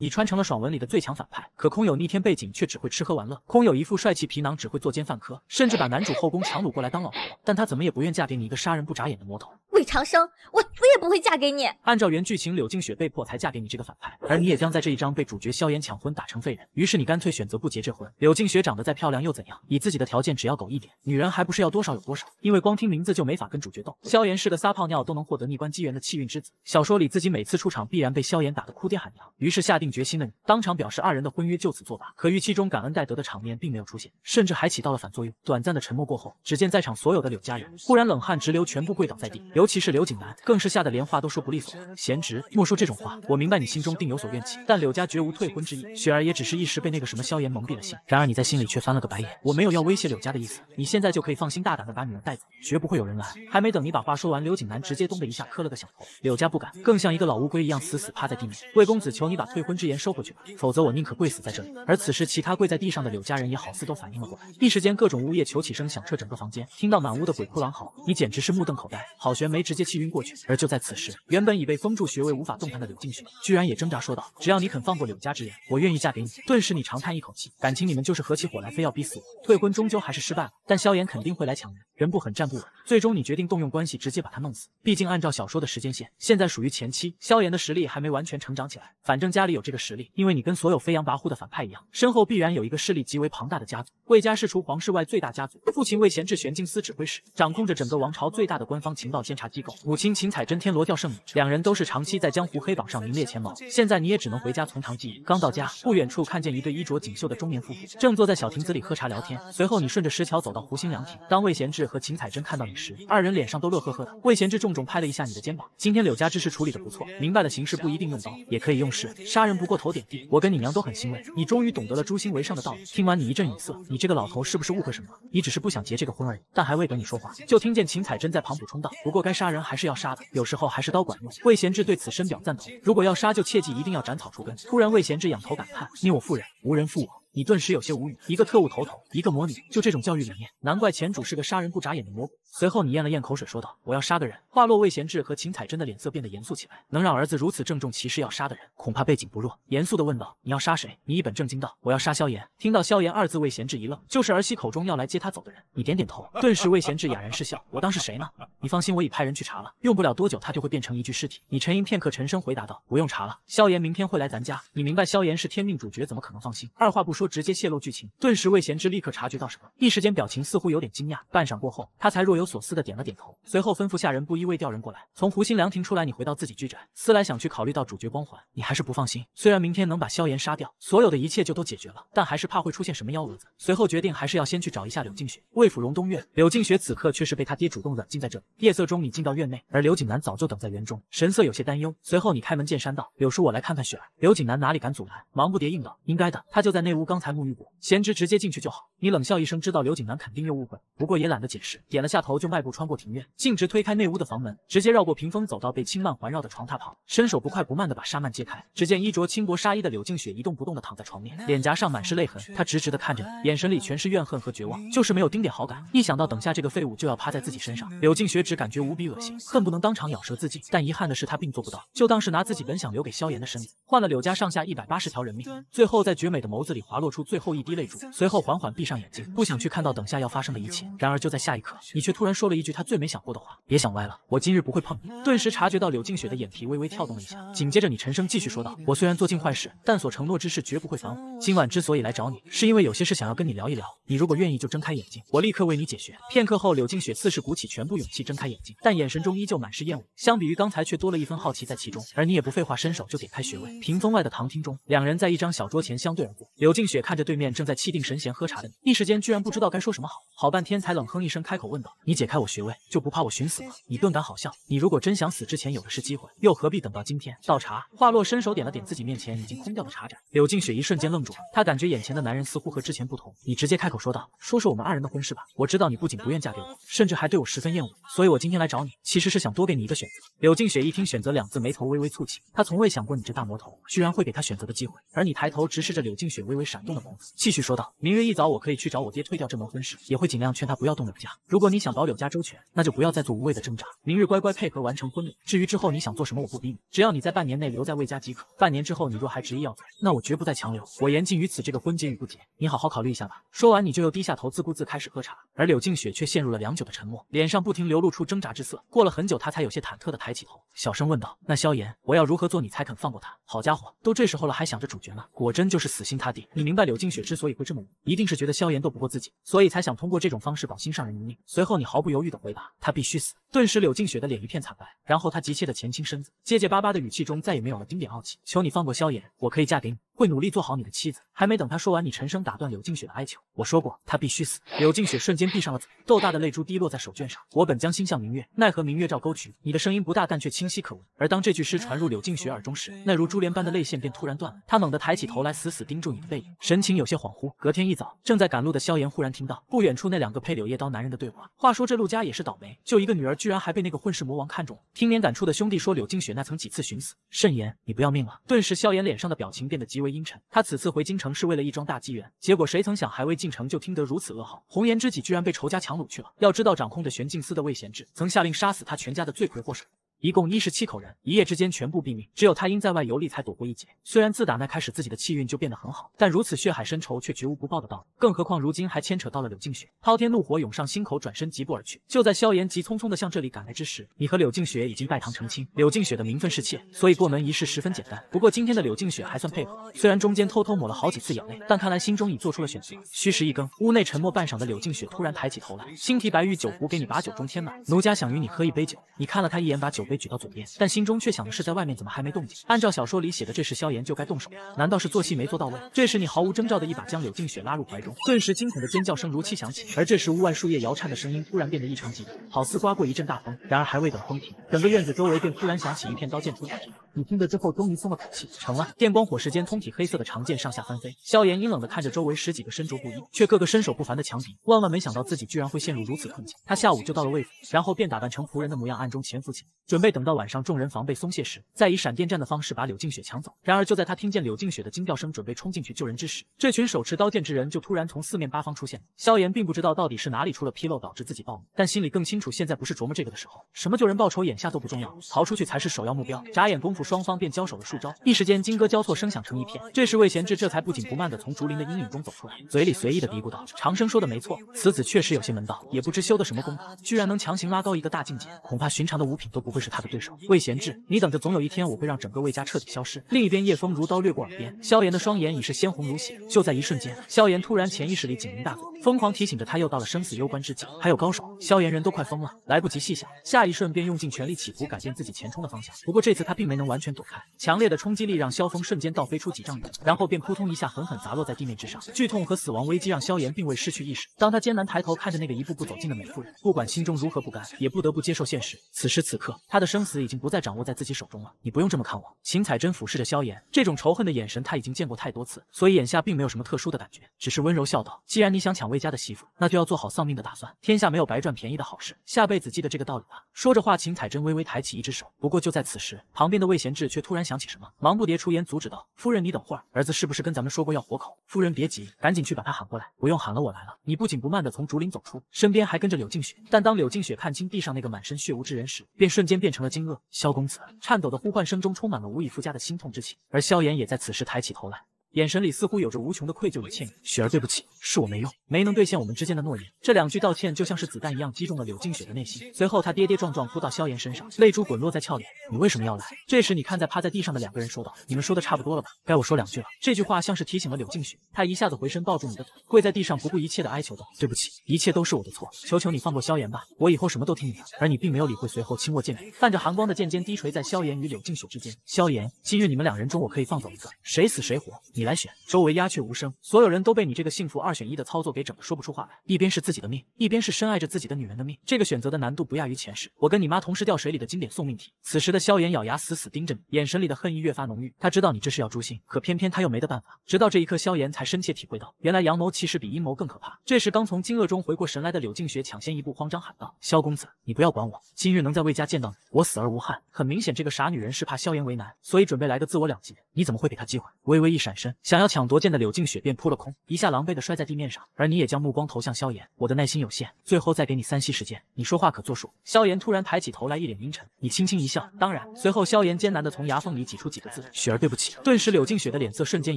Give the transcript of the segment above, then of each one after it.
你穿成了爽文里的最强反派，可空有逆天背景却只会吃喝玩乐，空有一副帅气皮囊只会作奸犯科，甚至把男主后宫强掳过来当老婆，但他怎么也不愿嫁给你一个杀人不眨眼的魔头。李长生，我死也不会嫁给你。按照原剧情，柳静雪被迫才嫁给你这个反派，而你也将在这一章被主角萧炎抢婚打成废人。于是你干脆选择不结这婚。柳静雪长得再漂亮又怎样？以自己的条件，只要狗一点，女人还不是要多少有多少？因为光听名字就没法跟主角斗。萧炎是个撒泡尿都能获得逆观机缘的气运之子。小说里自己每次出场必然被萧炎打得哭爹喊娘。于是下定决心的你当场表示二人的婚约就此作罢。可预期中感恩戴德的场面并没有出现，甚至还起到了反作用。短暂的沉默过后，只见在场所有的柳家人忽然冷汗直流，全部跪倒在地。由尤其是刘景南，更是吓得连话都说不利索。贤侄，莫说这种话，我明白你心中定有所怨气，但柳家绝无退婚之意。雪儿也只是一时被那个什么萧炎蒙蔽了心。然而你在心里却翻了个白眼。我没有要威胁柳家的意思，你现在就可以放心大胆的把女儿带走，绝不会有人来。还没等你把话说完，刘景南直接咚的一下磕了个响头。柳家不敢，更像一个老乌龟一样死死趴在地面。魏公子求你把退婚之言收回去吧，否则我宁可跪死在这里。而此时其他跪在地上的柳家人也好似都反应了过来，一时间各种呜咽求起声响彻整个房间。听到满屋的鬼哭狼嚎，你简直是目瞪口呆。好悬没。没直接气晕过去，而就在此时，原本已被封住穴位无法动弹的柳静雪居然也挣扎说道：“只要你肯放过柳家之人，我愿意嫁给你。”顿时你长叹一口气，感情你们就是合起伙来非要逼死我，退婚终究还是失败了。但萧炎肯定会来抢人，人不狠站不稳。最终你决定动用关系直接把他弄死。毕竟按照小说的时间线，现在属于前期，萧炎的实力还没完全成长起来。反正家里有这个实力，因为你跟所有飞扬跋扈的反派一样，身后必然有一个势力极为庞大的家族。魏家是除皇室外最大家族，父亲魏贤是玄镜司指挥使，掌控着整个王朝最大的官方情报监察。机构母亲秦彩珍天罗教圣女，两人都是长期在江湖黑榜上名列前茅。现在你也只能回家从长计议。刚到家，不远处看见一对衣着锦绣的中年夫妇正坐在小亭子里喝茶聊天。随后你顺着石桥走到湖心凉亭，当魏贤志和秦彩珍看到你时，二人脸上都乐呵呵的。魏贤志重重拍了一下你的肩膀，今天柳家之事处理的不错，明白了形势不一定用刀，也可以用势，杀人不过头点地。我跟你娘都很欣慰，你终于懂得了诛心为上的道理。听完你一阵语塞，你这个老头是不是误会什么？你只是不想结这个婚而已。但还未等你说话，就听见秦彩珍在旁补充道：不过该。杀人还是要杀的，有时候还是刀管用。魏贤志对此深表赞同。如果要杀，就切记一定要斩草除根。突然，魏贤志仰头感叹：“你我负人，无人负我。”你顿时有些无语。一个特务头头，一个魔女，就这种教育理念，难怪前主是个杀人不眨眼的魔鬼。随后你咽了咽口水说道：“我要杀个人。”话落，魏贤志和秦彩珍的脸色变得严肃起来。能让儿子如此郑重其事要杀的人，恐怕背景不弱。严肃地问道：“你要杀谁？”你一本正经道：“我要杀萧炎。”听到萧炎二字，魏贤志一愣，就是儿媳口中要来接他走的人。你点点头，顿时魏贤志哑然失笑：“我当是谁呢？你放心，我已派人去查了，用不了多久他就会变成一具尸体。”你沉吟片刻，沉声回答道：“不用查了，萧炎明天会来咱家。”你明白萧炎是天命主角，怎么可能放心？二话不说，直接泄露剧情。顿时魏贤志立刻察觉到什么，一时间表情似乎有点惊讶。半晌过后，他才若。有所思的点了点头，随后吩咐下人布衣卫调人过来。从湖心凉亭出来，你回到自己居宅。思来想去，考虑到主角光环，你还是不放心。虽然明天能把萧炎杀掉，所有的一切就都解决了，但还是怕会出现什么幺蛾子。随后决定还是要先去找一下柳静雪。魏府荣东院，柳静雪此刻却是被他爹主动软禁在这里。夜色中，你进到院内，而刘景南早就等在园中，神色有些担忧。随后你开门见山道：“柳叔，我来看看雪儿。”刘景南哪里敢阻拦，忙不迭应道：“应该的，他就在内屋，刚才沐浴过，贤侄直接进去就好。”你冷笑一声，知道刘景南肯定又误会，不过也懒得解释，点了下头。头就迈步穿过庭院，径直推开内屋的房门，直接绕过屏风走到被轻蔓环绕的床榻旁，伸手不快不慢的把纱幔揭开。只见衣着轻薄纱衣的柳静雪一动不动的躺在床面，脸颊上满是泪痕，她直直的看着你，眼神里全是怨恨和绝望，就是没有丁点好感。一想到等下这个废物就要趴在自己身上，柳静雪只感觉无比恶心，恨不能当场咬舌自尽。但遗憾的是她并做不到，就当是拿自己本想留给萧炎的身子，换了柳家上下一百八十条人命。最后在绝美的眸子里滑落出最后一滴泪珠，随后缓缓闭上眼睛，不想去看到等下要发生的一切。然而就在下一刻，你却。突然说了一句他最没想过的话，别想歪了，我今日不会碰你。顿时察觉到柳静雪的眼皮微微跳动了一下，紧接着你沉声继续说道：“我虽然做尽坏事，但所承诺之事绝不会反悔。今晚之所以来找你，是因为有些事想要跟你聊一聊。你如果愿意，就睁开眼睛，我立刻为你解穴。”片刻后，柳静雪似是鼓起全部勇气睁开眼睛，但眼神中依旧满是厌恶。相比于刚才，却多了一分好奇在其中。而你也不废话，伸手就点开穴位。屏风外的堂厅中，两人在一张小桌前相对而过。柳静雪看着对面正在气定神闲喝茶的你，一时间居然不知道该说什么，好好半天才冷哼一声，开口问道。你解开我穴位，就不怕我寻死了？你顿感好笑。你如果真想死，之前有的是机会，又何必等到今天？倒茶，话落，伸手点了点自己面前已经空掉的茶盏。柳静雪一瞬间愣住了，她感觉眼前的男人似乎和之前不同。你直接开口说道：“说说我们二人的婚事吧。我知道你不仅不愿嫁给我，甚至还对我十分厌恶，所以我今天来找你，其实是想多给你一个选择。”柳静雪一听“选择”两字，眉头微微蹙起，她从未想过你这大魔头居然会给她选择的机会。而你抬头直视着柳静雪微微闪动的眸子，继续说道：“明日一早，我可以去找我爹退掉这门婚事，也会尽量劝他不要动柳家。如果你想……”保柳家周全，那就不要再做无谓的挣扎。明日乖乖配合完成婚礼。至于之后你想做什么，我不逼你，只要你在半年内留在魏家即可。半年之后你若还执意要走，那我绝不再强留。我言尽于此，这个婚结与不结，你好好考虑一下吧。说完，你就又低下头，自顾自开始喝茶。而柳静雪却陷入了良久的沉默，脸上不停流露出挣扎之色。过了很久，她才有些忐忑的抬起头，小声问道：“那萧炎，我要如何做你才肯放过他？”好家伙，都这时候了还想着主角呢，果真就是死心塌地。你明白柳静雪之所以会这么，一定是觉得萧炎斗不过自己，所以才想通过这种方式保心上人一命。随后你。毫不犹豫地回答，他必须死。顿时，柳静雪的脸一片惨白，然后她急切地前倾身子，结结巴巴的语气中再也没有了丁点傲气。求你放过萧炎，我可以嫁给你，会努力做好你的妻子。还没等她说完，你沉声打断柳静雪的哀求。我说过，他必须死。柳静雪瞬间闭上了嘴，豆大的泪珠滴落在手绢上。我本将心向明月，奈何明月照沟渠。你的声音不大，但却清晰可闻。而当这句诗传入柳静雪耳中时，那如珠帘般的泪线便突然断了。她猛地抬起头来，死死盯住你的背影，神情有些恍惚。隔天一早，正在赶路的萧炎忽然听到不远处那两个配柳叶刀男人的对话。话。说这陆家也是倒霉，就一个女儿，居然还被那个混世魔王看中了。听年感触的兄弟说，柳静雪那曾几次寻死。慎言，你不要命了？顿时，萧炎脸上的表情变得极为阴沉。他此次回京城是为了一桩大机缘，结果谁曾想，还未进城就听得如此噩耗，红颜知己居然被仇家强掳去了。要知道，掌控着玄镜司的魏贤志，曾下令杀死他全家的罪魁祸首。一共一十七口人，一夜之间全部毙命，只有他因在外游历才躲过一劫。虽然自打那开始自己的气运就变得很好，但如此血海深仇却绝无不报的道理。更何况如今还牵扯到了柳静雪，滔天怒火涌上心口，转身疾步而去。就在萧炎急匆匆的向这里赶来之时，你和柳静雪已经拜堂成亲。柳静雪的名分是妾，所以过门仪式十分简单。不过今天的柳静雪还算配合，虽然中间偷偷抹了好几次眼泪，但看来心中已做出了选择。虚实一更，屋内沉默半晌的柳静雪突然抬起头来，新提白玉酒壶给你把酒盅添满，奴家想与你喝一杯酒。你看了他一眼，把酒。被举到左边，但心中却想的是在外面怎么还没动静？按照小说里写的，这时萧炎就该动手了。难道是做戏没做到位？这时你毫无征兆的一把将柳静雪拉入怀中，顿时惊恐的尖叫声如期响起。而这时屋外树叶摇颤的声音突然变得异常急促，好似刮过一阵大风。然而还未等风停，整个院子周围便突然响起一片刀剑出鞘声。你听得之后终于松了口气，成了电光火石间，通体黑色的长剑上下翻飞。萧炎阴冷的看着周围十几个身着布衣却个个身手不凡的强敌，万万没想到自己居然会陷入如此困境。他下午就到了魏府，然后便打扮成仆人的模样，暗中潜伏起来。准备等到晚上，众人防备松懈时，再以闪电战的方式把柳静雪抢走。然而就在他听见柳静雪的惊叫声，准备冲进去救人之时，这群手持刀剑之人就突然从四面八方出现。萧炎并不知道到底是哪里出了纰漏，导致自己暴露，但心里更清楚，现在不是琢磨这个的时候。什么救人报仇，眼下都不重要，逃出去才是首要目标。眨眼功夫，双方便交手了数招，一时间金戈交错声响成一片。这时魏贤志这才不紧不慢的从竹林的阴影中走出来，嘴里随意的嘀咕道：“长生说的没错，此子确实有些门道，也不知修的什么功法，居然能强行拉高一个大境界，恐怕寻常的五品都不会是。”他的对手魏贤志，你等着，总有一天我会让整个魏家彻底消失。另一边，叶风如刀掠过耳边，萧炎的双眼已是鲜红如血。就在一瞬间，萧炎突然潜意识里警铃大作，疯狂提醒着他又到了生死攸关之际，还有高手。萧炎人都快疯了，来不及细想，下一瞬便用尽全力企图改变自己前冲的方向。不过这次他并没能完全躲开，强烈的冲击力让萧峰瞬间倒飞出几丈远，然后便扑通一下狠狠砸落在地面之上。剧痛和死亡危机让萧炎并未失去意识，当他艰难抬头看着那个一步步走近的美妇人，不管心中如何不甘，也不得不接受现实。此时此刻，他。他的生死已经不再掌握在自己手中了，你不用这么看我。秦彩珍俯视着萧炎，这种仇恨的眼神他已经见过太多次，所以眼下并没有什么特殊的感觉，只是温柔笑道：“既然你想抢魏家的媳妇，那就要做好丧命的打算。天下没有白赚便宜的好事，下辈子记得这个道理吧。”说着话，秦彩珍微微抬起一只手。不过就在此时，旁边的魏贤志却突然想起什么，忙不迭出言阻止道：“夫人，你等会儿，儿子是不是跟咱们说过要活口？夫人别急，赶紧去把他喊过来。不用喊了，我来了。”你不紧不慢地从竹林走出，身边还跟着柳静雪。但当柳静雪看清地上那个满身血污之人时，便瞬间变。变成了惊愕，萧公子颤抖的呼唤声中充满了无以复加的心痛之情，而萧炎也在此时抬起头来。眼神里似乎有着无穷的愧疚与歉意，雪儿，对不起，是我没用，没能兑现我们之间的诺言。这两句道歉就像是子弹一样击中了柳静雪的内心。随后她跌跌撞撞扑到萧炎身上，泪珠滚落在俏脸。你为什么要来？这时你看在趴在地上的两个人说道，你们说的差不多了吧？该我说两句了。这句话像是提醒了柳静雪，她一下子回身抱住你的腿，跪在地上不顾一切的哀求道，对不起，一切都是我的错，求求你放过萧炎吧，我以后什么都听你的。而你并没有理会，随后轻握剑柄，泛着寒光的剑尖低垂在萧炎与柳静雪之间。萧炎，今日你们两人中我可以放走一个，谁死谁活。你来选，周围鸦雀无声，所有人都被你这个幸福二选一的操作给整得说不出话来。一边是自己的命，一边是深爱着自己的女人的命，这个选择的难度不亚于前世。我跟你妈同时掉水里的经典送命题。此时的萧炎咬牙死死盯着你，眼神里的恨意越发浓郁。他知道你这是要诛心，可偏偏他又没得办法。直到这一刻，萧炎才深切体会到，原来阳谋其实比阴谋更可怕。这时，刚从惊愕中回过神来的柳静雪抢先一步，慌张喊道：“萧公子，你不要管我，今日能在魏家见到你，我死而无憾。”很明显，这个傻女人是怕萧炎为难，所以准备来个自我了结。你怎么会给她机会？微微一闪身。想要抢夺剑的柳静雪便扑了空，一下狼狈的摔在地面上，而你也将目光投向萧炎。我的耐心有限，最后再给你三息时间，你说话可作数。萧炎突然抬起头来，一脸阴沉。你轻轻一笑，当然。随后萧炎艰难的从牙缝里挤出几个字：“雪儿，对不起。”顿时柳静雪的脸色瞬间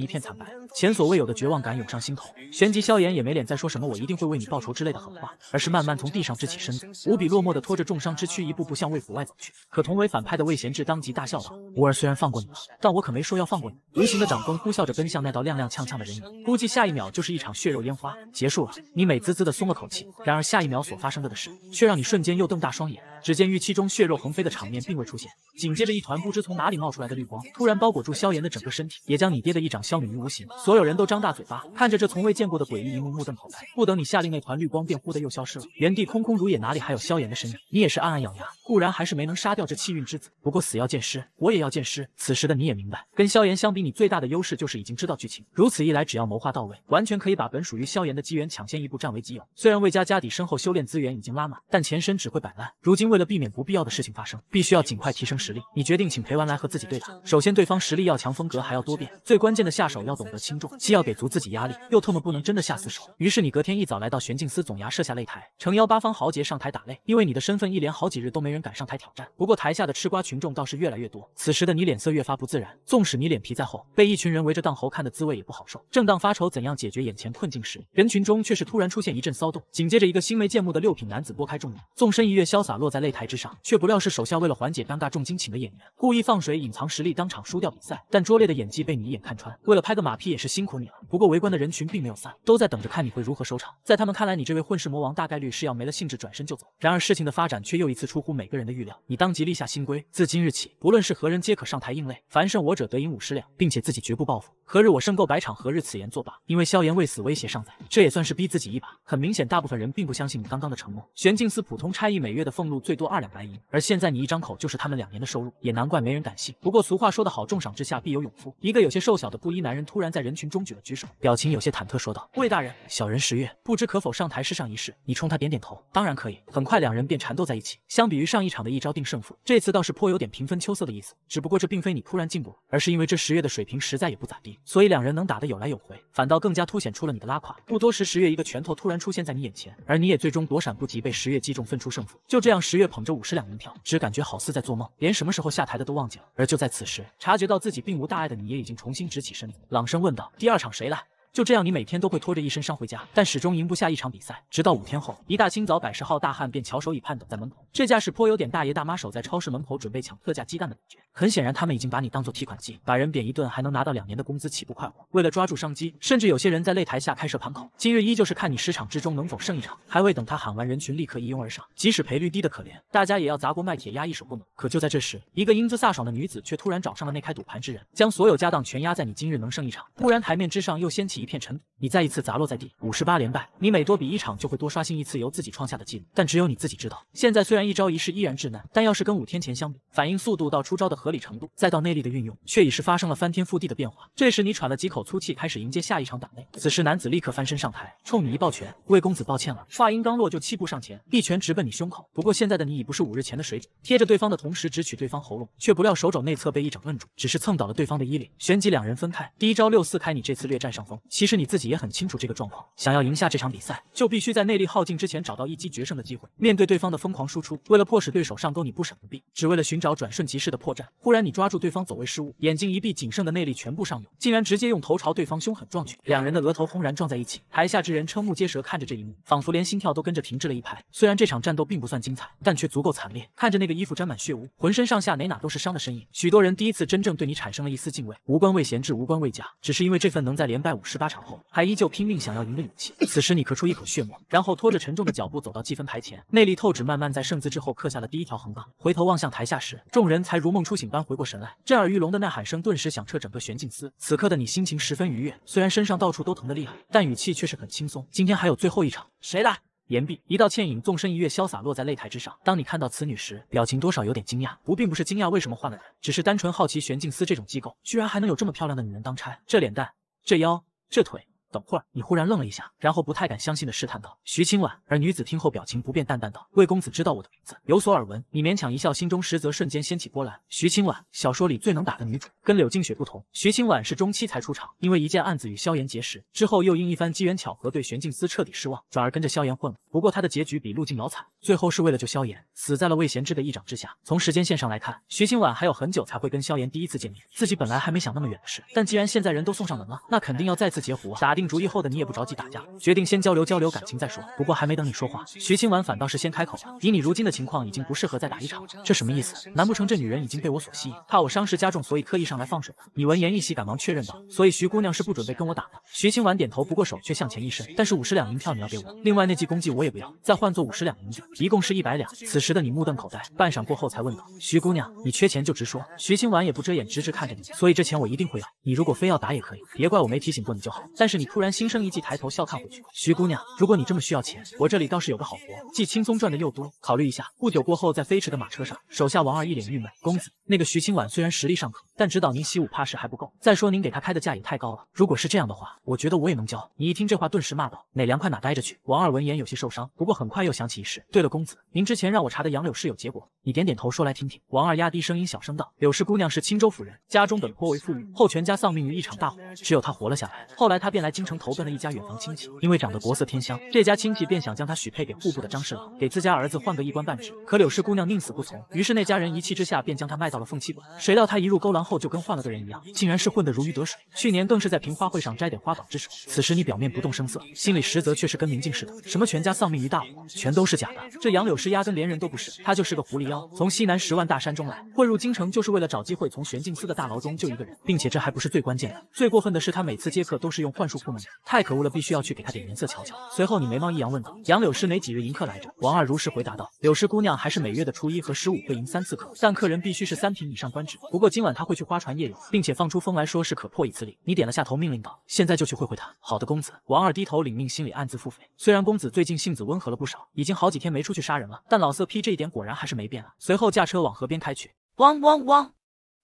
一片惨白，前所未有的绝望感涌上心头。旋即萧炎也没脸再说什么“我一定会为你报仇”之类的狠话，而是慢慢从地上支起身子，无比落寞的拖着重伤之躯，一步步向魏府外走去。可同为反派的魏贤志当即大笑道：“吾儿虽然放过你了，但我可没说要放过你。”无形的掌风呼啸着。奔向那道踉踉跄跄的人影，估计下一秒就是一场血肉烟花。结束了，你美滋滋地松了口气。然而下一秒所发生的的事，却让你瞬间又瞪大双眼。只见玉器中血肉横飞的场面并未出现，紧接着一团不知从哪里冒出来的绿光突然包裹住萧炎的整个身体，也将你爹的一掌消弭于无形。所有人都张大嘴巴，看着这从未见过的诡异一幕，目瞪口呆。不等你下令，那团绿光便忽的又消失了，原地空空如也，哪里还有萧炎的身影？你也是暗暗咬牙，固然还是没能杀掉这气运之子，不过死要见尸，我也要见尸。此时的你也明白，跟萧炎相比，你最大的优势就是已经知道剧情。如此一来，只要谋划到位，完全可以把本属于萧炎的机缘抢先一步占为己有。虽然魏家家底深厚，修炼资源已经拉满，但前身只会摆烂，如今。为了避免不必要的事情发生，必须要尽快提升实力。你决定请裴完来和自己对打。首先，对方实力要强，风格还要多变，最关键的下手要懂得轻重，既要给足自己压力，又特么不能真的下死手。于是你隔天一早来到玄镜司总衙设下擂台，诚邀八方豪杰上台打擂。因为你的身份，一连好几日都没人敢上台挑战。不过台下的吃瓜群众倒是越来越多。此时的你脸色越发不自然，纵使你脸皮再厚，被一群人围着当猴看的滋味也不好受。正当发愁怎样解决眼前困境时，人群中却是突然出现一阵骚动，紧接着一个新眉剑目的六品男子拨开众人，纵身一跃，潇洒落在。擂台之上，却不料是手下为了缓解尴尬，重金请的演员故意放水，隐藏实力，当场输掉比赛。但拙劣的演技被你一眼看穿。为了拍个马屁也是辛苦你了。不过围观的人群并没有散，都在等着看你会如何收场。在他们看来，你这位混世魔王大概率是要没了兴致，转身就走。然而事情的发展却又一次出乎每个人的预料。你当即立下新规，自今日起，不论是何人皆可上台应擂，凡胜我者得银五十两，并且自己绝不报复。何日我胜够百场，何日此言作罢？因为萧炎为死威胁尚在，这也算是逼自己一把。很明显，大部分人并不相信你刚刚的承诺。玄镜司普通差役每月的俸禄最。最多二两白银，而现在你一张口就是他们两年的收入，也难怪没人敢信。不过俗话说得好，重赏之下必有勇夫。一个有些瘦小的布衣男人突然在人群中举了举手，表情有些忐忑，说道：“魏大人，小人十月，不知可否上台试上一试？”你冲他点点头，当然可以。很快两人便缠斗在一起。相比于上一场的一招定胜负，这次倒是颇有点平分秋色的意思。只不过这并非你突然进步，而是因为这十月的水平实在也不咋地，所以两人能打得有来有回，反倒更加凸显出了你的拉垮。不多时，十月一个拳头突然出现在你眼前，而你也最终躲闪不及，被十月击中，分出胜负。就这样，十月。捧着五十两银票，只感觉好似在做梦，连什么时候下台的都忘记了。而就在此时，察觉到自己并无大碍的你，也已经重新直起身子，朗声问道：“第二场谁来？”就这样，你每天都会拖着一身伤回家，但始终赢不下一场比赛。直到五天后，一大清早，百十号大汉便翘首以盼，等在门口。这架势颇有点大爷大妈守在超市门口准备抢特价鸡蛋的感觉。很显然，他们已经把你当做提款机，把人贬一顿还能拿到两年的工资，岂不快活？为了抓住商机，甚至有些人在擂台下开设盘口，今日依旧是看你十场之中能否胜一场。还未等他喊完，人群立刻一拥而上。即使赔率低的可怜，大家也要砸锅卖铁压一手不挪。可就在这时，一个英姿飒爽的女子却突然找上了那开赌盘之人，将所有家当全压在你今日能胜一场。忽然，台面之上又掀起。一片尘土，你再一次砸落在地，五十八连败。你每多比一场，就会多刷新一次由自己创下的记录，但只有你自己知道。现在虽然一招一式依然稚嫩，但要是跟五天前相比，反应速度到出招的合理程度，再到内力的运用，却已是发生了翻天覆地的变化。这时你喘了几口粗气，开始迎接下一场打擂。此时男子立刻翻身上台，冲你一抱拳：“魏公子，抱歉了。”话音刚落，就七步上前，一拳直奔你胸口。不过现在的你已不是五日前的水准，贴着对方的同时直取对方喉咙，却不料手肘内侧被一掌摁住，只是蹭倒了对方的衣领。旋即两人分开，第一招六四开，你这次略占上风。其实你自己也很清楚这个状况，想要赢下这场比赛，就必须在内力耗尽之前找到一击决胜的机会。面对对方的疯狂输出，为了迫使对手上钩，你不闪不避，只为了寻找转瞬即逝的破绽。忽然，你抓住对方走位失误，眼睛一闭，仅剩的内力全部上涌，竟然直接用头朝对方凶狠撞去。两人的额头轰然撞在一起，台下之人瞠目结舌，看着这一幕，仿佛连心跳都跟着停滞了一拍。虽然这场战斗并不算精彩，但却足够惨烈。看着那个衣服沾满血污、浑身上下哪哪都是伤的身影，许多人第一次真正对你产生了一丝敬畏。无关魏贤置，无关魏家，只是因为这份能在连败五十。八场后还依旧拼命想要赢的勇气。此时你咳出一口血沫，然后拖着沉重的脚步走到计分牌前，内力透支，慢慢在胜字之后刻下了第一条横杠。回头望向台下时，众人才如梦初醒般回过神来，震耳欲聋的呐喊声顿时响彻整个玄镜司。此刻的你心情十分愉悦，虽然身上到处都疼得厉害，但语气却是很轻松。今天还有最后一场，谁来？言毕，一道倩影纵身一跃，潇洒落在擂台之上。当你看到此女时，表情多少有点惊讶，不并不是惊讶为什么换了人，只是单纯好奇玄镜司这种机构居然还能有这么漂亮的女人当差，这脸蛋，这腰。这腿。等会儿，你忽然愣了一下，然后不太敢相信的试探道：“徐清婉。”而女子听后表情不变，淡淡道：“魏公子知道我的名字，有所耳闻。”你勉强一笑，心中实则瞬间掀起波澜。徐清婉，小说里最能打的女主，跟柳静雪不同，徐清婉是中期才出场，因为一件案子与萧炎结识，之后又因一番机缘巧合对玄静司彻底失望，转而跟着萧炎混了。不过她的结局比陆静瑶惨，最后是为了救萧炎，死在了魏贤之的一掌之下。从时间线上来看，徐清婉还有很久才会跟萧炎第一次见面，自己本来还没想那么远的事，但既然现在人都送上门了，那肯定要再次截胡啊！咋定。主意后的你也不着急打架，决定先交流交流感情再说。不过还没等你说话，徐青婉反倒是先开口了。以你如今的情况，已经不适合再打一场。了。”这什么意思？难不成这女人已经被我所吸引，怕我伤势加重，所以刻意上来放水你闻言一喜，赶忙确认道：“所以徐姑娘是不准备跟我打的。”徐青婉点头，不过手却向前一伸。但是五十两银票你要给我，另外那记功绩我也不要，再换作五十两银子，一共是一百两。此时的你目瞪口呆，半晌过后才问道：“徐姑娘，你缺钱就直说。”徐青婉也不遮掩，直直看着你：“所以这钱我一定会要。你如果非要打也可以，别怪我没提醒过你就好。但是你……”突然心生一计，抬头笑看回去。徐姑娘，如果你这么需要钱，我这里倒是有个好活，既轻松赚的又多，考虑一下。不久过后，在飞驰的马车上，手下王二一脸郁闷：“公子，那个徐清婉虽然实力尚可，但指导您习武怕是还不够。再说您给他开的价也太高了。如果是这样的话，我觉得我也能教。”你一听这话，顿时骂道：“哪凉快哪待着去！”王二闻言有些受伤，不过很快又想起一事：“对了，公子，您之前让我查的杨柳氏有结果？”你点点头，说来听听。王二压低声音，小声道：“柳氏姑娘是青州府人，家中本颇为富裕，后全家丧命于一场大火，只有她活了下来。后来她便来京。”城投奔了一家远房亲戚，因为长得国色天香，这家亲戚便想将他许配给户部的张侍郎，给自家儿子换个一官半职。可柳氏姑娘宁死不从，于是那家人一气之下便将她卖到了凤栖馆。谁料她一入勾栏后就跟换了个人一样，竟然是混得如鱼得水。去年更是在评花会上摘点花榜之首。此时你表面不动声色，心里实则却是跟明镜似的。什么全家丧命于大火，全都是假的。这杨柳师压根连人都不是，他就是个狐狸妖，从西南十万大山中来，混入京城就是为了找机会从玄镜司的大牢中救一个人，并且这还不是最关键的。最过分的是他每次接客都是用幻术。太可恶了，必须要去给他点颜色瞧瞧。随后你眉毛一扬，问道：“杨柳师哪几日迎客来着？”王二如实回答道：“柳师姑娘还是每月的初一和十五会迎三次客，但客人必须是三品以上官职。不过今晚他会去花船夜游，并且放出风来说是可破一次礼。”你点了下头，命令道：“现在就去会会他。”好的，公子。王二低头领命，心里暗自腹诽：虽然公子最近性子温和了不少，已经好几天没出去杀人了，但老色批这一点果然还是没变啊。随后驾车往河边开去。汪汪汪，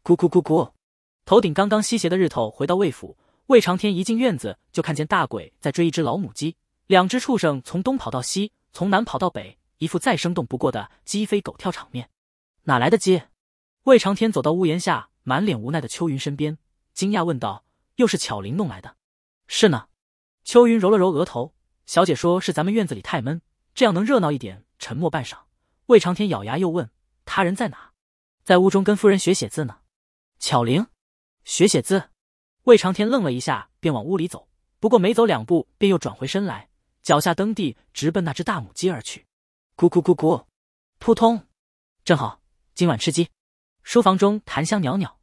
咕咕咕咕，头顶刚刚西斜的日头，回到魏府。魏长天一进院子，就看见大鬼在追一只老母鸡，两只畜生从东跑到西，从南跑到北，一副再生动不过的鸡飞狗跳场面。哪来的鸡？魏长天走到屋檐下，满脸无奈的秋云身边，惊讶问道：“又是巧玲弄来的？”“是呢。”秋云揉了揉额头，“小姐说是咱们院子里太闷，这样能热闹一点。”沉默半晌，魏长天咬牙又问：“他人在哪？”“在屋中跟夫人学写字呢。”“巧玲，学写字？”魏长天愣了一下，便往屋里走。不过没走两步，便又转回身来，脚下蹬地，直奔那只大母鸡而去。咕咕咕咕，扑通！正好今晚吃鸡。书房中檀香袅袅，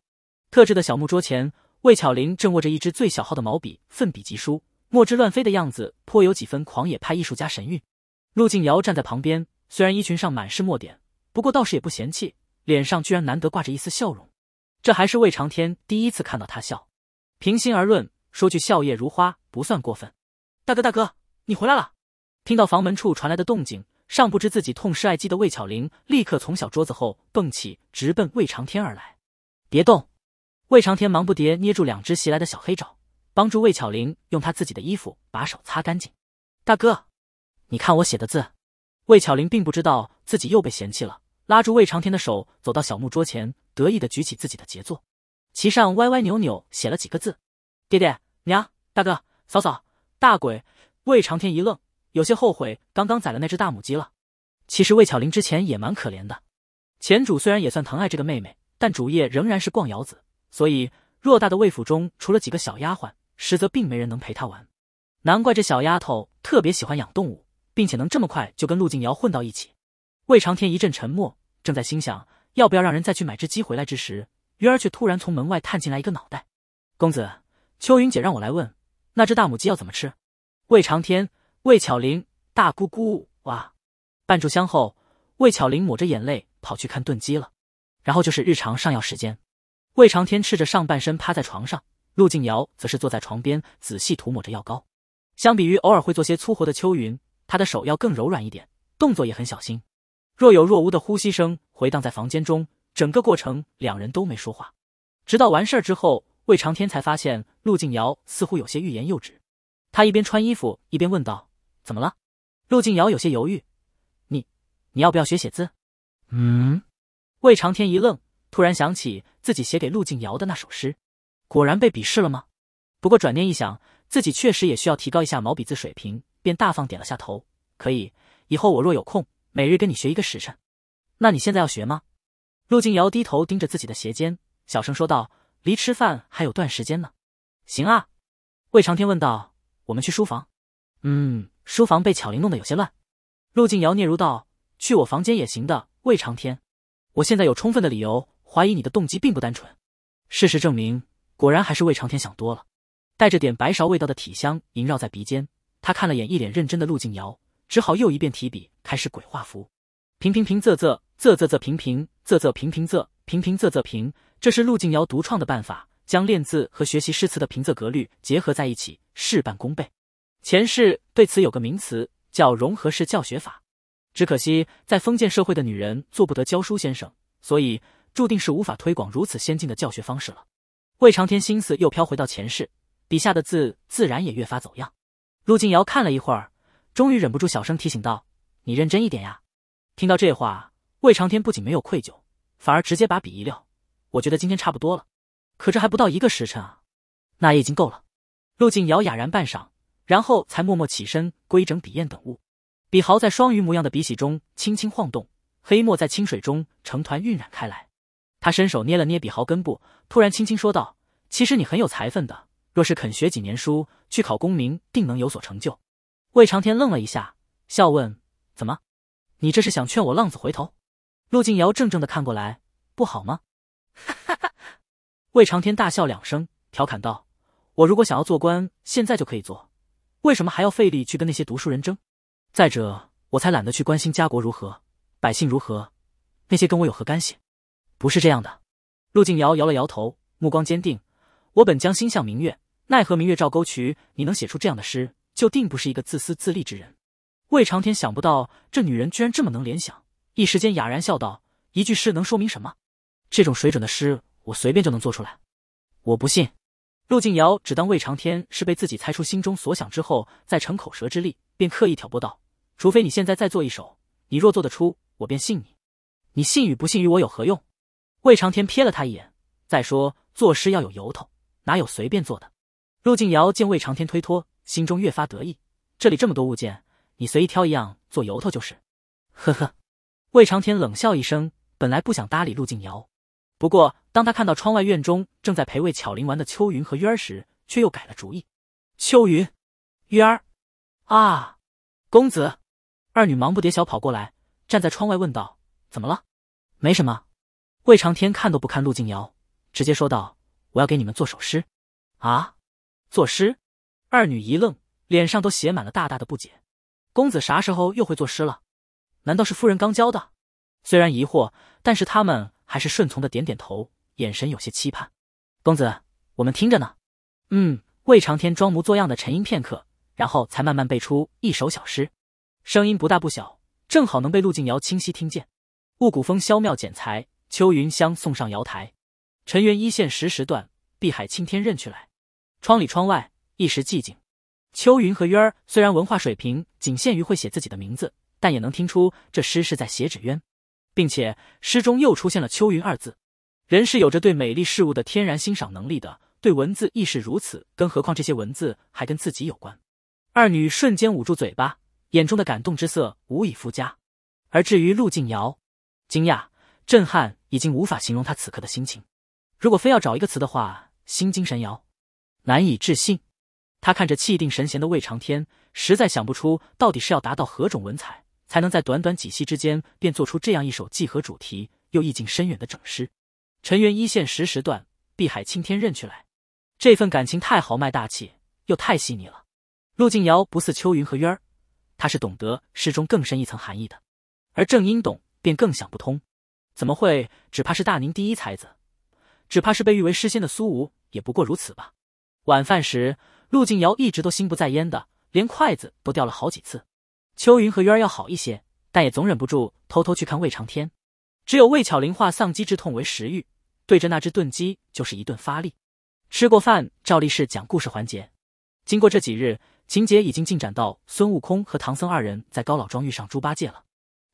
特制的小木桌前，魏巧玲正握着一支最小号的毛笔，奋笔疾书，墨汁乱飞的样子颇有几分狂野派艺术家神韵。陆静瑶站在旁边，虽然衣裙上满是墨点，不过倒是也不嫌弃，脸上居然难得挂着一丝笑容。这还是魏长天第一次看到他笑。平心而论，说句笑靥如花不算过分。大哥，大哥，你回来了！听到房门处传来的动静，尚不知自己痛失爱姬的魏巧玲立刻从小桌子后蹦起，直奔魏长天而来。别动！魏长天忙不迭捏住两只袭来的小黑爪，帮助魏巧玲用他自己的衣服把手擦干净。大哥，你看我写的字！魏巧玲并不知道自己又被嫌弃了，拉住魏长天的手，走到小木桌前，得意的举起自己的杰作。其上歪歪扭扭写了几个字：“爹爹、娘、大哥、嫂嫂、大鬼。”魏长天一愣，有些后悔刚刚宰了那只大母鸡了。其实魏巧玲之前也蛮可怜的，前主虽然也算疼爱这个妹妹，但主业仍然是逛窑子，所以偌大的魏府中除了几个小丫鬟，实则并没人能陪她玩。难怪这小丫头特别喜欢养动物，并且能这么快就跟陆静瑶混到一起。魏长天一阵沉默，正在心想要不要让人再去买只鸡回来之时。鱼儿却突然从门外探进来一个脑袋，公子，秋云姐让我来问，那只大母鸡要怎么吃？魏长天，魏巧玲，大姑姑哇！半炷香后，魏巧玲抹着眼泪跑去看炖鸡了，然后就是日常上药时间。魏长天赤着上半身趴在床上，陆静瑶则是坐在床边仔细涂抹着药膏。相比于偶尔会做些粗活的秋云，她的手要更柔软一点，动作也很小心。若有若无的呼吸声回荡在房间中。整个过程，两人都没说话，直到完事儿之后，魏长天才发现陆静瑶似乎有些欲言又止。他一边穿衣服，一边问道：“怎么了？”陆静瑶有些犹豫：“你，你要不要学写字？”嗯，魏长天一愣，突然想起自己写给陆静瑶的那首诗，果然被鄙视了吗？不过转念一想，自己确实也需要提高一下毛笔字水平，便大方点了下头：“可以，以后我若有空，每日跟你学一个时辰。那你现在要学吗？”陆静瑶低头盯着自己的鞋尖，小声说道：“离吃饭还有段时间呢。”“行啊。”魏长天问道，“我们去书房？”“嗯，书房被巧玲弄得有些乱。”陆静瑶嗫嚅道，“去我房间也行的。”魏长天，“我现在有充分的理由怀疑你的动机并不单纯。”事实证明，果然还是魏长天想多了。带着点白芍味道的体香萦绕在鼻尖，他看了眼一脸认真的陆静瑶，只好又一遍提笔开始鬼画符，平平平仄仄仄仄平平。仄仄平平仄平平仄仄平，这是陆静瑶独创的办法，将练字和学习诗词的平仄格律结合在一起，事半功倍。前世对此有个名词叫融合式教学法，只可惜在封建社会的女人做不得教书先生，所以注定是无法推广如此先进的教学方式了。魏长天心思又飘回到前世，笔下的字自然也越发走样。陆静瑶看了一会儿，终于忍不住小声提醒道：“你认真一点呀！”听到这话。魏长天不仅没有愧疚，反而直接把笔一撂。我觉得今天差不多了，可这还不到一个时辰啊，那也已经够了。陆景瑶哑然半晌，然后才默默起身，规整笔砚等物。笔毫在双鱼模样的笔洗中轻轻晃动，黑墨在清水中成团晕染开来。他伸手捏了捏笔毫根部，突然轻轻说道：“其实你很有才分的，若是肯学几年书，去考功名，定能有所成就。”魏长天愣了一下，笑问：“怎么？你这是想劝我浪子回头？”陆靖瑶怔怔的看过来，不好吗？哈哈哈！魏长天大笑两声，调侃道：“我如果想要做官，现在就可以做，为什么还要费力去跟那些读书人争？再者，我才懒得去关心家国如何，百姓如何，那些跟我有何干系？不是这样的。”陆靖瑶摇了摇头，目光坚定：“我本将心向明月，奈何明月照沟渠。你能写出这样的诗，就定不是一个自私自利之人。”魏长天想不到这女人居然这么能联想。一时间哑然笑道：“一句诗能说明什么？这种水准的诗，我随便就能做出来。我不信。”陆静瑶只当魏长天是被自己猜出心中所想之后再逞口舌之力，便刻意挑拨道：“除非你现在再做一首，你若做得出，我便信你。你信与不信，与我有何用？”魏长天瞥了他一眼，再说：“作诗要有由头，哪有随便做的？”陆静瑶见魏长天推脱，心中越发得意。这里这么多物件，你随意挑一样做由头就是。呵呵。魏长天冷笑一声，本来不想搭理陆静瑶，不过当他看到窗外院中正在陪魏巧玲玩的秋云和渊儿时，却又改了主意。秋云、渊儿啊，公子！二女忙不迭小跑过来，站在窗外问道：“怎么了？”“没什么。”魏长天看都不看陆静瑶，直接说道：“我要给你们做首诗。”啊，作诗？二女一愣，脸上都写满了大大的不解。公子啥时候又会作诗了？难道是夫人刚教的？虽然疑惑，但是他们还是顺从的点点头，眼神有些期盼。公子，我们听着呢。嗯，魏长天装模作样的沉吟片刻，然后才慢慢背出一首小诗，声音不大不小，正好能被陆静瑶清晰听见。雾谷风萧妙剪裁，秋云香送上瑶台。尘缘一线时时断，碧海青天任去来。窗里窗外一时寂静。秋云和渊儿虽然文化水平仅限于会写自己的名字。但也能听出这诗是在写纸鸢，并且诗中又出现了“秋云”二字。人是有着对美丽事物的天然欣赏能力的，对文字亦是如此，更何况这些文字还跟自己有关。二女瞬间捂住嘴巴，眼中的感动之色无以复加。而至于陆静瑶，惊讶、震撼已经无法形容她此刻的心情。如果非要找一个词的话，“心惊神摇”、“难以置信”。她看着气定神闲的魏长天，实在想不出到底是要达到何种文采。才能在短短几夕之间，便做出这样一首既合主题又意境深远的整诗。尘缘一线时时断，碧海青天任去来。这份感情太豪迈大气，又太细腻了。陆静瑶不似秋云和渊儿，他是懂得诗中更深一层含义的。而正因懂，便更想不通，怎么会？只怕是大宁第一才子，只怕是被誉为诗仙的苏无也不过如此吧。晚饭时，陆静瑶一直都心不在焉的，连筷子都掉了好几次。秋云和鸢儿要好一些，但也总忍不住偷偷去看魏长天。只有魏巧玲化丧鸡之痛为食欲，对着那只炖鸡就是一顿发力。吃过饭，照例是讲故事环节。经过这几日，情节已经进展到孙悟空和唐僧二人在高老庄遇上猪八戒了。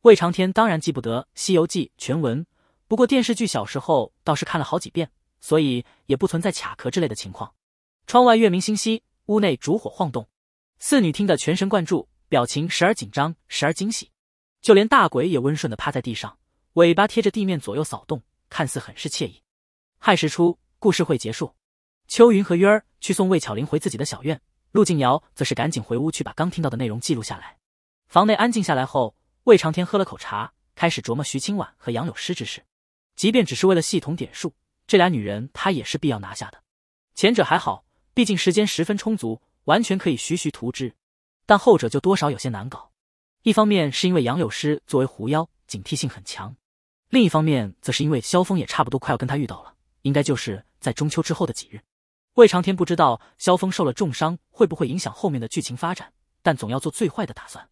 魏长天当然记不得《西游记》全文，不过电视剧小时候倒是看了好几遍，所以也不存在卡壳之类的情况。窗外月明星稀，屋内烛火晃动，四女听得全神贯注。表情时而紧张，时而惊喜，就连大鬼也温顺的趴在地上，尾巴贴着地面左右扫动，看似很是惬意。亥时初，故事会结束，秋云和月儿去送魏巧玲回自己的小院，陆静瑶则是赶紧回屋去把刚听到的内容记录下来。房内安静下来后，魏长天喝了口茶，开始琢磨徐清婉和杨柳诗之事。即便只是为了系统点数，这俩女人他也是必要拿下的。前者还好，毕竟时间十分充足，完全可以徐徐图之。但后者就多少有些难搞，一方面是因为杨柳师作为狐妖警惕性很强，另一方面则是因为萧峰也差不多快要跟他遇到了，应该就是在中秋之后的几日。魏长天不知道萧峰受了重伤会不会影响后面的剧情发展，但总要做最坏的打算。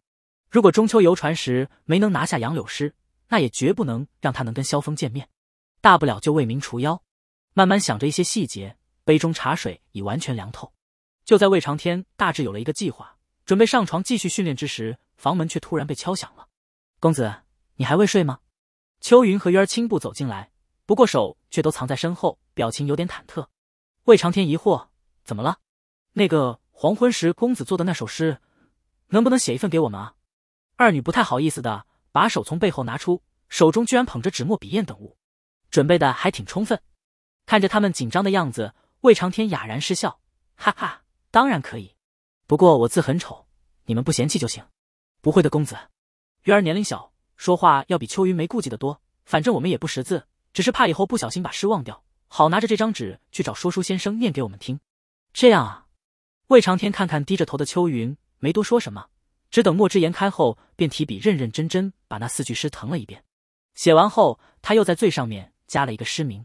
如果中秋游船时没能拿下杨柳师，那也绝不能让他能跟萧峰见面。大不了就为民除妖。慢慢想着一些细节，杯中茶水已完全凉透。就在魏长天大致有了一个计划。准备上床继续训练之时，房门却突然被敲响了。公子，你还未睡吗？秋云和鱼儿轻步走进来，不过手却都藏在身后，表情有点忐忑。魏长天疑惑：怎么了？那个黄昏时公子做的那首诗，能不能写一份给我们啊？二女不太好意思的把手从背后拿出，手中居然捧着纸墨笔砚等物，准备的还挺充分。看着他们紧张的样子，魏长天哑然失笑：哈哈，当然可以。不过我字很丑，你们不嫌弃就行。不会的，公子。鱼儿年龄小，说话要比秋云没顾忌的多。反正我们也不识字，只是怕以后不小心把诗忘掉，好拿着这张纸去找说书先生念给我们听。这样啊。魏长天看看低着头的秋云，没多说什么，只等墨汁研开后，便提笔认认真真把那四句诗誊了一遍。写完后，他又在最上面加了一个诗名：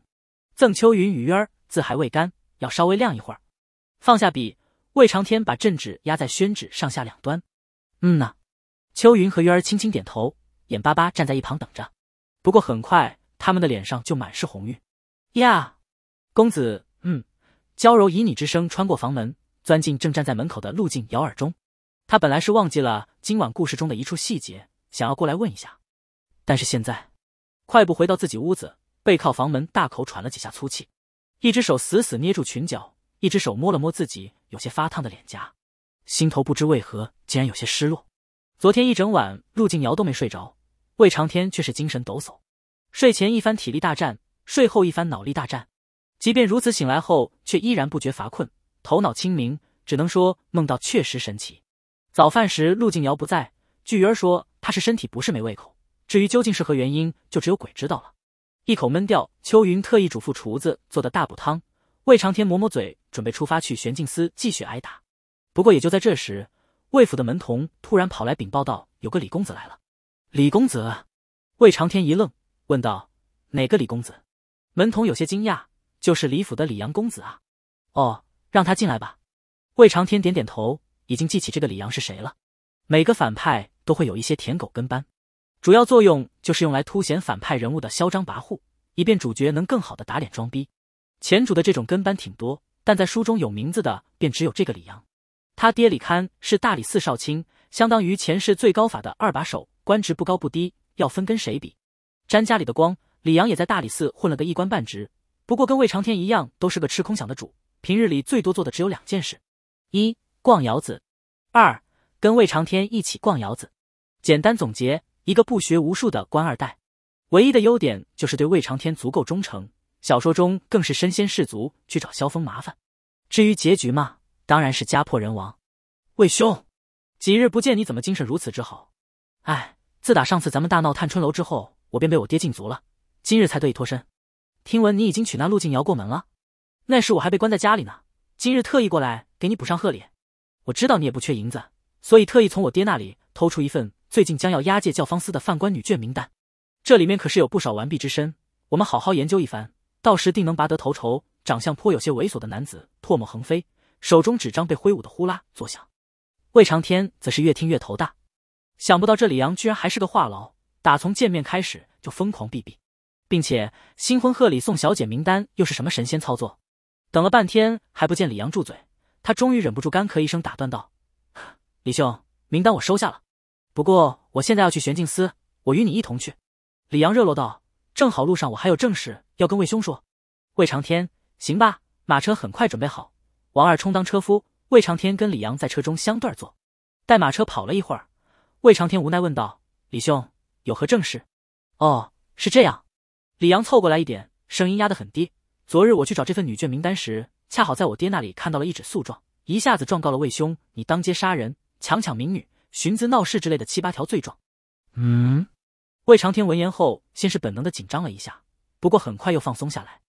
赠秋云与鱼儿。字还未干，要稍微晾一会儿。放下笔。魏长天把镇纸压在宣纸上下两端，嗯呐，秋云和鱼儿轻轻点头，眼巴巴站在一旁等着。不过很快，他们的脸上就满是红晕。呀，公子，嗯，娇柔以你之声穿过房门，钻进正站在门口的陆静瑶耳中。他本来是忘记了今晚故事中的一处细节，想要过来问一下，但是现在，快步回到自己屋子，背靠房门，大口喘了几下粗气，一只手死死捏住裙角，一只手摸了摸自己。有些发烫的脸颊，心头不知为何竟然有些失落。昨天一整晚陆静瑶都没睡着，魏长天却是精神抖擞。睡前一番体力大战，睡后一番脑力大战，即便如此醒来后却依然不觉乏困，头脑清明，只能说梦到确实神奇。早饭时陆静瑶不在，据鱼儿说她是身体不是没胃口，至于究竟是何原因，就只有鬼知道了。一口闷掉秋云特意嘱咐厨子做的大补汤，魏长天抹抹嘴。准备出发去玄镜司继续挨打，不过也就在这时，魏府的门童突然跑来禀报道：“有个李公子来了。”李公子，魏长天一愣，问道：“哪个李公子？”门童有些惊讶：“就是李府的李阳公子啊。”“哦，让他进来吧。”魏长天点点头，已经记起这个李阳是谁了。每个反派都会有一些舔狗跟班，主要作用就是用来凸显反派人物的嚣张跋扈，以便主角能更好的打脸装逼。前主的这种跟班挺多。但在书中有名字的，便只有这个李阳。他爹李堪是大理寺少卿，相当于前世最高法的二把手，官职不高不低。要分跟谁比，沾家里的光，李阳也在大理寺混了个一官半职。不过跟魏长天一样，都是个吃空饷的主。平日里最多做的只有两件事：一逛窑子，二跟魏长天一起逛窑子。简单总结，一个不学无术的官二代，唯一的优点就是对魏长天足够忠诚。小说中更是身先士卒去找萧峰麻烦，至于结局嘛，当然是家破人亡。魏兄，几日不见，你怎么精神如此之好？哎，自打上次咱们大闹探春楼之后，我便被我爹禁足了，今日才得以脱身。听闻你已经娶那陆静瑶过门了，那时我还被关在家里呢。今日特意过来给你补上贺礼。我知道你也不缺银子，所以特意从我爹那里偷出一份最近将要押解教坊司的犯官女眷名单，这里面可是有不少完璧之身，我们好好研究一番。到时定能拔得头筹。长相颇有些猥琐的男子唾沫横飞，手中纸张被挥舞的呼啦作响。魏长天则是越听越头大，想不到这李阳居然还是个话痨，打从见面开始就疯狂避避，并且新婚贺礼送小姐名单又是什么神仙操作？等了半天还不见李阳住嘴，他终于忍不住干咳一声打断道：“李兄，名单我收下了，不过我现在要去玄镜司，我与你一同去。”李阳热络道：“正好路上我还有正事。”要跟魏兄说，魏长天，行吧，马车很快准备好，王二充当车夫，魏长天跟李阳在车中相对坐。待马车跑了一会儿，魏长天无奈问道：“李兄有何正事？”哦，是这样。李阳凑过来一点，声音压得很低：“昨日我去找这份女眷名单时，恰好在我爹那里看到了一纸诉状，一下子状告了魏兄你当街杀人、强抢民女、寻滋闹事之类的七八条罪状。”嗯。魏长天闻言后，先是本能的紧张了一下。不过很快又放松下来。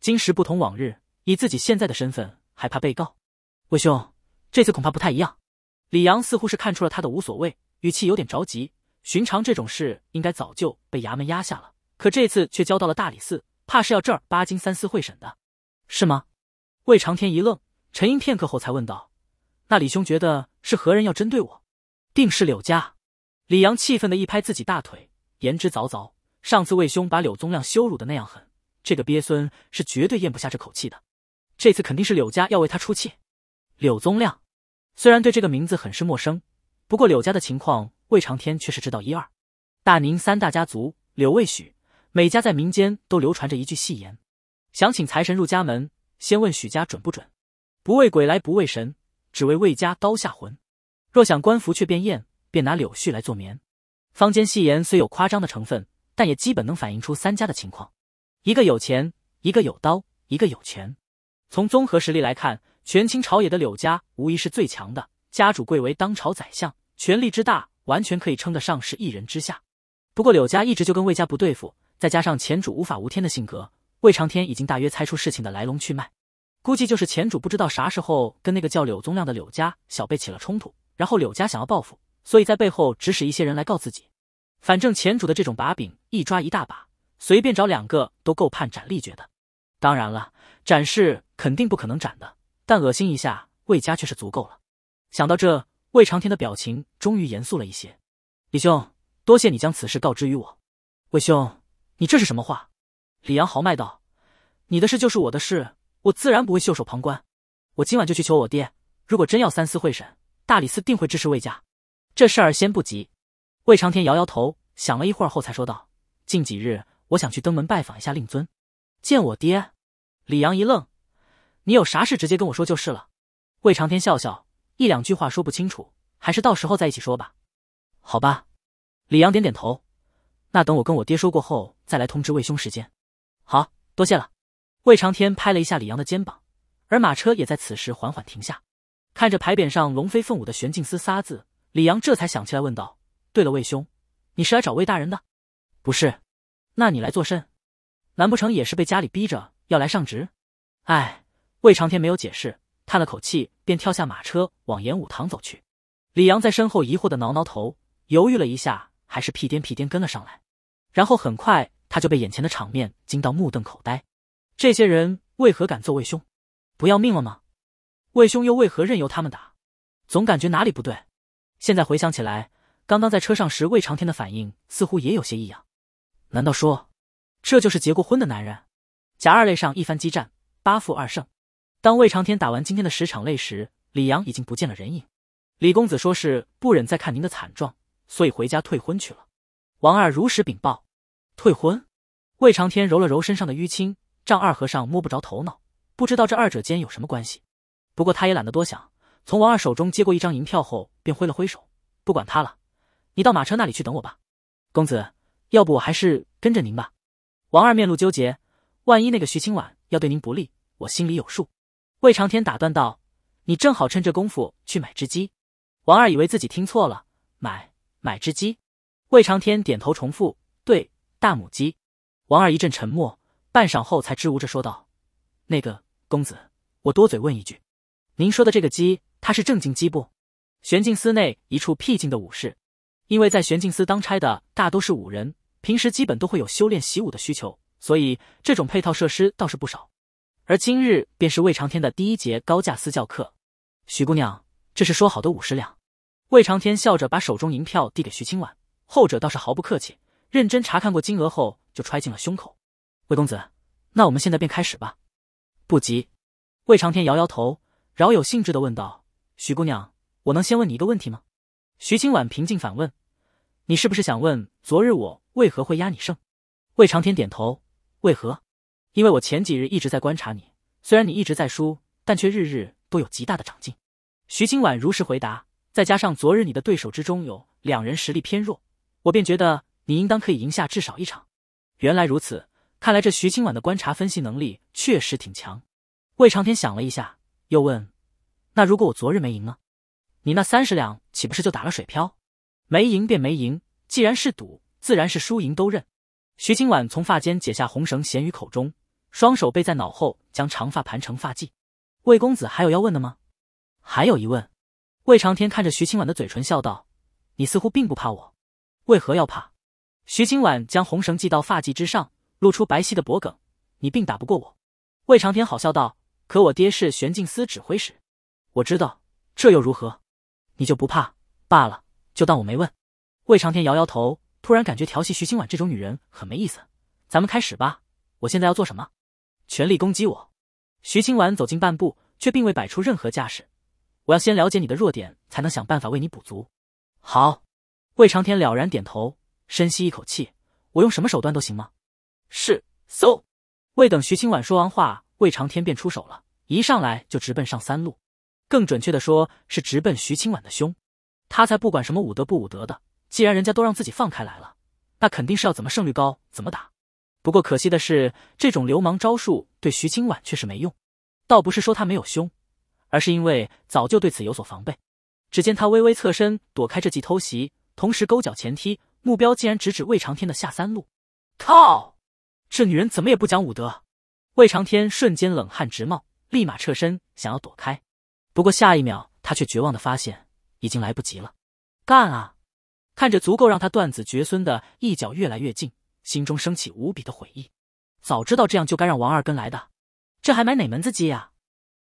今时不同往日，以自己现在的身份还怕被告？魏兄，这次恐怕不太一样。李阳似乎是看出了他的无所谓，语气有点着急。寻常这种事应该早就被衙门压下了，可这次却交到了大理寺，怕是要正儿八经三司会审的，是吗？魏长天一愣，沉吟片刻后才问道：“那李兄觉得是何人要针对我？定是柳家。”李阳气愤的一拍自己大腿，言之凿凿。上次魏兄把柳宗亮羞辱的那样狠，这个鳖孙是绝对咽不下这口气的。这次肯定是柳家要为他出气。柳宗亮虽然对这个名字很是陌生，不过柳家的情况魏长天却是知道一二。大宁三大家族，柳、魏、许，每家在民间都流传着一句戏言：想请财神入家门，先问许家准不准；不为鬼来不为神，只为魏家刀下魂。若想官服却变艳，便拿柳絮来做棉。坊间戏言虽有夸张的成分。但也基本能反映出三家的情况，一个有钱，一个有刀，一个有权。从综合实力来看，权倾朝野的柳家无疑是最强的，家主贵为当朝宰相，权力之大，完全可以称得上是一人之下。不过柳家一直就跟魏家不对付，再加上前主无法无天的性格，魏长天已经大约猜出事情的来龙去脉，估计就是前主不知道啥时候跟那个叫柳宗亮的柳家小辈起了冲突，然后柳家想要报复，所以在背后指使一些人来告自己。反正前主的这种把柄一抓一大把，随便找两个都够判斩立决的。当然了，斩是肯定不可能斩的，但恶心一下魏家却是足够了。想到这，魏长天的表情终于严肃了一些。李兄，多谢你将此事告知于我。魏兄，你这是什么话？李阳豪迈道：“你的事就是我的事，我自然不会袖手旁观。我今晚就去求我爹，如果真要三司会审，大理寺定会支持魏家。这事儿先不急。”魏长天摇摇头，想了一会儿后才说道：“近几日，我想去登门拜访一下令尊，见我爹。”李阳一愣：“你有啥事直接跟我说就是了。”魏长天笑笑：“一两句话说不清楚，还是到时候再一起说吧。”“好吧。”李阳点点头：“那等我跟我爹说过后再来通知魏兄时间。”“好，多谢了。”魏长天拍了一下李阳的肩膀，而马车也在此时缓缓停下。看着牌匾上龙飞凤舞的“玄镜司”仨字，李阳这才想起来问道：对了，魏兄，你是来找魏大人的？不是，那你来作甚？难不成也是被家里逼着要来上职？哎，魏长天没有解释，叹了口气，便跳下马车往演武堂走去。李阳在身后疑惑的挠挠头，犹豫了一下，还是屁颠屁颠跟了上来。然后很快他就被眼前的场面惊到目瞪口呆：这些人为何敢揍魏兄？不要命了吗？魏兄又为何任由他们打？总感觉哪里不对。现在回想起来。刚刚在车上时，魏长天的反应似乎也有些异样。难道说，这就是结过婚的男人？甲二类上一番激战，八负二胜。当魏长天打完今天的十场擂时，李阳已经不见了人影。李公子说是不忍再看您的惨状，所以回家退婚去了。王二如实禀报。退婚？魏长天揉了揉身上的淤青，丈二和尚摸不着头脑，不知道这二者间有什么关系。不过他也懒得多想，从王二手中接过一张银票后，便挥了挥手，不管他了。你到马车那里去等我吧，公子。要不我还是跟着您吧。王二面露纠结，万一那个徐清婉要对您不利，我心里有数。魏长天打断道：“你正好趁这功夫去买只鸡。”王二以为自己听错了，“买买只鸡？”魏长天点头重复：“对，大母鸡。”王二一阵沉默，半晌后才支吾着说道：“那个公子，我多嘴问一句，您说的这个鸡，它是正经鸡不？”玄镜司内一处僻静的武士。因为在玄镜司当差的大多是武人，平时基本都会有修炼习武的需求，所以这种配套设施倒是不少。而今日便是魏长天的第一节高价私教课。徐姑娘，这是说好的五十两。魏长天笑着把手中银票递给徐清婉，后者倒是毫不客气，认真查看过金额后就揣进了胸口。魏公子，那我们现在便开始吧。不急。魏长天摇摇头，饶有兴致的问道：“徐姑娘，我能先问你一个问题吗？”徐清婉平静反问。你是不是想问，昨日我为何会压你胜？魏长天点头。为何？因为我前几日一直在观察你，虽然你一直在输，但却日日都有极大的长进。徐清婉如实回答。再加上昨日你的对手之中有两人实力偏弱，我便觉得你应当可以赢下至少一场。原来如此，看来这徐清婉的观察分析能力确实挺强。魏长天想了一下，又问：“那如果我昨日没赢呢？你那三十两岂不是就打了水漂？”没赢便没赢，既然是赌，自然是输赢都认。徐清婉从发间解下红绳，衔于口中，双手背在脑后，将长发盘成发髻。魏公子还有要问的吗？还有一问。魏长天看着徐清婉的嘴唇，笑道：“你似乎并不怕我，为何要怕？”徐清婉将红绳系到发髻之上，露出白皙的脖颈。你并打不过我。魏长天好笑道：“可我爹是玄镜司指挥使，我知道，这又如何？你就不怕罢了。”就当我没问。魏长天摇摇头，突然感觉调戏徐清婉这种女人很没意思。咱们开始吧。我现在要做什么？全力攻击我。徐清婉走近半步，却并未摆出任何架势。我要先了解你的弱点，才能想办法为你补足。好。魏长天了然点头，深吸一口气。我用什么手段都行吗？是。搜。未等徐清婉说完话，魏长天便出手了，一上来就直奔上三路，更准确的说是直奔徐清婉的胸。他才不管什么武德不武德的，既然人家都让自己放开来了，那肯定是要怎么胜率高怎么打。不过可惜的是，这种流氓招数对徐清婉却是没用。倒不是说她没有胸，而是因为早就对此有所防备。只见她微微侧身躲开这记偷袭，同时勾脚前踢，目标竟然直指魏长天的下三路。靠！这女人怎么也不讲武德！魏长天瞬间冷汗直冒，立马侧身想要躲开。不过下一秒，他却绝望的发现。已经来不及了，干啊！看着足够让他断子绝孙的一脚越来越近，心中升起无比的悔意。早知道这样，就该让王二跟来的。这还买哪门子鸡呀？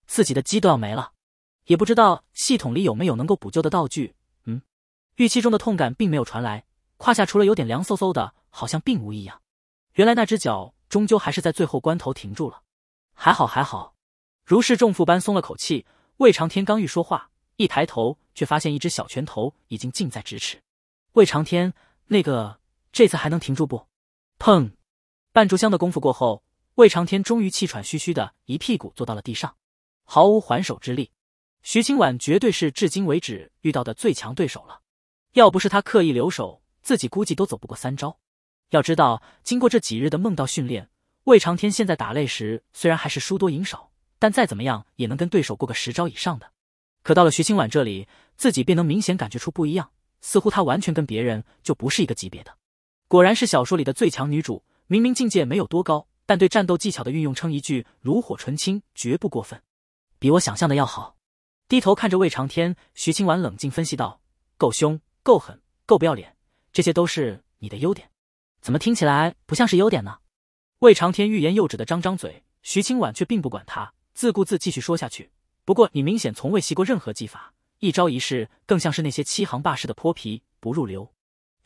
自己的鸡都要没了，也不知道系统里有没有能够补救的道具。嗯，预期中的痛感并没有传来，胯下除了有点凉飕飕的，好像并无异样。原来那只脚终究还是在最后关头停住了。还好，还好。如释重负般松了口气。魏长天刚一说话，一抬头。却发现一只小拳头已经近在咫尺。魏长天，那个这次还能停住不？砰！半炷香的功夫过后，魏长天终于气喘吁吁的一屁股坐到了地上，毫无还手之力。徐清婉绝对是至今为止遇到的最强对手了。要不是他刻意留手，自己估计都走不过三招。要知道，经过这几日的梦道训练，魏长天现在打擂时虽然还是输多赢少，但再怎么样也能跟对手过个十招以上的。可到了徐清婉这里，自己便能明显感觉出不一样，似乎她完全跟别人就不是一个级别的。果然，是小说里的最强女主。明明境界没有多高，但对战斗技巧的运用，称一句炉火纯青，绝不过分。比我想象的要好。低头看着魏长天，徐清婉冷静分析道：“够凶，够狠，够不要脸，这些都是你的优点。怎么听起来不像是优点呢？”魏长天欲言又止的张张嘴，徐清婉却并不管他，自顾自继续说下去。不过你明显从未习过任何技法，一招一式更像是那些欺行霸市的泼皮，不入流。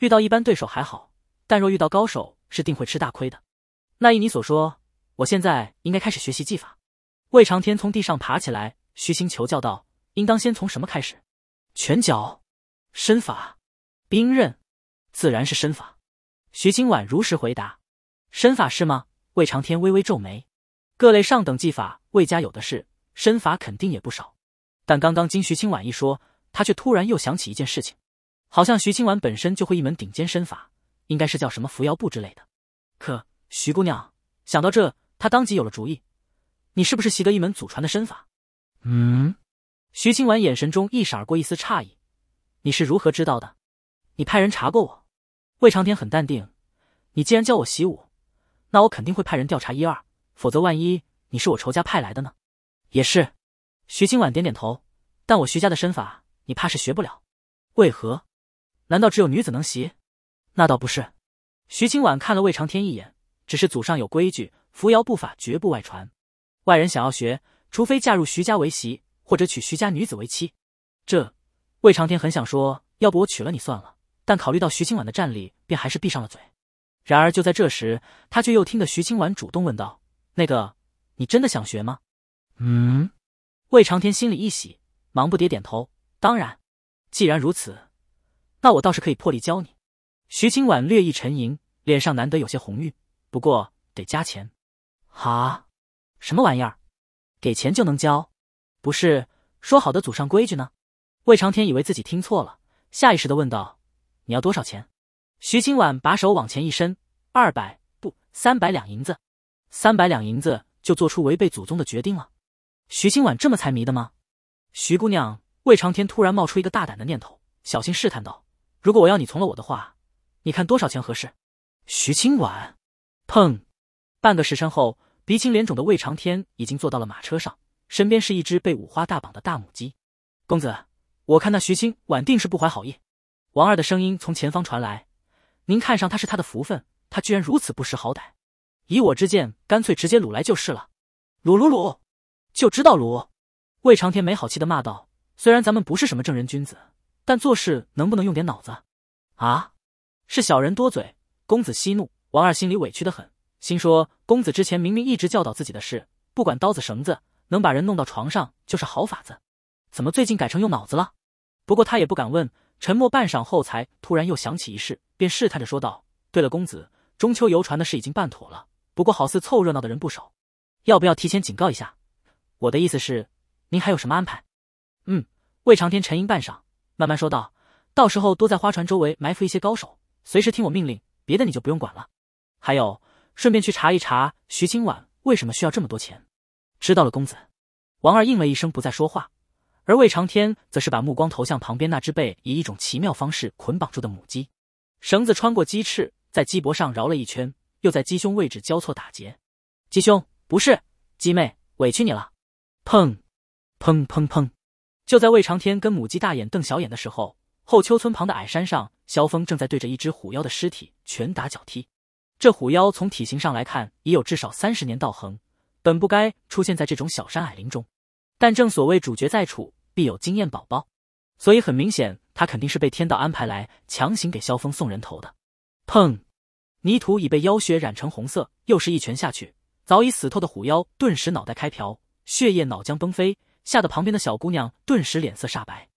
遇到一般对手还好，但若遇到高手，是定会吃大亏的。那依你所说，我现在应该开始学习技法。魏长天从地上爬起来，虚心求教道：“应当先从什么开始？拳脚、身法、兵刃，自然是身法。”徐清婉如实回答：“身法是吗？”魏长天微微皱眉：“各类上等技法，魏家有的是。”身法肯定也不少，但刚刚经徐清婉一说，他却突然又想起一件事情，好像徐清婉本身就会一门顶尖身法，应该是叫什么扶摇步之类的。可徐姑娘想到这，她当即有了主意：你是不是习得一门祖传的身法？嗯。徐清婉眼神中一闪而过一丝诧异：你是如何知道的？你派人查过我？魏长天很淡定：你既然教我习武，那我肯定会派人调查一二，否则万一你是我仇家派来的呢？也是，徐清婉点点头。但我徐家的身法，你怕是学不了。为何？难道只有女子能习？那倒不是。徐清婉看了魏长天一眼，只是祖上有规矩，扶摇步法绝不外传。外人想要学，除非嫁入徐家为媳，或者娶徐家女子为妻。这，魏长天很想说，要不我娶了你算了。但考虑到徐清婉的战力，便还是闭上了嘴。然而就在这时，他却又听得徐清婉主动问道：“那个，你真的想学吗？”嗯，魏长天心里一喜，忙不迭点头。当然，既然如此，那我倒是可以破例教你。徐清婉略一沉吟，脸上难得有些红晕，不过得加钱。哈？什么玩意儿？给钱就能教？不是说好的祖上规矩呢？魏长天以为自己听错了，下意识的问道：“你要多少钱？”徐清婉把手往前一伸，二百不三百两银子，三百两银子就做出违背祖宗的决定了。徐清婉这么财迷的吗？徐姑娘，魏长天突然冒出一个大胆的念头，小心试探道：“如果我要你从了我的话，你看多少钱合适？”徐清婉，砰！半个时辰后，鼻青脸肿的魏长天已经坐到了马车上，身边是一只被五花大绑的大母鸡。公子，我看那徐清婉定是不怀好意。王二的声音从前方传来：“您看上她是她的福分，她居然如此不识好歹。以我之见，干脆直接掳来就是了，掳掳掳。”就知道鲁，魏长天没好气的骂道：“虽然咱们不是什么正人君子，但做事能不能用点脑子？啊，是小人多嘴，公子息怒。”王二心里委屈的很，心说：“公子之前明明一直教导自己的事，不管刀子绳子，能把人弄到床上就是好法子，怎么最近改成用脑子了？”不过他也不敢问。沉默半晌后，才突然又想起一事，便试探着说道：“对了，公子，中秋游船的事已经办妥了，不过好似凑热闹的人不少，要不要提前警告一下？”我的意思是，您还有什么安排？嗯，魏长天沉吟半晌，慢慢说道：“到时候多在花船周围埋伏一些高手，随时听我命令。别的你就不用管了。还有，顺便去查一查徐清婉为什么需要这么多钱。”知道了，公子。王二应了一声，不再说话。而魏长天则是把目光投向旁边那只被以一种奇妙方式捆绑住的母鸡，绳子穿过鸡翅，在鸡脖上绕了一圈，又在鸡胸位置交错打结。鸡兄，不是鸡妹，委屈你了。砰，砰砰砰！就在魏长天跟母鸡大眼瞪小眼的时候，后丘村旁的矮山上，萧峰正在对着一只虎妖的尸体拳打脚踢。这虎妖从体型上来看，已有至少三十年道行，本不该出现在这种小山矮林中。但正所谓主角在处必有经验宝宝，所以很明显，他肯定是被天道安排来强行给萧峰送人头的。砰！泥土已被妖血染成红色，又是一拳下去，早已死透的虎妖顿时脑袋开瓢。血液脑浆崩飞，吓得旁边的小姑娘顿时脸色煞白。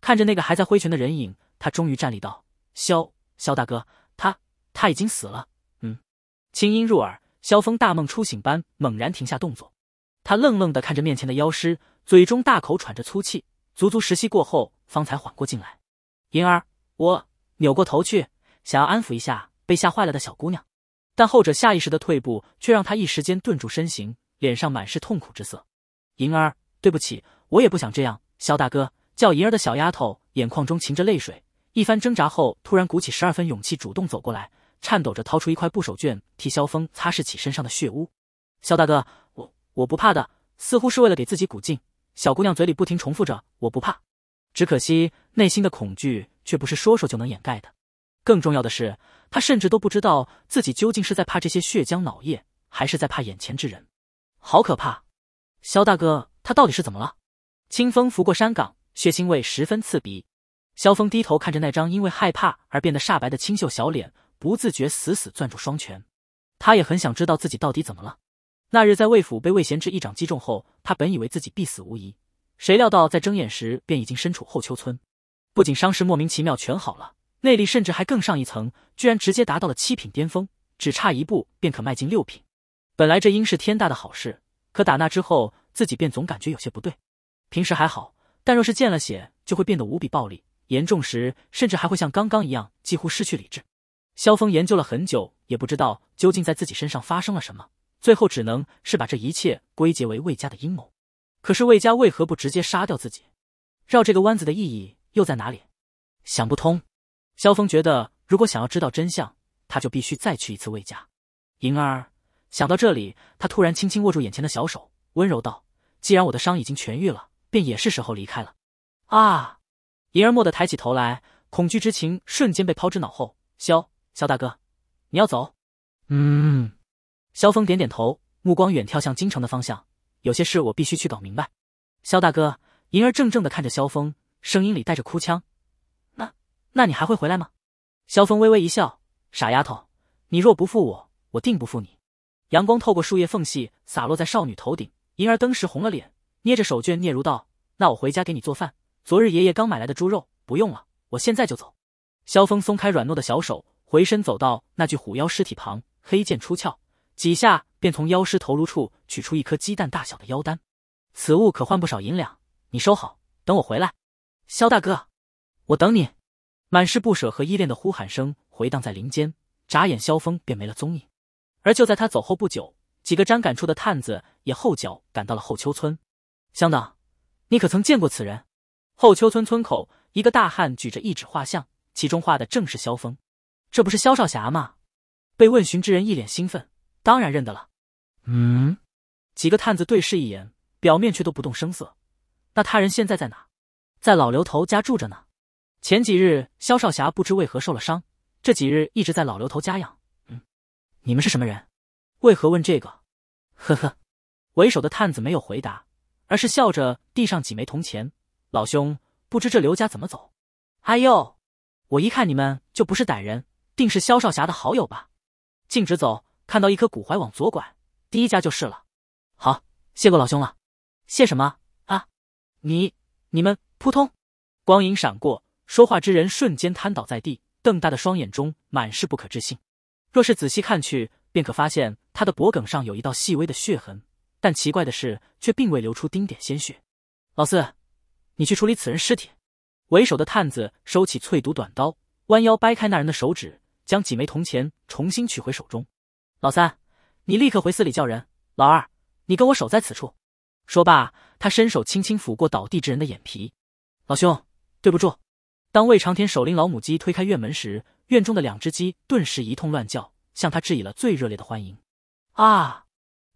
看着那个还在挥拳的人影，她终于站立道：“萧萧大哥，他他已经死了。”嗯，轻音入耳，萧峰大梦初醒般猛然停下动作。他愣愣地看着面前的妖尸，嘴中大口喘着粗气，足足十息过后方才缓过劲来。银儿，我扭过头去，想要安抚一下被吓坏了的小姑娘，但后者下意识的退步却让他一时间顿住身形，脸上满是痛苦之色。银儿，对不起，我也不想这样。萧大哥叫银儿的小丫头眼眶中噙着泪水，一番挣扎后，突然鼓起十二分勇气，主动走过来，颤抖着掏出一块布手绢，替萧峰擦拭起身上的血污。萧大哥，我我不怕的。似乎是为了给自己鼓劲，小姑娘嘴里不停重复着“我不怕”。只可惜内心的恐惧却不是说说就能掩盖的。更重要的是，她甚至都不知道自己究竟是在怕这些血浆脑液，还是在怕眼前之人。好可怕。萧大哥，他到底是怎么了？清风拂过山岗，血腥味十分刺鼻。萧峰低头看着那张因为害怕而变得煞白的清秀小脸，不自觉死死攥住双拳。他也很想知道自己到底怎么了。那日在魏府被魏贤之一掌击中后，他本以为自己必死无疑，谁料到在睁眼时便已经身处后丘村，不仅伤势莫名其妙全好了，内力甚至还更上一层，居然直接达到了七品巅峰，只差一步便可迈进六品。本来这应是天大的好事。可打那之后，自己便总感觉有些不对。平时还好，但若是见了血，就会变得无比暴力，严重时甚至还会像刚刚一样，几乎失去理智。萧峰研究了很久，也不知道究竟在自己身上发生了什么，最后只能是把这一切归结为魏家的阴谋。可是魏家为何不直接杀掉自己？绕这个弯子的意义又在哪里？想不通。萧峰觉得，如果想要知道真相，他就必须再去一次魏家。莹儿。想到这里，他突然轻轻握住眼前的小手，温柔道：“既然我的伤已经痊愈了，便也是时候离开了。”啊！银儿蓦地抬起头来，恐惧之情瞬间被抛之脑后。萧萧大哥，你要走？嗯。萧峰点点头，目光远眺向京城的方向。有些事我必须去搞明白。萧大哥，银儿怔怔地看着萧峰，声音里带着哭腔：“那，那你还会回来吗？”萧峰微微一笑：“傻丫头，你若不负我，我定不负你。”阳光透过树叶缝隙洒落在少女头顶，银儿登时红了脸，捏着手绢嗫嚅道：“那我回家给你做饭。昨日爷爷刚买来的猪肉不用了，我现在就走。”萧峰松开软糯的小手，回身走到那具虎妖尸体旁，黑剑出鞘，几下便从妖尸头颅处取出一颗鸡蛋大小的妖丹。此物可换不少银两，你收好，等我回来。萧大哥，我等你。满是不舍和依恋的呼喊声回荡在林间，眨眼，萧峰便没了踪影。而就在他走后不久，几个沾赶处的探子也后脚赶到了后丘村。乡党，你可曾见过此人？后丘村村口，一个大汉举着一纸画像，其中画的正是萧峰。这不是萧少侠吗？被问询之人一脸兴奋，当然认得了。嗯，几个探子对视一眼，表面却都不动声色。那他人现在在哪？在老刘头家住着呢。前几日萧少侠不知为何受了伤，这几日一直在老刘头家养。你们是什么人？为何问这个？呵呵，为首的探子没有回答，而是笑着递上几枚铜钱。老兄，不知这刘家怎么走？哎呦，我一看你们就不是歹人，定是萧少侠的好友吧？径直走，看到一棵古槐往左拐，第一家就是了。好，谢过老兄了。谢什么啊？你、你们，扑通，光影闪过，说话之人瞬间瘫倒在地，瞪大的双眼中满是不可置信。若是仔细看去，便可发现他的脖颈上有一道细微的血痕，但奇怪的是，却并未流出丁点鲜血。老四，你去处理此人尸体。为首的探子收起淬毒短刀，弯腰掰开那人的手指，将几枚铜钱重新取回手中。老三，你立刻回寺里叫人。老二，你跟我守在此处。说罢，他伸手轻轻抚过倒地之人的眼皮。老兄，对不住。当魏长天手拎老母鸡推开院门时。院中的两只鸡顿时一通乱叫，向他致以了最热烈的欢迎。啊，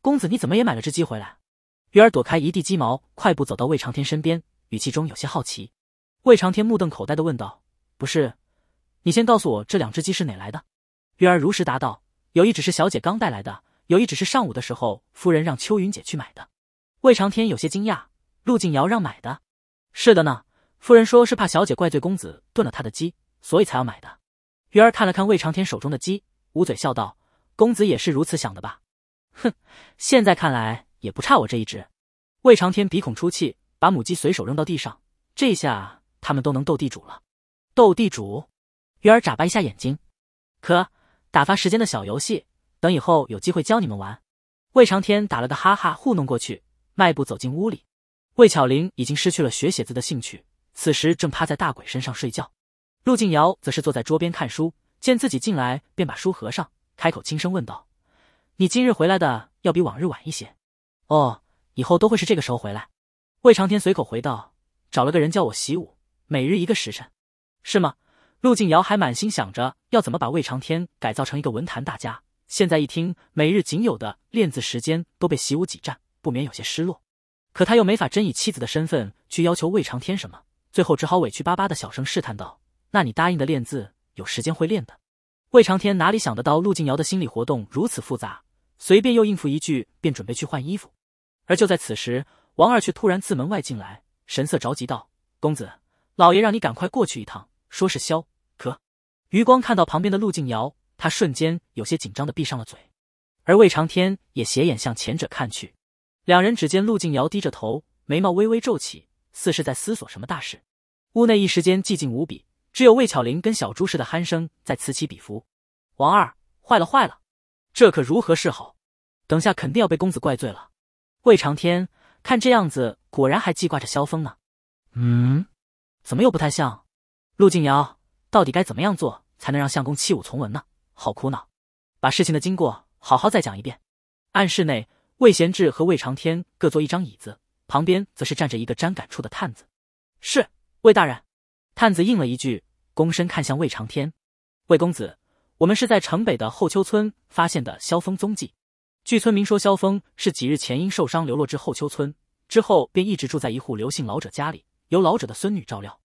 公子你怎么也买了只鸡回来？月儿躲开一地鸡毛，快步走到魏长天身边，语气中有些好奇。魏长天目瞪口呆的问道：“不是，你先告诉我这两只鸡是哪来的？”月儿如实答道：“有一只是小姐刚带来的，有一只是上午的时候夫人让秋云姐去买的。”魏长天有些惊讶：“陆静瑶让买的？是的呢，夫人说是怕小姐怪罪公子炖了她的鸡，所以才要买的。”鱼儿看了看魏长天手中的鸡，捂嘴笑道：“公子也是如此想的吧？”哼，现在看来也不差我这一只。魏长天鼻孔出气，把母鸡随手扔到地上。这下他们都能斗地主了。斗地主？鱼儿眨巴一下眼睛，可打发时间的小游戏，等以后有机会教你们玩。魏长天打了个哈哈糊弄过去，迈步走进屋里。魏巧玲已经失去了学写字的兴趣，此时正趴在大鬼身上睡觉。陆静瑶则是坐在桌边看书，见自己进来，便把书合上，开口轻声问道：“你今日回来的要比往日晚一些。”“哦，以后都会是这个时候回来。”魏长天随口回道：“找了个人教我习武，每日一个时辰。”“是吗？”陆静瑶还满心想着要怎么把魏长天改造成一个文坛大家，现在一听每日仅有的练字时间都被习武挤占，不免有些失落。可他又没法真以妻子的身份去要求魏长天什么，最后只好委屈巴巴的小声试探道。那你答应的练字，有时间会练的。魏长天哪里想得到陆静瑶的心理活动如此复杂，随便又应付一句，便准备去换衣服。而就在此时，王二却突然自门外进来，神色着急道：“公子，老爷让你赶快过去一趟，说是萧可。”余光看到旁边的陆静瑶，他瞬间有些紧张的闭上了嘴。而魏长天也斜眼向前者看去，两人只见陆静瑶低着头，眉毛微微皱起，似是在思索什么大事。屋内一时间寂静无比。只有魏巧玲跟小猪似的鼾声在此起彼伏。王二，坏了坏了，这可如何是好？等下肯定要被公子怪罪了。魏长天，看这样子，果然还记挂着萧峰呢。嗯，怎么又不太像？陆静瑶，到底该怎么样做才能让相公弃武从文呢？好苦恼。把事情的经过好好再讲一遍。暗室内，魏贤志和魏长天各坐一张椅子，旁边则是站着一个沾杆处的探子。是魏大人。探子应了一句，躬身看向魏长天：“魏公子，我们是在城北的后丘村发现的萧峰踪迹。据村民说，萧峰是几日前因受伤流落至后丘村，之后便一直住在一户刘姓老者家里，由老者的孙女照料。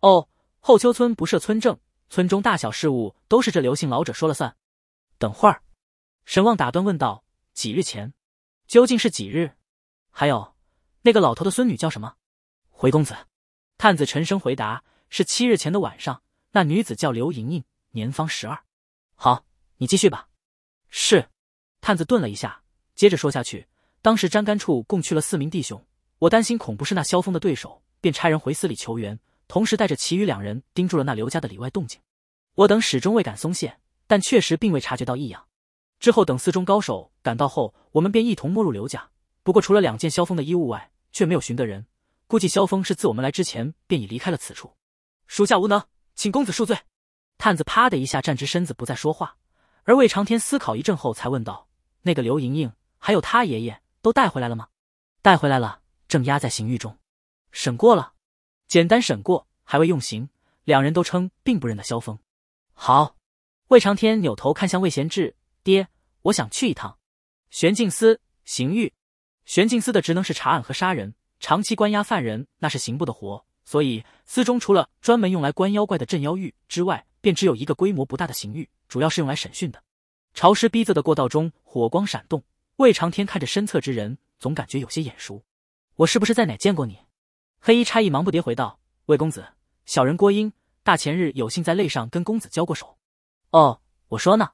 哦，后丘村不设村政，村中大小事务都是这刘姓老者说了算。等会儿，沈望打断问道：几日前？究竟是几日？还有，那个老头的孙女叫什么？”回公子，探子沉声回答。是七日前的晚上，那女子叫刘莹莹，年方十二。好，你继续吧。是，探子顿了一下，接着说下去。当时沾干处共去了四名弟兄，我担心恐不是那萧峰的对手，便差人回寺里求援，同时带着其余两人盯住了那刘家的里外动静。我等始终未敢松懈，但确实并未察觉到异样。之后等寺中高手赶到后，我们便一同摸入刘家。不过除了两件萧峰的衣物外，却没有寻得人。估计萧峰是自我们来之前便已离开了此处。属下无能，请公子恕罪。探子啪的一下站直身子，不再说话。而魏长天思考一阵后，才问道：“那个刘莹莹，还有他爷爷都带回来了吗？”“带回来了，正押在刑狱中，审过了，简单审过，还未用刑。两人都称并不认得萧峰。”“好。”魏长天扭头看向魏贤志：“爹，我想去一趟玄镜司刑狱。玄镜司的职能是查案和杀人，长期关押犯人那是刑部的活。”所以，寺中除了专门用来关妖怪的镇妖狱之外，便只有一个规模不大的刑狱，主要是用来审讯的。潮湿逼仄的过道中，火光闪动。魏长天看着身侧之人，总感觉有些眼熟。我是不是在哪见过你？黑衣差役忙不迭回道：“魏公子，小人郭英，大前日有幸在擂上跟公子交过手。”哦，我说呢。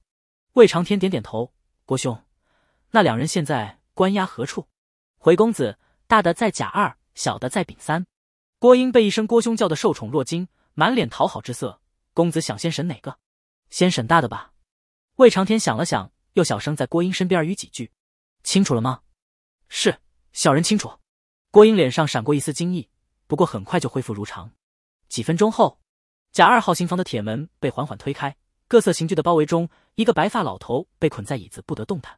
魏长天点点头：“郭兄，那两人现在关押何处？”回公子，大的在甲二，小的在丙三。郭英被一声“郭兄”叫得受宠若惊，满脸讨好之色。公子想先审哪个？先审大的吧。魏长天想了想，又小声在郭英身边耳语几句。清楚了吗？是小人清楚。郭英脸上闪过一丝惊异，不过很快就恢复如常。几分钟后，甲二号刑房的铁门被缓缓推开，各色刑具的包围中，一个白发老头被捆在椅子不得动弹。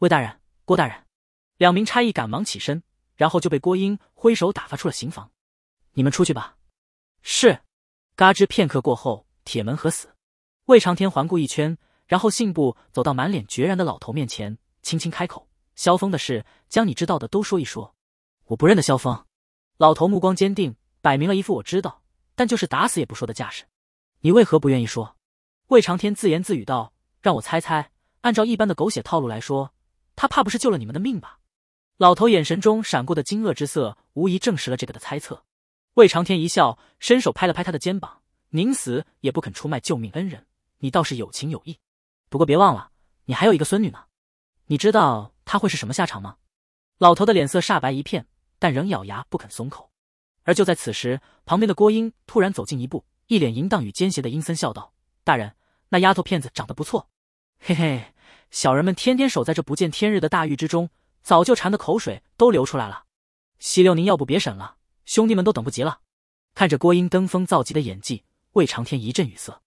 魏大人，郭大人，两名差役赶忙起身，然后就被郭英挥手打发出了刑房。你们出去吧。是，嘎吱片刻过后，铁门合死。魏长天环顾一圈，然后信步走到满脸决然的老头面前，轻轻开口：“萧峰的事，将你知道的都说一说。”我不认得萧峰。老头目光坚定，摆明了一副我知道，但就是打死也不说的架势。你为何不愿意说？魏长天自言自语道：“让我猜猜，按照一般的狗血套路来说，他怕不是救了你们的命吧？”老头眼神中闪过的惊愕之色，无疑证实了这个的猜测。魏长天一笑，伸手拍了拍他的肩膀，宁死也不肯出卖救命恩人，你倒是有情有义。不过别忘了，你还有一个孙女呢，你知道她会是什么下场吗？老头的脸色煞白一片，但仍咬牙不肯松口。而就在此时，旁边的郭英突然走近一步，一脸淫荡与奸邪的阴森笑道：“大人，那丫头片子长得不错，嘿嘿，小人们天天守在这不见天日的大狱之中，早就馋的口水都流出来了。西六，您要不别审了？”兄弟们都等不及了，看着郭英登峰造极的演技，魏长天一阵语塞，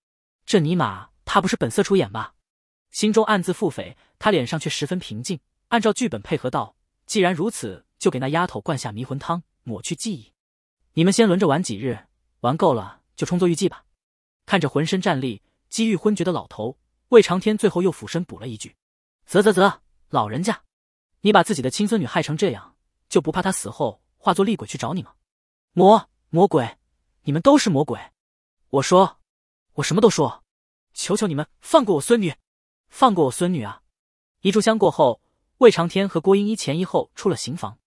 这尼玛他不是本色出演吧？心中暗自腹诽，他脸上却十分平静，按照剧本配合道：“既然如此，就给那丫头灌下迷魂汤，抹去记忆。你们先轮着玩几日，玩够了就充作预计吧。”看着浑身战栗、机遇昏厥的老头，魏长天最后又俯身补了一句：“啧啧啧，老人家，你把自己的亲孙女害成这样，就不怕她死后化作厉鬼去找你吗？”魔魔鬼，你们都是魔鬼！我说，我什么都说，求求你们放过我孙女，放过我孙女啊！一炷香过后，魏长天和郭英一前一后出了刑房，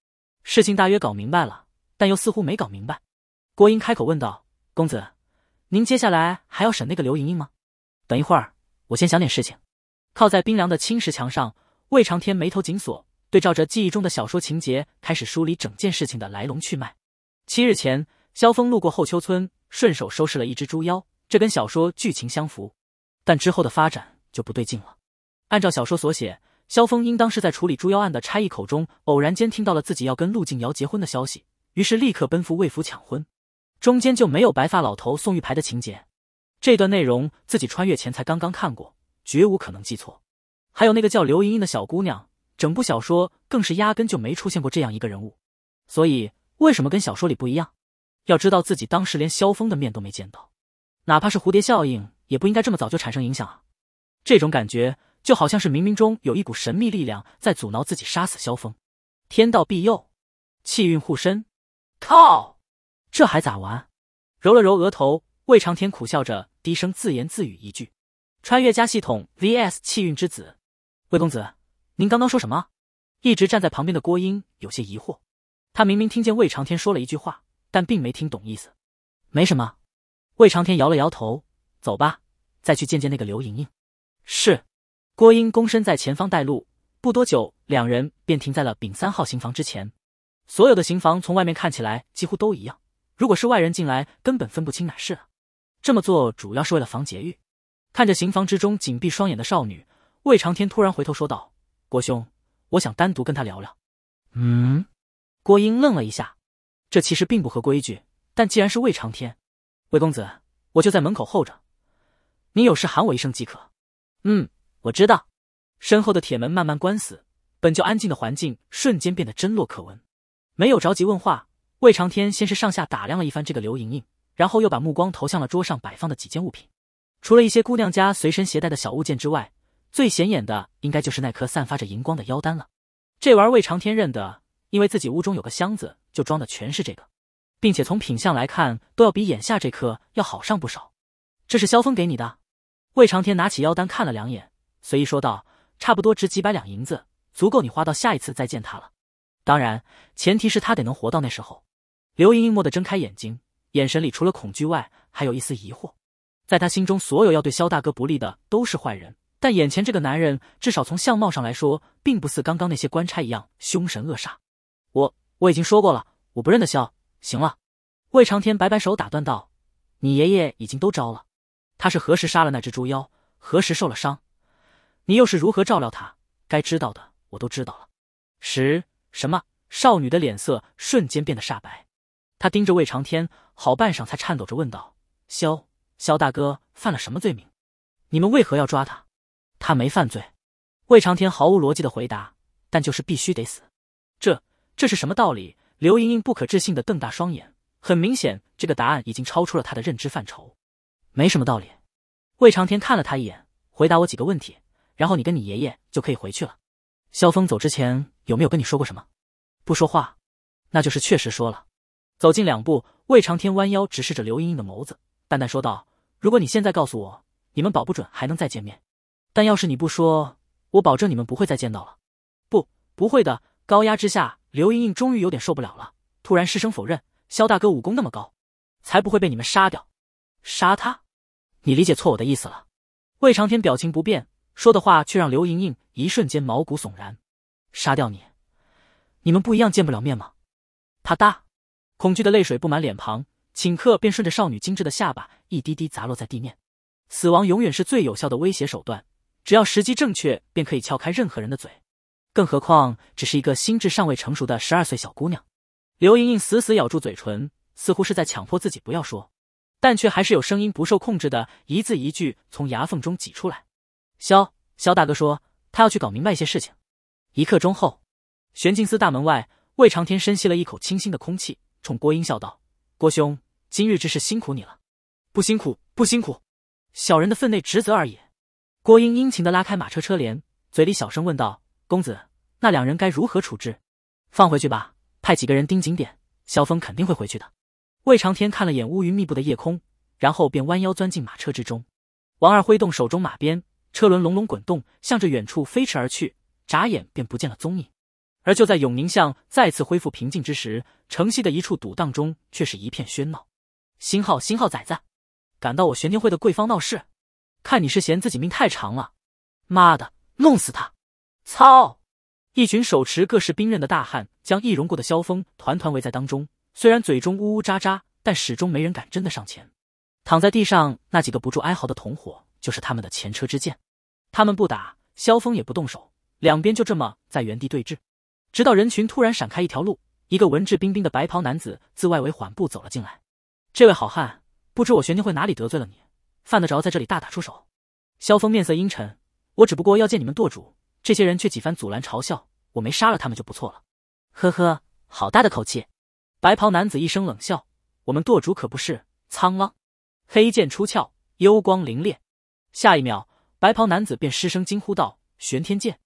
事情大约搞明白了，但又似乎没搞明白。郭英开口问道：“公子，您接下来还要审那个刘莹莹吗？”等一会儿，我先想点事情。靠在冰凉的青石墙上，魏长天眉头紧锁，对照着记忆中的小说情节，开始梳理整件事情的来龙去脉。七日前，萧峰路过后丘村，顺手收拾了一只猪妖，这跟小说剧情相符。但之后的发展就不对劲了。按照小说所写，萧峰应当是在处理猪妖案的差役口中偶然间听到了自己要跟陆静瑶结婚的消息，于是立刻奔赴魏府抢婚。中间就没有白发老头送玉牌的情节。这段内容自己穿越前才刚刚看过，绝无可能记错。还有那个叫刘莹莹的小姑娘，整部小说更是压根就没出现过这样一个人物。所以。为什么跟小说里不一样？要知道自己当时连萧峰的面都没见到，哪怕是蝴蝶效应，也不应该这么早就产生影响啊！这种感觉就好像是冥冥中有一股神秘力量在阻挠自己杀死萧峰，天道庇佑，气运护身，靠，这还咋玩？揉了揉额头，魏长天苦笑着低声自言自语一句：“穿越加系统 vs 气运之子，魏公子，您刚刚说什么？”一直站在旁边的郭英有些疑惑。他明明听见魏长天说了一句话，但并没听懂意思。没什么，魏长天摇了摇头。走吧，再去见见那个刘莹莹。是，郭英躬身在前方带路。不多久，两人便停在了丙三号刑房之前。所有的刑房从外面看起来几乎都一样，如果是外人进来，根本分不清哪是了。这么做主要是为了防劫狱。看着刑房之中紧闭双眼的少女，魏长天突然回头说道：“郭兄，我想单独跟他聊聊。”嗯。郭英愣了一下，这其实并不合规矩，但既然是魏长天，魏公子，我就在门口候着，你有事喊我一声即可。嗯，我知道。身后的铁门慢慢关死，本就安静的环境瞬间变得真落可闻。没有着急问话，魏长天先是上下打量了一番这个刘莹莹，然后又把目光投向了桌上摆放的几件物品。除了一些姑娘家随身携带的小物件之外，最显眼的应该就是那颗散发着荧光的妖丹了。这玩意儿魏长天认得。因为自己屋中有个箱子，就装的全是这个，并且从品相来看，都要比眼下这颗要好上不少。这是萧峰给你的？魏长天拿起妖丹看了两眼，随意说道：“差不多值几百两银子，足够你花到下一次再见他了。当然，前提是他得能活到那时候。”刘莹莹蓦地睁开眼睛，眼神里除了恐惧外，还有一丝疑惑。在她心中，所有要对萧大哥不利的都是坏人，但眼前这个男人，至少从相貌上来说，并不似刚刚那些官差一样凶神恶煞。我已经说过了，我不认得萧。行了，魏长天摆摆手打断道：“你爷爷已经都招了，他是何时杀了那只猪妖，何时受了伤，你又是如何照料他？该知道的我都知道了。”十什么？少女的脸色瞬间变得煞白，她盯着魏长天好半晌，才颤抖着问道：“萧萧大哥犯了什么罪名？你们为何要抓他？他没犯罪。”魏长天毫无逻辑的回答，但就是必须得死。这。这是什么道理？刘莹莹不可置信的瞪大双眼，很明显，这个答案已经超出了她的认知范畴。没什么道理。魏长天看了他一眼，回答我几个问题，然后你跟你爷爷就可以回去了。萧峰走之前有没有跟你说过什么？不说话，那就是确实说了。走近两步，魏长天弯腰直视着刘莹莹的眸子，淡淡说道：“如果你现在告诉我，你们保不准还能再见面；但要是你不说，我保证你们不会再见到了。不，不会的。高压之下。”刘莹莹终于有点受不了了，突然失声否认：“肖大哥武功那么高，才不会被你们杀掉。”“杀他？”你理解错我的意思了。”魏长天表情不变，说的话却让刘莹莹一瞬间毛骨悚然。“杀掉你，你们不一样见不了面吗？”啪嗒，恐惧的泪水布满脸庞，顷刻便顺着少女精致的下巴一滴滴砸落在地面。死亡永远是最有效的威胁手段，只要时机正确，便可以撬开任何人的嘴。更何况，只是一个心智尚未成熟的十二岁小姑娘，刘莹莹死死咬住嘴唇，似乎是在强迫自己不要说，但却还是有声音不受控制的一字一句从牙缝中挤出来。萧萧大哥说，他要去搞明白一些事情。一刻钟后，玄镜司大门外，魏长天深吸了一口清新的空气，冲郭英笑道：“郭兄，今日之事辛苦你了。”“不辛苦，不辛苦，小人的分内职责而已。”郭英殷勤的拉开马车车帘，嘴里小声问道。公子，那两人该如何处置？放回去吧，派几个人盯紧点。萧峰肯定会回去的。魏长天看了眼乌云密布的夜空，然后便弯腰钻进马车之中。王二挥动手中马鞭，车轮隆隆滚动，向着远处飞驰而去，眨眼便不见了踪影。而就在永宁巷再次恢复平静之时，城西的一处赌档中却是一片喧闹。星号，星号崽子，敢到我玄天会的贵方闹事，看你是嫌自己命太长了！妈的，弄死他！操！一群手持各式兵刃的大汉将易容过的萧峰团团围在当中，虽然嘴中呜呜喳喳，但始终没人敢真的上前。躺在地上那几个不住哀嚎的同伙就是他们的前车之鉴。他们不打，萧峰也不动手，两边就这么在原地对峙，直到人群突然闪开一条路，一个文质彬彬的白袍男子自外围缓步走了进来。这位好汉，不知我玄天会哪里得罪了你，犯得着在这里大打出手？萧峰面色阴沉，我只不过要见你们舵主。这些人却几番阻拦嘲笑，我没杀了他们就不错了。呵呵，好大的口气！白袍男子一声冷笑：“我们舵主可不是苍狼。”黑剑出鞘，幽光凛冽。下一秒，白袍男子便失声惊呼道：“玄天剑，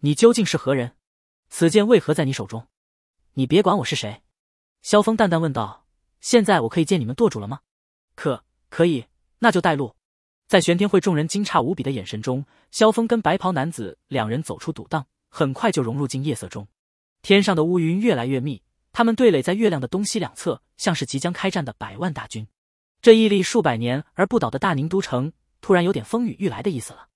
你究竟是何人？此剑为何在你手中？”你别管我是谁。”萧峰淡淡问道：“现在我可以见你们舵主了吗？”“可可以，那就带路。”在玄天会众人惊诧无比的眼神中，萧峰跟白袍男子两人走出赌档，很快就融入进夜色中。天上的乌云越来越密，他们对垒在月亮的东西两侧，像是即将开战的百万大军。这屹立数百年而不倒的大宁都城，突然有点风雨欲来的意思了。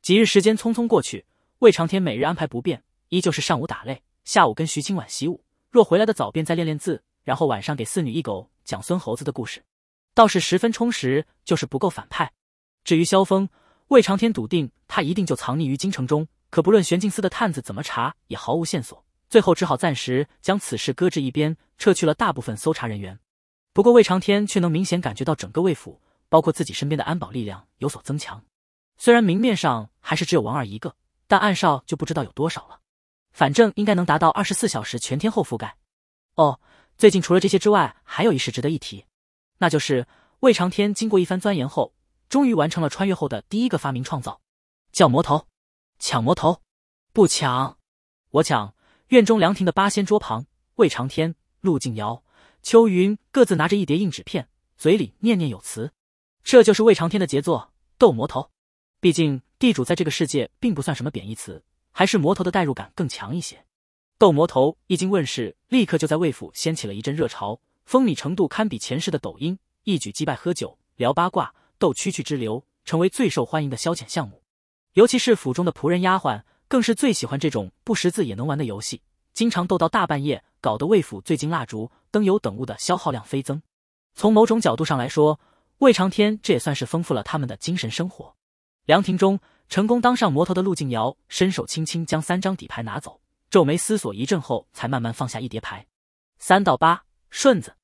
几日时间匆匆过去，魏长天每日安排不变，依旧是上午打擂，下午跟徐清婉习武。若回来的早，便再练练字，然后晚上给四女一狗讲孙猴子的故事，倒是十分充实，就是不够反派。至于萧峰，魏长天笃定他一定就藏匿于京城中，可不论玄镜司的探子怎么查，也毫无线索。最后只好暂时将此事搁置一边，撤去了大部分搜查人员。不过魏长天却能明显感觉到，整个魏府，包括自己身边的安保力量有所增强。虽然明面上还是只有王二一个，但暗哨就不知道有多少了。反正应该能达到二十四小时全天候覆盖。哦，最近除了这些之外，还有一事值得一提，那就是魏长天经过一番钻研后。终于完成了穿越后的第一个发明创造，叫魔头，抢魔头，不抢，我抢。院中凉亭的八仙桌旁，魏长天、陆静瑶、秋云各自拿着一叠硬纸片，嘴里念念有词。这就是魏长天的杰作《斗魔头》。毕竟地主在这个世界并不算什么贬义词，还是魔头的代入感更强一些。《斗魔头》一经问世，立刻就在魏府掀起了一阵热潮，风靡程度堪比前世的抖音，一举击败喝酒聊八卦。斗蛐蛐之流成为最受欢迎的消遣项目，尤其是府中的仆人丫鬟，更是最喜欢这种不识字也能玩的游戏，经常斗到大半夜，搞得魏府最近蜡烛、灯油等物的消耗量飞增。从某种角度上来说，魏长天这也算是丰富了他们的精神生活。凉亭中，成功当上魔头的陆静瑶伸手轻轻将三张底牌拿走，皱眉思索一阵后，才慢慢放下一叠牌。三到八顺子，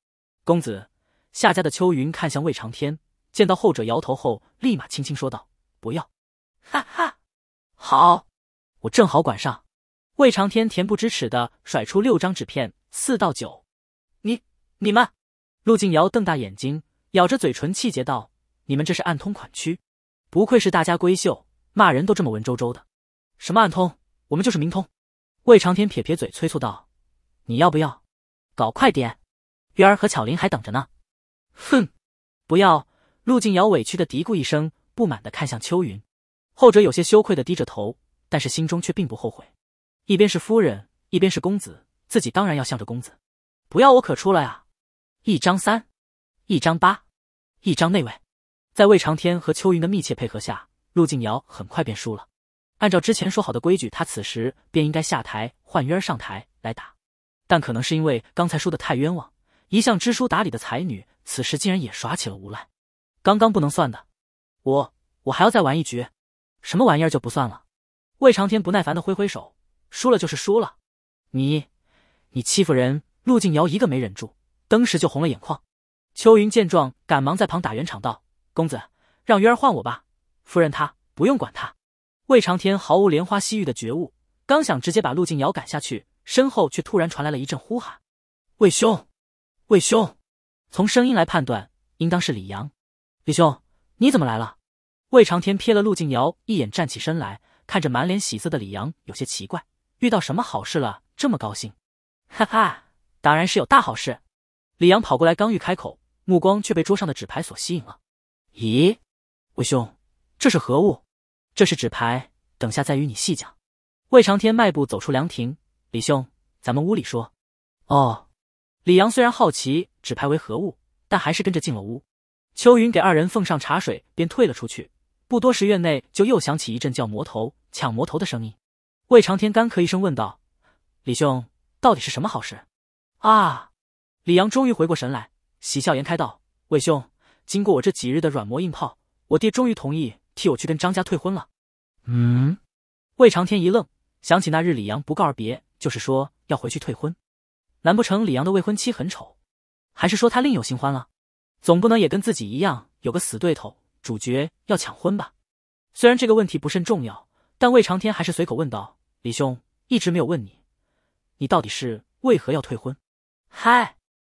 公子夏家的秋云看向魏长天。见到后者摇头后，立马轻轻说道：“不要，哈哈，好，我正好管上。”魏长天恬不知耻的甩出六张纸片，四到九。你、你们，陆静瑶瞪大眼睛，咬着嘴唇，气结道：“你们这是暗通款区？不愧是大家闺秀，骂人都这么文绉绉的。什么暗通，我们就是明通。”魏长天撇撇嘴，催促道：“你要不要？搞快点，月儿和巧玲还等着呢。”哼，不要。陆静瑶委屈的嘀咕一声，不满的看向秋云，后者有些羞愧的低着头，但是心中却并不后悔。一边是夫人，一边是公子，自己当然要向着公子。不要我可出了呀！一张三，一张八，一张那位，在魏长天和秋云的密切配合下，陆静瑶很快便输了。按照之前说好的规矩，她此时便应该下台换渊儿上台来打。但可能是因为刚才输得太冤枉，一向知书达理的才女此时竟然也耍起了无赖。刚刚不能算的，我我还要再玩一局，什么玩意儿就不算了。魏长天不耐烦的挥挥手，输了就是输了。你你欺负人！陆静瑶一个没忍住，登时就红了眼眶。秋云见状，赶忙在旁打圆场道：“公子，让云儿换我吧，夫人她不用管她。”魏长天毫无怜花惜玉的觉悟，刚想直接把陆静瑶赶下去，身后却突然传来了一阵呼喊：“魏兄，魏兄！”从声音来判断，应当是李阳。李兄，你怎么来了？魏长天瞥了陆静瑶一眼，站起身来，看着满脸喜色的李阳，有些奇怪：遇到什么好事了，这么高兴？哈哈，当然是有大好事！李阳跑过来，刚欲开口，目光却被桌上的纸牌所吸引了。咦，魏兄，这是何物？这是纸牌，等下再与你细讲。魏长天迈步走出凉亭，李兄，咱们屋里说。哦。李阳虽然好奇纸牌为何物，但还是跟着进了屋。秋云给二人奉上茶水，便退了出去。不多时，院内就又响起一阵叫“魔头”抢“魔头”的声音。魏长天干咳一声，问道：“李兄，到底是什么好事？”啊！李阳终于回过神来，喜笑颜开道：“魏兄，经过我这几日的软磨硬泡，我爹终于同意替我去跟张家退婚了。”嗯。魏长天一愣，想起那日李阳不告而别，就是说要回去退婚，难不成李阳的未婚妻很丑，还是说他另有新欢了？总不能也跟自己一样有个死对头，主角要抢婚吧？虽然这个问题不甚重要，但魏长天还是随口问道：“李兄一直没有问你，你到底是为何要退婚？”嗨，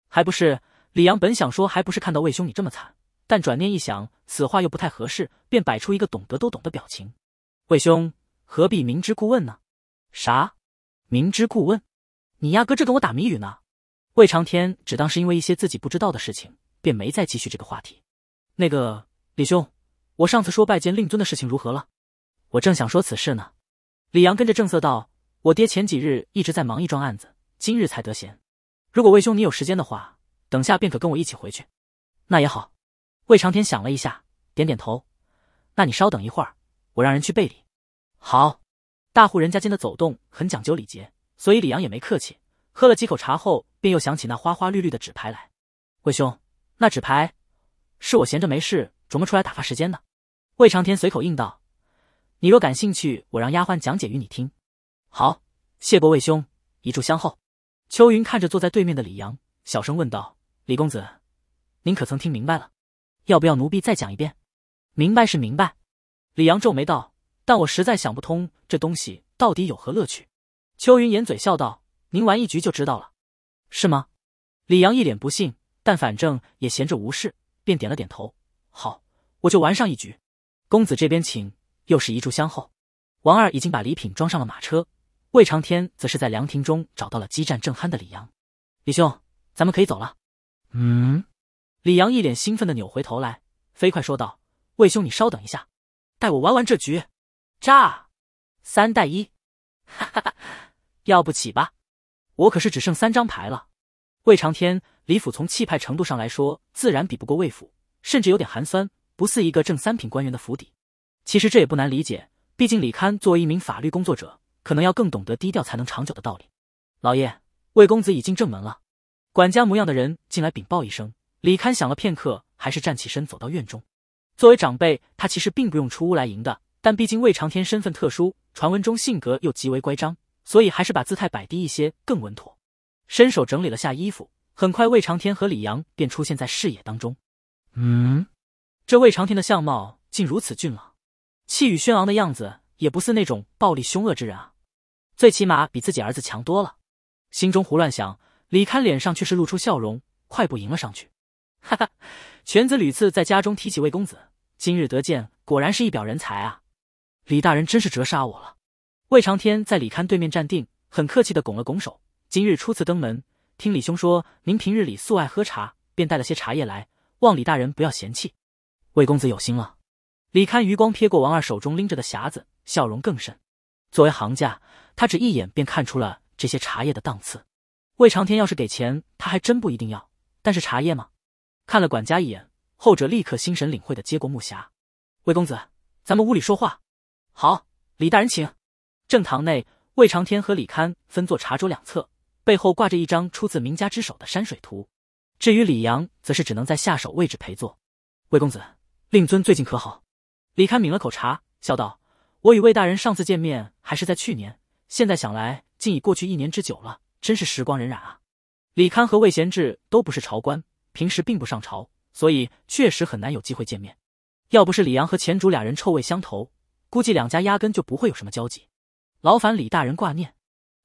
还不是李阳本想说还不是看到魏兄你这么惨，但转念一想，此话又不太合适，便摆出一个懂得都懂的表情：“魏兄何必明知故问呢？”啥？明知故问？你压根这跟我打谜语呢？魏长天只当是因为一些自己不知道的事情。便没再继续这个话题。那个李兄，我上次说拜见令尊的事情如何了？我正想说此事呢。李阳跟着正色道：“我爹前几日一直在忙一桩案子，今日才得闲。如果魏兄你有时间的话，等下便可跟我一起回去。”那也好。魏长天想了一下，点点头：“那你稍等一会儿，我让人去备礼。”好。大户人家间的走动很讲究礼节，所以李阳也没客气，喝了几口茶后，便又想起那花花绿绿的纸牌来。魏兄。那纸牌，是我闲着没事琢磨出来打发时间的。魏长天随口应道：“你若感兴趣，我让丫鬟讲解于你听。”好，谢过魏兄。一炷香后，秋云看着坐在对面的李阳，小声问道：“李公子，您可曾听明白了？要不要奴婢再讲一遍？”“明白是明白。”李阳皱眉道，“但我实在想不通这东西到底有何乐趣。”秋云掩嘴笑道：“您玩一局就知道了，是吗？”李阳一脸不信。但反正也闲着无事，便点了点头。好，我就玩上一局。公子这边请。又是一炷香后，王二已经把礼品装上了马车。魏长天则是在凉亭中找到了激战正酣的李阳。李兄，咱们可以走了。嗯。李阳一脸兴奋的扭回头来，飞快说道：“魏兄，你稍等一下，待我玩完这局。炸，三带一，哈哈哈，要不起吧？我可是只剩三张牌了。”魏长天。李府从气派程度上来说，自然比不过魏府，甚至有点寒酸，不似一个正三品官员的府邸。其实这也不难理解，毕竟李堪作为一名法律工作者，可能要更懂得低调才能长久的道理。老爷，魏公子已进正门了。管家模样的人进来禀报一声。李堪想了片刻，还是站起身走到院中。作为长辈，他其实并不用出屋来迎的，但毕竟魏长天身份特殊，传闻中性格又极为乖张，所以还是把姿态摆低一些更稳妥。伸手整理了下衣服。很快，魏长天和李阳便出现在视野当中。嗯，这魏长天的相貌竟如此俊朗，气宇轩昂的样子，也不似那种暴力凶恶之人啊。最起码比自己儿子强多了。心中胡乱想，李堪脸上却是露出笑容，快步迎了上去。哈哈，犬子屡次在家中提起魏公子，今日得见，果然是一表人才啊。李大人真是折杀我了。魏长天在李堪对面站定，很客气的拱了拱手，今日初次登门。听李兄说，您平日里素爱喝茶，便带了些茶叶来，望李大人不要嫌弃。魏公子有心了。李堪余光瞥过王二手中拎着的匣子，笑容更甚。作为行家，他只一眼便看出了这些茶叶的档次。魏长天要是给钱，他还真不一定要。但是茶叶吗？看了管家一眼，后者立刻心神领会的接过木匣。魏公子，咱们屋里说话。好，李大人请。正堂内，魏长天和李堪分坐茶桌两侧。背后挂着一张出自名家之手的山水图，至于李阳，则是只能在下手位置陪坐。魏公子，令尊最近可好？李堪抿了口茶，笑道：“我与魏大人上次见面还是在去年，现在想来，竟已过去一年之久了，真是时光荏苒啊！”李堪和魏贤志都不是朝官，平时并不上朝，所以确实很难有机会见面。要不是李阳和钱主俩人臭味相投，估计两家压根就不会有什么交集。劳烦李大人挂念。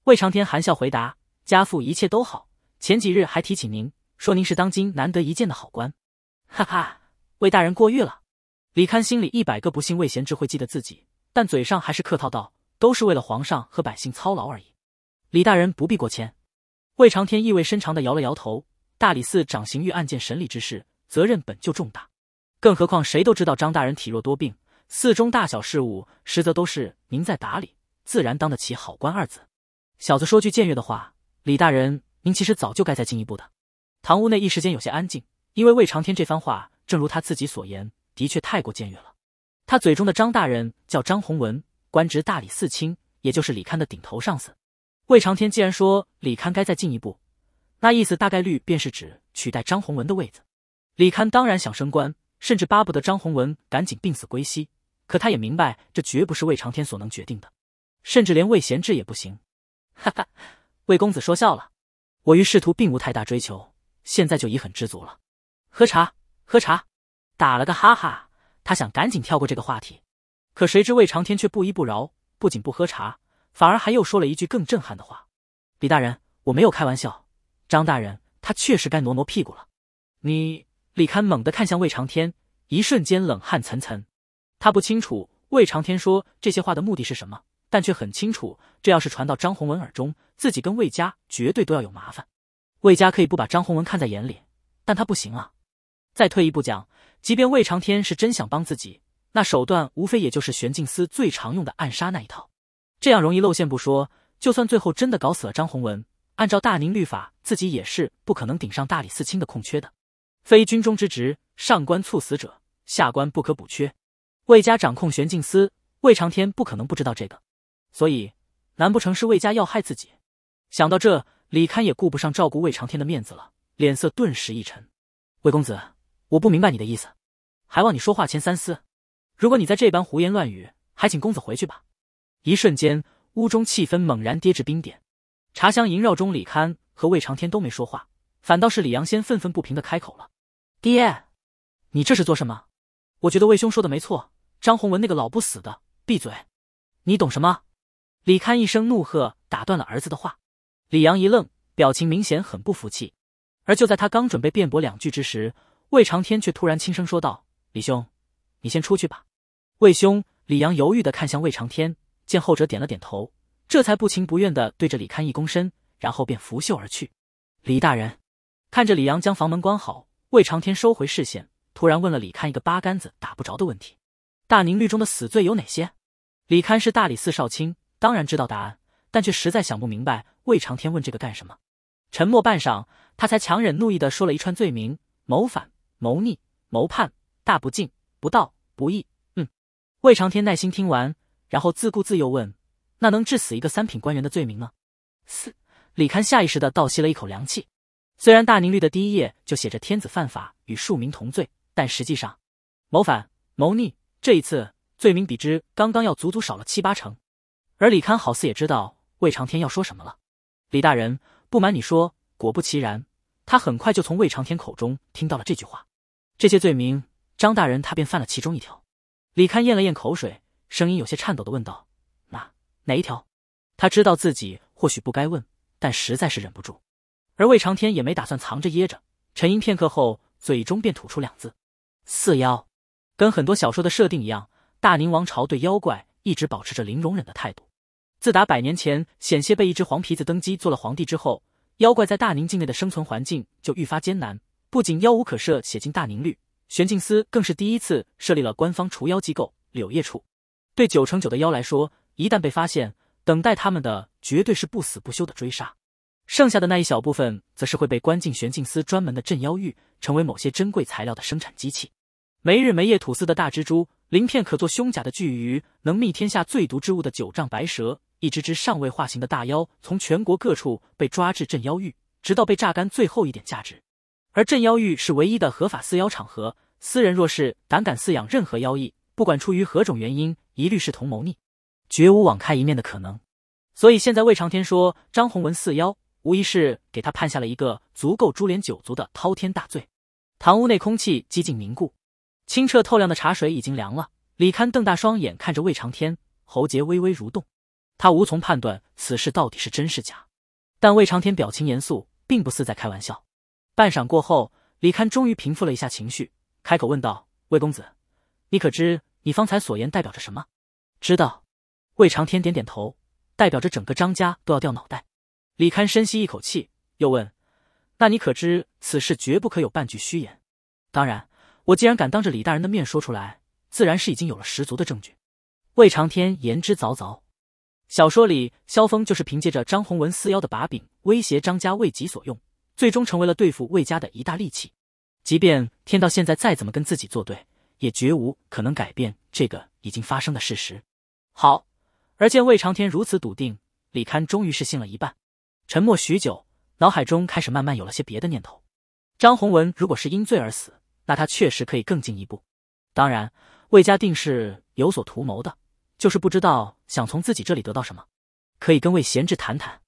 魏长天含笑回答。家父一切都好，前几日还提起您，说您是当今难得一见的好官。哈哈，魏大人过誉了。李堪心里一百个不信魏贤智会记得自己，但嘴上还是客套道：“都是为了皇上和百姓操劳而已。”李大人不必过谦。魏长天意味深长的摇了摇头。大理寺掌刑狱案件审理之事，责任本就重大，更何况谁都知道张大人体弱多病，寺中大小事务实则都是您在打理，自然当得起好官二字。小子说句僭越的话。李大人，您其实早就该再进一步的。堂屋内一时间有些安静，因为魏长天这番话，正如他自己所言，的确太过僭越了。他嘴中的张大人叫张洪文，官职大理寺卿，也就是李堪的顶头上司。魏长天既然说李堪该再进一步，那意思大概率便是指取代张洪文的位子。李堪当然想升官，甚至巴不得张洪文赶紧病死归西，可他也明白这绝不是魏长天所能决定的，甚至连魏贤志也不行。哈哈。魏公子说笑了，我于仕途并无太大追求，现在就已很知足了。喝茶，喝茶，打了个哈哈，他想赶紧跳过这个话题，可谁知魏长天却不依不饶，不仅不喝茶，反而还又说了一句更震撼的话：“李大人，我没有开玩笑，张大人，他确实该挪挪屁股了。”你，李堪猛地看向魏长天，一瞬间冷汗涔涔，他不清楚魏长天说这些话的目的是什么。但却很清楚，这要是传到张宏文耳中，自己跟魏家绝对都要有麻烦。魏家可以不把张宏文看在眼里，但他不行啊。再退一步讲，即便魏长天是真想帮自己，那手段无非也就是玄镜司最常用的暗杀那一套，这样容易露馅不说，就算最后真的搞死了张宏文，按照大宁律法，自己也是不可能顶上大理寺卿的空缺的。非军中之职，上官猝死者，下官不可补缺。魏家掌控玄镜司，魏长天不可能不知道这个。所以，难不成是魏家要害自己？想到这，李堪也顾不上照顾魏长天的面子了，脸色顿时一沉。魏公子，我不明白你的意思，还望你说话前三思。如果你在这般胡言乱语，还请公子回去吧。一瞬间，屋中气氛猛然跌至冰点，茶香萦绕中，李堪和魏长天都没说话，反倒是李阳先愤愤不平的开口了：“爹，你这是做什么？我觉得魏兄说的没错，张宏文那个老不死的，闭嘴！你懂什么？”李堪一声怒喝，打断了儿子的话。李阳一愣，表情明显很不服气。而就在他刚准备辩驳两句之时，魏长天却突然轻声说道：“李兄，你先出去吧。”魏兄，李阳犹豫的看向魏长天，见后者点了点头，这才不情不愿的对着李堪一躬身，然后便拂袖而去。李大人看着李阳将房门关好，魏长天收回视线，突然问了李堪一个八竿子打不着的问题：“大宁律中的死罪有哪些？”李堪是大理寺少卿。当然知道答案，但却实在想不明白。魏长天问这个干什么？沉默半晌，他才强忍怒意的说了一串罪名：谋反、谋逆、谋叛，大不敬、不道、不义。嗯。魏长天耐心听完，然后自顾自又问：“那能致死一个三品官员的罪名呢？”四，李堪下意识的倒吸了一口凉气。虽然大宁律的第一页就写着“天子犯法与庶民同罪”，但实际上，谋反、谋逆这一次罪名比之刚刚要足足少了七八成。而李堪好似也知道魏长天要说什么了，李大人，不瞒你说，果不其然，他很快就从魏长天口中听到了这句话。这些罪名，张大人他便犯了其中一条。李堪咽了咽口水，声音有些颤抖的问道：“哪哪一条？”他知道自己或许不该问，但实在是忍不住。而魏长天也没打算藏着掖着，沉吟片刻后，嘴中便吐出两字：“四妖。”跟很多小说的设定一样，大宁王朝对妖怪一直保持着零容忍的态度。自打百年前险些被一只黄皮子登基做了皇帝之后，妖怪在大宁境内的生存环境就愈发艰难。不仅妖无可赦写进大宁律，玄镜司更是第一次设立了官方除妖机构柳叶处。对九成九的妖来说，一旦被发现，等待他们的绝对是不死不休的追杀。剩下的那一小部分，则是会被关进玄镜司专门的镇妖狱，成为某些珍贵材料的生产机器。没日没夜吐丝的大蜘蛛，鳞片可做胸甲的巨鱼，能觅天下最毒之物的九丈白蛇。一只只尚未化形的大妖从全国各处被抓至镇妖狱，直到被榨干最后一点价值。而镇妖狱是唯一的合法饲妖场合，私人若是胆敢饲养任何妖异，不管出于何种原因，一律是同谋逆，绝无网开一面的可能。所以现在魏长天说张宏文饲妖，无疑是给他判下了一个足够株连九族的滔天大罪。堂屋内空气几近凝固，清澈透亮的茶水已经凉了。李堪瞪大双眼看着魏长天，喉结微微蠕动。他无从判断此事到底是真是假，但魏长天表情严肃，并不似在开玩笑。半晌过后，李堪终于平复了一下情绪，开口问道：“魏公子，你可知你方才所言代表着什么？”“知道。”魏长天点点头，“代表着整个张家都要掉脑袋。”李堪深吸一口气，又问：“那你可知此事绝不可有半句虚言？”“当然，我既然敢当着李大人的面说出来，自然是已经有了十足的证据。”魏长天言之凿凿。小说里，萧峰就是凭借着张宏文四妖的把柄威胁张家为己所用，最终成为了对付魏家的一大利器。即便天道现在再怎么跟自己作对，也绝无可能改变这个已经发生的事实。好，而见魏长天如此笃定，李堪终于是信了一半。沉默许久，脑海中开始慢慢有了些别的念头。张宏文如果是因罪而死，那他确实可以更进一步。当然，魏家定是有所图谋的。就是不知道想从自己这里得到什么，可以跟魏贤志谈谈。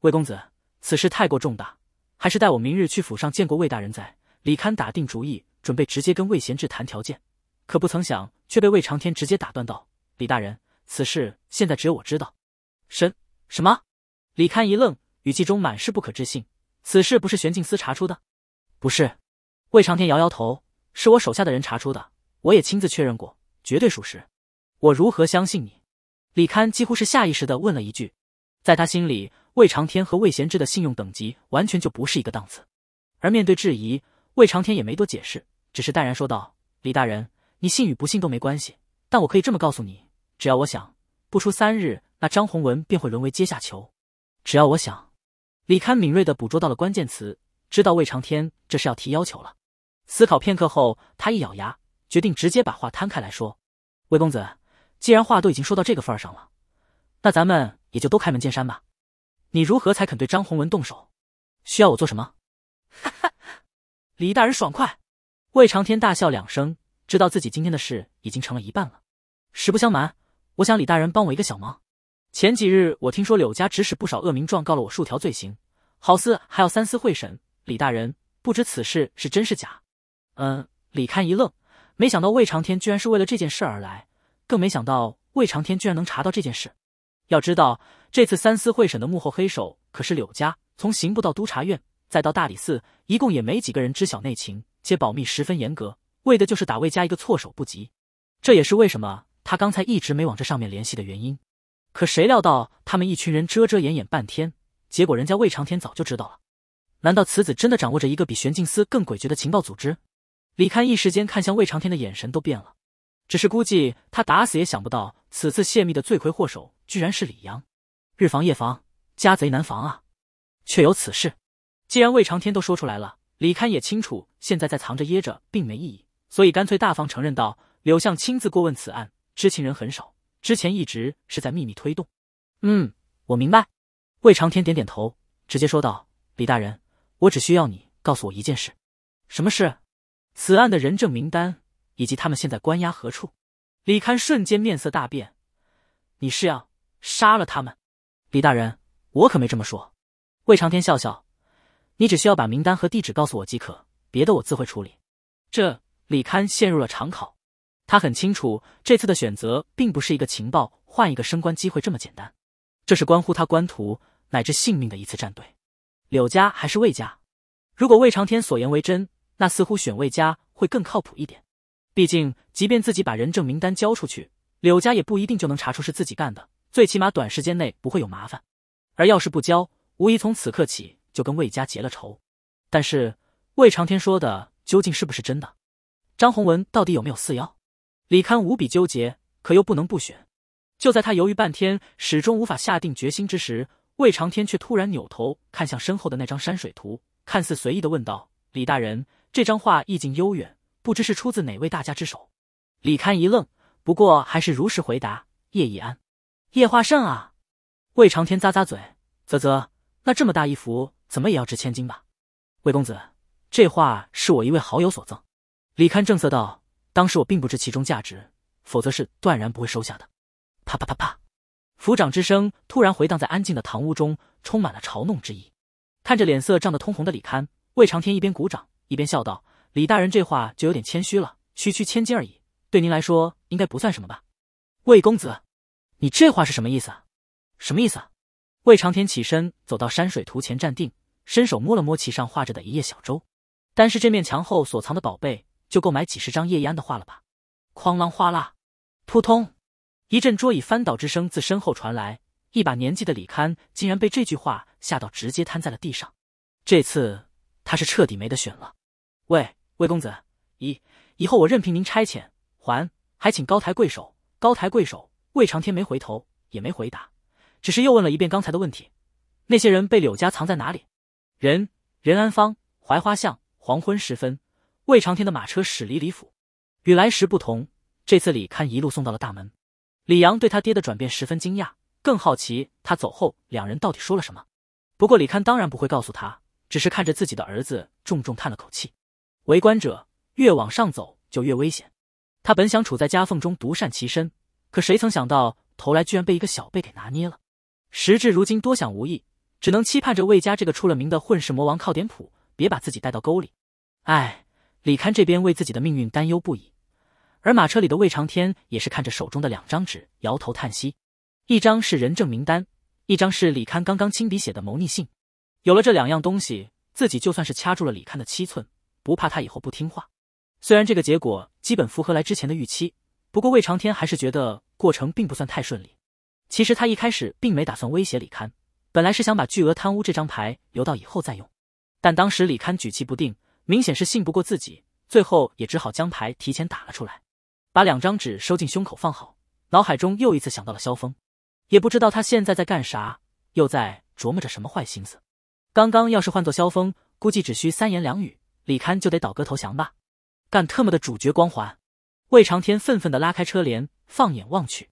魏公子，此事太过重大，还是待我明日去府上见过魏大人再。李堪打定主意，准备直接跟魏贤志谈条件，可不曾想却被魏长天直接打断道：“李大人，此事现在只有我知道。”什什么？李堪一愣，语气中满是不可置信：“此事不是玄镜司查出的？”不是。魏长天摇摇头：“是我手下的人查出的，我也亲自确认过，绝对属实。”我如何相信你？李堪几乎是下意识地问了一句，在他心里，魏长天和魏贤志的信用等级完全就不是一个档次。而面对质疑，魏长天也没多解释，只是淡然说道：“李大人，你信与不信都没关系，但我可以这么告诉你，只要我想，不出三日，那张宏文便会沦为阶下囚。只要我想。”李堪敏锐地捕捉到了关键词，知道魏长天这是要提要求了。思考片刻后，他一咬牙，决定直接把话摊开来说：“魏公子。”既然话都已经说到这个份儿上了，那咱们也就都开门见山吧。你如何才肯对张洪文动手？需要我做什么？哈哈，李大人爽快。魏长天大笑两声，知道自己今天的事已经成了一半了。实不相瞒，我想李大人帮我一个小忙。前几日我听说柳家指使不少恶民状告了我数条罪行，好似还要三司会审。李大人不知此事是真是假？嗯，李堪一愣，没想到魏长天居然是为了这件事而来。更没想到魏长天居然能查到这件事。要知道，这次三司会审的幕后黑手可是柳家，从刑部到督察院，再到大理寺，一共也没几个人知晓内情，且保密十分严格，为的就是打魏家一个措手不及。这也是为什么他刚才一直没往这上面联系的原因。可谁料到，他们一群人遮遮掩掩半天，结果人家魏长天早就知道了。难道此子真的掌握着一个比玄镜司更诡谲的情报组织？李堪一时间看向魏长天的眼神都变了。只是估计他打死也想不到，此次泄密的罪魁祸首居然是李阳。日防夜防，家贼难防啊！确有此事。既然魏长天都说出来了，李堪也清楚，现在再藏着掖着并没意义，所以干脆大方承认道：“柳相亲自过问此案，知情人很少，之前一直是在秘密推动。”嗯，我明白。魏长天点点头，直接说道：“李大人，我只需要你告诉我一件事。什么事？此案的人证名单。”以及他们现在关押何处？李堪瞬间面色大变。你是要杀了他们？李大人，我可没这么说。魏长天笑笑，你只需要把名单和地址告诉我即可，别的我自会处理。这李堪陷入了长考。他很清楚，这次的选择并不是一个情报换一个升官机会这么简单，这是关乎他官途乃至性命的一次战队。柳家还是魏家？如果魏长天所言为真，那似乎选魏家会更靠谱一点。毕竟，即便自己把人证名单交出去，柳家也不一定就能查出是自己干的，最起码短时间内不会有麻烦。而要是不交，无疑从此刻起就跟魏家结了仇。但是魏长天说的究竟是不是真的？张宏文到底有没有四妖？李堪无比纠结，可又不能不选。就在他犹豫半天，始终无法下定决心之时，魏长天却突然扭头看向身后的那张山水图，看似随意的问道：“李大人，这张画意境悠远。”不知是出自哪位大家之手，李堪一愣，不过还是如实回答叶以安、叶化胜啊。魏长天咂咂嘴，啧啧，那这么大一幅，怎么也要值千金吧？魏公子，这画是我一位好友所赠。李堪正色道，当时我并不知其中价值，否则是断然不会收下的。啪啪啪啪，鼓掌之声突然回荡在安静的堂屋中，充满了嘲弄之意。看着脸色涨得通红的李堪，魏长天一边鼓掌，一边笑道。李大人这话就有点谦虚了，区区千金而已，对您来说应该不算什么吧？魏公子，你这话是什么意思？什么意思？魏长天起身走到山水图前站定，伸手摸了摸其上画着的一叶小舟，单是这面墙后所藏的宝贝，就够买几十张叶一安的画了吧？哐啷哗啦，扑通，一阵桌椅翻倒之声自身后传来，一把年纪的李堪竟然被这句话吓到，直接瘫在了地上。这次他是彻底没得选了。喂。魏公子，以以后我任凭您差遣，还还请高抬贵手，高抬贵手。魏长天没回头，也没回答，只是又问了一遍刚才的问题：那些人被柳家藏在哪里？人任安方，槐花巷。黄昏时分，魏长天的马车驶离李府，与来时不同。这次李堪一路送到了大门。李阳对他爹的转变十分惊讶，更好奇他走后两人到底说了什么。不过李堪当然不会告诉他，只是看着自己的儿子，重重叹了口气。围观者越往上走就越危险，他本想处在夹缝中独善其身，可谁曾想到头来居然被一个小辈给拿捏了。时至如今，多想无益，只能期盼着魏家这个出了名的混世魔王靠点谱，别把自己带到沟里。唉，李堪这边为自己的命运担忧不已，而马车里的魏长天也是看着手中的两张纸，摇头叹息。一张是人证名单，一张是李堪刚刚亲笔写的谋逆信。有了这两样东西，自己就算是掐住了李堪的七寸。不怕他以后不听话。虽然这个结果基本符合来之前的预期，不过魏长天还是觉得过程并不算太顺利。其实他一开始并没打算威胁李堪，本来是想把巨额贪污这张牌留到以后再用，但当时李堪举棋不定，明显是信不过自己，最后也只好将牌提前打了出来，把两张纸收进胸口放好，脑海中又一次想到了萧峰，也不知道他现在在干啥，又在琢磨着什么坏心思。刚刚要是换做萧峰，估计只需三言两语。李堪就得倒戈投降吧，干特么的主角光环！魏长天愤愤地拉开车帘，放眼望去，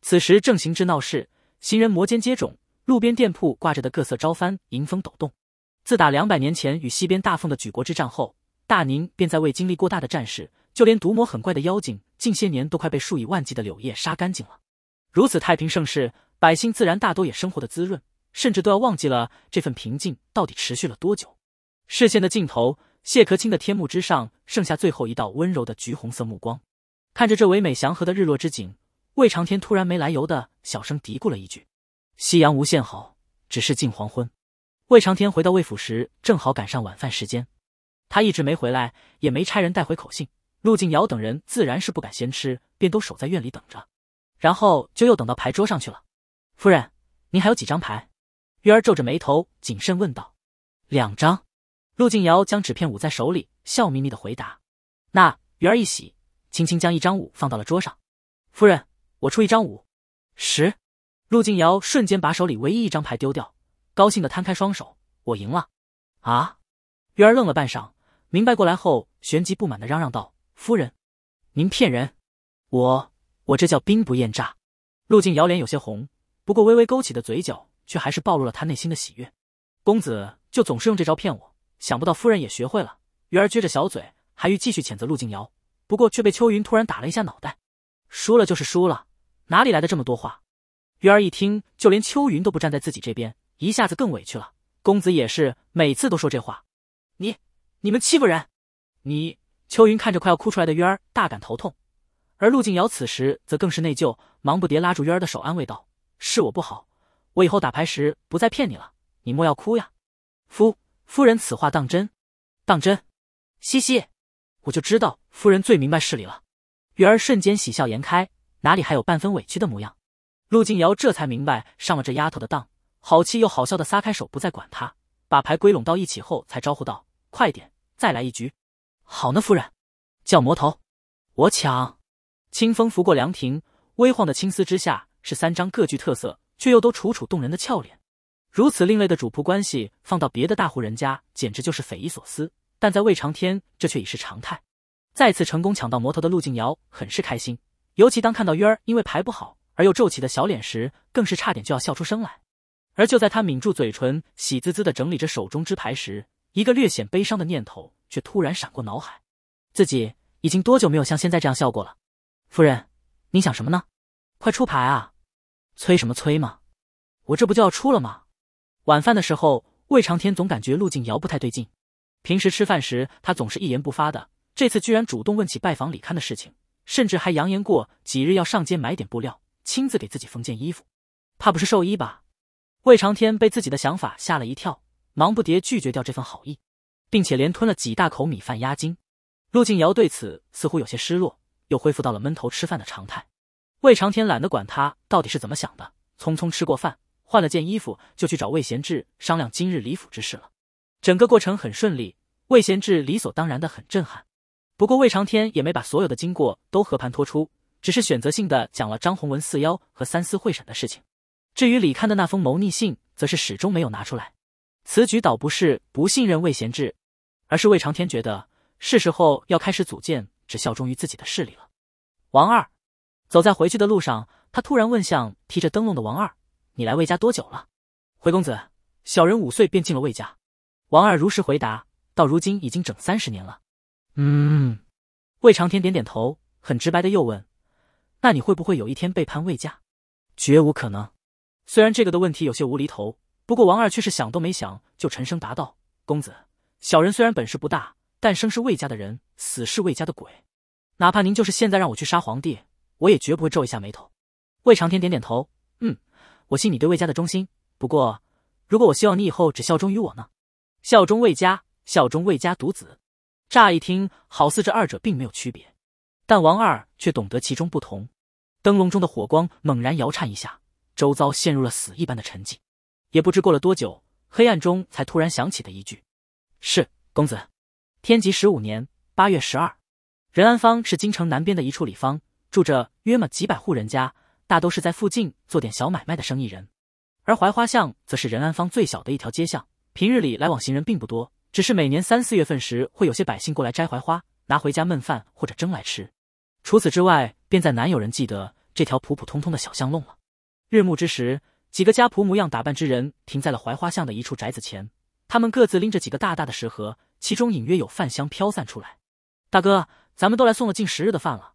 此时正行至闹市，行人摩肩接踵，路边店铺挂着的各色招幡迎风抖动。自打两百年前与西边大凤的举国之战后，大宁便在未经历过大的战事，就连毒魔很怪的妖精，近些年都快被数以万计的柳叶杀干净了。如此太平盛世，百姓自然大多也生活的滋润，甚至都要忘记了这份平静到底持续了多久。视线的尽头。谢可卿的天幕之上，剩下最后一道温柔的橘红色目光，看着这唯美祥和的日落之景，魏长天突然没来由的小声嘀咕了一句：“夕阳无限好，只是近黄昏。”魏长天回到魏府时，正好赶上晚饭时间，他一直没回来，也没差人带回口信，陆静瑶等人自然是不敢先吃，便都守在院里等着，然后就又等到牌桌上去了。夫人，您还有几张牌？月儿皱着眉头，谨慎问道：“两张。”陆静瑶将纸片捂在手里，笑眯眯的回答：“那鱼儿一喜，轻轻将一张五放到了桌上。夫人，我出一张五，十。”陆静瑶瞬间把手里唯一一张牌丢掉，高兴的摊开双手：“我赢了！”啊！鱼儿愣了半晌，明白过来后，旋即不满的嚷嚷道：“夫人，您骗人！我我这叫兵不厌诈。”陆静瑶脸有些红，不过微微勾起的嘴角却还是暴露了她内心的喜悦。公子就总是用这招骗我。想不到夫人也学会了。鱼儿撅着小嘴，还欲继续谴责陆静瑶，不过却被秋云突然打了一下脑袋。输了就是输了，哪里来的这么多话？鱼儿一听，就连秋云都不站在自己这边，一下子更委屈了。公子也是每次都说这话，你、你们欺负人！你秋云看着快要哭出来的鱼儿，大感头痛。而陆静瑶此时则更是内疚，忙不迭拉住鱼儿的手安慰道：“是我不好，我以后打牌时不再骗你了，你莫要哭呀。”夫。夫人此话当真？当真？嘻嘻，我就知道夫人最明白事理了。元儿瞬间喜笑颜开，哪里还有半分委屈的模样？陆静瑶这才明白上了这丫头的当，好气又好笑的撒开手，不再管她，把牌归拢到一起后，才招呼道：“快点，再来一局。”好呢，夫人，叫魔头，我抢。清风拂过凉亭，微晃的青丝之下，是三张各具特色却又都楚楚动人的俏脸。如此另类的主仆关系放到别的大户人家简直就是匪夷所思，但在魏长天这却已是常态。再次成功抢到魔头的陆静瑶很是开心，尤其当看到渊儿因为牌不好而又皱起的小脸时，更是差点就要笑出声来。而就在他抿住嘴唇，喜滋滋的整理着手中之牌时，一个略显悲伤的念头却突然闪过脑海：自己已经多久没有像现在这样笑过了？夫人，您想什么呢？快出牌啊！催什么催嘛？我这不就要出了吗？晚饭的时候，魏长天总感觉陆静瑶不太对劲。平时吃饭时，他总是一言不发的，这次居然主动问起拜访李堪的事情，甚至还扬言过几日要上街买点布料，亲自给自己缝件衣服，怕不是寿衣吧？魏长天被自己的想法吓了一跳，忙不迭拒绝掉这份好意，并且连吞了几大口米饭压惊。陆静瑶对此似乎有些失落，又恢复到了闷头吃饭的常态。魏长天懒得管他到底是怎么想的，匆匆吃过饭。换了件衣服，就去找魏贤志商量今日离府之事了。整个过程很顺利，魏贤志理所当然的很震撼。不过魏长天也没把所有的经过都和盘托出，只是选择性的讲了张洪文四幺和三司会审的事情。至于李刊的那封谋逆信，则是始终没有拿出来。此举倒不是不信任魏贤志，而是魏长天觉得是时候要开始组建只效忠于自己的势力了。王二，走在回去的路上，他突然问向提着灯笼的王二。你来魏家多久了？回公子，小人五岁便进了魏家。王二如实回答，到如今已经整三十年了。嗯，魏长天点点头，很直白的又问：“那你会不会有一天背叛魏家？”绝无可能。虽然这个的问题有些无厘头，不过王二却是想都没想就沉声答道：“公子，小人虽然本事不大，但生是魏家的人，死是魏家的鬼。哪怕您就是现在让我去杀皇帝，我也绝不会皱一下眉头。”魏长天点点头，嗯。我信你对魏家的忠心。不过，如果我希望你以后只效忠于我呢？效忠魏家，效忠魏家独子。乍一听，好似这二者并没有区别，但王二却懂得其中不同。灯笼中的火光猛然摇颤一下，周遭陷入了死一般的沉寂。也不知过了多久，黑暗中才突然响起的一句：“是公子。”天极十五年八月十二，任安坊是京城南边的一处里坊，住着约么几百户人家。大都是在附近做点小买卖的生意人，而槐花巷则是仁安坊最小的一条街巷，平日里来往行人并不多，只是每年三四月份时，会有些百姓过来摘槐花，拿回家焖饭或者蒸来吃。除此之外，便再难有人记得这条普普通通的小巷弄了。日暮之时，几个家仆模样打扮之人停在了槐花巷的一处宅子前，他们各自拎着几个大大的食盒，其中隐约有饭香飘散出来。大哥，咱们都来送了近十日的饭了，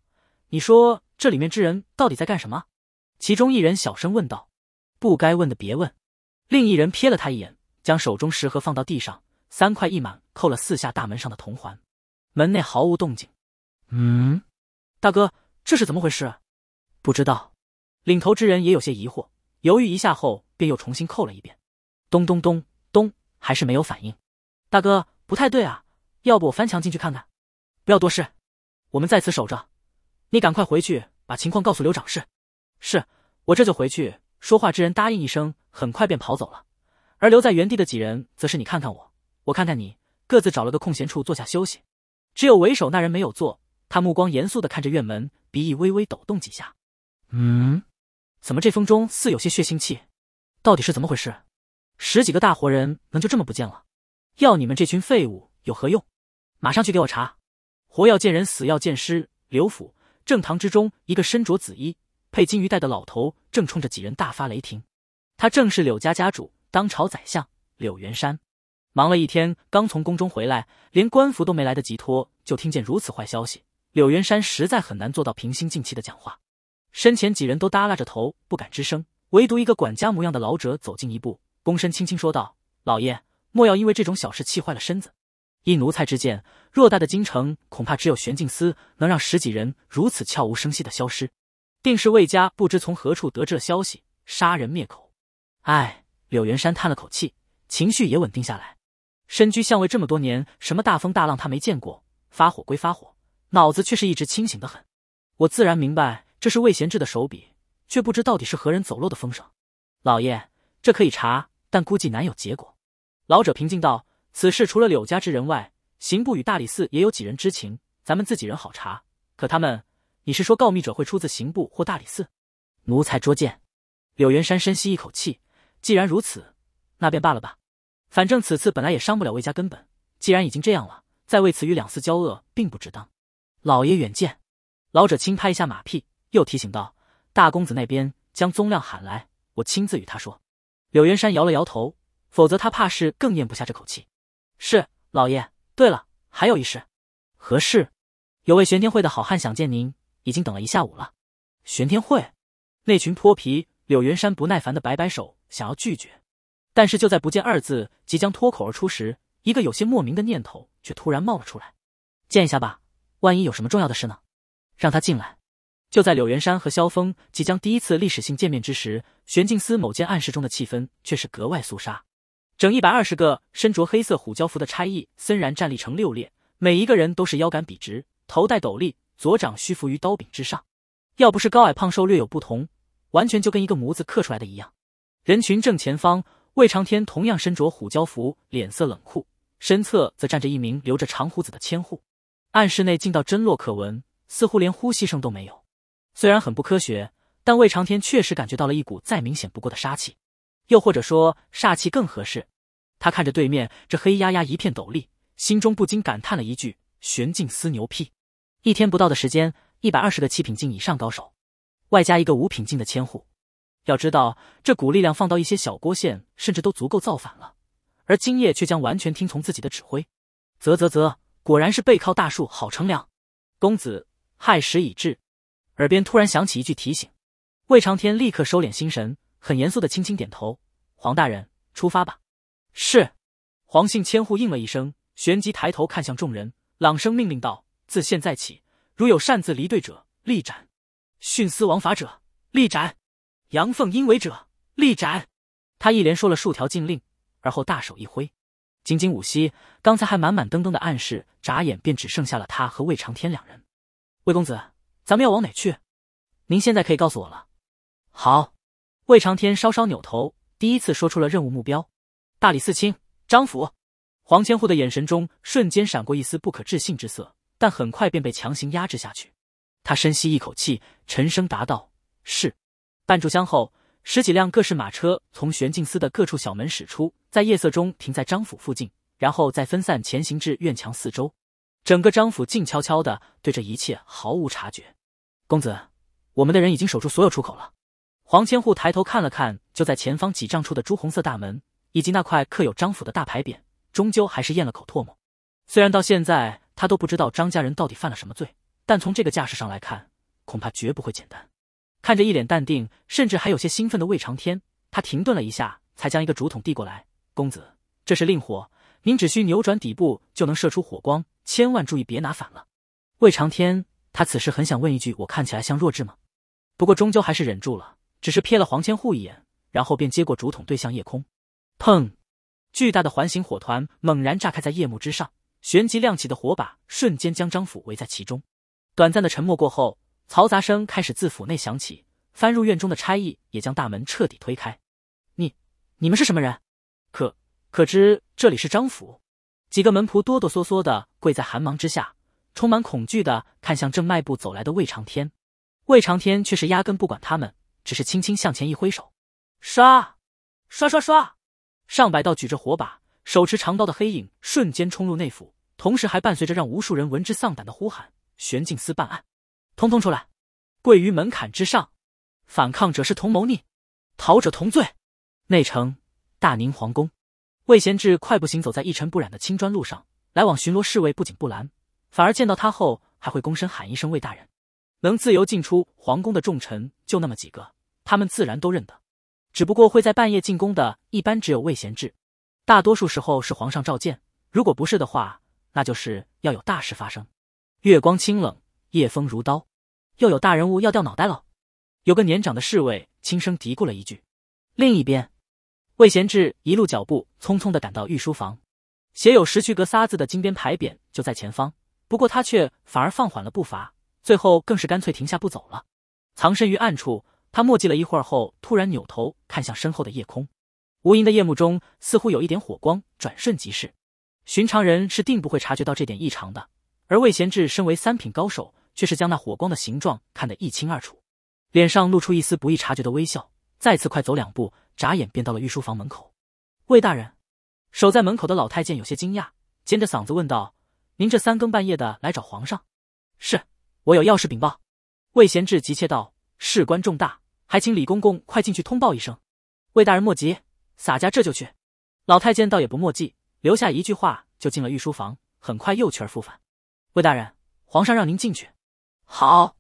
你说这里面之人到底在干什么？其中一人小声问道：“不该问的别问。”另一人瞥了他一眼，将手中食盒放到地上，三块一满，扣了四下大门上的铜环。门内毫无动静。嗯，大哥，这是怎么回事？不知道。领头之人也有些疑惑，犹豫一下后，便又重新扣了一遍。咚咚咚咚，还是没有反应。大哥，不太对啊！要不我翻墙进去看看？不要多事，我们在此守着，你赶快回去把情况告诉刘掌事。是我这就回去。说话之人答应一声，很快便跑走了。而留在原地的几人，则是你看看我，我看看你，各自找了个空闲处坐下休息。只有为首那人没有坐，他目光严肃的看着院门，鼻翼微微抖动几下。嗯，怎么这风中似有些血腥气？到底是怎么回事？十几个大活人能就这么不见了？要你们这群废物有何用？马上去给我查，活要见人，死要见尸。刘府正堂之中，一个身着紫衣。配金鱼袋的老头正冲着几人大发雷霆，他正是柳家家主、当朝宰相柳元山。忙了一天，刚从宫中回来，连官服都没来得及脱，就听见如此坏消息。柳元山实在很难做到平心静气的讲话。身前几人都耷拉着头，不敢吱声，唯独一个管家模样的老者走近一步，躬身轻轻说道：“老爷，莫要因为这种小事气坏了身子。依奴才之见，偌大的京城，恐怕只有玄镜司能让十几人如此悄无声息的消失。”定是魏家不知从何处得知了消息，杀人灭口。唉，柳元山叹了口气，情绪也稳定下来。身居相位这么多年，什么大风大浪他没见过。发火归发火，脑子却是一直清醒的很。我自然明白这是魏贤志的手笔，却不知到底是何人走漏的风声。老爷，这可以查，但估计难有结果。老者平静道：“此事除了柳家之人外，刑部与大理寺也有几人知情。咱们自己人好查，可他们……”你是说告密者会出自刑部或大理寺？奴才拙见。柳元山深吸一口气，既然如此，那便罢了吧。反正此次本来也伤不了魏家根本，既然已经这样了，再为此与两寺交恶并不值当。老爷远见。老者轻拍一下马屁，又提醒道：“大公子那边将宗亮喊来，我亲自与他说。”柳元山摇了摇头，否则他怕是更咽不下这口气。是老爷。对了，还有一事。何事？有位玄天会的好汉想见您。已经等了一下午了，玄天会那群泼皮。柳元山不耐烦的摆摆手，想要拒绝，但是就在“不见”二字即将脱口而出时，一个有些莫名的念头却突然冒了出来：见一下吧，万一有什么重要的事呢？让他进来。就在柳元山和萧峰即将第一次历史性见面之时，玄镜司某间暗室中的气氛却是格外肃杀。整一百二十个身着黑色虎蛟服的差役，森然站立成六列，每一个人都是腰杆笔直，头戴斗笠。左掌虚浮于刀柄之上，要不是高矮胖瘦略有不同，完全就跟一个模子刻出来的一样。人群正前方，魏长天同样身着虎蛟服，脸色冷酷，身侧则站着一名留着长胡子的千户。暗室内静到真落可闻，似乎连呼吸声都没有。虽然很不科学，但魏长天确实感觉到了一股再明显不过的杀气，又或者说煞气更合适。他看着对面这黑压压一片斗笠，心中不禁感叹了一句：“玄镜司牛屁。”一天不到的时间，一百二十个七品境以上高手，外加一个五品境的千户。要知道，这股力量放到一些小郭县，甚至都足够造反了。而今夜却将完全听从自己的指挥。啧啧啧，果然是背靠大树好乘凉。公子，亥时已至。耳边突然响起一句提醒，魏长天立刻收敛心神，很严肃的轻轻点头。黄大人，出发吧。是。黄姓千户应了一声，旋即抬头看向众人，朗声命令道。自现在起，如有擅自离队者，立斩；徇私枉法者，立斩；阳奉阴违者，立斩。他一连说了数条禁令，而后大手一挥，仅仅五息，刚才还满满登登的暗示，眨眼便只剩下了他和魏长天两人。魏公子，咱们要往哪去？您现在可以告诉我了。好，魏长天稍稍扭头，第一次说出了任务目标：大理寺卿张府。黄千户的眼神中瞬间闪过一丝不可置信之色。但很快便被强行压制下去。他深吸一口气，沉声答道：“是。”半炷香后，十几辆各式马车从玄静司的各处小门驶出，在夜色中停在张府附近，然后再分散前行至院墙四周。整个张府静悄悄的，对这一切毫无察觉。公子，我们的人已经守住所有出口了。黄千户抬头看了看，就在前方几丈处的朱红色大门以及那块刻有张府的大牌匾，终究还是咽了口唾沫。虽然到现在。他都不知道张家人到底犯了什么罪，但从这个架势上来看，恐怕绝不会简单。看着一脸淡定，甚至还有些兴奋的魏长天，他停顿了一下，才将一个竹筒递过来：“公子，这是令火，您只需扭转底部，就能射出火光。千万注意，别拿反了。”魏长天，他此时很想问一句：“我看起来像弱智吗？”不过终究还是忍住了，只是瞥了黄千户一眼，然后便接过竹筒，对向夜空。砰！巨大的环形火团猛然炸开在夜幕之上。旋即亮起的火把瞬间将张府围在其中。短暂的沉默过后，嘈杂声开始自府内响起。翻入院中的差役也将大门彻底推开。你、你们是什么人？可、可知这里是张府？几个门仆哆哆嗦嗦的跪在寒芒之下，充满恐惧的看向正迈步走来的魏长天。魏长天却是压根不管他们，只是轻轻向前一挥手，刷、刷刷刷，上百道举着火把。手持长刀的黑影瞬间冲入内府，同时还伴随着让无数人闻之丧胆的呼喊：“玄镜司办案，通通出来！跪于门槛之上，反抗者是同谋逆，逃者同罪。”内城大宁皇宫，魏贤志快步行走在一尘不染的青砖路上，来往巡逻侍卫不仅不拦，反而见到他后还会躬身喊一声：“魏大人。”能自由进出皇宫的重臣就那么几个，他们自然都认得，只不过会在半夜进宫的，一般只有魏贤志。大多数时候是皇上召见，如果不是的话，那就是要有大事发生。月光清冷，夜风如刀，又有大人物要掉脑袋了。有个年长的侍卫轻声嘀咕了一句。另一边，魏贤志一路脚步匆匆的赶到御书房，写有“石渠阁”仨字的金边牌匾就在前方，不过他却反而放缓了步伐，最后更是干脆停下不走了。藏身于暗处，他墨迹了一会儿后，突然扭头看向身后的夜空。无垠的夜幕中，似乎有一点火光，转瞬即逝。寻常人是定不会察觉到这点异常的，而魏贤志身为三品高手，却是将那火光的形状看得一清二楚，脸上露出一丝不易察觉的微笑，再次快走两步，眨眼便到了御书房门口。魏大人，守在门口的老太监有些惊讶，尖着嗓子问道：“您这三更半夜的来找皇上？”“是，我有要事禀报。”魏贤志急切道，“事关重大，还请李公公快进去通报一声。”“魏大人莫急。”洒家这就去，老太监倒也不墨迹，留下一句话就进了御书房。很快又去而复返。魏大人，皇上让您进去。好，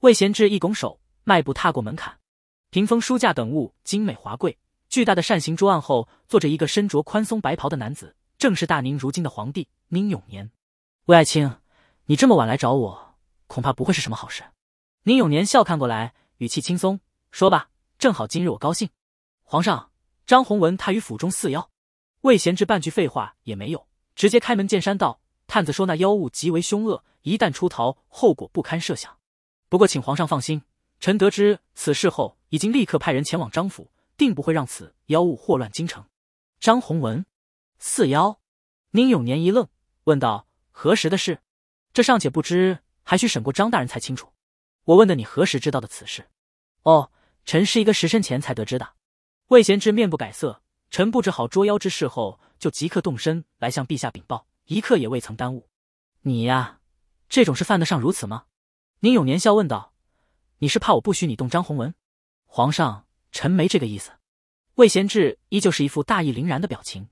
魏贤志一拱手，迈步踏过门槛。屏风、书架等物精美华贵，巨大的扇形桌案后坐着一个身着宽松白袍的男子，正是大宁如今的皇帝宁永年。魏爱卿，你这么晚来找我，恐怕不会是什么好事。宁永年笑看过来，语气轻松：“说吧，正好今日我高兴。”皇上。张宏文，他与府中四妖，魏贤之半句废话也没有，直接开门见山道：“探子说那妖物极为凶恶，一旦出逃，后果不堪设想。不过，请皇上放心，臣得知此事后，已经立刻派人前往张府，定不会让此妖物祸乱京城。”张宏文，四妖，宁永年一愣，问道：“何时的事？这尚且不知，还需审过张大人才清楚。我问的，你何时知道的此事？哦，臣是一个时辰前才得知的。”魏贤志面不改色，臣布置好捉妖之事后，就即刻动身来向陛下禀报，一刻也未曾耽误。你呀，这种事犯得上如此吗？宁永年笑问道：“你是怕我不许你动张宏文？”皇上，臣没这个意思。魏贤志依旧是一副大义凛然的表情。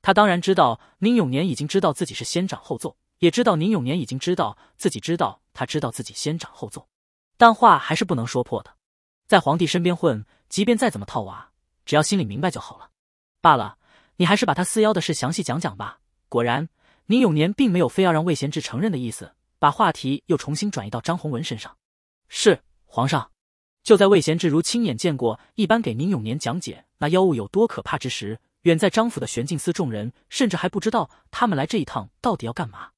他当然知道宁永年已经知道自己是先斩后奏，也知道宁永年已经知道自己知道他知道自己先斩后奏，但话还是不能说破的。在皇帝身边混，即便再怎么套娃。只要心里明白就好了，罢了。你还是把他四妖的事详细讲讲吧。果然，宁永年并没有非要让魏贤志承认的意思，把话题又重新转移到张宏文身上。是皇上。就在魏贤志如亲眼见过一般给宁永年讲解那妖物有多可怕之时，远在张府的玄镜司众人甚至还不知道他们来这一趟到底要干嘛。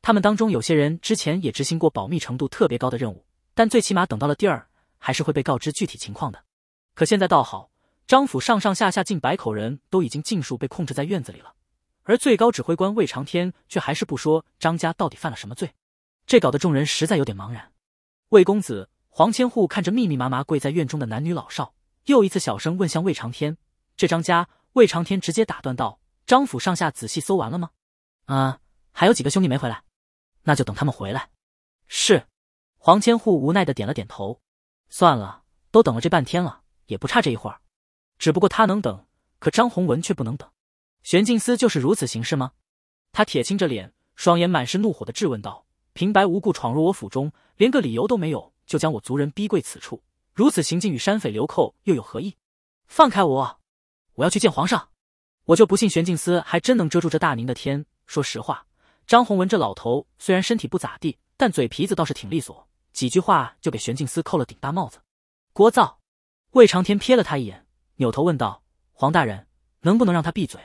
他们当中有些人之前也执行过保密程度特别高的任务，但最起码等到了第二，还是会被告知具体情况的。可现在倒好。张府上上下下近百口人都已经尽数被控制在院子里了，而最高指挥官魏长天却还是不说张家到底犯了什么罪，这搞得众人实在有点茫然。魏公子黄千户看着密密麻麻跪在院中的男女老少，又一次小声问向魏长天：“这张家？”魏长天直接打断道：“张府上下仔细搜完了吗？啊，还有几个兄弟没回来，那就等他们回来。”是。黄千户无奈的点了点头，算了，都等了这半天了，也不差这一会儿。只不过他能等，可张宏文却不能等。玄静司就是如此行事吗？他铁青着脸，双眼满是怒火的质问道：“平白无故闯入我府中，连个理由都没有，就将我族人逼跪此处，如此行径与山匪流寇又有何异？”放开我，我要去见皇上！我就不信玄静司还真能遮住这大宁的天。说实话，张宏文这老头虽然身体不咋地，但嘴皮子倒是挺利索，几句话就给玄静司扣了顶大帽子。聒噪！魏长天瞥了他一眼。扭头问道：“黄大人，能不能让他闭嘴？”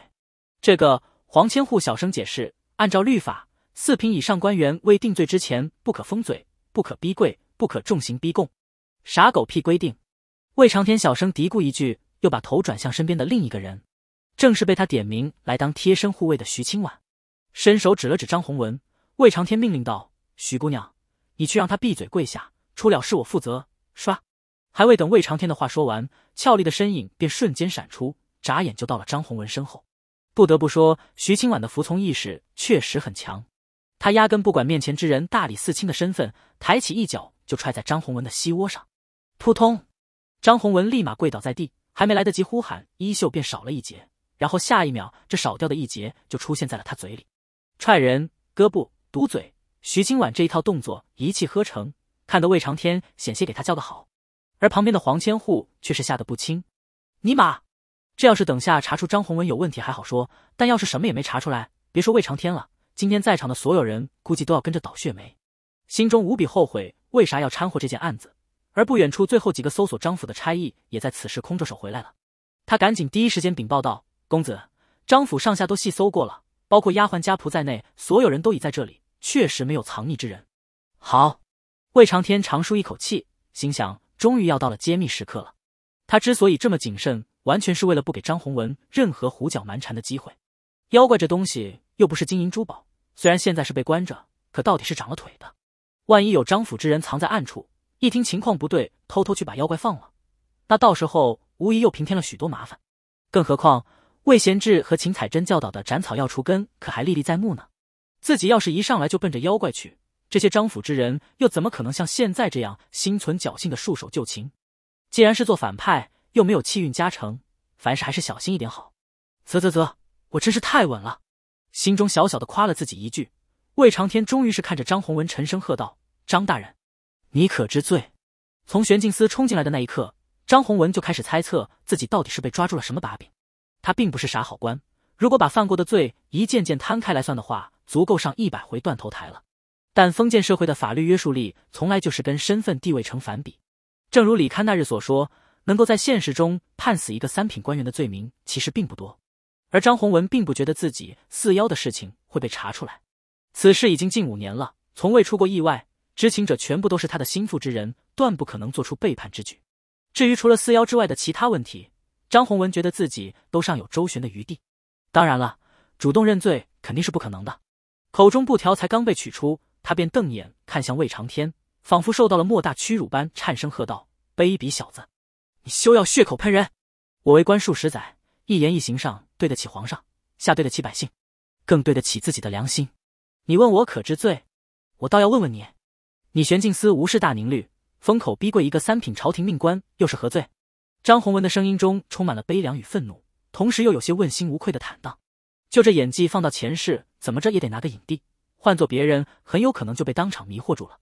这个黄千户小声解释：“按照律法，四品以上官员未定罪之前，不可封嘴，不可逼跪，不可重刑逼供。”啥狗屁规定？魏长天小声嘀咕一句，又把头转向身边的另一个人，正是被他点名来当贴身护卫的徐清婉，伸手指了指张宏文，魏长天命令道：“徐姑娘，你去让他闭嘴，跪下，出了事我负责。”唰。还未等魏长天的话说完，俏丽的身影便瞬间闪出，眨眼就到了张宏文身后。不得不说，徐清婉的服从意识确实很强，他压根不管面前之人大理寺卿的身份，抬起一脚就踹在张宏文的膝窝上，扑通，张宏文立马跪倒在地，还没来得及呼喊，衣袖便少了一截，然后下一秒，这少掉的一截就出现在了他嘴里。踹人、割布、堵嘴，徐清婉这一套动作一气呵成，看得魏长天险些给他叫个好。而旁边的黄千户却是吓得不轻，尼玛，这要是等下查出张宏文有问题还好说，但要是什么也没查出来，别说魏长天了，今天在场的所有人估计都要跟着倒血霉，心中无比后悔为啥要掺和这件案子。而不远处，最后几个搜索张府的差役也在此时空着手回来了，他赶紧第一时间禀报道：“公子，张府上下都细搜过了，包括丫鬟家仆在内，所有人都已在这里，确实没有藏匿之人。”好，魏长天长舒一口气，心想。终于要到了揭秘时刻了。他之所以这么谨慎，完全是为了不给张宏文任何胡搅蛮缠的机会。妖怪这东西又不是金银珠宝，虽然现在是被关着，可到底是长了腿的。万一有张府之人藏在暗处，一听情况不对，偷偷去把妖怪放了，那到时候无疑又平添了许多麻烦。更何况魏贤志和秦彩珍教导的斩草要除根，可还历历在目呢。自己要是一上来就奔着妖怪去。这些张府之人又怎么可能像现在这样心存侥幸的束手就擒？既然是做反派，又没有气运加成，凡事还是小心一点好。啧啧啧，我真是太稳了，心中小小的夸了自己一句。魏长天终于是看着张宏文，沉声喝道：“张大人，你可知罪？”从玄镜司冲进来的那一刻，张宏文就开始猜测自己到底是被抓住了什么把柄。他并不是啥好官，如果把犯过的罪一件件摊开来算的话，足够上一百回断头台了。但封建社会的法律约束力从来就是跟身份地位成反比，正如李堪那日所说，能够在现实中判死一个三品官员的罪名其实并不多。而张洪文并不觉得自己四妖的事情会被查出来，此事已经近五年了，从未出过意外，知情者全部都是他的心腹之人，断不可能做出背叛之举。至于除了四妖之外的其他问题，张洪文觉得自己都尚有周旋的余地。当然了，主动认罪肯定是不可能的，口中布条才刚被取出。他便瞪眼看向魏长天，仿佛受到了莫大屈辱般，颤声喝道：“卑鄙小子，你休要血口喷人！我为官数十载，一言一行上对得起皇上，下对得起百姓，更对得起自己的良心。你问我可知罪？我倒要问问你，你玄镜司无视大宁律，封口逼跪一个三品朝廷命官，又是何罪？”张宏文的声音中充满了悲凉与愤怒，同时又有些问心无愧的坦荡。就这演技，放到前世，怎么着也得拿个影帝。换做别人，很有可能就被当场迷惑住了。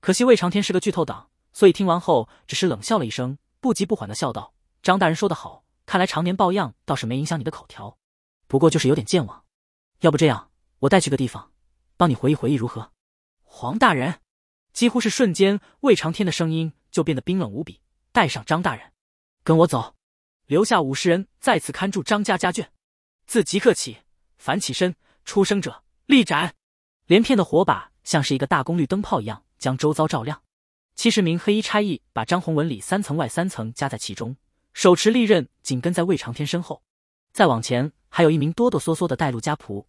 可惜魏长天是个剧透党，所以听完后只是冷笑了一声，不急不缓的笑道：“张大人说的好，看来常年抱恙倒是没影响你的口条，不过就是有点健忘。要不这样，我带去个地方，帮你回忆回忆如何？”黄大人几乎是瞬间，魏长天的声音就变得冰冷无比：“带上张大人，跟我走，留下五十人再次看住张家家眷，自即刻起，凡起身出生者，立斩。”连片的火把像是一个大功率灯泡一样将周遭照亮，七十名黑衣差役把张宏文里三层外三层夹在其中，手持利刃紧跟在魏长天身后。再往前还有一名哆哆嗦嗦的带路家仆。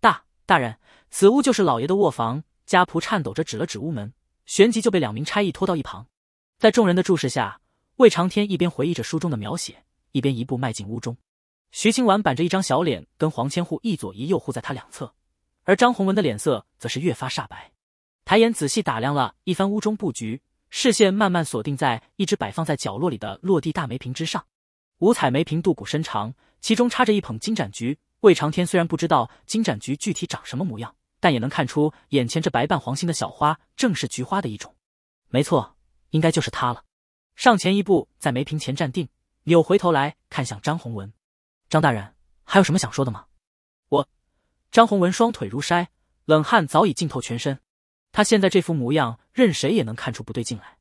大大人，此屋就是老爷的卧房。家仆颤抖着指了指屋门，旋即就被两名差役拖到一旁。在众人的注视下，魏长天一边回忆着书中的描写，一边一步迈进屋中。徐清婉板着一张小脸，跟黄千户一左一右护在他两侧。而张宏文的脸色则是越发煞白，抬眼仔细打量了一番屋中布局，视线慢慢锁定在一只摆放在角落里的落地大梅瓶之上。五彩梅瓶度骨深长，其中插着一捧金盏菊。魏长天虽然不知道金盏菊具体长什么模样，但也能看出眼前这白瓣黄心的小花正是菊花的一种。没错，应该就是它了。上前一步，在梅瓶前站定，扭回头来看向张宏文：“张大人，还有什么想说的吗？”张宏文双腿如筛，冷汗早已浸透全身。他现在这副模样，任谁也能看出不对劲来。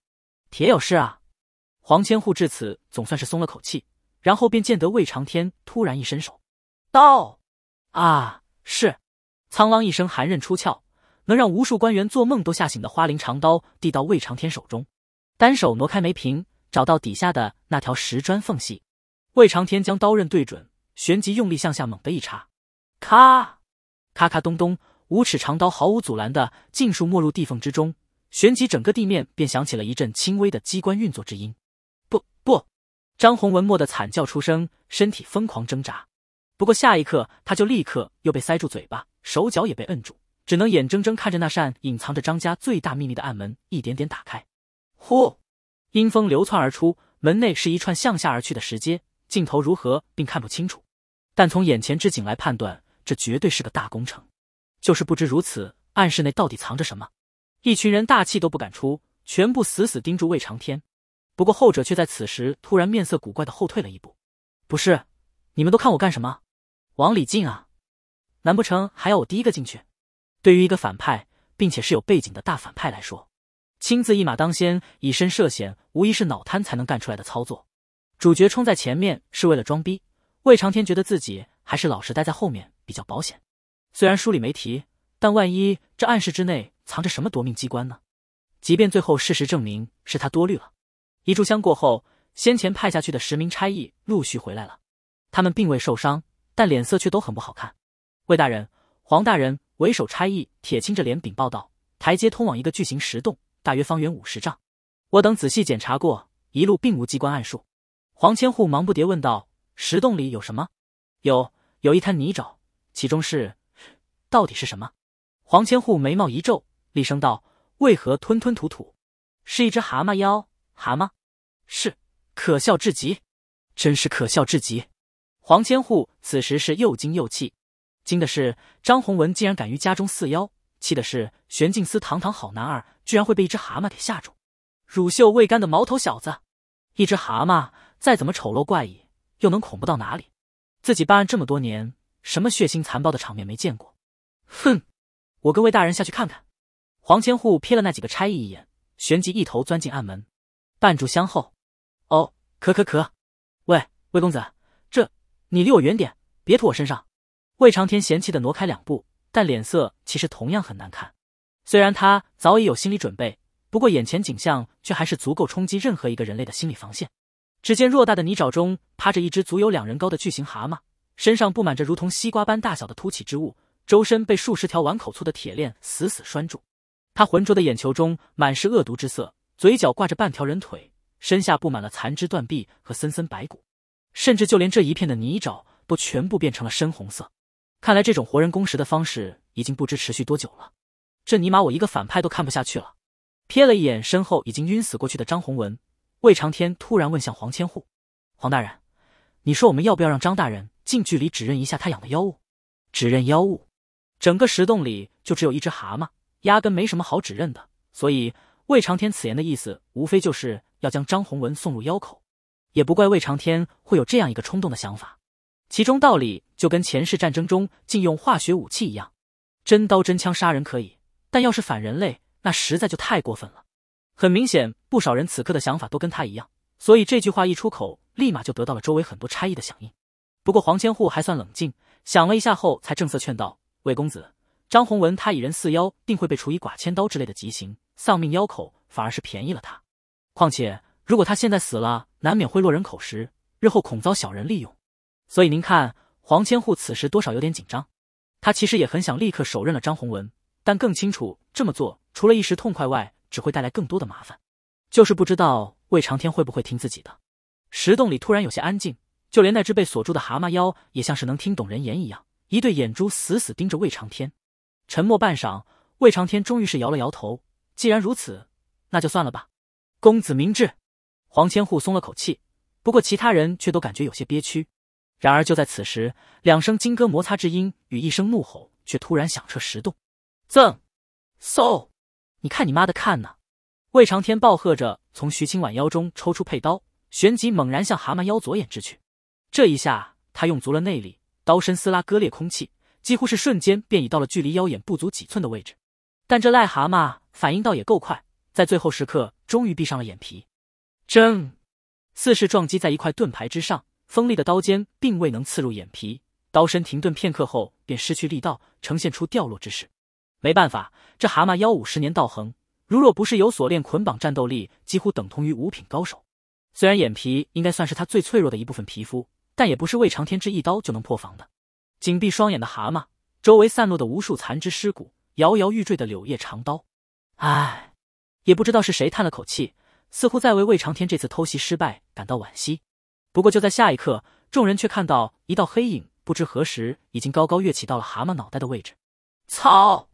铁有事啊！黄千户至此总算是松了口气，然后便见得魏长天突然一伸手，刀啊，是！”苍啷一声，寒刃出鞘，能让无数官员做梦都吓醒的花翎长刀递到魏长天手中，单手挪开梅瓶，找到底下的那条石砖缝隙，魏长天将刀刃对准，旋即用力向下猛地一插，咔！咔咔咚咚，五尺长刀毫无阻拦的尽数没入地缝之中，旋即整个地面便响起了一阵轻微的机关运作之音。不不，张宏文蓦地惨叫出声，身体疯狂挣扎，不过下一刻他就立刻又被塞住嘴巴，手脚也被摁住，只能眼睁睁看着那扇隐藏着张家最大秘密的暗门一点点打开。呼，阴风流窜而出，门内是一串向下而去的石阶，尽头如何并看不清楚，但从眼前之景来判断。这绝对是个大工程，就是不知如此暗室内到底藏着什么。一群人大气都不敢出，全部死死盯住魏长天。不过后者却在此时突然面色古怪的后退了一步：“不是，你们都看我干什么？往里进啊！难不成还要我第一个进去？”对于一个反派，并且是有背景的大反派来说，亲自一马当先，以身涉险，无疑是脑瘫才能干出来的操作。主角冲在前面是为了装逼。魏长天觉得自己还是老实待在后面。比较保险，虽然书里没提，但万一这暗室之内藏着什么夺命机关呢？即便最后事实证明是他多虑了。一炷香过后，先前派下去的十名差役陆续回来了，他们并未受伤，但脸色却都很不好看。魏大人、黄大人为首差役铁青着脸禀报道：“台阶通往一个巨型石洞，大约方圆五十丈。我等仔细检查过，一路并无机关暗数。”黄千户忙不迭问道：“石洞里有什么？”“有，有一滩泥沼。”其中是，到底是什么？黄千户眉毛一皱，厉声道：“为何吞吞吐吐？”“是一只蛤蟆妖，蛤蟆？”“是，可笑至极，真是可笑至极！”黄千户此时是又惊又气，惊的是张宏文竟然敢于家中四妖，气的是玄镜司堂堂好男儿居然会被一只蛤蟆给吓住。乳臭未干的毛头小子，一只蛤蟆再怎么丑陋怪异，又能恐怖到哪里？自己办案这么多年。什么血腥残暴的场面没见过？哼！我跟魏大人下去看看。黄千户瞥了那几个差役一眼，旋即一头钻进暗门。半炷香后，哦，咳咳咳！喂，魏公子，这你离我远点，别吐我身上。魏长天嫌弃的挪开两步，但脸色其实同样很难看。虽然他早已有心理准备，不过眼前景象却还是足够冲击任何一个人类的心理防线。只见偌大的泥沼中趴着一只足有两人高的巨型蛤蟆。身上布满着如同西瓜般大小的凸起之物，周身被数十条碗口粗的铁链死死拴住。他浑浊的眼球中满是恶毒之色，嘴角挂着半条人腿，身下布满了残肢断臂和森森白骨，甚至就连这一片的泥沼都全部变成了深红色。看来这种活人攻食的方式已经不知持续多久了。这尼玛，我一个反派都看不下去了。瞥了一眼身后已经晕死过去的张宏文，魏长天突然问向黄千户：“黄大人，你说我们要不要让张大人？”近距离指认一下他养的妖物，指认妖物，整个石洞里就只有一只蛤蟆，压根没什么好指认的。所以魏长天此言的意思，无非就是要将张宏文送入妖口。也不怪魏长天会有这样一个冲动的想法，其中道理就跟前世战争中禁用化学武器一样，真刀真枪杀人可以，但要是反人类，那实在就太过分了。很明显，不少人此刻的想法都跟他一样，所以这句话一出口，立马就得到了周围很多差异的响应。不过黄千户还算冷静，想了一下后才正色劝道：“魏公子，张洪文他以人似妖，定会被处以剐千刀之类的极刑，丧命妖口反而是便宜了他。况且如果他现在死了，难免会落人口实，日后恐遭小人利用。所以您看，黄千户此时多少有点紧张。他其实也很想立刻手刃了张洪文，但更清楚这么做除了一时痛快外，只会带来更多的麻烦。就是不知道魏长天会不会听自己的。”石洞里突然有些安静。就连那只被锁住的蛤蟆妖也像是能听懂人言一样，一对眼珠死死盯着魏长天。沉默半晌，魏长天终于是摇了摇头。既然如此，那就算了吧。公子明智。黄千户松了口气，不过其他人却都感觉有些憋屈。然而就在此时，两声金戈摩擦之音与一声怒吼却突然响彻石洞。赠，嗖！你看你妈的看呢！魏长天暴喝着，从徐清婉腰中抽出佩刀，旋即猛然向蛤蟆妖左眼掷去。这一下，他用足了内力，刀身撕拉割裂空气，几乎是瞬间便已到了距离妖眼不足几寸的位置。但这癞蛤蟆反应倒也够快，在最后时刻终于闭上了眼皮。铮，似是撞击在一块盾牌之上，锋利的刀尖并未能刺入眼皮，刀身停顿片刻后便失去力道，呈现出掉落之势。没办法，这蛤蟆妖五十年道行，如若不是有锁链捆绑，战斗力几乎等同于五品高手。虽然眼皮应该算是他最脆弱的一部分皮肤。但也不是魏长天之一刀就能破防的。紧闭双眼的蛤蟆，周围散落的无数残肢尸骨，摇摇欲坠的柳叶长刀。唉，也不知道是谁叹了口气，似乎在为魏长天这次偷袭失败感到惋惜。不过就在下一刻，众人却看到一道黑影，不知何时已经高高跃起到了蛤蟆脑袋的位置。操！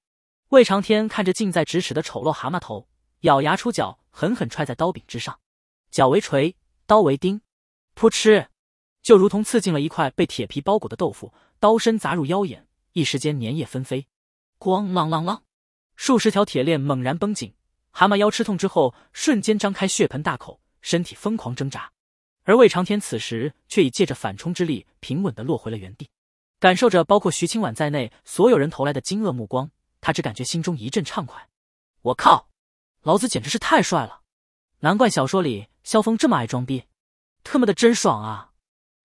魏长天看着近在咫尺的丑陋蛤蟆头，咬牙出脚，狠狠踹在刀柄之上，脚为锤，刀为钉，噗嗤！就如同刺进了一块被铁皮包裹的豆腐，刀身砸入腰眼，一时间粘液纷飞。咣啷啷啷，数十条铁链猛然绷紧，蛤蟆腰吃痛之后，瞬间张开血盆大口，身体疯狂挣扎。而魏长天此时却已借着反冲之力，平稳的落回了原地。感受着包括徐清婉在内所有人投来的惊愕目光，他只感觉心中一阵畅快。我靠，老子简直是太帅了！难怪小说里萧峰这么爱装逼，特么的真爽啊！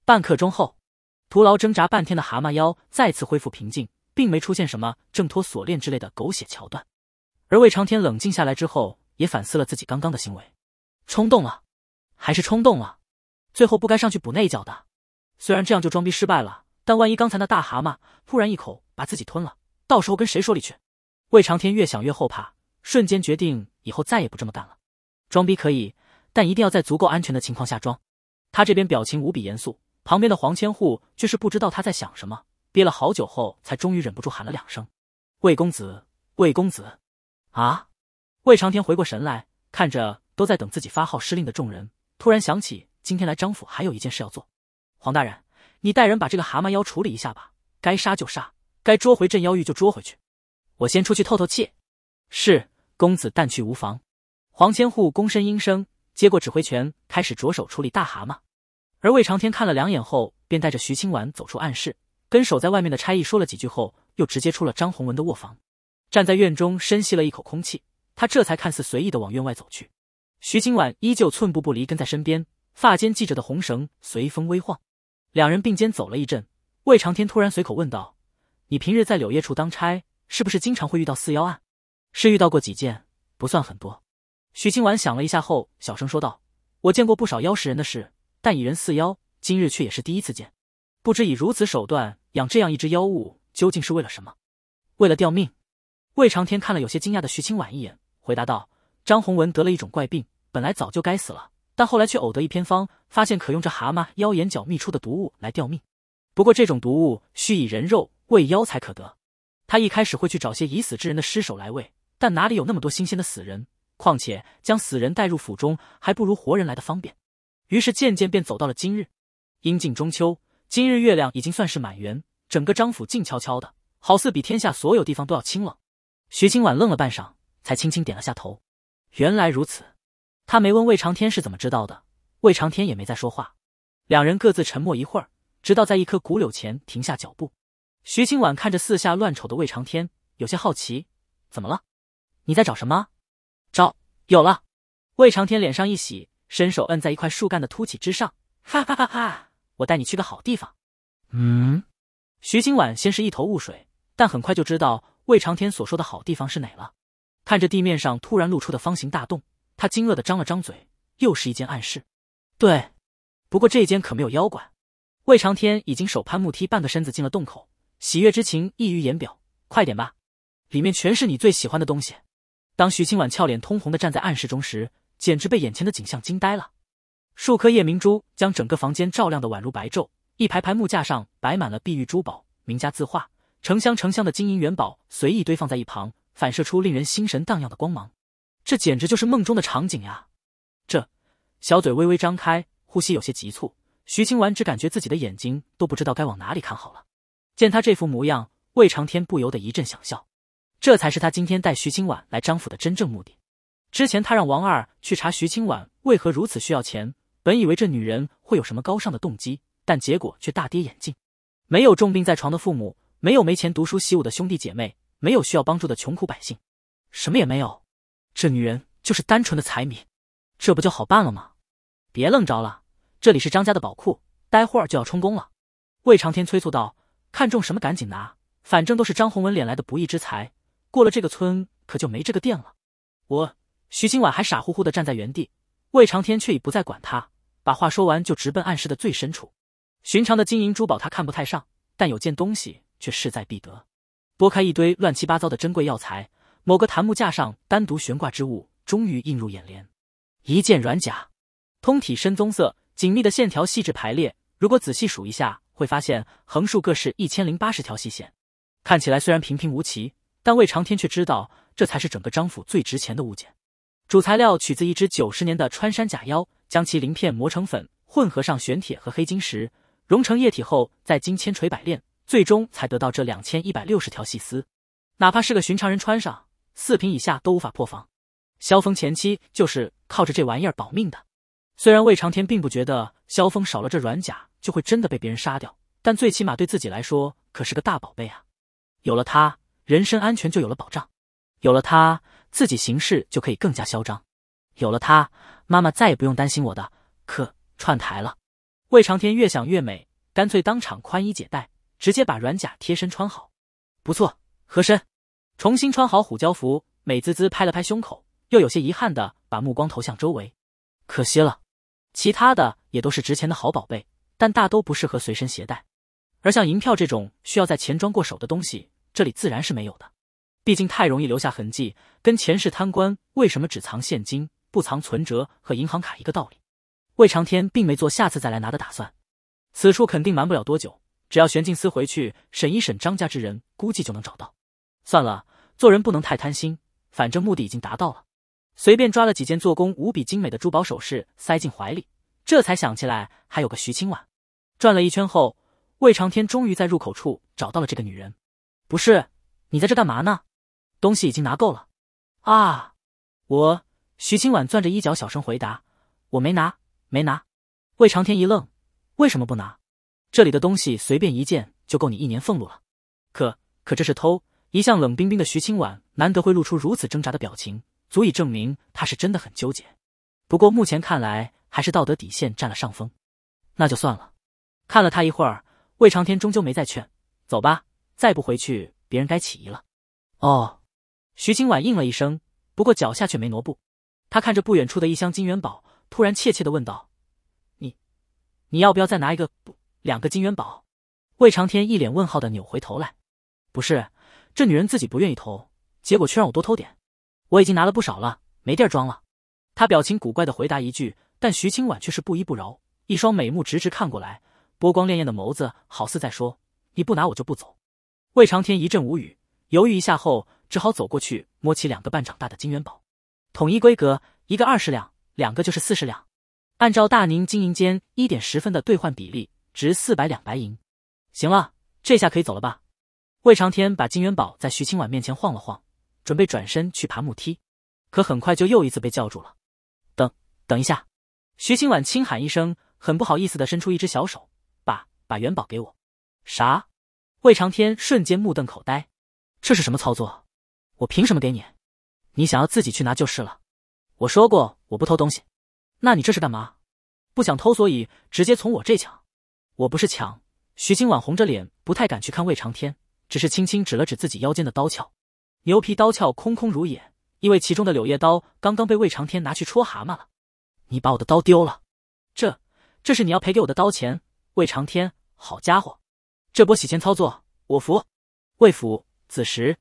半刻钟后，徒劳挣扎半天的蛤蟆妖再次恢复平静，并没出现什么挣脱锁链之类的狗血桥段。而魏长天冷静下来之后，也反思了自己刚刚的行为：冲动了，还是冲动了。最后不该上去补那一脚的。虽然这样就装逼失败了，但万一刚才那大蛤蟆突然一口把自己吞了，到时候跟谁说理去？魏长天越想越后怕，瞬间决定以后再也不这么干了。装逼可以，但一定要在足够安全的情况下装。他这边表情无比严肃。旁边的黄千户却是不知道他在想什么，憋了好久后，才终于忍不住喊了两声：“魏公子，魏公子！”啊！魏长天回过神来，看着都在等自己发号施令的众人，突然想起今天来张府还有一件事要做：“黄大人，你带人把这个蛤蟆妖处理一下吧，该杀就杀，该捉回镇妖狱就捉回去。我先出去透透气。”“是，公子但去无妨。”黄千户躬身应声，接过指挥权，开始着手处理大蛤蟆。而魏长天看了两眼后，便带着徐清婉走出暗室，跟守在外面的差役说了几句后，又直接出了张宏文的卧房，站在院中深吸了一口空气，他这才看似随意的往院外走去。徐清婉依旧寸步不离跟在身边，发间系着的红绳随风微晃。两人并肩走了一阵，魏长天突然随口问道：“你平日在柳叶处当差，是不是经常会遇到四妖案？”“是遇到过几件，不算很多。”徐清婉想了一下后，小声说道：“我见过不少妖食人的事。”但以人似妖，今日却也是第一次见。不知以如此手段养这样一只妖物，究竟是为了什么？为了吊命。魏长天看了有些惊讶的徐清婉一眼，回答道：“张宏文得了一种怪病，本来早就该死了，但后来却偶得一偏方，发现可用这蛤蟆妖眼角泌出的毒物来吊命。不过这种毒物需以人肉喂妖才可得。他一开始会去找些已死之人的尸首来喂，但哪里有那么多新鲜的死人？况且将死人带入府中，还不如活人来的方便。”于是渐渐便走到了今日。阴尽中秋，今日月亮已经算是满圆。整个张府静悄悄的，好似比天下所有地方都要清冷。徐清婉愣了半晌，才轻轻点了下头。原来如此。他没问魏长天是怎么知道的，魏长天也没再说话。两人各自沉默一会儿，直到在一棵古柳前停下脚步。徐清婉看着四下乱瞅的魏长天，有些好奇：“怎么了？你在找什么？找有了。”魏长天脸上一喜。伸手摁在一块树干的凸起之上，哈哈哈哈！我带你去个好地方。嗯，徐清婉先是一头雾水，但很快就知道魏长天所说的好地方是哪了。看着地面上突然露出的方形大洞，他惊愕的张了张嘴。又是一间暗室。对，不过这间可没有妖怪。魏长天已经手攀木梯，半个身子进了洞口，喜悦之情溢于言表。快点吧，里面全是你最喜欢的东西。当徐清婉俏脸通红的站在暗室中时，简直被眼前的景象惊呆了，数颗夜明珠将整个房间照亮的宛如白昼，一排排木架上摆满了碧玉珠宝、名家字画，成箱成箱的金银元宝随意堆放在一旁，反射出令人心神荡漾的光芒。这简直就是梦中的场景呀！这小嘴微微张开，呼吸有些急促，徐清婉只感觉自己的眼睛都不知道该往哪里看好了。见他这副模样，魏长天不由得一阵想笑。这才是他今天带徐清婉来张府的真正目的。之前他让王二去查徐清婉为何如此需要钱，本以为这女人会有什么高尚的动机，但结果却大跌眼镜：没有重病在床的父母，没有没钱读书习武的兄弟姐妹，没有需要帮助的穷苦百姓，什么也没有。这女人就是单纯的财迷，这不就好办了吗？别愣着了，这里是张家的宝库，待会儿就要充公了。魏长天催促道：“看中什么赶紧拿，反正都是张宏文敛来的不义之财，过了这个村可就没这个店了。”我。徐清婉还傻乎乎的站在原地，魏长天却已不再管他，把话说完就直奔暗室的最深处。寻常的金银珠宝他看不太上，但有件东西却势在必得。拨开一堆乱七八糟的珍贵药材，某个檀木架上单独悬挂之物终于映入眼帘，一件软甲，通体深棕色，紧密的线条细致排列，如果仔细数一下，会发现横竖各是一千零八十条细线。看起来虽然平平无奇，但魏长天却知道，这才是整个张府最值钱的物件。主材料取自一只九十年的穿山甲腰，将其鳞片磨成粉，混合上玄铁和黑晶石，融成液体后，再经千锤百炼，最终才得到这两千一百六十条细丝。哪怕是个寻常人穿上，四品以下都无法破防。萧峰前期就是靠着这玩意儿保命的。虽然魏长天并不觉得萧峰少了这软甲就会真的被别人杀掉，但最起码对自己来说可是个大宝贝啊！有了它，人身安全就有了保障，有了它。自己行事就可以更加嚣张，有了它，妈妈再也不用担心我的可串台了。魏长天越想越美，干脆当场宽衣解带，直接把软甲贴身穿好。不错，合身。重新穿好虎胶服，美滋滋拍了拍胸口，又有些遗憾的把目光投向周围。可惜了，其他的也都是值钱的好宝贝，但大都不适合随身携带。而像银票这种需要在钱庄过手的东西，这里自然是没有的。毕竟太容易留下痕迹，跟前世贪官为什么只藏现金不藏存折和银行卡一个道理。魏长天并没做下次再来拿的打算，此处肯定瞒不了多久。只要玄镜司回去审一审张家之人，估计就能找到。算了，做人不能太贪心，反正目的已经达到了。随便抓了几件做工无比精美的珠宝首饰塞进怀里，这才想起来还有个徐清婉。转了一圈后，魏长天终于在入口处找到了这个女人。不是，你在这干嘛呢？东西已经拿够了，啊！我，徐清婉攥着衣角小声回答：“我没拿，没拿。”魏长天一愣：“为什么不拿？这里的东西随便一件就够你一年俸禄了。”可可这是偷。一向冷冰冰的徐清婉难得会露出如此挣扎的表情，足以证明他是真的很纠结。不过目前看来，还是道德底线占了上风。那就算了。看了他一会儿，魏长天终究没再劝：“走吧，再不回去，别人该起疑了。”哦。徐清婉应了一声，不过脚下却没挪步。他看着不远处的一箱金元宝，突然怯怯地问道：“你，你要不要再拿一个不两个金元宝？”魏长天一脸问号地扭回头来：“不是，这女人自己不愿意偷，结果却让我多偷点。我已经拿了不少了，没地儿装了。”他表情古怪地回答一句，但徐清婉却是不依不饶，一双美目直直看过来，波光潋滟的眸子好似在说：“你不拿我就不走。”魏长天一阵无语，犹豫一下后。只好走过去摸起两个半长大的金元宝，统一规格，一个二十两，两个就是四十两，按照大宁金银间一点十分的兑换比例，值四百两白银。行了，这下可以走了吧？魏长天把金元宝在徐清婉面前晃了晃，准备转身去爬木梯，可很快就又一次被叫住了。等等一下！徐清婉轻喊一声，很不好意思的伸出一只小手，把把元宝给我。啥？魏长天瞬间目瞪口呆，这是什么操作？我凭什么给你？你想要自己去拿就是了。我说过我不偷东西，那你这是干嘛？不想偷，所以直接从我这抢。我不是抢。徐清婉红着脸，不太敢去看魏长天，只是轻轻指了指自己腰间的刀鞘。牛皮刀鞘空空如也，因为其中的柳叶刀刚刚被魏长天拿去戳蛤蟆了。你把我的刀丢了，这这是你要赔给我的刀钱。魏长天，好家伙，这波洗钱操作我服。魏府子时，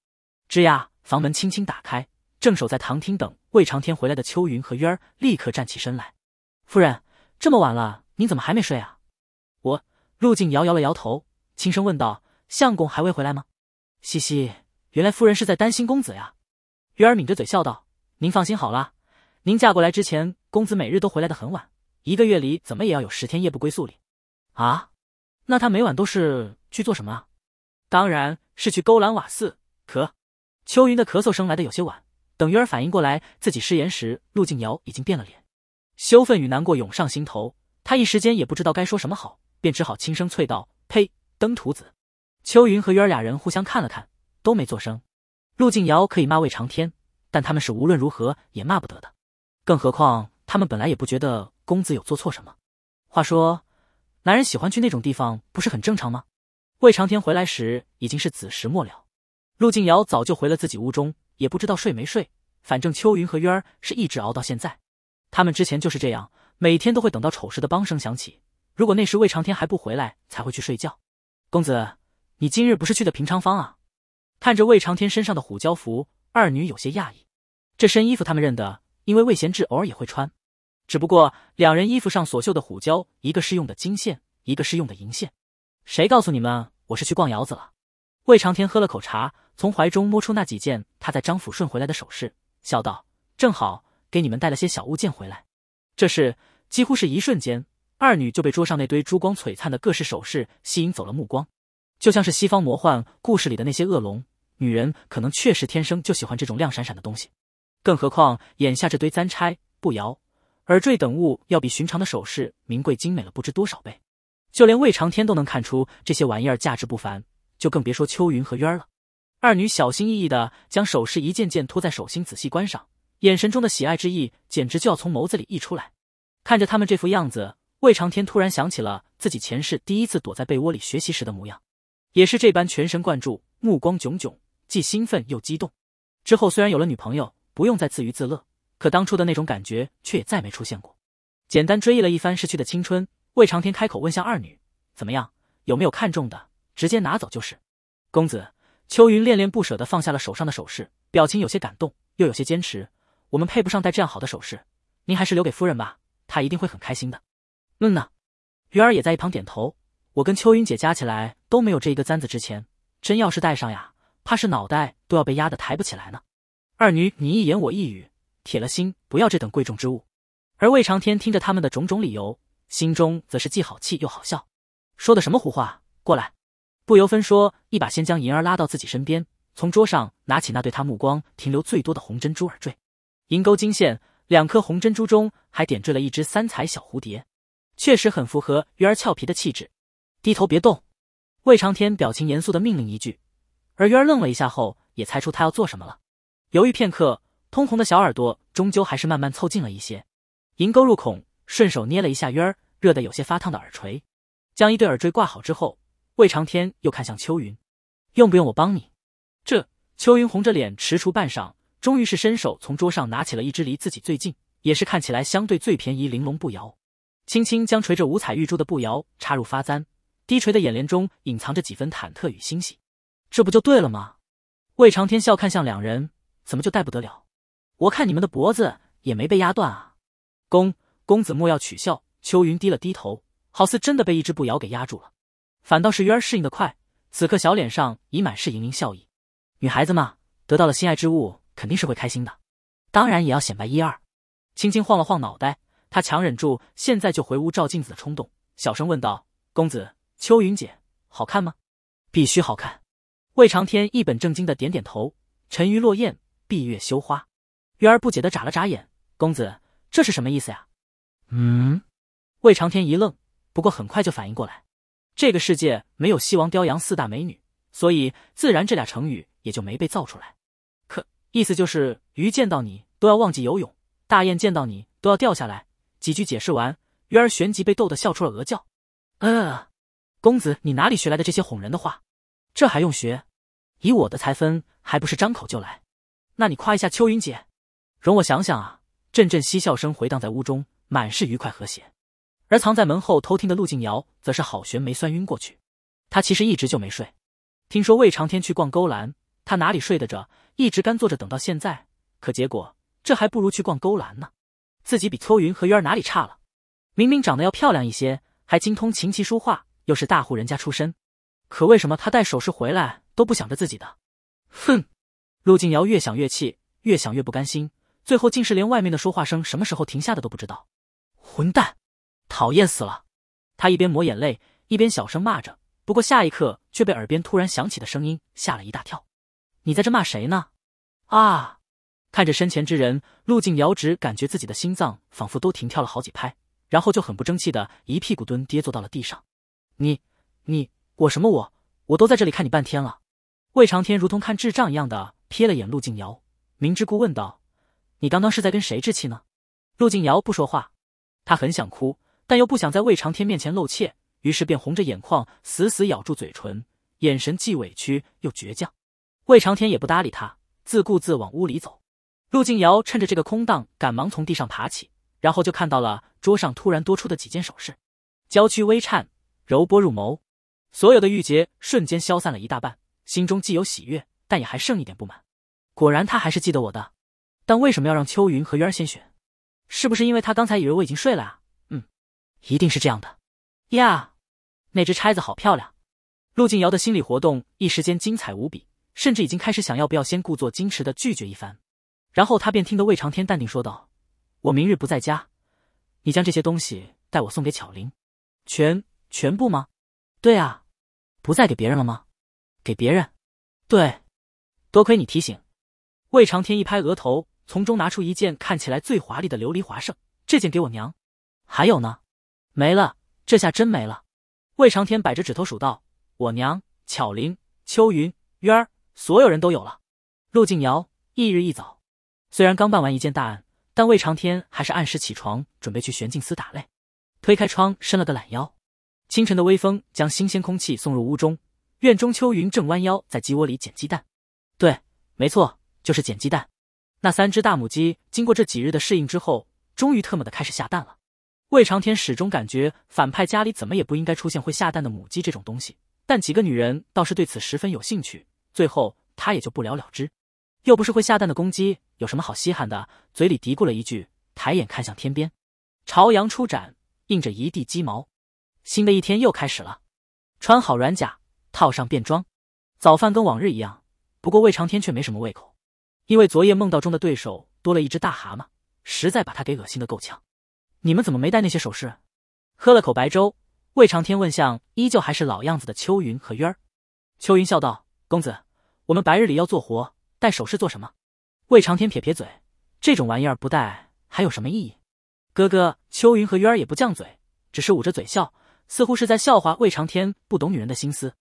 枝呀。房门轻轻打开，正守在堂厅等魏长天回来的秋云和渊儿立刻站起身来。夫人，这么晚了，您怎么还没睡啊？我陆静瑶摇了摇头，轻声问道：“相公还未回来吗？”“嘻嘻，原来夫人是在担心公子呀。”渊儿抿着嘴笑道：“您放心好了，您嫁过来之前，公子每日都回来的很晚，一个月里怎么也要有十天夜不归宿哩。”“啊？那他每晚都是去做什么啊？”“当然是去勾栏瓦肆，可……”秋云的咳嗽声来得有些晚，等鱼儿反应过来自己失言时，陆静瑶已经变了脸，羞愤与难过涌上心头，她一时间也不知道该说什么好，便只好轻声啐道：“呸，登徒子！”秋云和鱼儿俩人互相看了看，都没做声。陆静瑶可以骂魏长天，但他们是无论如何也骂不得的，更何况他们本来也不觉得公子有做错什么。话说，男人喜欢去那种地方，不是很正常吗？魏长天回来时已经是子时末了。陆靖瑶早就回了自己屋中，也不知道睡没睡。反正秋云和渊儿是一直熬到现在。他们之前就是这样，每天都会等到丑时的梆声响起，如果那时魏长天还不回来，才会去睡觉。公子，你今日不是去的平昌坊啊？看着魏长天身上的虎蛟服，二女有些讶异。这身衣服他们认得，因为魏贤志偶尔也会穿。只不过两人衣服上所绣的虎蛟，一个是用的金线，一个是用的银线。谁告诉你们我是去逛窑子了？魏长天喝了口茶，从怀中摸出那几件他在张府顺回来的首饰，笑道：“正好给你们带了些小物件回来。”这是几乎是一瞬间，二女就被桌上那堆珠光璀璨的各式首饰吸引走了目光，就像是西方魔幻故事里的那些恶龙。女人可能确实天生就喜欢这种亮闪闪的东西，更何况眼下这堆簪钗、步摇、耳坠等物，要比寻常的首饰名贵精美了不知多少倍。就连魏长天都能看出这些玩意儿价值不凡。就更别说秋云和渊儿了。二女小心翼翼的将首饰一件件托在手心，仔细观赏，眼神中的喜爱之意简直就要从眸子里溢出来。看着他们这副样子，魏长天突然想起了自己前世第一次躲在被窝里学习时的模样，也是这般全神贯注，目光炯炯，既兴奋又激动。之后虽然有了女朋友，不用再自娱自乐，可当初的那种感觉却也再没出现过。简单追忆了一番逝去的青春，魏长天开口问向二女：“怎么样，有没有看中的？”直接拿走就是，公子秋云恋恋不舍地放下了手上的首饰，表情有些感动，又有些坚持。我们配不上戴这样好的首饰，您还是留给夫人吧，她一定会很开心的。嗯呢，云儿也在一旁点头。我跟秋云姐加起来都没有这一个簪子值钱，真要是戴上呀，怕是脑袋都要被压得抬不起来呢。二女你一言我一语，铁了心不要这等贵重之物。而魏长天听着他们的种种理由，心中则是既好气又好笑。说的什么胡话？过来。不由分说，一把先将银儿拉到自己身边，从桌上拿起那对他目光停留最多的红珍珠耳坠，银钩金线，两颗红珍珠中还点缀了一只三彩小蝴蝶，确实很符合鱼儿俏皮的气质。低头别动，魏长天表情严肃的命令一句，而鱼儿愣了一下后，也猜出他要做什么了。犹豫片刻，通红的小耳朵终究还是慢慢凑近了一些，银钩入孔，顺手捏了一下鱼儿热得有些发烫的耳垂，将一对耳坠挂好之后。魏长天又看向秋云，用不用我帮你？这秋云红着脸踟蹰半晌，终于是伸手从桌上拿起了一只离自己最近，也是看起来相对最便宜玲珑步摇，轻轻将垂着五彩玉珠的步摇插入发簪，低垂的眼帘中隐藏着几分忐忑与欣喜。这不就对了吗？魏长天笑看向两人，怎么就带不得了？我看你们的脖子也没被压断啊！公公子莫要取笑。秋云低了低头，好似真的被一只步摇给压住了。反倒是鱼儿适应的快，此刻小脸上已满是盈盈笑意。女孩子嘛，得到了心爱之物肯定是会开心的，当然也要显摆一二。轻轻晃了晃脑袋，他强忍住现在就回屋照镜子的冲动，小声问道：“公子，秋云姐好看吗？”“必须好看。”魏长天一本正经的点点头。沉鱼落雁，闭月羞花。鱼儿不解的眨了眨眼：“公子，这是什么意思呀？”“嗯。”魏长天一愣，不过很快就反应过来。这个世界没有西王雕阳四大美女，所以自然这俩成语也就没被造出来。可意思就是鱼见到你都要忘记游泳，大雁见到你都要掉下来。几句解释完，鱼儿旋即被逗得笑出了鹅叫。呃，公子你哪里学来的这些哄人的话？这还用学？以我的才分，还不是张口就来？那你夸一下秋云姐，容我想想啊。阵阵嬉笑声回荡在屋中，满是愉快和谐。而藏在门后偷听的陆静瑶，则是好悬没酸晕过去。她其实一直就没睡，听说魏长天去逛勾栏，他哪里睡得着，一直干坐着等到现在。可结果这还不如去逛勾栏呢。自己比秋云和云儿哪里差了？明明长得要漂亮一些，还精通琴棋书画，又是大户人家出身，可为什么他带首饰回来都不想着自己的？哼！陆静瑶越想越气，越想越不甘心，最后竟是连外面的说话声什么时候停下的都不知道。混蛋！讨厌死了！他一边抹眼泪，一边小声骂着。不过下一刻却被耳边突然响起的声音吓了一大跳。“你在这骂谁呢？”啊！看着身前之人，陆静瑶只感觉自己的心脏仿佛都停跳了好几拍，然后就很不争气的一屁股蹲跌坐到了地上。“你、你、我什么我？我都在这里看你半天了。”魏长天如同看智障一样的瞥了眼陆静瑶，明知故问道：“你刚刚是在跟谁置气呢？”陆静瑶不说话，她很想哭。但又不想在魏长天面前露怯，于是便红着眼眶，死死咬住嘴唇，眼神既委屈又倔强。魏长天也不搭理他，自顾自往屋里走。陆静瑶趁着这个空档，赶忙从地上爬起，然后就看到了桌上突然多出的几件首饰，娇躯微颤，柔波入眸，所有的郁结瞬间消散了一大半，心中既有喜悦，但也还剩一点不满。果然，他还是记得我的，但为什么要让秋云和鸢儿先选？是不是因为他刚才以为我已经睡了啊？一定是这样的，呀，那只钗子好漂亮。陆静瑶的心理活动一时间精彩无比，甚至已经开始想要不要先故作矜持的拒绝一番。然后他便听得魏长天淡定说道：“我明日不在家，你将这些东西代我送给巧玲，全全部吗？对啊，不再给别人了吗？给别人？对，多亏你提醒。”魏长天一拍额头，从中拿出一件看起来最华丽的琉璃华胜，这件给我娘。还有呢？没了，这下真没了。魏长天摆着指头数道：“我娘、巧玲、秋云、渊儿，所有人都有了。”陆静瑶。翌日一早，虽然刚办完一件大案，但魏长天还是按时起床，准备去玄镜司打擂。推开窗，伸了个懒腰。清晨的微风将新鲜空气送入屋中。院中秋云正弯腰在鸡窝里捡鸡蛋。对，没错，就是捡鸡蛋。那三只大母鸡经过这几日的适应之后，终于特么的开始下蛋了。魏长天始终感觉反派家里怎么也不应该出现会下蛋的母鸡这种东西，但几个女人倒是对此十分有兴趣。最后他也就不了了之，又不是会下蛋的公鸡，有什么好稀罕的？嘴里嘀咕了一句，抬眼看向天边，朝阳初展，映着一地鸡毛。新的一天又开始了，穿好软甲，套上便装。早饭跟往日一样，不过魏长天却没什么胃口，因为昨夜梦到中的对手多了一只大蛤蟆，实在把他给恶心的够呛。你们怎么没带那些首饰？喝了口白粥，魏长天问向依旧还是老样子的秋云和渊儿。秋云笑道：“公子，我们白日里要做活，带首饰做什么？”魏长天撇撇嘴：“这种玩意儿不带还有什么意义？”哥哥秋云和渊儿也不犟嘴，只是捂着嘴笑，似乎是在笑话魏长天不懂女人的心思。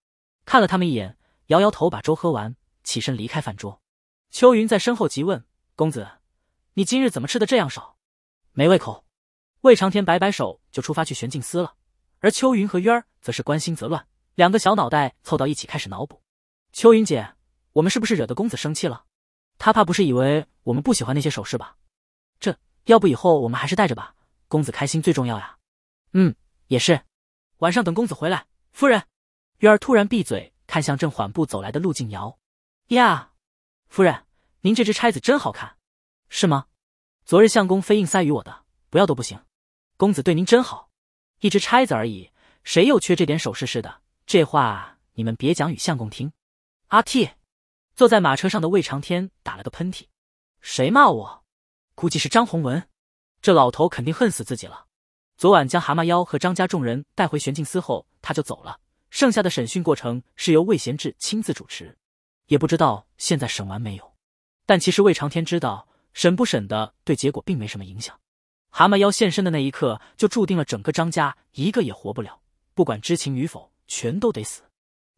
看了他们一眼，摇摇头，把粥喝完，起身离开饭桌。秋云在身后急问：“公子，你今日怎么吃的这样少？没胃口？”魏长天摆摆手，就出发去玄镜司了。而秋云和渊儿则是关心则乱，两个小脑袋凑到一起开始脑补。秋云姐，我们是不是惹得公子生气了？他怕不是以为我们不喜欢那些首饰吧？这要不以后我们还是戴着吧？公子开心最重要呀。嗯，也是。晚上等公子回来，夫人。渊儿突然闭嘴，看向正缓步走来的陆静瑶。呀，夫人，您这只钗子真好看，是吗？昨日相公非硬塞于我的，不要都不行。公子对您真好，一只钗子而已，谁又缺这点首饰似的？这话你们别讲与相公听。阿嚏！坐在马车上的魏长天打了个喷嚏。谁骂我？估计是张宏文，这老头肯定恨死自己了。昨晚将蛤蟆妖和张家众人带回玄镜司后，他就走了。剩下的审讯过程是由魏贤志亲自主持，也不知道现在审完没有。但其实魏长天知道，审不审的对结果并没什么影响。蛤蟆妖现身的那一刻，就注定了整个张家一个也活不了。不管知情与否，全都得死，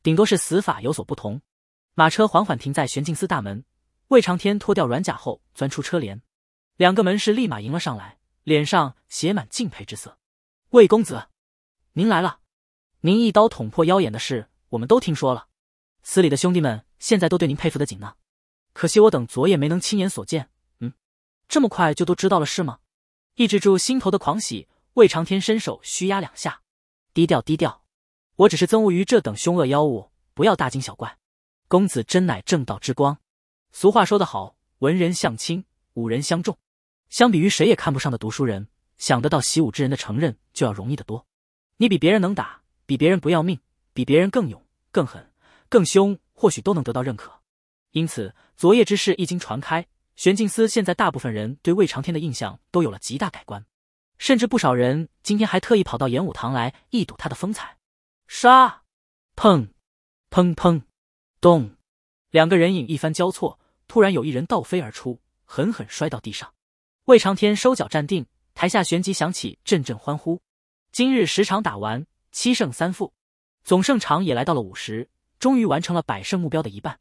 顶多是死法有所不同。马车缓缓停在玄镜司大门，魏长天脱掉软甲后钻出车帘，两个门士立马迎了上来，脸上写满敬佩之色。魏公子，您来了。您一刀捅破妖眼的事，我们都听说了。司里的兄弟们现在都对您佩服的紧呢。可惜我等昨夜没能亲眼所见。嗯，这么快就都知道了是吗？抑制住心头的狂喜，魏长天伸手虚压两下，低调低调，我只是憎恶于这等凶恶妖物，不要大惊小怪。公子真乃正道之光，俗话说得好，文人相轻，武人相重。相比于谁也看不上的读书人，想得到习武之人的承认就要容易得多。你比别人能打，比别人不要命，比别人更勇、更狠、更凶，或许都能得到认可。因此，昨夜之事一经传开。玄镜司现在，大部分人对魏长天的印象都有了极大改观，甚至不少人今天还特意跑到演武堂来一睹他的风采。杀！砰！砰砰！咚！两个人影一番交错，突然有一人倒飞而出，狠狠摔到地上。魏长天收脚站定，台下旋即响起阵阵欢呼。今日十场打完，七胜三负，总胜场也来到了五十，终于完成了百胜目标的一半。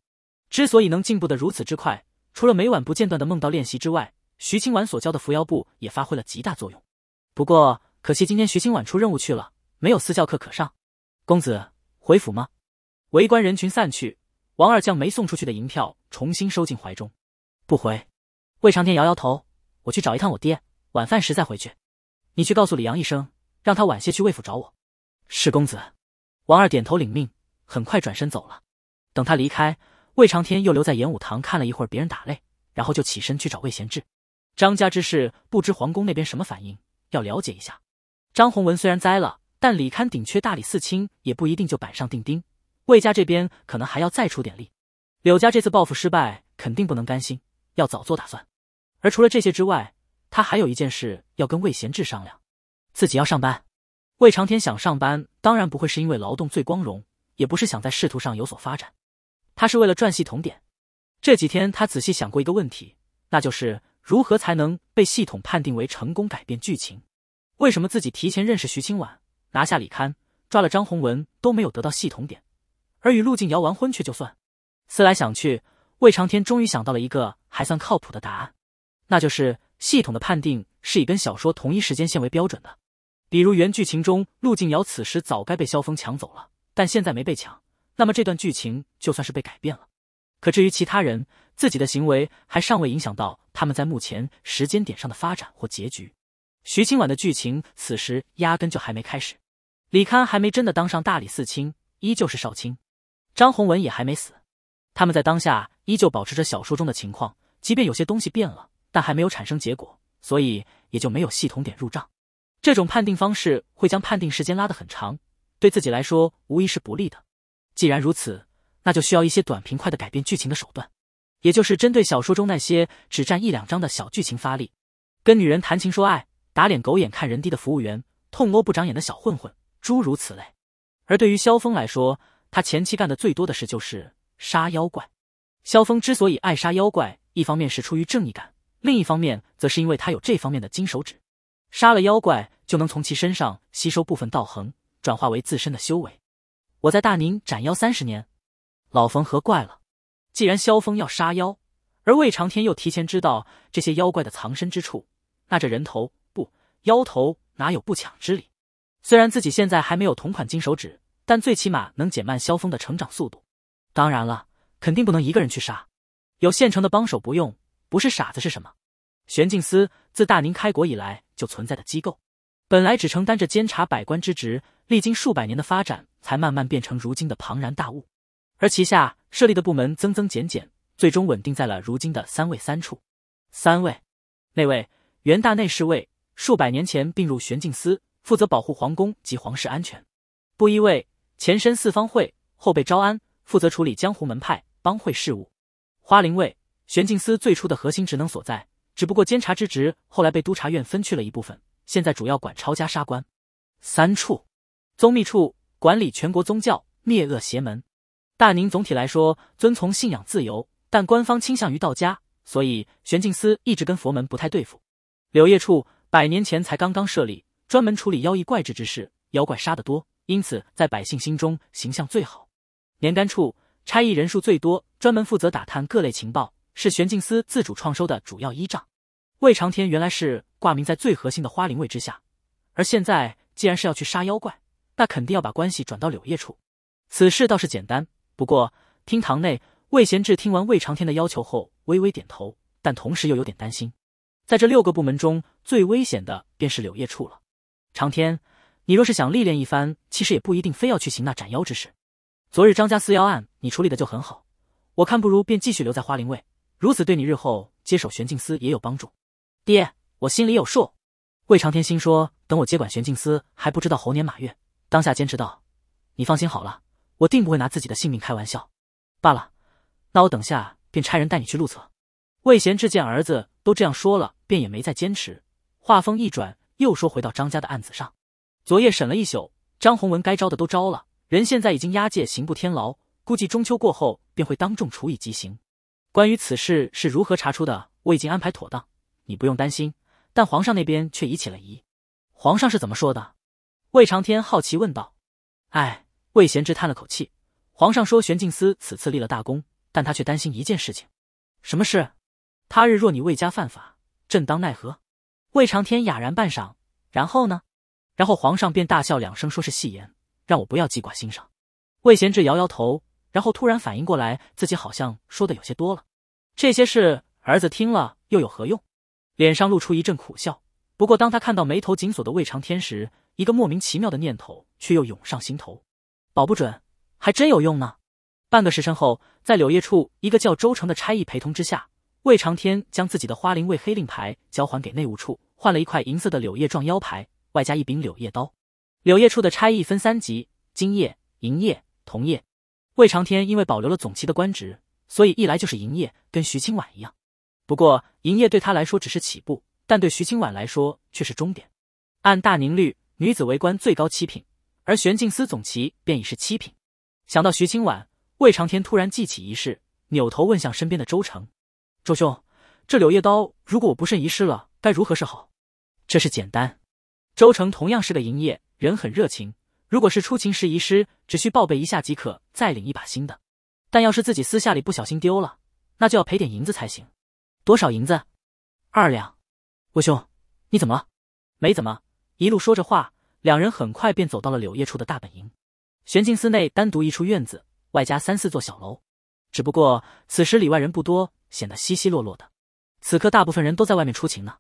之所以能进步的如此之快。除了每晚不间断的梦到练习之外，徐清婉所教的扶摇步也发挥了极大作用。不过可惜今天徐清婉出任务去了，没有私教课可上。公子回府吗？围观人群散去，王二将没送出去的银票重新收进怀中。不回。魏长天摇摇头，我去找一趟我爹，晚饭时再回去。你去告诉李阳一声，让他晚些去魏府找我。是公子。王二点头领命，很快转身走了。等他离开。魏长天又留在演武堂看了一会儿别人打擂，然后就起身去找魏贤志。张家之事不知皇宫那边什么反应，要了解一下。张宏文虽然栽了，但李堪顶缺大理寺卿也不一定就板上钉钉，魏家这边可能还要再出点力。柳家这次报复失败，肯定不能甘心，要早做打算。而除了这些之外，他还有一件事要跟魏贤志商量，自己要上班。魏长天想上班，当然不会是因为劳动最光荣，也不是想在仕途上有所发展。他是为了赚系统点。这几天，他仔细想过一个问题，那就是如何才能被系统判定为成功改变剧情？为什么自己提前认识徐清婉、拿下李刊、抓了张宏文都没有得到系统点，而与陆静瑶完婚却就算？思来想去，魏长天终于想到了一个还算靠谱的答案，那就是系统的判定是以跟小说同一时间线为标准的。比如原剧情中，陆静瑶此时早该被萧峰抢走了，但现在没被抢。那么这段剧情就算是被改变了，可至于其他人，自己的行为还尚未影响到他们在目前时间点上的发展或结局。徐清婉的剧情此时压根就还没开始，李堪还没真的当上大理寺卿，依旧是少卿。张宏文也还没死，他们在当下依旧保持着小说中的情况，即便有些东西变了，但还没有产生结果，所以也就没有系统点入账。这种判定方式会将判定时间拉得很长，对自己来说无疑是不利的。既然如此，那就需要一些短平快的改变剧情的手段，也就是针对小说中那些只占一两章的小剧情发力，跟女人谈情说爱，打脸狗眼看人低的服务员，痛殴不长眼的小混混，诸如此类。而对于萧峰来说，他前期干的最多的事就是杀妖怪。萧峰之所以爱杀妖怪，一方面是出于正义感，另一方面则是因为他有这方面的金手指，杀了妖怪就能从其身上吸收部分道行，转化为自身的修为。我在大宁斩妖三十年，老冯何怪了？既然萧峰要杀妖，而魏长天又提前知道这些妖怪的藏身之处，那这人头不妖头哪有不抢之理？虽然自己现在还没有同款金手指，但最起码能减慢萧峰的成长速度。当然了，肯定不能一个人去杀，有现成的帮手不用，不是傻子是什么？玄镜司自大宁开国以来就存在的机构，本来只承担着监察百官之职，历经数百年的发展。才慢慢变成如今的庞然大物，而旗下设立的部门增增减减，最终稳定在了如今的三位三处。三位，内卫，原大内侍卫，数百年前并入玄镜司，负责保护皇宫及皇室安全；布衣卫，前身四方会，后被招安，负责处理江湖门派帮会事务；花翎卫，玄镜司最初的核心职能所在，只不过监察之职后来被督察院分去了一部分，现在主要管抄家杀官。三处，宗密处。管理全国宗教，灭恶邪门。大宁总体来说遵从信仰自由，但官方倾向于道家，所以玄镜司一直跟佛门不太对付。柳叶处百年前才刚刚设立，专门处理妖异怪志之事，妖怪杀得多，因此在百姓心中形象最好。年干处差役人数最多，专门负责打探各类情报，是玄镜司自主创收的主要依仗。魏长天原来是挂名在最核心的花灵卫之下，而现在既然是要去杀妖怪。那肯定要把关系转到柳叶处，此事倒是简单。不过厅堂内，魏贤志听完魏长天的要求后，微微点头，但同时又有点担心。在这六个部门中最危险的便是柳叶处了。长天，你若是想历练一番，其实也不一定非要去行那斩妖之事。昨日张家四妖案，你处理的就很好，我看不如便继续留在花灵卫，如此对你日后接手玄镜司也有帮助。爹，我心里有数。魏长天心说，等我接管玄镜司，还不知道猴年马月。当下坚持道：“你放心好了，我定不会拿自己的性命开玩笑。罢了，那我等下便差人带你去路测。”魏贤志见儿子都这样说了，便也没再坚持。话锋一转，又说：“回到张家的案子上，昨夜审了一宿，张宏文该招的都招了，人现在已经押解刑部天牢，估计中秋过后便会当众处以极刑。关于此事是如何查出的，我已经安排妥当，你不用担心。但皇上那边却已起了疑，皇上是怎么说的？”魏长天好奇问道：“哎！”魏贤之叹了口气：“皇上说玄镜司此次立了大功，但他却担心一件事情。什么事？他日若你魏家犯法，朕当奈何？”魏长天哑然半晌，然后呢？然后皇上便大笑两声，说是戏言，让我不要记挂心上。魏贤之摇摇头，然后突然反应过来，自己好像说的有些多了。这些事儿子听了又有何用？脸上露出一阵苦笑。不过当他看到眉头紧锁的魏长天时，一个莫名其妙的念头却又涌上心头，保不准还真有用呢。半个时辰后，在柳叶处一个叫周成的差役陪同之下，魏长天将自己的花翎卫黑令牌交还给内务处，换了一块银色的柳叶状腰牌，外加一柄柳叶刀。柳叶处的差役分三级：金叶、银叶、铜叶。魏长天因为保留了总旗的官职，所以一来就是银叶，跟徐清婉一样。不过银叶对他来说只是起步，但对徐清婉来说却是终点。按大宁律。女子为官最高七品，而玄镜司总旗便已是七品。想到徐清婉，魏长天突然记起一事，扭头问向身边的周成：“周兄，这柳叶刀如果我不慎遗失了，该如何是好？”这是简单。周成同样是个营业人，很热情。如果是出勤时遗失，只需报备一下即可，再领一把新的。但要是自己私下里不小心丢了，那就要赔点银子才行。多少银子？二两。魏兄，你怎么了？没怎么。一路说着话。两人很快便走到了柳叶处的大本营，玄静司内单独一处院子，外加三四座小楼。只不过此时里外人不多，显得稀稀落落的。此刻大部分人都在外面出勤呢。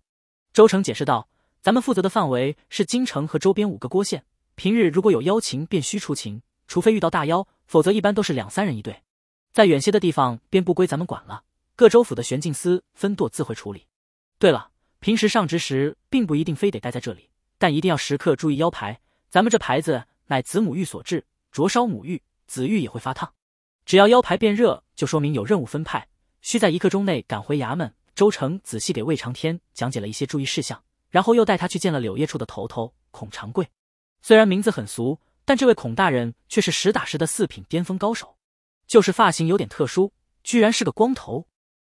周成解释道：“咱们负责的范围是京城和周边五个郭县，平日如果有妖请便需出勤，除非遇到大妖，否则一般都是两三人一队。在远些的地方便不归咱们管了，各州府的玄静司分舵自会处理。对了，平时上职时并不一定非得待在这里。”但一定要时刻注意腰牌，咱们这牌子乃子母玉所制，灼烧母玉，子玉也会发烫。只要腰牌变热，就说明有任务分派，需在一刻钟内赶回衙门。周成仔细给魏长天讲解了一些注意事项，然后又带他去见了柳叶处的头头孔长贵。虽然名字很俗，但这位孔大人却是实打实的四品巅峰高手，就是发型有点特殊，居然是个光头。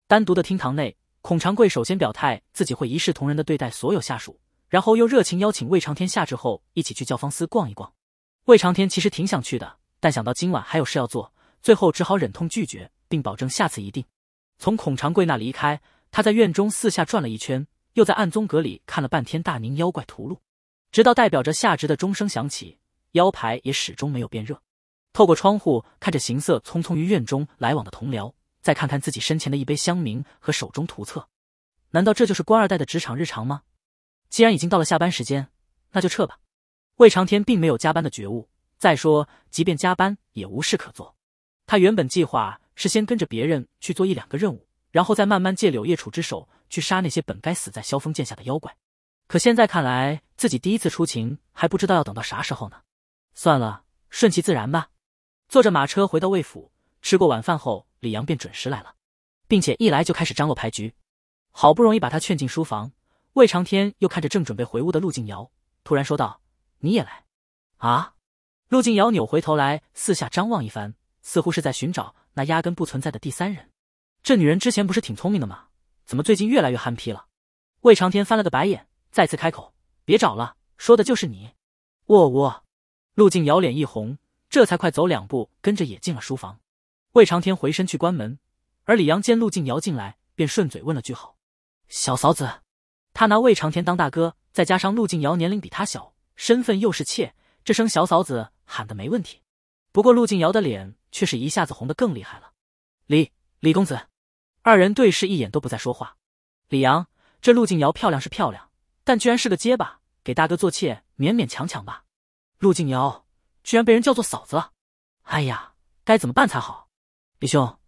单独的厅堂内，孔长贵首先表态，自己会一视同仁的对待所有下属。然后又热情邀请魏长天下之后一起去教坊司逛一逛。魏长天其实挺想去的，但想到今晚还有事要做，最后只好忍痛拒绝，并保证下次一定。从孔长贵那离开，他在院中四下转了一圈，又在暗宗阁里看了半天《大宁妖怪屠戮，直到代表着下职的钟声响起，腰牌也始终没有变热。透过窗户看着行色匆匆于院中来往的同僚，再看看自己身前的一杯香茗和手中图册，难道这就是官二代的职场日常吗？既然已经到了下班时间，那就撤吧。魏长天并没有加班的觉悟，再说即便加班也无事可做。他原本计划是先跟着别人去做一两个任务，然后再慢慢借柳叶楚之手去杀那些本该死在萧峰剑下的妖怪。可现在看来，自己第一次出勤还不知道要等到啥时候呢。算了，顺其自然吧。坐着马车回到魏府，吃过晚饭后，李阳便准时来了，并且一来就开始张罗牌局。好不容易把他劝进书房。魏长天又看着正准备回屋的陆静瑶，突然说道：“你也来？”啊！陆静瑶扭回头来，四下张望一番，似乎是在寻找那压根不存在的第三人。这女人之前不是挺聪明的吗？怎么最近越来越憨批了？魏长天翻了个白眼，再次开口：“别找了，说的就是你。”喔喔，陆静瑶脸一红，这才快走两步，跟着也进了书房。魏长天回身去关门，而李阳见陆静瑶进来，便顺嘴问了句好：“小嫂子。”他拿魏长天当大哥，再加上陆静瑶年龄比他小，身份又是妾，这声小嫂子喊的没问题。不过陆静瑶的脸却是一下子红的更厉害了。李李公子，二人对视一眼，都不再说话。李阳，这陆静瑶漂亮是漂亮，但居然是个结巴，给大哥做妾，勉勉强强吧。陆静瑶居然被人叫做嫂子，了，哎呀，该怎么办才好？李兄，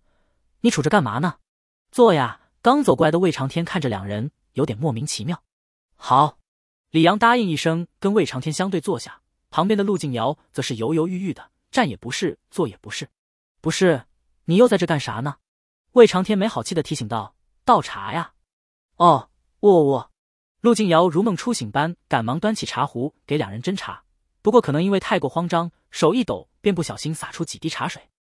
你杵着干嘛呢？坐呀！刚走过来的魏长天看着两人。有点莫名其妙。好，李阳答应一声，跟魏长天相对坐下。旁边的陆静瑶则是犹犹豫豫的，站也不是，坐也不是。不是，你又在这干啥呢？魏长天没好气的提醒道：“倒茶呀！”哦，我我。陆静瑶如梦初醒般，赶忙端起茶壶给两人斟茶。不过可能因为太过慌张，手一抖，便不小心洒出几滴茶水。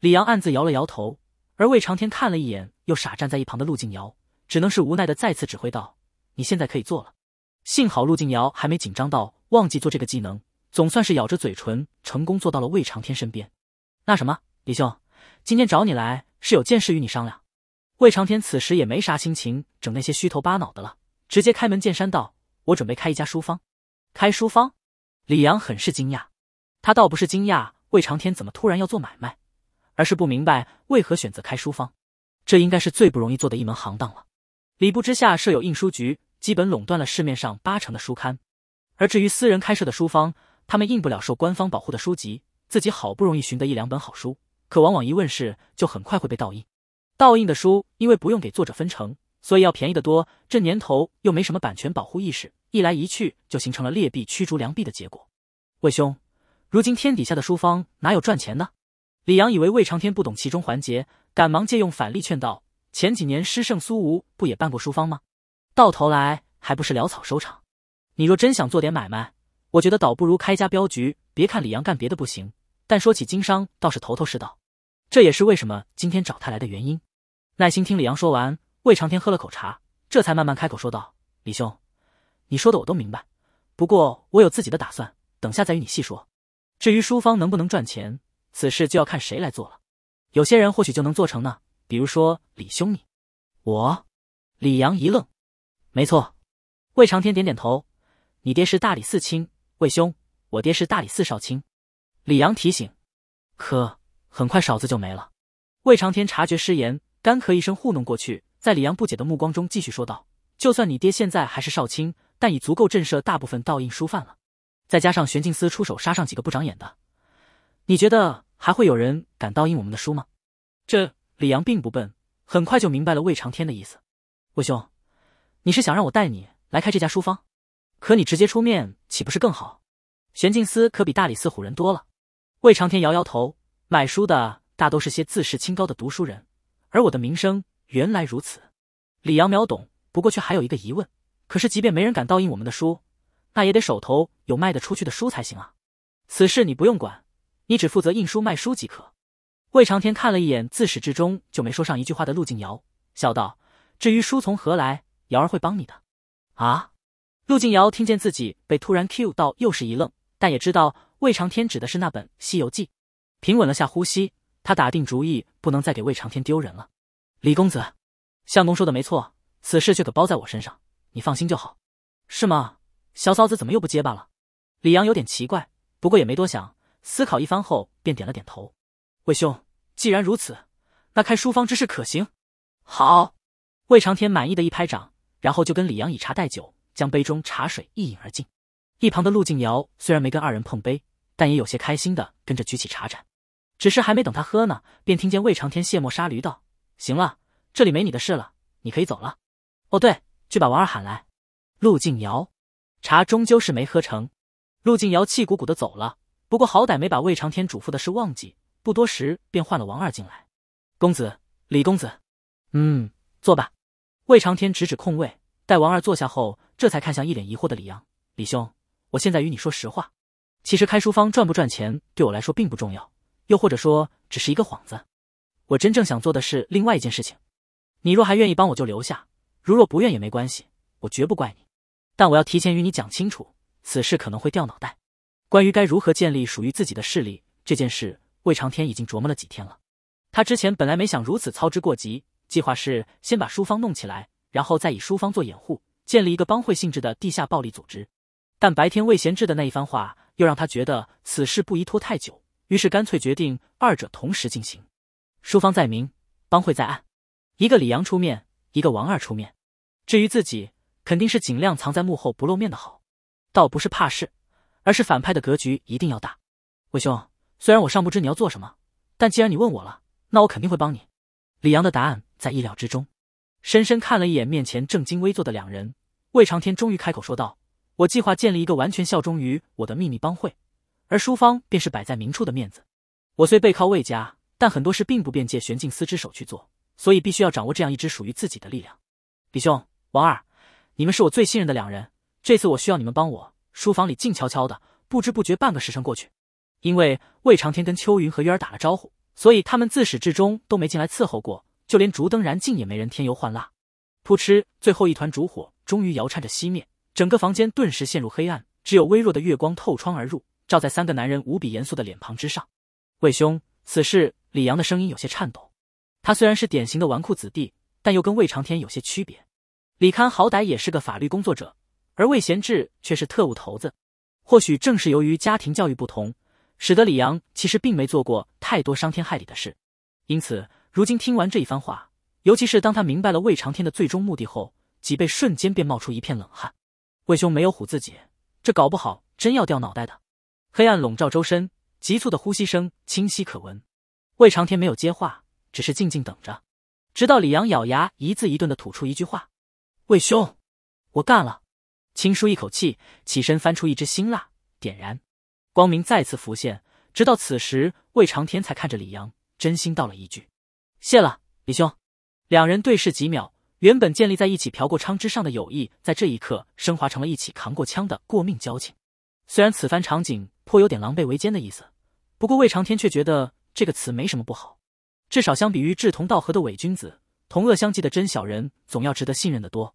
李阳暗自摇了摇头，而魏长天看了一眼，又傻站在一旁的陆静瑶。只能是无奈的再次指挥道：“你现在可以做了。”幸好陆静瑶还没紧张到忘记做这个技能，总算是咬着嘴唇成功做到了魏长天身边。那什么，李兄，今天找你来是有件事与你商量。魏长天此时也没啥心情整那些虚头巴脑的了，直接开门见山道：“我准备开一家书坊。”开书坊？李阳很是惊讶。他倒不是惊讶魏长天怎么突然要做买卖，而是不明白为何选择开书坊。这应该是最不容易做的一门行当了。礼部之下设有印书局，基本垄断了市面上八成的书刊。而至于私人开设的书坊，他们印不了受官方保护的书籍，自己好不容易寻得一两本好书，可往往一问世就很快会被盗印。盗印的书因为不用给作者分成，所以要便宜得多。这年头又没什么版权保护意识，一来一去就形成了劣币驱逐良币的结果。魏兄，如今天底下的书坊哪有赚钱的？李阳以为魏长天不懂其中环节，赶忙借用反例劝道。前几年，诗圣苏无不也办过书坊吗？到头来还不是潦草收场。你若真想做点买卖，我觉得倒不如开家镖局。别看李阳干别的不行，但说起经商倒是头头是道。这也是为什么今天找他来的原因。耐心听李阳说完，魏长天喝了口茶，这才慢慢开口说道：“李兄，你说的我都明白。不过我有自己的打算，等下再与你细说。至于书坊能不能赚钱，此事就要看谁来做了。有些人或许就能做成呢。”比如说李兄你，我，李阳一愣。没错，魏长天点点头。你爹是大理寺卿，魏兄，我爹是大理寺少卿。李阳提醒，可很快勺子就没了。魏长天察觉失言，干咳一声糊弄过去，在李阳不解的目光中继续说道：“就算你爹现在还是少卿，但已足够震慑大部分盗印书贩了。再加上玄镜司出手杀上几个不长眼的，你觉得还会有人敢盗印我们的书吗？”这。李阳并不笨，很快就明白了魏长天的意思。魏兄，你是想让我带你来开这家书坊？可你直接出面岂不是更好？玄镜司可比大理寺唬人多了。魏长天摇摇头，买书的大都是些自视清高的读书人，而我的名声原来如此。李阳秒懂，不过却还有一个疑问。可是即便没人敢倒印我们的书，那也得手头有卖得出去的书才行啊。此事你不用管，你只负责印书卖书即可。魏长天看了一眼自始至终就没说上一句话的陆静瑶，笑道：“至于书从何来，瑶儿会帮你的。”啊！陆静瑶听见自己被突然 cue 到，又是一愣，但也知道魏长天指的是那本《西游记》。平稳了下呼吸，他打定主意，不能再给魏长天丢人了。李公子，相公说的没错，此事却可包在我身上，你放心就好。是吗？小嫂子怎么又不结巴了？李阳有点奇怪，不过也没多想，思考一番后便点了点头。魏兄，既然如此，那开书房之事可行。好，魏长天满意的一拍掌，然后就跟李阳以茶代酒，将杯中茶水一饮而尽。一旁的陆静瑶虽然没跟二人碰杯，但也有些开心的跟着举起茶盏。只是还没等他喝呢，便听见魏长天卸磨杀驴道：“行了，这里没你的事了，你可以走了。哦，对，去把王二喊来。”陆静瑶茶终究是没喝成，陆静瑶气鼓鼓的走了。不过好歹没把魏长天嘱咐的事忘记。不多时，便换了王二进来。公子，李公子，嗯，坐吧。魏长天指指空位，待王二坐下后，这才看向一脸疑惑的李阳。李兄，我现在与你说实话，其实开书坊赚不赚钱对我来说并不重要，又或者说只是一个幌子。我真正想做的是另外一件事情。你若还愿意帮我就留下，如若不愿也没关系，我绝不怪你。但我要提前与你讲清楚，此事可能会掉脑袋。关于该如何建立属于自己的势力这件事。魏长天已经琢磨了几天了，他之前本来没想如此操之过急，计划是先把书芳弄起来，然后再以书芳做掩护，建立一个帮会性质的地下暴力组织。但白天魏贤志的那一番话，又让他觉得此事不宜拖太久，于是干脆决定二者同时进行，书芳在明，帮会在暗，一个李阳出面，一个王二出面，至于自己，肯定是尽量藏在幕后不露面的好，倒不是怕事，而是反派的格局一定要大，魏兄。虽然我尚不知你要做什么，但既然你问我了，那我肯定会帮你。李阳的答案在意料之中，深深看了一眼面前正襟危坐的两人，魏长天终于开口说道：“我计划建立一个完全效忠于我的秘密帮会，而书芳便是摆在明处的面子。我虽背靠魏家，但很多事并不便借玄镜司之手去做，所以必须要掌握这样一支属于自己的力量。李兄、王二，你们是我最信任的两人，这次我需要你们帮我。”书房里静悄悄的，不知不觉半个时辰过去。因为魏长天跟秋云和月儿打了招呼，所以他们自始至终都没进来伺候过，就连烛灯燃尽也没人添油换蜡。扑哧，最后一团烛火终于摇颤着熄灭，整个房间顿时陷入黑暗，只有微弱的月光透窗而入，照在三个男人无比严肃的脸庞之上。魏兄，此事李阳的声音有些颤抖。他虽然是典型的纨绔子弟，但又跟魏长天有些区别。李刊好歹也是个法律工作者，而魏贤志却是特务头子。或许正是由于家庭教育不同。使得李阳其实并没做过太多伤天害理的事，因此如今听完这一番话，尤其是当他明白了魏长天的最终目的后，脊背瞬间便冒出一片冷汗。魏兄没有唬自己，这搞不好真要掉脑袋的。黑暗笼罩周身，急促的呼吸声清晰可闻。魏长天没有接话，只是静静等着，直到李阳咬牙一字一顿的吐出一句话：“魏兄，我干了。”轻舒一口气，起身翻出一支辛辣，点燃。光明再次浮现，直到此时，魏长天才看着李阳，真心道了一句：“谢了，李兄。”两人对视几秒，原本建立在一起嫖过娼之上的友谊，在这一刻升华成了一起扛过枪的过命交情。虽然此番场景颇有点狼狈为奸的意思，不过魏长天却觉得这个词没什么不好，至少相比于志同道合的伪君子，同恶相济的真小人，总要值得信任的多。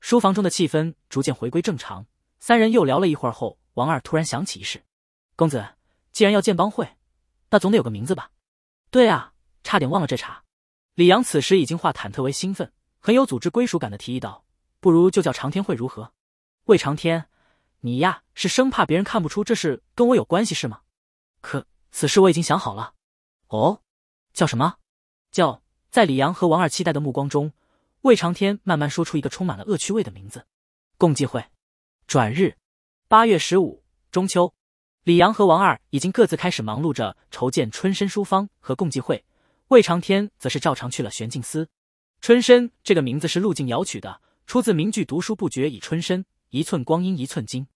书房中的气氛逐渐回归正常，三人又聊了一会儿后，王二突然想起一事。公子，既然要建帮会，那总得有个名字吧？对啊，差点忘了这茬。李阳此时已经化忐忑为兴奋，很有组织归属感的提议道：“不如就叫长天会如何？”魏长天，你呀是生怕别人看不出这事跟我有关系是吗？可此事我已经想好了。哦，叫什么？叫在李阳和王二期待的目光中，魏长天慢慢说出一个充满了恶趣味的名字：共济会。转日，八月十五，中秋。李阳和王二已经各自开始忙碌着筹建春申书坊和共济会，魏长天则是照常去了玄镜司。春申这个名字是陆静瑶取的，出自名句“读书不觉已春深，一寸光阴一寸金”。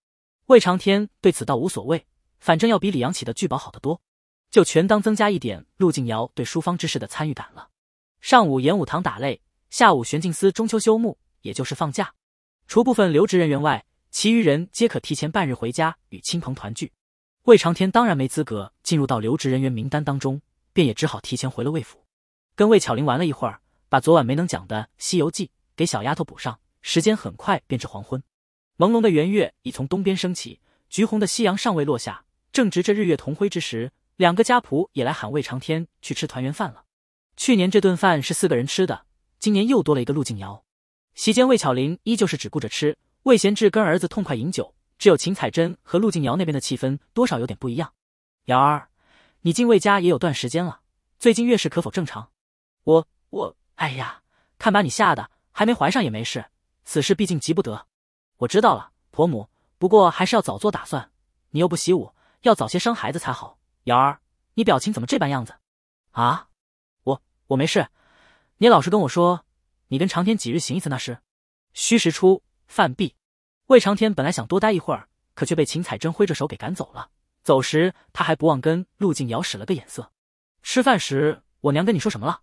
魏长天对此倒无所谓，反正要比李阳起的聚宝好得多，就权当增加一点陆静瑶对书坊之事的参与感了。上午演武堂打擂，下午玄镜司中秋休沐，也就是放假。除部分留职人员外，其余人皆可提前半日回家与亲朋团聚。魏长天当然没资格进入到留职人员名单当中，便也只好提前回了魏府，跟魏巧玲玩了一会儿，把昨晚没能讲的《西游记》给小丫头补上。时间很快便至黄昏，朦胧的圆月已从东边升起，橘红的夕阳尚未落下，正值这日月同辉之时，两个家仆也来喊魏长天去吃团圆饭了。去年这顿饭是四个人吃的，今年又多了一个陆静瑶。席间魏巧玲依旧是只顾着吃，魏贤志跟儿子痛快饮酒。只有秦彩珍和陆静瑶那边的气氛多少有点不一样。瑶儿，你进魏家也有段时间了，最近月事可否正常？我我哎呀，看把你吓的，还没怀上也没事。此事毕竟急不得。我知道了，婆母。不过还是要早做打算。你又不习武，要早些生孩子才好。瑶儿，你表情怎么这般样子？啊？我我没事。你老实跟我说，你跟长天几日行一次那事？戌时初，范壁。魏长天本来想多待一会儿，可却被秦彩珍挥着手给赶走了。走时，他还不忘跟陆静瑶使了个眼色。吃饭时，我娘跟你说什么了？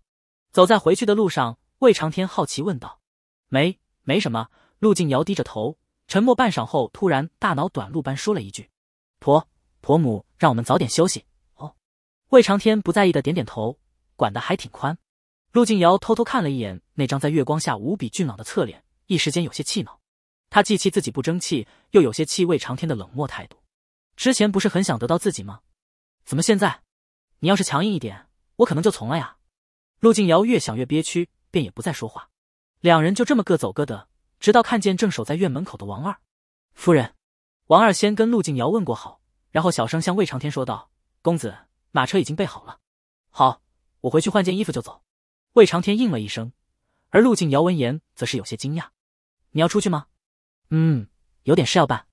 走在回去的路上，魏长天好奇问道：“没，没什么。”陆静瑶低着头，沉默半晌后，突然大脑短路般说了一句：“婆婆母让我们早点休息。”哦。魏长天不在意的点点头，管得还挺宽。陆静瑶偷偷看了一眼那张在月光下无比俊朗的侧脸，一时间有些气恼。他既气自己不争气，又有些气魏长天的冷漠态度。之前不是很想得到自己吗？怎么现在？你要是强硬一点，我可能就从了呀。陆静瑶越想越憋屈，便也不再说话。两人就这么各走各的，直到看见正守在院门口的王二。夫人，王二先跟陆静瑶问过好，然后小声向魏长天说道：“公子，马车已经备好了。”“好，我回去换件衣服就走。”魏长天应了一声，而陆静瑶闻言则是有些惊讶：“你要出去吗？”嗯，有点事要办。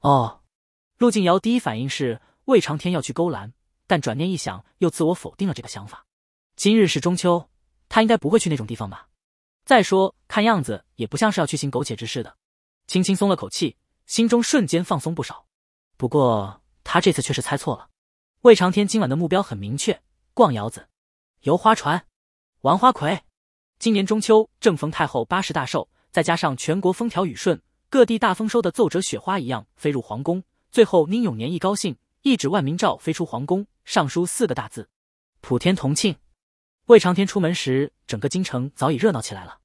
哦，陆静瑶第一反应是魏长天要去勾栏，但转念一想，又自我否定了这个想法。今日是中秋，他应该不会去那种地方吧？再说，看样子也不像是要去行苟且之事的。轻轻松了口气，心中瞬间放松不少。不过他这次却是猜错了，魏长天今晚的目标很明确：逛窑子、游花船、玩花魁。今年中秋正逢太后八十大寿，再加上全国风调雨顺。各地大丰收的奏折，雪花一样飞入皇宫。最后，宁永年一高兴，一纸万民诏飞出皇宫，上书四个大字：“普天同庆。”魏长天出门时，整个京城早已热闹起来了，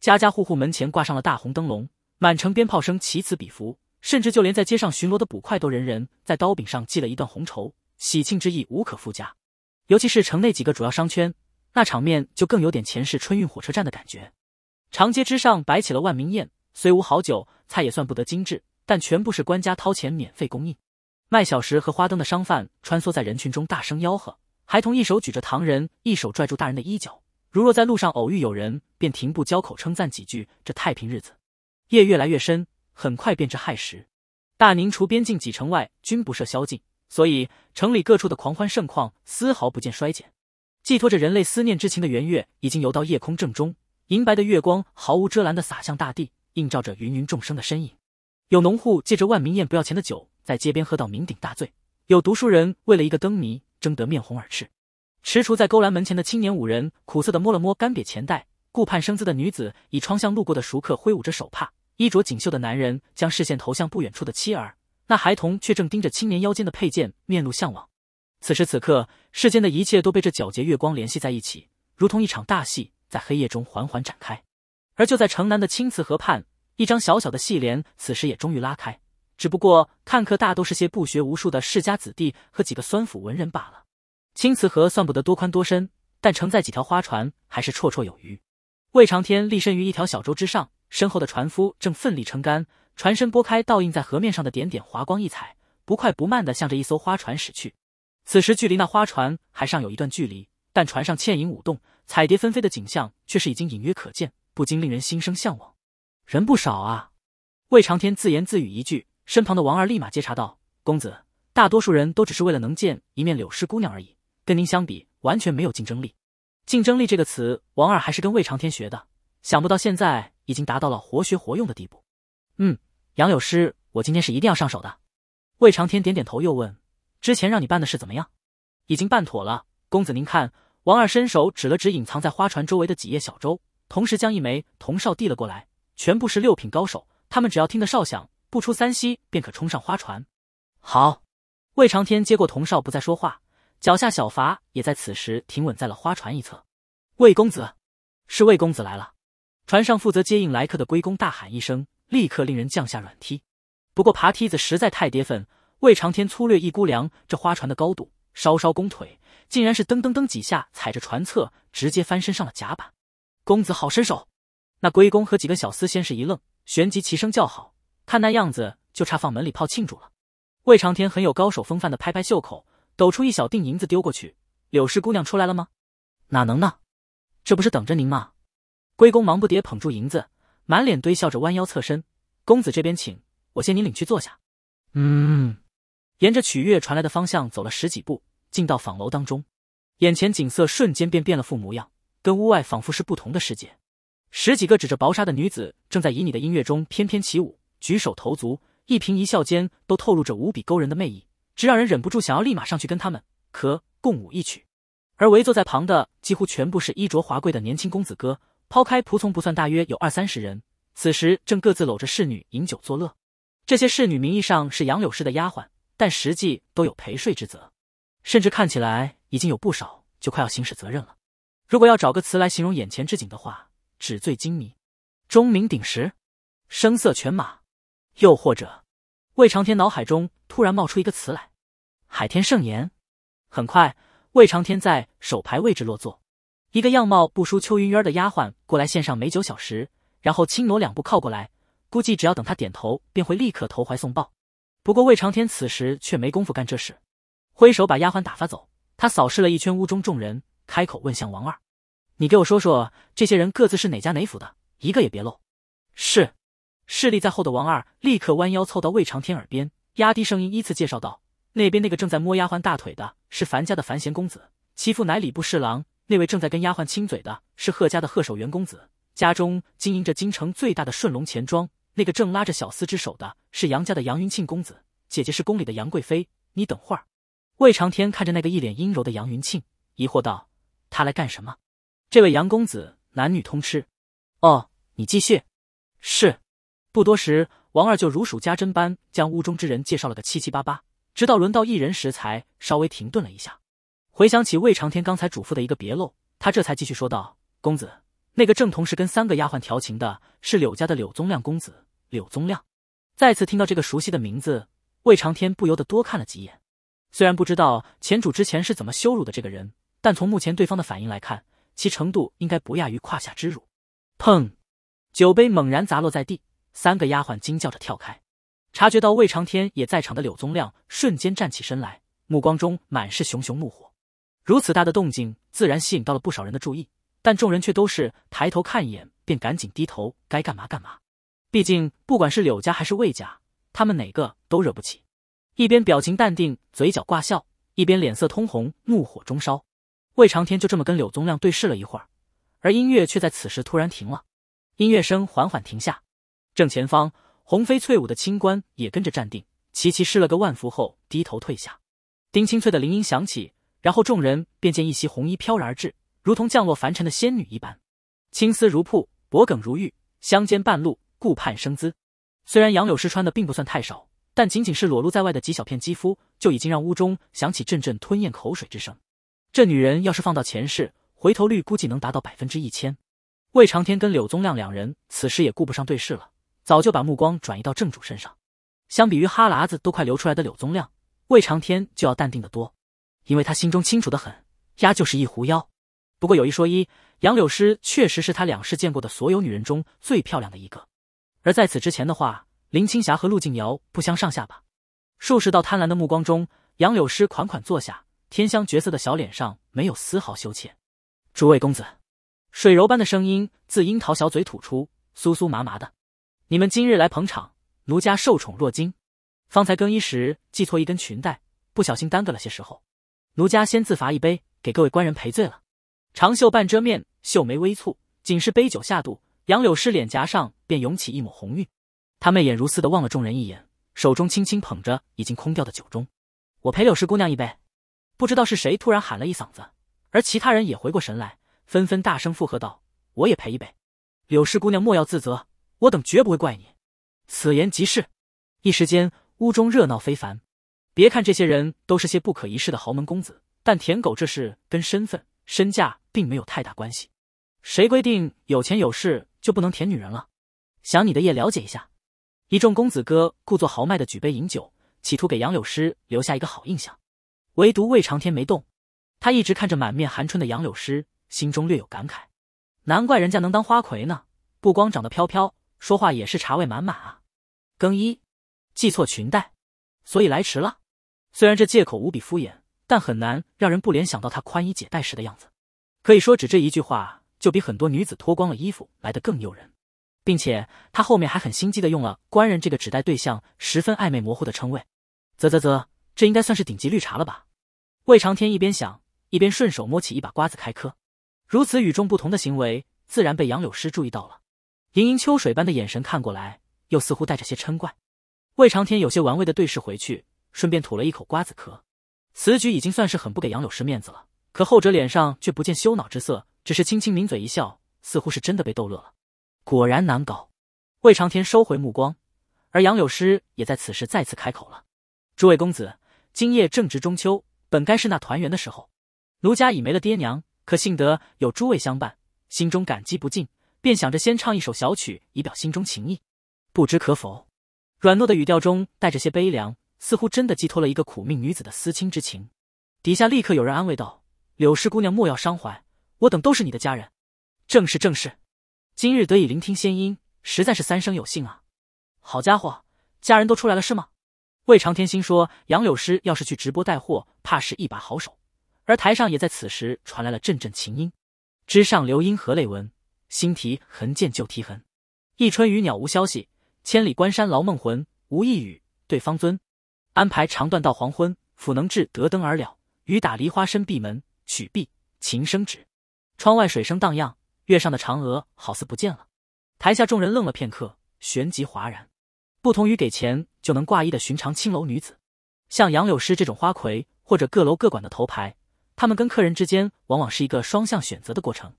家家户户门前挂上了大红灯笼，满城鞭炮声此起彼伏，甚至就连在街上巡逻的捕快都人人在刀柄上系了一段红绸，喜庆之意无可复加。尤其是城内几个主要商圈，那场面就更有点前世春运火车站的感觉。长街之上摆起了万民宴，虽无好酒。菜也算不得精致，但全部是官家掏钱免费供应。卖小食和花灯的商贩穿梭在人群中，大声吆喝。孩童一手举着糖人，一手拽住大人的衣角，如若在路上偶遇有人，便停步交口称赞几句。这太平日子，夜越来越深，很快便至亥时。大宁除边境几城外，均不设宵禁，所以城里各处的狂欢盛况丝毫不见衰减。寄托着人类思念之情的圆月已经游到夜空正中，银白的月光毫无遮拦地洒向大地。映照着芸芸众生的身影，有农户借着万民宴不要钱的酒，在街边喝到酩酊大醉；有读书人为了一个灯谜争得面红耳赤。踟蹰在勾栏门前的青年，五人苦涩地摸了摸干瘪钱袋；顾盼生姿的女子，以窗向路过的熟客挥舞着手帕；衣着锦绣的男人，将视线投向不远处的妻儿；那孩童却正盯着青年腰间的佩剑，面露向往。此时此刻，世间的一切都被这皎洁月光联系在一起，如同一场大戏，在黑夜中缓缓展开。而就在城南的青瓷河畔，一张小小的戏帘此时也终于拉开。只不过看客大都是些不学无术的世家子弟和几个酸腐文人罢了。青瓷河算不得多宽多深，但承载几条花船还是绰绰有余。魏长天立身于一条小舟之上，身后的船夫正奋力撑杆，船身拨开倒映在河面上的点点华光异彩，不快不慢地向着一艘花船驶去。此时距离那花船还尚有一段距离，但船上倩影舞动、彩蝶纷飞的景象却是已经隐约可见。不禁令人心生向往，人不少啊！魏长天自言自语一句，身旁的王二立马接茬道：“公子，大多数人都只是为了能见一面柳师姑娘而已，跟您相比完全没有竞争力。”竞争力这个词，王二还是跟魏长天学的，想不到现在已经达到了活学活用的地步。嗯，杨柳师，我今天是一定要上手的。魏长天点点头，又问：“之前让你办的事怎么样？已经办妥了，公子您看。”王二伸手指了指隐藏在花船周围的几叶小舟。同时将一枚铜哨递了过来，全部是六品高手。他们只要听得哨响，不出三息便可冲上花船。好，魏长天接过铜哨，不再说话，脚下小筏也在此时停稳在了花船一侧。魏公子，是魏公子来了！船上负责接应来客的龟公大喊一声，立刻令人降下软梯。不过爬梯子实在太跌份。魏长天粗略一估量这花船的高度，稍稍弓腿，竟然是噔噔噔几下踩着船侧直接翻身上了甲板。公子好身手！那龟公和几个小厮先是一愣，旋即齐声叫好。看那样子，就差放门里炮庆祝了。魏长天很有高手风范的拍拍袖口，抖出一小锭银子丢过去：“柳氏姑娘出来了吗？哪能呢？这不是等着您吗？”龟公忙不迭捧住银子，满脸堆笑着弯腰侧身：“公子这边请，我先您领去坐下。”嗯。沿着曲乐传来的方向走了十几步，进到坊楼当中，眼前景色瞬间便变了副模样。跟屋外仿佛是不同的世界，十几个指着薄纱的女子正在以你的音乐中翩翩起舞，举手投足，一颦一笑间都透露着无比勾人的魅意，直让人忍不住想要立马上去跟他们可共舞一曲。而围坐在旁的几乎全部是衣着华贵的年轻公子哥，抛开仆从不算，大约有二三十人，此时正各自搂着侍女饮酒作乐。这些侍女名义上是杨柳氏的丫鬟，但实际都有陪睡之责，甚至看起来已经有不少就快要行使责任了。如果要找个词来形容眼前之景的话，纸醉金迷、钟鸣鼎食、声色犬马，又或者，魏长天脑海中突然冒出一个词来——海天盛筵。很快，魏长天在首排位置落座，一个样貌不输邱云渊的丫鬟过来献上美酒小食，然后轻挪两步靠过来，估计只要等他点头，便会立刻投怀送抱。不过魏长天此时却没工夫干这事，挥手把丫鬟打发走，他扫视了一圈屋中众人。开口问向王二：“你给我说说，这些人各自是哪家哪府的？一个也别漏。”是势力在后的王二立刻弯腰凑到魏长天耳边，压低声音依次介绍道：“那边那个正在摸丫鬟大腿的是樊家的樊贤公子，其父乃礼部侍郎；那位正在跟丫鬟亲嘴的是贺家的贺守元公子，家中经营着京城最大的顺龙钱庄；那个正拉着小厮之手的是杨家的杨云庆公子，姐姐是宫里的杨贵妃。”你等会儿，魏长天看着那个一脸阴柔的杨云庆，疑惑道。他来干什么？这位杨公子男女通吃。哦，你继续。是。不多时，王二就如数家珍般将屋中之人介绍了个七七八八，直到轮到一人时，才稍微停顿了一下，回想起魏长天刚才嘱咐的一个别漏，他这才继续说道：“公子，那个正同时跟三个丫鬟调情的是柳家的柳宗亮公子。”柳宗亮。再次听到这个熟悉的名字，魏长天不由得多看了几眼，虽然不知道前主之前是怎么羞辱的这个人。但从目前对方的反应来看，其程度应该不亚于胯下之辱。砰！酒杯猛然砸落在地，三个丫鬟惊叫着跳开。察觉到魏长天也在场的柳宗亮瞬间站起身来，目光中满是熊熊怒火。如此大的动静，自然吸引到了不少人的注意，但众人却都是抬头看一眼，便赶紧低头该干嘛干嘛。毕竟，不管是柳家还是魏家，他们哪个都惹不起。一边表情淡定，嘴角挂笑，一边脸色通红，怒火中烧。魏长天就这么跟柳宗亮对视了一会儿，而音乐却在此时突然停了，音乐声缓缓停下。正前方红飞翠舞的清官也跟着站定，齐齐施了个万福后低头退下。丁清翠的铃音响起，然后众人便见一袭红衣飘然而至，如同降落凡尘的仙女一般，青丝如瀑，脖梗如玉，香肩半露，顾盼生姿。虽然杨柳师穿的并不算太少，但仅仅是裸露在外的几小片肌肤，就已经让屋中响起阵阵吞咽口水之声。这女人要是放到前世，回头率估计能达到百分之一千。魏长天跟柳宗亮两人此时也顾不上对视了，早就把目光转移到正主身上。相比于哈喇子都快流出来的柳宗亮，魏长天就要淡定的多，因为他心中清楚的很，丫就是一狐妖。不过有一说一，杨柳师确实是他两世见过的所有女人中最漂亮的一个。而在此之前的话，林青霞和陆静瑶不相上下吧？数十道贪婪的目光中，杨柳师款款坐下。天香绝色的小脸上没有丝毫羞怯，诸位公子，水柔般的声音自樱桃小嘴吐出，酥酥麻麻的。你们今日来捧场，奴家受宠若惊。方才更衣时系错一根裙带，不小心耽搁了些时候，奴家先自罚一杯，给各位官人赔罪了。长袖半遮面，秀眉微蹙，仅是杯酒下肚，杨柳诗脸颊上便涌起一抹红晕。她媚眼如丝的望了众人一眼，手中轻轻捧着已经空掉的酒盅，我陪柳氏姑娘一杯。不知道是谁突然喊了一嗓子，而其他人也回过神来，纷纷大声附和道：“我也陪一杯。”柳氏姑娘莫要自责，我等绝不会怪你。此言极是。一时间，屋中热闹非凡。别看这些人都是些不可一世的豪门公子，但舔狗这事跟身份、身价并没有太大关系。谁规定有钱有势就不能舔女人了？想你的夜了解一下。一众公子哥故作豪迈的举杯饮酒，企图给杨柳师留下一个好印象。唯独魏长天没动，他一直看着满面寒春的杨柳师，心中略有感慨。难怪人家能当花魁呢，不光长得飘飘，说话也是茶味满满啊。更衣，系错裙带，所以来迟了。虽然这借口无比敷衍，但很难让人不联想到他宽衣解带时的样子。可以说，只这一句话就比很多女子脱光了衣服来的更诱人，并且他后面还很心机的用了“官人”这个指代对象十分暧昧模糊的称谓。啧啧啧。这应该算是顶级绿茶了吧？魏长天一边想，一边顺手摸起一把瓜子开嗑。如此与众不同的行为，自然被杨柳师注意到了，盈盈秋水般的眼神看过来，又似乎带着些嗔怪。魏长天有些玩味的对视回去，顺便吐了一口瓜子壳。此举已经算是很不给杨柳师面子了，可后者脸上却不见羞恼之色，只是轻轻抿嘴一笑，似乎是真的被逗乐了。果然难搞。魏长天收回目光，而杨柳师也在此时再次开口了：“诸位公子。”今夜正值中秋，本该是那团圆的时候。奴家已没了爹娘，可幸得有诸位相伴，心中感激不尽，便想着先唱一首小曲，以表心中情意。不知可否？软糯的语调中带着些悲凉，似乎真的寄托了一个苦命女子的思亲之情。底下立刻有人安慰道：“柳氏姑娘莫要伤怀，我等都是你的家人。”正是正是，今日得以聆听仙音，实在是三生有幸啊！好家伙，家人都出来了是吗？魏长天心说：“杨柳师要是去直播带货，怕是一把好手。”而台上也在此时传来了阵阵琴音：“枝上流莺何泪闻，新啼痕见旧啼痕。一春雨鸟无消息，千里关山劳梦魂。无一语，对方尊，安排长断到黄昏。甫能至，得灯而了。雨打梨花深闭门，曲毕，琴声止。窗外水声荡漾，月上的嫦娥好似不见了。”台下众人愣了片刻，旋即哗然。不同于给钱。就能挂一的寻常青楼女子，像杨柳师这种花魁或者各楼各馆的头牌，他们跟客人之间往往是一个双向选择的过程，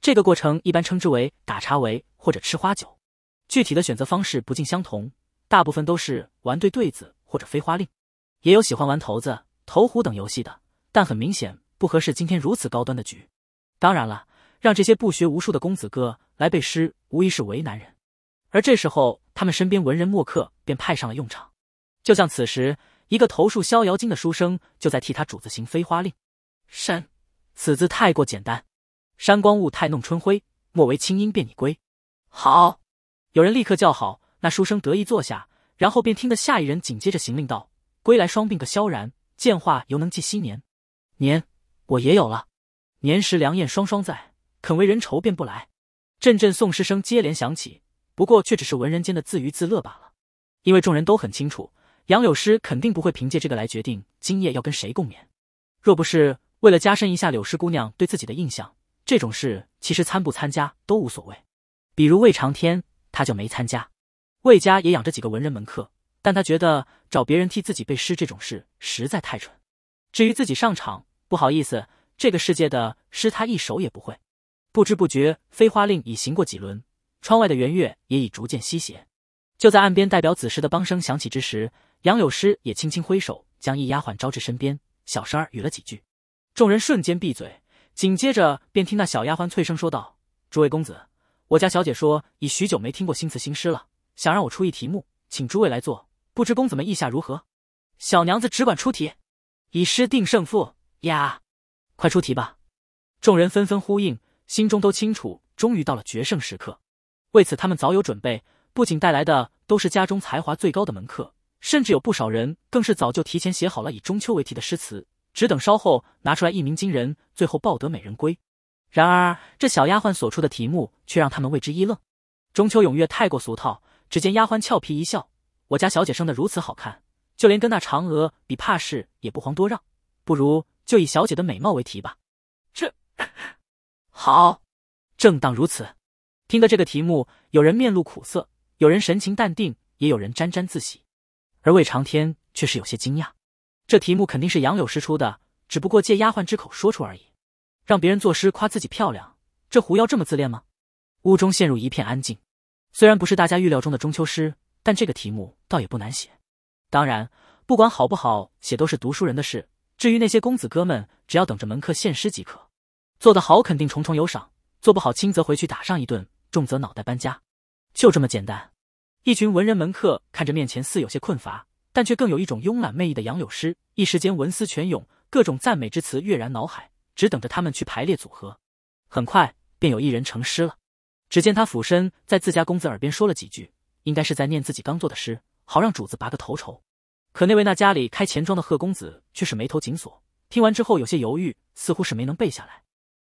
这个过程一般称之为打茶围或者吃花酒。具体的选择方式不尽相同，大部分都是玩对对子或者飞花令，也有喜欢玩骰子、投壶等游戏的，但很明显不合适今天如此高端的局。当然了，让这些不学无术的公子哥来背诗，无疑是为难人。而这时候，他们身边文人墨客。便派上了用场，就像此时，一个投树逍遥经》的书生就在替他主子行飞花令。山，此字太过简单。山光物太弄春晖，莫为清音便你归。好，有人立刻叫好。那书生得意坐下，然后便听得下一人紧接着行令道：“归来双鬓个萧然，剑化犹能记昔年。”年，我也有了。年时良燕双双在，肯为人愁便不来。阵阵诵诗声接连响起，不过却只是文人间的自娱自乐罢了。因为众人都很清楚，杨柳师肯定不会凭借这个来决定今夜要跟谁共眠。若不是为了加深一下柳师姑娘对自己的印象，这种事其实参不参加都无所谓。比如魏长天，他就没参加。魏家也养着几个文人门客，但他觉得找别人替自己背诗这种事实在太蠢。至于自己上场，不好意思，这个世界的诗他一首也不会。不知不觉，飞花令已行过几轮，窗外的圆月也已逐渐西斜。就在岸边代表子时的梆声响起之时，杨柳诗也轻轻挥手，将一丫鬟招至身边，小声儿语了几句。众人瞬间闭嘴，紧接着便听那小丫鬟脆声说道：“诸位公子，我家小姐说已许久没听过新词新诗了，想让我出一题目，请诸位来做，不知公子们意下如何？小娘子只管出题，以诗定胜负呀！快出题吧！”众人纷纷呼应，心中都清楚，终于到了决胜时刻。为此，他们早有准备。不仅带来的都是家中才华最高的门客，甚至有不少人更是早就提前写好了以中秋为题的诗词，只等稍后拿出来一鸣惊人，最后抱得美人归。然而，这小丫鬟所出的题目却让他们为之一愣。中秋踊跃太过俗套。只见丫鬟俏皮一笑：“我家小姐生得如此好看，就连跟那嫦娥比，怕是也不遑多让。不如就以小姐的美貌为题吧。”这好，正当如此。听到这个题目，有人面露苦涩。有人神情淡定，也有人沾沾自喜，而魏长天却是有些惊讶。这题目肯定是杨柳师出的，只不过借丫鬟之口说出而已。让别人作诗夸自己漂亮，这狐妖这么自恋吗？屋中陷入一片安静。虽然不是大家预料中的中秋诗，但这个题目倒也不难写。当然，不管好不好写，都是读书人的事。至于那些公子哥们，只要等着门客献诗即可。做得好，肯定重重有赏；做不好，轻则回去打上一顿，重则脑袋搬家。就这么简单，一群文人门客看着面前似有些困乏，但却更有一种慵懒魅意的杨柳诗，一时间文思泉涌，各种赞美之词跃然脑海，只等着他们去排列组合。很快便有一人成诗了，只见他俯身在自家公子耳边说了几句，应该是在念自己刚做的诗，好让主子拔个头筹。可那位那家里开钱庄的贺公子却是眉头紧锁，听完之后有些犹豫，似乎是没能背下来。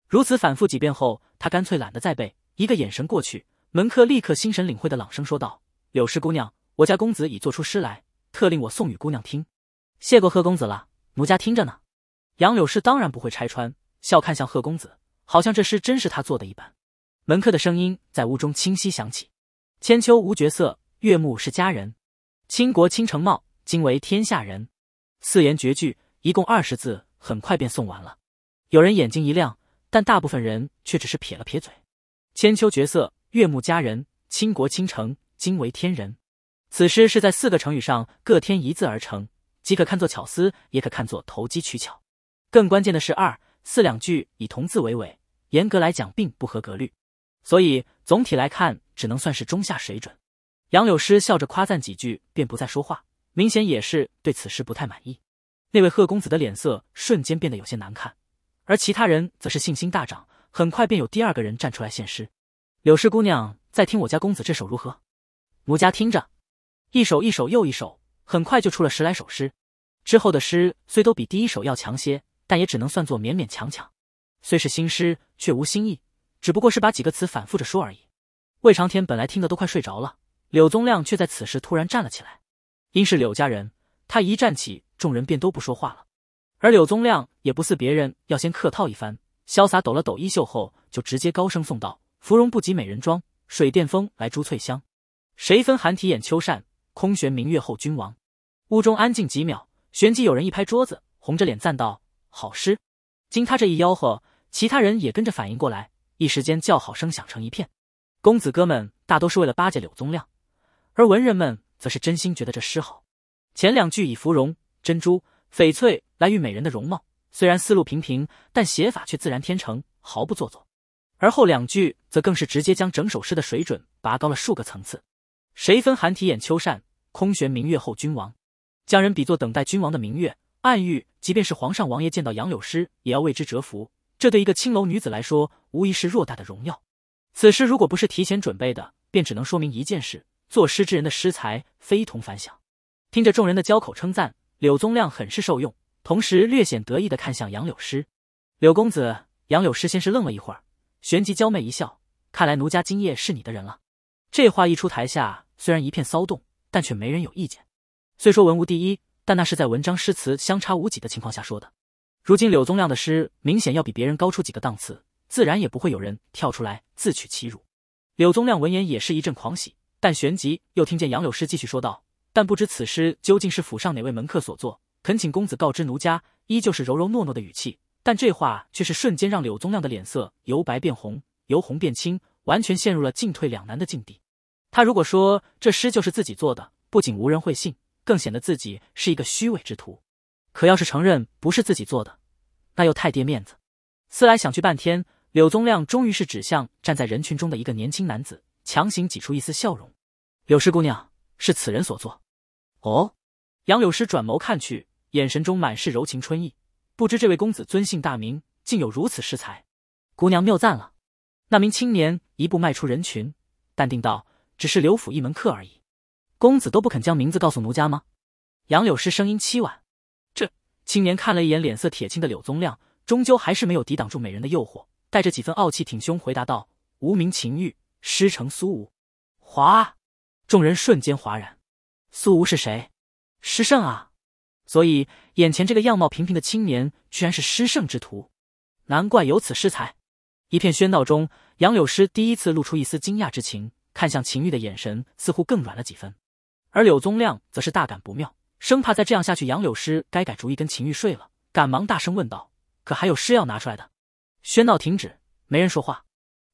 如此反复几遍后，他干脆懒得再背，一个眼神过去。门客立刻心神领会的朗声说道：“柳氏姑娘，我家公子已做出诗来，特令我送与姑娘听。谢过贺公子了，奴家听着呢。”杨柳氏当然不会拆穿，笑看向贺公子，好像这诗真是他做的一般。门客的声音在屋中清晰响起：“千秋无绝色，月暮是佳人。倾国倾城貌，今为天下人。”四言绝句，一共二十字，很快便送完了。有人眼睛一亮，但大部分人却只是撇了撇嘴：“千秋绝色。”悦目佳人，倾国倾城，惊为天人。此诗是在四个成语上各添一字而成，即可看作巧思，也可看作投机取巧。更关键的是，二四两句以同字为尾，严格来讲并不合格律，所以总体来看只能算是中下水准。杨柳诗笑着夸赞几句，便不再说话，明显也是对此诗不太满意。那位贺公子的脸色瞬间变得有些难看，而其他人则是信心大涨，很快便有第二个人站出来献诗。柳氏姑娘，在听我家公子这首如何？奴家听着，一首一首又一首，很快就出了十来首诗。之后的诗虽都比第一首要强些，但也只能算作勉勉强强。虽是新诗，却无新意，只不过是把几个词反复着说而已。魏长天本来听得都快睡着了，柳宗亮却在此时突然站了起来。因是柳家人，他一站起，众人便都不说话了。而柳宗亮也不似别人要先客套一番，潇洒抖了抖衣袖后，就直接高声诵道。芙蓉不及美人妆，水殿风来珠翠香。谁分寒啼掩秋扇，空悬明月后君王。屋中安静几秒，旋即有人一拍桌子，红着脸赞道：“好诗！”经他这一吆喝，其他人也跟着反应过来，一时间叫好声响成一片。公子哥们大都是为了巴结柳宗亮，而文人们则是真心觉得这诗好。前两句以芙蓉、珍珠、翡翠来喻美人的容貌，虽然思路平平，但写法却自然天成，毫不做作。而后两句则更是直接将整首诗的水准拔高了数个层次。谁分寒啼眼秋扇，空悬明月后君王，将人比作等待君王的明月，暗喻即便是皇上王爷见到杨柳诗也要为之折服。这对一个青楼女子来说，无疑是偌大的荣耀。此诗如果不是提前准备的，便只能说明一件事：作诗之人的诗才非同凡响。听着众人的交口称赞，柳宗亮很是受用，同时略显得意的看向杨柳诗。柳公子，杨柳诗先是愣了一会儿。旋即娇媚一笑，看来奴家今夜是你的人了。这话一出台下虽然一片骚动，但却没人有意见。虽说文无第一，但那是在文章诗词相差无几的情况下说的。如今柳宗亮的诗明显要比别人高出几个档次，自然也不会有人跳出来自取其辱。柳宗亮闻言也是一阵狂喜，但旋即又听见杨柳师继续说道：“但不知此诗究竟是府上哪位门客所作，恳请公子告知奴家。”依旧是柔柔糯糯的语气。但这话却是瞬间让柳宗亮的脸色由白变红，由红变青，完全陷入了进退两难的境地。他如果说这诗就是自己做的，不仅无人会信，更显得自己是一个虚伪之徒；可要是承认不是自己做的，那又太跌面子。思来想去半天，柳宗亮终于是指向站在人群中的一个年轻男子，强行挤出一丝笑容：“柳师姑娘，是此人所作。”哦，杨柳师转眸看去，眼神中满是柔情春意。不知这位公子尊姓大名，竟有如此诗才，姑娘谬赞了。那名青年一步迈出人群，淡定道：“只是刘府一门客而已。”公子都不肯将名字告诉奴家吗？杨柳师声音凄婉。这青年看了一眼脸色铁青的柳宗亮，终究还是没有抵挡住美人的诱惑，带着几分傲气挺胸回答道：“无名秦玉，师承苏武。”哗！众人瞬间哗然。苏武是谁？师圣啊！所以。眼前这个样貌平平的青年，居然是诗圣之徒，难怪有此诗才。一片喧闹中，杨柳诗第一次露出一丝惊讶之情，看向秦玉的眼神似乎更软了几分。而柳宗亮则是大感不妙，生怕再这样下去，杨柳诗该改主意跟秦玉睡了，赶忙大声问道：“可还有诗要拿出来的？”喧闹停止，没人说话。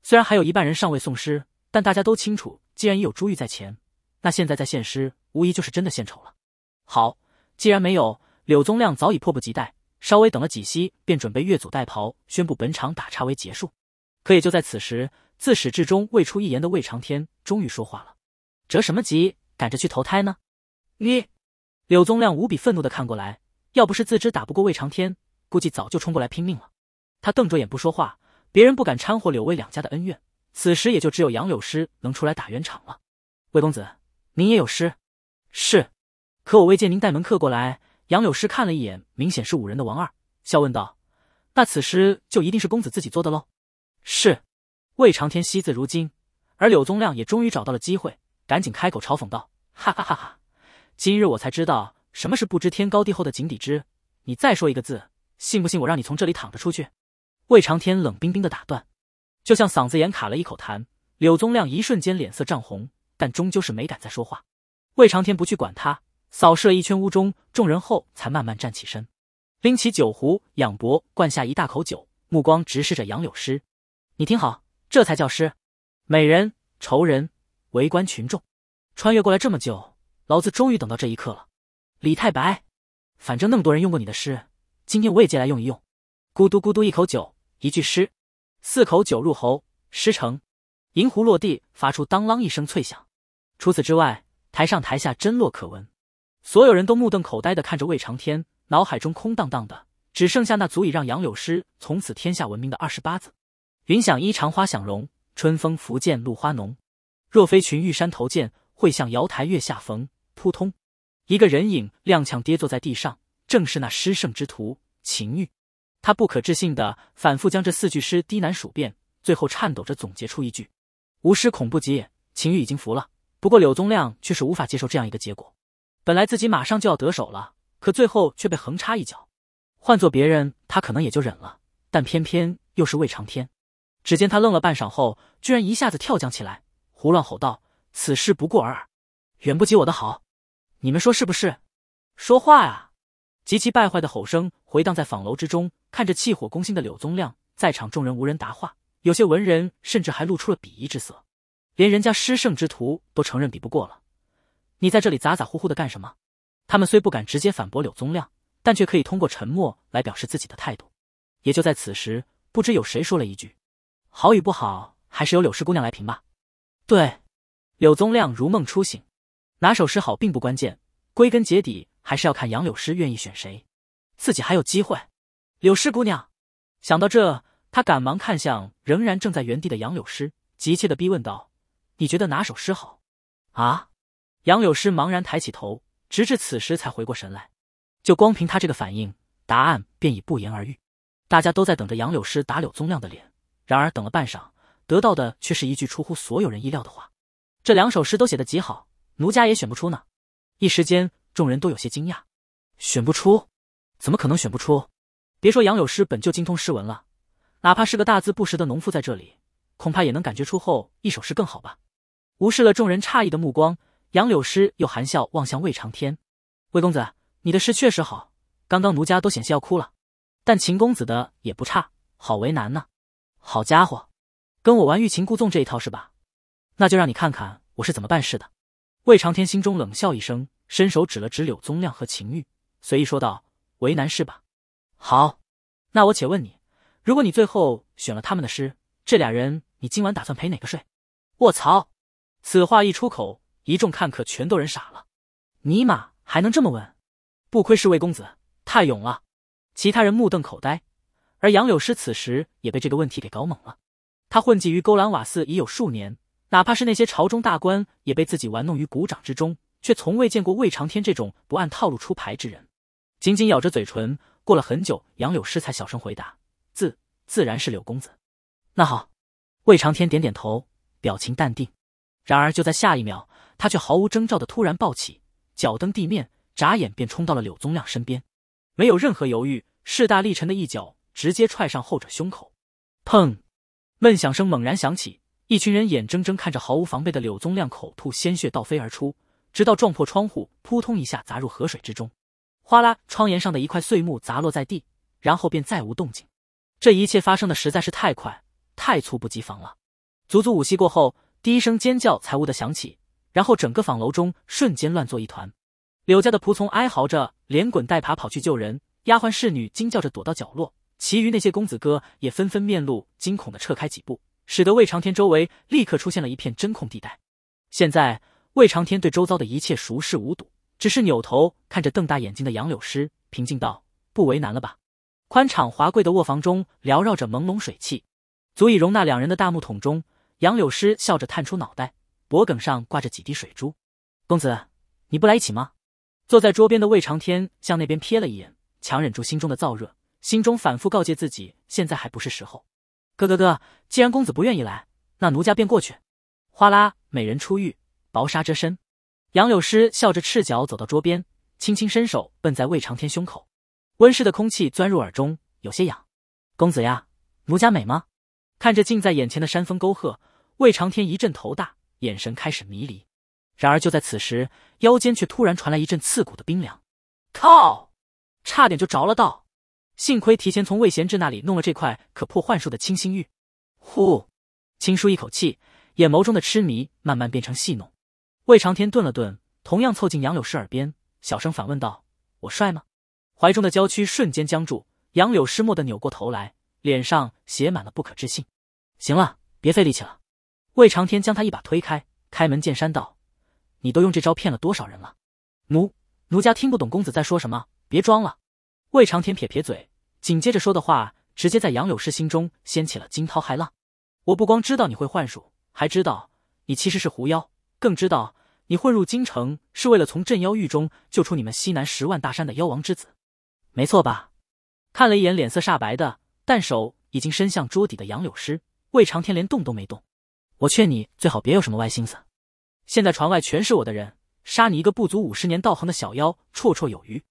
虽然还有一半人尚未送诗，但大家都清楚，既然已有珠玉在前，那现在再献诗，无疑就是真的献丑了。好，既然没有。柳宗亮早已迫不及待，稍微等了几息，便准备越俎代庖，宣布本场打岔为结束。可也就在此时，自始至终未出一言的魏长天终于说话了：“着什么急，赶着去投胎呢？”你，柳宗亮无比愤怒的看过来，要不是自知打不过魏长天，估计早就冲过来拼命了。他瞪着眼不说话，别人不敢掺和柳魏两家的恩怨，此时也就只有杨柳师能出来打圆场了。魏公子，您也有诗？是，可我未见您带门客过来。杨柳师看了一眼，明显是五人的王二笑问道：“那此诗就一定是公子自己做的喽？”“是。”魏长天惜字如金，而柳宗亮也终于找到了机会，赶紧开口嘲讽道：“哈哈哈哈！今日我才知道什么是不知天高地厚的井底之。你再说一个字，信不信我让你从这里躺着出去？”魏长天冷冰冰的打断，就像嗓子眼卡了一口痰。柳宗亮一瞬间脸色涨红，但终究是没敢再说话。魏长天不去管他。扫视了一圈屋中众人后，才慢慢站起身，拎起酒壶，仰脖灌下一大口酒，目光直视着杨柳诗：“你听好，这才叫诗。美人、仇人、围观群众，穿越过来这么久，老子终于等到这一刻了。”李太白，反正那么多人用过你的诗，今天我也借来用一用。咕嘟咕嘟一口酒，一句诗，四口酒入喉，诗成。银壶落地，发出当啷一声脆响。除此之外，台上台下真落可闻。所有人都目瞪口呆地看着魏长天，脑海中空荡荡的，只剩下那足以让杨柳诗从此天下闻名的二十八字：“云想衣裳花想容，春风拂槛露花浓。若非群玉山头见，会向瑶台月下逢。”扑通，一个人影踉跄跌坐在地上，正是那诗圣之徒秦玉。他不可置信地反复将这四句诗低喃数遍，最后颤抖着总结出一句：“吾师恐怖极也。”秦玉已经服了，不过柳宗亮却是无法接受这样一个结果。本来自己马上就要得手了，可最后却被横插一脚。换做别人，他可能也就忍了，但偏偏又是魏长天。只见他愣了半晌后，居然一下子跳将起来，胡乱吼道：“此事不过尔尔，远不及我的好，你们说是不是？”说话呀！极其败坏的吼声回荡在坊楼之中。看着气火攻心的柳宗亮，在场众人无人答话，有些文人甚至还露出了鄙夷之色，连人家诗圣之徒都承认比不过了。你在这里咋咋呼呼的干什么？他们虽不敢直接反驳柳宗亮，但却可以通过沉默来表示自己的态度。也就在此时，不知有谁说了一句：“好与不好，还是由柳氏姑娘来评吧。”对，柳宗亮如梦初醒，哪首诗好并不关键，归根结底还是要看杨柳诗愿意选谁，自己还有机会。柳氏姑娘，想到这，他赶忙看向仍然正在原地的杨柳诗，急切的逼问道：“你觉得哪首诗好？”啊？杨柳诗茫然抬起头，直至此时才回过神来。就光凭他这个反应，答案便已不言而喻。大家都在等着杨柳诗打柳宗亮的脸，然而等了半晌，得到的却是一句出乎所有人意料的话：“这两首诗都写得极好，奴家也选不出呢。”一时间，众人都有些惊讶：“选不出？怎么可能选不出？别说杨柳诗本就精通诗文了，哪怕是个大字不识的农妇在这里，恐怕也能感觉出后一首诗更好吧？”无视了众人诧异的目光。杨柳诗又含笑望向魏长天，魏公子，你的诗确实好，刚刚奴家都险些要哭了。但秦公子的也不差，好为难呢。好家伙，跟我玩欲擒故纵这一套是吧？那就让你看看我是怎么办事的。魏长天心中冷笑一声，伸手指了指柳宗亮和秦玉，随意说道：“为难是吧？好，那我且问你，如果你最后选了他们的诗，这俩人你今晚打算陪哪个睡？”卧槽！此话一出口。一众看客全都人傻了，尼玛还能这么问？不亏是魏公子，太勇了！其他人目瞪口呆，而杨柳师此时也被这个问题给搞懵了。他混迹于勾栏瓦肆已有数年，哪怕是那些朝中大官也被自己玩弄于股掌之中，却从未见过魏长天这种不按套路出牌之人。紧紧咬着嘴唇，过了很久，杨柳师才小声回答：“自自然是柳公子。”那好，魏长天点点头，表情淡定。然而就在下一秒。他却毫无征兆的突然抱起，脚蹬地面，眨眼便冲到了柳宗亮身边，没有任何犹豫，势大力沉的一脚直接踹上后者胸口，砰！闷响声猛然响起，一群人眼睁睁看着毫无防备的柳宗亮口吐鲜血倒飞而出，直到撞破窗户，扑通一下砸入河水之中，哗啦，窗沿上的一块碎木砸落在地，然后便再无动静。这一切发生的实在是太快，太猝不及防了。足足五息过后，第一声尖叫才兀地响起。然后整个坊楼中瞬间乱作一团，柳家的仆从哀嚎着，连滚带爬跑去救人；丫鬟侍女惊叫着躲到角落；其余那些公子哥也纷纷面露惊恐的撤开几步，使得魏长天周围立刻出现了一片真空地带。现在魏长天对周遭的一切熟视无睹，只是扭头看着瞪大眼睛的杨柳师，平静道：“不为难了吧？”宽敞华贵的卧房中缭绕着朦胧水汽，足以容纳两人的大木桶中，杨柳师笑着探出脑袋。脖梗上挂着几滴水珠，公子，你不来一起吗？坐在桌边的魏长天向那边瞥了一眼，强忍住心中的燥热，心中反复告诫自己，现在还不是时候。哥，哥哥，既然公子不愿意来，那奴家便过去。哗啦，美人出浴，薄纱遮身。杨柳诗笑着赤脚走到桌边，轻轻伸手奔在魏长天胸口，温湿的空气钻入耳中，有些痒。公子呀，奴家美吗？看着近在眼前的山峰沟壑，魏长天一阵头大。眼神开始迷离，然而就在此时，腰间却突然传来一阵刺骨的冰凉。靠，差点就着了道，幸亏提前从魏贤志那里弄了这块可破幻术的清心玉。呼，轻舒一口气，眼眸中的痴迷慢慢变成戏弄。魏长天顿了顿，同样凑近杨柳诗耳边，小声反问道：“我帅吗？”怀中的娇躯瞬间僵住，杨柳诗蓦地扭过头来，脸上写满了不可置信。行了，别费力气了。魏长天将他一把推开，开门见山道：“你都用这招骗了多少人了？”奴奴家听不懂公子在说什么，别装了。魏长天撇撇嘴，紧接着说的话直接在杨柳师心中掀起了惊涛骇浪。我不光知道你会幻术，还知道你其实是狐妖，更知道你混入京城是为了从镇妖狱中救出你们西南十万大山的妖王之子。没错吧？看了一眼脸色煞白的，但手已经伸向桌底的杨柳师，魏长天连动都没动。我劝你最好别有什么歪心思。现在船外全是我的人，杀你一个不足五十年道行的小妖，绰绰有余。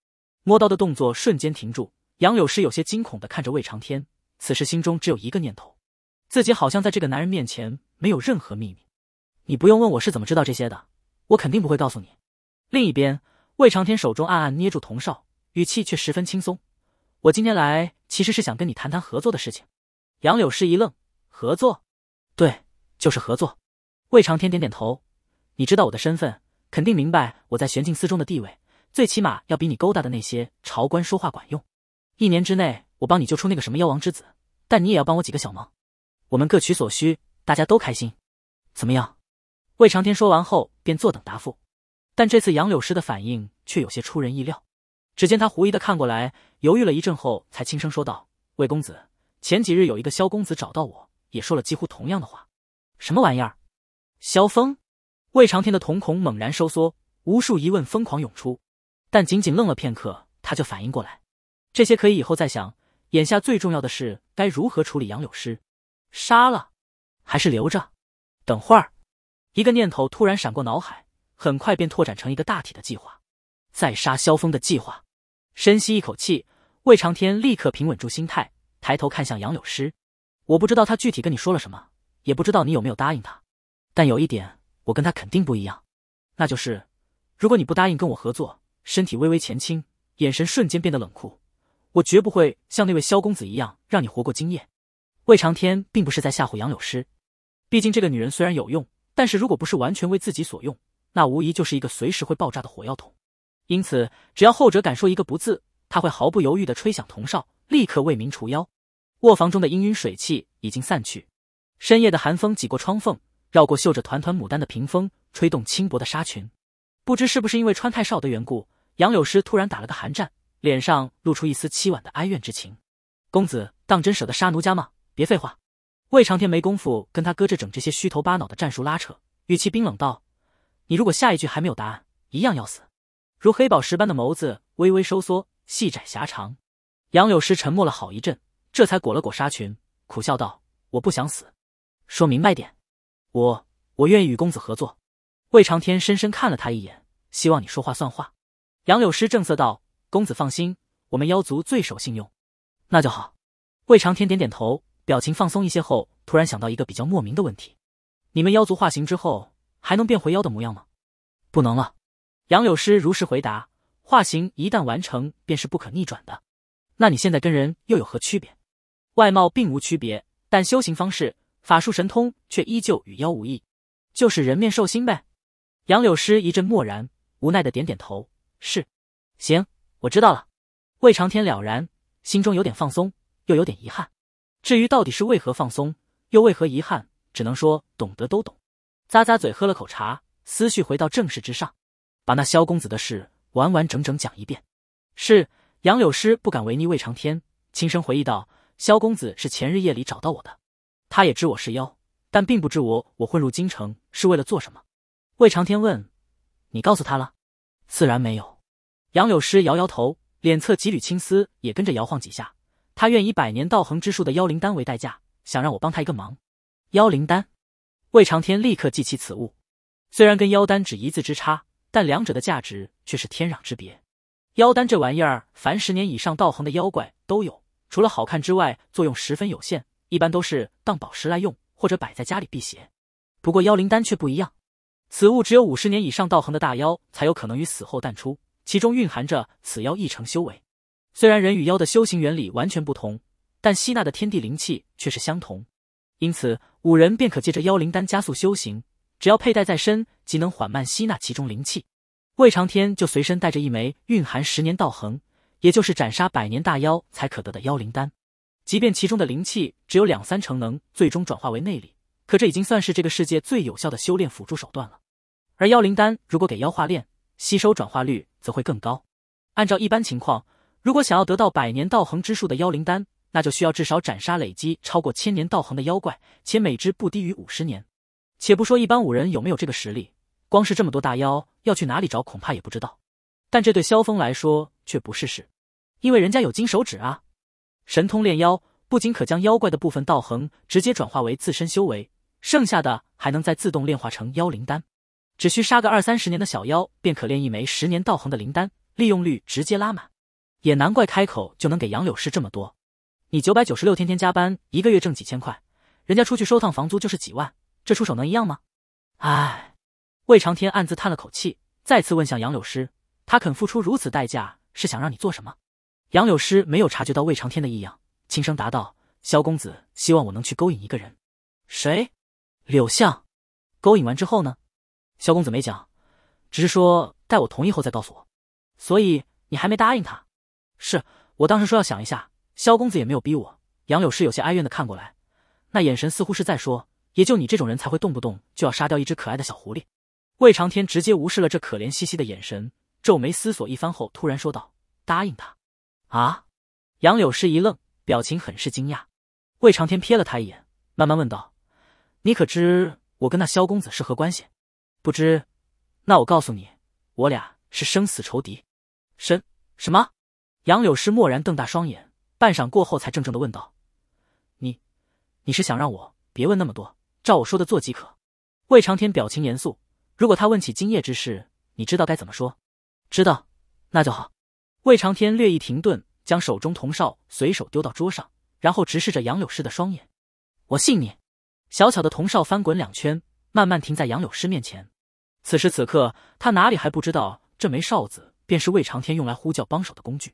摸刀的动作瞬间停住，杨柳诗有些惊恐的看着魏长天。此时心中只有一个念头：自己好像在这个男人面前没有任何秘密。你不用问我是怎么知道这些的，我肯定不会告诉你。另一边，魏长天手中暗暗捏住童少，语气却十分轻松：“我今天来其实是想跟你谈谈合作的事情。”杨柳诗一愣：“合作？对。”就是合作，魏长天点点头。你知道我的身份，肯定明白我在玄镜司中的地位，最起码要比你勾搭的那些朝官说话管用。一年之内，我帮你救出那个什么妖王之子，但你也要帮我几个小忙，我们各取所需，大家都开心，怎么样？魏长天说完后便坐等答复，但这次杨柳师的反应却有些出人意料。只见他狐疑的看过来，犹豫了一阵后，才轻声说道：“魏公子，前几日有一个萧公子找到我，也说了几乎同样的话。”什么玩意儿？萧峰，魏长天的瞳孔猛然收缩，无数疑问疯狂涌出。但仅仅愣了片刻，他就反应过来，这些可以以后再想。眼下最重要的是，该如何处理杨柳师？杀了，还是留着？等会儿，一个念头突然闪过脑海，很快便拓展成一个大体的计划——再杀萧峰的计划。深吸一口气，魏长天立刻平稳住心态，抬头看向杨柳师：“我不知道他具体跟你说了什么。”也不知道你有没有答应他，但有一点，我跟他肯定不一样，那就是，如果你不答应跟我合作，身体微微前倾，眼神瞬间变得冷酷，我绝不会像那位萧公子一样让你活过今夜。魏长天并不是在吓唬杨柳师，毕竟这个女人虽然有用，但是如果不是完全为自己所用，那无疑就是一个随时会爆炸的火药桶。因此，只要后者敢说一个不字，他会毫不犹豫的吹响铜哨，立刻为民除妖。卧房中的氤氲水汽已经散去。深夜的寒风挤过窗缝，绕过绣着团团牡丹的屏风，吹动轻薄的纱裙。不知是不是因为穿太少的缘故，杨柳诗突然打了个寒战，脸上露出一丝凄婉的哀怨之情。公子，当真舍得杀奴家吗？别废话！魏长天没工夫跟他搁这整这些虚头巴脑的战术拉扯，语气冰冷道：“你如果下一句还没有答案，一样要死。”如黑宝石般的眸子微微收缩，细窄狭长。杨柳诗沉默了好一阵，这才裹了裹纱裙，苦笑道：“我不想死。”说明白点，我我愿意与公子合作。魏长天深深看了他一眼，希望你说话算话。杨柳师正色道：“公子放心，我们妖族最守信用。”那就好。魏长天点点头，表情放松一些后，突然想到一个比较莫名的问题：“你们妖族化形之后还能变回妖的模样吗？”不能了。杨柳师如实回答：“化形一旦完成，便是不可逆转的。”那你现在跟人又有何区别？外貌并无区别，但修行方式。法术神通却依旧与妖无异，就是人面兽心呗。杨柳师一阵默然，无奈的点点头：“是，行，我知道了。”魏长天了然，心中有点放松，又有点遗憾。至于到底是为何放松，又为何遗憾，只能说懂得都懂。咂咂嘴，喝了口茶，思绪回到正事之上，把那萧公子的事完完整整讲一遍。是杨柳师不敢违逆魏长天，轻声回忆道：“萧公子是前日夜里找到我的。”他也知我是妖，但并不知我我混入京城是为了做什么。魏长天问：“你告诉他了？”自然没有。杨柳师摇摇头，脸侧几缕青丝也跟着摇晃几下。他愿以百年道恒之术的妖灵丹为代价，想让我帮他一个忙。妖灵丹，魏长天立刻记起此物。虽然跟妖丹只一字之差，但两者的价值却是天壤之别。妖丹这玩意儿，凡十年以上道恒的妖怪都有，除了好看之外，作用十分有限。一般都是当宝石来用，或者摆在家里辟邪。不过妖灵丹却不一样，此物只有五十年以上道行的大妖才有可能于死后淡出，其中蕴含着此妖一成修为。虽然人与妖的修行原理完全不同，但吸纳的天地灵气却是相同，因此五人便可借着妖灵丹加速修行，只要佩戴在身，即能缓慢吸纳其中灵气。魏长天就随身带着一枚蕴含十年道行，也就是斩杀百年大妖才可得的妖灵丹。即便其中的灵气只有两三成能最终转化为内力，可这已经算是这个世界最有效的修炼辅助手段了。而妖灵丹如果给妖化炼，吸收转化率则会更高。按照一般情况，如果想要得到百年道恒之术的妖灵丹，那就需要至少斩杀累积超过千年道恒的妖怪，且每只不低于五十年。且不说一般五人有没有这个实力，光是这么多大妖要去哪里找，恐怕也不知道。但这对萧峰来说却不是事，因为人家有金手指啊。神通炼妖不仅可将妖怪的部分道行直接转化为自身修为，剩下的还能再自动炼化成妖灵丹。只需杀个二三十年的小妖，便可炼一枚十年道行的灵丹，利用率直接拉满。也难怪开口就能给杨柳师这么多。你九百九十六天天加班，一个月挣几千块，人家出去收趟房租就是几万，这出手能一样吗？唉，魏长天暗自叹了口气，再次问向杨柳师：“他肯付出如此代价，是想让你做什么？”杨柳师没有察觉到魏长天的异样，轻声答道：“萧公子希望我能去勾引一个人，谁？柳相。勾引完之后呢？萧公子没讲，只是说待我同意后再告诉我。所以你还没答应他？是我当时说要想一下，萧公子也没有逼我。”杨柳师有些哀怨的看过来，那眼神似乎是在说：“也就你这种人才会动不动就要杀掉一只可爱的小狐狸。”魏长天直接无视了这可怜兮兮的眼神，皱眉思索一番后，突然说道：“答应他。”啊！杨柳诗一愣，表情很是惊讶。魏长天瞥了他一眼，慢慢问道：“你可知我跟那萧公子是何关系？”“不知。”“那我告诉你，我俩是生死仇敌。”“什什么？”杨柳诗蓦然瞪大双眼，半晌过后才怔怔的问道：“你，你是想让我别问那么多，照我说的做即可？”魏长天表情严肃：“如果他问起今夜之事，你知道该怎么说？”“知道，那就好。”魏长天略一停顿，将手中铜哨随手丢到桌上，然后直视着杨柳师的双眼：“我信你。”小巧的铜哨翻滚两圈，慢慢停在杨柳师面前。此时此刻，他哪里还不知道这枚哨子便是魏长天用来呼叫帮手的工具？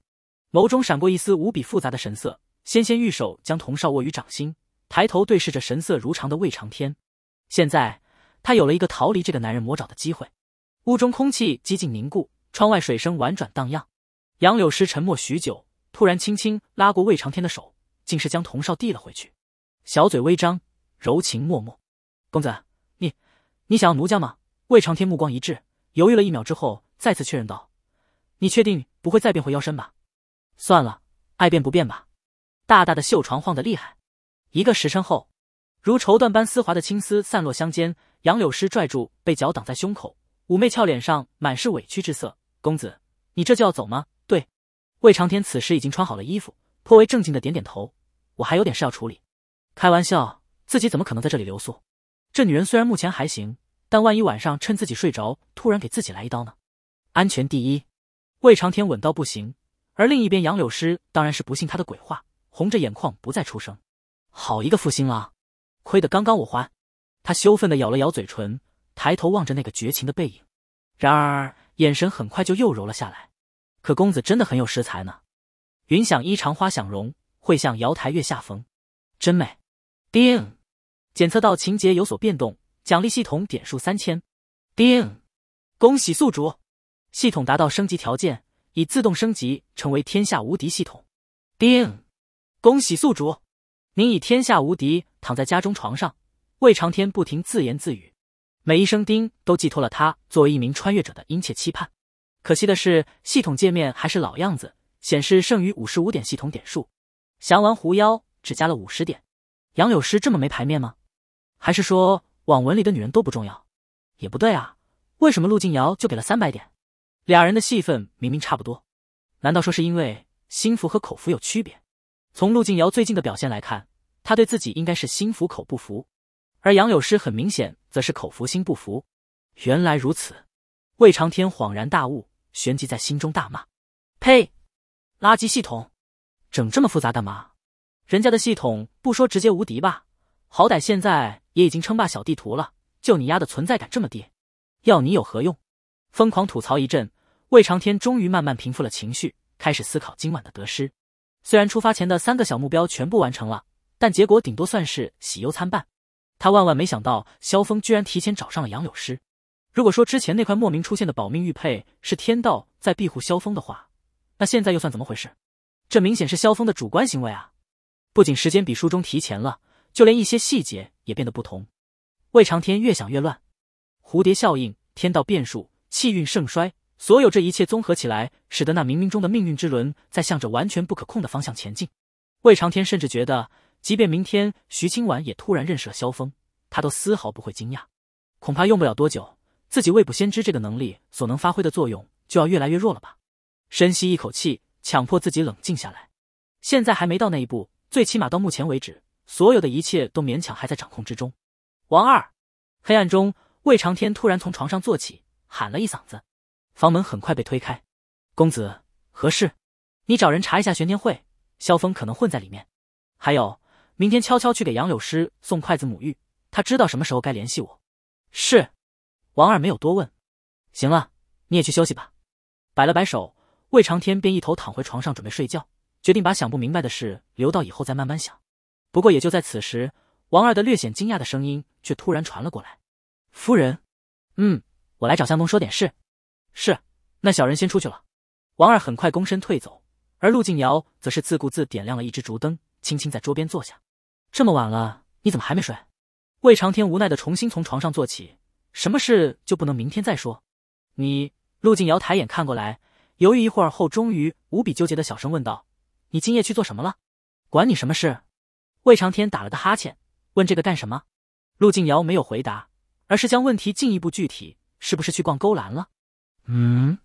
眸中闪过一丝无比复杂的神色，纤纤玉手将铜哨握于掌心，抬头对视着神色如常的魏长天。现在，他有了一个逃离这个男人魔爪的机会。屋中空气几近凝固，窗外水声婉转荡漾。杨柳诗沉默许久，突然轻轻拉过魏长天的手，竟是将童少递了回去，小嘴微张，柔情脉脉：“公子，你，你想要奴家吗？”魏长天目光一滞，犹豫了一秒之后，再次确认道：“你确定不会再变回妖身吧？”“算了，爱变不变吧。”大大的绣床晃得厉害。一个时辰后，如绸缎般丝滑的青丝散落香肩，杨柳师拽住被脚挡在胸口，妩媚俏脸上满是委屈之色：“公子，你这就要走吗？”魏长天此时已经穿好了衣服，颇为正经的点点头。我还有点事要处理，开玩笑，自己怎么可能在这里留宿？这女人虽然目前还行，但万一晚上趁自己睡着，突然给自己来一刀呢？安全第一。魏长天稳到不行。而另一边，杨柳师当然是不信他的鬼话，红着眼眶不再出声。好一个负心郎，亏得刚刚我还……他羞愤的咬了咬嘴唇，抬头望着那个绝情的背影，然而眼神很快就又柔了下来。可公子真的很有食材呢，云想衣裳花想容，会向瑶台月下逢，真美。叮，检测到情节有所变动，奖励系统点数三千。叮，恭喜宿主，系统达到升级条件，已自动升级成为天下无敌系统。叮，恭喜宿主，您以天下无敌躺在家中床上，魏长天不停自言自语，每一声叮都寄托了他作为一名穿越者的殷切期盼。可惜的是，系统界面还是老样子，显示剩余五十五点系统点数。降完狐妖只加了五十点，杨柳师这么没牌面吗？还是说网文里的女人都不重要？也不对啊，为什么陆静瑶就给了三百点？俩人的戏份明明差不多，难道说是因为心服和口服有区别？从陆静瑶最近的表现来看，她对自己应该是心服口不服，而杨柳师很明显则是口服心不服。原来如此，魏长天恍然大悟。旋即在心中大骂：“呸！垃圾系统，整这么复杂干嘛？人家的系统不说直接无敌吧，好歹现在也已经称霸小地图了。就你丫的存在感这么低，要你有何用？”疯狂吐槽一阵，魏长天终于慢慢平复了情绪，开始思考今晚的得失。虽然出发前的三个小目标全部完成了，但结果顶多算是喜忧参半。他万万没想到，萧峰居然提前找上了杨柳师。如果说之前那块莫名出现的保命玉佩是天道在庇护萧峰的话，那现在又算怎么回事？这明显是萧峰的主观行为啊！不仅时间比书中提前了，就连一些细节也变得不同。魏长天越想越乱，蝴蝶效应、天道变数、气运盛衰，所有这一切综合起来，使得那冥冥中的命运之轮在向着完全不可控的方向前进。魏长天甚至觉得，即便明天徐清婉也突然认识了萧峰，他都丝毫不会惊讶。恐怕用不了多久。自己未卜先知这个能力所能发挥的作用就要越来越弱了吧？深吸一口气，强迫自己冷静下来。现在还没到那一步，最起码到目前为止，所有的一切都勉强还在掌控之中。王二，黑暗中，魏长天突然从床上坐起，喊了一嗓子。房门很快被推开。公子，何事？你找人查一下玄天会，萧峰可能混在里面。还有，明天悄悄去给杨柳师送筷子母玉，他知道什么时候该联系我。是。王二没有多问，行了，你也去休息吧。摆了摆手，魏长天便一头躺回床上准备睡觉，决定把想不明白的事留到以后再慢慢想。不过也就在此时，王二的略显惊讶的声音却突然传了过来：“夫人，嗯，我来找相公说点事。”“是，那小人先出去了。”王二很快躬身退走，而陆静瑶则是自顾自点亮了一支烛灯，轻轻在桌边坐下。“这么晚了，你怎么还没睡？”魏长天无奈的重新从床上坐起。什么事就不能明天再说？你陆静瑶抬眼看过来，犹豫一会儿后，终于无比纠结的小声问道：“你今夜去做什么了？管你什么事？”魏长天打了个哈欠，问这个干什么？陆静瑶没有回答，而是将问题进一步具体：“是不是去逛勾栏了？”嗯，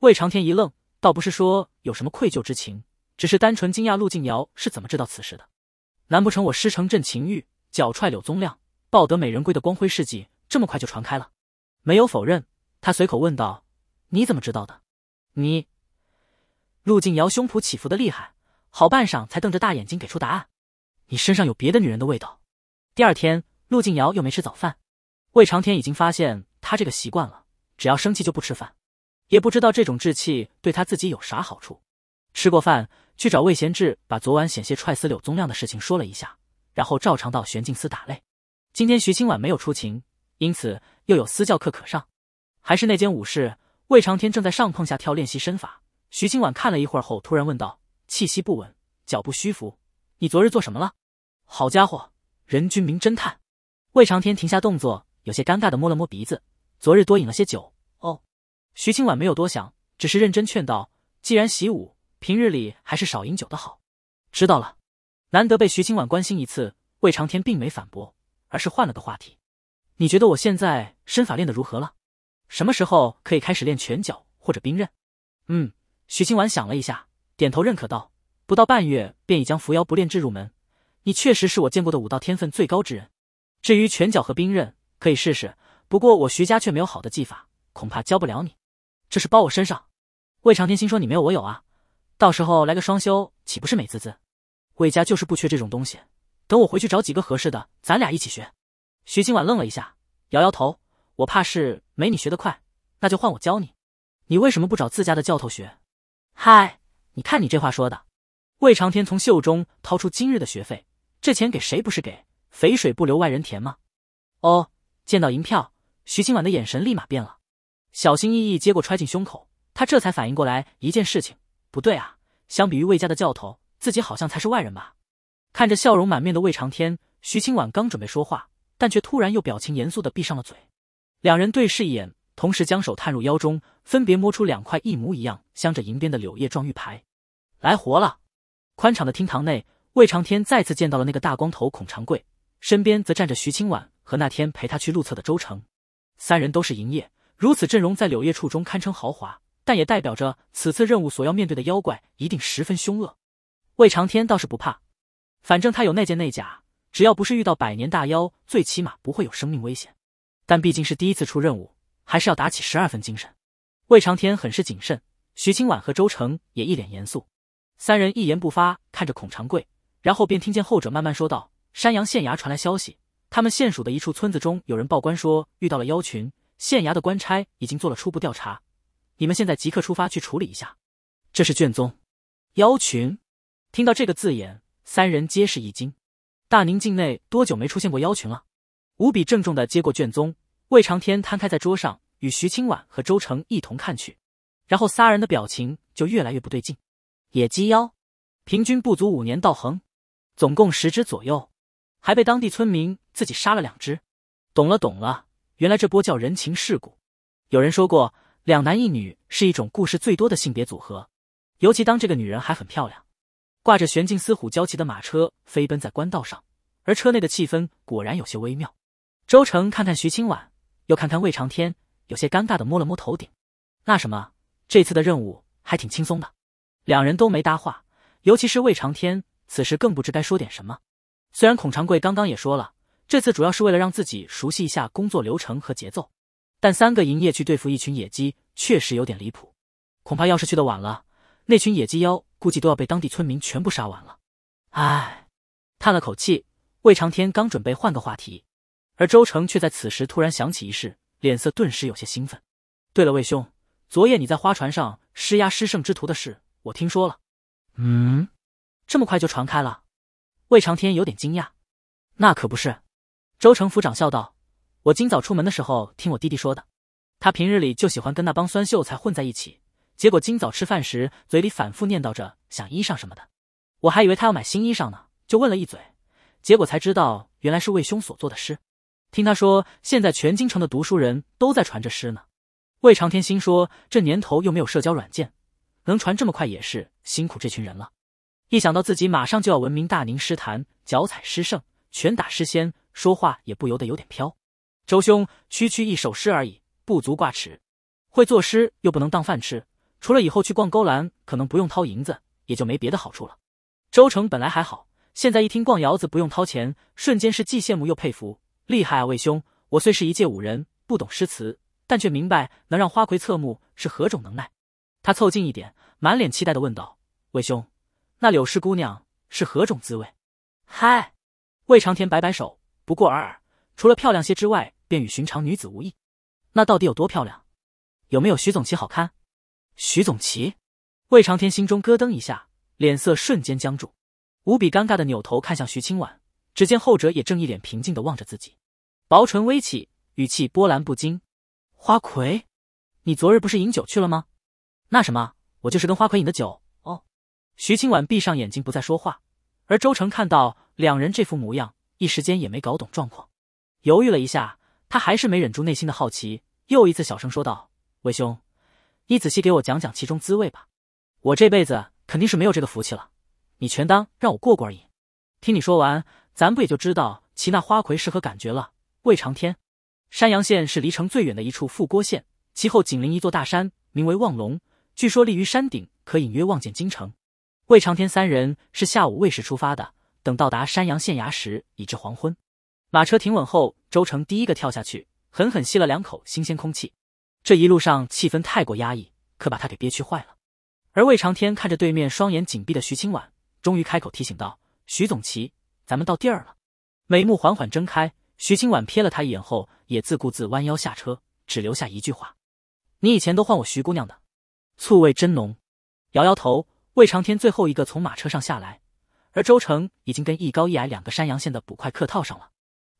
魏长天一愣，倒不是说有什么愧疚之情，只是单纯惊讶陆静瑶是怎么知道此事的。难不成我师承镇秦玉，脚踹柳宗亮，抱得美人归的光辉事迹？这么快就传开了，没有否认，他随口问道：“你怎么知道的？”你，陆静瑶胸脯起伏的厉害，好半晌才瞪着大眼睛给出答案：“你身上有别的女人的味道。”第二天，陆静瑶又没吃早饭，魏长天已经发现他这个习惯了，只要生气就不吃饭，也不知道这种志气对他自己有啥好处。吃过饭，去找魏贤志，把昨晚险些踹死柳宗亮的事情说了一下，然后照常到玄静司打擂。今天徐清婉没有出勤。因此，又有私教课可上，还是那间武室。魏长天正在上碰下跳练习身法。徐清婉看了一会儿后，突然问道：“气息不稳，脚步虚浮，你昨日做什么了？”好家伙，人均名侦探！魏长天停下动作，有些尴尬的摸了摸鼻子：“昨日多饮了些酒。”哦，徐清婉没有多想，只是认真劝道：“既然习武，平日里还是少饮酒的好。”知道了。难得被徐清婉关心一次，魏长天并没反驳，而是换了个话题。你觉得我现在身法练得如何了？什么时候可以开始练拳脚或者兵刃？嗯，徐清婉想了一下，点头认可道：“不到半月便已将扶摇不练制入门，你确实是我见过的武道天分最高之人。至于拳脚和兵刃，可以试试。不过我徐家却没有好的技法，恐怕教不了你。这是包我身上。”魏长天心说：“你没有我有啊，到时候来个双修，岂不是美滋滋？魏家就是不缺这种东西。等我回去找几个合适的，咱俩一起学。”徐清婉愣了一下，摇摇头：“我怕是没你学得快，那就换我教你。你为什么不找自家的教头学？”“嗨，你看你这话说的。”魏长天从袖中掏出今日的学费，这钱给谁不是给？肥水不流外人田吗？哦，见到银票，徐清婉的眼神立马变了，小心翼翼接过，揣进胸口。他这才反应过来一件事情：不对啊，相比于魏家的教头，自己好像才是外人吧？看着笑容满面的魏长天，徐清婉刚准备说话。但却突然又表情严肃的闭上了嘴，两人对视一眼，同时将手探入腰中，分别摸出两块一模一样镶着银边的柳叶状玉牌。来活了！宽敞的厅堂内，魏长天再次见到了那个大光头孔长贵，身边则站着徐清婉和那天陪他去路测的周成。三人都是营业，如此阵容在柳叶处中堪称豪华，但也代表着此次任务所要面对的妖怪一定十分凶恶。魏长天倒是不怕，反正他有那件内甲。只要不是遇到百年大妖，最起码不会有生命危险。但毕竟是第一次出任务，还是要打起十二分精神。魏长天很是谨慎，徐清婉和周成也一脸严肃，三人一言不发看着孔长贵，然后便听见后者慢慢说道：“山阳县衙传来消息，他们县署的一处村子中有人报官说遇到了妖群，县衙的官差已经做了初步调查，你们现在即刻出发去处理一下。”这是卷宗。妖群，听到这个字眼，三人皆是一惊。大宁境内多久没出现过妖群了？无比郑重的接过卷宗，魏长天摊开在桌上，与徐清婉和周成一同看去，然后仨人的表情就越来越不对劲。野鸡妖，平均不足五年道行，总共十只左右，还被当地村民自己杀了两只。懂了懂了，原来这波叫人情世故。有人说过，两男一女是一种故事最多的性别组合，尤其当这个女人还很漂亮。挂着玄镜司虎交旗的马车飞奔在官道上，而车内的气氛果然有些微妙。周成看看徐清婉，又看看魏长天，有些尴尬的摸了摸头顶。那什么，这次的任务还挺轻松的。两人都没搭话，尤其是魏长天，此时更不知该说点什么。虽然孔长贵刚刚也说了，这次主要是为了让自己熟悉一下工作流程和节奏，但三个营业去对付一群野鸡，确实有点离谱。恐怕要是去的晚了，那群野鸡妖。估计都要被当地村民全部杀完了，唉，叹了口气，魏长天刚准备换个话题，而周成却在此时突然想起一事，脸色顿时有些兴奋。对了，魏兄，昨夜你在花船上施压失圣之徒的事，我听说了。嗯，这么快就传开了？魏长天有点惊讶。那可不是，周成府长笑道。我今早出门的时候听我弟弟说的，他平日里就喜欢跟那帮酸秀才混在一起。结果今早吃饭时，嘴里反复念叨着想衣裳什么的，我还以为他要买新衣裳呢，就问了一嘴，结果才知道原来是魏兄所做的诗。听他说，现在全京城的读书人都在传这诗呢。魏长天心说，这年头又没有社交软件，能传这么快也是辛苦这群人了。一想到自己马上就要闻名大宁诗坛，脚踩诗圣，拳打诗仙，说话也不由得有点飘。周兄，区区一首诗而已，不足挂齿。会作诗又不能当饭吃。除了以后去逛勾栏可能不用掏银子，也就没别的好处了。周成本来还好，现在一听逛窑子不用掏钱，瞬间是既羡慕又佩服，厉害啊，魏兄！我虽是一介武人，不懂诗词，但却明白能让花魁侧目是何种能耐。他凑近一点，满脸期待地问道：“魏兄，那柳氏姑娘是何种滋味？”嗨，魏长田摆摆手：“不过尔尔，除了漂亮些之外，便与寻常女子无异。那到底有多漂亮？有没有徐总旗好看？”徐总旗，魏长天心中咯噔一下，脸色瞬间僵住，无比尴尬的扭头看向徐清婉，只见后者也正一脸平静的望着自己，薄唇微起，语气波澜不惊。花魁，你昨日不是饮酒去了吗？那什么，我就是跟花魁饮的酒。哦。徐清婉闭上眼睛，不再说话。而周成看到两人这副模样，一时间也没搞懂状况，犹豫了一下，他还是没忍住内心的好奇，又一次小声说道：“魏兄。”你仔细给我讲讲其中滋味吧，我这辈子肯定是没有这个福气了。你全当让我过过而已。听你说完，咱不也就知道其那花魁是何感觉了。魏长天，山阳县是离城最远的一处富郭县，其后紧邻一座大山，名为望龙。据说立于山顶，可隐约望见京城。魏长天三人是下午未时出发的，等到达山阳县衙时已至黄昏。马车停稳后，周成第一个跳下去，狠狠吸了两口新鲜空气。这一路上气氛太过压抑，可把他给憋屈坏了。而魏长天看着对面双眼紧闭的徐清婉，终于开口提醒道：“徐总旗，咱们到地儿了。”美目缓缓睁开，徐清婉瞥了他一眼后，也自顾自弯腰下车，只留下一句话：“你以前都唤我徐姑娘的。”醋味真浓。摇摇头，魏长天最后一个从马车上下来，而周成已经跟一高一矮两个山阳县的捕快客套上了。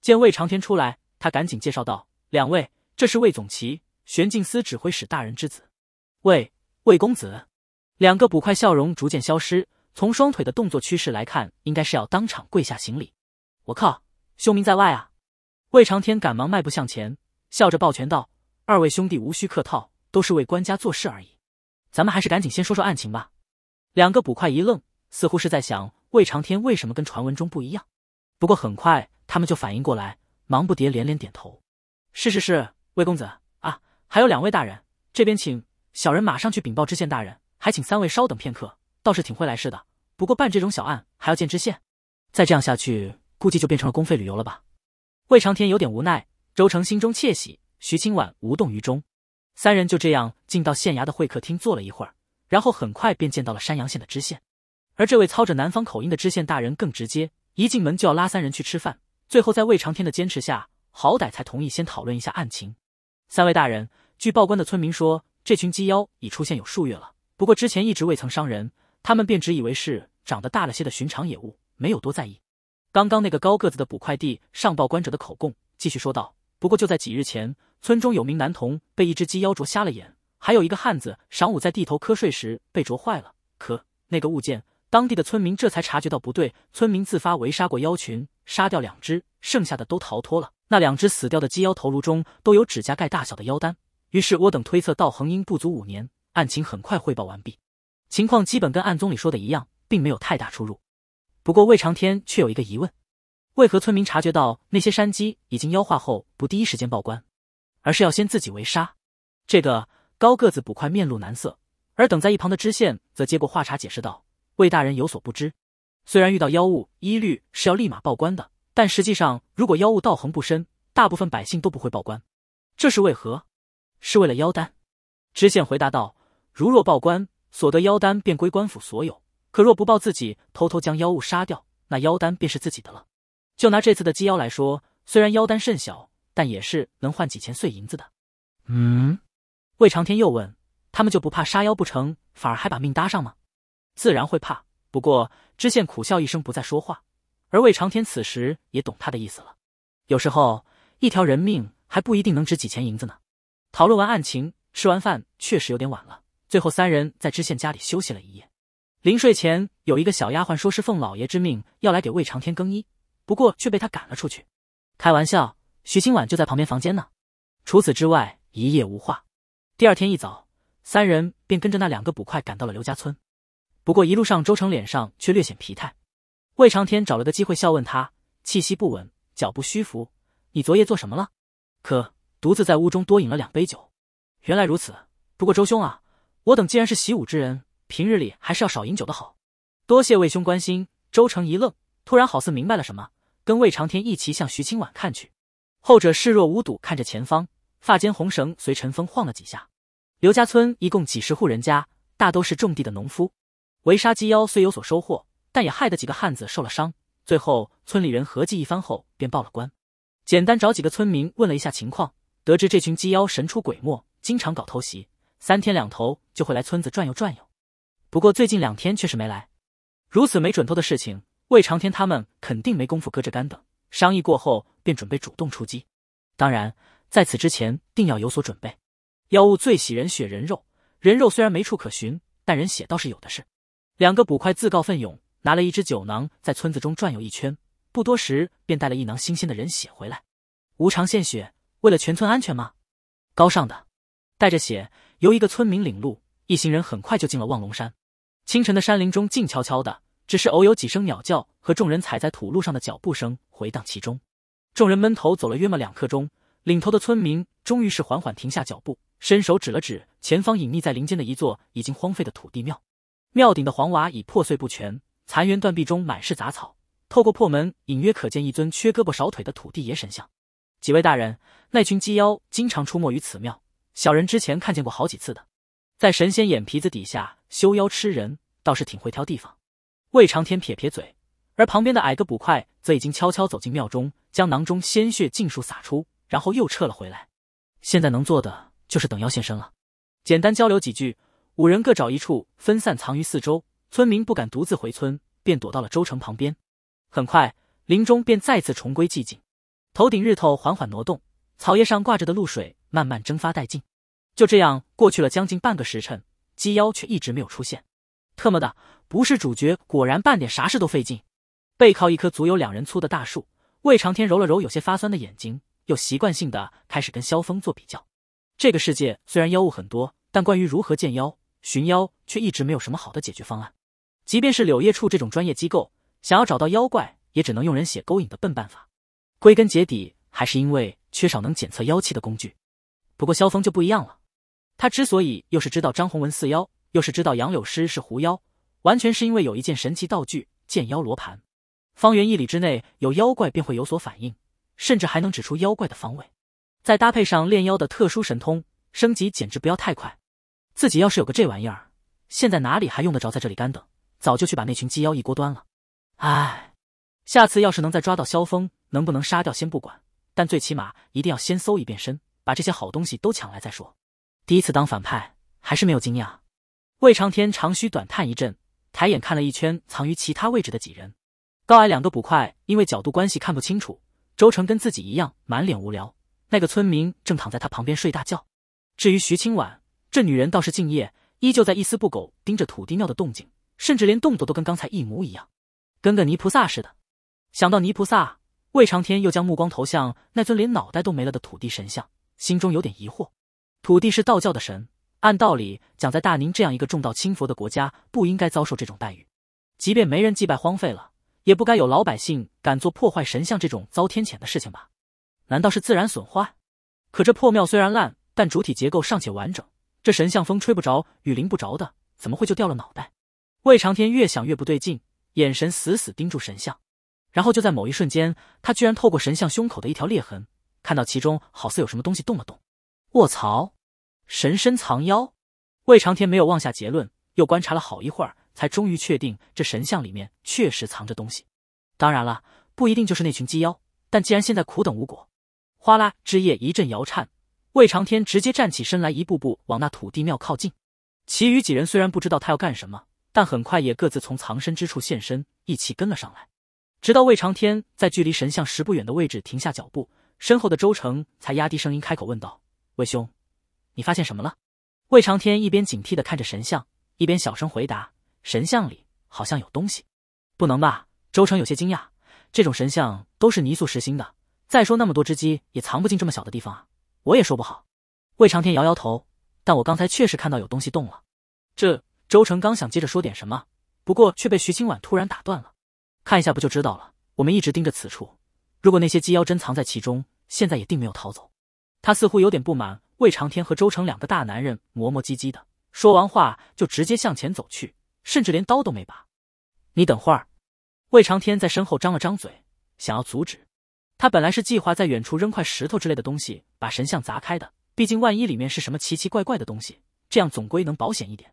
见魏长天出来，他赶紧介绍道：“两位，这是魏总旗。”玄镜司指挥使大人之子，魏魏公子，两个捕快笑容逐渐消失，从双腿的动作趋势来看，应该是要当场跪下行礼。我靠，凶名在外啊！魏长天赶忙迈步向前，笑着抱拳道：“二位兄弟无需客套，都是为官家做事而已。咱们还是赶紧先说说案情吧。”两个捕快一愣，似乎是在想魏长天为什么跟传闻中不一样。不过很快他们就反应过来，忙不迭连连点头：“是是是，魏公子。”还有两位大人，这边请。小人马上去禀报知县大人，还请三位稍等片刻。倒是挺会来事的，不过办这种小案还要见知县，再这样下去，估计就变成了公费旅游了吧？魏长天有点无奈，周成心中窃喜，徐清婉无动于衷。三人就这样进到县衙的会客厅坐了一会儿，然后很快便见到了山阳县的知县。而这位操着南方口音的知县大人更直接，一进门就要拉三人去吃饭。最后在魏长天的坚持下，好歹才同意先讨论一下案情。三位大人。据报官的村民说，这群鸡妖已出现有数月了，不过之前一直未曾伤人，他们便只以为是长得大了些的寻常野物，没有多在意。刚刚那个高个子的捕快递上报官者的口供，继续说道：“不过就在几日前，村中有名男童被一只鸡妖啄瞎了眼，还有一个汉子晌午在地头瞌睡时被啄坏了。可那个物件，当地的村民这才察觉到不对。村民自发围杀过妖群，杀掉两只，剩下的都逃脱了。那两只死掉的鸡妖头颅中都有指甲盖大小的妖丹。”于是我等推测道，恒英不足五年，案情很快汇报完毕，情况基本跟案宗里说的一样，并没有太大出入。不过魏长天却有一个疑问：为何村民察觉到那些山鸡已经妖化后，不第一时间报官，而是要先自己围杀？这个高个子捕快面露难色，而等在一旁的知县则接过话茬解释道：“魏大人有所不知，虽然遇到妖物一律是要立马报官的，但实际上如果妖物道恒不深，大部分百姓都不会报官，这是为何？”是为了妖丹，知县回答道：“如若报官，所得妖丹便归官府所有；可若不报，自己偷偷将妖物杀掉，那妖丹便是自己的了。就拿这次的鸡妖来说，虽然妖丹甚小，但也是能换几钱碎银子的。”嗯，魏长天又问：“他们就不怕杀妖不成，反而还把命搭上吗？”自然会怕。不过知县苦笑一声，不再说话。而魏长天此时也懂他的意思了。有时候，一条人命还不一定能值几钱银子呢。讨论完案情，吃完饭确实有点晚了。最后三人在知县家里休息了一夜。临睡前，有一个小丫鬟说是奉老爷之命要来给魏长天更衣，不过却被他赶了出去。开玩笑，徐清婉就在旁边房间呢。除此之外，一夜无话。第二天一早，三人便跟着那两个捕快赶到了刘家村。不过一路上，周成脸上却略显疲态。魏长天找了个机会笑问他：气息不稳，脚步虚浮，你昨夜做什么了？可。独自在屋中多饮了两杯酒，原来如此。不过周兄啊，我等既然是习武之人，平日里还是要少饮酒的好。多谢魏兄关心。周成一愣，突然好似明白了什么，跟魏长天一齐向徐清婉看去。后者视若无睹，看着前方，发间红绳随晨风晃了几下。刘家村一共几十户人家，大都是种地的农夫。围杀鸡妖虽有所收获，但也害得几个汉子受了伤。最后村里人合计一番后，便报了官，简单找几个村民问了一下情况。得知这群鸡妖神出鬼没，经常搞偷袭，三天两头就会来村子转悠转悠。不过最近两天却是没来，如此没准头的事情，魏长天他们肯定没工夫搁这干等。商议过后，便准备主动出击。当然，在此之前定要有所准备。妖物最喜人血人肉，人肉虽然没处可寻，但人血倒是有的是。两个捕快自告奋勇，拿了一只酒囊，在村子中转悠一圈，不多时便带了一囊新鲜的人血回来，无偿献血。为了全村安全吗？高尚的，带着血，由一个村民领路，一行人很快就进了望龙山。清晨的山林中静悄悄的，只是偶有几声鸟叫和众人踩在土路上的脚步声回荡其中。众人闷头走了约么两刻钟，领头的村民终于是缓缓停下脚步，伸手指了指前方隐匿在林间的一座已经荒废的土地庙。庙顶的黄瓦已破碎不全，残垣断壁中满是杂草，透过破门隐约可见一尊缺胳膊少腿的土地爷神像。几位大人，那群鸡妖经常出没于此庙，小人之前看见过好几次的。在神仙眼皮子底下修妖吃人，倒是挺会挑地方。魏长天撇撇嘴，而旁边的矮个捕快则已经悄悄走进庙中，将囊中鲜血尽数洒出，然后又撤了回来。现在能做的就是等妖现身了。简单交流几句，五人各找一处分散藏于四周，村民不敢独自回村，便躲到了州城旁边。很快，林中便再次重归寂静。头顶日头缓缓挪动，草叶上挂着的露水慢慢蒸发殆尽。就这样过去了将近半个时辰，鸡妖却一直没有出现。特么的，不是主角果然办点啥事都费劲。背靠一棵足有两人粗的大树，魏长天揉了揉有些发酸的眼睛，又习惯性的开始跟萧峰做比较。这个世界虽然妖物很多，但关于如何见妖、寻妖却一直没有什么好的解决方案。即便是柳叶处这种专业机构，想要找到妖怪也只能用人血勾引的笨办法。归根结底还是因为缺少能检测妖气的工具，不过萧峰就不一样了。他之所以又是知道张宏文四妖，又是知道杨柳师是狐妖，完全是因为有一件神奇道具——剑妖罗盘。方圆一里之内有妖怪便会有所反应，甚至还能指出妖怪的方位。再搭配上炼妖的特殊神通，升级简直不要太快。自己要是有个这玩意儿，现在哪里还用得着在这里干等？早就去把那群鸡妖一锅端了。唉。下次要是能再抓到萧峰，能不能杀掉先不管，但最起码一定要先搜一遍身，把这些好东西都抢来再说。第一次当反派，还是没有经验啊！魏长天长吁短叹一阵，抬眼看了一圈藏于其他位置的几人。高矮两个捕快因为角度关系看不清楚，周成跟自己一样满脸无聊。那个村民正躺在他旁边睡大觉。至于徐清婉，这女人倒是敬业，依旧在一丝不苟盯着土地庙的动静，甚至连动作都跟刚才一模一样，跟个泥菩萨似的。想到泥菩萨，魏长天又将目光投向那尊连脑袋都没了的土地神像，心中有点疑惑。土地是道教的神，按道理讲，在大宁这样一个重道轻佛的国家，不应该遭受这种待遇。即便没人祭拜荒废了，也不该有老百姓敢做破坏神像这种遭天谴的事情吧？难道是自然损坏？可这破庙虽然烂，但主体结构尚且完整。这神像风吹不着，雨淋不着的，怎么会就掉了脑袋？魏长天越想越不对劲，眼神死死盯住神像。然后就在某一瞬间，他居然透过神像胸口的一条裂痕，看到其中好似有什么东西动了动。卧槽！神身藏妖。魏长天没有妄下结论，又观察了好一会儿，才终于确定这神像里面确实藏着东西。当然了，不一定就是那群鸡妖。但既然现在苦等无果，哗啦，枝叶一阵摇颤。魏长天直接站起身来，一步步往那土地庙靠近。其余几人虽然不知道他要干什么，但很快也各自从藏身之处现身，一起跟了上来。直到魏长天在距离神像十不远的位置停下脚步，身后的周成才压低声音开口问道：“魏兄，你发现什么了？”魏长天一边警惕地看着神像，一边小声回答：“神像里好像有东西。”“不能吧？”周成有些惊讶，“这种神像都是泥塑实心的，再说那么多只鸡也藏不进这么小的地方啊！”“我也说不好。”魏长天摇摇头，“但我刚才确实看到有东西动了。”这周成刚想接着说点什么，不过却被徐清婉突然打断了。看一下不就知道了。我们一直盯着此处，如果那些机妖真藏在其中，现在也定没有逃走。他似乎有点不满魏长天和周成两个大男人磨磨唧唧的，说完话就直接向前走去，甚至连刀都没拔。你等会儿。魏长天在身后张了张嘴，想要阻止。他本来是计划在远处扔块石头之类的东西，把神像砸开的，毕竟万一里面是什么奇奇怪怪的东西，这样总归能保险一点。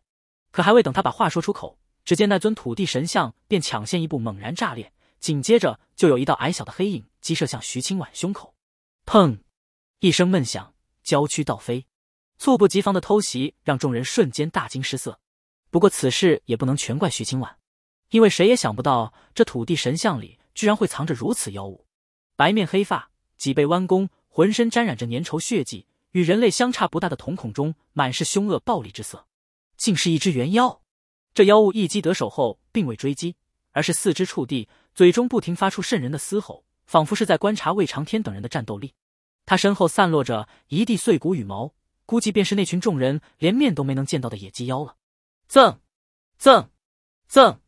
可还未等他把话说出口，只见那尊土地神像便抢先一步猛然炸裂，紧接着就有一道矮小的黑影击射向徐清婉胸口，砰！一声闷响，娇躯倒飞。猝不及防的偷袭让众人瞬间大惊失色。不过此事也不能全怪徐清婉，因为谁也想不到这土地神像里居然会藏着如此妖物。白面黑发，脊背弯弓，浑身沾染着粘稠血迹，与人类相差不大的瞳孔中满是凶恶暴力之色，竟是一只猿妖。这妖物一击得手后，并未追击，而是四肢触地，嘴中不停发出渗人的嘶吼，仿佛是在观察魏长天等人的战斗力。他身后散落着一地碎骨羽毛，估计便是那群众人连面都没能见到的野鸡妖了。赠，赠，赠！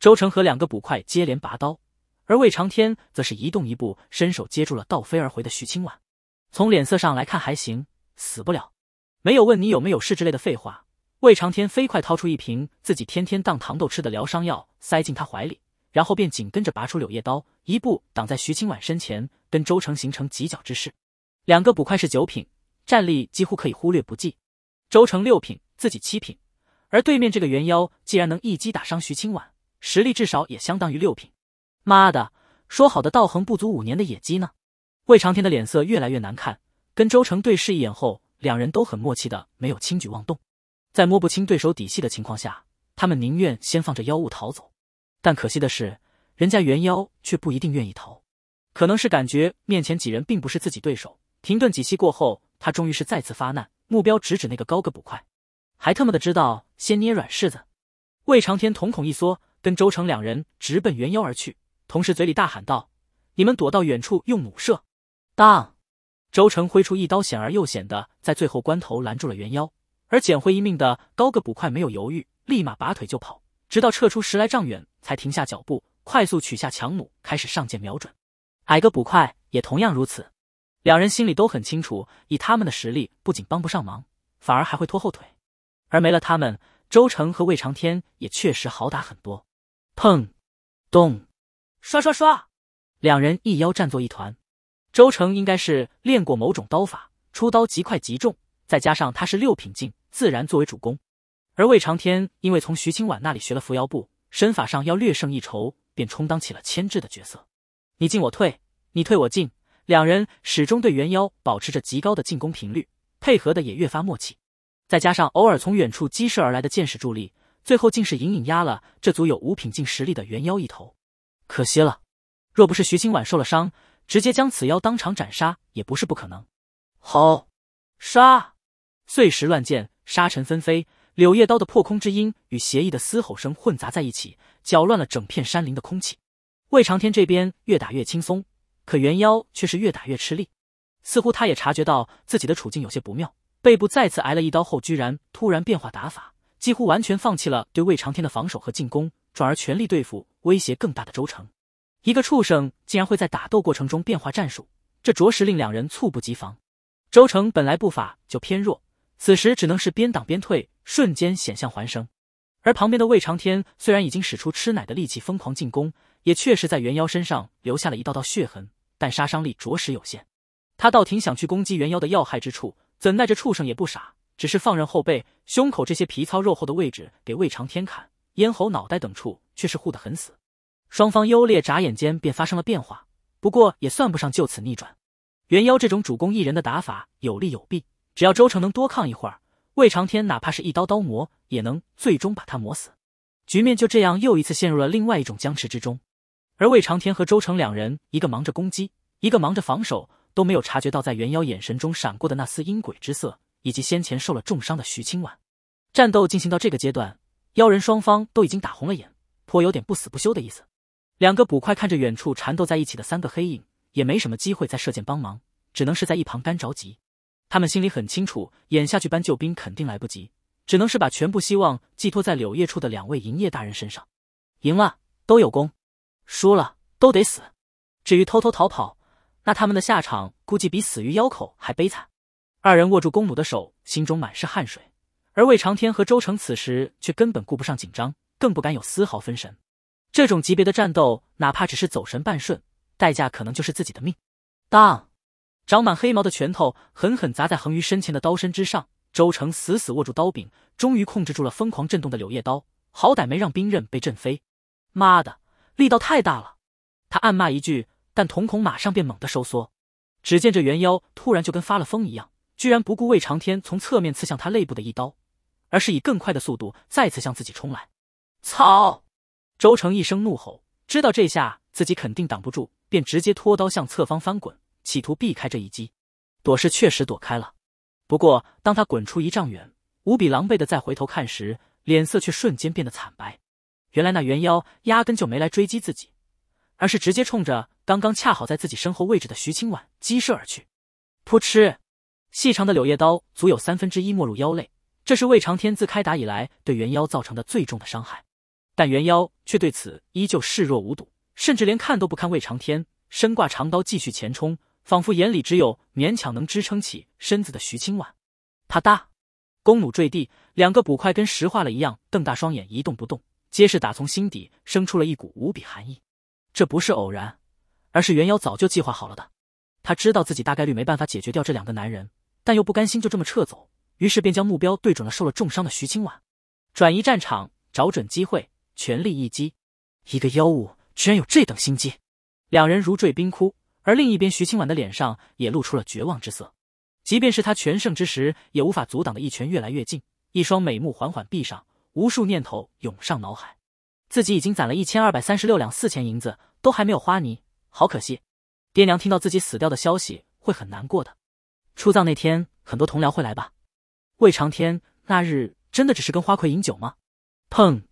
周成和两个捕快接连拔刀，而魏长天则是一动一步，伸手接住了倒飞而回的徐清婉。从脸色上来看还行，死不了。没有问你有没有事之类的废话。魏长天飞快掏出一瓶自己天天当糖豆吃的疗伤药，塞进他怀里，然后便紧跟着拔出柳叶刀，一步挡在徐清婉身前，跟周成形成犄角之势。两个捕快是九品，战力几乎可以忽略不计。周成六品，自己七品，而对面这个猿妖竟然能一击打伤徐清婉，实力至少也相当于六品。妈的，说好的道行不足五年的野鸡呢？魏长天的脸色越来越难看，跟周成对视一眼后，两人都很默契的没有轻举妄动。在摸不清对手底细的情况下，他们宁愿先放着妖物逃走。但可惜的是，人家猿妖却不一定愿意逃，可能是感觉面前几人并不是自己对手。停顿几息过后，他终于是再次发难，目标直指那个高个捕快，还特么的知道先捏软柿子。魏长天瞳孔一缩，跟周成两人直奔猿妖而去，同时嘴里大喊道：“你们躲到远处用弩射！”当，周成挥出一刀，险而又险的在最后关头拦住了猿妖。而捡回一命的高个捕快没有犹豫，立马拔腿就跑，直到撤出十来丈远才停下脚步，快速取下强弩，开始上箭瞄准。矮个捕快也同样如此，两人心里都很清楚，以他们的实力不仅帮不上忙，反而还会拖后腿。而没了他们，周成和魏长天也确实好打很多。砰！咚！刷刷刷！两人一腰战作一团。周成应该是练过某种刀法，出刀极快极重。再加上他是六品境，自然作为主攻，而魏长天因为从徐清婉那里学了扶摇步，身法上要略胜一筹，便充当起了牵制的角色。你进我退，你退我进，两人始终对猿妖保持着极高的进攻频率，配合的也越发默契。再加上偶尔从远处激射而来的箭矢助力，最后竟是隐隐压了这足有五品境实力的猿妖一头。可惜了，若不是徐清婉受了伤，直接将此妖当场斩杀也不是不可能。好，杀！碎石乱溅，沙尘纷飞，柳叶刀的破空之音与邪异的嘶吼声混杂在一起，搅乱了整片山林的空气。魏长天这边越打越轻松，可元妖却是越打越吃力。似乎他也察觉到自己的处境有些不妙，背部再次挨了一刀后，居然突然变化打法，几乎完全放弃了对魏长天的防守和进攻，转而全力对付威胁更大的周成。一个畜生竟然会在打斗过程中变化战术，这着实令两人猝不及防。周成本来步法就偏弱。此时只能是边挡边退，瞬间险象环生。而旁边的魏长天虽然已经使出吃奶的力气疯狂进攻，也确实在元妖身上留下了一道道血痕，但杀伤力着实有限。他倒挺想去攻击元妖的要害之处，怎奈这畜生也不傻，只是放任后背、胸口这些皮糙肉厚的位置给魏长天砍，咽喉、脑袋等处却是护得很死。双方优劣眨眼间便发生了变化，不过也算不上就此逆转。元妖这种主攻一人的打法有利有弊。只要周成能多抗一会儿，魏长天哪怕是一刀刀磨，也能最终把他磨死。局面就这样又一次陷入了另外一种僵持之中。而魏长天和周成两人，一个忙着攻击，一个忙着防守，都没有察觉到在元妖眼神中闪过的那丝阴鬼之色，以及先前受了重伤的徐清婉。战斗进行到这个阶段，妖人双方都已经打红了眼，颇有点不死不休的意思。两个捕快看着远处缠斗在一起的三个黑影，也没什么机会再射箭帮忙，只能是在一旁干着急。他们心里很清楚，眼下去搬救兵肯定来不及，只能是把全部希望寄托在柳叶处的两位营业大人身上。赢了都有功，输了都得死。至于偷偷逃跑，那他们的下场估计比死于腰口还悲惨。二人握住弓弩的手，心中满是汗水。而魏长天和周成此时却根本顾不上紧张，更不敢有丝毫分神。这种级别的战斗，哪怕只是走神半瞬，代价可能就是自己的命。当。长满黑毛的拳头狠狠砸在横于身前的刀身之上，周成死死握住刀柄，终于控制住了疯狂震动的柳叶刀，好歹没让兵刃被震飞。妈的，力道太大了！他暗骂一句，但瞳孔马上便猛地收缩。只见这猿妖突然就跟发了疯一样，居然不顾魏长天从侧面刺向他肋部的一刀，而是以更快的速度再次向自己冲来。操！周成一声怒吼，知道这下自己肯定挡不住，便直接拖刀向侧方翻滚。企图避开这一击，躲是确实躲开了。不过，当他滚出一丈远，无比狼狈的再回头看时，脸色却瞬间变得惨白。原来那猿妖压根就没来追击自己，而是直接冲着刚刚恰好在自己身后位置的徐清婉激射而去。噗嗤，细长的柳叶刀足有三分之一没入腰肋，这是魏长天自开打以来对猿妖造成的最重的伤害。但猿妖却对此依旧视若无睹，甚至连看都不看魏长天，身挂长刀继续前冲。仿佛眼里只有勉强能支撑起身子的徐清婉，啪嗒，弓弩坠地，两个捕快跟石化了一样，瞪大双眼一动不动，皆是打从心底生出了一股无比寒意。这不是偶然，而是元妖早就计划好了的。他知道自己大概率没办法解决掉这两个男人，但又不甘心就这么撤走，于是便将目标对准了受了重伤的徐清婉，转移战场，找准机会，全力一击。一个妖物居然有这等心机，两人如坠冰窟。而另一边，徐清婉的脸上也露出了绝望之色。即便是他全胜之时，也无法阻挡的一拳越来越近。一双美目缓缓闭上，无数念头涌上脑海。自己已经攒了一千二百三十六两四钱银子，都还没有花呢，好可惜。爹娘听到自己死掉的消息会很难过的。出葬那天，很多同僚会来吧？魏长天那日真的只是跟花魁饮酒吗？砰！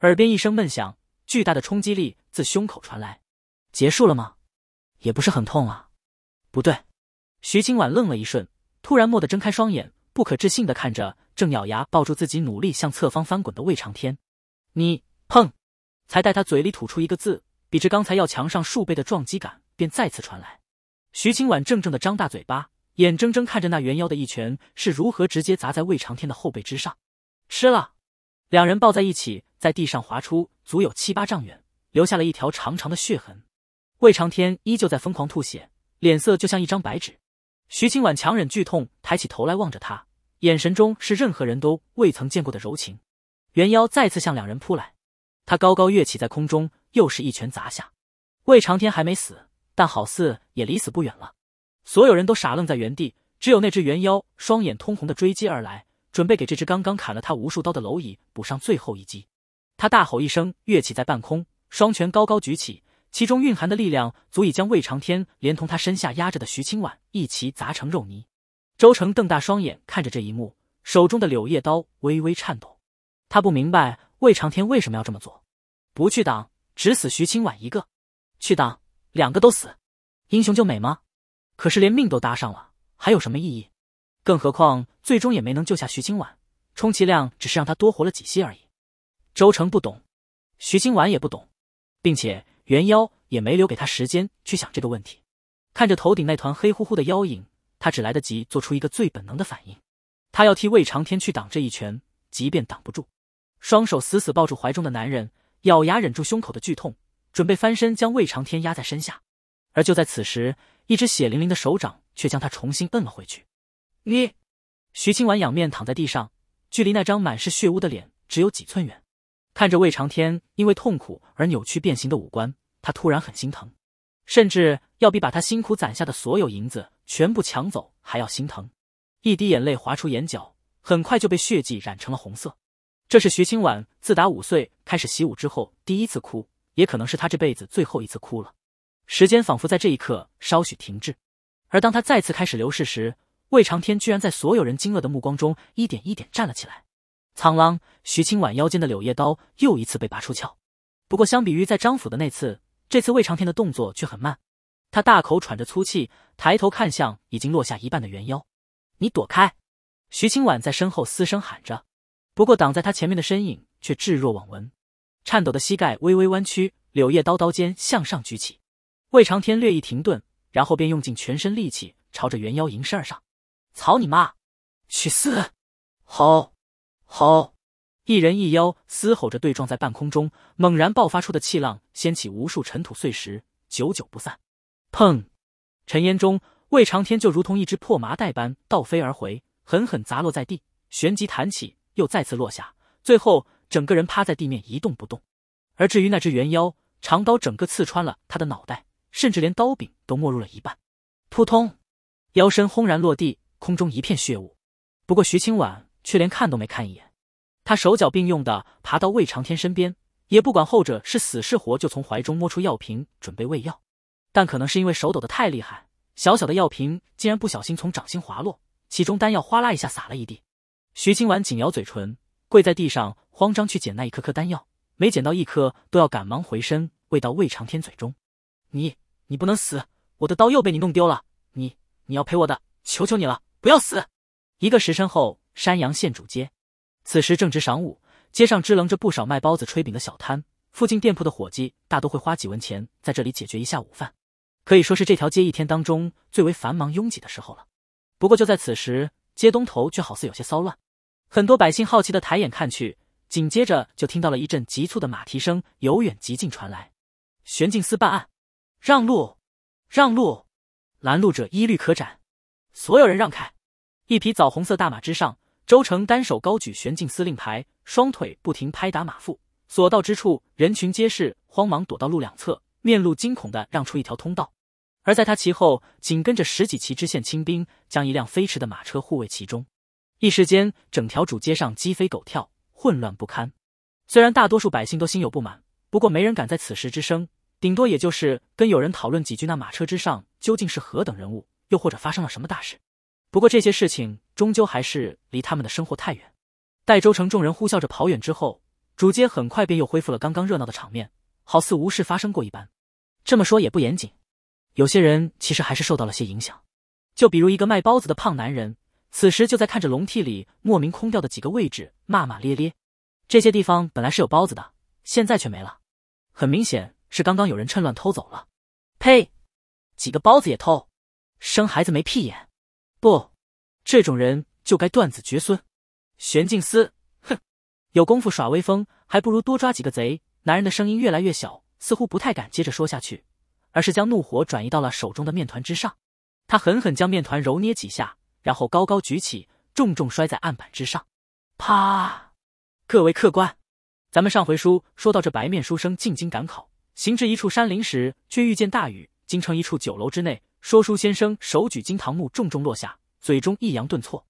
耳边一声闷响，巨大的冲击力自胸口传来。结束了吗？也不是很痛啊，不对，徐清婉愣了一瞬，突然蓦地睁开双眼，不可置信的看着正咬牙抱住自己，努力向侧方翻滚的魏长天。你碰！才待他嘴里吐出一个字，比之刚才要强上数倍的撞击感便再次传来。徐清婉怔怔的张大嘴巴，眼睁睁看着那猿妖的一拳是如何直接砸在魏长天的后背之上。吃了，两人抱在一起，在地上划出足有七八丈远，留下了一条长长的血痕。魏长天依旧在疯狂吐血，脸色就像一张白纸。徐清婉强忍剧痛，抬起头来望着他，眼神中是任何人都未曾见过的柔情。猿妖再次向两人扑来，他高高跃起，在空中又是一拳砸下。魏长天还没死，但好似也离死不远了。所有人都傻愣在原地，只有那只猿妖双眼通红的追击而来，准备给这只刚刚砍了他无数刀的蝼蚁补上最后一击。他大吼一声，跃起在半空，双拳高高举起。其中蕴含的力量足以将魏长天连同他身下压着的徐清婉一齐砸成肉泥。周成瞪大双眼看着这一幕，手中的柳叶刀微微颤抖。他不明白魏长天为什么要这么做。不去挡，只死徐清婉一个；去挡，两个都死。英雄救美吗？可是连命都搭上了，还有什么意义？更何况最终也没能救下徐清婉，充其量只是让他多活了几息而已。周成不懂，徐清婉也不懂，并且。元妖也没留给他时间去想这个问题，看着头顶那团黑乎乎的妖影，他只来得及做出一个最本能的反应，他要替魏长天去挡这一拳，即便挡不住，双手死死抱住怀中的男人，咬牙忍住胸口的剧痛，准备翻身将魏长天压在身下。而就在此时，一只血淋淋的手掌却将他重新摁了回去。你，徐清婉仰面躺在地上，距离那张满是血污的脸只有几寸远。看着魏长天因为痛苦而扭曲变形的五官，他突然很心疼，甚至要比把他辛苦攒下的所有银子全部抢走还要心疼。一滴眼泪滑出眼角，很快就被血迹染成了红色。这是徐清婉自打五岁开始习武之后第一次哭，也可能是他这辈子最后一次哭了。时间仿佛在这一刻稍许停滞，而当他再次开始流逝时，魏长天居然在所有人惊愕的目光中一点一点站了起来。苍狼，徐清婉腰间的柳叶刀又一次被拔出鞘。不过，相比于在张府的那次，这次魏长天的动作却很慢。他大口喘着粗气，抬头看向已经落下一半的猿妖：“你躲开！”徐清婉在身后嘶声喊着。不过，挡在他前面的身影却置若罔闻。颤抖的膝盖微微弯曲，柳叶刀刀尖向上举起。魏长天略一停顿，然后便用尽全身力气朝着猿妖迎身而上：“操你妈，去死！”吼！好，一人一妖嘶吼着对撞在半空中，猛然爆发出的气浪掀起无数尘土碎石，久久不散。砰！尘烟中，魏长天就如同一只破麻袋般倒飞而回，狠狠砸落在地，旋即弹起，又再次落下，最后整个人趴在地面一动不动。而至于那只猿妖，长刀整个刺穿了他的脑袋，甚至连刀柄都没入了一半。扑通！腰身轰然落地，空中一片血雾。不过徐清婉。却连看都没看一眼，他手脚并用的爬到魏长天身边，也不管后者是死是活，就从怀中摸出药瓶，准备喂药。但可能是因为手抖得太厉害，小小的药瓶竟然不小心从掌心滑落，其中丹药哗啦一下洒了一地。徐清婉紧咬嘴唇，跪在地上慌张去捡那一颗颗丹药，没捡到一颗都要赶忙回身喂到魏长天嘴中。你你不能死！我的刀又被你弄丢了，你你要赔我的！求求你了，不要死！一个时辰后。山阳县主街，此时正值晌午，街上支棱着不少卖包子、炊饼的小摊，附近店铺的伙计大都会花几文钱在这里解决一下午饭，可以说是这条街一天当中最为繁忙、拥挤的时候了。不过，就在此时，街东头却好似有些骚乱，很多百姓好奇的抬眼看去，紧接着就听到了一阵急促的马蹄声由远及近传来。悬镜司办案，让路，让路，拦路者一律可斩，所有人让开。一匹枣红色大马之上。周成单手高举悬镜司令牌，双腿不停拍打马腹，所到之处，人群皆是慌忙躲到路两侧，面露惊恐的让出一条通道。而在他其后紧跟着十几骑知县清兵，将一辆飞驰的马车护卫其中。一时间，整条主街上鸡飞狗跳，混乱不堪。虽然大多数百姓都心有不满，不过没人敢在此时之声，顶多也就是跟有人讨论几句那马车之上究竟是何等人物，又或者发生了什么大事。不过这些事情终究还是离他们的生活太远。待周城众人呼啸着跑远之后，主街很快便又恢复了刚刚热闹的场面，好似无事发生过一般。这么说也不严谨，有些人其实还是受到了些影响。就比如一个卖包子的胖男人，此时就在看着笼屉里莫名空掉的几个位置，骂骂咧咧。这些地方本来是有包子的，现在却没了，很明显是刚刚有人趁乱偷走了。呸！几个包子也偷，生孩子没屁眼。不，这种人就该断子绝孙。玄镜司，哼，有功夫耍威风，还不如多抓几个贼。男人的声音越来越小，似乎不太敢接着说下去，而是将怒火转移到了手中的面团之上。他狠狠将面团揉捏几下，然后高高举起，重重摔在案板之上，啪！各位客官，咱们上回书说到，这白面书生进京赶考，行至一处山林时，却遇见大雨。京城一处酒楼之内。说书先生手举金堂木，重重落下，嘴中抑扬顿挫。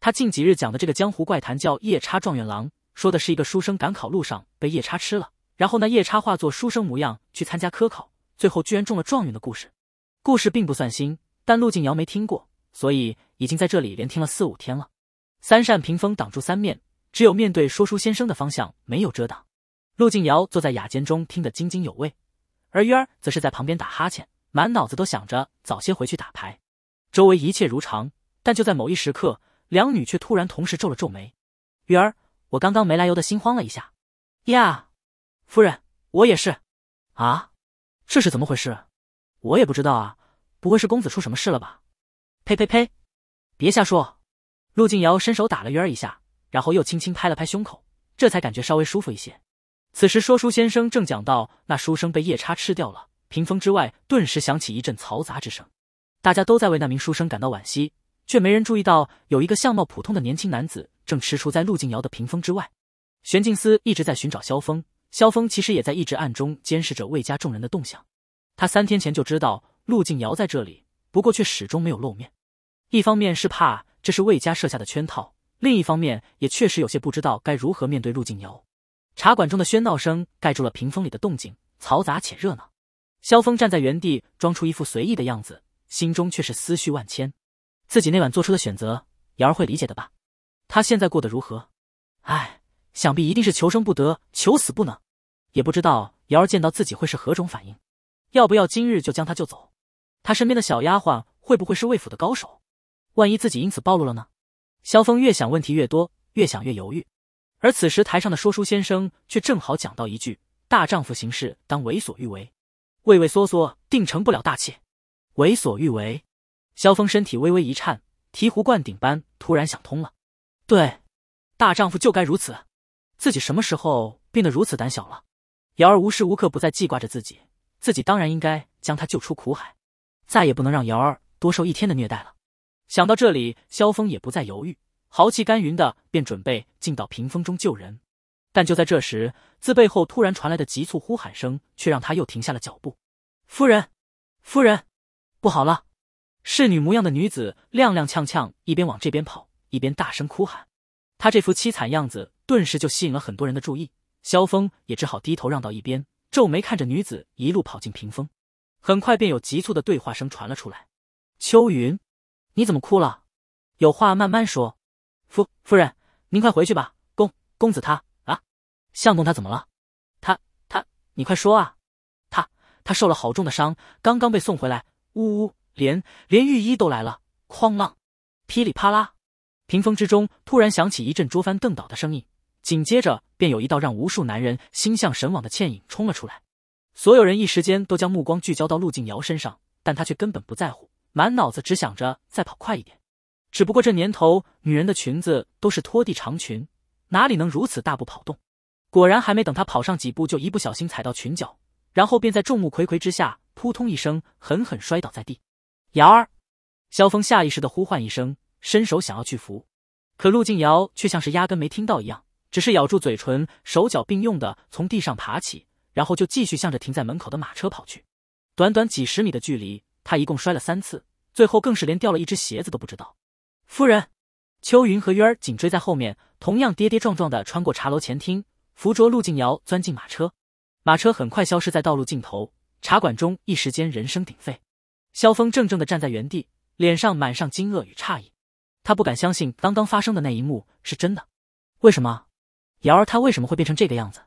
他近几日讲的这个江湖怪谈叫《夜叉状元郎》，说的是一个书生赶考路上被夜叉吃了，然后那夜叉化作书生模样去参加科考，最后居然中了状元的故事。故事并不算新，但陆靖瑶没听过，所以已经在这里连听了四五天了。三扇屏风挡住三面，只有面对说书先生的方向没有遮挡。陆靖瑶坐在雅间中听得津津有味，而渊儿则是在旁边打哈欠。满脑子都想着早些回去打牌，周围一切如常。但就在某一时刻，两女却突然同时皱了皱眉。鱼儿，我刚刚没来由的心慌了一下。呀，夫人，我也是。啊，这是怎么回事？我也不知道啊。不会是公子出什么事了吧？呸呸呸，别瞎说！陆静瑶伸手打了鱼儿一下，然后又轻轻拍了拍胸口，这才感觉稍微舒服一些。此时说书先生正讲到那书生被夜叉吃掉了。屏风之外，顿时响起一阵嘈杂之声，大家都在为那名书生感到惋惜，却没人注意到有一个相貌普通的年轻男子正踟蹰在陆静瑶的屏风之外。玄镜司一直在寻找萧峰，萧峰其实也在一直暗中监视着魏家众人的动向。他三天前就知道陆静瑶在这里，不过却始终没有露面。一方面是怕这是魏家设下的圈套，另一方面也确实有些不知道该如何面对陆静瑶。茶馆中的喧闹声盖住了屏风里的动静，嘈杂且热闹。萧峰站在原地，装出一副随意的样子，心中却是思绪万千。自己那晚做出的选择，瑶儿会理解的吧？他现在过得如何？唉，想必一定是求生不得，求死不能。也不知道瑶儿见到自己会是何种反应。要不要今日就将他救走？他身边的小丫鬟会不会是魏府的高手？万一自己因此暴露了呢？萧峰越想问题越多，越想越犹豫。而此时台上的说书先生却正好讲到一句：“大丈夫行事，当为所欲为。”畏畏缩缩，定成不了大器。为所欲为，萧峰身体微微一颤，醍醐灌顶般突然想通了。对，大丈夫就该如此。自己什么时候变得如此胆小了？瑶儿无时无刻不在记挂着自己，自己当然应该将她救出苦海，再也不能让瑶儿多受一天的虐待了。想到这里，萧峰也不再犹豫，豪气干云的便准备进到屏风中救人。但就在这时，自背后突然传来的急促呼喊声，却让他又停下了脚步。夫人，夫人，不好了！侍女模样的女子踉踉跄跄，一边往这边跑，一边大声哭喊。她这副凄惨样子，顿时就吸引了很多人的注意。萧峰也只好低头让到一边，皱眉看着女子一路跑进屏风。很快便有急促的对话声传了出来：“秋云，你怎么哭了？有话慢慢说。夫夫人，您快回去吧。公公子他……”相公，他怎么了？他他，你快说啊！他他受了好重的伤，刚刚被送回来。呜呜，连连御医都来了。哐啷，噼里啪啦，屏风之中突然响起一阵桌翻凳倒的声音，紧接着便有一道让无数男人心向神往的倩影冲了出来。所有人一时间都将目光聚焦到陆静瑶身上，但她却根本不在乎，满脑子只想着再跑快一点。只不过这年头，女人的裙子都是拖地长裙，哪里能如此大步跑动？果然，还没等他跑上几步，就一不小心踩到裙角，然后便在众目睽睽之下扑通一声狠狠摔倒在地。瑶儿，萧峰下意识的呼唤一声，伸手想要去扶，可陆靖瑶却像是压根没听到一样，只是咬住嘴唇，手脚并用的从地上爬起，然后就继续向着停在门口的马车跑去。短短几十米的距离，他一共摔了三次，最后更是连掉了一只鞋子都不知道。夫人，秋云和渊儿紧追在后面，同样跌跌撞撞的穿过茶楼前厅。扶着陆静瑶钻进马车，马车很快消失在道路尽头。茶馆中一时间人声鼎沸。萧峰怔怔地站在原地，脸上满上惊愕与诧异。他不敢相信刚刚发生的那一幕是真的。为什么？瑶儿，她为什么会变成这个样子？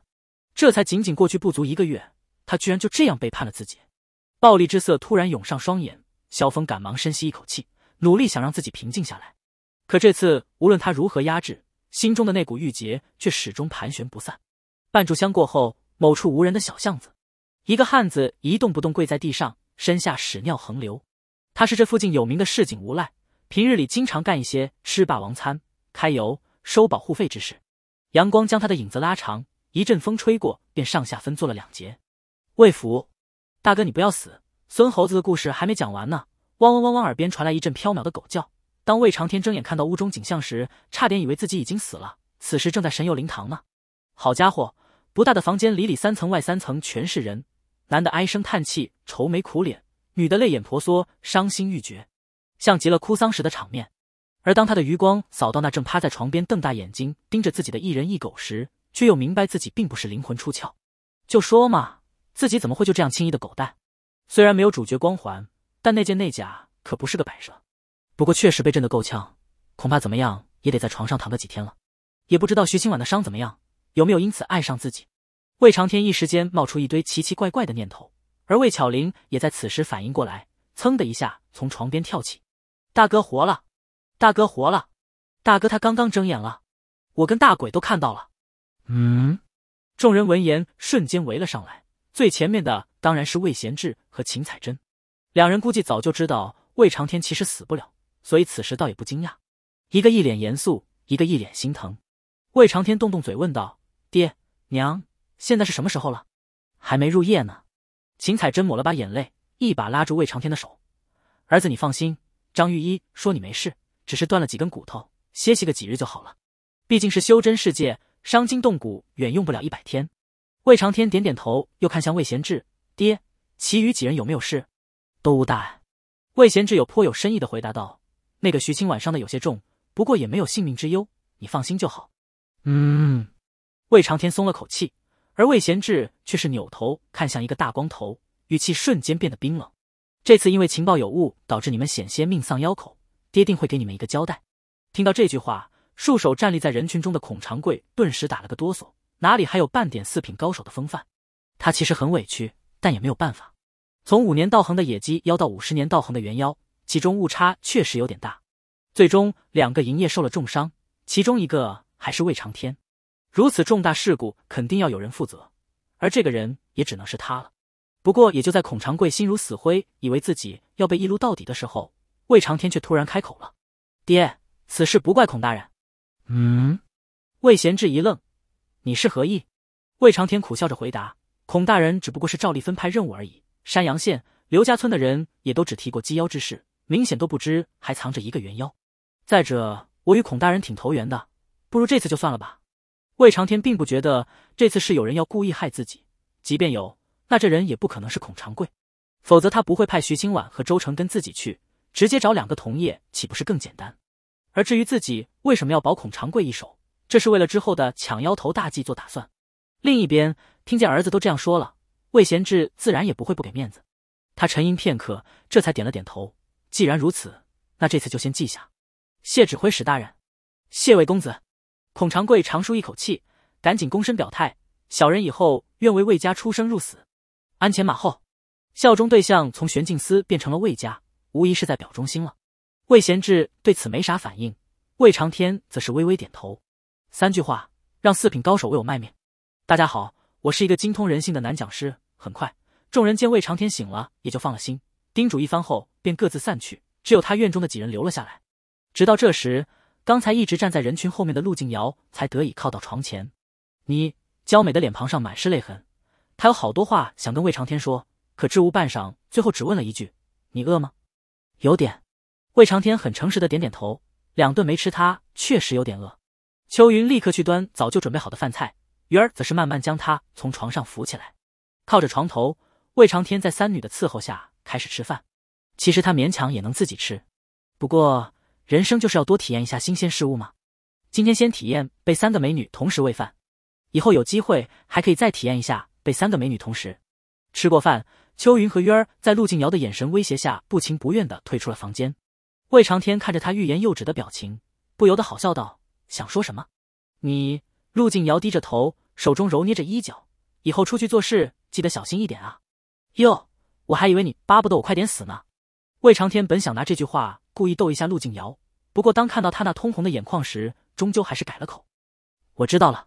这才仅仅过去不足一个月，他居然就这样背叛了自己！暴戾之色突然涌上双眼，萧峰赶忙深吸一口气，努力想让自己平静下来。可这次，无论他如何压制，心中的那股郁结却始终盘旋不散。半炷香过后，某处无人的小巷子，一个汉子一动不动跪在地上，身下屎尿横流。他是这附近有名的市井无赖，平日里经常干一些吃霸王餐、揩油、收保护费之事。阳光将他的影子拉长，一阵风吹过，便上下分做了两截。魏府大哥，你不要死！孙猴子的故事还没讲完呢！汪汪汪汪！耳边传来一阵飘渺的狗叫。当魏长天睁眼看到屋中景象时，差点以为自己已经死了。此时正在神游灵堂呢。好家伙！不大的房间里，里三层外三层全是人，男的唉声叹气、愁眉苦脸，女的泪眼婆娑、伤心欲绝，像极了哭丧时的场面。而当他的余光扫到那正趴在床边、瞪大眼睛盯着自己的一人一狗时，却又明白自己并不是灵魂出窍。就说嘛，自己怎么会就这样轻易的狗蛋？虽然没有主角光环，但那件内甲可不是个摆设。不过确实被震得够呛，恐怕怎么样也得在床上躺个几天了。也不知道徐清婉的伤怎么样。有没有因此爱上自己？魏长天一时间冒出一堆奇奇怪怪的念头，而魏巧玲也在此时反应过来，噌的一下从床边跳起：“大哥活了！大哥活了！大哥他刚刚睁眼了！我跟大鬼都看到了！”嗯。众人闻言瞬间围了上来，最前面的当然是魏贤志和秦彩珍，两人估计早就知道魏长天其实死不了，所以此时倒也不惊讶，一个一脸严肃，一个一脸心疼。魏长天动动嘴问道。娘，现在是什么时候了？还没入夜呢。秦彩珍抹了把眼泪，一把拉住魏长天的手：“儿子，你放心，张御医说你没事，只是断了几根骨头，歇息个几日就好了。毕竟是修真世界，伤筋动骨远用不了一百天。”魏长天点点头，又看向魏贤志：“爹，其余几人有没有事？都无大碍。”魏贤志有颇有深意的回答道：“那个徐青婉伤的有些重，不过也没有性命之忧，你放心就好。”嗯。魏长天松了口气，而魏贤志却是扭头看向一个大光头，语气瞬间变得冰冷。这次因为情报有误，导致你们险些命丧妖口，爹定会给你们一个交代。听到这句话，束手站立在人群中的孔长贵顿时打了个哆嗦，哪里还有半点四品高手的风范？他其实很委屈，但也没有办法。从五年道行的野鸡妖到五十年道行的元妖，其中误差确实有点大。最终，两个营业受了重伤，其中一个还是魏长天。如此重大事故，肯定要有人负责，而这个人也只能是他了。不过，也就在孔长贵心如死灰，以为自己要被一撸到底的时候，魏长天却突然开口了：“爹，此事不怪孔大人。”嗯，魏贤志一愣：“你是何意？”魏长天苦笑着回答：“孔大人只不过是照例分派任务而已。山阳县刘家村的人也都只提过鸡妖之事，明显都不知还藏着一个猿妖。再者，我与孔大人挺投缘的，不如这次就算了吧。”魏长天并不觉得这次是有人要故意害自己，即便有，那这人也不可能是孔长贵，否则他不会派徐清婉和周成跟自己去，直接找两个同业岂不是更简单？而至于自己为什么要保孔长贵一手，这是为了之后的抢妖头大计做打算。另一边，听见儿子都这样说了，魏贤志自然也不会不给面子，他沉吟片刻，这才点了点头。既然如此，那这次就先记下。谢指挥使大人，谢魏公子。孔长贵长舒一口气，赶紧躬身表态：“小人以后愿为魏家出生入死，鞍前马后，效忠对象从玄镜司变成了魏家，无疑是在表忠心了。”魏贤志对此没啥反应，魏长天则是微微点头。三句话让四品高手为我卖命。大家好，我是一个精通人性的男讲师。很快，众人见魏长天醒了，也就放了心，叮嘱一番后便各自散去，只有他院中的几人留了下来。直到这时。刚才一直站在人群后面的陆静瑶才得以靠到床前，你娇美的脸庞上满是泪痕，她有好多话想跟魏长天说，可支吾半晌，最后只问了一句：“你饿吗？”有点，魏长天很诚实的点点头，两顿没吃，他确实有点饿。秋云立刻去端早就准备好的饭菜，鱼儿则是慢慢将他从床上扶起来，靠着床头，魏长天在三女的伺候下开始吃饭，其实他勉强也能自己吃，不过。人生就是要多体验一下新鲜事物吗？今天先体验被三个美女同时喂饭，以后有机会还可以再体验一下被三个美女同时。吃过饭，秋云和渊儿在陆静瑶的眼神威胁下，不情不愿的退出了房间。魏长天看着他欲言又止的表情，不由得好笑道：“想说什么？”你，陆静瑶低着头，手中揉捏着衣角。以后出去做事，记得小心一点啊。哟，我还以为你巴不得我快点死呢。魏长天本想拿这句话。故意逗一下陆静瑶，不过当看到他那通红的眼眶时，终究还是改了口。我知道了。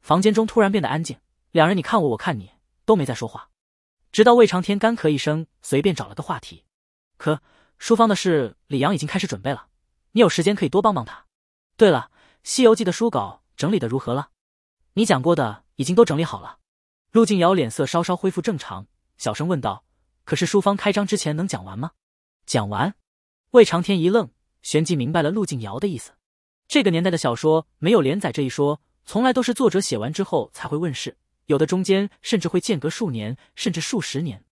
房间中突然变得安静，两人你看我我看你都没再说话，直到魏长天干咳一声，随便找了个话题。可书芳的事，李阳已经开始准备了，你有时间可以多帮帮他。对了，西游记的书稿整理的如何了？你讲过的已经都整理好了。陆静瑶脸色稍稍恢复正常，小声问道：“可是书芳开张之前能讲完吗？”讲完。魏长天一愣，旋即明白了陆静瑶的意思。这个年代的小说没有连载这一说，从来都是作者写完之后才会问世，有的中间甚至会间隔数年甚至数十年。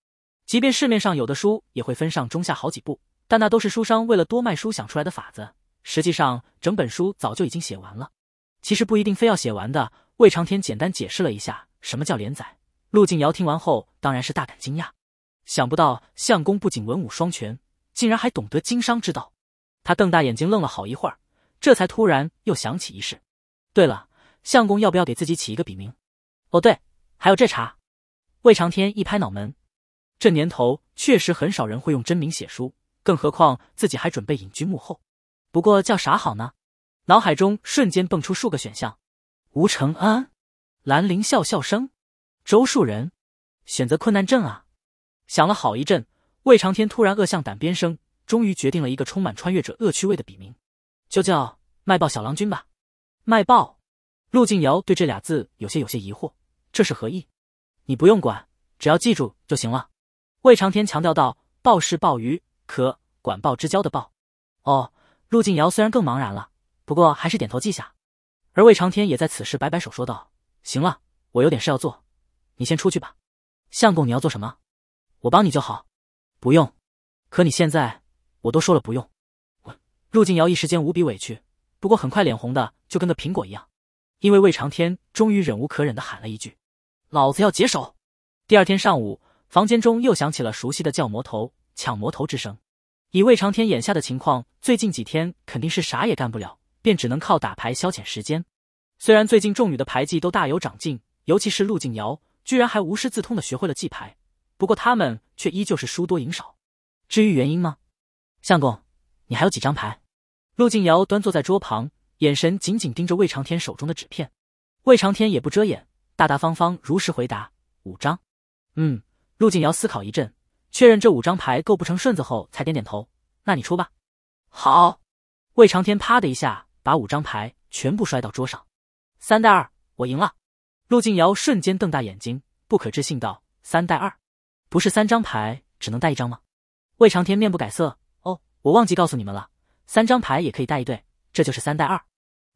即便市面上有的书也会分上中下好几部，但那都是书商为了多卖书想出来的法子。实际上，整本书早就已经写完了。其实不一定非要写完的。魏长天简单解释了一下什么叫连载。陆静瑶听完后当然是大感惊讶，想不到相公不仅文武双全。竟然还懂得经商之道，他瞪大眼睛愣了好一会儿，这才突然又想起一事。对了，相公要不要给自己起一个笔名？哦对，还有这茬。魏长天一拍脑门，这年头确实很少人会用真名写书，更何况自己还准备隐居幕后。不过叫啥好呢？脑海中瞬间蹦出数个选项：吴承恩、兰陵笑笑生、周树人。选择困难症啊！想了好一阵。魏长天突然恶向胆边生，终于决定了一个充满穿越者恶趣味的笔名，就叫卖报小郎君吧。卖报，陆静瑶对这俩字有些有些疑惑，这是何意？你不用管，只要记住就行了。魏长天强调道：“报是鲍鱼，可管报之交的报。”哦，陆静瑶虽然更茫然了，不过还是点头记下。而魏长天也在此时摆摆手说道：“行了，我有点事要做，你先出去吧。相公，你要做什么？我帮你就好。”不用，可你现在，我都说了不用。陆静瑶一时间无比委屈，不过很快脸红的就跟个苹果一样。因为魏长天终于忍无可忍的喊了一句：“老子要解手！”第二天上午，房间中又响起了熟悉的叫魔头、抢魔头之声。以魏长天眼下的情况，最近几天肯定是啥也干不了，便只能靠打牌消遣时间。虽然最近众女的牌技都大有长进，尤其是陆静瑶，居然还无师自通的学会了记牌。不过他们却依旧是输多赢少，至于原因吗？相公，你还有几张牌？陆静瑶端坐在桌旁，眼神紧紧盯着魏长天手中的纸片。魏长天也不遮掩，大大方方如实回答：“五张。”嗯，陆静瑶思考一阵，确认这五张牌构不成顺子后，才点点头：“那你出吧。”好。魏长天啪的一下把五张牌全部摔到桌上，三带二，我赢了。陆静瑶瞬间瞪大眼睛，不可置信道：“三带二！”不是三张牌只能带一张吗？魏长天面不改色。哦，我忘记告诉你们了，三张牌也可以带一对，这就是三带二。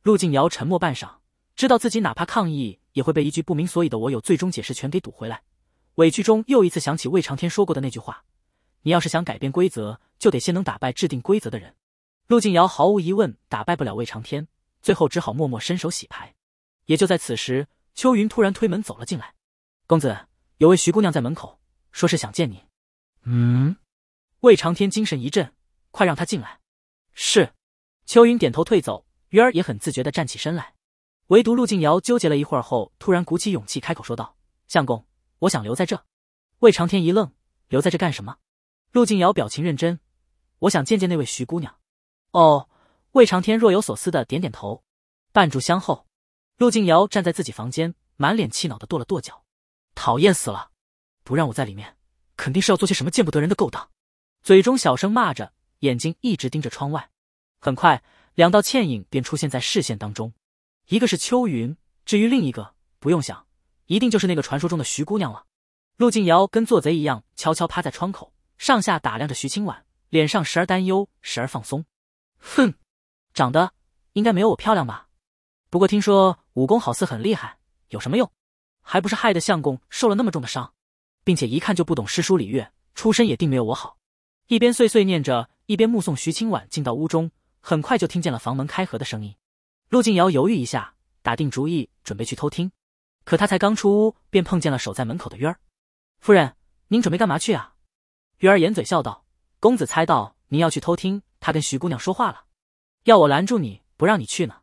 陆静瑶沉默半晌，知道自己哪怕抗议，也会被一句不明所以的“我有最终解释权”给堵回来。委屈中，又一次想起魏长天说过的那句话：“你要是想改变规则，就得先能打败制定规则的人。”陆静瑶毫无疑问打败不了魏长天，最后只好默默伸手洗牌。也就在此时，秋云突然推门走了进来：“公子，有位徐姑娘在门口。”说是想见你。嗯，魏长天精神一振，快让他进来。是，秋云点头退走，云儿也很自觉的站起身来，唯独陆静瑶纠结了一会儿后，突然鼓起勇气开口说道：“相公，我想留在这。”魏长天一愣：“留在这干什么？”陆静瑶表情认真：“我想见见那位徐姑娘。”哦，魏长天若有所思的点点头。半炷香后，陆静瑶站在自己房间，满脸气恼的跺了跺脚：“讨厌死了！”不让我在里面，肯定是要做些什么见不得人的勾当。嘴中小声骂着，眼睛一直盯着窗外。很快，两道倩影便出现在视线当中，一个是秋云，至于另一个，不用想，一定就是那个传说中的徐姑娘了。陆静瑶跟做贼一样，悄悄趴在窗口，上下打量着徐清婉，脸上时而担忧，时而放松。哼，长得应该没有我漂亮吧？不过听说武功好似很厉害，有什么用？还不是害得相公受了那么重的伤。并且一看就不懂诗书礼乐，出身也定没有我好。一边碎碎念着，一边目送徐清婉进到屋中。很快就听见了房门开合的声音。陆静瑶犹豫一下，打定主意准备去偷听。可她才刚出屋，便碰见了守在门口的鱼儿。夫人，您准备干嘛去啊？鱼儿掩嘴笑道：“公子猜到您要去偷听他跟徐姑娘说话了，要我拦住你不让你去呢？”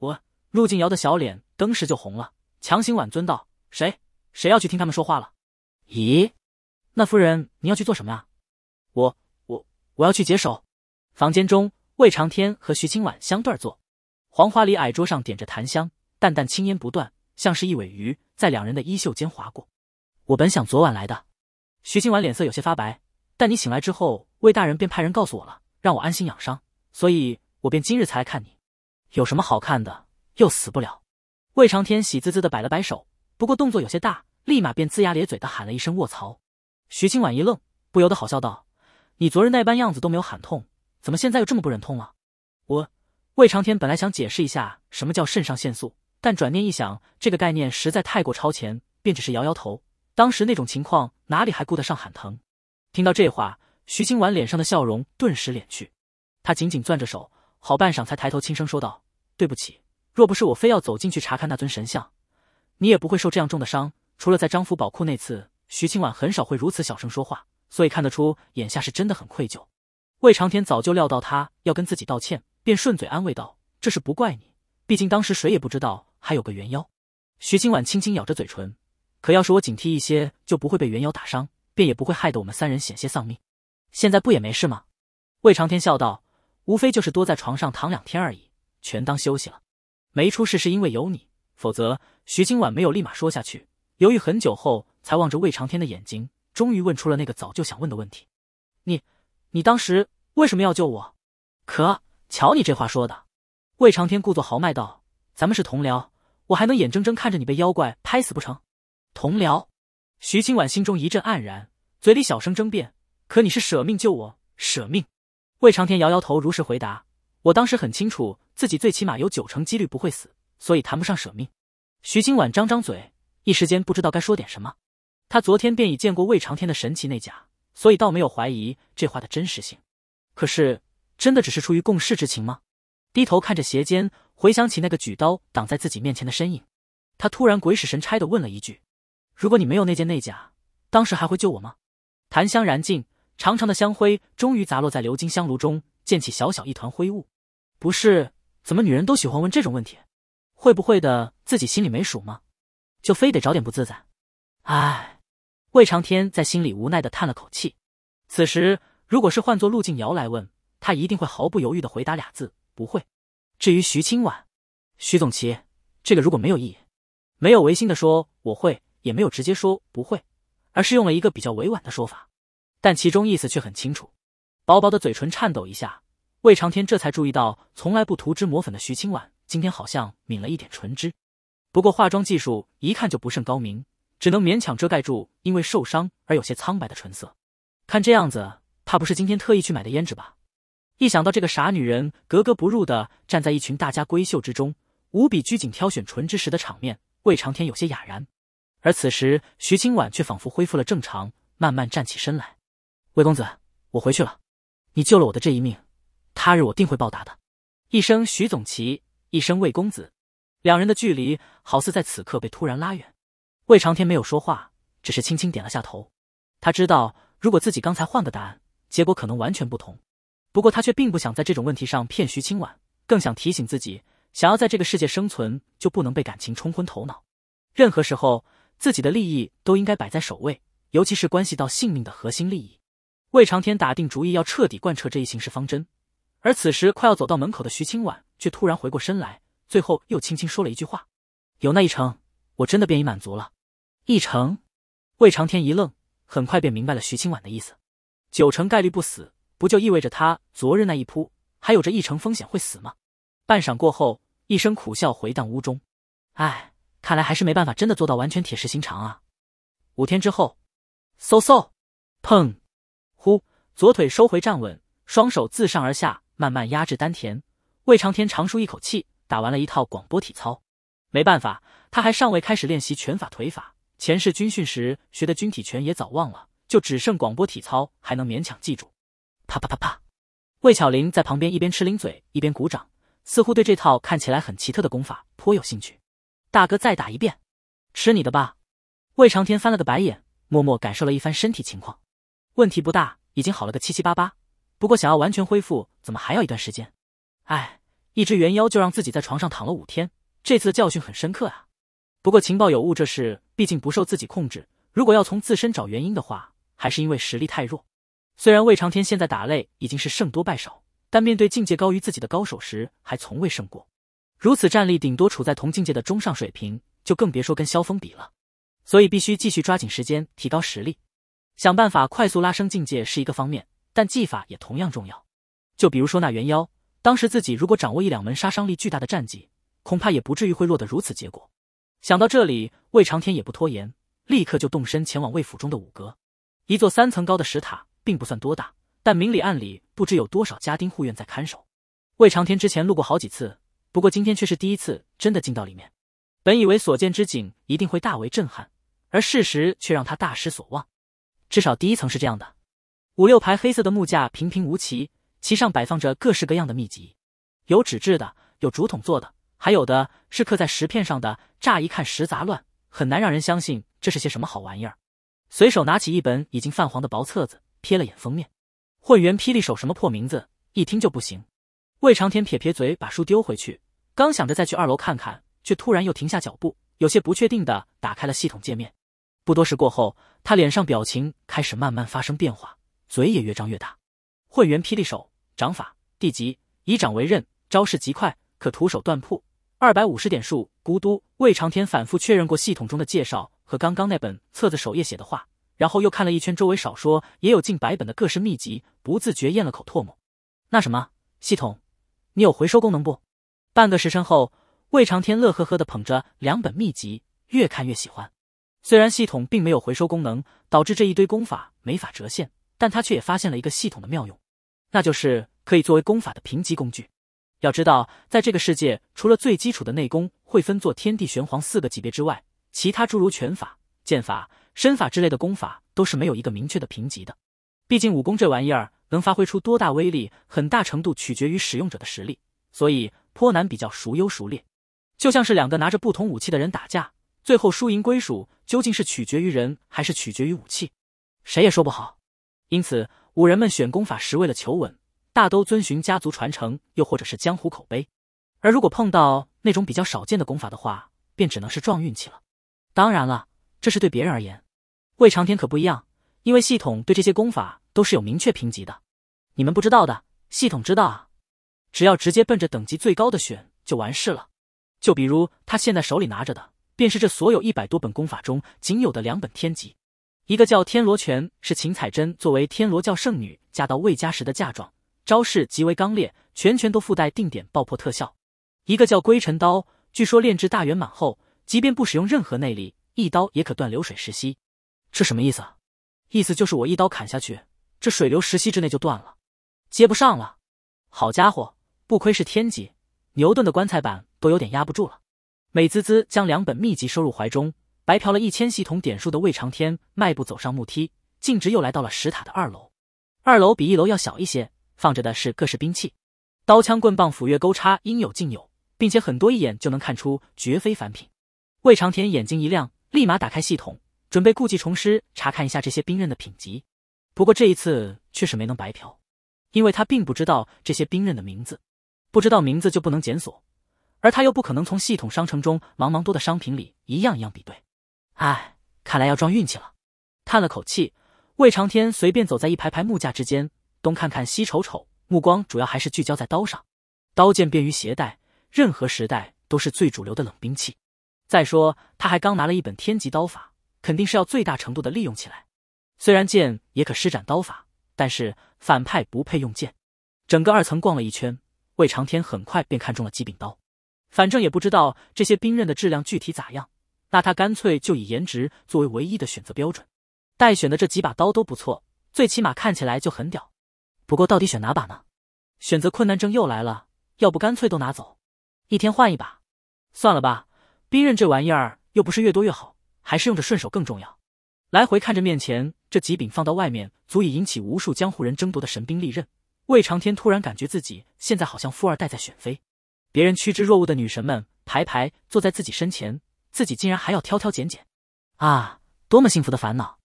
我陆静瑶的小脸登时就红了，强行婉尊道：“谁谁要去听他们说话了？”咦，那夫人，你要去做什么啊？我我我要去解手。房间中，魏长天和徐清婉相对坐，黄花梨矮桌上点着檀香，淡淡青烟不断，像是一尾鱼在两人的衣袖间划过。我本想昨晚来的，徐清婉脸色有些发白，但你醒来之后，魏大人便派人告诉我了，让我安心养伤，所以我便今日才来看你。有什么好看的？又死不了。魏长天喜滋滋的摆了摆手，不过动作有些大。立马便龇牙咧嘴的喊了一声“卧槽！”徐清婉一愣，不由得好笑道：“你昨日那般样子都没有喊痛，怎么现在又这么不忍痛了？”我魏长天本来想解释一下什么叫肾上腺素，但转念一想，这个概念实在太过超前，便只是摇摇头。当时那种情况，哪里还顾得上喊疼？听到这话，徐清婉脸上的笑容顿时敛去，她紧紧攥着手，好半晌才抬头轻声说道：“对不起，若不是我非要走进去查看那尊神像，你也不会受这样重的伤。”除了在张府宝库那次，徐清婉很少会如此小声说话，所以看得出眼下是真的很愧疚。魏长天早就料到他要跟自己道歉，便顺嘴安慰道：“这事不怪你，毕竟当时谁也不知道还有个原妖。”徐清婉轻轻咬着嘴唇，可要是我警惕一些，就不会被原妖打伤，便也不会害得我们三人险些丧命。现在不也没事吗？魏长天笑道：“无非就是多在床上躺两天而已，全当休息了。没出事是因为有你，否则……”徐清婉没有立马说下去。犹豫很久后，才望着魏长天的眼睛，终于问出了那个早就想问的问题：“你，你当时为什么要救我？”可瞧你这话说的，魏长天故作豪迈道：“咱们是同僚，我还能眼睁睁看着你被妖怪拍死不成？”同僚，徐清婉心中一阵黯然，嘴里小声争辩：“可你是舍命救我，舍命。”魏长天摇摇头，如实回答：“我当时很清楚，自己最起码有九成几率不会死，所以谈不上舍命。”徐清婉张张嘴。一时间不知道该说点什么，他昨天便已见过魏长天的神奇内甲，所以倒没有怀疑这话的真实性。可是，真的只是出于共事之情吗？低头看着鞋尖，回想起那个举刀挡在自己面前的身影，他突然鬼使神差地问了一句：“如果你没有那件内甲，当时还会救我吗？”檀香燃尽，长长的香灰终于砸落在鎏金香炉中，溅起小小一团灰雾。不是，怎么女人都喜欢问这种问题？会不会的，自己心里没数吗？就非得找点不自在，唉，魏长天在心里无奈的叹了口气。此时，如果是换作陆静瑶来问，他一定会毫不犹豫的回答俩字：不会。至于徐清婉，徐总齐，这个如果没有意义，没有违心的说我会，也没有直接说不会，而是用了一个比较委婉的说法，但其中意思却很清楚。薄薄的嘴唇颤抖一下，魏长天这才注意到，从来不涂脂抹粉的徐清婉今天好像抿了一点唇脂。不过化妆技术一看就不甚高明，只能勉强遮盖住因为受伤而有些苍白的唇色。看这样子，怕不是今天特意去买的胭脂吧？一想到这个傻女人格格不入的站在一群大家闺秀之中，无比拘谨挑选唇脂时的场面，魏长天有些哑然。而此时，徐清婉却仿佛恢复了正常，慢慢站起身来：“魏公子，我回去了。你救了我的这一命，他日我定会报答的。”一声徐总旗，一声魏公子。两人的距离好似在此刻被突然拉远。魏长天没有说话，只是轻轻点了下头。他知道，如果自己刚才换个答案，结果可能完全不同。不过他却并不想在这种问题上骗徐清婉，更想提醒自己：想要在这个世界生存，就不能被感情冲昏头脑。任何时候，自己的利益都应该摆在首位，尤其是关系到性命的核心利益。魏长天打定主意要彻底贯彻这一行事方针。而此时，快要走到门口的徐清婉却突然回过身来。最后又轻轻说了一句话：“有那一成，我真的便已满足了。”一成，魏长天一愣，很快便明白了徐清婉的意思。九成概率不死，不就意味着他昨日那一扑还有着一成风险会死吗？半晌过后，一声苦笑回荡屋中：“唉，看来还是没办法真的做到完全铁石心肠啊。”五天之后，嗖嗖，砰，呼，左腿收回站稳，双手自上而下慢慢压制丹田，魏长天长舒一口气。打完了一套广播体操，没办法，他还尚未开始练习拳法腿法，前世军训时学的军体拳也早忘了，就只剩广播体操还能勉强记住。啪啪啪啪，魏巧玲在旁边一边吃零嘴一边鼓掌，似乎对这套看起来很奇特的功法颇有兴趣。大哥再打一遍，吃你的吧。魏长天翻了个白眼，默默感受了一番身体情况，问题不大，已经好了个七七八八，不过想要完全恢复，怎么还要一段时间？哎。一只猿妖就让自己在床上躺了五天，这次的教训很深刻啊。不过情报有误这事毕竟不受自己控制，如果要从自身找原因的话，还是因为实力太弱。虽然魏长天现在打擂已经是胜多败少，但面对境界高于自己的高手时还从未胜过，如此战力顶多处在同境界的中上水平，就更别说跟萧峰比了。所以必须继续抓紧时间提高实力，想办法快速拉升境界是一个方面，但技法也同样重要。就比如说那猿妖。当时自己如果掌握一两门杀伤力巨大的战技，恐怕也不至于会落得如此结果。想到这里，魏长天也不拖延，立刻就动身前往魏府中的五阁。一座三层高的石塔并不算多大，但明里暗里不知有多少家丁护院在看守。魏长天之前路过好几次，不过今天却是第一次真的进到里面。本以为所见之景一定会大为震撼，而事实却让他大失所望。至少第一层是这样的，五六排黑色的木架平平无奇。其上摆放着各式各样的秘籍，有纸质的，有竹筒做的，还有的是刻在石片上的。乍一看，石杂乱，很难让人相信这是些什么好玩意儿。随手拿起一本已经泛黄的薄册子，瞥了眼封面，“混元霹雳手”什么破名字，一听就不行。魏长天撇撇嘴，把书丢回去。刚想着再去二楼看看，却突然又停下脚步，有些不确定的打开了系统界面。不多时过后，他脸上表情开始慢慢发生变化，嘴也越张越大，“混元霹雳手”。掌法，地级，以掌为刃，招式极快，可徒手断破。二百五十点数。孤都魏长天反复确认过系统中的介绍和刚刚那本册子首页写的话，然后又看了一圈周围少说也有近百本的各式秘籍，不自觉咽了口唾沫。那什么，系统，你有回收功能不？半个时辰后，魏长天乐呵呵的捧着两本秘籍，越看越喜欢。虽然系统并没有回收功能，导致这一堆功法没法折现，但他却也发现了一个系统的妙用。那就是可以作为功法的评级工具。要知道，在这个世界，除了最基础的内功会分作天地玄黄四个级别之外，其他诸如拳法、剑法、身法之类的功法都是没有一个明确的评级的。毕竟，武功这玩意儿能发挥出多大威力，很大程度取决于使用者的实力，所以颇难比较孰优孰劣。就像是两个拿着不同武器的人打架，最后输赢归属究竟是取决于人还是取决于武器，谁也说不好。因此。武人们选功法时，为了求稳，大都遵循家族传承，又或者是江湖口碑。而如果碰到那种比较少见的功法的话，便只能是撞运气了。当然了，这是对别人而言，魏长天可不一样，因为系统对这些功法都是有明确评级的。你们不知道的，系统知道啊。只要直接奔着等级最高的选就完事了。就比如他现在手里拿着的，便是这所有一百多本功法中仅有的两本天级。一个叫天罗拳，是秦彩珍作为天罗教圣女嫁到魏家时的嫁妆，招式极为刚烈，拳拳都附带定点爆破特效。一个叫归尘刀，据说炼制大圆满后，即便不使用任何内力，一刀也可断流水石溪。这什么意思啊？意思就是我一刀砍下去，这水流石溪之内就断了，接不上了。好家伙，不亏是天级，牛顿的棺材板都有点压不住了。美滋滋将两本秘籍收入怀中。白嫖了一千系统点数的魏长天迈步走上木梯，径直又来到了石塔的二楼。二楼比一楼要小一些，放着的是各式兵器，刀枪棍棒斧钺钩叉应有尽有，并且很多一眼就能看出绝非凡品。魏长天眼睛一亮，立马打开系统，准备故技重施查看一下这些兵刃的品级。不过这一次却是没能白嫖，因为他并不知道这些兵刃的名字，不知道名字就不能检索，而他又不可能从系统商城中茫茫多的商品里一样一样比对。唉，看来要撞运气了。叹了口气，魏长天随便走在一排排木架之间，东看看西瞅瞅，目光主要还是聚焦在刀上。刀剑便于携带，任何时代都是最主流的冷兵器。再说，他还刚拿了一本天级刀法，肯定是要最大程度的利用起来。虽然剑也可施展刀法，但是反派不配用剑。整个二层逛了一圈，魏长天很快便看中了几柄刀。反正也不知道这些兵刃的质量具体咋样。那他干脆就以颜值作为唯一的选择标准。待选的这几把刀都不错，最起码看起来就很屌。不过到底选哪把呢？选择困难症又来了。要不干脆都拿走，一天换一把。算了吧，兵刃这玩意儿又不是越多越好，还是用着顺手更重要。来回看着面前这几柄放到外面足以引起无数江湖人争夺的神兵利刃，魏长天突然感觉自己现在好像富二代在选妃，别人趋之若鹜的女神们排排坐在自己身前。自己竟然还要挑挑拣拣，啊，多么幸福的烦恼！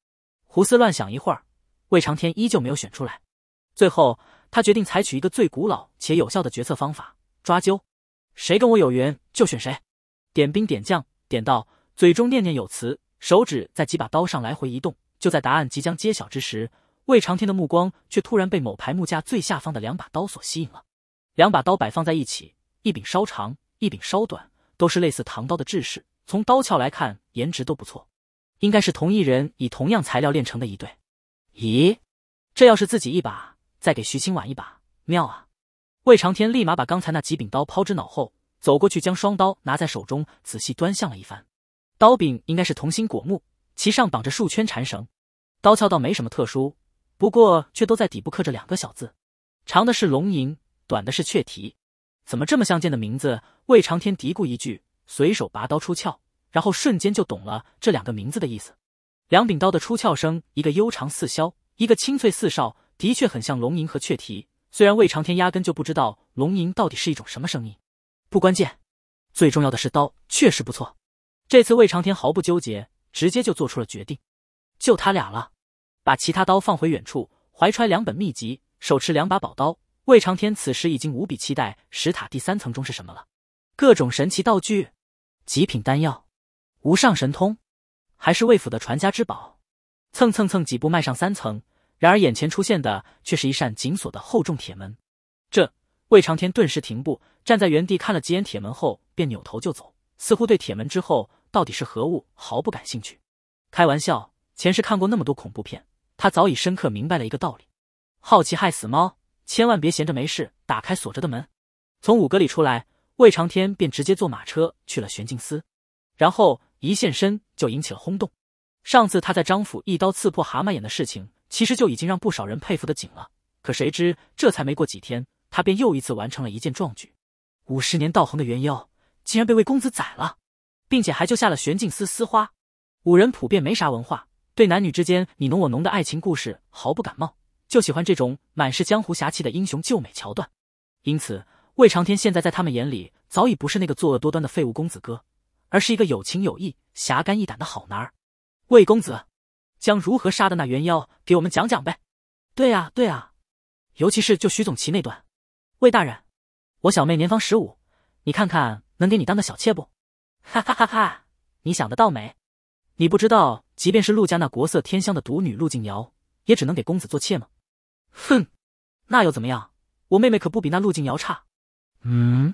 胡思乱想一会儿，魏长天依旧没有选出来。最后，他决定采取一个最古老且有效的决策方法——抓阄。谁跟我有缘就选谁。点兵点将，点到，嘴中念念有词，手指在几把刀上来回移动。就在答案即将揭晓之时，魏长天的目光却突然被某排木架最下方的两把刀所吸引了。两把刀摆放在一起，一柄稍长，一柄稍短，都是类似唐刀的制式。从刀鞘来看，颜值都不错，应该是同一人以同样材料炼成的一对。咦，这要是自己一把，再给徐清婉一把，妙啊！魏长天立马把刚才那几柄刀抛之脑后，走过去将双刀拿在手中，仔细端详了一番。刀柄应该是同心果木，其上绑着数圈缠绳。刀鞘倒没什么特殊，不过却都在底部刻着两个小字，长的是龙吟，短的是雀啼。怎么这么相见的名字？魏长天嘀咕一句。随手拔刀出鞘，然后瞬间就懂了这两个名字的意思。两柄刀的出鞘声，一个悠长似箫，一个清脆似哨，的确很像龙吟和雀啼。虽然魏长天压根就不知道龙吟到底是一种什么声音，不关键，最重要的是刀确实不错。这次魏长天毫不纠结，直接就做出了决定，就他俩了。把其他刀放回远处，怀揣两本秘籍，手持两把宝刀，魏长天此时已经无比期待石塔第三层中是什么了，各种神奇道具。极品丹药，无上神通，还是魏府的传家之宝？蹭蹭蹭，几步迈上三层，然而眼前出现的却是一扇紧锁的厚重铁门。这魏长天顿时停步，站在原地看了几眼铁门后，便扭头就走，似乎对铁门之后到底是何物毫不感兴趣。开玩笑，前世看过那么多恐怖片，他早已深刻明白了一个道理：好奇害死猫，千万别闲着没事打开锁着的门。从五阁里出来。魏长天便直接坐马车去了玄镜司，然后一现身就引起了轰动。上次他在张府一刀刺破蛤蟆眼的事情，其实就已经让不少人佩服的紧了。可谁知这才没过几天，他便又一次完成了一件壮举：五十年道行的元妖竟然被魏公子宰了，并且还救下了玄镜司司花。五人普遍没啥文化，对男女之间你侬我侬的爱情故事毫不感冒，就喜欢这种满是江湖侠气的英雄救美桥段，因此。魏长天现在在他们眼里早已不是那个作恶多端的废物公子哥，而是一个有情有义、侠肝义胆的好男儿。魏公子，将如何杀的那元妖给我们讲讲呗？对啊对啊，尤其是就徐总旗那段。魏大人，我小妹年方十五，你看看能给你当个小妾不？哈哈哈哈！你想得到没？你不知道，即便是陆家那国色天香的独女陆静瑶，也只能给公子做妾吗？哼，那又怎么样？我妹妹可不比那陆静瑶差。嗯，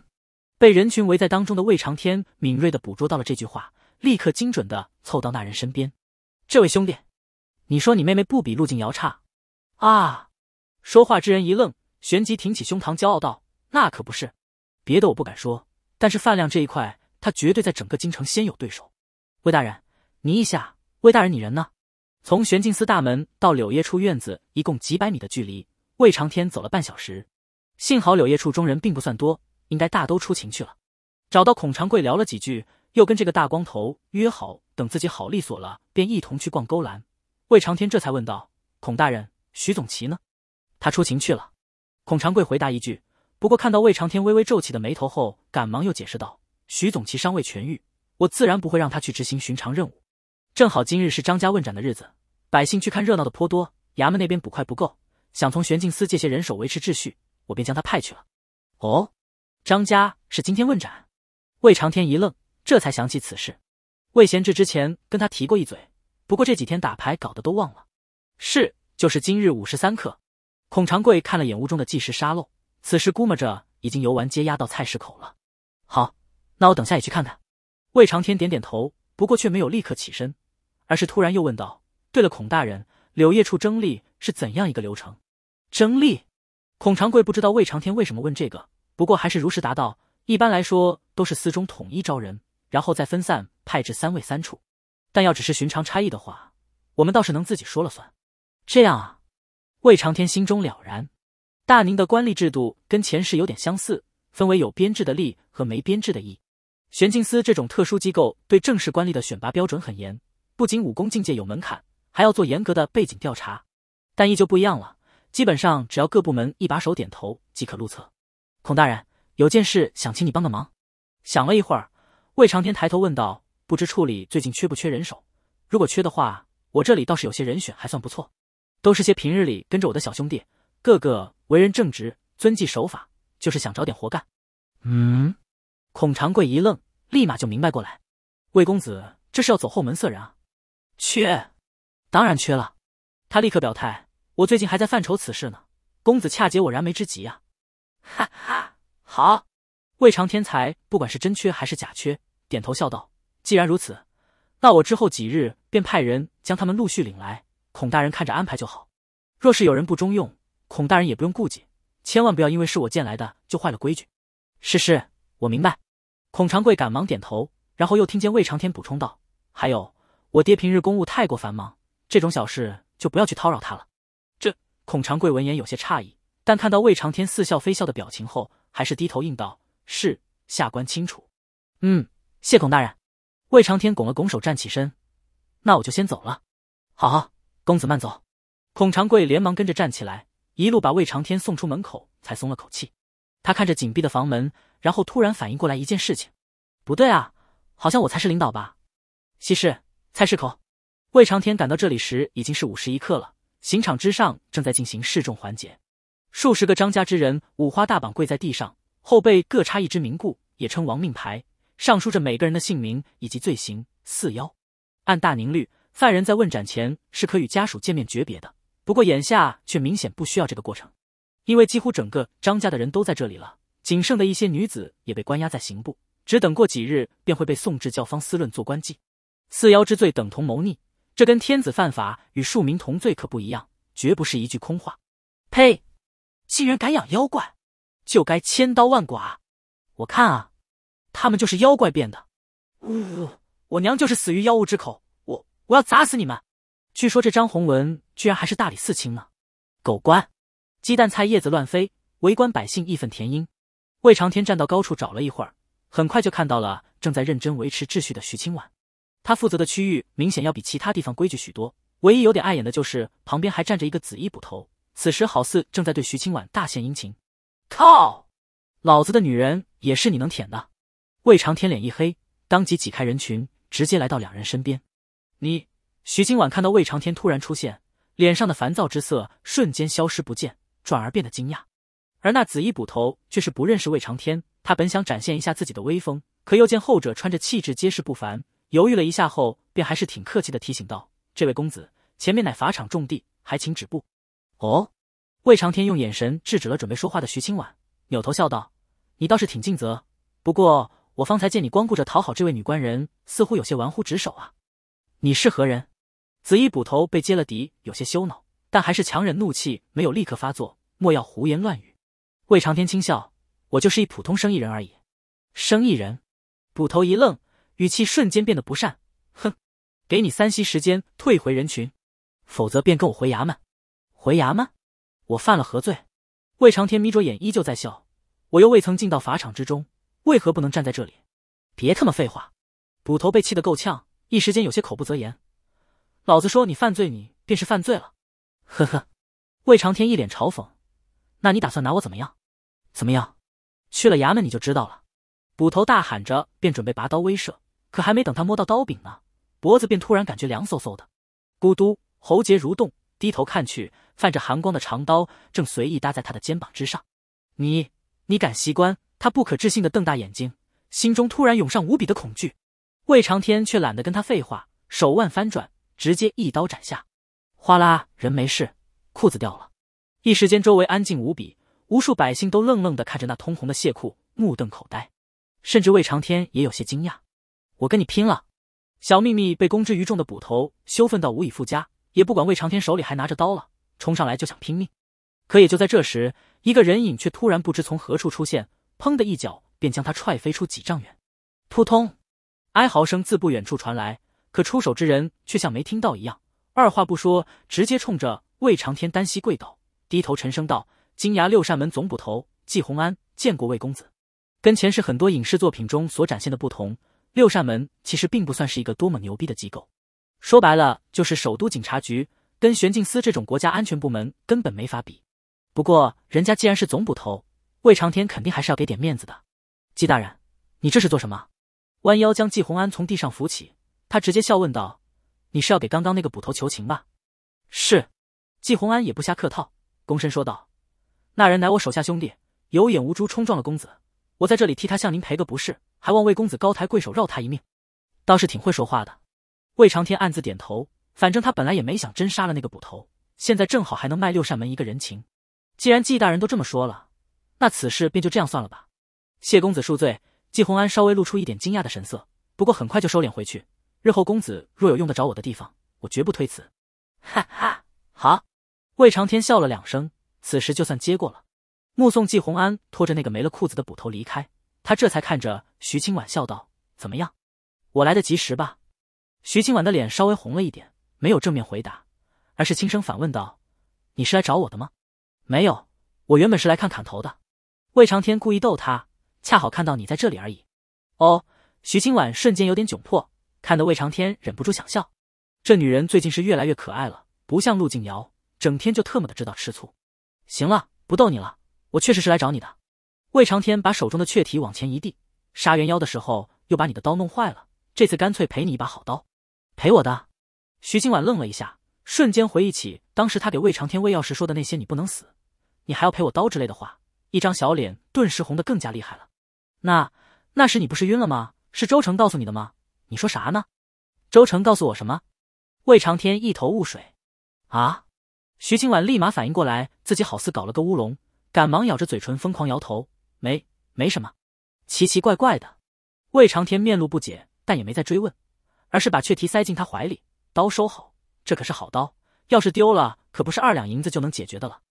被人群围在当中的魏长天敏锐的捕捉到了这句话，立刻精准的凑到那人身边。这位兄弟，你说你妹妹不比陆静瑶差啊？说话之人一愣，旋即挺起胸膛，骄傲道：“那可不是，别的我不敢说，但是饭量这一块，他绝对在整个京城先有对手。”魏大人，你一下，魏大人你人呢？从玄镜司大门到柳叶出院子，一共几百米的距离，魏长天走了半小时。幸好柳叶处中人并不算多，应该大都出勤去了。找到孔长贵聊了几句，又跟这个大光头约好，等自己好利索了，便一同去逛勾栏。魏长天这才问道：“孔大人，徐总旗呢？他出勤去了。”孔长贵回答一句：“不过看到魏长天微微皱起的眉头后，赶忙又解释道：徐总旗尚未痊愈，我自然不会让他去执行寻常任务。正好今日是张家问斩的日子，百姓去看热闹的颇多，衙门那边捕快不够，想从悬镜司借些人手维持秩序。”我便将他派去了。哦，张家是今天问斩？魏长天一愣，这才想起此事。魏贤志之前跟他提过一嘴，不过这几天打牌搞得都忘了。是，就是今日午时三刻。孔长贵看了眼屋中的计时沙漏，此时估摸着已经游完街，压到菜市口了。好，那我等下也去看看。魏长天点点头，不过却没有立刻起身，而是突然又问道：“对了，孔大人，柳叶处争利是怎样一个流程？”争利。孔长贵不知道魏长天为什么问这个，不过还是如实答道：“一般来说都是司中统一招人，然后再分散派至三位三处。但要只是寻常差异的话，我们倒是能自己说了算。”这样啊，魏长天心中了然。大宁的官吏制度跟前世有点相似，分为有编制的吏和没编制的役。玄镜司这种特殊机构对正式官吏的选拔标准很严，不仅武功境界有门槛，还要做严格的背景调查。但意就不一样了。基本上只要各部门一把手点头即可入册。孔大人有件事想请你帮个忙。想了一会儿，魏长天抬头问道：“不知处里最近缺不缺人手？如果缺的话，我这里倒是有些人选，还算不错，都是些平日里跟着我的小兄弟，个个为人正直、遵纪守法，就是想找点活干。”嗯。孔长贵一愣，立马就明白过来，魏公子这是要走后门色人啊！缺，当然缺了。他立刻表态。我最近还在犯愁此事呢，公子恰解我燃眉之急啊！哈哈，好。魏长天才，不管是真缺还是假缺，点头笑道：“既然如此，那我之后几日便派人将他们陆续领来。孔大人看着安排就好。若是有人不中用，孔大人也不用顾忌，千万不要因为是我荐来的就坏了规矩。”是是，我明白。孔长贵赶忙点头，然后又听见魏长天补充道：“还有，我爹平日公务太过繁忙，这种小事就不要去叨扰他了。”孔长贵闻言有些诧异，但看到魏长天似笑非笑的表情后，还是低头应道：“是，下官清楚。”“嗯，谢孔大人。”魏长天拱了拱手，站起身：“那我就先走了。”“好，公子慢走。”孔长贵连忙跟着站起来，一路把魏长天送出门口，才松了口气。他看着紧闭的房门，然后突然反应过来一件事情：“不对啊，好像我才是领导吧？”西市菜市口。魏长天赶到这里时，已经是午时一刻了。刑场之上正在进行示众环节，数十个张家之人五花大绑跪在地上，后背各插一支名固，也称亡命牌，上书着每个人的姓名以及罪行。四幺，按大宁律，犯人在问斩前是可与家属见面诀别的，不过眼下却明显不需要这个过程，因为几乎整个张家的人都在这里了，仅剩的一些女子也被关押在刑部，只等过几日便会被送至教坊司论做官祭。四幺之罪等同谋逆。这跟天子犯法与庶民同罪可不一样，绝不是一句空话。呸！竟然敢养妖怪，就该千刀万剐！我看啊，他们就是妖怪变的。呜！我娘就是死于妖物之口，我我要砸死你们！据说这张宏文居然还是大理寺卿呢，狗官！鸡蛋菜叶子乱飞，围观百姓义愤填膺。魏长天站到高处找了一会儿，很快就看到了正在认真维持秩序的徐清婉。他负责的区域明显要比其他地方规矩许多，唯一有点碍眼的就是旁边还站着一个紫衣捕头，此时好似正在对徐清婉大献殷勤。靠！老子的女人也是你能舔的？魏长天脸一黑，当即挤开人群，直接来到两人身边。你，徐清婉看到魏长天突然出现，脸上的烦躁之色瞬间消失不见，转而变得惊讶。而那紫衣捕头却是不认识魏长天，他本想展现一下自己的威风，可又见后者穿着气质皆是不凡。犹豫了一下后，便还是挺客气的提醒道：“这位公子，前面乃法场重地，还请止步。”哦，魏长天用眼神制止了准备说话的徐清婉，扭头笑道：“你倒是挺尽责，不过我方才见你光顾着讨好这位女官人，似乎有些玩忽职守啊。”你是何人？紫衣捕头被揭了底，有些羞恼，但还是强忍怒气，没有立刻发作。莫要胡言乱语。魏长天轻笑：“我就是一普通生意人而已。”生意人？捕头一愣。语气瞬间变得不善，哼，给你三息时间退回人群，否则便跟我回衙门。回衙门？我犯了何罪？魏长天眯着眼，依旧在笑。我又未曾进到法场之中，为何不能站在这里？别他妈废话！捕头被气得够呛，一时间有些口不择言。老子说你犯罪，你便是犯罪了。呵呵，魏长天一脸嘲讽。那你打算拿我怎么样？怎么样？去了衙门你就知道了。捕头大喊着，便准备拔刀威慑。可还没等他摸到刀柄呢，脖子便突然感觉凉飕飕的，咕嘟，喉结蠕动，低头看去，泛着寒光的长刀正随意搭在他的肩膀之上。你，你敢袭官？他不可置信的瞪大眼睛，心中突然涌上无比的恐惧。魏长天却懒得跟他废话，手腕翻转，直接一刀斩下，哗啦，人没事，裤子掉了。一时间，周围安静无比，无数百姓都愣愣的看着那通红的血裤，目瞪口呆，甚至魏长天也有些惊讶。我跟你拼了！小秘密被公之于众的捕头羞愤到无以复加，也不管魏长天手里还拿着刀了，冲上来就想拼命。可也就在这时，一个人影却突然不知从何处出现，砰的一脚便将他踹飞出几丈远。扑通，哀嚎声自不远处传来，可出手之人却像没听到一样，二话不说直接冲着魏长天单膝跪倒，低头沉声道：“金牙六扇门总捕头季红安见过魏公子。”跟前世很多影视作品中所展现的不同。六扇门其实并不算是一个多么牛逼的机构，说白了就是首都警察局，跟悬镜司这种国家安全部门根本没法比。不过人家既然是总捕头，魏长天肯定还是要给点面子的。季大人，你这是做什么？弯腰将季红安从地上扶起，他直接笑问道：“你是要给刚刚那个捕头求情吧？”是，季红安也不下客套，躬身说道：“那人乃我手下兄弟，有眼无珠，冲撞了公子，我在这里替他向您赔个不是。”还望魏公子高抬贵手饶他一命，倒是挺会说话的。魏长天暗自点头，反正他本来也没想真杀了那个捕头，现在正好还能卖六扇门一个人情。既然纪大人都这么说了，那此事便就这样算了吧。谢公子恕罪。纪红安稍微露出一点惊讶的神色，不过很快就收敛回去。日后公子若有用得着我的地方，我绝不推辞。哈哈，好。魏长天笑了两声，此时就算接过了，目送纪红安拖着那个没了裤子的捕头离开。他这才看着徐清婉，笑道：“怎么样，我来得及时吧？”徐清婉的脸稍微红了一点，没有正面回答，而是轻声反问道：“你是来找我的吗？”“没有，我原本是来看砍头的。”魏长天故意逗他，恰好看到你在这里而已。“哦。”徐清婉瞬间有点窘迫，看得魏长天忍不住想笑。这女人最近是越来越可爱了，不像陆静瑶，整天就特么的知道吃醋。行了，不逗你了，我确实是来找你的。魏长天把手中的雀蹄往前一递，杀元妖的时候又把你的刀弄坏了，这次干脆赔你一把好刀。赔我的？徐清婉愣了一下，瞬间回忆起当时他给魏长天喂药时说的那些“你不能死，你还要赔我刀”之类的话，一张小脸顿时红得更加厉害了。那那时你不是晕了吗？是周成告诉你的吗？你说啥呢？周成告诉我什么？魏长天一头雾水。啊！徐清婉立马反应过来，自己好似搞了个乌龙，赶忙咬着嘴唇，疯狂摇头。没，没什么，奇奇怪怪的。魏长天面露不解，但也没再追问，而是把雀蹄塞进他怀里，刀收好，这可是好刀，要是丢了，可不是二两银子就能解决的了。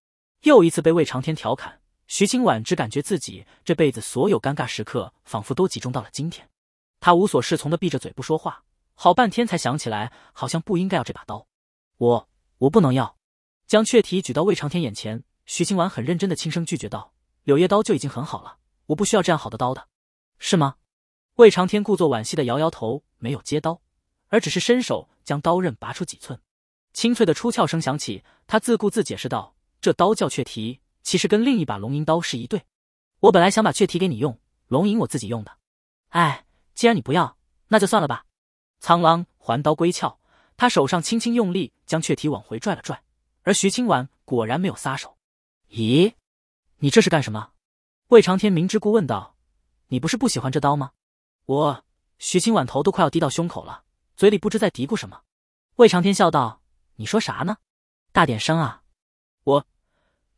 又一次被魏长天调侃，徐清婉只感觉自己这辈子所有尴尬时刻，仿佛都集中到了今天。他无所适从的闭着嘴不说话，好半天才想起来，好像不应该要这把刀。我，我不能要。将雀蹄举到魏长天眼前，徐清婉很认真的轻声拒绝道。柳叶刀就已经很好了，我不需要这样好的刀的，是吗？魏长天故作惋惜的摇摇头，没有接刀，而只是伸手将刀刃拔出几寸，清脆的出鞘声响起。他自顾自解释道：“这刀叫雀提，其实跟另一把龙吟刀是一对。我本来想把雀提给你用，龙吟我自己用的。哎，既然你不要，那就算了吧。”苍狼还刀归鞘，他手上轻轻用力将雀提往回拽了拽，而徐清婉果然没有撒手。咦？你这是干什么？魏长天明知故问道：“你不是不喜欢这刀吗？”我，徐清婉头都快要低到胸口了，嘴里不知在嘀咕什么。魏长天笑道：“你说啥呢？大点声啊！”我，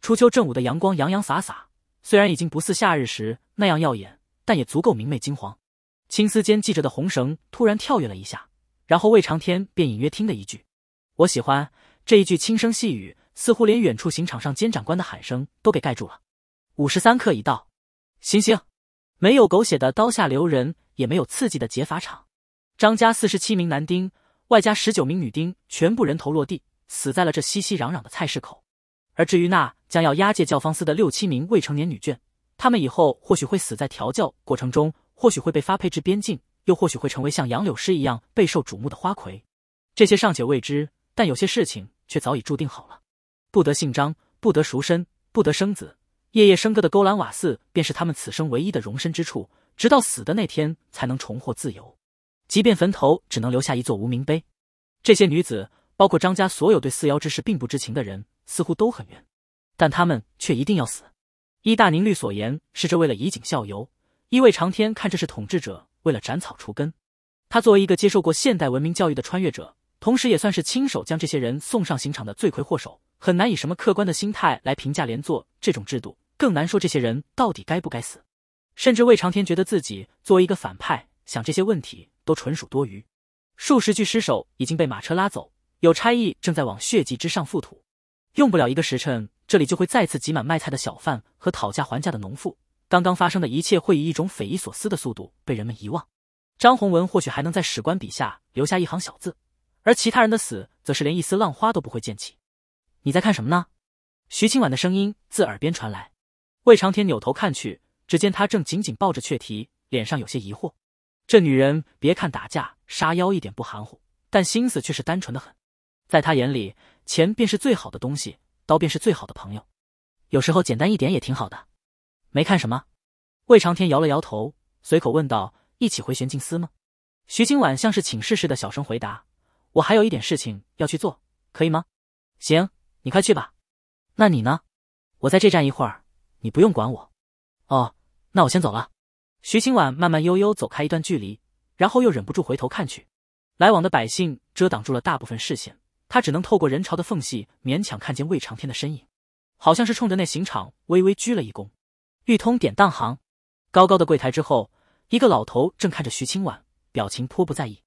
初秋正午的阳光洋洋洒洒，虽然已经不似夏日时那样耀眼，但也足够明媚金黄。青丝间系着的红绳突然跳跃了一下，然后魏长天便隐约听得一句：“我喜欢。”这一句轻声细语，似乎连远处刑场上监斩官的喊声都给盖住了。五十三刻已到，行醒！没有狗血的刀下留人，也没有刺激的解法场。张家四十七名男丁，外加十九名女丁，全部人头落地，死在了这熙熙攘攘的菜市口。而至于那将要押解教坊司的六七名未成年女眷，她们以后或许会死在调教过程中，或许会被发配至边境，又或许会成为像杨柳师一样备受瞩目的花魁。这些尚且未知，但有些事情却早已注定好了：不得姓张，不得赎身，不得生子。夜夜笙歌的勾栏瓦肆，便是他们此生唯一的容身之处，直到死的那天才能重获自由。即便坟头只能留下一座无名碑，这些女子，包括张家所有对四妖之事并不知情的人，似乎都很冤，但他们却一定要死。依大宁律所言，是这为了以儆效尤；依魏长天看，这是统治者为了斩草除根。他作为一个接受过现代文明教育的穿越者，同时也算是亲手将这些人送上刑场的罪魁祸首，很难以什么客观的心态来评价连坐这种制度。更难说这些人到底该不该死，甚至魏长天觉得自己作为一个反派，想这些问题都纯属多余。数十具尸首已经被马车拉走，有差役正在往血迹之上覆土，用不了一个时辰，这里就会再次挤满卖菜的小贩和讨价还价的农妇。刚刚发生的一切会以一种匪夷所思的速度被人们遗忘。张宏文或许还能在史官笔下留下一行小字，而其他人的死则是连一丝浪花都不会溅起。你在看什么呢？徐清婉的声音自耳边传来。魏长天扭头看去，只见他正紧紧抱着雀蹄，脸上有些疑惑。这女人别看打架杀妖一点不含糊，但心思却是单纯的很。在他眼里，钱便是最好的东西，刀便是最好的朋友。有时候简单一点也挺好的。没看什么。魏长天摇了摇头，随口问道：“一起回玄镜司吗？”徐清婉像是请示似的，小声回答：“我还有一点事情要去做，可以吗？”“行，你快去吧。那你呢？我在这站一会儿。”你不用管我，哦，那我先走了。徐清婉慢慢悠悠走开一段距离，然后又忍不住回头看去。来往的百姓遮挡住了大部分视线，他只能透过人潮的缝隙勉强看见魏长天的身影，好像是冲着那刑场微微鞠了一躬。玉通典当行，高高的柜台之后，一个老头正看着徐清婉，表情颇不在意。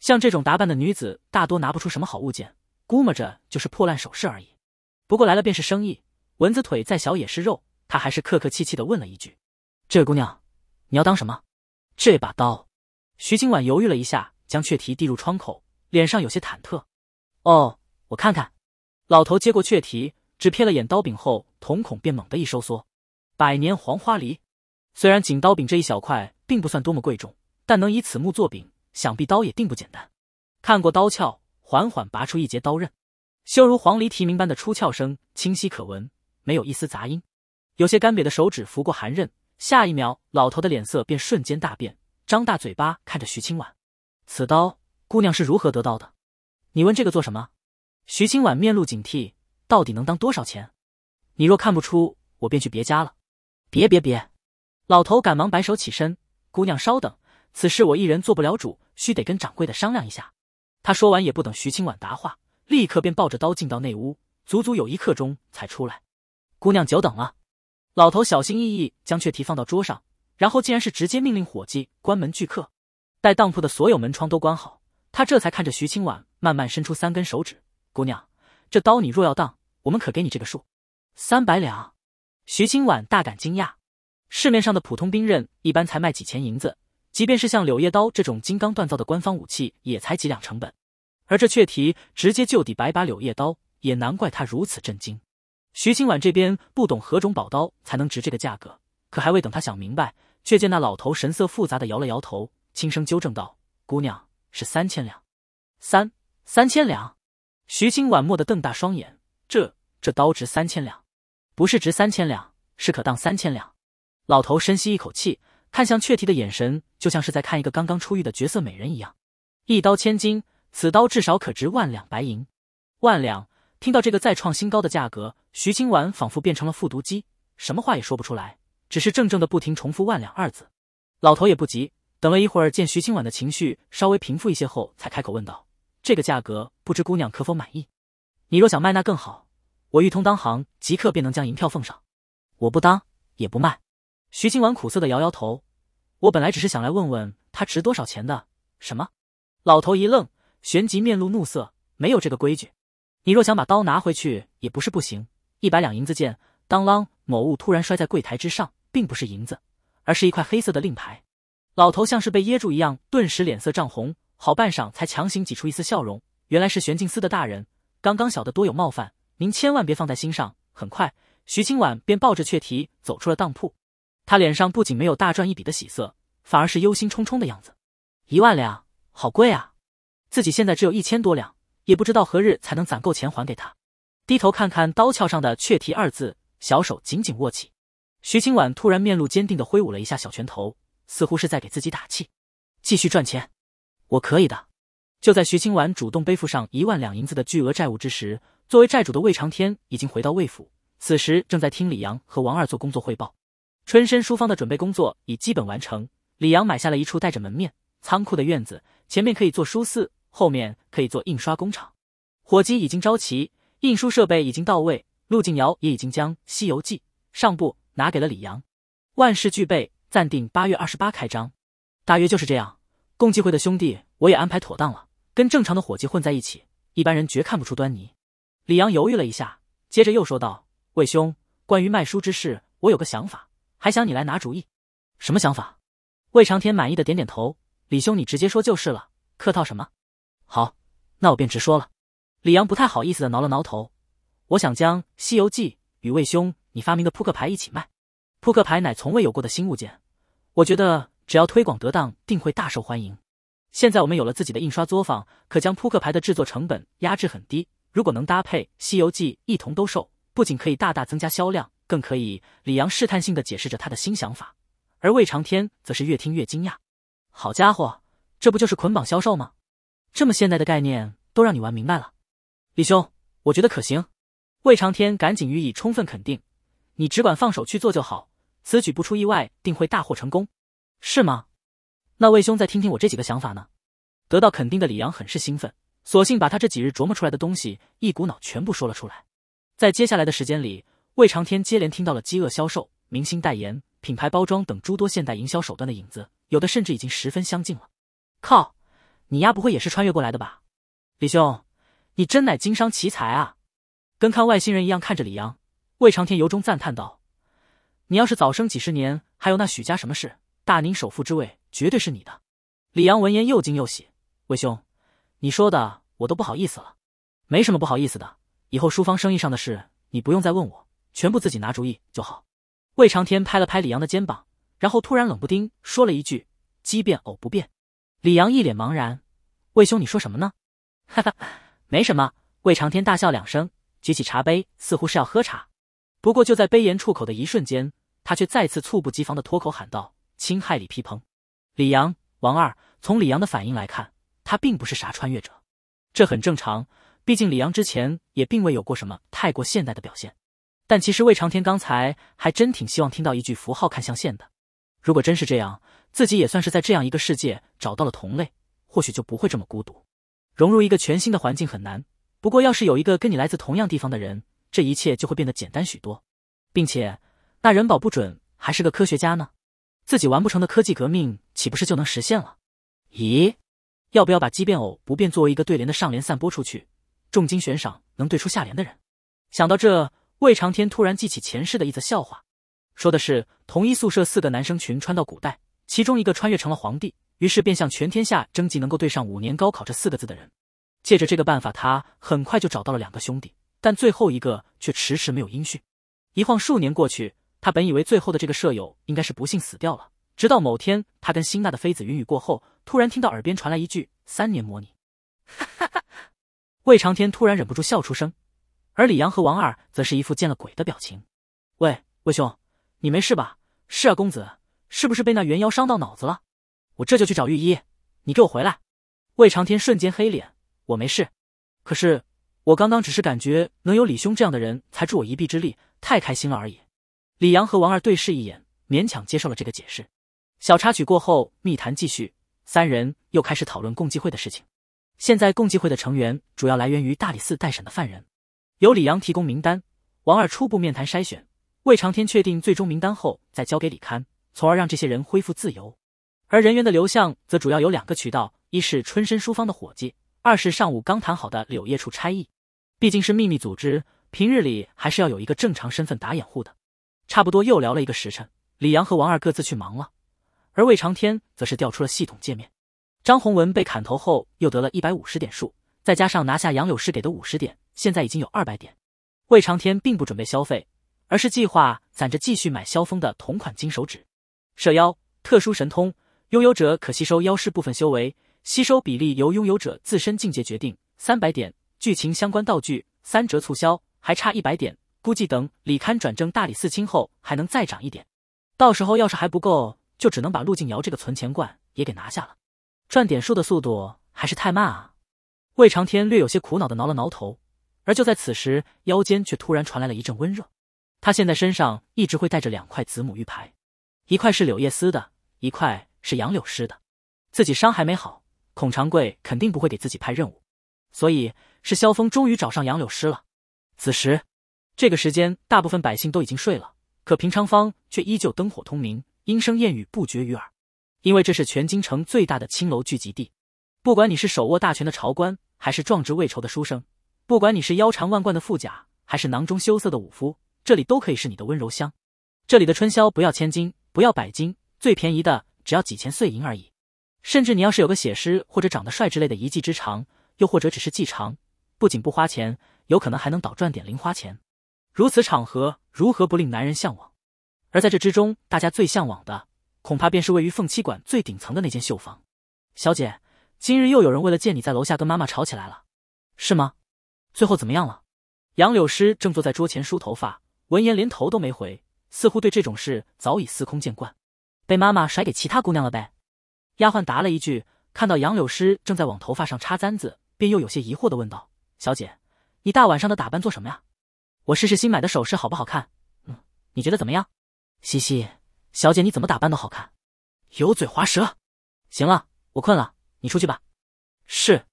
像这种打扮的女子，大多拿不出什么好物件，估摸着就是破烂首饰而已。不过来了便是生意，蚊子腿再小也是肉。他还是客客气气的问了一句：“这位姑娘，你要当什么？这把刀。”徐今晚犹豫了一下，将雀蹄递入窗口，脸上有些忐忑。“哦，我看看。”老头接过雀蹄，只瞥了眼刀柄后，瞳孔便猛地一收缩。百年黄花梨，虽然仅刀柄这一小块并不算多么贵重，但能以此木做柄，想必刀也并不简单。看过刀鞘，缓缓拔出一截刀刃，修如黄鹂啼鸣般的出鞘声清晰可闻，没有一丝杂音。有些干瘪的手指拂过寒刃，下一秒，老头的脸色便瞬间大变，张大嘴巴看着徐清婉：“此刀姑娘是如何得到的？你问这个做什么？”徐清婉面露警惕：“到底能当多少钱？你若看不出，我便去别家了。”“别别别！”老头赶忙摆手起身，“姑娘稍等，此事我一人做不了主，需得跟掌柜的商量一下。”他说完也不等徐清婉答话，立刻便抱着刀进到内屋，足足有一刻钟才出来。“姑娘久等了。”老头小心翼翼将雀蹄放到桌上，然后竟然是直接命令伙计关门拒客。待当铺的所有门窗都关好，他这才看着徐清婉，慢慢伸出三根手指：“姑娘，这刀你若要当，我们可给你这个数，三百两。”徐清婉大感惊讶，市面上的普通兵刃一般才卖几钱银子，即便是像柳叶刀这种金刚锻造的官方武器，也才几两成本。而这雀蹄直接就抵百把柳叶刀，也难怪他如此震惊。徐清婉这边不懂何种宝刀才能值这个价格，可还未等他想明白，却见那老头神色复杂的摇了摇头，轻声纠正道：“姑娘是三千两，三三千两。”徐清婉蓦地瞪大双眼：“这这刀值三千两，不是值三千两，是可当三千两。”老头深吸一口气，看向雀啼的眼神就像是在看一个刚刚出狱的绝色美人一样。一刀千金，此刀至少可值万两白银，万两。听到这个再创新高的价格，徐清婉仿佛变成了复读机，什么话也说不出来，只是怔怔的不停重复“万两”二字。老头也不急，等了一会儿，见徐清婉的情绪稍微平复一些后，才开口问道：“这个价格，不知姑娘可否满意？你若想卖，那更好，我玉通当行，即刻便能将银票奉上。”“我不当，也不卖。”徐清婉苦涩的摇摇头：“我本来只是想来问问他值多少钱的。”“什么？”老头一愣，旋即面露怒色：“没有这个规矩！”你若想把刀拿回去，也不是不行。一百两银子，见当啷，某物突然摔在柜台之上，并不是银子，而是一块黑色的令牌。老头像是被噎住一样，顿时脸色涨红，好半晌才强行挤出一丝笑容。原来是玄镜司的大人，刚刚小的多有冒犯，您千万别放在心上。很快，徐清婉便抱着雀蹄走出了当铺。他脸上不仅没有大赚一笔的喜色，反而是忧心忡忡的样子。一万两，好贵啊！自己现在只有一千多两。也不知道何日才能攒够钱还给他。低头看看刀鞘上的“雀啼”二字，小手紧紧握起。徐清婉突然面露坚定的挥舞了一下小拳头，似乎是在给自己打气：“继续赚钱，我可以的。”就在徐清婉主动背负上一万两银子的巨额债务之时，作为债主的魏长天已经回到魏府，此时正在听李阳和王二做工作汇报。春申书坊的准备工作已基本完成。李阳买下了一处带着门面、仓库的院子，前面可以做书肆。后面可以做印刷工厂，火机已经招齐，印书设备已经到位，陆靖瑶也已经将《西游记》上部拿给了李阳，万事俱备，暂定八月二十八开张，大约就是这样。共济会的兄弟我也安排妥当了，跟正常的伙计混在一起，一般人绝看不出端倪。李阳犹豫了一下，接着又说道：“魏兄，关于卖书之事，我有个想法，还想你来拿主意。什么想法？”魏长天满意的点点头：“李兄，你直接说就是了，客套什么？”好，那我便直说了。李阳不太好意思的挠了挠头，我想将《西游记》与魏兄你发明的扑克牌一起卖。扑克牌乃从未有过的新物件，我觉得只要推广得当，定会大受欢迎。现在我们有了自己的印刷作坊，可将扑克牌的制作成本压制很低。如果能搭配《西游记》一同兜售，不仅可以大大增加销量，更可以……李阳试探性的解释着他的新想法，而魏长天则是越听越惊讶。好家伙，这不就是捆绑销售吗？这么现代的概念都让你玩明白了，李兄，我觉得可行。魏长天赶紧予以充分肯定，你只管放手去做就好，此举不出意外，定会大获成功，是吗？那魏兄再听听我这几个想法呢？得到肯定的李阳很是兴奋，索性把他这几日琢磨出来的东西一股脑全部说了出来。在接下来的时间里，魏长天接连听到了饥饿销售、明星代言、品牌包装等诸多现代营销手段的影子，有的甚至已经十分相近了。靠！你丫不会也是穿越过来的吧，李兄，你真乃经商奇才啊！跟看外星人一样看着李阳，魏长天由衷赞叹道：“你要是早生几十年，还有那许家什么事？大宁首富之位绝对是你的。”李阳闻言又惊又喜：“魏兄，你说的我都不好意思了，没什么不好意思的。以后书房生意上的事你不用再问我，全部自己拿主意就好。”魏长天拍了拍李阳的肩膀，然后突然冷不丁说了一句：“奇变偶不变。”李阳一脸茫然，魏兄，你说什么呢？哈哈，没什么。魏长天大笑两声，举起茶杯，似乎是要喝茶。不过就在杯沿出口的一瞬间，他却再次猝不及防的脱口喊道：“侵害李皮鹏！”李阳、王二从李阳的反应来看，他并不是啥穿越者，这很正常。毕竟李阳之前也并未有过什么太过现代的表现。但其实魏长天刚才还真挺希望听到一句“符号看象限”的。如果真是这样，自己也算是在这样一个世界。找到了同类，或许就不会这么孤独。融入一个全新的环境很难，不过要是有一个跟你来自同样地方的人，这一切就会变得简单许多。并且，那人保不准还是个科学家呢，自己完不成的科技革命岂不是就能实现了？咦，要不要把“机变偶不变”作为一个对联的上联散播出去，重金悬赏能对出下联的人？想到这，魏长天突然记起前世的一则笑话，说的是同一宿舍四个男生群穿到古代，其中一个穿越成了皇帝。于是便向全天下征集能够对上“五年高考”这四个字的人。借着这个办法，他很快就找到了两个兄弟，但最后一个却迟迟没有音讯。一晃数年过去，他本以为最后的这个舍友应该是不幸死掉了。直到某天，他跟辛纳的妃子云雨过后，突然听到耳边传来一句“三年模拟”，哈哈哈！魏长天突然忍不住笑出声，而李阳和王二则是一副见了鬼的表情。“喂，魏兄，你没事吧？”“是啊，公子，是不是被那元妖伤到脑子了？”我这就去找御医，你给我回来！魏长天瞬间黑脸。我没事，可是我刚刚只是感觉能有李兄这样的人才助我一臂之力，太开心了而已。李阳和王二对视一眼，勉强接受了这个解释。小插曲过后，密谈继续，三人又开始讨论共济会的事情。现在共济会的成员主要来源于大理寺待审的犯人，由李阳提供名单，王二初步面谈筛选，魏长天确定最终名单后再交给李堪，从而让这些人恢复自由。而人员的流向则主要有两个渠道：一是春申书坊的伙计，二是上午刚谈好的柳叶处差役。毕竟是秘密组织，平日里还是要有一个正常身份打掩护的。差不多又聊了一个时辰，李阳和王二各自去忙了，而魏长天则是调出了系统界面。张宏文被砍头后，又得了一百五十点数，再加上拿下杨柳师给的五十点，现在已经有二百点。魏长天并不准备消费，而是计划攒着继续买萧峰的同款金手指，蛇妖特殊神通。拥有者可吸收妖师部分修为，吸收比例由拥有者自身境界决定。三百点，剧情相关道具三折促销，还差一百点，估计等李堪转正大理寺卿后还能再涨一点。到时候要是还不够，就只能把陆静瑶这个存钱罐也给拿下了。赚点数的速度还是太慢啊！魏长天略有些苦恼地挠了挠头，而就在此时，腰间却突然传来了一阵温热。他现在身上一直会带着两块子母玉牌，一块是柳叶丝的，一块。是杨柳诗的，自己伤还没好，孔长贵肯定不会给自己派任务，所以是萧峰终于找上杨柳师了。此时，这个时间大部分百姓都已经睡了，可平昌坊却依旧灯火通明，莺声燕语不绝于耳。因为这是全京城最大的青楼聚集地，不管你是手握大权的朝官，还是壮志未酬的书生，不管你是腰缠万贯的富甲，还是囊中羞涩的武夫，这里都可以是你的温柔乡。这里的春宵不要千金，不要百金，最便宜的。只要几钱碎银而已，甚至你要是有个写诗或者长得帅之类的一技之长，又或者只是技长，不仅不花钱，有可能还能倒赚点零花钱。如此场合，如何不令男人向往？而在这之中，大家最向往的，恐怕便是位于凤栖馆最顶层的那间绣房。小姐，今日又有人为了见你在楼下跟妈妈吵起来了，是吗？最后怎么样了？杨柳师正坐在桌前梳头发，闻言连头都没回，似乎对这种事早已司空见惯。被妈妈甩给其他姑娘了呗？丫鬟答了一句，看到杨柳师正在往头发上插簪子，便又有些疑惑的问道：“小姐，你大晚上的打扮做什么呀？我试试新买的首饰好不好看。嗯，你觉得怎么样？嘻嘻，小姐你怎么打扮都好看。油嘴滑舌。行了，我困了，你出去吧。”是，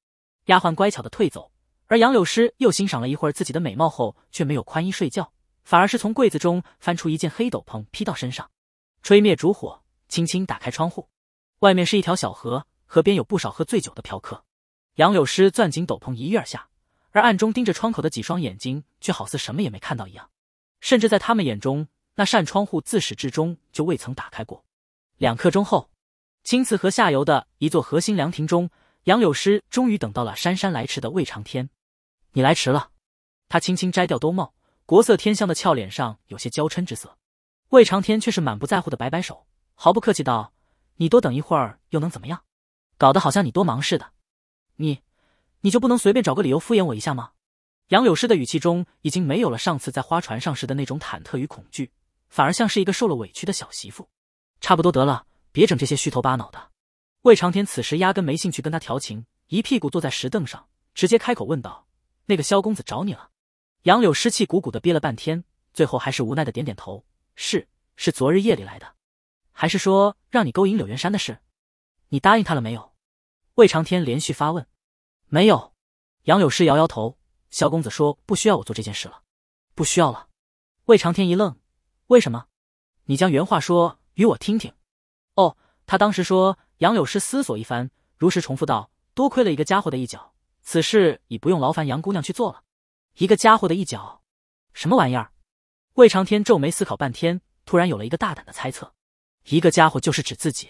丫鬟乖巧的退走。而杨柳师又欣赏了一会儿自己的美貌后，却没有宽衣睡觉，反而是从柜子中翻出一件黑斗篷披到身上，吹灭烛火。轻轻打开窗户，外面是一条小河，河边有不少喝醉酒的嫖客。杨柳师攥紧斗篷一跃而下，而暗中盯着窗口的几双眼睛却好似什么也没看到一样，甚至在他们眼中，那扇窗户自始至终就未曾打开过。两刻钟后，青瓷河下游的一座核心凉亭中，杨柳师终于等到了姗姗来迟的魏长天。“你来迟了。”他轻轻摘掉兜帽，国色天香的俏脸上有些娇嗔之色。魏长天却是满不在乎的摆摆手。毫不客气道：“你多等一会儿又能怎么样？搞得好像你多忙似的。你，你就不能随便找个理由敷衍我一下吗？”杨柳诗的语气中已经没有了上次在花船上时的那种忐忑与恐惧，反而像是一个受了委屈的小媳妇。差不多得了，别整这些虚头巴脑的。魏长天此时压根没兴趣跟他调情，一屁股坐在石凳上，直接开口问道：“那个萧公子找你了？”杨柳湿气鼓鼓的憋了半天，最后还是无奈的点点头：“是，是昨日夜里来的。”还是说让你勾引柳元山的事，你答应他了没有？魏长天连续发问。没有。杨柳师摇摇头。萧公子说不需要我做这件事了，不需要了。魏长天一愣，为什么？你将原话说与我听听。哦，他当时说。杨柳师思索一番，如实重复道：“多亏了一个家伙的一脚，此事已不用劳烦杨姑娘去做了。”一个家伙的一脚，什么玩意儿？魏长天皱眉思考半天，突然有了一个大胆的猜测。一个家伙就是指自己，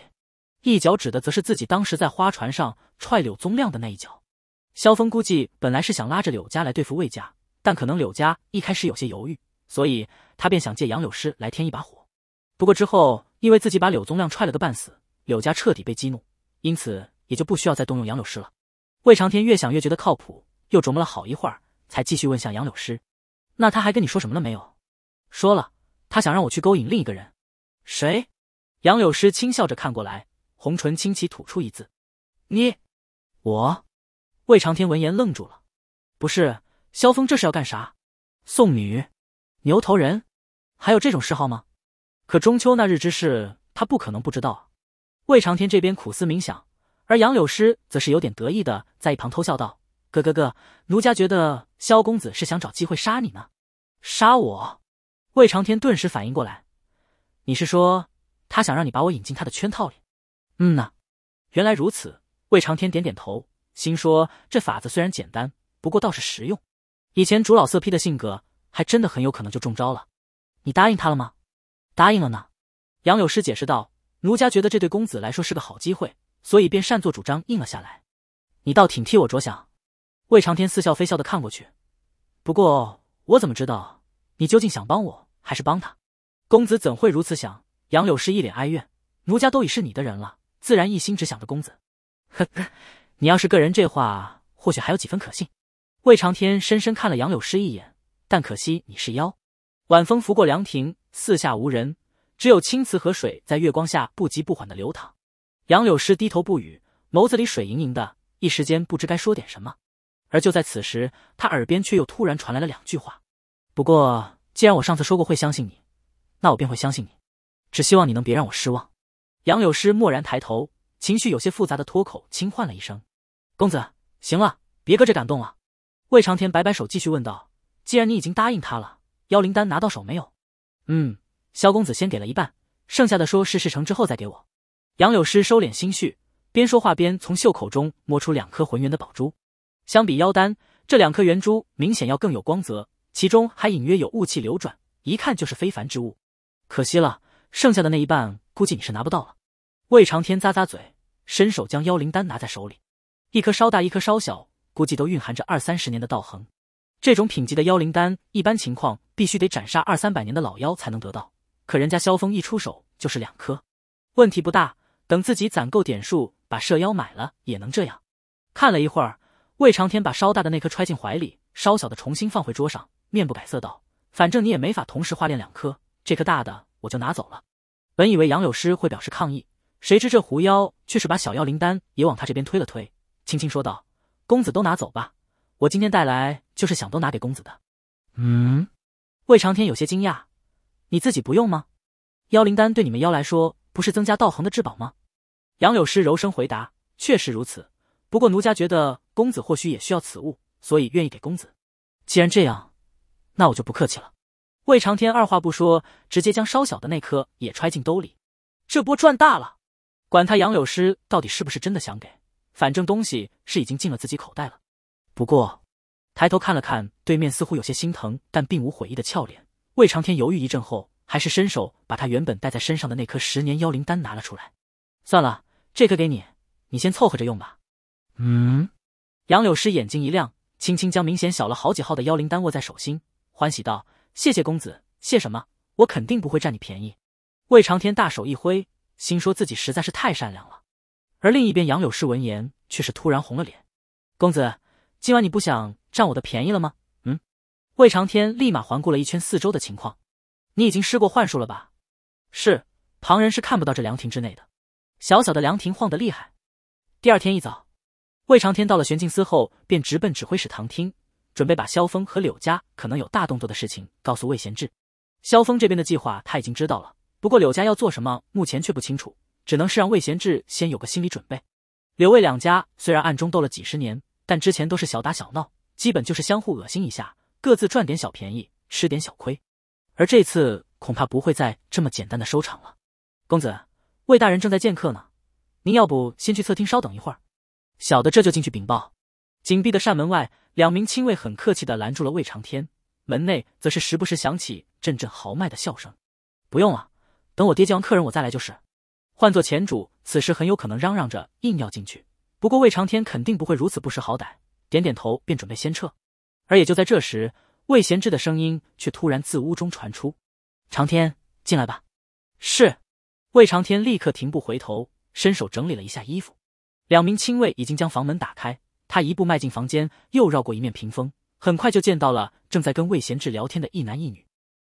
一脚指的则是自己当时在花船上踹柳宗亮的那一脚。萧峰估计本来是想拉着柳家来对付魏家，但可能柳家一开始有些犹豫，所以他便想借杨柳师来添一把火。不过之后因为自己把柳宗亮踹了个半死，柳家彻底被激怒，因此也就不需要再动用杨柳师了。魏长天越想越觉得靠谱，又琢磨了好一会儿，才继续问向杨柳师：“那他还跟你说什么了没有？”“说了，他想让我去勾引另一个人，谁？”杨柳师轻笑着看过来，红唇轻启，吐出一字：“你，我。”魏长天闻言愣住了。不是，萧峰这是要干啥？送女？牛头人？还有这种嗜好吗？可中秋那日之事，他不可能不知道。魏长天这边苦思冥想，而杨柳师则是有点得意的在一旁偷笑道：“哥，哥哥，奴家觉得萧公子是想找机会杀你呢。”杀我？魏长天顿时反应过来：“你是说？”他想让你把我引进他的圈套里，嗯呐，原来如此。魏长天点点头，心说这法子虽然简单，不过倒是实用。以前主老色批的性格，还真的很有可能就中招了。你答应他了吗？答应了呢。杨柳师解释道：“奴家觉得这对公子来说是个好机会，所以便擅作主张应了下来。”你倒挺替我着想。魏长天似笑非笑的看过去，不过我怎么知道你究竟想帮我还是帮他？公子怎会如此想？杨柳诗一脸哀怨：“奴家都已是你的人了，自然一心只想着公子。”呵呵，你要是个人，这话或许还有几分可信。魏长天深深看了杨柳诗一眼，但可惜你是妖。晚风拂过凉亭，四下无人，只有青瓷河水在月光下不急不缓地流淌。杨柳诗低头不语，眸子里水盈盈的，一时间不知该说点什么。而就在此时，他耳边却又突然传来了两句话：“不过，既然我上次说过会相信你，那我便会相信你。”只希望你能别让我失望。杨柳诗蓦然抬头，情绪有些复杂的脱口轻唤了一声：“公子，行了，别搁这感动了。”魏长天摆摆手，继续问道：“既然你已经答应他了，妖灵丹拿到手没有？”“嗯，萧公子先给了一半，剩下的说是事成之后再给我。”杨柳师收敛心绪，边说话边从袖口中摸出两颗浑圆的宝珠。相比妖丹，这两颗圆珠明显要更有光泽，其中还隐约有雾气流转，一看就是非凡之物。可惜了。剩下的那一半，估计你是拿不到了。魏长天咂咂嘴，伸手将妖灵丹拿在手里，一颗稍大，一颗稍小，估计都蕴含着二三十年的道恒。这种品级的妖灵丹，一般情况必须得斩杀二三百年的老妖才能得到。可人家萧峰一出手就是两颗，问题不大。等自己攒够点数，把射妖买了，也能这样。看了一会儿，魏长天把稍大的那颗揣进怀里，稍小的重新放回桌上，面不改色道：“反正你也没法同时化炼两颗，这颗大的。”我就拿走了，本以为杨柳师会表示抗议，谁知这狐妖却是把小妖灵丹也往他这边推了推，轻轻说道：“公子都拿走吧，我今天带来就是想都拿给公子的。”嗯，魏长天有些惊讶：“你自己不用吗？妖灵丹对你们妖来说不是增加道行的至宝吗？”杨柳师柔声回答：“确实如此，不过奴家觉得公子或许也需要此物，所以愿意给公子。既然这样，那我就不客气了。”魏长天二话不说，直接将稍小的那颗也揣进兜里。这波赚大了！管他杨柳师到底是不是真的想给，反正东西是已经进了自己口袋了。不过，抬头看了看对面似乎有些心疼但并无悔意的俏脸，魏长天犹豫一阵后，还是伸手把他原本戴在身上的那颗十年妖灵丹拿了出来。算了，这颗给你，你先凑合着用吧。嗯，杨柳师眼睛一亮，轻轻将明显小了好几号的妖灵丹握在手心，欢喜道。谢谢公子，谢什么？我肯定不会占你便宜。魏长天大手一挥，心说自己实在是太善良了。而另一边，杨柳氏闻言却是突然红了脸。公子，今晚你不想占我的便宜了吗？嗯。魏长天立马环顾了一圈四周的情况，你已经施过幻术了吧？是，旁人是看不到这凉亭之内的。小小的凉亭晃得厉害。第二天一早，魏长天到了玄镜司后，便直奔指挥使堂厅，准备把萧峰和柳家可能有大动作的事情告诉魏贤志。萧峰这边的计划他已经知道了，不过柳家要做什么，目前却不清楚，只能是让魏贤志先有个心理准备。柳魏两家虽然暗中斗了几十年，但之前都是小打小闹，基本就是相互恶心一下，各自赚点小便宜，吃点小亏。而这次恐怕不会再这么简单的收场了。公子，魏大人正在见客呢，您要不先去侧厅稍等一会儿？小的这就进去禀报。紧闭的扇门外。两名亲卫很客气的拦住了魏长天，门内则是时不时响起阵阵豪迈的笑声。不用了，等我爹接完客人，我再来就是。换做前主，此时很有可能嚷嚷着硬要进去，不过魏长天肯定不会如此不识好歹，点点头便准备先撤。而也就在这时，魏贤志的声音却突然自屋中传出：“长天，进来吧。”是，魏长天立刻停步回头，伸手整理了一下衣服。两名亲卫已经将房门打开。他一步迈进房间，又绕过一面屏风，很快就见到了正在跟魏贤志聊天的一男一女。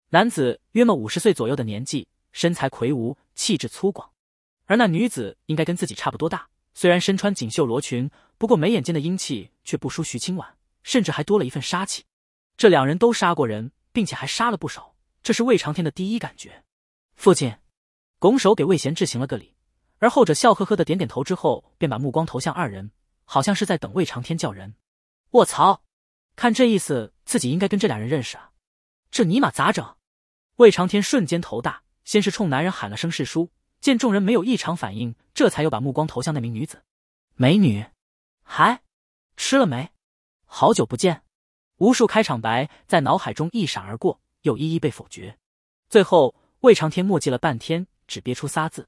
男子约莫五十岁左右的年纪，身材魁梧，气质粗犷；而那女子应该跟自己差不多大，虽然身穿锦绣罗裙，不过眉眼间的英气却不输徐清婉，甚至还多了一份杀气。这两人都杀过人，并且还杀了不少，这是魏长天的第一感觉。父亲，拱手给魏贤志行了个礼，而后者笑呵呵的点点头之后，便把目光投向二人。好像是在等魏长天叫人，我操！看这意思，自己应该跟这俩人认识啊？这尼玛咋整？魏长天瞬间头大，先是冲男人喊了声“世叔”，见众人没有异常反应，这才又把目光投向那名女子。美女，还吃了没？好久不见。无数开场白在脑海中一闪而过，又一一被否决。最后，魏长天墨迹了半天，只憋出仨字：“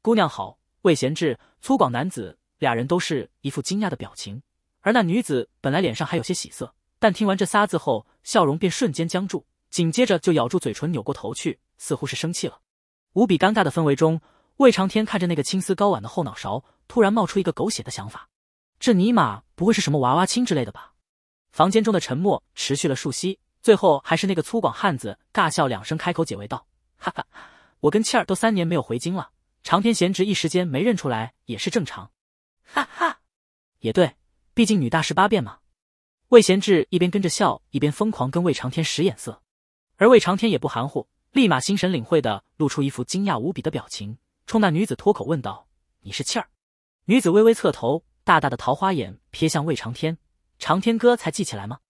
姑娘好。”魏贤志，粗犷男子。俩人都是一副惊讶的表情，而那女子本来脸上还有些喜色，但听完这仨字后，笑容便瞬间僵住，紧接着就咬住嘴唇，扭过头去，似乎是生气了。无比尴尬的氛围中，魏长天看着那个青丝高挽的后脑勺，突然冒出一个狗血的想法：这尼玛不会是什么娃娃亲之类的吧？房间中的沉默持续了数息，最后还是那个粗犷汉子尬笑两声，开口解围道：“哈哈，我跟倩儿都三年没有回京了，长天贤侄一时间没认出来也是正常。”哈哈，也对，毕竟女大十八变嘛。魏贤志一边跟着笑，一边疯狂跟魏长天使眼色，而魏长天也不含糊，立马心神领会的露出一副惊讶无比的表情，冲那女子脱口问道：“你是气儿？”女子微微侧头，大大的桃花眼瞥向魏长天，长天哥才记起来吗？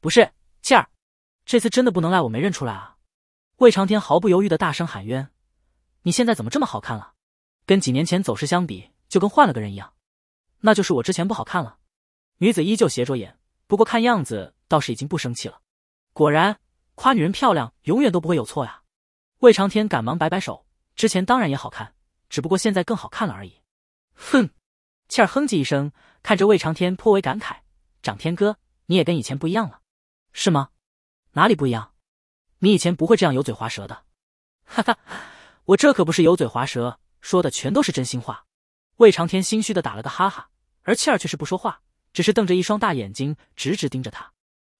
不是，气儿，这次真的不能赖我没认出来啊！魏长天毫不犹豫的大声喊冤：“你现在怎么这么好看了？跟几年前走势相比，就跟换了个人一样。”那就是我之前不好看了，女子依旧斜着眼，不过看样子倒是已经不生气了。果然，夸女人漂亮永远都不会有错呀。魏长天赶忙摆摆手，之前当然也好看，只不过现在更好看了而已。哼，气儿哼唧一声，看着魏长天颇为感慨：“长天哥，你也跟以前不一样了，是吗？哪里不一样？你以前不会这样油嘴滑舌的。”哈哈，我这可不是油嘴滑舌，说的全都是真心话。魏长天心虚的打了个哈哈，而倩儿却是不说话，只是瞪着一双大眼睛直直盯着他。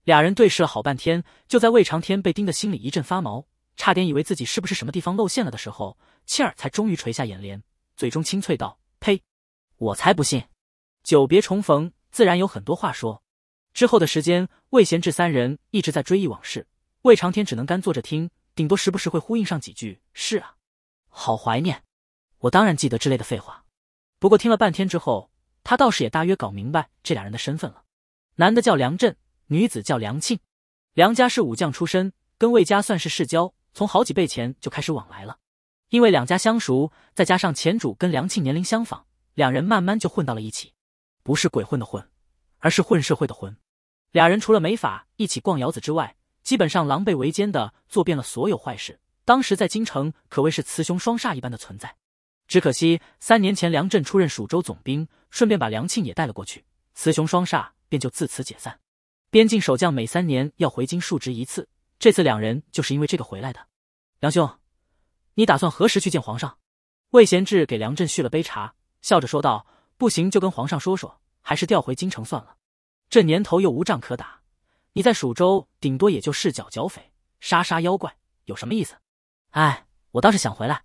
俩人对视了好半天，就在魏长天被盯得心里一阵发毛，差点以为自己是不是什么地方露馅了的时候，倩儿才终于垂下眼帘，嘴中清脆道：“呸，我才不信。”久别重逢，自然有很多话说。之后的时间，魏贤志三人一直在追忆往事，魏长天只能干坐着听，顶多时不时会呼应上几句：“是啊，好怀念，我当然记得”之类的废话。不过听了半天之后，他倒是也大约搞明白这俩人的身份了。男的叫梁振，女子叫梁庆。梁家是武将出身，跟魏家算是世交，从好几辈前就开始往来了。因为两家相熟，再加上前主跟梁庆年龄相仿，两人慢慢就混到了一起。不是鬼混的混，而是混社会的混。俩人除了没法一起逛窑子之外，基本上狼狈为奸的做遍了所有坏事。当时在京城可谓是雌雄双煞一般的存在。只可惜三年前，梁振出任蜀州总兵，顺便把梁庆也带了过去，雌雄双煞便就自此解散。边境守将每三年要回京述职一次，这次两人就是因为这个回来的。梁兄，你打算何时去见皇上？魏贤志给梁振续了杯茶，笑着说道：“不行，就跟皇上说说，还是调回京城算了。这年头又无仗可打，你在蜀州顶多也就是剿剿匪、杀杀妖怪，有什么意思？”哎，我倒是想回来。”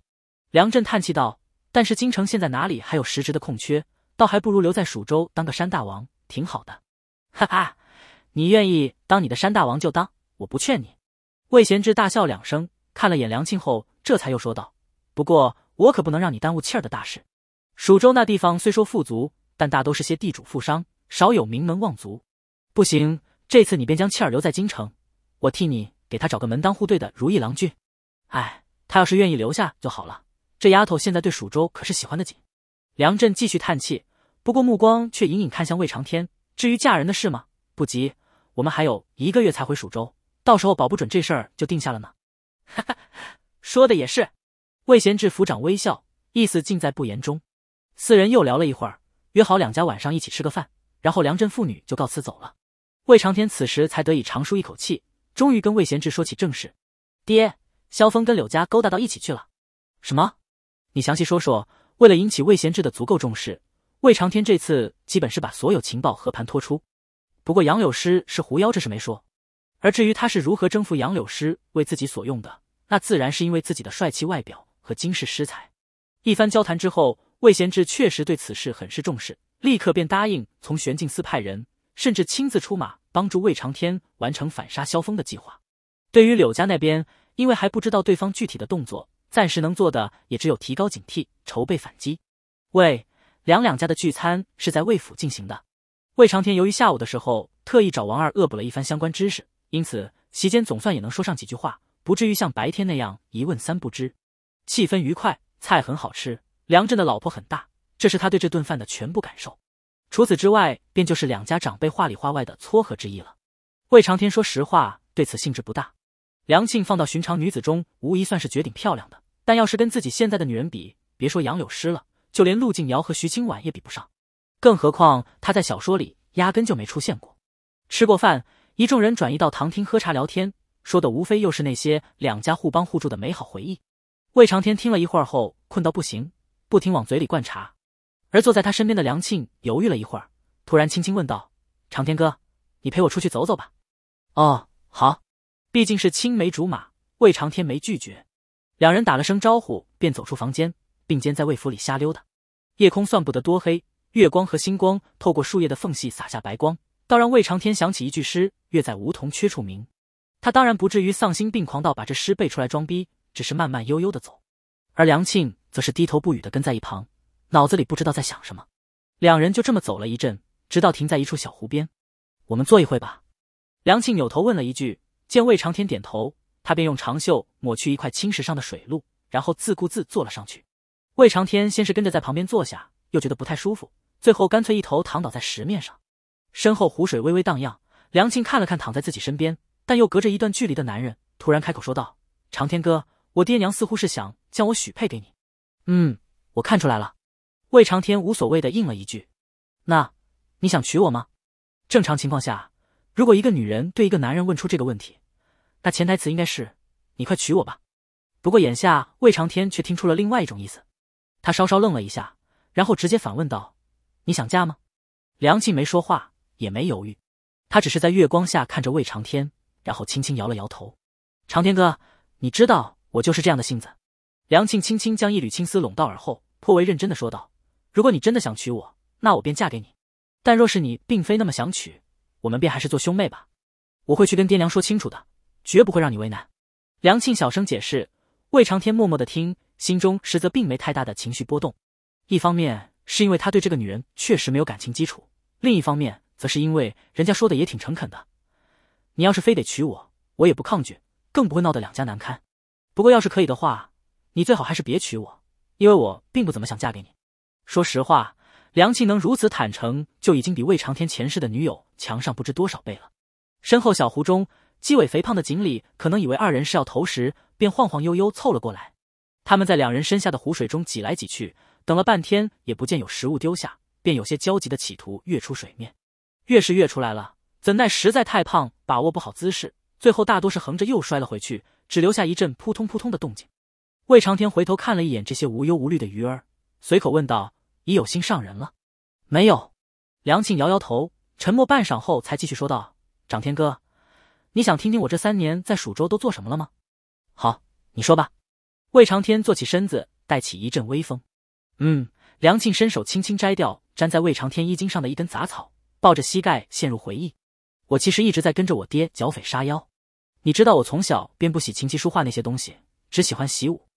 梁振叹气道。但是京城现在哪里还有实职的空缺？倒还不如留在蜀州当个山大王，挺好的。哈哈，你愿意当你的山大王就当，我不劝你。魏贤志大笑两声，看了眼梁庆后，这才又说道：“不过我可不能让你耽误气儿的大事。蜀州那地方虽说富足，但大都是些地主富商，少有名门望族。不行，这次你便将气儿留在京城，我替你给他找个门当户对的如意郎君。哎，他要是愿意留下就好了。”这丫头现在对蜀州可是喜欢的紧。梁振继续叹气，不过目光却隐隐看向魏长天。至于嫁人的事吗？不急，我们还有一个月才回蜀州，到时候保不准这事儿就定下了呢。哈哈，说的也是。魏贤志抚掌微笑，意思尽在不言中。四人又聊了一会儿，约好两家晚上一起吃个饭，然后梁振父女就告辞走了。魏长天此时才得以长舒一口气，终于跟魏贤志说起正事：爹，萧峰跟柳家勾搭到一起去了。什么？你详细说说，为了引起魏贤志的足够重视，魏长天这次基本是把所有情报和盘托出。不过杨柳师是狐妖，这是没说。而至于他是如何征服杨柳师为自己所用的，那自然是因为自己的帅气外表和惊世诗才。一番交谈之后，魏贤志确实对此事很是重视，立刻便答应从玄镜司派人，甚至亲自出马帮助魏长天完成反杀萧峰的计划。对于柳家那边，因为还不知道对方具体的动作。暂时能做的也只有提高警惕，筹备反击。喂，梁两家的聚餐是在魏府进行的。魏长天由于下午的时候特意找王二恶补了一番相关知识，因此席间总算也能说上几句话，不至于像白天那样一问三不知。气氛愉快，菜很好吃。梁振的老婆很大，这是他对这顿饭的全部感受。除此之外，便就是两家长辈话里话外的撮合之意了。魏长天说实话对此兴致不大。梁庆放到寻常女子中，无疑算是绝顶漂亮的。但要是跟自己现在的女人比，别说杨柳诗了，就连陆静瑶和徐清婉也比不上，更何况他在小说里压根就没出现过。吃过饭，一众人转移到堂厅喝茶聊天，说的无非又是那些两家互帮互助的美好回忆。魏长天听了一会儿后，困到不行，不停往嘴里灌茶。而坐在他身边的梁庆犹豫了一会儿，突然轻轻问道：“长天哥，你陪我出去走走吧？”“哦，好，毕竟是青梅竹马。”魏长天没拒绝。两人打了声招呼，便走出房间，并肩在魏府里瞎溜达。夜空算不得多黑，月光和星光透过树叶的缝隙洒下白光，倒让魏长天想起一句诗：月在梧桐缺处明。他当然不至于丧心病狂到把这诗背出来装逼，只是慢慢悠悠的走。而梁庆则是低头不语的跟在一旁，脑子里不知道在想什么。两人就这么走了一阵，直到停在一处小湖边。我们坐一会吧？梁庆扭头问了一句，见魏长天点头。他便用长袖抹去一块青石上的水露，然后自顾自坐了上去。魏长天先是跟着在旁边坐下，又觉得不太舒服，最后干脆一头躺倒在石面上。身后湖水微微荡漾，梁庆看了看躺在自己身边但又隔着一段距离的男人，突然开口说道：“长天哥，我爹娘似乎是想将我许配给你。”“嗯，我看出来了。”魏长天无所谓的应了一句。“那你想娶我吗？”正常情况下，如果一个女人对一个男人问出这个问题。那潜台词应该是你快娶我吧，不过眼下魏长天却听出了另外一种意思，他稍稍愣了一下，然后直接反问道：“你想嫁吗？”梁庆没说话，也没犹豫，他只是在月光下看着魏长天，然后轻轻摇了摇头：“长天哥，你知道我就是这样的性子。”梁庆轻轻将一缕青丝拢到耳后，颇为认真的说道：“如果你真的想娶我，那我便嫁给你；但若是你并非那么想娶，我们便还是做兄妹吧。我会去跟爹娘说清楚的。”绝不会让你为难，梁庆小声解释。魏长天默默的听，心中实则并没太大的情绪波动。一方面是因为他对这个女人确实没有感情基础，另一方面则是因为人家说的也挺诚恳的。你要是非得娶我，我也不抗拒，更不会闹得两家难堪。不过要是可以的话，你最好还是别娶我，因为我并不怎么想嫁给你。说实话，梁庆能如此坦诚，就已经比魏长天前世的女友强上不知多少倍了。身后小湖中。鸡尾肥胖的锦鲤可能以为二人是要投食，便晃晃悠悠凑了过来。他们在两人身下的湖水中挤来挤去，等了半天也不见有食物丢下，便有些焦急的企图跃出水面。越是跃出来了，怎奈实在太胖，把握不好姿势，最后大多是横着又摔了回去，只留下一阵扑通扑通的动静。魏长天回头看了一眼这些无忧无虑的鱼儿，随口问道：“已有心上人了没有？”梁庆摇摇头，沉默半晌后才继续说道：“长天哥。”你想听听我这三年在蜀州都做什么了吗？好，你说吧。魏长天坐起身子，带起一阵微风。嗯，梁庆伸手轻轻摘掉粘在魏长天衣襟上的一根杂草，抱着膝盖陷入回忆。我其实一直在跟着我爹剿匪杀妖。你知道我从小便不喜琴棋书画那些东西，只喜欢习武。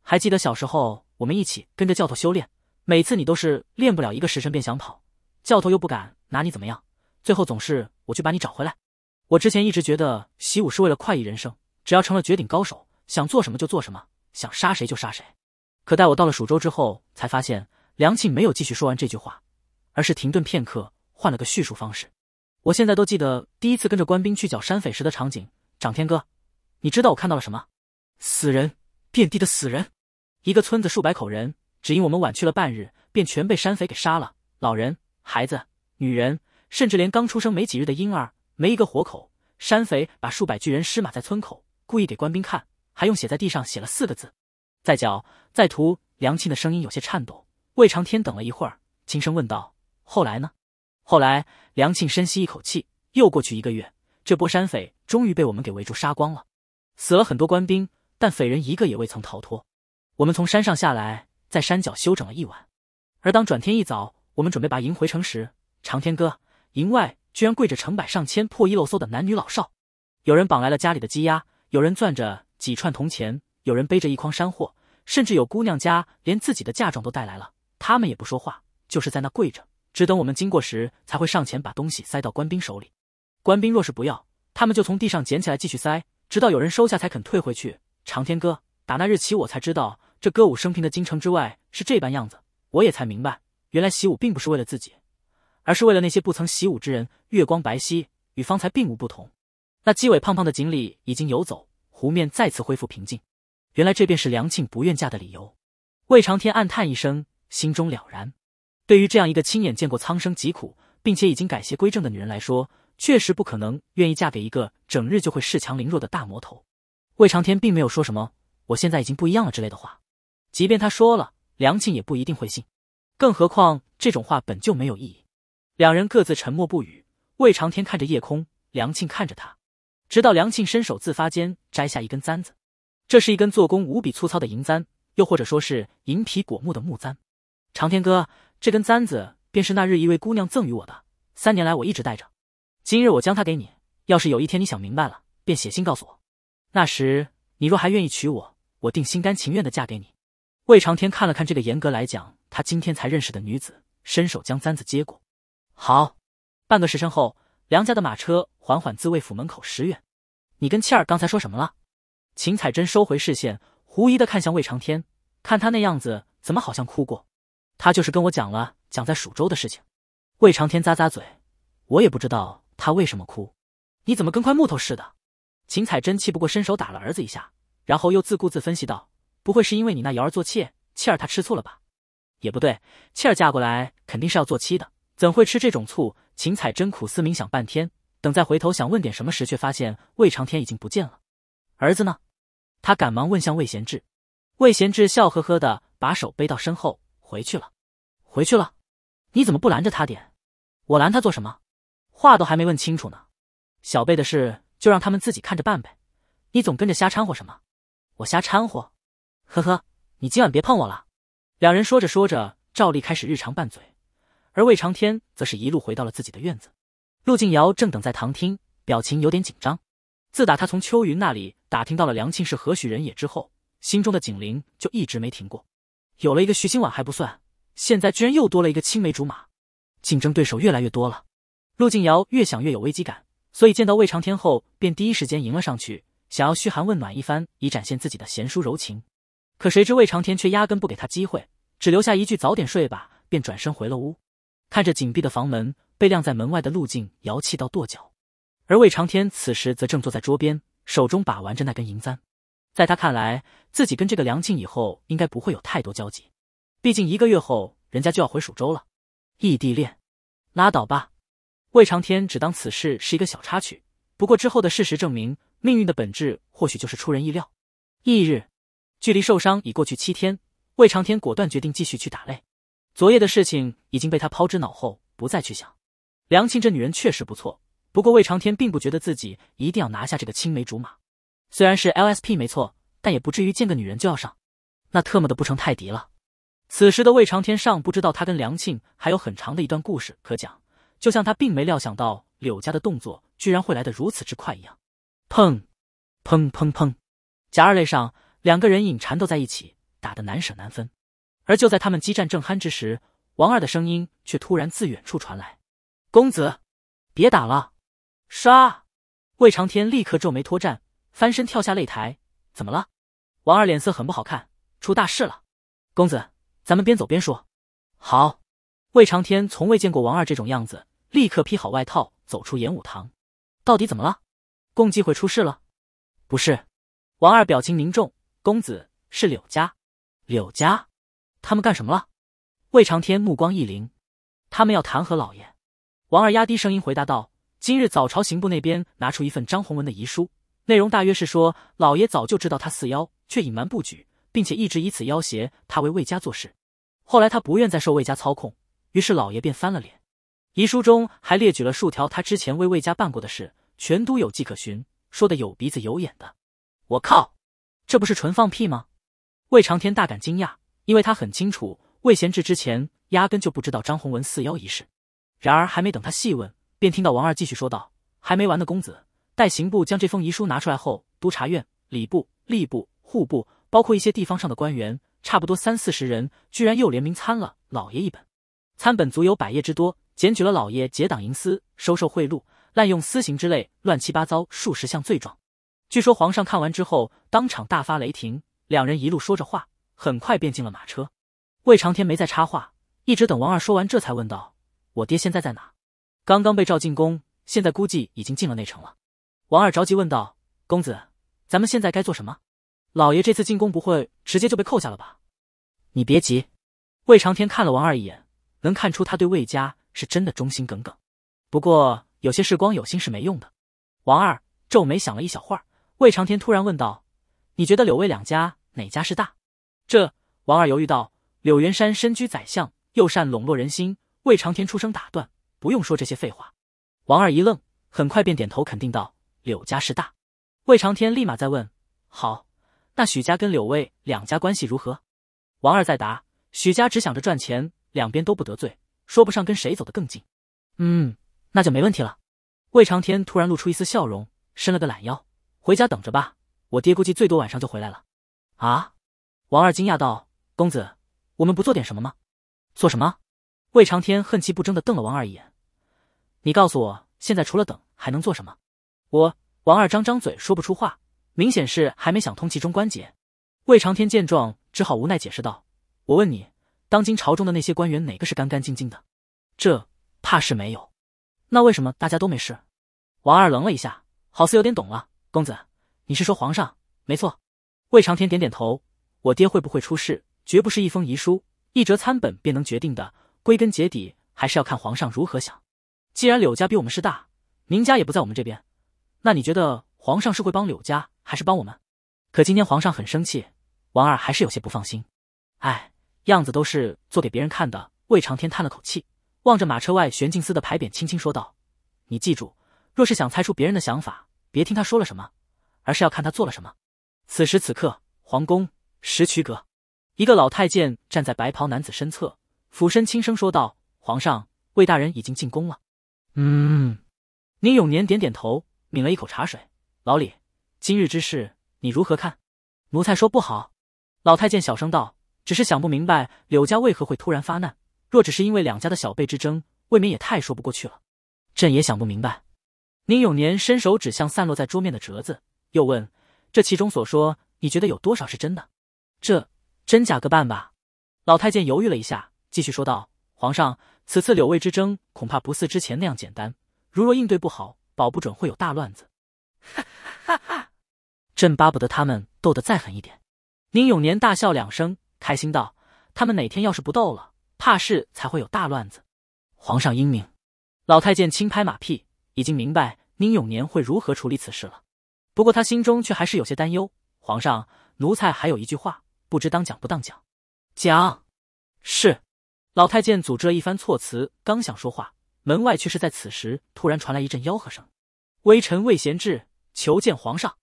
还记得小时候我们一起跟着教头修炼，每次你都是练不了一个时辰便想跑，教头又不敢拿你怎么样，最后总是我去把你找回来。我之前一直觉得习武是为了快意人生，只要成了绝顶高手，想做什么就做什么，想杀谁就杀谁。可待我到了蜀州之后，才发现梁庆没有继续说完这句话，而是停顿片刻，换了个叙述方式。我现在都记得第一次跟着官兵去剿山匪时的场景。长天哥，你知道我看到了什么？死人，遍地的死人。一个村子数百口人，只因我们晚去了半日，便全被山匪给杀了。老人、孩子、女人，甚至连刚出生没几日的婴儿。没一个活口，山匪把数百巨人施马在村口，故意给官兵看，还用血在地上写了四个字。再剿再屠，梁庆的声音有些颤抖。魏长天等了一会儿，轻声问道：“后来呢？”后来，梁庆深吸一口气，又过去一个月，这波山匪终于被我们给围住杀光了，死了很多官兵，但匪人一个也未曾逃脱。我们从山上下来，在山脚休整了一晚。而当转天一早，我们准备把营回城时，长天哥，营外。居然跪着成百上千破衣漏嗖的男女老少，有人绑来了家里的鸡鸭，有人攥着几串铜钱，有人背着一筐山货，甚至有姑娘家连自己的嫁妆都带来了。他们也不说话，就是在那跪着，只等我们经过时才会上前把东西塞到官兵手里。官兵若是不要，他们就从地上捡起来继续塞，直到有人收下才肯退回去。长天哥，打那日起我才知道这歌舞升平的京城之外是这般样子，我也才明白，原来习武并不是为了自己。而是为了那些不曾习武之人。月光白皙，与方才并无不同。那鸡尾胖胖的锦鲤已经游走，湖面再次恢复平静。原来这便是梁庆不愿嫁的理由。魏长天暗叹一声，心中了然。对于这样一个亲眼见过苍生疾苦，并且已经改邪归正的女人来说，确实不可能愿意嫁给一个整日就会恃强凌弱的大魔头。魏长天并没有说什么“我现在已经不一样了”之类的话，即便他说了，梁庆也不一定会信。更何况这种话本就没有意义。两人各自沉默不语。魏长天看着夜空，梁庆看着他，直到梁庆伸手自发间摘下一根簪子。这是一根做工无比粗糙的银簪，又或者说是银皮果木的木簪。长天哥，这根簪子便是那日一位姑娘赠予我的。三年来我一直带着。今日我将它给你，要是有一天你想明白了，便写信告诉我。那时你若还愿意娶我，我定心甘情愿的嫁给你。魏长天看了看这个严格来讲他今天才认识的女子，伸手将簪子接过。好，半个时辰后，梁家的马车缓缓自魏府门口驶远。你跟倩儿刚才说什么了？秦彩珍收回视线，狐疑的看向魏长天，看他那样子，怎么好像哭过？他就是跟我讲了讲在蜀州的事情。魏长天咂咂嘴，我也不知道他为什么哭。你怎么跟块木头似的？秦彩珍气不过，伸手打了儿子一下，然后又自顾自分析道，不会是因为你那瑶儿做妾，倩儿她吃醋了吧？也不对，倩儿嫁过来肯定是要做妻的。怎会吃这种醋？秦彩珍苦思冥想半天，等再回头想问点什么时，却发现魏长天已经不见了。儿子呢？他赶忙问向魏贤志。魏贤志笑呵呵的把手背到身后，回去了。回去了？你怎么不拦着他点？我拦他做什么？话都还没问清楚呢。小贝的事就让他们自己看着办呗，你总跟着瞎掺和什么？我瞎掺和？呵呵，你今晚别碰我了。两人说着说着，照例开始日常拌嘴。而魏长天则是一路回到了自己的院子，陆静瑶正等在堂厅，表情有点紧张。自打他从秋云那里打听到了梁庆是何许人也之后，心中的警铃就一直没停过。有了一个徐青婉还不算，现在居然又多了一个青梅竹马，竞争对手越来越多了。陆静瑶越想越有危机感，所以见到魏长天后，便第一时间迎了上去，想要嘘寒问暖一番，以展现自己的贤淑柔情。可谁知魏长天却压根不给他机会，只留下一句“早点睡吧”，便转身回了屋。看着紧闭的房门，被晾在门外的陆静摇气到跺脚，而魏长天此时则正坐在桌边，手中把玩着那根银簪。在他看来，自己跟这个梁静以后应该不会有太多交集，毕竟一个月后人家就要回蜀州了。异地恋，拉倒吧。魏长天只当此事是一个小插曲，不过之后的事实证明，命运的本质或许就是出人意料。翌日，距离受伤已过去七天，魏长天果断决定继续去打擂。昨夜的事情已经被他抛之脑后，不再去想。梁庆这女人确实不错，不过魏长天并不觉得自己一定要拿下这个青梅竹马。虽然是 LSP 没错，但也不至于见个女人就要上，那特么的不成泰迪了。此时的魏长天尚不知道他跟梁庆还有很长的一段故事可讲，就像他并没料想到柳家的动作居然会来得如此之快一样。砰！砰砰砰！假二类上，两个人影缠斗在一起，打得难舍难分。而就在他们激战正酣之时，王二的声音却突然自远处传来：“公子，别打了，杀！”魏长天立刻皱眉脱战，翻身跳下擂台。怎么了？王二脸色很不好看，出大事了！公子，咱们边走边说。好。魏长天从未见过王二这种样子，立刻披好外套走出演武堂。到底怎么了？共济会出事了？不是。王二表情凝重。公子，是柳家。柳家。他们干什么了？魏长天目光一凌，他们要弹劾老爷。王二压低声音回答道：“今日早朝，刑部那边拿出一份张宏文的遗书，内容大约是说，老爷早就知道他四妖，却隐瞒不举，并且一直以此要挟他为魏家做事。后来他不愿再受魏家操控，于是老爷便翻了脸。遗书中还列举了数条他之前为魏家办过的事，全都有迹可循，说的有鼻子有眼的。我靠，这不是纯放屁吗？”魏长天大感惊讶。因为他很清楚，魏贤志之前压根就不知道张宏文四妖一事。然而还没等他细问，便听到王二继续说道：“还没完的公子，待刑部将这封遗书拿出来后，督察院、礼部、吏部、户部，包括一些地方上的官员，差不多三四十人，居然又联名参了老爷一本，参本足有百页之多，检举了老爷结党营私、收受贿赂、滥用私刑之类乱七八糟数十项罪状。据说皇上看完之后，当场大发雷霆。”两人一路说着话。很快便进了马车，魏长天没再插话，一直等王二说完，这才问道：“我爹现在在哪？刚刚被召进宫，现在估计已经进了内城了。”王二着急问道：“公子，咱们现在该做什么？老爷这次进宫不会直接就被扣下了吧？”你别急，魏长天看了王二一眼，能看出他对魏家是真的忠心耿耿。不过有些事光有心是没用的。王二皱眉想了一小会儿，魏长天突然问道：“你觉得柳魏两家哪家是大？”这王二犹豫道：“柳元山身居宰相，又善笼络人心。”魏长天出声打断：“不用说这些废话。”王二一愣，很快便点头肯定道：“柳家势大。”魏长天立马再问：“好，那许家跟柳、魏两家关系如何？”王二再答：“许家只想着赚钱，两边都不得罪，说不上跟谁走得更近。”“嗯，那就没问题了。”魏长天突然露出一丝笑容，伸了个懒腰：“回家等着吧，我爹估计最多晚上就回来了。”啊。王二惊讶道：“公子，我们不做点什么吗？做什么？”魏长天恨气不争的瞪了王二一眼：“你告诉我，现在除了等还能做什么？”我王二张张嘴说不出话，明显是还没想通其中关节。魏长天见状，只好无奈解释道：“我问你，当今朝中的那些官员哪个是干干净净的？这怕是没有。那为什么大家都没事？”王二愣了一下，好似有点懂了：“公子，你是说皇上？没错。”魏长天点点头。我爹会不会出事，绝不是一封遗书、一折参本便能决定的。归根结底，还是要看皇上如何想。既然柳家比我们是大，明家也不在我们这边，那你觉得皇上是会帮柳家，还是帮我们？可今天皇上很生气，王二还是有些不放心。哎，样子都是做给别人看的。魏长天叹了口气，望着马车外玄镜司的牌匾，轻轻说道：“你记住，若是想猜出别人的想法，别听他说了什么，而是要看他做了什么。”此时此刻，皇宫。石渠阁，一个老太监站在白袍男子身侧，俯身轻声说道：“皇上，魏大人已经进宫了。”“嗯。”宁永年点点头，抿了一口茶水。“老李，今日之事你如何看？”“奴才说不好。”老太监小声道：“只是想不明白，柳家为何会突然发难。若只是因为两家的小辈之争，未免也太说不过去了。”“朕也想不明白。”宁永年伸手指向散落在桌面的折子，又问：“这其中所说，你觉得有多少是真的？”这真假个半吧？老太监犹豫了一下，继续说道：“皇上，此次柳卫之争恐怕不似之前那样简单，如若应对不好，保不准会有大乱子。”哈哈哈！哈，朕巴不得他们斗得再狠一点。宁永年大笑两声，开心道：“他们哪天要是不斗了，怕是才会有大乱子。”皇上英明，老太监轻拍马屁，已经明白宁永年会如何处理此事了。不过他心中却还是有些担忧。皇上，奴才还有一句话。不知当讲不当讲？讲，是。老太监组织了一番措辞，刚想说话，门外却是在此时突然传来一阵吆喝声：“微臣魏贤志求见皇上！”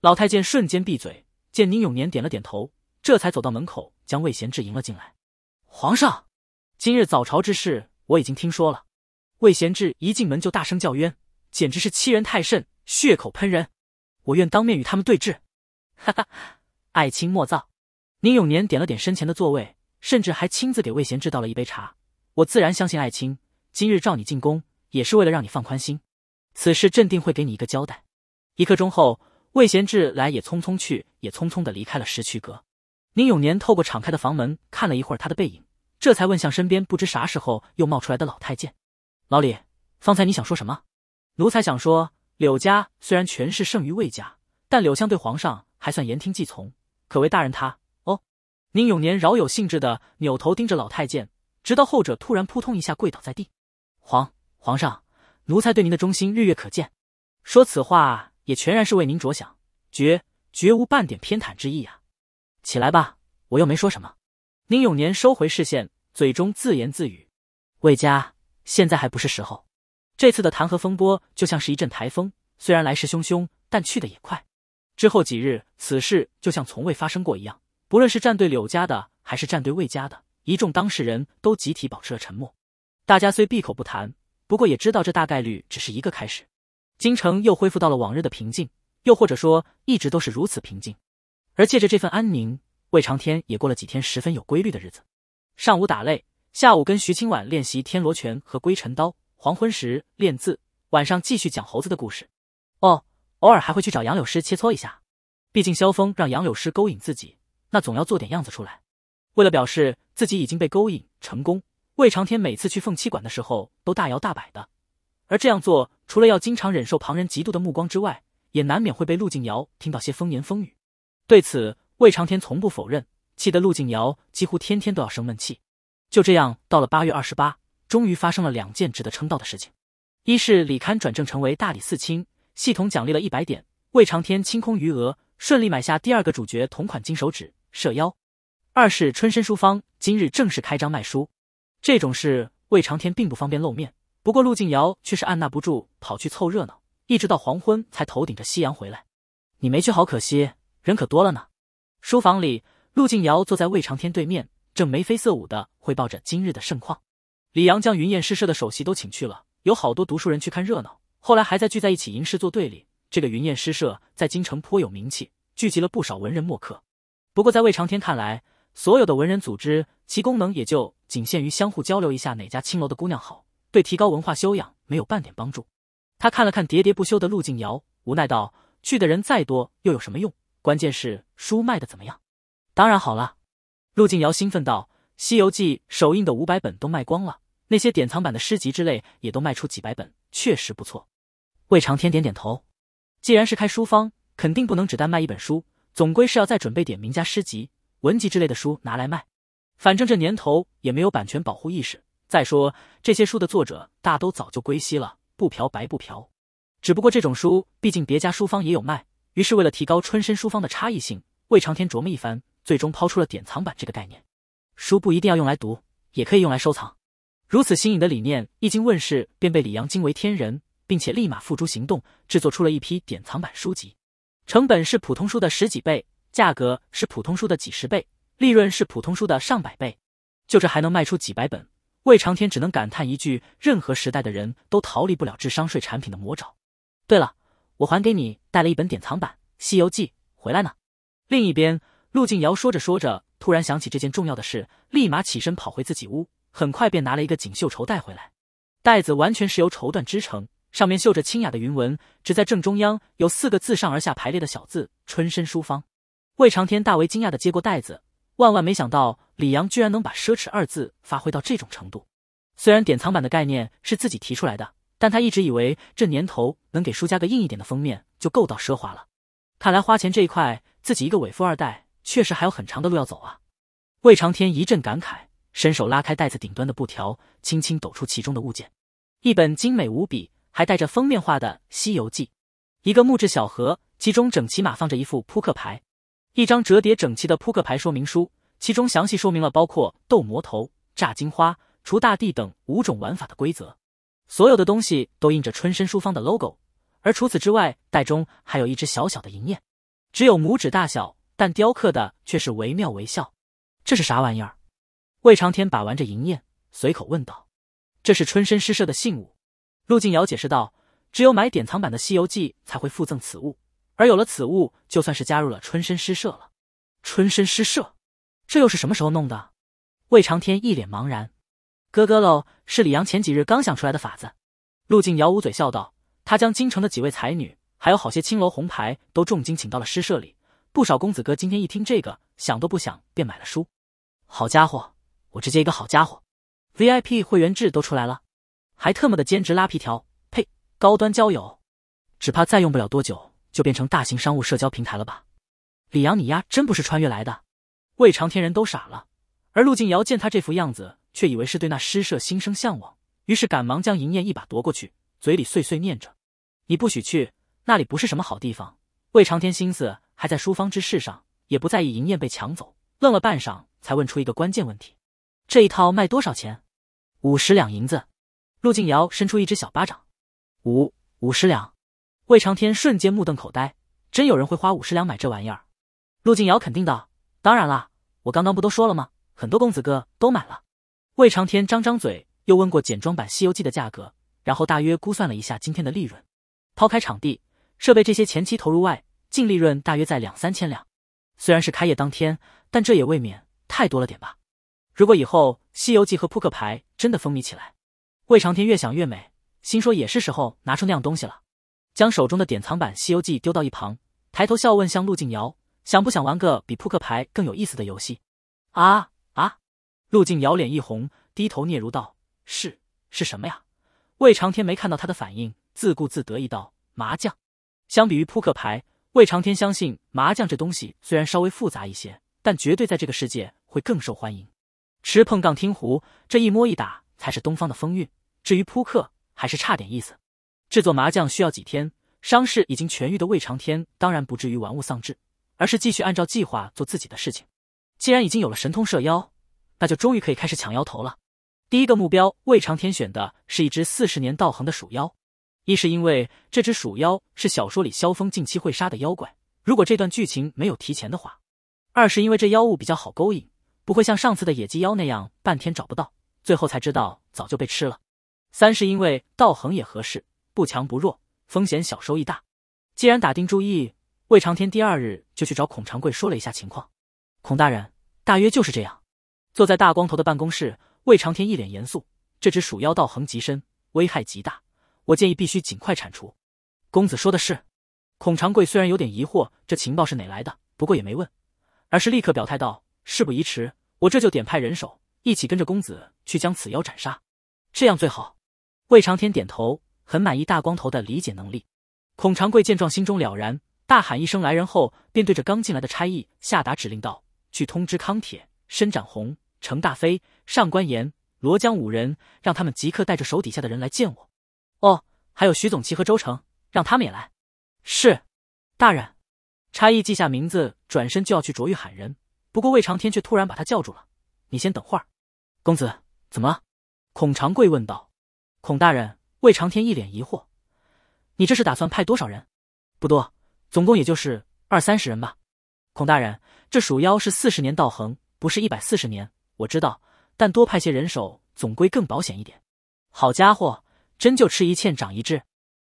老太监瞬间闭嘴，见宁永年点了点头，这才走到门口将魏贤志迎了进来。皇上，今日早朝之事我已经听说了。魏贤志一进门就大声叫冤，简直是欺人太甚，血口喷人！我愿当面与他们对质。哈哈，爱卿莫躁。宁永年点了点身前的座位，甚至还亲自给魏贤志倒了一杯茶。我自然相信爱卿，今日召你进宫，也是为了让你放宽心。此事朕定会给你一个交代。一刻钟后，魏贤志来也匆匆去也匆匆的离开了石渠阁。宁永年透过敞开的房门看了一会儿他的背影，这才问向身边不知啥时候又冒出来的老太监：“老李，方才你想说什么？”“奴才想说，柳家虽然权势胜于魏家，但柳相对皇上还算言听计从，可谓大人他。”宁永年饶有兴致的扭头盯着老太监，直到后者突然扑通一下跪倒在地。皇皇上，奴才对您的忠心日月可见，说此话也全然是为您着想，绝绝无半点偏袒之意呀。起来吧，我又没说什么。宁永年收回视线，嘴中自言自语：“魏家现在还不是时候。这次的弹劾风波就像是一阵台风，虽然来势汹汹，但去的也快。之后几日，此事就像从未发生过一样。”不论是站队柳家的，还是站队魏家的，一众当事人都集体保持了沉默。大家虽闭口不谈，不过也知道这大概率只是一个开始。京城又恢复到了往日的平静，又或者说一直都是如此平静。而借着这份安宁，魏长天也过了几天十分有规律的日子：上午打擂，下午跟徐清婉练习天罗拳和归尘刀，黄昏时练字，晚上继续讲猴子的故事。哦，偶尔还会去找杨柳师切磋一下，毕竟萧峰让杨柳师勾引自己。那总要做点样子出来，为了表示自己已经被勾引成功，魏长天每次去凤栖馆的时候都大摇大摆的。而这样做，除了要经常忍受旁人嫉妒的目光之外，也难免会被陆静瑶听到些风言风语。对此，魏长天从不否认，气得陆静瑶几乎天天都要生闷气。就这样，到了八月二十八，终于发生了两件值得称道的事情：一是李堪转正成为大理寺卿，系统奖励了一百点，魏长天清空余额，顺利买下第二个主角同款金手指。设妖，二是春申书坊今日正式开张卖书，这种事魏长天并不方便露面，不过陆静瑶却是按捺不住跑去凑热闹，一直到黄昏才头顶着夕阳回来。你没去，好可惜，人可多了呢。书房里，陆静瑶坐在魏长天对面，正眉飞色舞的汇报着今日的盛况。李阳将云燕诗社的首席都请去了，有好多读书人去看热闹，后来还在聚在一起吟诗作对。里这个云燕诗社在京城颇有名气，聚集了不少文人墨客。不过，在魏长天看来，所有的文人组织其功能也就仅限于相互交流一下哪家青楼的姑娘好，对提高文化修养没有半点帮助。他看了看喋喋不休的陆静瑶，无奈道：“去的人再多又有什么用？关键是书卖的怎么样？”“当然好了。”陆静瑶兴奋道，“《西游记》首印的五百本都卖光了，那些典藏版的诗集之类也都卖出几百本，确实不错。”魏长天点点头：“既然是开书坊，肯定不能只单卖一本书。”总归是要再准备点名家诗集、文集之类的书拿来卖，反正这年头也没有版权保护意识。再说这些书的作者大都早就归西了，不嫖白不嫖。只不过这种书毕竟别家书坊也有卖，于是为了提高春申书坊的差异性，魏长天琢磨一番，最终抛出了典藏版这个概念。书不一定要用来读，也可以用来收藏。如此新颖的理念一经问世，便被李阳惊为天人，并且立马付诸行动，制作出了一批典藏版书籍。成本是普通书的十几倍，价格是普通书的几十倍，利润是普通书的上百倍，就这还能卖出几百本？魏长天只能感叹一句：任何时代的人都逃离不了智商税产品的魔爪。对了，我还给你带了一本典藏版《西游记》回来呢。另一边，陆静瑶说着说着，突然想起这件重要的事，立马起身跑回自己屋，很快便拿了一个锦绣绸带回来，袋子完全是由绸缎织成。上面绣着清雅的云纹，只在正中央有四个自上而下排列的小字“春申书芳。魏长天大为惊讶地接过袋子，万万没想到李阳居然能把“奢侈”二字发挥到这种程度。虽然典藏版的概念是自己提出来的，但他一直以为这年头能给书加个硬一点的封面就够到奢华了。看来花钱这一块，自己一个伪富二代确实还有很长的路要走啊！魏长天一阵感慨，伸手拉开袋子顶端的布条，轻轻抖出其中的物件，一本精美无比。还带着封面画的《西游记》，一个木质小盒，其中整齐码放着一副扑克牌，一张折叠整齐的扑克牌说明书，其中详细说明了包括斗魔头、炸金花、除大地等五种玩法的规则。所有的东西都印着春申书坊的 logo，而除此之外，袋中还有一只小小的银燕，只有拇指大小，但雕刻的却是惟妙惟肖。这是啥玩意儿？魏长天把玩着银燕，随口问道：“这是春申诗社的信物。”陆静瑶解释道：“只有买典藏版的《西游记》才会附赠此物，而有了此物，就算是加入了春申诗社了。”“春申诗社，这又是什么时候弄的？”魏长天一脸茫然。“哥哥喽，是李阳前几日刚想出来的法子。”陆静瑶捂嘴笑道：“他将京城的几位才女，还有好些青楼红牌，都重金请到了诗社里。不少公子哥今天一听这个，想都不想便买了书。好家伙，我直接一个好家伙，VIP 会员制都出来了。”还特么的兼职拉皮条，呸！高端交友，只怕再用不了多久就变成大型商务社交平台了吧？李阳，你丫真不是穿越来的！魏长天人都傻了，而陆静瑶见他这副样子，却以为是对那诗社心生向往，于是赶忙将银燕一把夺过去，嘴里碎碎念着：“你不许去那里，不是什么好地方。”魏长天心思还在书芳之事上，也不在意银燕被抢走，愣了半晌，才问出一个关键问题：“这一套卖多少钱？”“五十两银子。”陆静瑶伸出一只小巴掌，五五十两。魏长天瞬间目瞪口呆，真有人会花五十两买这玩意儿？陆静瑶肯定道：“当然啦，我刚刚不都说了吗？很多公子哥都买了。”魏长天张张嘴，又问过简装版《西游记》的价格，然后大约估算了一下今天的利润。抛开场地、设备这些前期投入外，净利润大约在两三千两。虽然是开业当天，但这也未免太多了点吧？如果以后《西游记》和扑克牌真的风靡起来，魏长天越想越美，心说也是时候拿出那样东西了，将手中的典藏版《西游记》丢到一旁，抬头笑问向陆静瑶：“想不想玩个比扑克牌更有意思的游戏？”啊啊！陆静瑶脸一红，低头嗫嚅道：“是是什么呀？”魏长天没看到他的反应，自顾自得意道：“麻将。相比于扑克牌，魏长天相信麻将这东西虽然稍微复杂一些，但绝对在这个世界会更受欢迎。吃碰杠听胡，这一摸一打才是东方的风韵。”至于扑克还是差点意思，制作麻将需要几天。伤势已经痊愈的魏长天当然不至于玩物丧志，而是继续按照计划做自己的事情。既然已经有了神通射妖，那就终于可以开始抢妖头了。第一个目标，魏长天选的是一只四十年道行的鼠妖，一是因为这只鼠妖是小说里萧峰近期会杀的妖怪，如果这段剧情没有提前的话；二是因为这妖物比较好勾引，不会像上次的野鸡妖那样半天找不到，最后才知道早就被吃了。三是因为道恒也合适，不强不弱，风险小，收益大。既然打定主意，魏长天第二日就去找孔长贵说了一下情况。孔大人，大约就是这样。坐在大光头的办公室，魏长天一脸严肃：“这只鼠妖道恒极深，危害极大，我建议必须尽快铲除。”公子说的是。孔长贵虽然有点疑惑，这情报是哪来的，不过也没问，而是立刻表态道：“事不宜迟，我这就点派人手，一起跟着公子去将此妖斩杀。这样最好。”魏长天点头，很满意大光头的理解能力。孔长贵见状，心中了然，大喊一声“来人”后，便对着刚进来的差役下达指令道：“去通知康铁、申展宏、程大飞、上官岩、罗江五人，让他们即刻带着手底下的人来见我。哦，还有徐总旗和周成，让他们也来。”是，大人。差役记下名字，转身就要去卓玉喊人，不过魏长天却突然把他叫住了：“你先等会儿。”“公子，怎么？”孔长贵问道。孔大人，魏长天一脸疑惑：“你这是打算派多少人？不多，总共也就是二三十人吧。”孔大人，这鼠妖是四十年道行，不是一百四十年。我知道，但多派些人手总归更保险一点。好家伙，真就吃一堑长一智，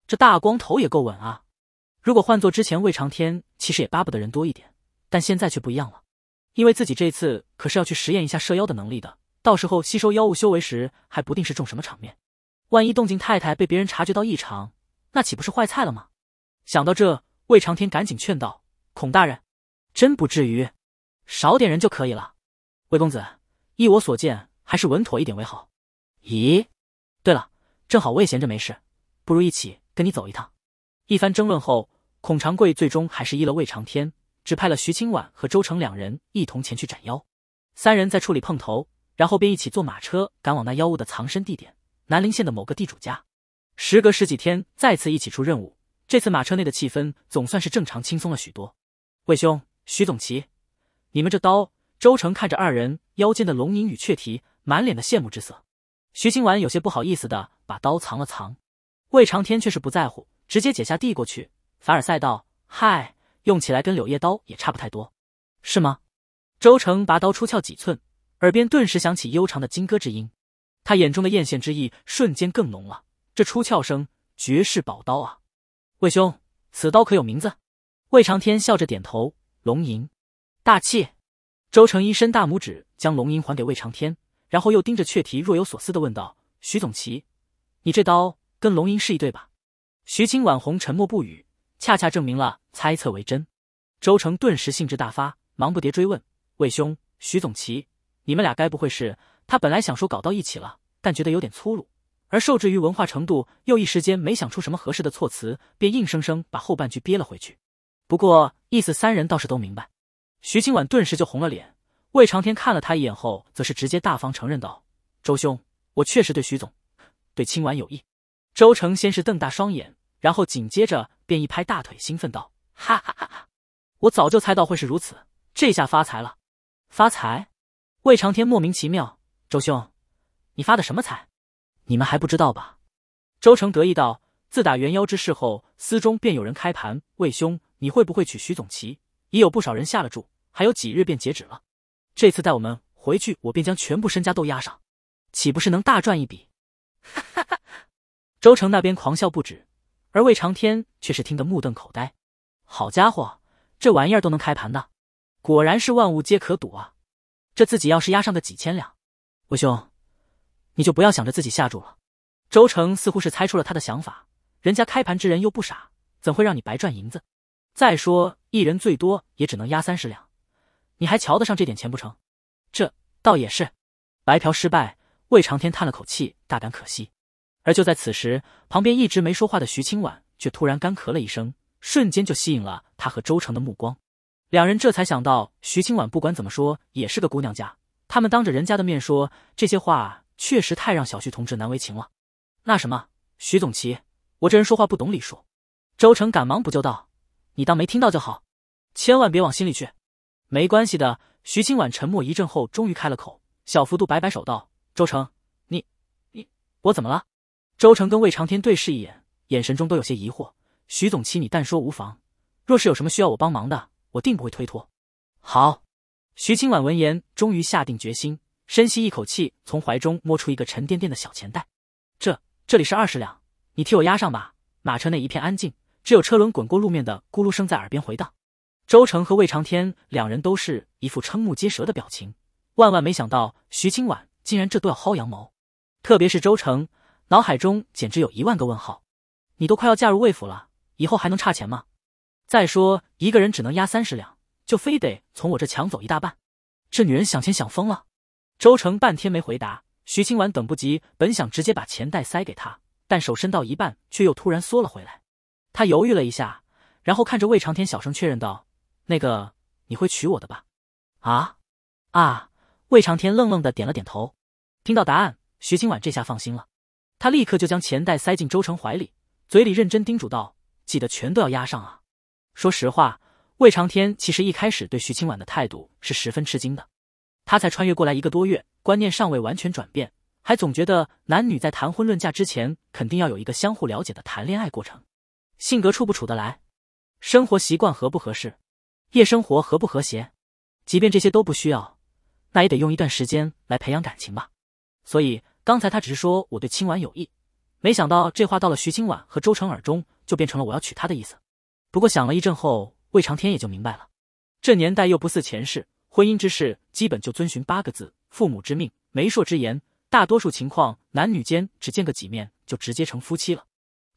这大光头也够稳啊！如果换做之前，魏长天其实也巴不得人多一点，但现在却不一样了，因为自己这次可是要去实验一下射妖的能力的，到时候吸收妖物修为时还不定是中什么场面。万一动静太太被别人察觉到异常，那岂不是坏菜了吗？想到这，魏长天赶紧劝道：“孔大人，真不至于，少点人就可以了。”魏公子，依我所见，还是稳妥一点为好。咦，对了，正好我也闲着没事，不如一起跟你走一趟。一番争论后，孔长贵最终还是依了魏长天，只派了徐清婉和周成两人一同前去斩妖。三人在处理碰头，然后便一起坐马车赶往那妖物的藏身地点。南陵县的某个地主家，时隔十几天，再次一起出任务。这次马车内的气氛总算是正常轻松了许多。魏兄，徐总旗，你们这刀。周成看着二人腰间的龙吟与雀蹄，满脸的羡慕之色。徐清婉有些不好意思的把刀藏了藏。魏长天却是不在乎，直接解下递过去，凡尔赛道：“嗨，用起来跟柳叶刀也差不太多，是吗？”周成拔刀出鞘几寸，耳边顿时响起悠长的金戈之音。他眼中的艳羡之意瞬间更浓了。这出鞘声，绝世宝刀啊！魏兄，此刀可有名字？魏长天笑着点头：“龙吟，大气。”周成一伸大拇指，将龙吟还给魏长天，然后又盯着雀啼，若有所思的问道：“徐总旗，你这刀跟龙吟是一对吧？”徐青婉红沉默不语，恰恰证明了猜测为真。周成顿时兴致大发，忙不迭追问：“魏兄，徐总旗，你们俩该不会是……”他本来想说搞到一起了，但觉得有点粗鲁，而受制于文化程度，又一时间没想出什么合适的措辞，便硬生生把后半句憋了回去。不过意思三人倒是都明白。徐清婉顿时就红了脸，魏长天看了他一眼后，则是直接大方承认道：“周兄，我确实对徐总、对清婉有意。”周成先是瞪大双眼，然后紧接着便一拍大腿，兴奋道：“哈哈哈哈！我早就猜到会是如此，这下发财了！发财！”魏长天莫名其妙。周兄，你发的什么财？你们还不知道吧？周成得意道：“自打元妖之事后，司中便有人开盘。魏兄，你会不会娶徐总旗？已有不少人下了注，还有几日便截止了。这次带我们回去，我便将全部身家都押上，岂不是能大赚一笔？”哈哈哈！周成那边狂笑不止，而魏长天却是听得目瞪口呆。好家伙，这玩意儿都能开盘的，果然是万物皆可赌啊！这自己要是押上个几千两……魏兄，你就不要想着自己下注了。周成似乎是猜出了他的想法，人家开盘之人又不傻，怎会让你白赚银子？再说一人最多也只能压三十两，你还瞧得上这点钱不成？这倒也是，白嫖失败。魏长天叹了口气，大感可惜。而就在此时，旁边一直没说话的徐清婉却突然干咳了一声，瞬间就吸引了他和周成的目光。两人这才想到，徐清婉不管怎么说也是个姑娘家。他们当着人家的面说这些话，确实太让小徐同志难为情了。那什么，徐总旗，我这人说话不懂礼数。周成赶忙补救道：“你当没听到就好，千万别往心里去。没关系的。”徐清婉沉默一阵后，终于开了口，小幅度摆摆手道：“周成，你、你，我怎么了？”周成跟魏长天对视一眼，眼神中都有些疑惑。徐总旗，你但说无妨。若是有什么需要我帮忙的，我定不会推脱。好。徐清婉闻言，终于下定决心，深吸一口气，从怀中摸出一个沉甸甸的小钱袋。这这里是二十两，你替我押上吧。马车内一片安静，只有车轮滚过路面的咕噜声在耳边回荡。周成和魏长天两人都是一副瞠目结舌的表情，万万没想到徐清婉竟然这都要薅羊毛。特别是周成，脑海中简直有一万个问号。你都快要嫁入魏府了，以后还能差钱吗？再说一个人只能押三十两。就非得从我这抢走一大半，这女人想钱想疯了。周成半天没回答，徐清婉等不及，本想直接把钱袋塞给他，但手伸到一半，却又突然缩了回来。他犹豫了一下，然后看着魏长天，小声确认道：“那个，你会娶我的吧？”啊啊！魏长天愣愣的点了点头。听到答案，徐清婉这下放心了，他立刻就将钱袋塞进周成怀里，嘴里认真叮嘱道：“记得全都要押上啊！”说实话。魏长天其实一开始对徐清婉的态度是十分吃惊的，他才穿越过来一个多月，观念尚未完全转变，还总觉得男女在谈婚论嫁之前，肯定要有一个相互了解的谈恋爱过程，性格处不处得来，生活习惯合不合适，夜生活和不和谐，即便这些都不需要，那也得用一段时间来培养感情吧。所以刚才他只是说我对清婉有意，没想到这话到了徐清婉和周成耳中，就变成了我要娶她的意思。不过想了一阵后。魏长天也就明白了，这年代又不似前世，婚姻之事基本就遵循八个字：父母之命，媒妁之言。大多数情况，男女间只见个几面就直接成夫妻了。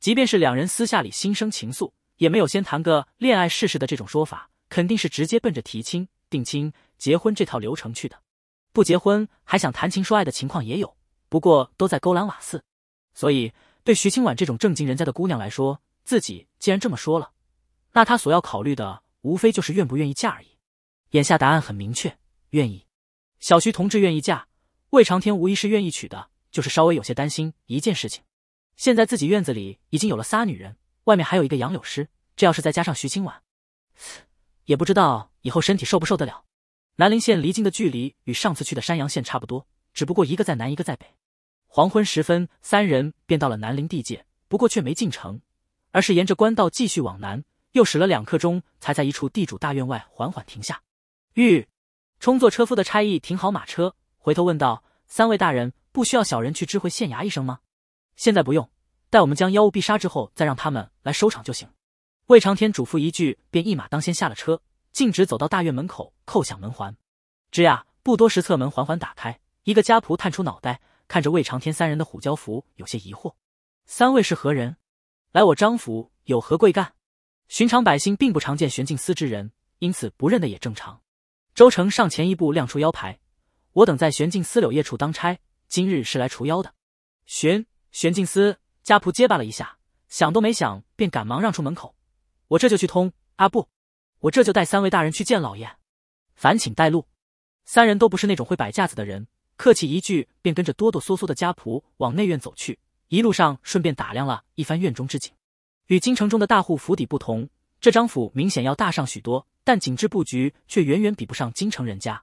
即便是两人私下里心生情愫，也没有先谈个恋爱试试的这种说法，肯定是直接奔着提亲、定亲、结婚这套流程去的。不结婚还想谈情说爱的情况也有，不过都在勾栏瓦肆。所以，对徐清婉这种正经人家的姑娘来说，自己既然这么说了。那他所要考虑的，无非就是愿不愿意嫁而已。眼下答案很明确，愿意。小徐同志愿意嫁，魏长天无疑是愿意娶的，就是稍微有些担心一件事情。现在自己院子里已经有了仨女人，外面还有一个杨柳师，这要是再加上徐清婉，也不知道以后身体受不受得了。南陵县离京的距离与上次去的山阳县差不多，只不过一个在南，一个在北。黄昏时分，三人便到了南陵地界，不过却没进城，而是沿着官道继续往南。又使了两刻钟，才在一处地主大院外缓缓停下。玉充作车夫的差役停好马车，回头问道：“三位大人，不需要小人去知会县衙一声吗？”“现在不用，待我们将妖物必杀之后，再让他们来收场就行。”魏长天嘱咐一句，便一马当先下了车，径直走到大院门口，叩响门环。吱呀，不多时，侧门缓缓打开，一个家仆探出脑袋，看着魏长天三人的虎蛟符，有些疑惑：“三位是何人？来我张府有何贵干？”寻常百姓并不常见玄镜司之人，因此不认得也正常。周成上前一步，亮出腰牌：“我等在玄镜司柳叶处当差，今日是来除妖的。”玄玄镜司家仆结巴了一下，想都没想，便赶忙让出门口：“我这就去通阿布，我这就带三位大人去见老爷。”“烦请带路。”三人都不是那种会摆架子的人，客气一句，便跟着哆哆嗦嗦的家仆往内院走去，一路上顺便打量了一番院中之景。与京城中的大户府邸不同，这张府明显要大上许多，但景致布局却远远比不上京城人家。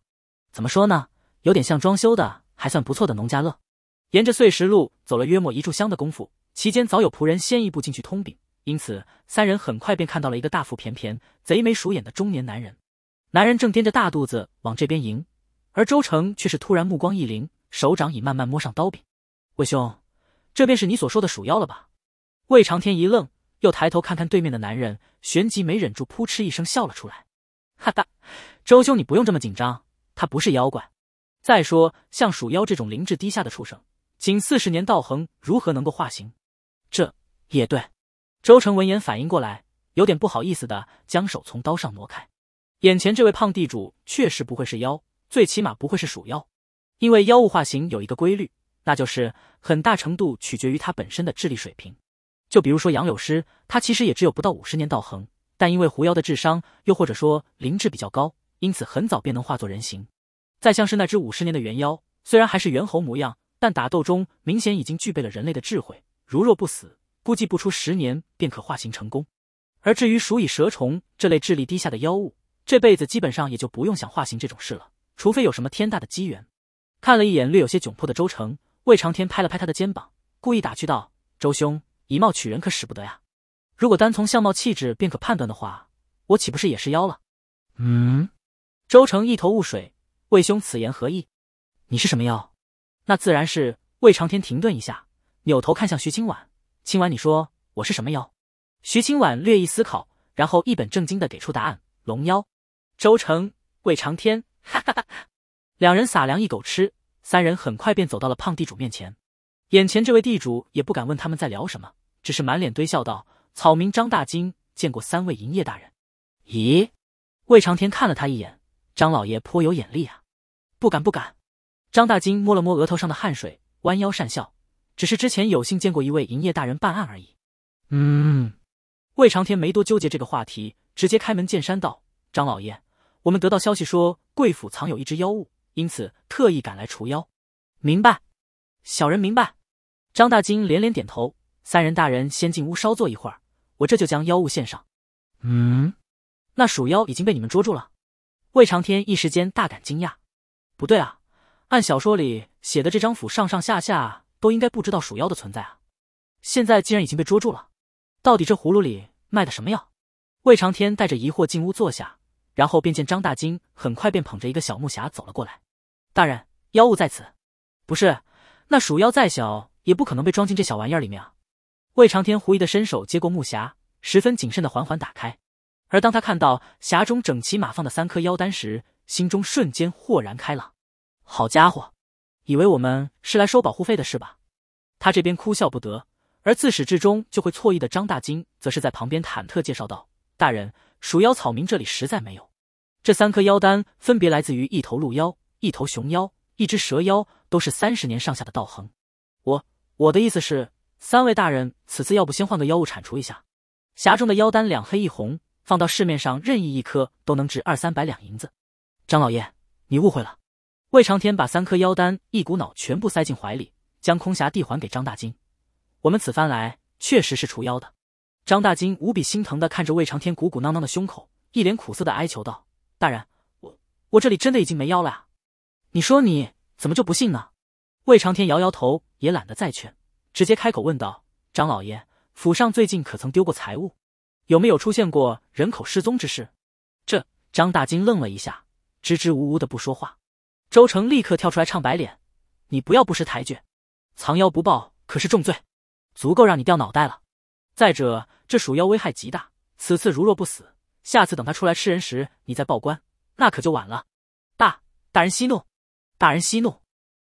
怎么说呢？有点像装修的还算不错的农家乐。沿着碎石路走了约莫一炷香的功夫，其间早有仆人先一步进去通禀，因此三人很快便看到了一个大腹便便、贼眉鼠眼的中年男人。男人正掂着大肚子往这边迎，而周成却是突然目光一凌，手掌已慢慢摸上刀柄。魏兄，这便是你所说的鼠妖了吧？魏长天一愣。又抬头看看对面的男人，旋即没忍住，扑哧一声笑了出来。哈哈，周兄，你不用这么紧张，他不是妖怪。再说，像鼠妖这种灵智低下的畜生，仅四十年道行，如何能够化形？这也对。周成闻言反应过来，有点不好意思的将手从刀上挪开。眼前这位胖地主确实不会是妖，最起码不会是鼠妖，因为妖物化形有一个规律，那就是很大程度取决于他本身的智力水平。就比如说杨柳师，他其实也只有不到五十年道行，但因为狐妖的智商，又或者说灵智比较高，因此很早便能化作人形。再像是那只五十年的猿妖，虽然还是猿猴模样，但打斗中明显已经具备了人类的智慧，如若不死，估计不出十年便可化形成功。而至于鼠蚁蛇虫这类智力低下的妖物，这辈子基本上也就不用想化形这种事了，除非有什么天大的机缘。看了一眼略有些窘迫的周成，魏长天拍了拍他的肩膀，故意打趣道：“周兄。”以貌取人可使不得呀！如果单从相貌气质便可判断的话，我岂不是也是妖了？嗯，周成一头雾水，魏兄此言何意？你是什么妖？那自然是魏长天。停顿一下，扭头看向徐清婉：“清婉，你说我是什么妖？”徐清婉略一思考，然后一本正经的给出答案：“龙妖。”周成、魏长天，哈哈哈！两人撒粮一狗吃，三人很快便走到了胖地主面前。眼前这位地主也不敢问他们在聊什么。只是满脸堆笑道：“草民张大金见过三位营业大人。”咦，魏长天看了他一眼：“张老爷颇有眼力啊！”不敢不敢。张大金摸了摸额头上的汗水，弯腰讪笑：“只是之前有幸见过一位营业大人办案而已。”嗯，魏长天没多纠结这个话题，直接开门见山道：“张老爷，我们得到消息说贵府藏有一只妖物，因此特意赶来除妖。”明白，小人明白。张大金连连点头。三人大人先进屋稍坐一会儿，我这就将妖物献上。嗯，那鼠妖已经被你们捉住了？魏长天一时间大感惊讶。不对啊，按小说里写的，这张府上上下下都应该不知道鼠妖的存在啊，现在竟然已经被捉住了，到底这葫芦里卖的什么药？魏长天带着疑惑进屋坐下，然后便见张大金很快便捧着一个小木匣走了过来。大人，妖物在此。不是，那鼠妖再小也不可能被装进这小玩意儿里面啊。魏长天狐疑的伸手接过木匣，十分谨慎的缓缓打开，而当他看到匣中整齐码放的三颗妖丹时，心中瞬间豁然开朗。好家伙，以为我们是来收保护费的是吧？他这边哭笑不得，而自始至终就会错意的张大金则是在旁边忐忑介绍道：“大人，鼠妖草民这里实在没有。这三颗妖丹分别来自于一头鹿妖、一头熊妖、一只蛇妖，都是三十年上下的道行。我，我的意思是……”三位大人，此次要不先换个妖物铲除一下？匣中的妖丹两黑一红，放到市面上任意一颗都能值二三百两银子。张老爷，你误会了。魏长天把三颗妖丹一股脑全部塞进怀里，将空匣递还给张大金。我们此番来确实是除妖的。张大金无比心疼的看着魏长天鼓鼓囊囊的胸口，一脸苦涩的哀求道：“大人，我我这里真的已经没妖了啊！你说你怎么就不信呢？”魏长天摇摇头，也懒得再劝。直接开口问道：“张老爷，府上最近可曾丢过财物？有没有出现过人口失踪之事？”这张大金愣了一下，支支吾吾的不说话。周成立刻跳出来唱白脸：“你不要不识抬举，藏妖不报可是重罪，足够让你掉脑袋了。再者，这鼠妖危害极大，此次如若不死，下次等他出来吃人时，你再报官，那可就晚了。”大大人息怒，大人息怒。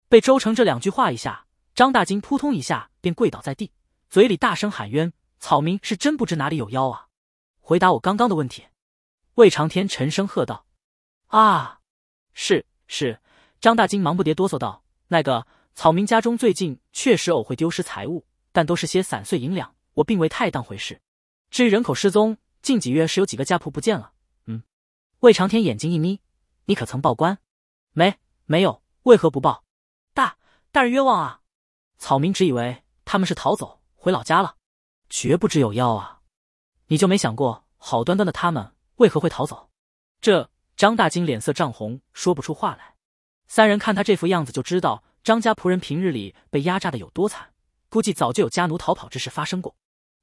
被周成这两句话一下。张大金扑通一下便跪倒在地，嘴里大声喊冤：“草民是真不知哪里有妖啊！”回答我刚刚的问题。”魏长天沉声喝道：“啊，是是。”张大金忙不迭哆嗦道：“那个草民家中最近确实偶会丢失财物，但都是些散碎银两，我并未太当回事。至于人口失踪，近几月是有几个家仆不见了。嗯。”魏长天眼睛一眯：“你可曾报官？没没有？为何不报？大大人冤枉啊！”草民只以为他们是逃走回老家了，绝不只有妖啊！你就没想过，好端端的他们为何会逃走？这张大金脸色涨红，说不出话来。三人看他这副样子，就知道张家仆人平日里被压榨的有多惨，估计早就有家奴逃跑之事发生过。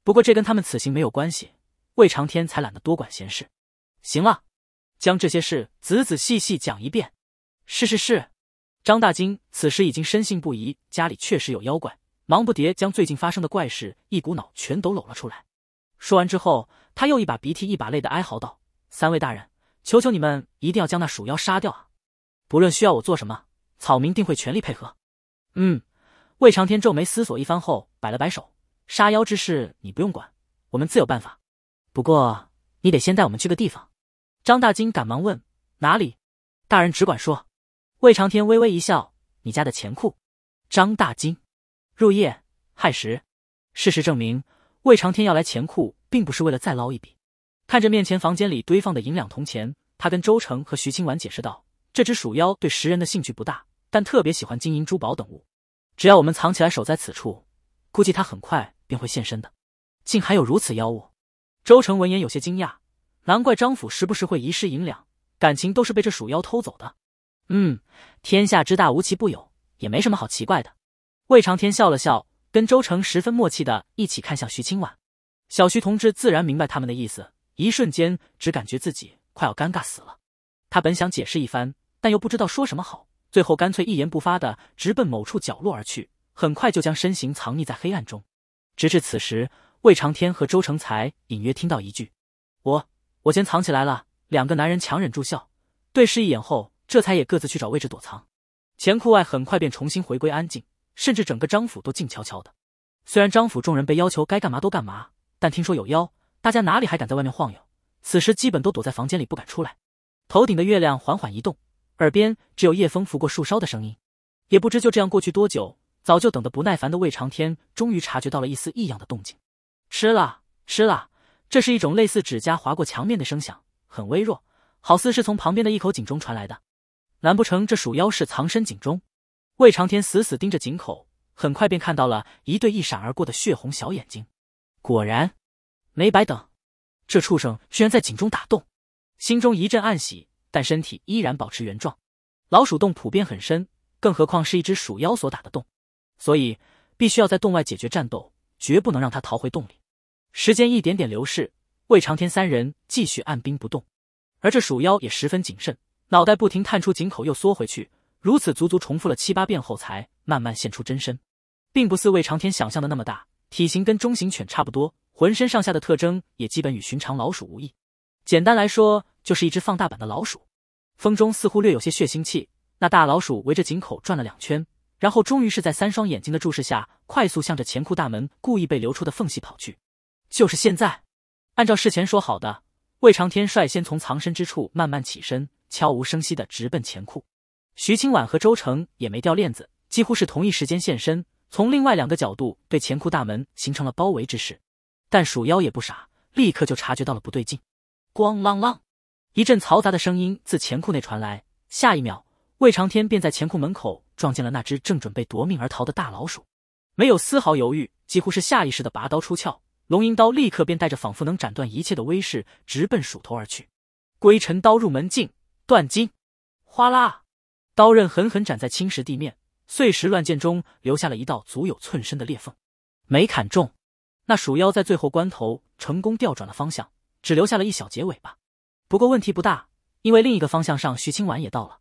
不过这跟他们此行没有关系，魏长天才懒得多管闲事。行了，将这些事仔仔细细讲一遍。是是是。张大金此时已经深信不疑，家里确实有妖怪，忙不迭将最近发生的怪事一股脑全都搂了出来。说完之后，他又一把鼻涕一把泪的哀嚎道：“三位大人，求求你们一定要将那鼠妖杀掉啊！不论需要我做什么，草民定会全力配合。”嗯，魏长天皱眉思索一番后，摆了摆手：“杀妖之事你不用管，我们自有办法。不过你得先带我们去个地方。”张大金赶忙问：“哪里？大人只管说。”魏长天微微一笑：“你家的钱库。”张大惊。入夜亥时，事实证明，魏长天要来钱库，并不是为了再捞一笔。看着面前房间里堆放的银两铜钱，他跟周成和徐清婉解释道：“这只鼠妖对食人的兴趣不大，但特别喜欢金银珠宝等物。只要我们藏起来，守在此处，估计他很快便会现身的。”竟还有如此妖物！周成闻言有些惊讶：“难怪张府时不时会遗失银两，感情都是被这鼠妖偷走的。”嗯，天下之大，无奇不有，也没什么好奇怪的。魏长天笑了笑，跟周成十分默契的一起看向徐清婉。小徐同志自然明白他们的意思，一瞬间只感觉自己快要尴尬死了。他本想解释一番，但又不知道说什么好，最后干脆一言不发的直奔某处角落而去，很快就将身形藏匿在黑暗中。直至此时，魏长天和周成才隐约听到一句：“我我先藏起来了。”两个男人强忍住笑，对视一眼后。这才也各自去找位置躲藏，钱库外很快便重新回归安静，甚至整个张府都静悄悄的。虽然张府众人被要求该干嘛都干嘛，但听说有妖，大家哪里还敢在外面晃悠？此时基本都躲在房间里不敢出来。头顶的月亮缓缓移动，耳边只有夜风拂过树梢的声音。也不知就这样过去多久，早就等得不耐烦的魏长天终于察觉到了一丝异样的动静。吃了吃了，这是一种类似指甲划过墙面的声响，很微弱，好似是从旁边的一口井中传来的。难不成这鼠妖是藏身井中？魏长天死死盯着井口，很快便看到了一对一闪而过的血红小眼睛。果然，没白等，这畜生居然在井中打洞，心中一阵暗喜，但身体依然保持原状。老鼠洞普遍很深，更何况是一只鼠妖所打的洞，所以必须要在洞外解决战斗，绝不能让它逃回洞里。时间一点点流逝，魏长天三人继续按兵不动，而这鼠妖也十分谨慎。脑袋不停探出井口，又缩回去，如此足足重复了七八遍后，才慢慢现出真身，并不似魏长天想象的那么大，体型跟中型犬差不多，浑身上下的特征也基本与寻常老鼠无异。简单来说，就是一只放大版的老鼠。风中似乎略有些血腥气，那大老鼠围着井口转了两圈，然后终于是在三双眼睛的注视下，快速向着前库大门故意被留出的缝隙跑去。就是现在，按照事前说好的，魏长天率先从藏身之处慢慢起身。悄无声息的直奔钱库，徐清婉和周成也没掉链子，几乎是同一时间现身，从另外两个角度对钱库大门形成了包围之势。但鼠妖也不傻，立刻就察觉到了不对劲。咣啷啷，一阵嘈杂的声音自钱库内传来，下一秒，魏长天便在钱库门口撞见了那只正准备夺命而逃的大老鼠。没有丝毫犹豫，几乎是下意识的拔刀出鞘，龙吟刀立刻便带着仿佛能斩断一切的威势直奔鼠头而去。归尘刀入门境。断金，哗啦，刀刃狠狠斩在青石地面，碎石乱箭中留下了一道足有寸深的裂缝。没砍中，那鼠妖在最后关头成功调转了方向，只留下了一小截尾巴。不过问题不大，因为另一个方向上徐清婉也到了，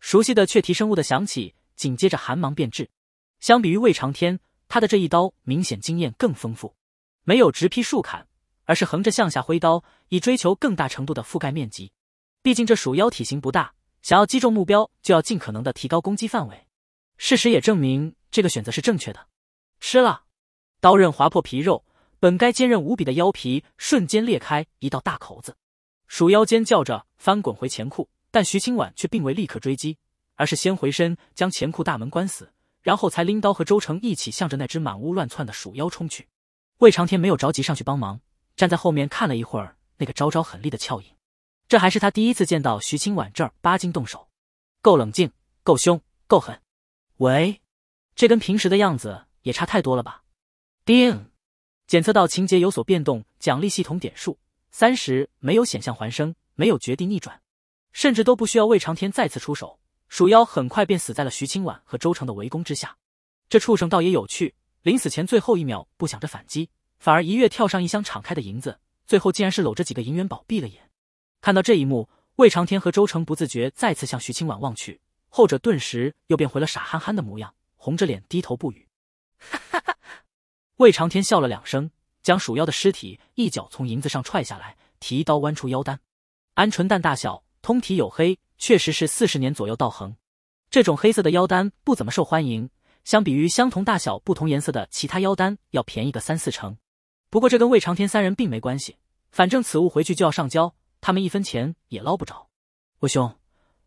熟悉的雀啼生物的响起，紧接着寒芒变至。相比于魏长天，他的这一刀明显经验更丰富，没有直劈竖砍，而是横着向下挥刀，以追求更大程度的覆盖面积。毕竟这鼠妖体型不大，想要击中目标就要尽可能的提高攻击范围。事实也证明这个选择是正确的。吃了，刀刃划破皮肉，本该坚韧无比的妖皮瞬间裂开一道大口子。鼠妖尖叫着翻滚回钱库，但徐清婉却并未立刻追击，而是先回身将钱库大门关死，然后才拎刀和周成一起向着那只满屋乱窜的鼠妖冲去。魏长天没有着急上去帮忙，站在后面看了一会儿那个招招狠厉的俏影。这还是他第一次见到徐清婉正儿八经动手，够冷静，够凶，够狠。喂，这跟平时的样子也差太多了吧？叮，检测到情节有所变动，奖励系统点数三十。没有险象环生，没有绝地逆转，甚至都不需要魏长天再次出手，鼠妖很快便死在了徐清婉和周成的围攻之下。这畜生倒也有趣，临死前最后一秒不想着反击，反而一跃跳上一箱敞开的银子，最后竟然是搂着几个银元宝闭了眼。看到这一幕，魏长天和周成不自觉再次向徐清婉望去，后者顿时又变回了傻憨憨的模样，红着脸低头不语。哈哈哈！魏长天笑了两声，将鼠妖的尸体一脚从银子上踹下来，提刀剜出妖丹，鹌鹑蛋大小，通体黝黑，确实是四十年左右道行。这种黑色的妖丹不怎么受欢迎，相比于相同大小不同颜色的其他妖丹要便宜个三四成。不过这跟魏长天三人并没关系，反正此物回去就要上交。他们一分钱也捞不着，魏兄，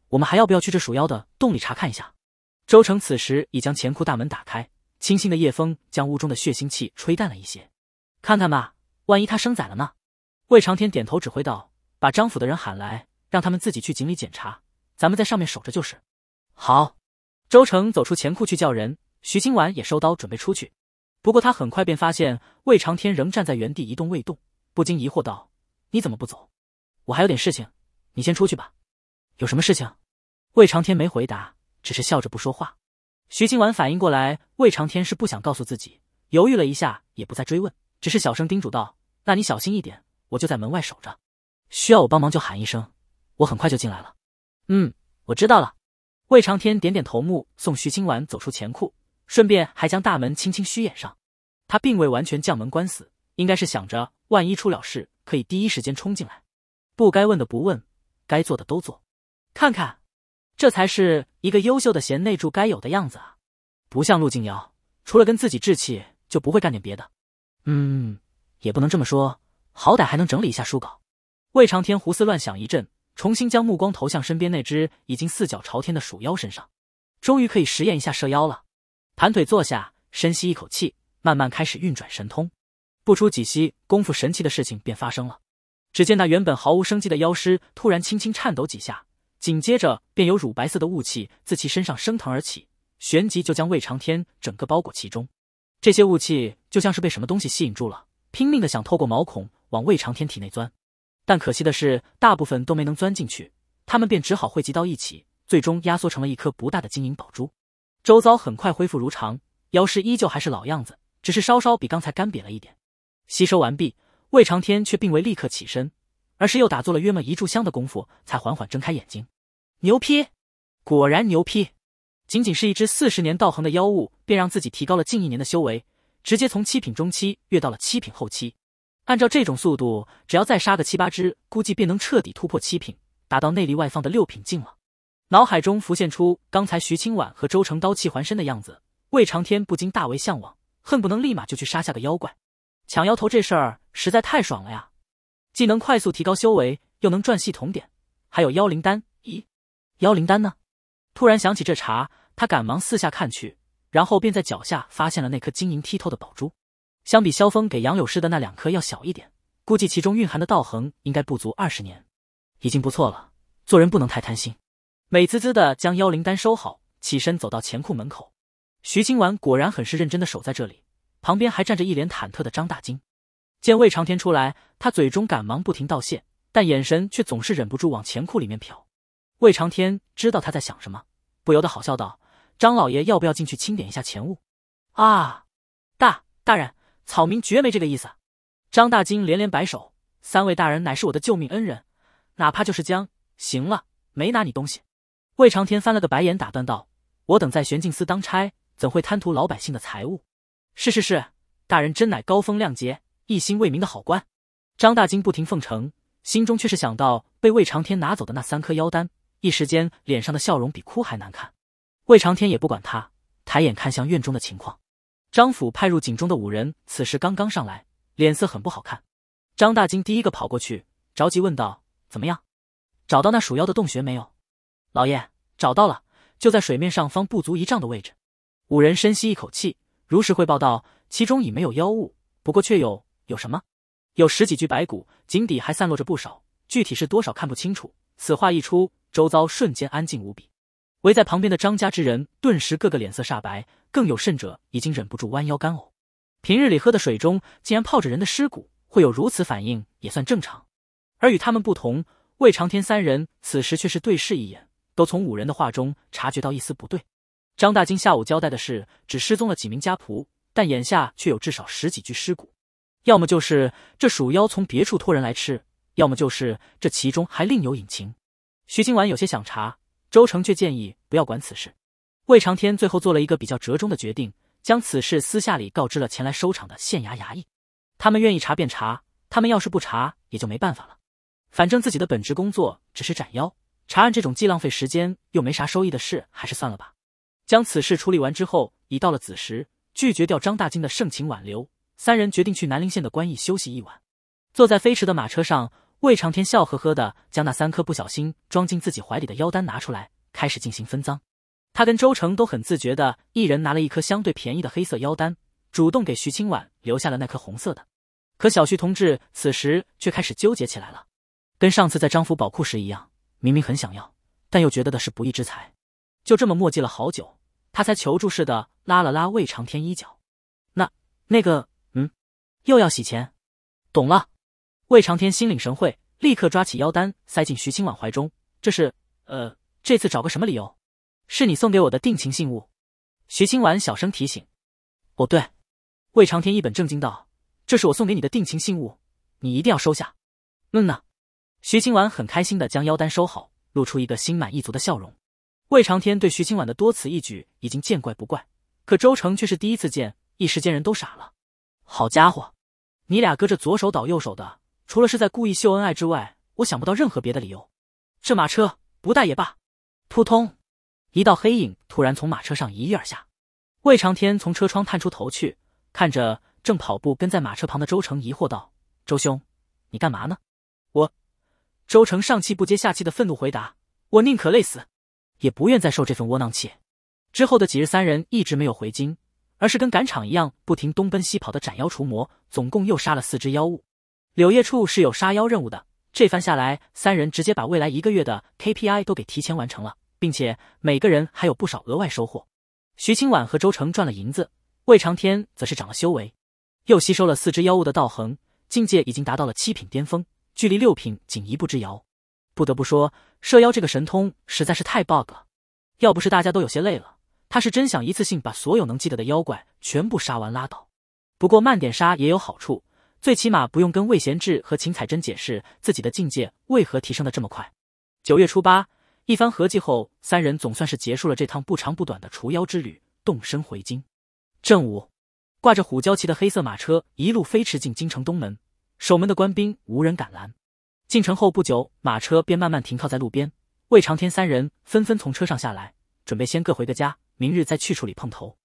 我们还要不要去这鼠妖的洞里查看一下？周成此时已将钱库大门打开，清新的夜风将屋中的血腥气吹淡了一些。看看吧，万一他生崽了呢？魏长天点头指挥道：“把张府的人喊来，让他们自己去井里检查，咱们在上面守着就是。”好。周成走出钱库去叫人，徐清婉也收刀准备出去，不过他很快便发现魏长天仍站在原地一动未动，不禁疑惑道：“你怎么不走？”我还有点事情，你先出去吧。有什么事情？魏长天没回答，只是笑着不说话。徐清婉反应过来，魏长天是不想告诉自己，犹豫了一下，也不再追问，只是小声叮嘱道：“那你小心一点，我就在门外守着，需要我帮忙就喊一声，我很快就进来了。”嗯，我知道了。魏长天点点头目，送徐清婉走出钱库，顺便还将大门轻轻虚掩上。他并未完全将门关死，应该是想着万一出了事，可以第一时间冲进来。不该问的不问，该做的都做。看看，这才是一个优秀的贤内助该有的样子啊！不像陆静瑶，除了跟自己置气，就不会干点别的。嗯，也不能这么说，好歹还能整理一下书稿。魏长天胡思乱想一阵，重新将目光投向身边那只已经四脚朝天的鼠妖身上。终于可以实验一下射妖了。盘腿坐下，深吸一口气，慢慢开始运转神通。不出几息，功夫神奇的事情便发生了。只见那原本毫无生机的妖尸突然轻轻颤抖几下，紧接着便有乳白色的雾气自其身上升腾而起，旋即就将魏长天整个包裹其中。这些雾气就像是被什么东西吸引住了，拼命的想透过毛孔往魏长天体内钻，但可惜的是，大部分都没能钻进去，它们便只好汇集到一起，最终压缩成了一颗不大的晶莹宝珠。周遭很快恢复如常，妖尸依旧还是老样子，只是稍稍比刚才干瘪了一点。吸收完毕。魏长天却并未立刻起身，而是又打坐了约么一炷香的功夫，才缓缓睁开眼睛。牛批，果然牛批！仅仅是一只四十年道行的妖物，便让自己提高了近一年的修为，直接从七品中期跃到了七品后期。按照这种速度，只要再杀个七八只，估计便能彻底突破七品，达到内力外放的六品境了。脑海中浮现出刚才徐清婉和周成刀气环身的样子，魏长天不禁大为向往，恨不能立马就去杀下个妖怪。抢妖头这事儿实在太爽了呀，既能快速提高修为，又能赚系统点，还有妖灵丹。咦，妖灵丹呢？突然想起这茬，他赶忙四下看去，然后便在脚下发现了那颗晶莹剔透的宝珠。相比萧峰给杨柳师的那两颗要小一点，估计其中蕴含的道横应该不足二十年，已经不错了。做人不能太贪心。美滋滋的将妖灵丹收好，起身走到钱库门口，徐清婉果然很是认真的守在这里。旁边还站着一脸忐忑的张大金，见魏长天出来，他嘴中赶忙不停道谢，但眼神却总是忍不住往钱库里面瞟。魏长天知道他在想什么，不由得好笑道：“张老爷要不要进去清点一下钱物？”啊，大大人，草民绝没这个意思。”张大金连连摆手：“三位大人乃是我的救命恩人，哪怕就是将……行了，没拿你东西。”魏长天翻了个白眼，打断道：“我等在玄镜司当差，怎会贪图老百姓的财物？”是是是，大人真乃高风亮节、一心为民的好官。张大金不停奉承，心中却是想到被魏长天拿走的那三颗妖丹，一时间脸上的笑容比哭还难看。魏长天也不管他，抬眼看向院中的情况。张府派入井中的五人此时刚刚上来，脸色很不好看。张大金第一个跑过去，着急问道：“怎么样？找到那鼠妖的洞穴没有？”“老爷找到了，就在水面上方不足一丈的位置。”五人深吸一口气。如实汇报道：“其中已没有妖物，不过却有有什么？有十几具白骨，井底还散落着不少，具体是多少看不清楚。”此话一出，周遭瞬间安静无比。围在旁边的张家之人顿时个个脸色煞白，更有甚者已经忍不住弯腰干呕。平日里喝的水中竟然泡着人的尸骨，会有如此反应也算正常。而与他们不同，魏长天三人此时却是对视一眼，都从五人的话中察觉到一丝不对。张大金下午交代的事，只失踪了几名家仆，但眼下却有至少十几具尸骨，要么就是这鼠妖从别处托人来吃，要么就是这其中还另有隐情。徐金晚有些想查，周成却建议不要管此事。魏长天最后做了一个比较折中的决定，将此事私下里告知了前来收场的县衙衙役，他们愿意查便查，他们要是不查也就没办法了。反正自己的本职工作只是斩妖，查案这种既浪费时间又没啥收益的事，还是算了吧。将此事处理完之后，已到了子时，拒绝掉张大金的盛情挽留，三人决定去南陵县的官驿休息一晚。坐在飞驰的马车上，魏长天笑呵呵的将那三颗不小心装进自己怀里的妖丹拿出来，开始进行分赃。他跟周成都很自觉的，一人拿了一颗相对便宜的黑色妖丹，主动给徐清婉留下了那颗红色的。可小徐同志此时却开始纠结起来了，跟上次在张府宝库时一样，明明很想要，但又觉得的是不义之财。就这么墨迹了好久，他才求助似的拉了拉魏长天衣角。那那个，嗯，又要洗钱，懂了。魏长天心领神会，立刻抓起腰丹塞进徐清婉怀中。这是，呃，这次找个什么理由？是你送给我的定情信物。徐清婉小声提醒。哦，对。魏长天一本正经道：“这是我送给你的定情信物，你一定要收下。”嗯呢。徐清婉很开心的将腰丹收好，露出一个心满意足的笑容。魏长天对徐清婉的多此一举已经见怪不怪，可周成却是第一次见，一时间人都傻了。好家伙，你俩搁这左手倒右手的，除了是在故意秀恩爱之外，我想不到任何别的理由。这马车不带也罢。扑通，一道黑影突然从马车上一跃而下。魏长天从车窗探出头去，看着正跑步跟在马车旁的周成，疑惑道：“周兄，你干嘛呢？”我，周成上气不接下气的愤怒回答：“我宁可累死。”也不愿再受这份窝囊气。之后的几日，三人一直没有回京，而是跟赶场一样，不停东奔西跑的斩妖除魔，总共又杀了四只妖物。柳叶处是有杀妖任务的，这番下来，三人直接把未来一个月的 KPI 都给提前完成了，并且每个人还有不少额外收获。徐清婉和周成赚了银子，魏长天则是长了修为，又吸收了四只妖物的道恒，境界已经达到了七品巅峰，距离六品仅一步之遥。不得不说，射妖这个神通实在是太 bug 了。要不是大家都有些累了，他是真想一次性把所有能记得的妖怪全部杀完拉倒。不过慢点杀也有好处，最起码不用跟魏贤志和秦彩珍解释自己的境界为何提升的这么快。九月初八，一番合计后，三人总算是结束了这趟不长不短的除妖之旅，动身回京。正午，挂着虎蛟旗的黑色马车一路飞驰进京城东门，守门的官兵无人敢拦。进城后不久，马车便慢慢停靠在路边。魏长天三人纷纷从车上下来，准备先各回个家，明日再去处理碰头。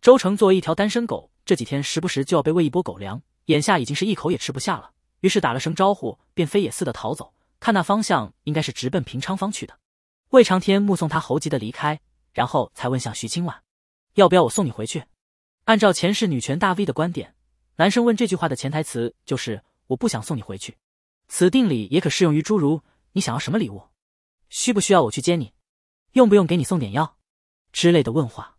周成作为一条单身狗，这几天时不时就要被喂一波狗粮，眼下已经是一口也吃不下了。于是打了声招呼，便飞也似的逃走。看那方向，应该是直奔平昌坊去的。魏长天目送他猴急的离开，然后才问向徐清婉：“要不要我送你回去？”按照前世女权大 V 的观点，男生问这句话的潜台词就是“我不想送你回去”。此定理也可适用于诸如“你想要什么礼物？需不需要我去接你？用不用给你送点药？”之类的问话。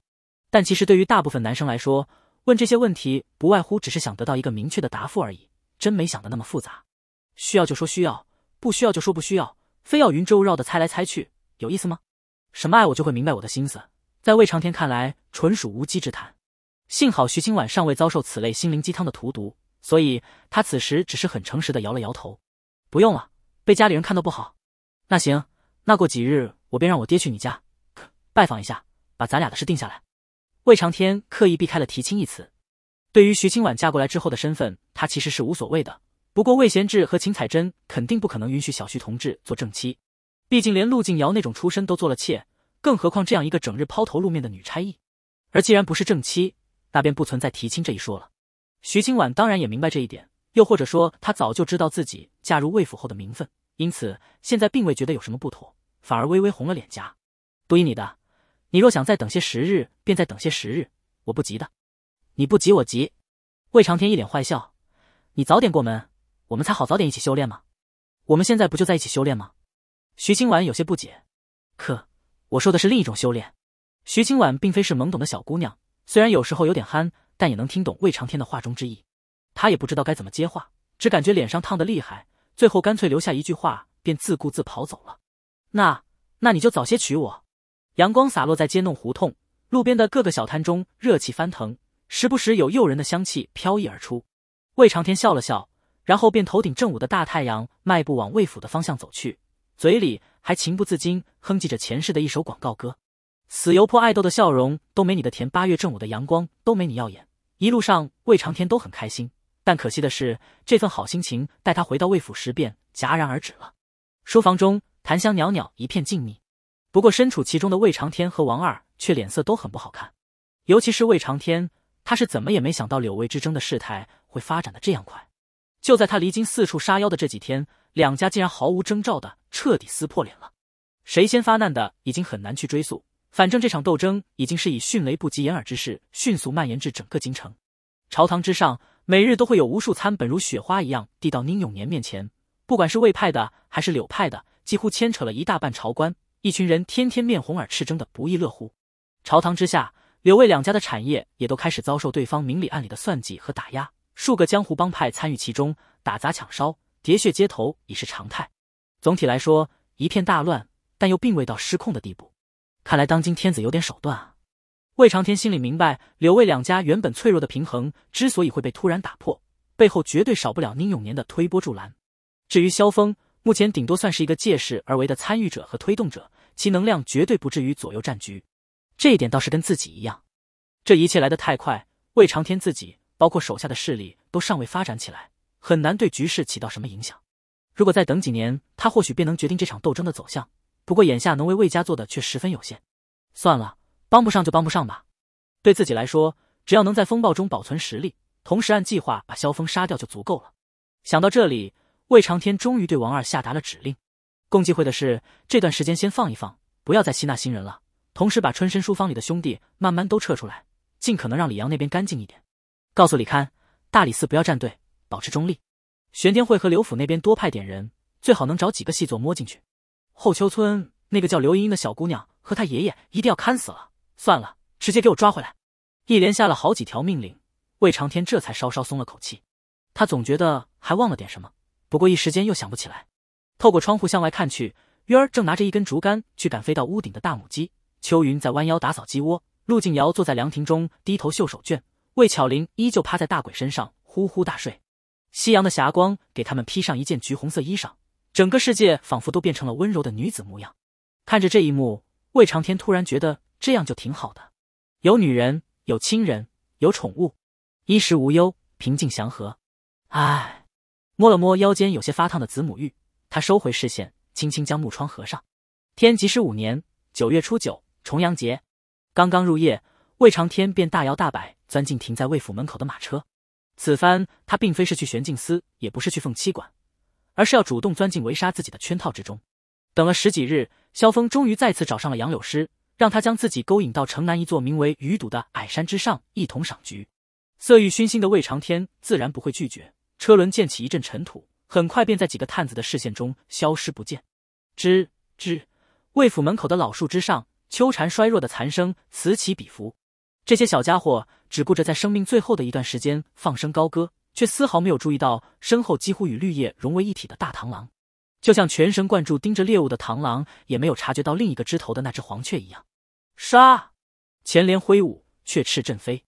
但其实对于大部分男生来说，问这些问题不外乎只是想得到一个明确的答复而已，真没想的那么复杂。需要就说需要，不需要就说不需要，非要云遮雾绕的猜来猜去，有意思吗？什么爱我就会明白我的心思，在魏长天看来，纯属无稽之谈。幸好徐清婉尚未遭受此类心灵鸡汤的荼毒，所以他此时只是很诚实的摇了摇头。不用了，被家里人看到不好。那行，那过几日我便让我爹去你家拜访一下，把咱俩的事定下来。魏长天刻意避开了提亲一词。对于徐清婉嫁过来之后的身份，他其实是无所谓的。不过魏贤志和秦彩珍肯定不可能允许小徐同志做正妻，毕竟连陆静瑶那种出身都做了妾，更何况这样一个整日抛头露面的女差役。而既然不是正妻，那便不存在提亲这一说了。徐清婉当然也明白这一点。又或者说，她早就知道自己嫁入魏府后的名分，因此现在并未觉得有什么不妥，反而微微红了脸颊。不依你的，你若想再等些时日，便再等些时日，我不急的。你不急，我急。魏长天一脸坏笑，你早点过门，我们才好早点一起修炼吗？我们现在不就在一起修炼吗？徐清婉有些不解。可我说的是另一种修炼。徐清婉并非是懵懂的小姑娘，虽然有时候有点憨，但也能听懂魏长天的话中之意。他也不知道该怎么接话，只感觉脸上烫得厉害，最后干脆留下一句话，便自顾自跑走了。那那你就早些娶我。阳光洒落在街弄胡同，路边的各个小摊中热气翻腾，时不时有诱人的香气飘逸而出。魏长天笑了笑，然后便头顶正午的大太阳，迈步往魏府的方向走去，嘴里还情不自禁哼唧着前世的一首广告歌：“死油泼爱豆的笑容都没你的甜，八月正午的阳光都没你耀眼。”一路上，魏长天都很开心。但可惜的是，这份好心情带他回到魏府时便戛然而止了。书房中，檀香袅袅，一片静谧。不过，身处其中的魏长天和王二却脸色都很不好看。尤其是魏长天，他是怎么也没想到柳魏之争的事态会发展的这样快。就在他离京四处杀妖的这几天，两家竟然毫无征兆的彻底撕破脸了。谁先发难的已经很难去追溯，反正这场斗争已经是以迅雷不及掩耳之势迅速蔓延至整个京城。朝堂之上。每日都会有无数餐本如雪花一样递到宁永年面前，不管是魏派的还是柳派的，几乎牵扯了一大半朝官，一群人天天面红耳赤，争得不亦乐乎。朝堂之下，柳魏两家的产业也都开始遭受对方明里暗里的算计和打压，数个江湖帮派参与其中，打砸抢烧，喋血街头已是常态。总体来说，一片大乱，但又并未到失控的地步。看来当今天子有点手段啊。魏长天心里明白，柳魏两家原本脆弱的平衡之所以会被突然打破，背后绝对少不了宁永年的推波助澜。至于萧峰，目前顶多算是一个借势而为的参与者和推动者，其能量绝对不至于左右战局。这一点倒是跟自己一样。这一切来得太快，魏长天自己包括手下的势力都尚未发展起来，很难对局势起到什么影响。如果再等几年，他或许便能决定这场斗争的走向。不过眼下能为魏家做的却十分有限。算了。帮不上就帮不上吧，对自己来说，只要能在风暴中保存实力，同时按计划把萧峰杀掉就足够了。想到这里，魏长天终于对王二下达了指令：共济会的事这段时间先放一放，不要再吸纳新人了。同时把春申书房里的兄弟慢慢都撤出来，尽可能让李阳那边干净一点。告诉李堪，大理寺不要站队，保持中立。玄天会和刘府那边多派点人，最好能找几个细作摸进去。后丘村那个叫刘莹莹的小姑娘和她爷爷一定要看死了。算了，直接给我抓回来！一连下了好几条命令，魏长天这才稍稍松了口气。他总觉得还忘了点什么，不过一时间又想不起来。透过窗户向外看去，渊儿正拿着一根竹竿去赶飞到屋顶的大母鸡，秋云在弯腰打扫鸡窝，陆静瑶坐在凉亭中低头绣手绢，魏巧玲依旧趴在大鬼身上呼呼大睡。夕阳的霞光给他们披上一件橘红色衣裳，整个世界仿佛都变成了温柔的女子模样。看着这一幕，魏长天突然觉得。这样就挺好的，有女人，有亲人，有宠物，衣食无忧，平静祥和。唉，摸了摸腰间有些发烫的子母玉，他收回视线，轻轻将木窗合上。天即是五年九月初九，重阳节，刚刚入夜，魏长天便大摇大摆钻进停在魏府门口的马车。此番他并非是去玄镜司，也不是去凤栖馆，而是要主动钻进围杀自己的圈套之中。等了十几日，萧峰终于再次找上了杨柳师。让他将自己勾引到城南一座名为“鱼肚”的矮山之上，一同赏菊。色欲熏心的魏长天自然不会拒绝。车轮溅起一阵尘土，很快便在几个探子的视线中消失不见。吱吱，魏府门口的老树之上，秋蝉衰弱的残声此起彼伏。这些小家伙只顾着在生命最后的一段时间放声高歌，却丝毫没有注意到身后几乎与绿叶融为一体的大螳螂。就像全神贯注盯着猎物的螳螂，也没有察觉到另一个枝头的那只黄雀一样。杀！前镰挥舞，雀翅振飞。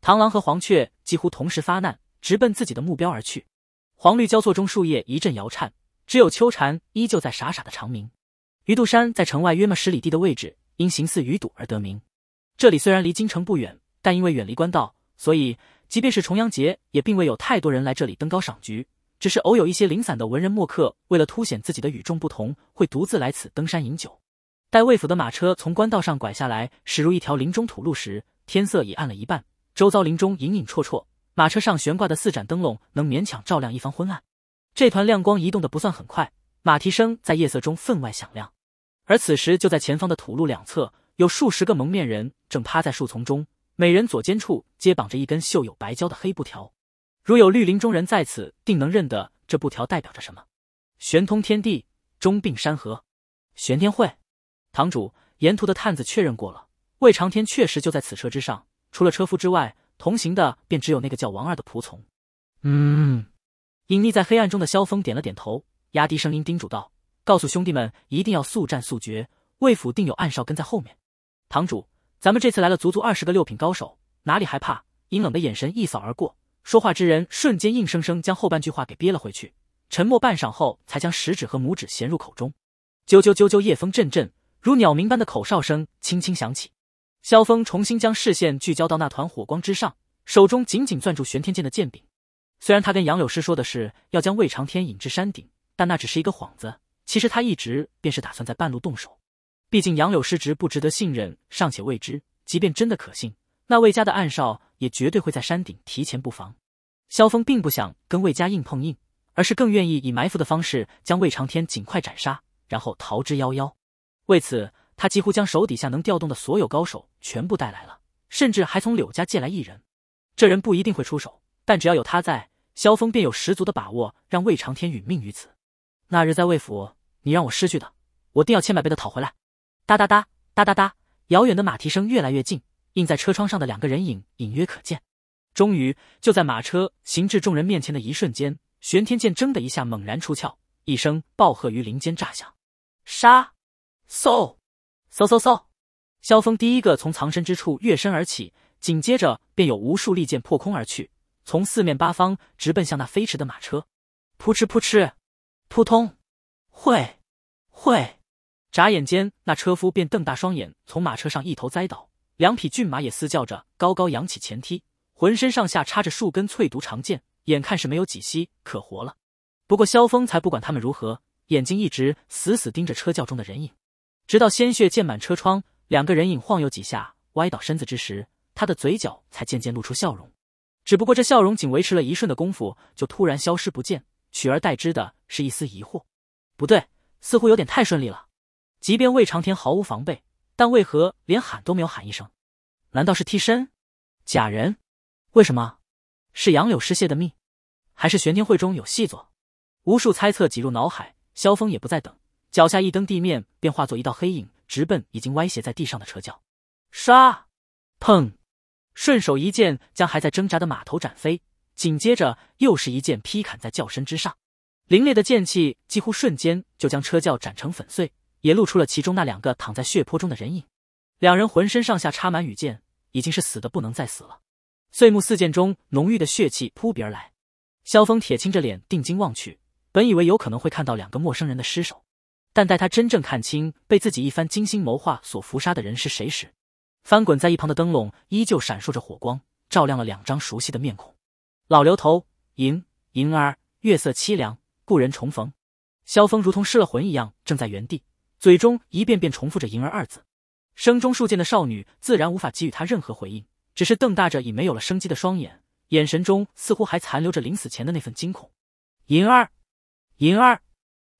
螳螂和黄雀几乎同时发难，直奔自己的目标而去。黄绿交错中，树叶一阵摇颤，只有秋蝉依旧在傻傻的长鸣。鱼肚山在城外约莫十里地的位置，因形似鱼肚而得名。这里虽然离京城不远，但因为远离官道，所以即便是重阳节，也并未有太多人来这里登高赏菊。只是偶有一些零散的文人墨客，为了凸显自己的与众不同，会独自来此登山饮酒。待魏府的马车从官道上拐下来，驶入一条林中土路时，天色已暗了一半，周遭林中隐隐绰绰。马车上悬挂的四盏灯笼能勉强照亮一方昏暗。这团亮光移动的不算很快，马蹄声在夜色中分外响亮。而此时，就在前方的土路两侧，有数十个蒙面人正趴在树丛中，每人左肩处皆绑着一根绣有白胶的黑布条。如有绿林中人在此，定能认得这布条代表着什么。玄通天地，中并山河，玄天会。堂主，沿途的探子确认过了，魏长天确实就在此车之上。除了车夫之外，同行的便只有那个叫王二的仆从。嗯，隐匿在黑暗中的萧峰点了点头，压低声音叮嘱道：“告诉兄弟们，一定要速战速决。魏府定有暗哨跟在后面。”堂主，咱们这次来了足足二十个六品高手，哪里害怕？阴冷的眼神一扫而过，说话之人瞬间硬生生将后半句话给憋了回去。沉默半晌后，才将食指和拇指衔入口中，啾啾啾啾，夜风阵阵。如鸟鸣般的口哨声轻轻响起，萧峰重新将视线聚焦到那团火光之上，手中紧紧攥住玄天剑的剑柄。虽然他跟杨柳师说的是要将魏长天引至山顶，但那只是一个幌子。其实他一直便是打算在半路动手。毕竟杨柳师侄不值得信任尚且未知，即便真的可信，那魏家的暗哨也绝对会在山顶提前布防。萧峰并不想跟魏家硬碰硬，而是更愿意以埋伏的方式将魏长天尽快斩杀，然后逃之夭夭。为此，他几乎将手底下能调动的所有高手全部带来了，甚至还从柳家借来一人。这人不一定会出手，但只要有他在，萧峰便有十足的把握让魏长天殒命于此。那日在魏府，你让我失去的，我定要千百倍的讨回来。哒哒哒哒哒哒，遥远的马蹄声越来越近，印在车窗上的两个人影隐约可见。终于，就在马车行至众人面前的一瞬间，玄天剑“铮”的一下猛然出鞘，一声暴喝于林间炸响：“杀！”嗖，嗖嗖嗖！萧峰第一个从藏身之处跃身而起，紧接着便有无数利剑破空而去，从四面八方直奔向那飞驰的马车。扑哧扑哧，扑通，会，会！眨眼间，那车夫便瞪大双眼，从马车上一头栽倒，两匹骏马也嘶叫着，高高扬起前蹄，浑身上下插着数根淬毒长剑，眼看是没有几息可活了。不过萧峰才不管他们如何，眼睛一直死死盯着车轿中的人影。直到鲜血溅满车窗，两个人影晃悠几下，歪倒身子之时，他的嘴角才渐渐露出笑容。只不过这笑容仅维持了一瞬的功夫，就突然消失不见，取而代之的是一丝疑惑。不对，似乎有点太顺利了。即便魏长天毫无防备，但为何连喊都没有喊一声？难道是替身？假人？为什么？是杨柳失谢的命，还是玄天会中有细作？无数猜测挤入脑海，萧峰也不再等。脚下一蹬，地面便化作一道黑影，直奔已经歪斜在地上的车轿。杀！砰！顺手一剑将还在挣扎的马头斩飞，紧接着又是一剑劈砍在轿身之上，凌冽的剑气几乎瞬间就将车轿斩成粉碎，也露出了其中那两个躺在血泊中的人影。两人浑身上下插满羽箭，已经是死的不能再死了。碎木四溅中，浓郁的血气扑鼻而来。萧峰铁青着脸，定睛望去，本以为有可能会看到两个陌生人的尸首。但待他真正看清被自己一番精心谋划所伏杀的人是谁时，翻滚在一旁的灯笼依旧闪烁着火光，照亮了两张熟悉的面孔。老刘头，银银儿，月色凄凉，故人重逢。萧峰如同失了魂一样，正在原地，嘴中一遍遍重复着“银儿”二字。声中数剑的少女自然无法给予他任何回应，只是瞪大着已没有了生机的双眼，眼神中似乎还残留着临死前的那份惊恐。银儿，银儿，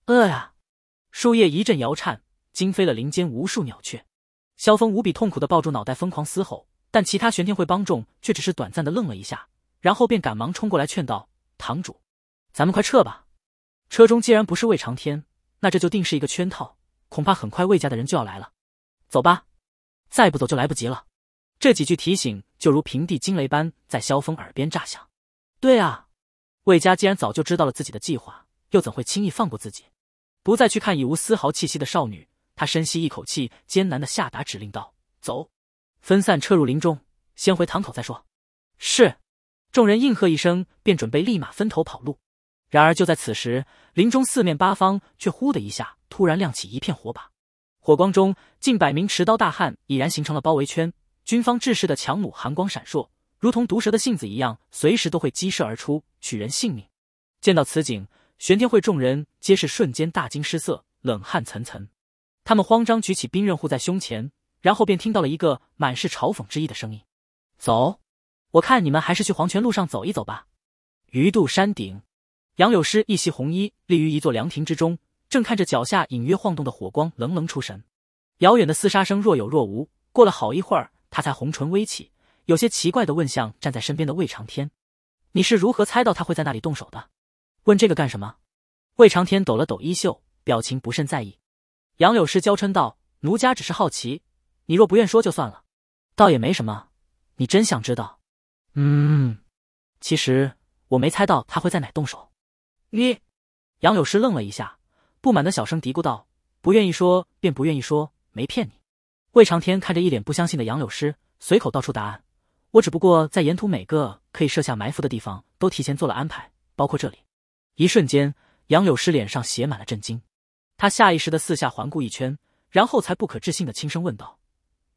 饿呀！树叶一阵摇颤，惊飞了林间无数鸟雀。萧峰无比痛苦的抱住脑袋，疯狂嘶吼。但其他玄天会帮众却只是短暂的愣了一下，然后便赶忙冲过来劝道：“堂主，咱们快撤吧！车中既然不是魏长天，那这就定是一个圈套，恐怕很快魏家的人就要来了。走吧，再不走就来不及了。”这几句提醒就如平地惊雷般在萧峰耳边炸响。对啊，魏家既然早就知道了自己的计划，又怎会轻易放过自己？不再去看已无丝毫气息的少女，他深吸一口气，艰难的下达指令道：“走，分散撤入林中，先回堂口再说。”是，众人应和一声，便准备立马分头跑路。然而就在此时，林中四面八方却忽的一下突然亮起一片火把，火光中近百名持刀大汉已然形成了包围圈，军方制式的强弩寒光闪烁，如同毒蛇的性子一样，随时都会激射而出取人性命。见到此景。玄天会众人皆是瞬间大惊失色，冷汗涔涔。他们慌张举起兵刃护在胸前，然后便听到了一个满是嘲讽之意的声音：“走，我看你们还是去黄泉路上走一走吧。”鱼渡山顶，杨柳师一袭红衣立于一座凉亭之中，正看着脚下隐约晃动的火光，冷冷出神。遥远的厮杀声若有若无。过了好一会儿，他才红唇微起，有些奇怪的问向站在身边的魏长天：“你是如何猜到他会在那里动手的？”问这个干什么？魏长天抖了抖衣袖，表情不甚在意。杨柳师娇嗔道：“奴家只是好奇，你若不愿说就算了，倒也没什么。你真想知道？”“嗯。”“其实我没猜到他会在哪动手。”“你！”杨柳师愣了一下，不满的小声嘀咕道：“不愿意说便不愿意说，没骗你。”魏长天看着一脸不相信的杨柳师，随口道出答案：“我只不过在沿途每个可以设下埋伏的地方都提前做了安排，包括这里。”一瞬间，杨柳师脸上写满了震惊。他下意识的四下环顾一圈，然后才不可置信的轻声问道：“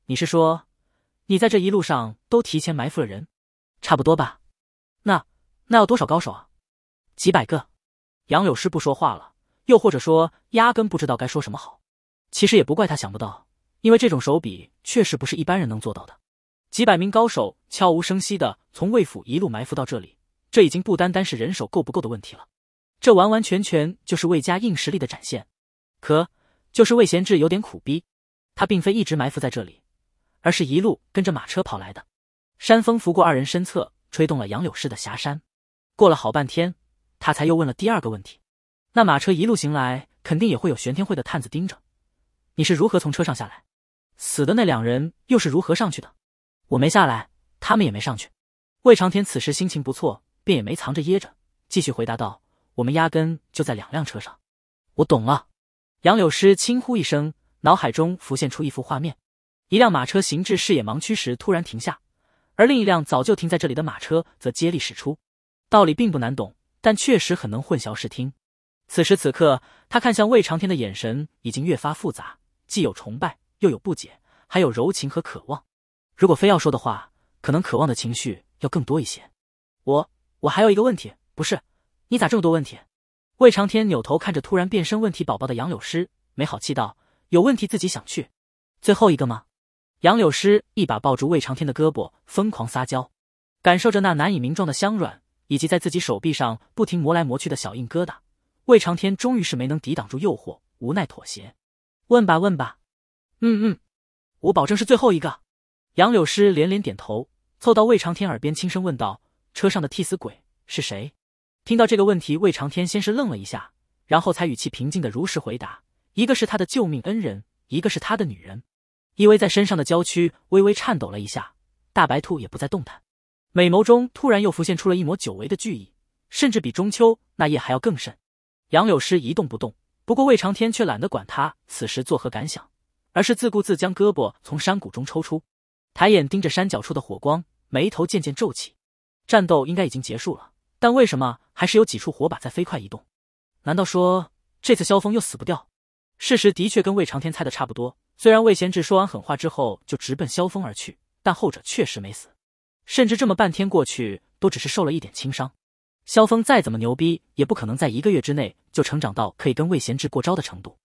你是说你在这一路上都提前埋伏了人？差不多吧？那那要多少高手啊？几百个？”杨柳师不说话了，又或者说压根不知道该说什么好。其实也不怪他想不到，因为这种手笔确实不是一般人能做到的。几百名高手悄无声息的从魏府一路埋伏到这里，这已经不单单是人手够不够的问题了。这完完全全就是魏家硬实力的展现，可就是魏贤志有点苦逼。他并非一直埋伏在这里，而是一路跟着马车跑来的。山风拂过二人身侧，吹动了杨柳似的峡山。过了好半天，他才又问了第二个问题：那马车一路行来，肯定也会有玄天会的探子盯着。你是如何从车上下来？死的那两人又是如何上去的？我没下来，他们也没上去。魏长天此时心情不错，便也没藏着掖着，继续回答道。我们压根就在两辆车上，我懂了。杨柳师轻呼一声，脑海中浮现出一幅画面：一辆马车行至视野盲区时突然停下，而另一辆早就停在这里的马车则接力驶出。道理并不难懂，但确实很能混淆视听。此时此刻，他看向魏长天的眼神已经越发复杂，既有崇拜，又有不解，还有柔情和渴望。如果非要说的话，可能渴望的情绪要更多一些。我我还有一个问题，不是。你咋这么多问题？魏长天扭头看着突然变身问题宝宝的杨柳诗，没好气道：“有问题自己想去，最后一个吗？”杨柳诗一把抱住魏长天的胳膊，疯狂撒娇，感受着那难以名状的香软，以及在自己手臂上不停磨来磨去的小硬疙瘩。魏长天终于是没能抵挡住诱惑，无奈妥协：“问吧问吧，嗯嗯，我保证是最后一个。”杨柳诗连连点头，凑到魏长天耳边轻声问道：“车上的替死鬼是谁？”听到这个问题，魏长天先是愣了一下，然后才语气平静的如实回答：“一个是他的救命恩人，一个是他的女人。”依偎在身上的娇躯微微颤抖了一下，大白兔也不再动弹，美眸中突然又浮现出了一抹久违的惧意，甚至比中秋那夜还要更甚。杨柳师一动不动，不过魏长天却懒得管他此时作何感想，而是自顾自将胳膊从山谷中抽出，抬眼盯着山脚处的火光，眉头渐渐皱起。战斗应该已经结束了。但为什么还是有几处火把在飞快移动？难道说这次萧峰又死不掉？事实的确跟魏长天猜的差不多。虽然魏贤志说完狠话之后就直奔萧峰而去，但后者确实没死，甚至这么半天过去都只是受了一点轻伤。萧峰再怎么牛逼，也不可能在一个月之内就成长到可以跟魏贤志过招的程度。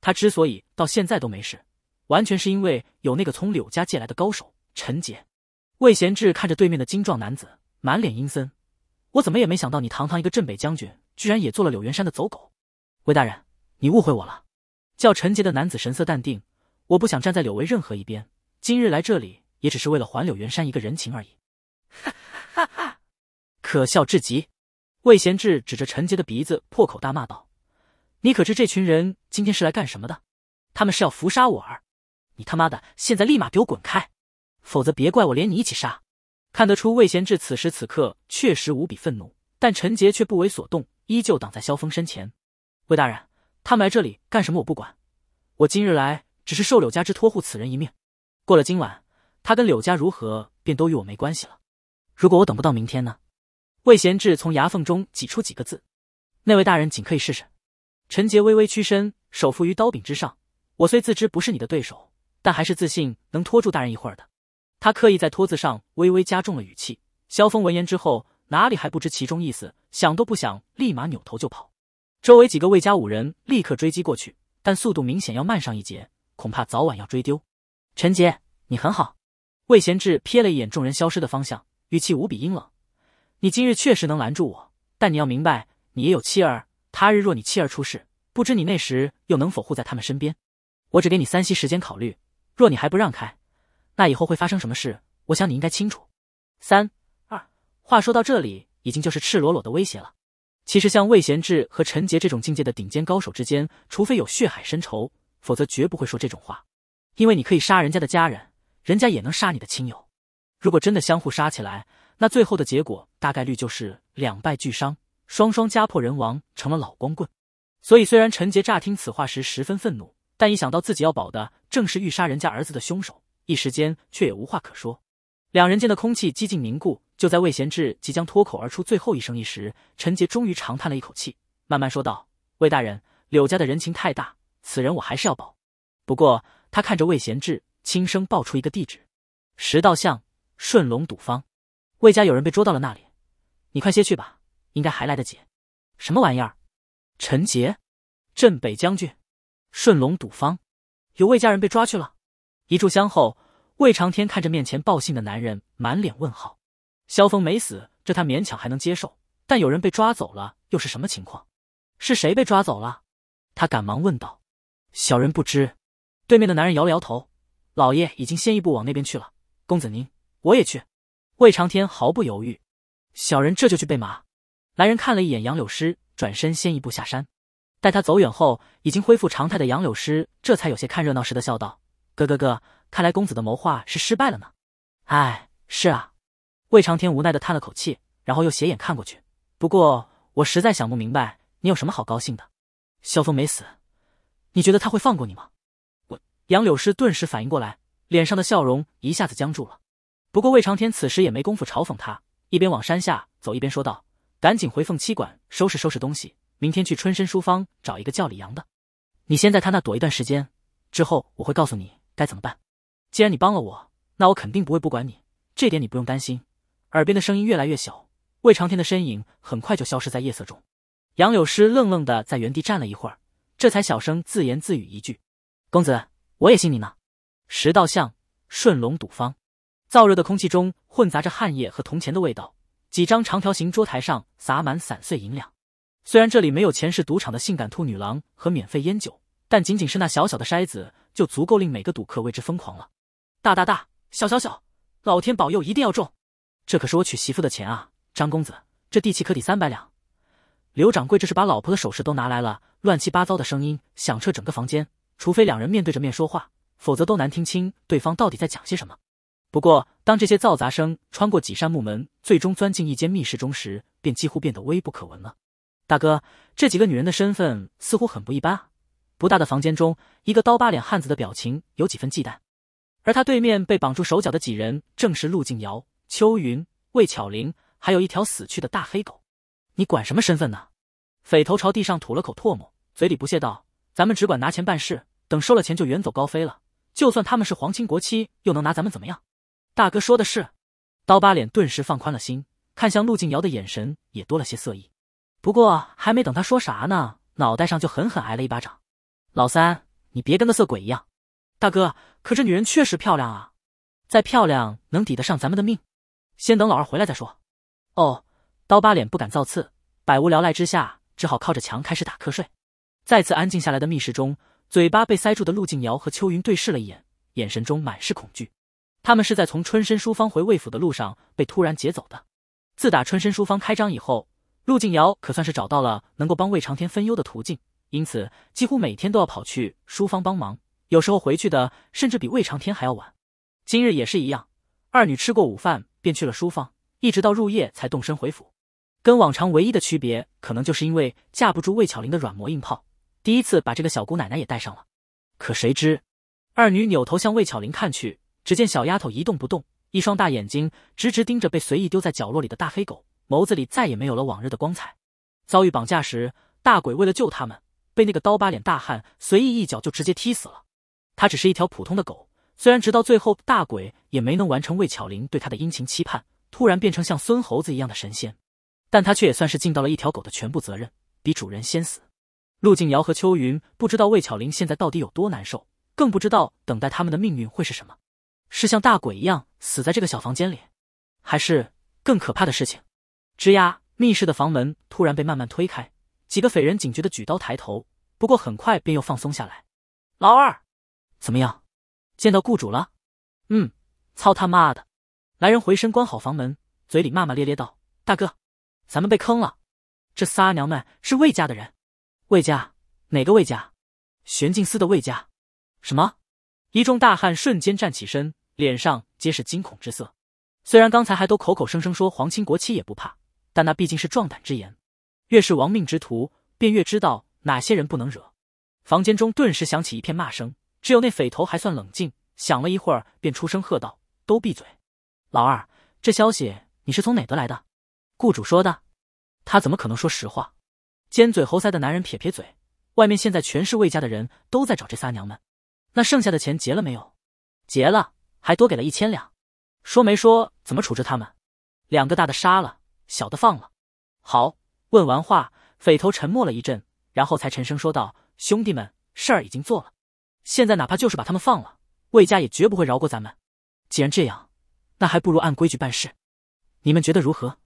他之所以到现在都没事，完全是因为有那个从柳家借来的高手陈杰。魏贤志看着对面的精壮男子，满脸阴森。我怎么也没想到，你堂堂一个镇北将军，居然也做了柳元山的走狗。魏大人，你误会我了。叫陈杰的男子神色淡定，我不想站在柳威任何一边，今日来这里也只是为了还柳元山一个人情而已。哈哈哈，可笑至极！魏贤志指着陈杰的鼻子破口大骂道：“你可知这群人今天是来干什么的？他们是要伏杀我儿！你他妈的现在立马给我滚开，否则别怪我连你一起杀！”看得出魏贤志此时此刻确实无比愤怒，但陈杰却不为所动，依旧挡在萧峰身前。魏大人，他们来这里干什么？我不管，我今日来只是受柳家之托，护此人一命。过了今晚，他跟柳家如何便都与我没关系了。如果我等不到明天呢？魏贤志从牙缝中挤出几个字：“那位大人，仅可以试试。”陈杰微微屈身，手扶于刀柄之上。我虽自知不是你的对手，但还是自信能拖住大人一会儿的。他刻意在“托”字上微微加重了语气。萧峰闻言之后，哪里还不知其中意思？想都不想，立马扭头就跑。周围几个魏家五人立刻追击过去，但速度明显要慢上一截，恐怕早晚要追丢。陈杰，你很好。魏贤志瞥了一眼众人消失的方向，语气无比阴冷：“你今日确实能拦住我，但你要明白，你也有妻儿。他日若你妻儿出事，不知你那时又能否护在他们身边？我只给你三息时间考虑，若你还不让开……”那以后会发生什么事？我想你应该清楚。三二话说到这里，已经就是赤裸裸的威胁了。其实像魏贤志和陈杰这种境界的顶尖高手之间，除非有血海深仇，否则绝不会说这种话。因为你可以杀人家的家人，人家也能杀你的亲友。如果真的相互杀起来，那最后的结果大概率就是两败俱伤，双双家破人亡，成了老光棍。所以，虽然陈杰乍听此话时十分愤怒，但一想到自己要保的正是欲杀人家儿子的凶手。一时间却也无话可说，两人间的空气几近凝固。就在魏贤志即将脱口而出最后一声一时，陈杰终于长叹了一口气，慢慢说道：“魏大人，柳家的人情太大，此人我还是要保。不过，他看着魏贤志，轻声报出一个地址：石道巷顺龙赌坊。魏家有人被捉到了那里，你快些去吧，应该还来得及。”什么玩意儿？陈杰，镇北将军，顺龙赌坊有魏家人被抓去了？一炷香后，魏长天看着面前报信的男人，满脸问号。萧峰没死，这他勉强还能接受；但有人被抓走了，又是什么情况？是谁被抓走了？他赶忙问道。小人不知。对面的男人摇了摇头：“老爷已经先一步往那边去了。”公子您，我也去。魏长天毫不犹豫：“小人这就去备马。”来人看了一眼杨柳师，转身先一步下山。待他走远后，已经恢复常态的杨柳师这才有些看热闹似的笑道。哥哥哥，看来公子的谋划是失败了呢。哎，是啊。魏长天无奈的叹了口气，然后又斜眼看过去。不过我实在想不明白，你有什么好高兴的？萧峰没死，你觉得他会放过你吗？我杨柳师顿时反应过来，脸上的笑容一下子僵住了。不过魏长天此时也没工夫嘲讽他，一边往山下走，一边说道：“赶紧回凤栖馆收拾收拾东西，明天去春申书坊找一个叫李阳的，你先在他那躲一段时间，之后我会告诉你。”该怎么办？既然你帮了我，那我肯定不会不管你，这点你不用担心。耳边的声音越来越小，魏长天的身影很快就消失在夜色中。杨柳诗愣愣的在原地站了一会儿，这才小声自言自语一句：“公子，我也信你呢。”石道巷顺龙赌坊，燥热的空气中混杂着汗液和铜钱的味道，几张长条形桌台上洒满散碎银两。虽然这里没有前世赌场的性感兔女郎和免费烟酒，但仅仅是那小小的筛子。就足够令每个赌客为之疯狂了。大大大，小小小，老天保佑，一定要中！这可是我娶媳妇的钱啊，张公子，这地契可抵三百两。刘掌柜这是把老婆的首饰都拿来了，乱七八糟的声音响彻整个房间，除非两人面对着面说话，否则都难听清对方到底在讲些什么。不过，当这些嘈杂声穿过几扇木门，最终钻进一间密室中时，便几乎变得微不可闻了。大哥，这几个女人的身份似乎很不一般啊。不大的房间中，一个刀疤脸汉子的表情有几分忌惮，而他对面被绑住手脚的几人正是陆静瑶、秋云、魏巧玲，还有一条死去的大黑狗。你管什么身份呢？匪头朝地上吐了口唾沫，嘴里不屑道：“咱们只管拿钱办事，等收了钱就远走高飞了。就算他们是皇亲国戚，又能拿咱们怎么样？”大哥说的是。刀疤脸顿时放宽了心，看向陆静瑶的眼神也多了些色意。不过还没等他说啥呢，脑袋上就狠狠挨了一巴掌。老三，你别跟个色鬼一样。大哥，可这女人确实漂亮啊，再漂亮能抵得上咱们的命？先等老二回来再说。哦，刀疤脸不敢造次，百无聊赖之下，只好靠着墙开始打瞌睡。再次安静下来的密室中，嘴巴被塞住的陆静瑶和秋云对视了一眼，眼神中满是恐惧。他们是在从春申书坊回魏府的路上被突然劫走的。自打春申书坊开张以后，陆静瑶可算是找到了能够帮魏长天分忧的途径。因此，几乎每天都要跑去书房帮忙，有时候回去的甚至比魏长天还要晚。今日也是一样，二女吃过午饭便去了书房，一直到入夜才动身回府。跟往常唯一的区别，可能就是因为架不住魏巧玲的软磨硬泡，第一次把这个小姑奶奶也带上了。可谁知，二女扭头向魏巧玲看去，只见小丫头一动不动，一双大眼睛直直盯着被随意丢在角落里的大黑狗，眸子里再也没有了往日的光彩。遭遇绑架时，大鬼为了救他们。被那个刀疤脸大汉随意一脚就直接踢死了。他只是一条普通的狗，虽然直到最后大鬼也没能完成魏巧玲对他的殷勤期盼，突然变成像孙猴子一样的神仙，但他却也算是尽到了一条狗的全部责任，比主人先死。陆静瑶和秋云不知道魏巧玲现在到底有多难受，更不知道等待他们的命运会是什么，是像大鬼一样死在这个小房间里，还是更可怕的事情？吱呀，密室的房门突然被慢慢推开，几个匪人警觉的举刀抬头。不过很快便又放松下来。老二，怎么样？见到雇主了？嗯，操他妈的！来人，回身关好房门，嘴里骂骂咧咧道：“大哥，咱们被坑了，这仨娘们是魏家的人。魏家？哪个魏家？玄镜司的魏家？什么？”一众大汉瞬间站起身，脸上皆是惊恐之色。虽然刚才还都口口声声说皇亲国戚也不怕，但那毕竟是壮胆之言。越是亡命之徒，便越知道。哪些人不能惹？房间中顿时响起一片骂声，只有那匪头还算冷静，想了一会儿，便出声喝道：“都闭嘴！”老二，这消息你是从哪得来的？雇主说的，他怎么可能说实话？尖嘴猴腮的男人撇撇嘴：“外面现在全是魏家的人，都在找这仨娘们。那剩下的钱结了没有？结了，还多给了一千两。说没说怎么处置他们？两个大的杀了，小的放了。好。”问完话，匪头沉默了一阵。然后才沉声说道：“兄弟们，事儿已经做了，现在哪怕就是把他们放了，魏家也绝不会饶过咱们。既然这样，那还不如按规矩办事。你们觉得如何？”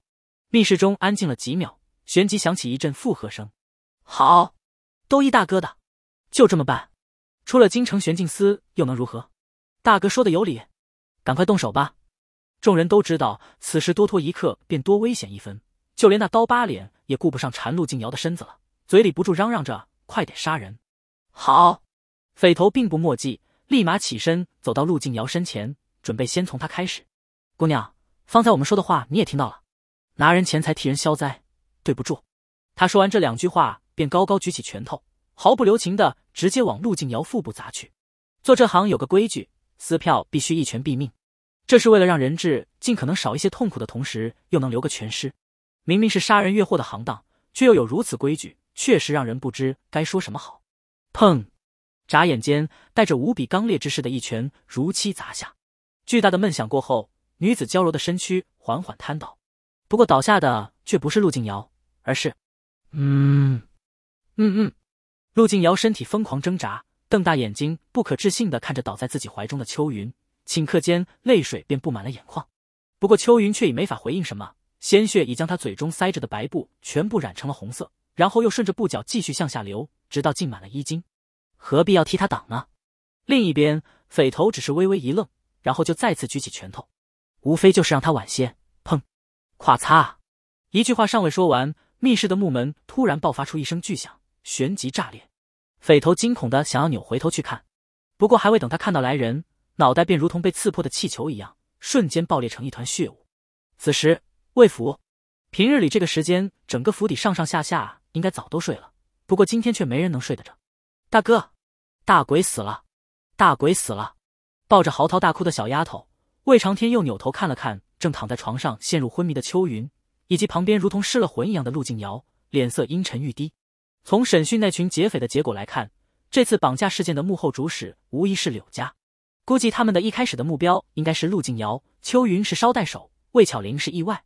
密室中安静了几秒，旋即响起一阵附和声：“好，都依大哥的，就这么办。”出了京城玄镜司又能如何？大哥说的有理，赶快动手吧！众人都知道，此时多拖一刻便多危险一分，就连那刀疤脸也顾不上缠陆静瑶的身子了。嘴里不住嚷嚷着：“快点杀人！”好，匪头并不墨迹，立马起身走到陆静瑶身前，准备先从他开始。姑娘，方才我们说的话你也听到了，拿人钱财替人消灾，对不住。他说完这两句话，便高高举起拳头，毫不留情的直接往陆静瑶腹部砸去。做这行有个规矩，撕票必须一拳毙命，这是为了让人质尽可能少一些痛苦的同时，又能留个全尸。明明是杀人越货的行当，却又有如此规矩。确实让人不知该说什么好。砰！眨眼间，带着无比刚烈之势的一拳如期砸下。巨大的闷响过后，女子娇柔的身躯缓缓瘫倒。不过倒下的却不是陆静瑶，而是……嗯，嗯嗯。陆静瑶身体疯狂挣扎，瞪大眼睛，不可置信的看着倒在自己怀中的秋云。顷刻间，泪水便布满了眼眶。不过秋云却已没法回应什么，鲜血已将她嘴中塞着的白布全部染成了红色。然后又顺着布脚继续向下流，直到浸满了衣襟。何必要替他挡呢？另一边，匪头只是微微一愣，然后就再次举起拳头，无非就是让他晚些。砰！垮嚓！一句话尚未说完，密室的木门突然爆发出一声巨响，旋即炸裂。匪头惊恐的想要扭回头去看，不过还未等他看到来人，脑袋便如同被刺破的气球一样，瞬间爆裂成一团血雾。此时，魏府平日里这个时间，整个府邸上上下下。应该早都睡了，不过今天却没人能睡得着。大哥，大鬼死了，大鬼死了！抱着嚎啕大哭的小丫头，魏长天又扭头看了看正躺在床上陷入昏迷的秋云，以及旁边如同失了魂一样的陆静瑶，脸色阴沉欲滴。从审讯那群劫匪的结果来看，这次绑架事件的幕后主使无疑是柳家。估计他们的一开始的目标应该是陆静瑶，秋云是捎带手，魏巧玲是意外。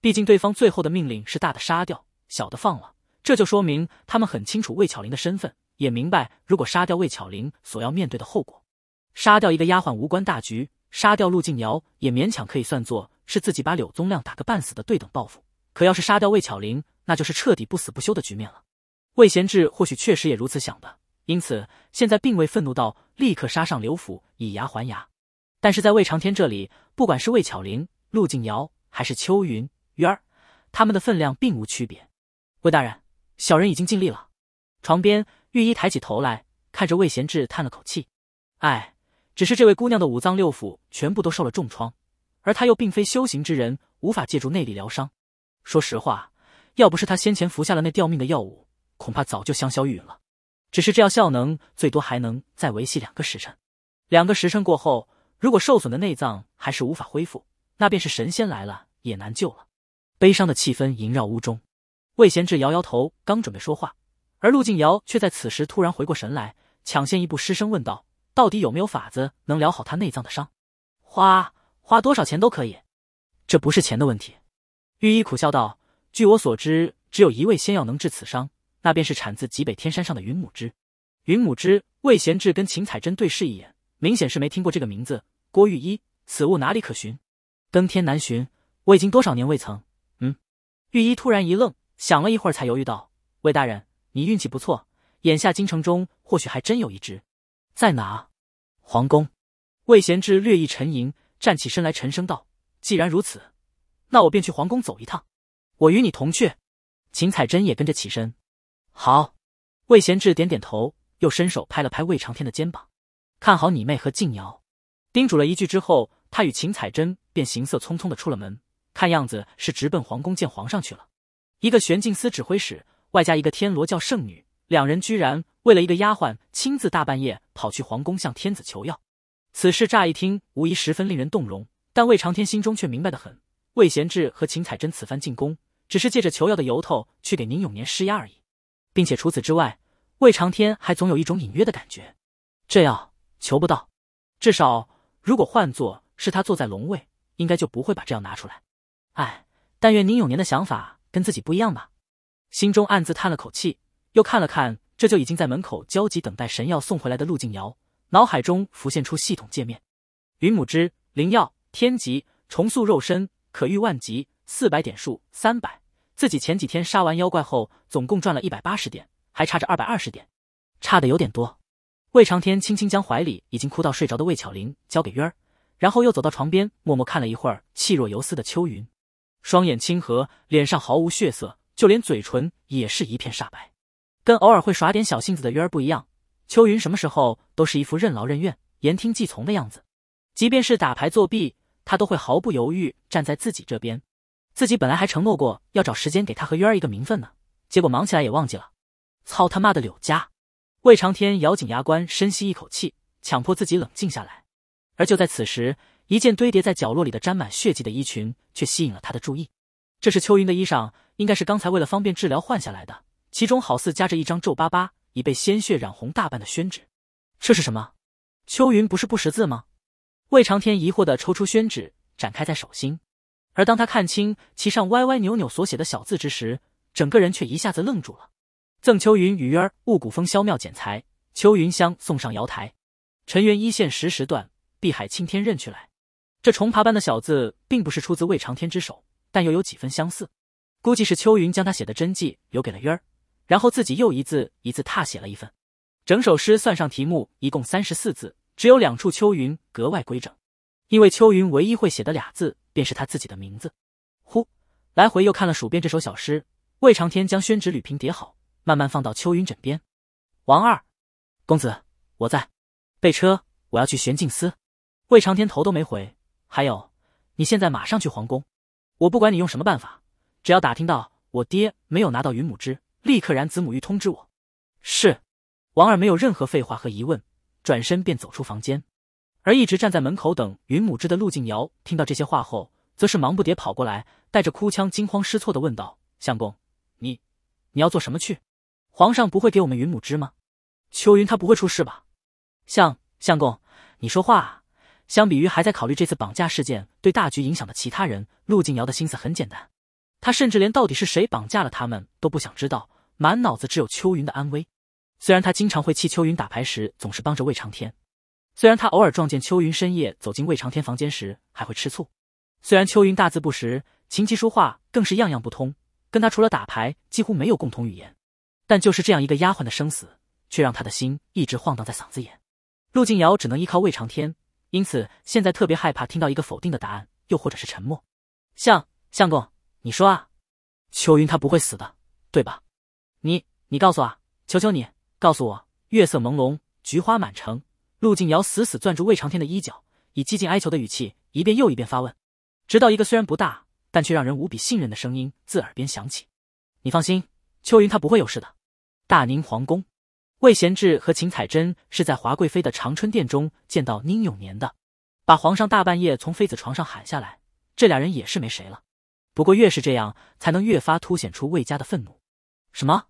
毕竟对方最后的命令是大的杀掉，小的放了。这就说明他们很清楚魏巧玲的身份，也明白如果杀掉魏巧玲所要面对的后果。杀掉一个丫鬟无关大局，杀掉陆静瑶也勉强可以算作是自己把柳宗亮打个半死的对等报复。可要是杀掉魏巧玲，那就是彻底不死不休的局面了。魏贤志或许确实也如此想的，因此现在并未愤怒到立刻杀上刘府以牙还牙。但是在魏长天这里，不管是魏巧玲、陆静瑶还是秋云、鱼儿，他们的分量并无区别。魏大人。小人已经尽力了。床边，御医抬起头来，看着魏贤志，叹了口气：“哎，只是这位姑娘的五脏六腑全部都受了重创，而她又并非修行之人，无法借助内力疗伤。说实话，要不是他先前服下了那吊命的药物，恐怕早就香消玉殒了。只是这药效能最多还能再维系两个时辰，两个时辰过后，如果受损的内脏还是无法恢复，那便是神仙来了也难救了。”悲伤的气氛萦绕屋中。魏贤志摇摇头，刚准备说话，而陆静瑶却在此时突然回过神来，抢先一步失声问道：“到底有没有法子能疗好他内脏的伤？花花多少钱都可以，这不是钱的问题。”御医苦笑道：“据我所知，只有一味仙药能治此伤，那便是产自极北天山上的云母芝。”云母芝。魏贤志跟秦彩珍对视一眼，明显是没听过这个名字。郭御医，此物哪里可寻？登天难寻，我已经多少年未曾……嗯。御医突然一愣。想了一会儿，才犹豫道：“魏大人，你运气不错，眼下京城中或许还真有一只，在哪？皇宫。”魏贤志略一沉吟，站起身来，沉声道：“既然如此，那我便去皇宫走一趟。我与你同去。”秦彩珍也跟着起身。好，魏贤志点点头，又伸手拍了拍魏长天的肩膀，看好你妹和静瑶，叮嘱了一句之后，他与秦彩珍便行色匆匆的出了门，看样子是直奔皇宫见皇上去了。一个玄镜司指挥使，外加一个天罗教圣女，两人居然为了一个丫鬟，亲自大半夜跑去皇宫向天子求药。此事乍一听无疑十分令人动容，但魏长天心中却明白的很。魏贤志和秦彩珍此番进宫，只是借着求药的由头去给宁永年施压而已。并且除此之外，魏长天还总有一种隐约的感觉，这药求不到。至少如果换作是他坐在龙位，应该就不会把这药拿出来。哎，但愿宁永年的想法。跟自己不一样吧？心中暗自叹了口气，又看了看，这就已经在门口焦急等待神药送回来的陆静瑶，脑海中浮现出系统界面：云母之灵药，天级，重塑肉身，可御万级，四百点数，三百。自己前几天杀完妖怪后，总共赚了一百八十点，还差着二百二十点，差的有点多。魏长天轻轻将怀里已经哭到睡着的魏巧玲交给渊儿，然后又走到床边，默默看了一会儿气若游丝的秋云。双眼清和，脸上毫无血色，就连嘴唇也是一片煞白。跟偶尔会耍点小性子的渊儿不一样，秋云什么时候都是一副任劳任怨、言听计从的样子。即便是打牌作弊，他都会毫不犹豫站在自己这边。自己本来还承诺过要找时间给他和渊儿一个名分呢，结果忙起来也忘记了。操他妈的柳家！魏长天咬紧牙关，深吸一口气，强迫自己冷静下来。而就在此时，一件堆叠在角落里的沾满血迹的衣裙，却吸引了他的注意。这是秋云的衣裳，应该是刚才为了方便治疗换下来的。其中好似夹着一张皱巴巴、已被鲜血染红大半的宣纸。这是什么？秋云不是不识字吗？魏长天疑惑地抽出宣纸，展开在手心。而当他看清其上歪歪扭扭所写的小字之时，整个人却一下子愣住了。赠秋云与鱼儿，雾谷风萧妙剪裁，秋云香送上瑶台。尘缘一线时时断，碧海青天任去来。这虫爬般的小字，并不是出自魏长天之手，但又有几分相似。估计是秋云将他写的真迹留给了渊儿，然后自己又一字一字拓写了一份。整首诗算上题目，一共三十四字，只有两处秋云格外规整。因为秋云唯一会写的俩字，便是他自己的名字。呼，来回又看了数遍这首小诗，魏长天将宣纸、捋平叠好，慢慢放到秋云枕边。王二，公子，我在备车，我要去玄镜司。魏长天头都没回。还有，你现在马上去皇宫，我不管你用什么办法，只要打听到我爹没有拿到云母枝，立刻燃子母玉通知我。是，王二没有任何废话和疑问，转身便走出房间。而一直站在门口等云母枝的陆静瑶听到这些话后，则是忙不迭跑过来，带着哭腔、惊慌失措的问道：“相公，你，你要做什么去？皇上不会给我们云母枝吗？秋云他不会出事吧？相，相公，你说话。”相比于还在考虑这次绑架事件对大局影响的其他人，陆静瑶的心思很简单。他甚至连到底是谁绑架了他们都不想知道，满脑子只有秋云的安危。虽然他经常会气秋云打牌时总是帮着魏长天，虽然他偶尔撞见秋云深夜走进魏长天房间时还会吃醋，虽然秋云大字不识，琴棋书画更是样样不通，跟他除了打牌几乎没有共同语言，但就是这样一个丫鬟的生死，却让他的心一直晃荡在嗓子眼。陆静瑶只能依靠魏长天。因此，现在特别害怕听到一个否定的答案，又或者是沉默。相相公，你说啊，秋云她不会死的，对吧？你你告诉啊，求求你，告诉我。月色朦胧，菊花满城。陆静瑶死死攥住魏长天的衣角，以几近哀求的语气一遍又一遍发问，直到一个虽然不大，但却让人无比信任的声音自耳边响起：“你放心，秋云她不会有事的。”大宁皇宫。魏贤志和秦彩珍是在华贵妃的长春殿中见到宁永年的，把皇上大半夜从妃子床上喊下来，这俩人也是没谁了。不过越是这样，才能越发凸显出魏家的愤怒。什么？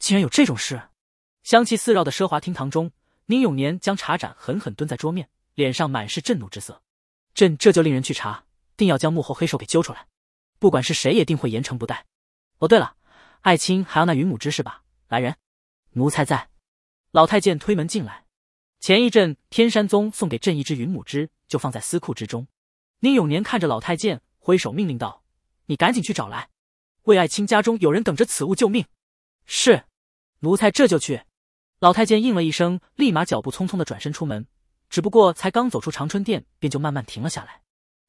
竟然有这种事！香气四绕的奢华厅堂中，宁永年将茶盏狠狠蹲在桌面，脸上满是震怒之色。朕这就令人去查，定要将幕后黑手给揪出来，不管是谁，也定会严惩不贷。哦，对了，爱卿还要那云母之事吧？来人，奴才在。老太监推门进来，前一阵天山宗送给朕一只云母枝，就放在私库之中。宁永年看着老太监，挥手命令道：“你赶紧去找来，魏爱卿家中有人等着此物救命。”是，奴才这就去。老太监应了一声，立马脚步匆匆的转身出门。只不过才刚走出长春殿，便就慢慢停了下来。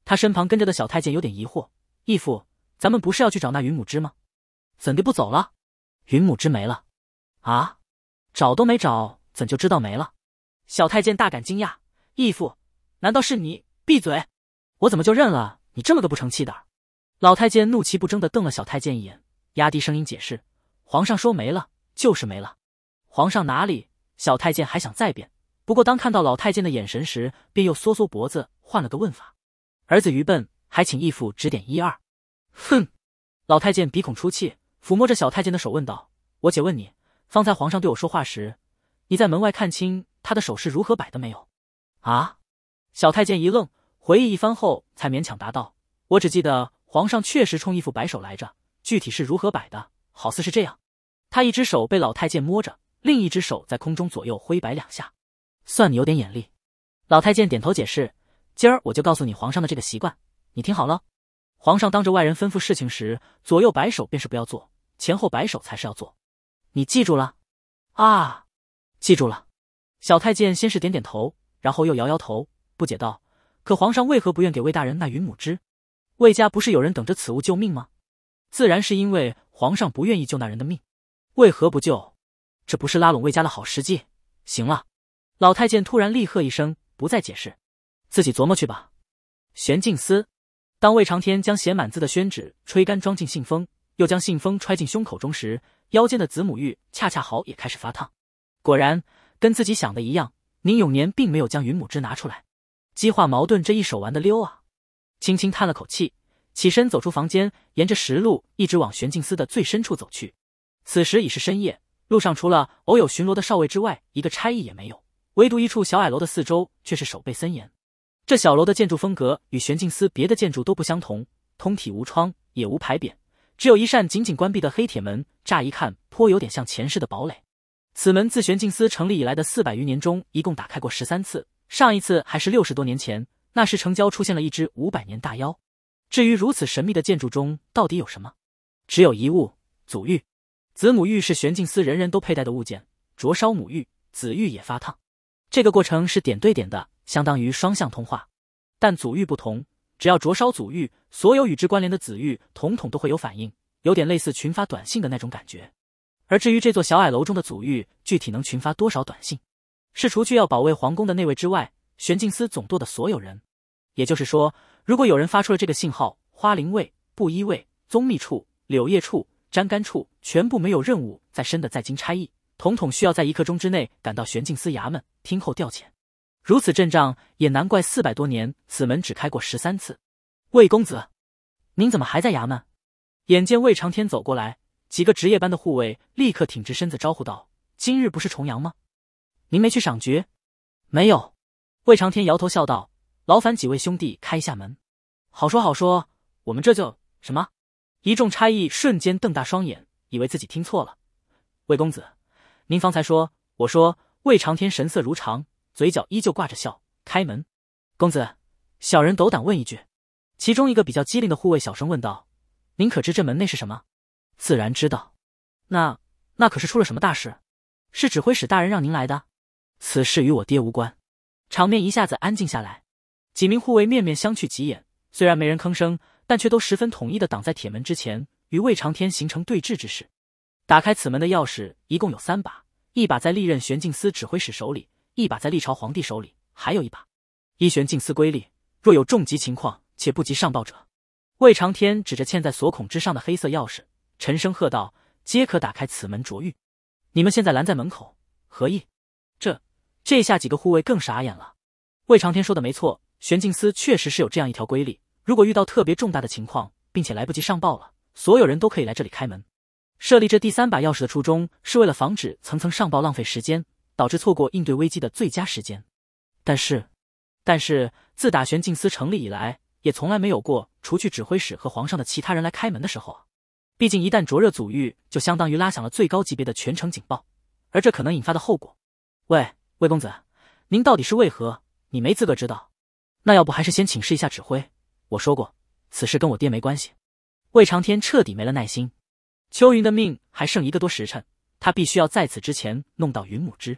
他身旁跟着的小太监有点疑惑：“义父，咱们不是要去找那云母枝吗？怎地不走了？”云母枝没了。啊？找都没找，怎就知道没了？小太监大感惊讶，义父，难道是你？闭嘴！我怎么就认了你这么个不成器的？老太监怒气不争的瞪了小太监一眼，压低声音解释：皇上说没了就是没了。皇上哪里？小太监还想再辩，不过当看到老太监的眼神时，便又缩缩脖子，换了个问法：儿子愚笨，还请义父指点一二。哼！老太监鼻孔出气，抚摸着小太监的手问道：我且问你。方才皇上对我说话时，你在门外看清他的手是如何摆的没有？啊！小太监一愣，回忆一番后才勉强答道：“我只记得皇上确实冲一副摆手来着，具体是如何摆的，好似是这样。他一只手被老太监摸着，另一只手在空中左右挥摆两下。算你有点眼力。”老太监点头解释：“今儿我就告诉你皇上的这个习惯，你听好了。皇上当着外人吩咐事情时，左右摆手便是不要做，前后摆手才是要做。”你记住了，啊，记住了。小太监先是点点头，然后又摇摇头，不解道：“可皇上为何不愿给魏大人那云母汁？魏家不是有人等着此物救命吗？自然是因为皇上不愿意救那人的命。为何不救？这不是拉拢魏家的好时机？行了。”老太监突然厉喝一声，不再解释，自己琢磨去吧。玄静思，当魏长天将写满字的宣纸吹干，装进信封，又将信封揣进胸口中时。腰间的子母玉恰恰好也开始发烫，果然跟自己想的一样，宁永年并没有将云母枝拿出来，激化矛盾这一手玩的溜啊！轻轻叹了口气，起身走出房间，沿着石路一直往玄镜司的最深处走去。此时已是深夜，路上除了偶有巡逻的少尉之外，一个差役也没有，唯独一处小矮楼的四周却是守备森严。这小楼的建筑风格与玄镜司别的建筑都不相同，通体无窗，也无牌匾。只有一扇紧紧关闭的黑铁门，乍一看颇有点像前世的堡垒。此门自玄镜司成立以来的四百余年中，一共打开过十三次，上一次还是六十多年前。那时城郊出现了一只五百年大妖。至于如此神秘的建筑中到底有什么，只有一物：祖玉。子母玉是玄镜司人人都佩戴的物件，灼烧母玉，子玉也发烫。这个过程是点对点的，相当于双向通话，但祖玉不同。只要灼烧祖域，所有与之关联的紫玉统统都会有反应，有点类似群发短信的那种感觉。而至于这座小矮楼中的祖玉，具体能群发多少短信，是除去要保卫皇宫的那位之外，悬镜司总舵的所有人。也就是说，如果有人发出了这个信号，花灵卫、布衣卫、宗密处、柳叶处、粘杆处全部没有任务在身的在京差役，统统需要在一刻钟之内赶到悬镜司衙门听候调遣。如此阵仗，也难怪四百多年此门只开过十三次。魏公子，您怎么还在衙门？眼见魏长天走过来，几个值夜班的护卫立刻挺直身子招呼道：“今日不是重阳吗？您没去赏菊？”“没有。”魏长天摇头笑道：“劳烦几位兄弟开一下门。”“好说好说，我们这就……”什么？一众差役瞬间瞪大双眼，以为自己听错了。“魏公子，您方才说……”我说魏长天神色如常。嘴角依旧挂着笑，开门。公子，小人斗胆问一句。其中一个比较机灵的护卫小声问道：“您可知这门内是什么？”“自然知道。”“那那可是出了什么大事？是指挥使大人让您来的？”“此事与我爹无关。”场面一下子安静下来，几名护卫面面相觑几眼，虽然没人吭声，但却都十分统一的挡在铁门之前，与魏长天形成对峙之势。打开此门的钥匙一共有三把，一把在历任玄镜司指挥使手里。一把在历朝皇帝手里，还有一把。一玄静司规例，若有重疾情况且不及上报者，魏长天指着嵌在锁孔之上的黑色钥匙，沉声喝道：“皆可打开此门。卓玉，你们现在拦在门口何意？”这……这下几个护卫更傻眼了。魏长天说的没错，玄静司确实是有这样一条规律：如果遇到特别重大的情况，并且来不及上报了，所有人都可以来这里开门。设立这第三把钥匙的初衷，是为了防止层层上报浪费时间。导致错过应对危机的最佳时间，但是，但是自打玄镜司成立以来，也从来没有过除去指挥使和皇上的其他人来开门的时候。毕竟，一旦灼热阻遇，就相当于拉响了最高级别的全城警报，而这可能引发的后果。喂，魏公子，您到底是为何？你没资格知道。那要不还是先请示一下指挥。我说过，此事跟我爹没关系。魏长天彻底没了耐心。秋云的命还剩一个多时辰，他必须要在此之前弄到云母枝。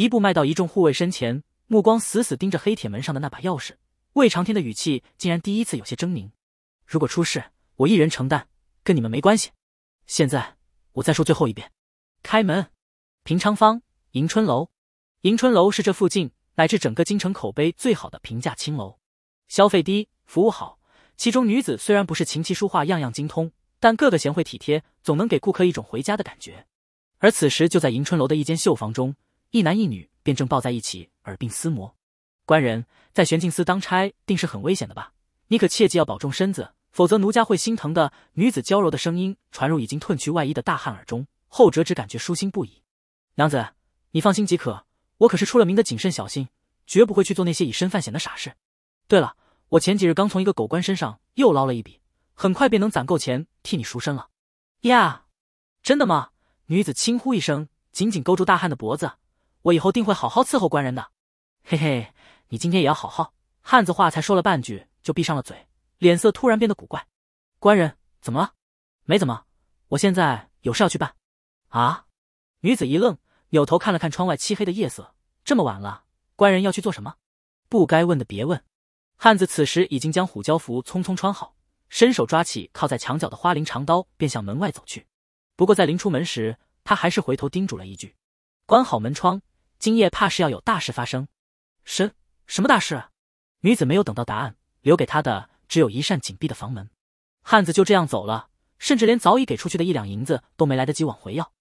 一步迈到一众护卫身前，目光死死盯着黑铁门上的那把钥匙。魏长天的语气竟然第一次有些狰狞：“如果出事，我一人承担，跟你们没关系。现在我再说最后一遍，开门。平昌坊迎春楼，迎春楼是这附近乃至整个京城口碑最好的平价青楼，消费低，服务好。其中女子虽然不是琴棋书画样样精通，但个个贤惠体贴，总能给顾客一种回家的感觉。而此时，就在迎春楼的一间绣房中。”一男一女便正抱在一起，耳鬓厮磨。官人在玄镜司当差，定是很危险的吧？你可切记要保重身子，否则奴家会心疼的。女子娇柔的声音传入已经褪去外衣的大汉耳中，后者只感觉舒心不已。娘子，你放心即可，我可是出了名的谨慎小心，绝不会去做那些以身犯险的傻事。对了，我前几日刚从一个狗官身上又捞了一笔，很快便能攒够钱替你赎身了。呀，真的吗？女子轻呼一声，紧紧勾住大汉的脖子。我以后定会好好伺候官人的，嘿嘿，你今天也要好好。汉子话才说了半句，就闭上了嘴，脸色突然变得古怪。官人怎么了？没怎么，我现在有事要去办。啊！女子一愣，扭头看了看窗外漆黑的夜色，这么晚了，官人要去做什么？不该问的别问。汉子此时已经将虎胶服匆匆穿好，伸手抓起靠在墙角的花翎长刀，便向门外走去。不过在临出门时，他还是回头叮嘱了一句：关好门窗。今夜怕是要有大事发生，什什么大事？女子没有等到答案，留给她的只有一扇紧闭的房门。汉子就这样走了，甚至连早已给出去的一两银子都没来得及往回要。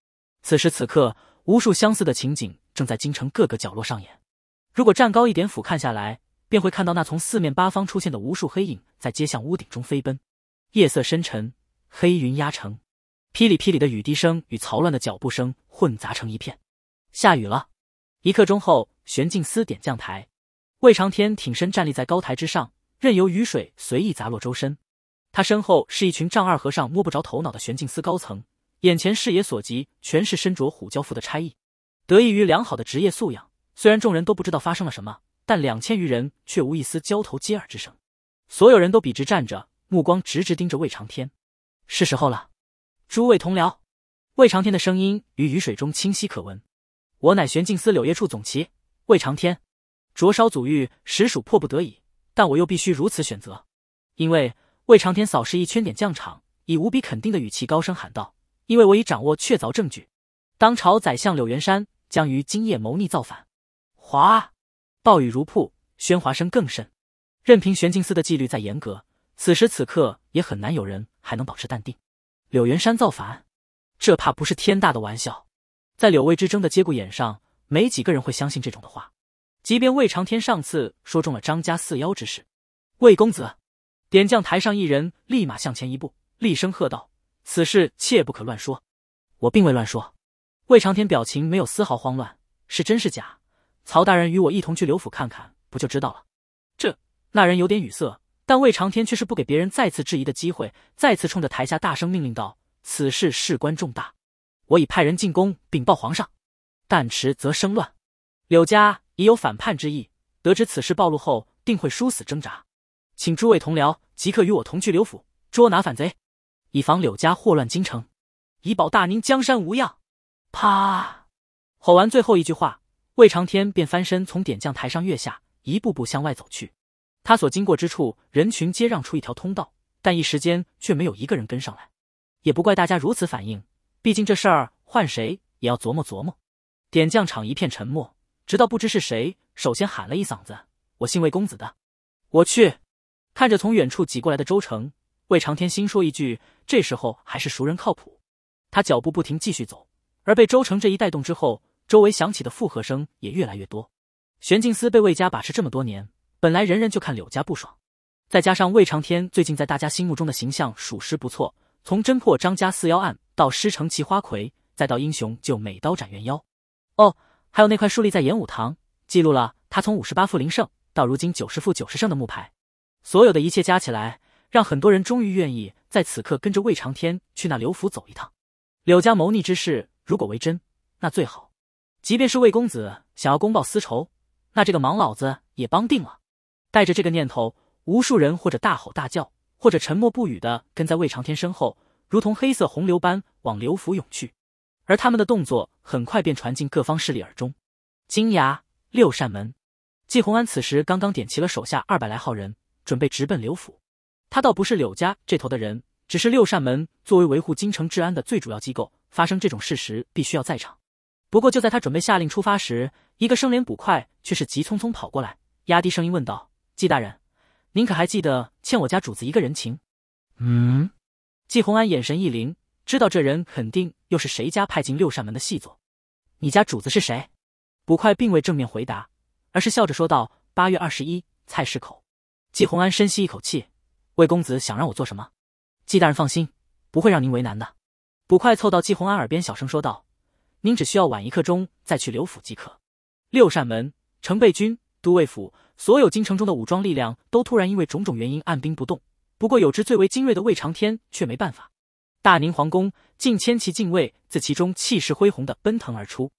此时此刻，无数相似的情景正在京城各个角落上演。如果站高一点俯瞰下来，便会看到那从四面八方出现的无数黑影在街巷屋顶中飞奔。夜色深沉，黑云压城，噼里噼里的雨滴声与嘈乱的脚步声混杂成一片。下雨了。一刻钟后，玄静司点将台，魏长天挺身站立在高台之上，任由雨水随意砸落周身。他身后是一群丈二和尚摸不着头脑的玄静司高层，眼前视野所及全是身着虎蛟服的差役。得益于良好的职业素养，虽然众人都不知道发生了什么，但两千余人却无一丝交头接耳之声。所有人都笔直站着，目光直直盯着魏长天。是时候了，诸位同僚，魏长天的声音于雨水中清晰可闻。我乃玄镜司柳叶处总旗魏长天，灼烧祖域实属迫不得已，但我又必须如此选择。因为魏长天扫视一圈点将场，以无比肯定的语气高声喊道：“因为我已掌握确凿证据，当朝宰相柳元山将于今夜谋逆造反。”哗，暴雨如瀑，喧哗声更甚。任凭玄镜司的纪律再严格，此时此刻也很难有人还能保持淡定。柳元山造反，这怕不是天大的玩笑。在柳魏之争的节骨眼上，没几个人会相信这种的话。即便魏长天上次说中了张家四妖之事，魏公子，点将台上一人立马向前一步，厉声喝道：“此事切不可乱说！”我并未乱说。魏长天表情没有丝毫慌乱，是真是假？曹大人与我一同去刘府看看，不就知道了？这……那人有点语塞，但魏长天却是不给别人再次质疑的机会，再次冲着台下大声命令道：“此事事关重大。”我已派人进宫禀报皇上，但迟则生乱。柳家已有反叛之意，得知此事暴露后，定会殊死挣扎。请诸位同僚即刻与我同去柳府捉拿反贼，以防柳家祸乱京城，以保大宁江山无恙。啪！吼完最后一句话，魏长天便翻身从点将台上跃下，一步步向外走去。他所经过之处，人群皆让出一条通道，但一时间却没有一个人跟上来。也不怪大家如此反应。毕竟这事儿换谁也要琢磨琢磨。点将场一片沉默，直到不知是谁首先喊了一嗓子：“我姓魏公子的！”我去，看着从远处挤过来的周成，魏长天心说一句：“这时候还是熟人靠谱。”他脚步不停继续走，而被周成这一带动之后，周围响起的附和声也越来越多。玄静司被魏家把持这么多年，本来人人就看柳家不爽，再加上魏长天最近在大家心目中的形象属实不错，从侦破张家四妖案。到师承奇花魁，再到英雄救美刀斩元妖，哦，还有那块竖立在演武堂，记录了他从五十八负零胜到如今九十负九十胜的木牌，所有的一切加起来，让很多人终于愿意在此刻跟着魏长天去那刘府走一趟。柳家谋逆之事如果为真，那最好；即便是魏公子想要公报私仇，那这个莽老子也帮定了。带着这个念头，无数人或者大吼大叫，或者沉默不语的跟在魏长天身后。如同黑色洪流般往刘府涌去，而他们的动作很快便传进各方势力耳中。金牙六扇门，季洪安此时刚刚点齐了手下二百来号人，准备直奔刘府。他倒不是柳家这头的人，只是六扇门作为维护京城治安的最主要机构，发生这种事时必须要在场。不过就在他准备下令出发时，一个生脸捕快却是急匆匆跑过来，压低声音问道：“季大人，您可还记得欠我家主子一个人情？”嗯。季红安眼神一灵，知道这人肯定又是谁家派进六扇门的细作。你家主子是谁？捕快并未正面回答，而是笑着说道：“八月二十一，菜市口。”季红安深吸一口气：“魏公子想让我做什么？”季大人放心，不会让您为难的。捕快凑到季红安耳边小声说道：“您只需要晚一刻钟再去刘府即可。”六扇门、城备军、都尉府，所有京城中的武装力量都突然因为种种原因按兵不动。不过，有只最为精锐的魏长天却没办法。大宁皇宫，近千骑禁卫自其中气势恢宏的奔腾而出。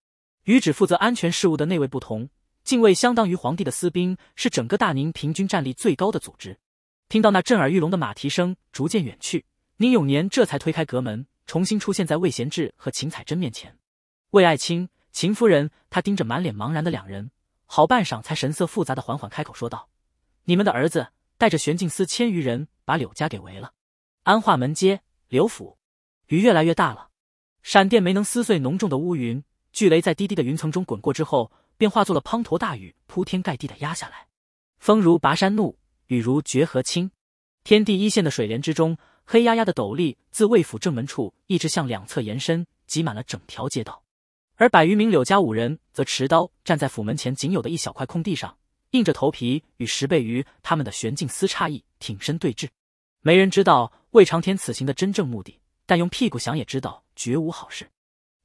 与只负责安全事务的内卫不同，禁卫相当于皇帝的私兵，是整个大宁平均战力最高的组织。听到那震耳欲聋的马蹄声逐渐远去，宁永年这才推开阁门，重新出现在魏贤志和秦彩珍面前。魏爱卿、秦夫人，他盯着满脸茫然的两人，好半晌才神色复杂的缓缓开口说道：“你们的儿子带着玄镜司千余人。”把柳家给围了，安化门街柳府，雨越来越大了，闪电没能撕碎浓重的乌云，巨雷在低低的云层中滚过之后，便化作了滂沱大雨，铺天盖地的压下来。风如拔山怒，雨如决河倾，天地一线的水帘之中，黑压压的斗笠自魏府正门处一直向两侧延伸，挤满了整条街道。而百余名柳家五人则持刀站在府门前仅有的一小块空地上，硬着头皮与十倍于他们的玄镜司差异挺身对峙。没人知道魏长天此行的真正目的，但用屁股想也知道绝无好事。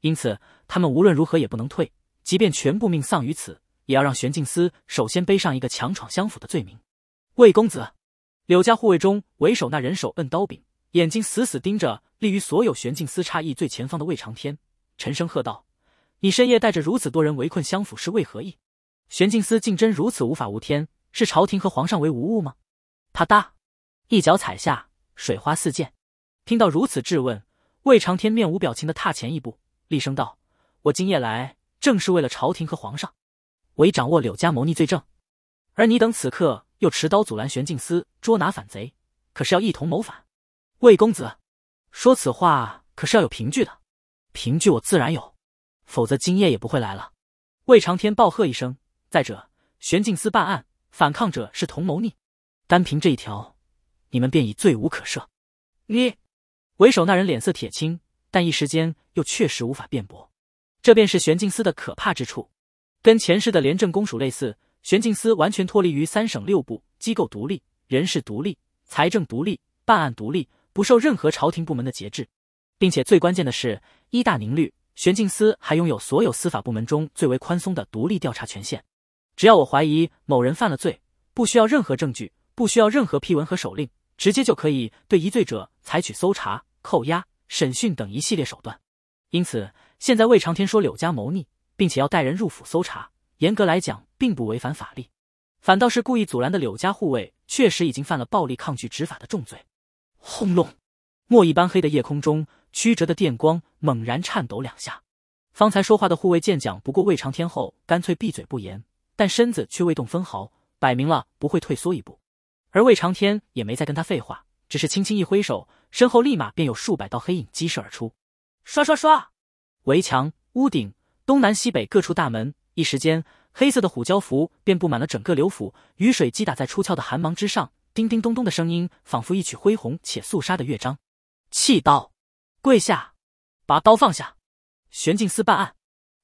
因此，他们无论如何也不能退，即便全部命丧于此，也要让玄静司首先背上一个强闯相府的罪名。魏公子，柳家护卫中为首那人手摁刀柄，眼睛死死盯着立于所有玄静司差异最前方的魏长天，沉声喝道：“你深夜带着如此多人围困相府是为何意？玄静司竟真如此无法无天，是朝廷和皇上为无物吗？”啪嗒。一脚踩下，水花四溅。听到如此质问，魏长天面无表情的踏前一步，厉声道：“我今夜来正是为了朝廷和皇上。我已掌握柳家谋逆罪证，而你等此刻又持刀阻拦玄镜司捉拿反贼，可是要一同谋反？”魏公子，说此话可是要有凭据的。凭据我自然有，否则今夜也不会来了。”魏长天暴喝一声：“再者，玄镜司办案，反抗者是同谋逆，单凭这一条。”你们便已罪无可赦。你为首那人脸色铁青，但一时间又确实无法辩驳。这便是玄镜司的可怕之处，跟前世的廉政公署类似，玄镜司完全脱离于三省六部，机构独立，人事独立，财政独立，办案独立，不受任何朝廷部门的节制。并且最关键的是，一大宁律，玄镜司还拥有所有司法部门中最为宽松的独立调查权限。只要我怀疑某人犯了罪，不需要任何证据。不需要任何批文和手令，直接就可以对疑罪者采取搜查、扣押、审讯等一系列手段。因此，现在魏长天说柳家谋逆，并且要带人入府搜查，严格来讲并不违反法律，反倒是故意阻拦的柳家护卫确实已经犯了暴力抗拒执法的重罪。轰隆，墨一般黑的夜空中，曲折的电光猛然颤抖两下。方才说话的护卫见讲不过魏长天后，干脆闭嘴不言，但身子却未动分毫，摆明了不会退缩一步。而魏长天也没再跟他废话，只是轻轻一挥手，身后立马便有数百道黑影激射而出，刷刷刷，围墙、屋顶、东南西北各处大门，一时间黑色的虎胶符便布满了整个刘府。雨水击打在出鞘的寒芒之上，叮叮咚咚的声音仿佛一曲恢宏且肃杀的乐章。气刀，跪下，把刀放下。玄镜司办案，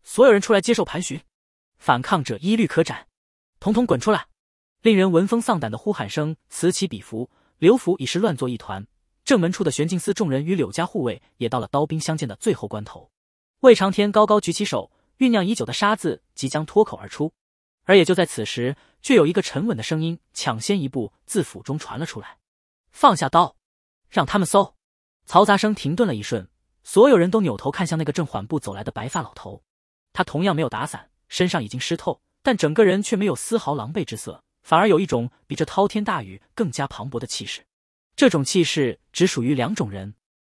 所有人出来接受盘询，反抗者一律可斩，统统滚出来。令人闻风丧胆的呼喊声此起彼伏，刘府已是乱作一团。正门处的玄镜司众人与柳家护卫也到了刀兵相见的最后关头。魏长天高高举起手，酝酿已久的杀字即将脱口而出。而也就在此时，却有一个沉稳的声音抢先一步自府中传了出来：“放下刀，让他们搜。”嘈杂声停顿了一瞬，所有人都扭头看向那个正缓步走来的白发老头。他同样没有打伞，身上已经湿透，但整个人却没有丝毫狼狈之色。反而有一种比这滔天大雨更加磅礴的气势，这种气势只属于两种人：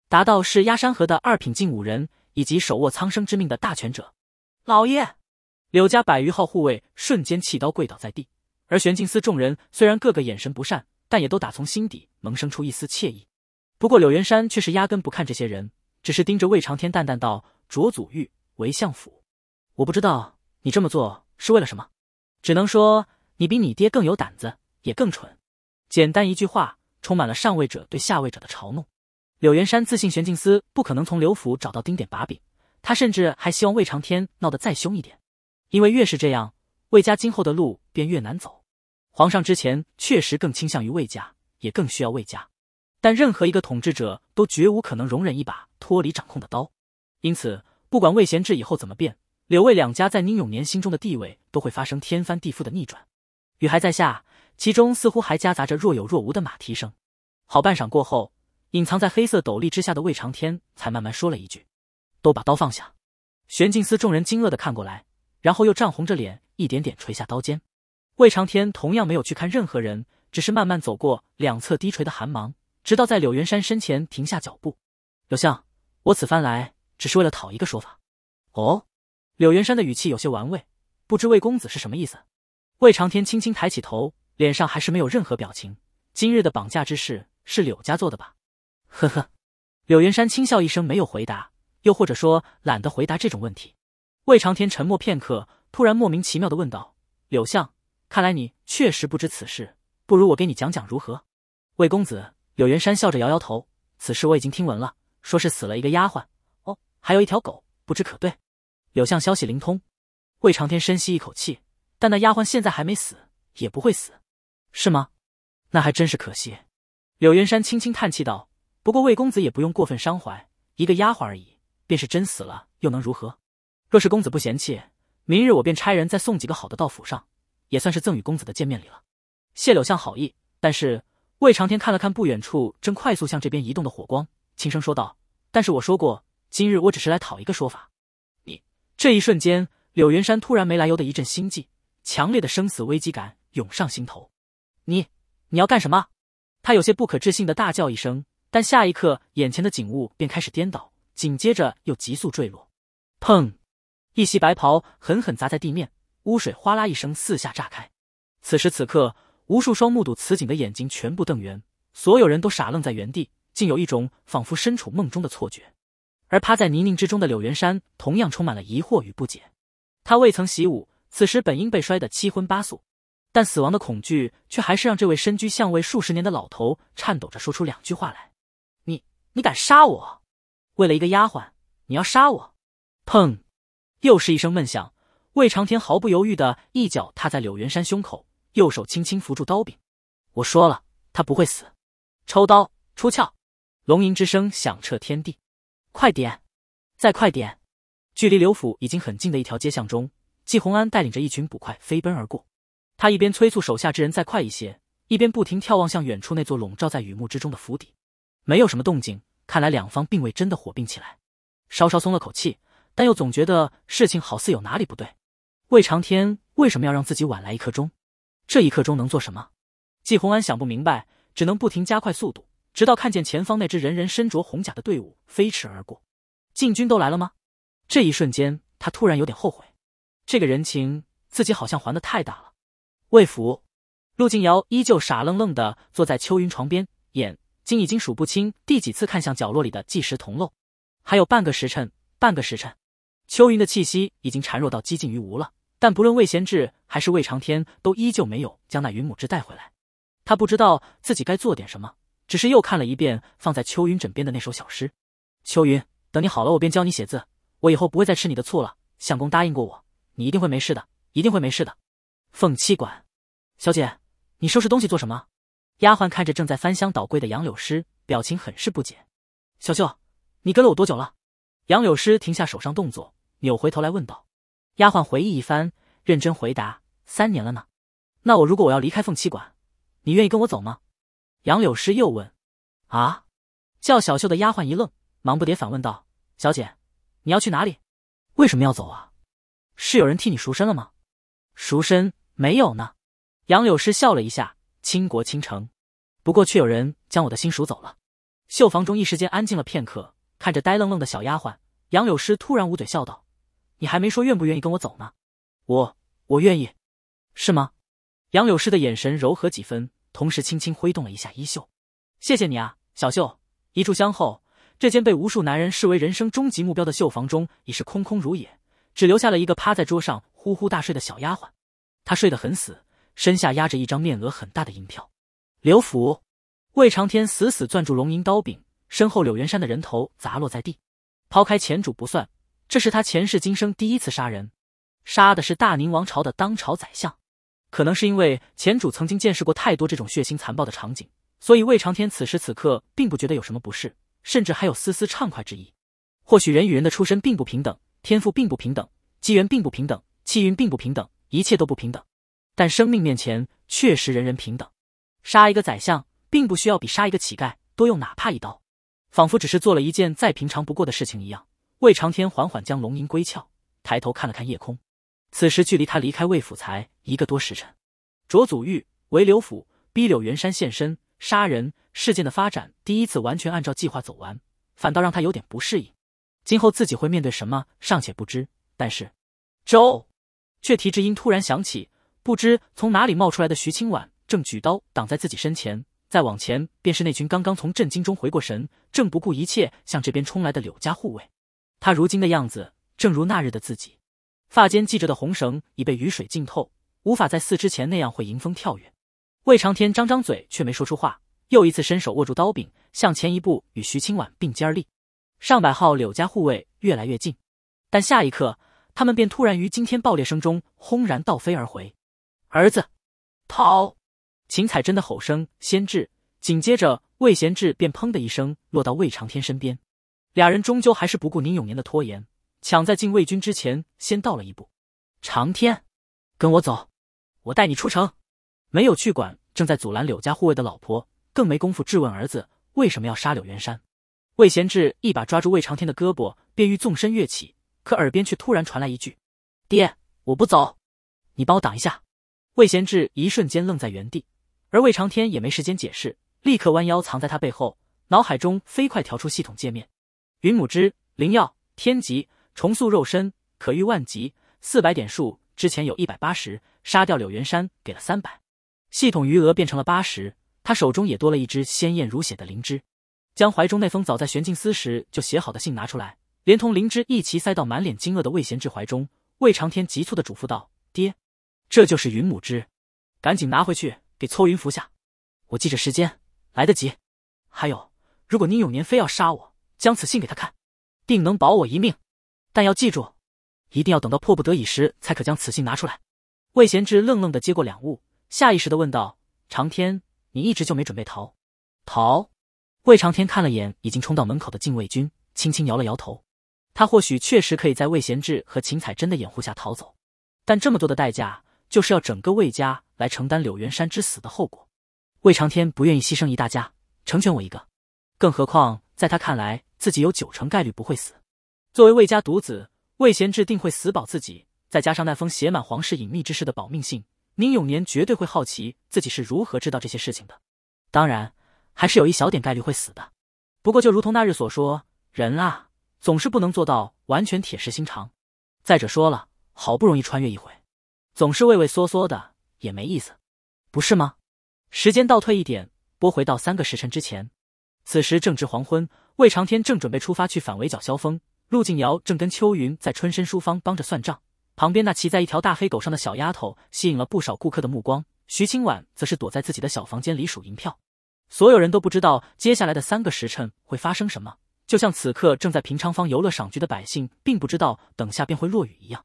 达到是压山河的二品近五人，以及手握苍生之命的大权者。老爷，柳家百余号护卫瞬间弃刀跪倒在地，而玄镜司众人虽然个个眼神不善，但也都打从心底萌生出一丝惬意。不过柳元山却是压根不看这些人，只是盯着魏长天淡淡道：“卓祖玉为相府，我不知道你这么做是为了什么，只能说。”你比你爹更有胆子，也更蠢。简单一句话，充满了上位者对下位者的嘲弄。柳元山自信，玄镜司不可能从刘府找到丁点把柄。他甚至还希望魏长天闹得再凶一点，因为越是这样，魏家今后的路便越难走。皇上之前确实更倾向于魏家，也更需要魏家，但任何一个统治者都绝无可能容忍一把脱离掌控的刀。因此，不管魏贤志以后怎么变，柳魏两家在宁永年心中的地位都会发生天翻地覆的逆转。雨还在下，其中似乎还夹杂着若有若无的马蹄声。好半晌过后，隐藏在黑色斗笠之下的魏长天才慢慢说了一句：“都把刀放下。”玄镜司众人惊愕的看过来，然后又涨红着脸，一点点垂下刀尖。魏长天同样没有去看任何人，只是慢慢走过两侧低垂的寒芒，直到在柳元山身前停下脚步。柳相，我此番来只是为了讨一个说法。哦，柳元山的语气有些玩味，不知魏公子是什么意思。魏长天轻轻抬起头，脸上还是没有任何表情。今日的绑架之事是柳家做的吧？呵呵，柳元山轻笑一声，没有回答，又或者说懒得回答这种问题。魏长天沉默片刻，突然莫名其妙的问道：“柳相，看来你确实不知此事，不如我给你讲讲如何？”魏公子，柳元山笑着摇摇头：“此事我已经听闻了，说是死了一个丫鬟，哦，还有一条狗，不知可对？”柳相消息灵通。魏长天深吸一口气。但那丫鬟现在还没死，也不会死，是吗？那还真是可惜。柳云山轻轻叹气道：“不过魏公子也不用过分伤怀，一个丫鬟而已，便是真死了又能如何？若是公子不嫌弃，明日我便差人再送几个好的到府上，也算是赠与公子的见面礼了。”谢柳相好意，但是魏长天看了看不远处正快速向这边移动的火光，轻声说道：“但是我说过，今日我只是来讨一个说法。”你这一瞬间，柳云山突然没来由的一阵心悸。强烈的生死危机感涌上心头，你你要干什么？他有些不可置信的大叫一声，但下一刻，眼前的景物便开始颠倒，紧接着又急速坠落，砰！一袭白袍狠狠砸在地面，污水哗啦一声四下炸开。此时此刻，无数双目睹此景的眼睛全部瞪圆，所有人都傻愣在原地，竟有一种仿佛身处梦中的错觉。而趴在泥泞之中的柳元山，同样充满了疑惑与不解，他未曾习武。此时本应被摔得七荤八素，但死亡的恐惧却还是让这位身居相位数十年的老头颤抖着说出两句话来：“你，你敢杀我？为了一个丫鬟，你要杀我？”砰！又是一声闷响，魏长天毫不犹豫的一脚踏在柳元山胸口，右手轻轻扶住刀柄。我说了，他不会死。抽刀出鞘，龙吟之声响彻天地。快点，再快点！距离刘府已经很近的一条街巷中。季红安带领着一群捕快飞奔而过，他一边催促手下之人再快一些，一边不停眺望向远处那座笼罩在雨幕之中的府邸，没有什么动静，看来两方并未真的火并起来，稍稍松了口气，但又总觉得事情好似有哪里不对。魏长天为什么要让自己晚来一刻钟？这一刻钟能做什么？季红安想不明白，只能不停加快速度，直到看见前方那支人人身着红甲的队伍飞驰而过。禁军都来了吗？这一瞬间，他突然有点后悔。这个人情自己好像还的太大了。魏府，陆靖瑶依旧傻愣愣的坐在秋云床边，眼睛已经数不清第几次看向角落里的计时铜漏。还有半个时辰，半个时辰，秋云的气息已经孱弱到接近于无了。但不论魏贤志还是魏长天，都依旧没有将那云母汁带回来。他不知道自己该做点什么，只是又看了一遍放在秋云枕边的那首小诗。秋云，等你好了，我便教你写字。我以后不会再吃你的醋了，相公答应过我。你一定会没事的，一定会没事的。凤七馆，小姐，你收拾东西做什么？丫鬟看着正在翻箱倒柜的杨柳诗，表情很是不解。小秀，你跟了我多久了？杨柳诗停下手上动作，扭回头来问道。丫鬟回忆一番，认真回答：三年了呢。那我如果我要离开凤七馆，你愿意跟我走吗？杨柳诗又问。啊！叫小秀的丫鬟一愣，忙不迭反问道：小姐，你要去哪里？为什么要走啊？是有人替你赎身了吗？赎身没有呢。杨柳诗笑了一下，倾国倾城，不过却有人将我的心赎走了。绣房中一时间安静了片刻，看着呆愣愣的小丫鬟，杨柳诗突然捂嘴笑道：“你还没说愿不愿意跟我走呢。”“我我愿意。”是吗？杨柳诗的眼神柔和几分，同时轻轻挥动了一下衣袖。“谢谢你啊，小秀。”一炷香后，这间被无数男人视为人生终极目标的绣房中已是空空如也。只留下了一个趴在桌上呼呼大睡的小丫鬟，她睡得很死，身下压着一张面额很大的银票。刘府，魏长天死死攥住龙吟刀柄，身后柳元山的人头砸落在地。抛开前主不算，这是他前世今生第一次杀人，杀的是大宁王朝的当朝宰相。可能是因为前主曾经见识过太多这种血腥残暴的场景，所以魏长天此时此刻并不觉得有什么不适，甚至还有丝丝畅快之意。或许人与人的出身并不平等。天赋并不平等，机缘并不平等，气运并不平等，一切都不平等。但生命面前，确实人人平等。杀一个宰相，并不需要比杀一个乞丐多用哪怕一刀，仿佛只是做了一件再平常不过的事情一样。魏长天缓缓将龙吟归鞘，抬头看了看夜空。此时距离他离开魏府才一个多时辰。卓祖玉韦柳府，逼柳元山现身杀人事件的发展，第一次完全按照计划走完，反倒让他有点不适应。今后自己会面对什么尚且不知，但是，周却提之音突然想起，不知从哪里冒出来的徐清婉正举刀挡在自己身前，再往前便是那群刚刚从震惊中回过神，正不顾一切向这边冲来的柳家护卫。他如今的样子，正如那日的自己，发间系着的红绳已被雨水浸透，无法再似之前那样会迎风跳跃。魏长天张张嘴却没说出话，又一次伸手握住刀柄，向前一步，与徐清婉并肩而立。上百号柳家护卫越来越近，但下一刻，他们便突然于惊天爆裂声中轰然倒飞而回。儿子，逃！秦彩珍的吼声先至，紧接着魏贤志便砰的一声落到魏长天身边。俩人终究还是不顾宁永年的拖延，抢在禁卫军之前先到了一步。长天，跟我走，我带你出城。没有去管正在阻拦柳家护卫的老婆，更没工夫质问儿子为什么要杀柳元山。魏贤志一把抓住魏长天的胳膊，便欲纵身跃起，可耳边却突然传来一句：“爹，我不走，你帮我挡一下。”魏贤志一瞬间愣在原地，而魏长天也没时间解释，立刻弯腰藏在他背后，脑海中飞快调出系统界面：云母之灵药，天级，重塑肉身，可遇万级。四百点数之前有一百八十，杀掉柳元山给了三百，系统余额变成了八十，他手中也多了一只鲜艳如血的灵芝。将怀中那封早在玄镜司时就写好的信拿出来，连同灵芝一齐塞到满脸惊愕的魏贤志怀中。魏长天急促的嘱咐道：“爹，这就是云母芝，赶紧拿回去给搓云服下。我记着时间，来得及。还有，如果宁永年非要杀我，将此信给他看，定能保我一命。但要记住，一定要等到迫不得已时才可将此信拿出来。”魏贤志愣愣的接过两物，下意识的问道：“长天，你一直就没准备逃？逃？”魏长天看了眼已经冲到门口的禁卫军，轻轻摇了摇头。他或许确实可以在魏贤志和秦彩珍的掩护下逃走，但这么做的代价就是要整个魏家来承担柳元山之死的后果。魏长天不愿意牺牲一大家，成全我一个。更何况，在他看来，自己有九成概率不会死。作为魏家独子，魏贤志定会死保自己，再加上那封写满皇室隐秘之事的保命信，宁永年绝对会好奇自己是如何知道这些事情的。当然。还是有一小点概率会死的，不过就如同那日所说，人啊总是不能做到完全铁石心肠。再者说了，好不容易穿越一回，总是畏畏缩缩的也没意思，不是吗？时间倒退一点，拨回到三个时辰之前，此时正值黄昏，魏长天正准备出发去反围剿萧峰，陆靖瑶正跟秋云在春申书房帮着算账，旁边那骑在一条大黑狗上的小丫头吸引了不少顾客的目光，徐清婉则是躲在自己的小房间里数银票。所有人都不知道接下来的三个时辰会发生什么，就像此刻正在平昌坊游乐赏菊的百姓并不知道等下便会落雨一样。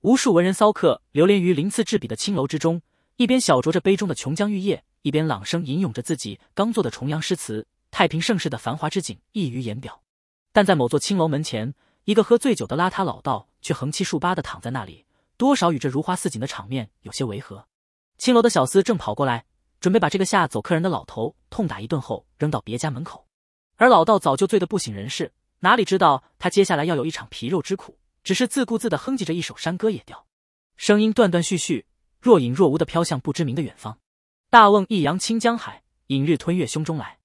无数文人骚客流连于鳞次栉比的青楼之中，一边小酌着杯中的琼浆玉液，一边朗声吟咏着自己刚作的重阳诗词，太平盛世的繁华之景溢于言表。但在某座青楼门前，一个喝醉酒的邋遢老道却横七竖八的躺在那里，多少与这如花似锦的场面有些违和。青楼的小厮正跑过来。准备把这个吓走客人的老头痛打一顿后扔到别家门口，而老道早就醉得不省人事，哪里知道他接下来要有一场皮肉之苦，只是自顾自地哼唧着一首山歌野调，声音断断续续，若隐若无地飘向不知名的远方。大瓮一扬清江海，隐日吞月胸中来。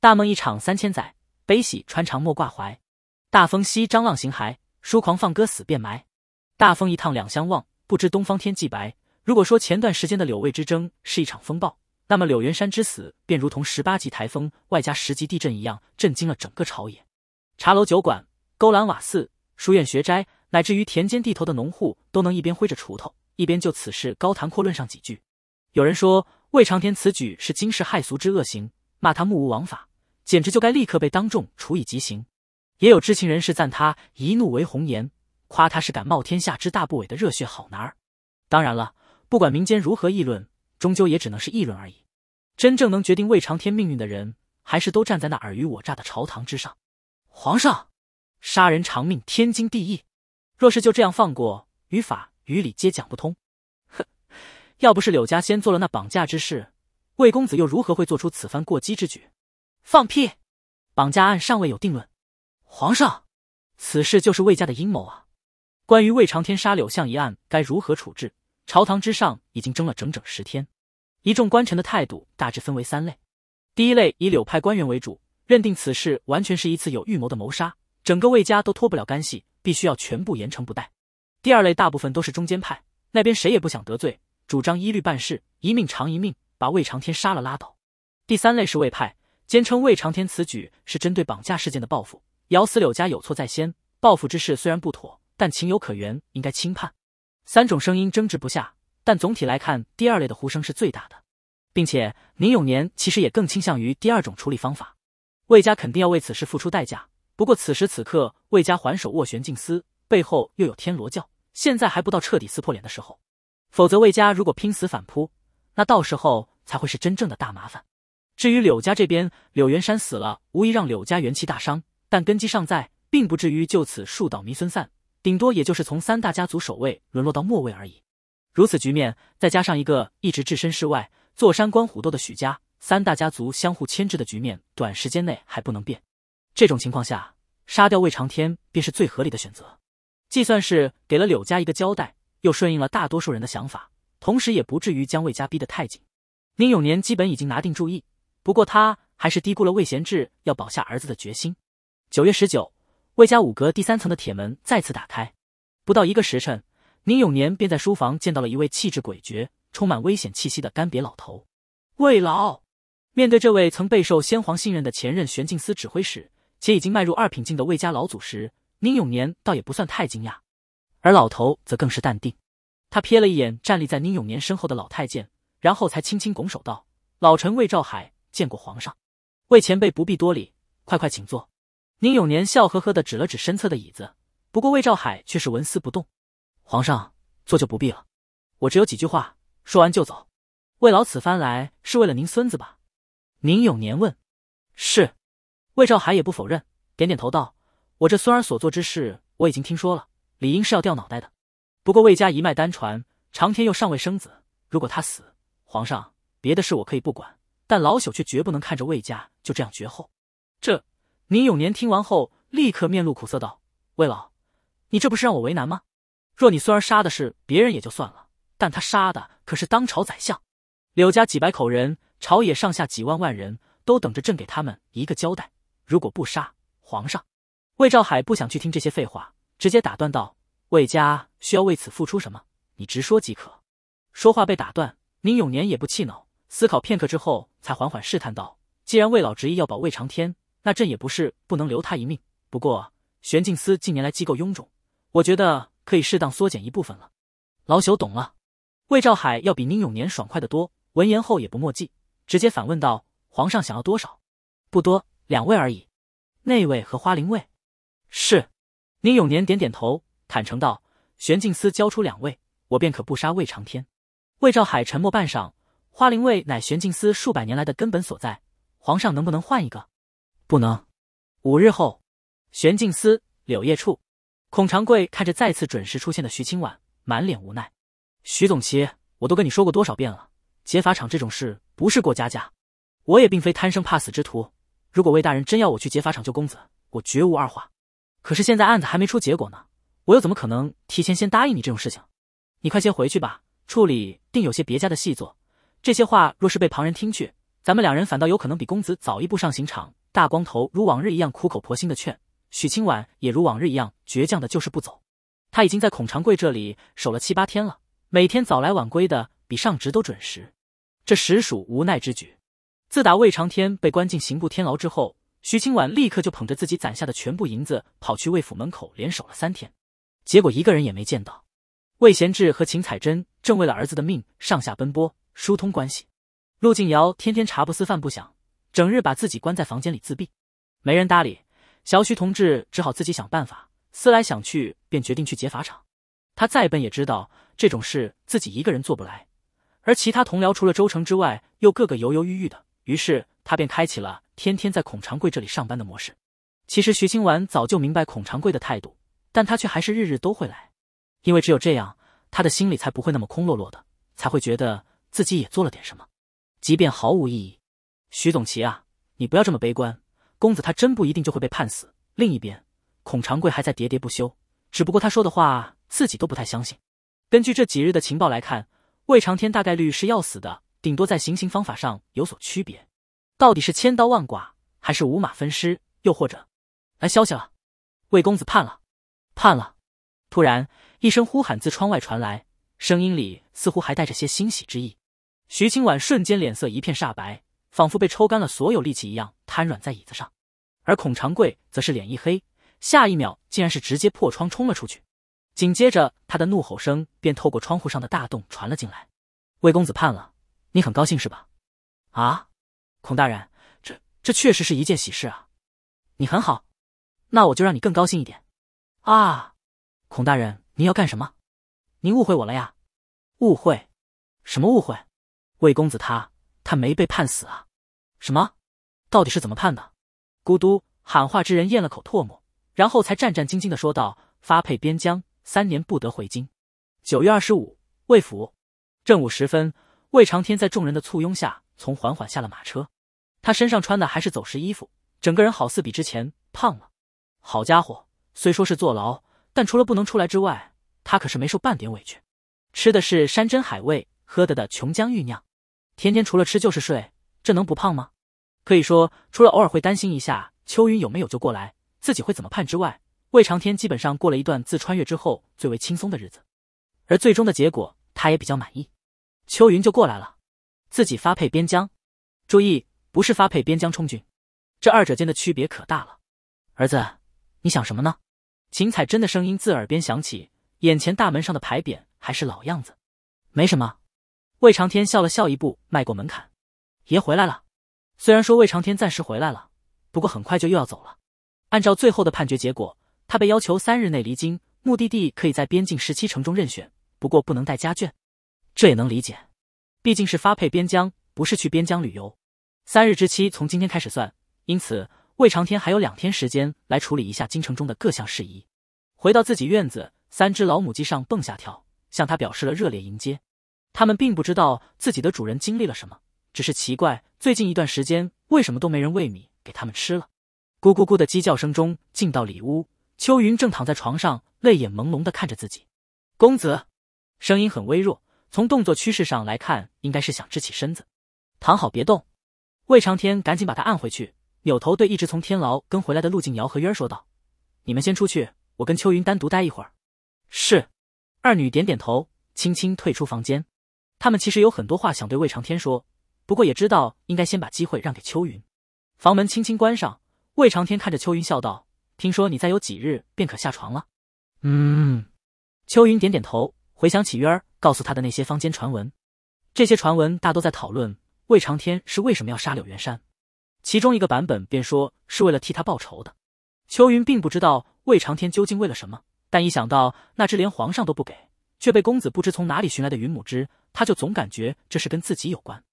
大梦一场三千载，悲喜穿肠莫挂怀。大风西张浪行骸，疏狂放歌死便埋。大风一趟两相望，不知东方天际白。如果说前段时间的柳魏之争是一场风暴，那么柳元山之死便如同十八级台风外加十级地震一样，震惊了整个朝野。茶楼酒馆、勾栏瓦肆、书院学斋，乃至于田间地头的农户，都能一边挥着锄头，一边就此事高谈阔论上几句。有人说魏长天此举是惊世骇俗之恶行，骂他目无王法，简直就该立刻被当众处以极刑。也有知情人士赞他一怒为红颜，夸他是敢冒天下之大不韪的热血好男儿。当然了，不管民间如何议论。终究也只能是议论而已。真正能决定魏长天命运的人，还是都站在那尔虞我诈的朝堂之上。皇上，杀人偿命，天经地义。若是就这样放过，于法于理皆讲不通。哼，要不是柳家先做了那绑架之事，魏公子又如何会做出此番过激之举？放屁！绑架案尚未有定论。皇上，此事就是魏家的阴谋啊！关于魏长天杀柳相一案，该如何处置？朝堂之上已经争了整整十天，一众官臣的态度大致分为三类：第一类以柳派官员为主，认定此事完全是一次有预谋的谋杀，整个魏家都脱不了干系，必须要全部严惩不贷；第二类大部分都是中间派，那边谁也不想得罪，主张一律办事，一命偿一命，把魏长天杀了拉倒；第三类是魏派，坚称魏长天此举是针对绑架事件的报复，咬死柳家有错在先，报复之事虽然不妥，但情有可原，应该轻判。三种声音争执不下，但总体来看，第二类的呼声是最大的，并且宁永年其实也更倾向于第二种处理方法。魏家肯定要为此事付出代价，不过此时此刻，魏家还手握旋镜丝，背后又有天罗教，现在还不到彻底撕破脸的时候。否则魏家如果拼死反扑，那到时候才会是真正的大麻烦。至于柳家这边，柳元山死了，无疑让柳家元气大伤，但根基尚在，并不至于就此树倒弥狲散。顶多也就是从三大家族首位沦落到末位而已。如此局面，再加上一个一直置身事外、坐山观虎斗的许家，三大家族相互牵制的局面，短时间内还不能变。这种情况下，杀掉魏长天便是最合理的选择，既算是给了柳家一个交代，又顺应了大多数人的想法，同时也不至于将魏家逼得太紧。宁永年基本已经拿定主意，不过他还是低估了魏贤志要保下儿子的决心。九月十九。魏家五阁第三层的铁门再次打开，不到一个时辰，宁永年便在书房见到了一位气质诡谲、充满危险气息的干瘪老头。魏老面对这位曾备受先皇信任的前任玄镜司指挥使，且已经迈入二品境的魏家老祖时，宁永年倒也不算太惊讶，而老头则更是淡定。他瞥了一眼站立在宁永年身后的老太监，然后才轻轻拱手道：“老臣魏兆海见过皇上，魏前辈不必多礼，快快请坐。”宁永年笑呵呵的指了指身侧的椅子，不过魏兆海却是纹丝不动。皇上坐就不必了，我只有几句话，说完就走。魏老此番来是为了您孙子吧？宁永年问。是，魏兆海也不否认，点点头道：“我这孙儿所做之事，我已经听说了，理应是要掉脑袋的。不过魏家一脉单传，长天又尚未生子，如果他死，皇上别的事我可以不管，但老朽却绝不能看着魏家就这样绝后。”这。宁永年听完后，立刻面露苦涩道：“魏老，你这不是让我为难吗？若你孙儿杀的是别人也就算了，但他杀的可是当朝宰相。柳家几百口人，朝野上下几万万人，都等着朕给他们一个交代。如果不杀，皇上……”魏兆海不想去听这些废话，直接打断道：“魏家需要为此付出什么？你直说即可。”说话被打断，宁永年也不气恼，思考片刻之后，才缓缓试探道：“既然魏老执意要保魏长天……”那朕也不是不能留他一命，不过玄镜司近年来机构臃肿，我觉得可以适当缩减一部分了。老朽懂了。魏兆海要比宁永年爽快的多，闻言后也不墨迹，直接反问道：“皇上想要多少？不多，两位而已。内卫和花灵卫。”是。宁永年点点头，坦诚道：“玄镜司交出两位，我便可不杀魏长天。”魏兆海沉默半晌，花灵卫乃玄镜司数百年来的根本所在，皇上能不能换一个？不能。五日后，玄镜司柳叶处，孔长贵看着再次准时出现的徐清婉，满脸无奈。徐总旗，我都跟你说过多少遍了，劫法场这种事不是过家家。我也并非贪生怕死之徒，如果魏大人真要我去劫法场救公子，我绝无二话。可是现在案子还没出结果呢，我又怎么可能提前先答应你这种事情？你快先回去吧，处里定有些别家的细作，这些话若是被旁人听去，咱们两人反倒有可能比公子早一步上刑场。大光头如往日一样苦口婆心的劝，许清婉也如往日一样倔强的，就是不走。他已经在孔长贵这里守了七八天了，每天早来晚归的，比上值都准时，这实属无奈之举。自打魏长天被关进刑部天牢之后，许清婉立刻就捧着自己攒下的全部银子跑去魏府门口连守了三天，结果一个人也没见到。魏贤志和秦彩珍正为了儿子的命上下奔波疏通关系，陆静瑶天天茶不思饭不想。整日把自己关在房间里自闭，没人搭理。小徐同志只好自己想办法。思来想去，便决定去劫法场。他再笨也知道这种事自己一个人做不来，而其他同僚除了周成之外，又个个犹犹豫豫的。于是他便开启了天天在孔长贵这里上班的模式。其实徐清婉早就明白孔长贵的态度，但他却还是日日都会来，因为只有这样，他的心里才不会那么空落落的，才会觉得自己也做了点什么，即便毫无意义。徐总旗啊，你不要这么悲观，公子他真不一定就会被判死。另一边，孔长贵还在喋喋不休，只不过他说的话自己都不太相信。根据这几日的情报来看，魏长天大概率是要死的，顶多在行刑方法上有所区别，到底是千刀万剐，还是五马分尸，又或者……来消息了，魏公子判了，判了！突然，一声呼喊自窗外传来，声音里似乎还带着些欣喜之意。徐清婉瞬间脸色一片煞白。仿佛被抽干了所有力气一样瘫软在椅子上，而孔长贵则是脸一黑，下一秒竟然是直接破窗冲了出去，紧接着他的怒吼声便透过窗户上的大洞传了进来。魏公子判了，你很高兴是吧？啊，孔大人，这这确实是一件喜事啊！你很好，那我就让你更高兴一点。啊，孔大人，您要干什么？您误会我了呀！误会？什么误会？魏公子他他没被判死啊！什么？到底是怎么判的？咕嘟喊话之人咽了口唾沫，然后才战战兢兢的说道：“发配边疆，三年不得回京。”九月二十五，魏府，正午时分，魏长天在众人的簇拥下，从缓缓下了马车。他身上穿的还是走时衣服，整个人好似比之前胖了。好家伙，虽说是坐牢，但除了不能出来之外，他可是没受半点委屈。吃的是山珍海味，喝的的琼浆玉酿，天天除了吃就是睡。这能不胖吗？可以说，除了偶尔会担心一下秋云有没有救过来，自己会怎么判之外，魏长天基本上过了一段自穿越之后最为轻松的日子。而最终的结果，他也比较满意。秋云就过来了，自己发配边疆，注意，不是发配边疆充军，这二者间的区别可大了。儿子，你想什么呢？秦彩珍的声音自耳边响起。眼前大门上的牌匾还是老样子，没什么。魏长天笑了笑，一步迈过门槛。爷回来了。虽然说魏长天暂时回来了，不过很快就又要走了。按照最后的判决结果，他被要求三日内离京，目的地可以在边境十七城中任选，不过不能带家眷。这也能理解，毕竟是发配边疆，不是去边疆旅游。三日之期从今天开始算，因此魏长天还有两天时间来处理一下京城中的各项事宜。回到自己院子，三只老母鸡上蹦下跳，向他表示了热烈迎接。他们并不知道自己的主人经历了什么。只是奇怪，最近一段时间为什么都没人喂米给他们吃了？咕咕咕的鸡叫声中，进到里屋，秋云正躺在床上，泪眼朦胧的看着自己。公子，声音很微弱，从动作趋势上来看，应该是想支起身子。躺好，别动。魏长天赶紧把他按回去，扭头对一直从天牢跟回来的陆静瑶和渊儿说道：“你们先出去，我跟秋云单独待一会儿。”是，二女点点头，轻轻退出房间。他们其实有很多话想对魏长天说。不过也知道，应该先把机会让给秋云。房门轻轻关上，魏长天看着秋云笑道：“听说你再有几日便可下床了。”嗯，秋云点点头，回想起渊儿告诉他的那些坊间传闻。这些传闻大都在讨论魏长天是为什么要杀柳元山，其中一个版本便说是为了替他报仇的。秋云并不知道魏长天究竟为了什么，但一想到那只连皇上都不给却被公子不知从哪里寻来的云母枝，他就总感觉这是跟自己有关。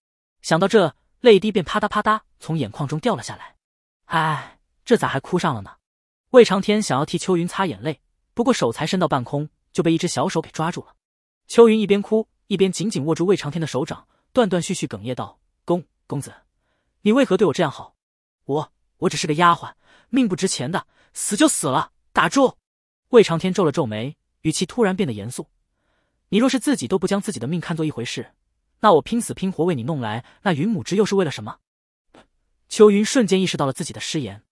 想到这，泪滴便啪嗒啪嗒从眼眶中掉了下来。哎，这咋还哭上了呢？魏长天想要替秋云擦眼泪，不过手才伸到半空，就被一只小手给抓住了。秋云一边哭，一边紧紧握住魏长天的手掌，断断续续哽咽道：“公公子，你为何对我这样好？我我只是个丫鬟，命不值钱的，死就死了。”打住！魏长天皱了皱眉，语气突然变得严肃：“你若是自己都不将自己的命看作一回事……”那我拼死拼活为你弄来那云母之又是为了什么？秋云瞬间意识到了自己的失言，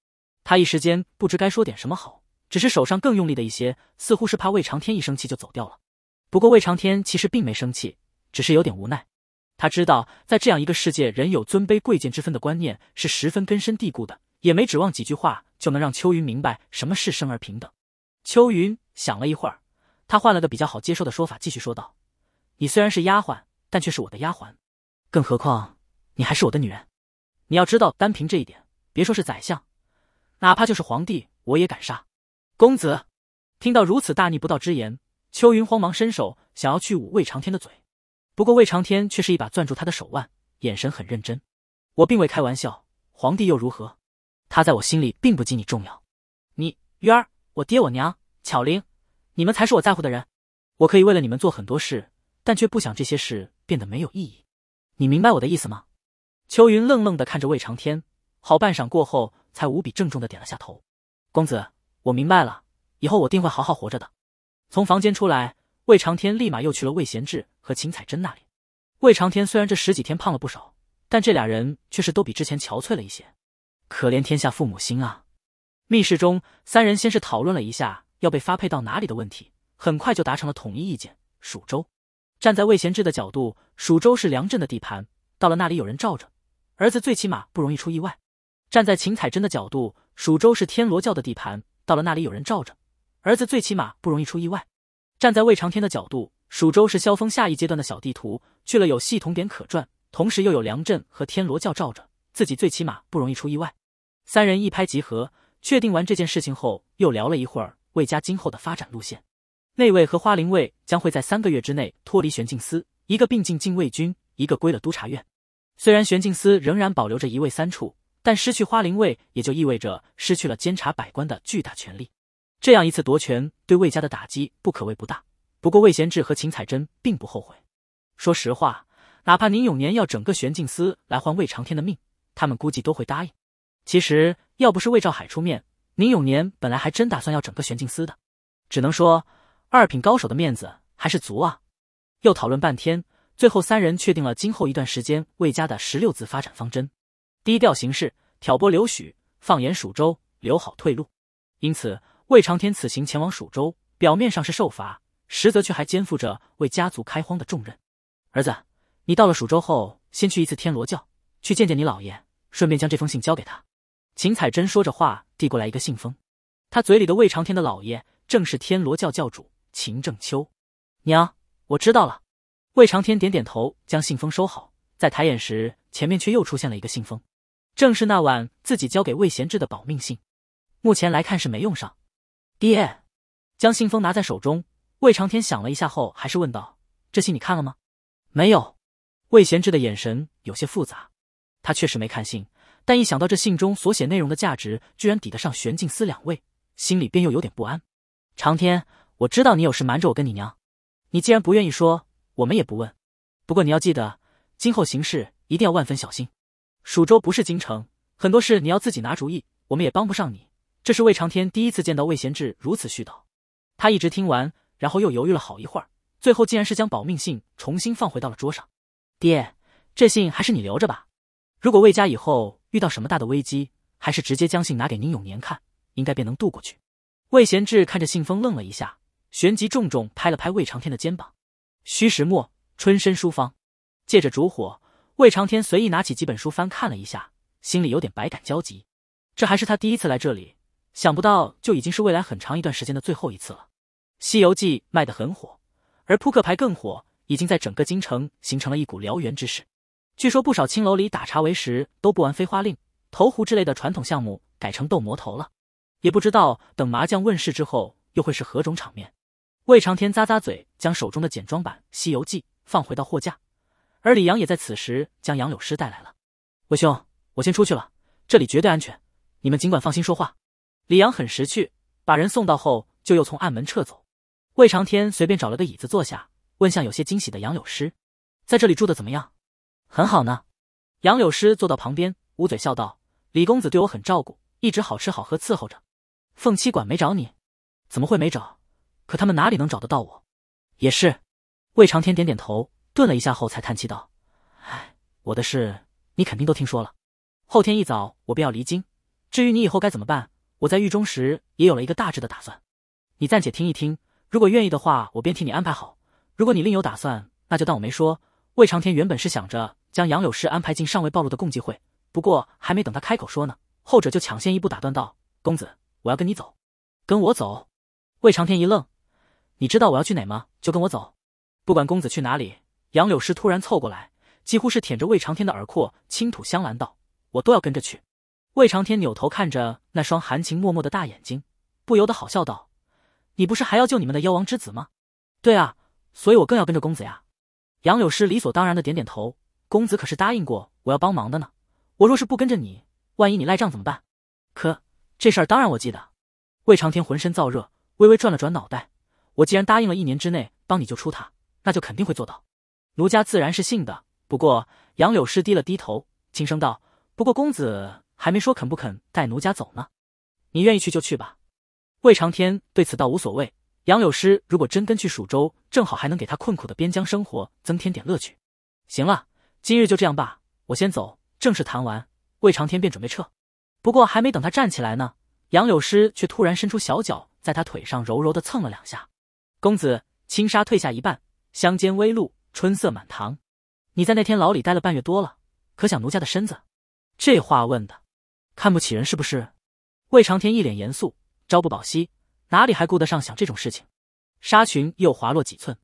他一时间不知该说点什么好，只是手上更用力的一些，似乎是怕魏长天一生气就走掉了。不过魏长天其实并没生气，只是有点无奈。他知道，在这样一个世界，人有尊卑贵贱之分的观念是十分根深蒂固的，也没指望几句话就能让秋云明白什么是生而平等。秋云想了一会儿，他换了个比较好接受的说法，继续说道：“你虽然是丫鬟。”但却是我的丫鬟，更何况你还是我的女人。你要知道，单凭这一点，别说是宰相，哪怕就是皇帝，我也敢杀。公子，听到如此大逆不道之言，秋云慌忙伸手想要去捂魏长天的嘴，不过魏长天却是一把攥住他的手腕，眼神很认真。我并未开玩笑，皇帝又如何？他在我心里并不及你重要。你，渊儿，我爹我娘，巧玲，你们才是我在乎的人。我可以为了你们做很多事。但却不想这些事变得没有意义，你明白我的意思吗？秋云愣愣的看着魏长天，好半晌过后，才无比郑重的点了下头。公子，我明白了，以后我定会好好活着的。从房间出来，魏长天立马又去了魏贤志和秦彩珍那里。魏长天虽然这十几天胖了不少，但这俩人却是都比之前憔悴了一些。可怜天下父母心啊！密室中，三人先是讨论了一下要被发配到哪里的问题，很快就达成了统一意见：蜀州。站在魏贤志的角度，蜀州是梁镇的地盘，到了那里有人罩着，儿子最起码不容易出意外。站在秦彩珍的角度，蜀州是天罗教的地盘，到了那里有人罩着，儿子最起码不容易出意外。站在魏长天的角度，蜀州是萧峰下一阶段的小地图，去了有系统点可赚，同时又有梁镇和天罗教罩着，自己最起码不容易出意外。三人一拍即合，确定完这件事情后，又聊了一会儿魏家今后的发展路线。内卫和花翎卫将会在三个月之内脱离玄镜司，一个并进禁卫军，一个归了督察院。虽然玄镜司仍然保留着一位三处，但失去花翎卫也就意味着失去了监察百官的巨大权力。这样一次夺权对魏家的打击不可谓不大。不过魏贤志和秦彩珍并不后悔。说实话，哪怕宁永年要整个玄镜司来换魏长天的命，他们估计都会答应。其实要不是魏兆海出面，宁永年本来还真打算要整个玄镜司的。只能说。二品高手的面子还是足啊！又讨论半天，最后三人确定了今后一段时间魏家的十六字发展方针：低调行事，挑拨刘许，放眼蜀州，留好退路。因此，魏长天此行前往蜀州，表面上是受罚，实则却还肩负着为家族开荒的重任。儿子，你到了蜀州后，先去一次天罗教，去见见你姥爷，顺便将这封信交给他。秦彩珍说着话，递过来一个信封。他嘴里的魏长天的姥爷，正是天罗教教主。秦正秋，娘，我知道了。魏长天点点头，将信封收好。在抬眼时，前面却又出现了一个信封，正是那晚自己交给魏贤志的保命信。目前来看是没用上。爹，将信封拿在手中，魏长天想了一下后，还是问道：“这信你看了吗？”“没有。”魏贤志的眼神有些复杂。他确实没看信，但一想到这信中所写内容的价值，居然抵得上玄镜司两位，心里便又有点不安。长天。我知道你有事瞒着我跟你娘，你既然不愿意说，我们也不问。不过你要记得，今后行事一定要万分小心。蜀州不是京城，很多事你要自己拿主意，我们也帮不上你。这是魏长天第一次见到魏贤志如此絮叨，他一直听完，然后又犹豫了好一会儿，最后竟然是将保命信重新放回到了桌上。爹，这信还是你留着吧。如果魏家以后遇到什么大的危机，还是直接将信拿给宁永年看，应该便能渡过去。魏贤志看着信封，愣了一下。旋即重重拍了拍魏长天的肩膀。虚石墨春深书房，借着烛火，魏长天随意拿起几本书翻看了一下，心里有点百感交集。这还是他第一次来这里，想不到就已经是未来很长一段时间的最后一次了。《西游记》卖得很火，而扑克牌更火，已经在整个京城形成了一股燎原之势。据说不少青楼里打茶为时都不玩飞花令、投壶之类的传统项目，改成斗魔头了。也不知道等麻将问世之后，又会是何种场面。魏长天咂咂嘴，将手中的简装版《西游记》放回到货架，而李阳也在此时将杨柳师带来了。魏兄，我先出去了，这里绝对安全，你们尽管放心说话。李阳很识趣，把人送到后就又从暗门撤走。魏长天随便找了个椅子坐下，问向有些惊喜的杨柳师：“在这里住的怎么样？”“很好呢。”杨柳师坐到旁边，捂嘴笑道：“李公子对我很照顾，一直好吃好喝伺候着。凤七馆没找你？怎么会没找？”可他们哪里能找得到我？也是，魏长天点点头，顿了一下后才叹气道：“哎，我的事你肯定都听说了。后天一早我便要离京。至于你以后该怎么办，我在狱中时也有了一个大致的打算。你暂且听一听，如果愿意的话，我便替你安排好；如果你另有打算，那就当我没说。”魏长天原本是想着将杨柳氏安排进尚未暴露的共济会，不过还没等他开口说呢，后者就抢先一步打断道：“公子，我要跟你走，跟我走。”魏长天一愣。你知道我要去哪吗？就跟我走。不管公子去哪里，杨柳师突然凑过来，几乎是舔着魏长天的耳廓，轻吐香兰道：“我都要跟着去。”魏长天扭头看着那双含情脉脉的大眼睛，不由得好笑道：“你不是还要救你们的妖王之子吗？”“对啊，所以我更要跟着公子呀。”杨柳师理所当然的点点头：“公子可是答应过我要帮忙的呢。我若是不跟着你，万一你赖账怎么办？”“可这事儿当然我记得。”魏长天浑身燥热，微微转了转脑袋。我既然答应了一年之内帮你救出他，那就肯定会做到。奴家自然是信的。不过杨柳师低了低头，轻声道：“不过公子还没说肯不肯带奴家走呢，你愿意去就去吧。”魏长天对此倒无所谓。杨柳师如果真跟去蜀州，正好还能给他困苦的边疆生活增添点乐趣。行了，今日就这样吧。我先走。正式谈完，魏长天便准备撤。不过还没等他站起来呢，杨柳师却突然伸出小脚，在他腿上柔柔的蹭了两下。公子，轻纱褪下一半，香肩微露，春色满堂。你在那天牢里待了半月多了，可想奴家的身子？这话问的，看不起人是不是？魏长天一脸严肃，朝不保夕，哪里还顾得上想这种事情？纱裙又滑落几寸，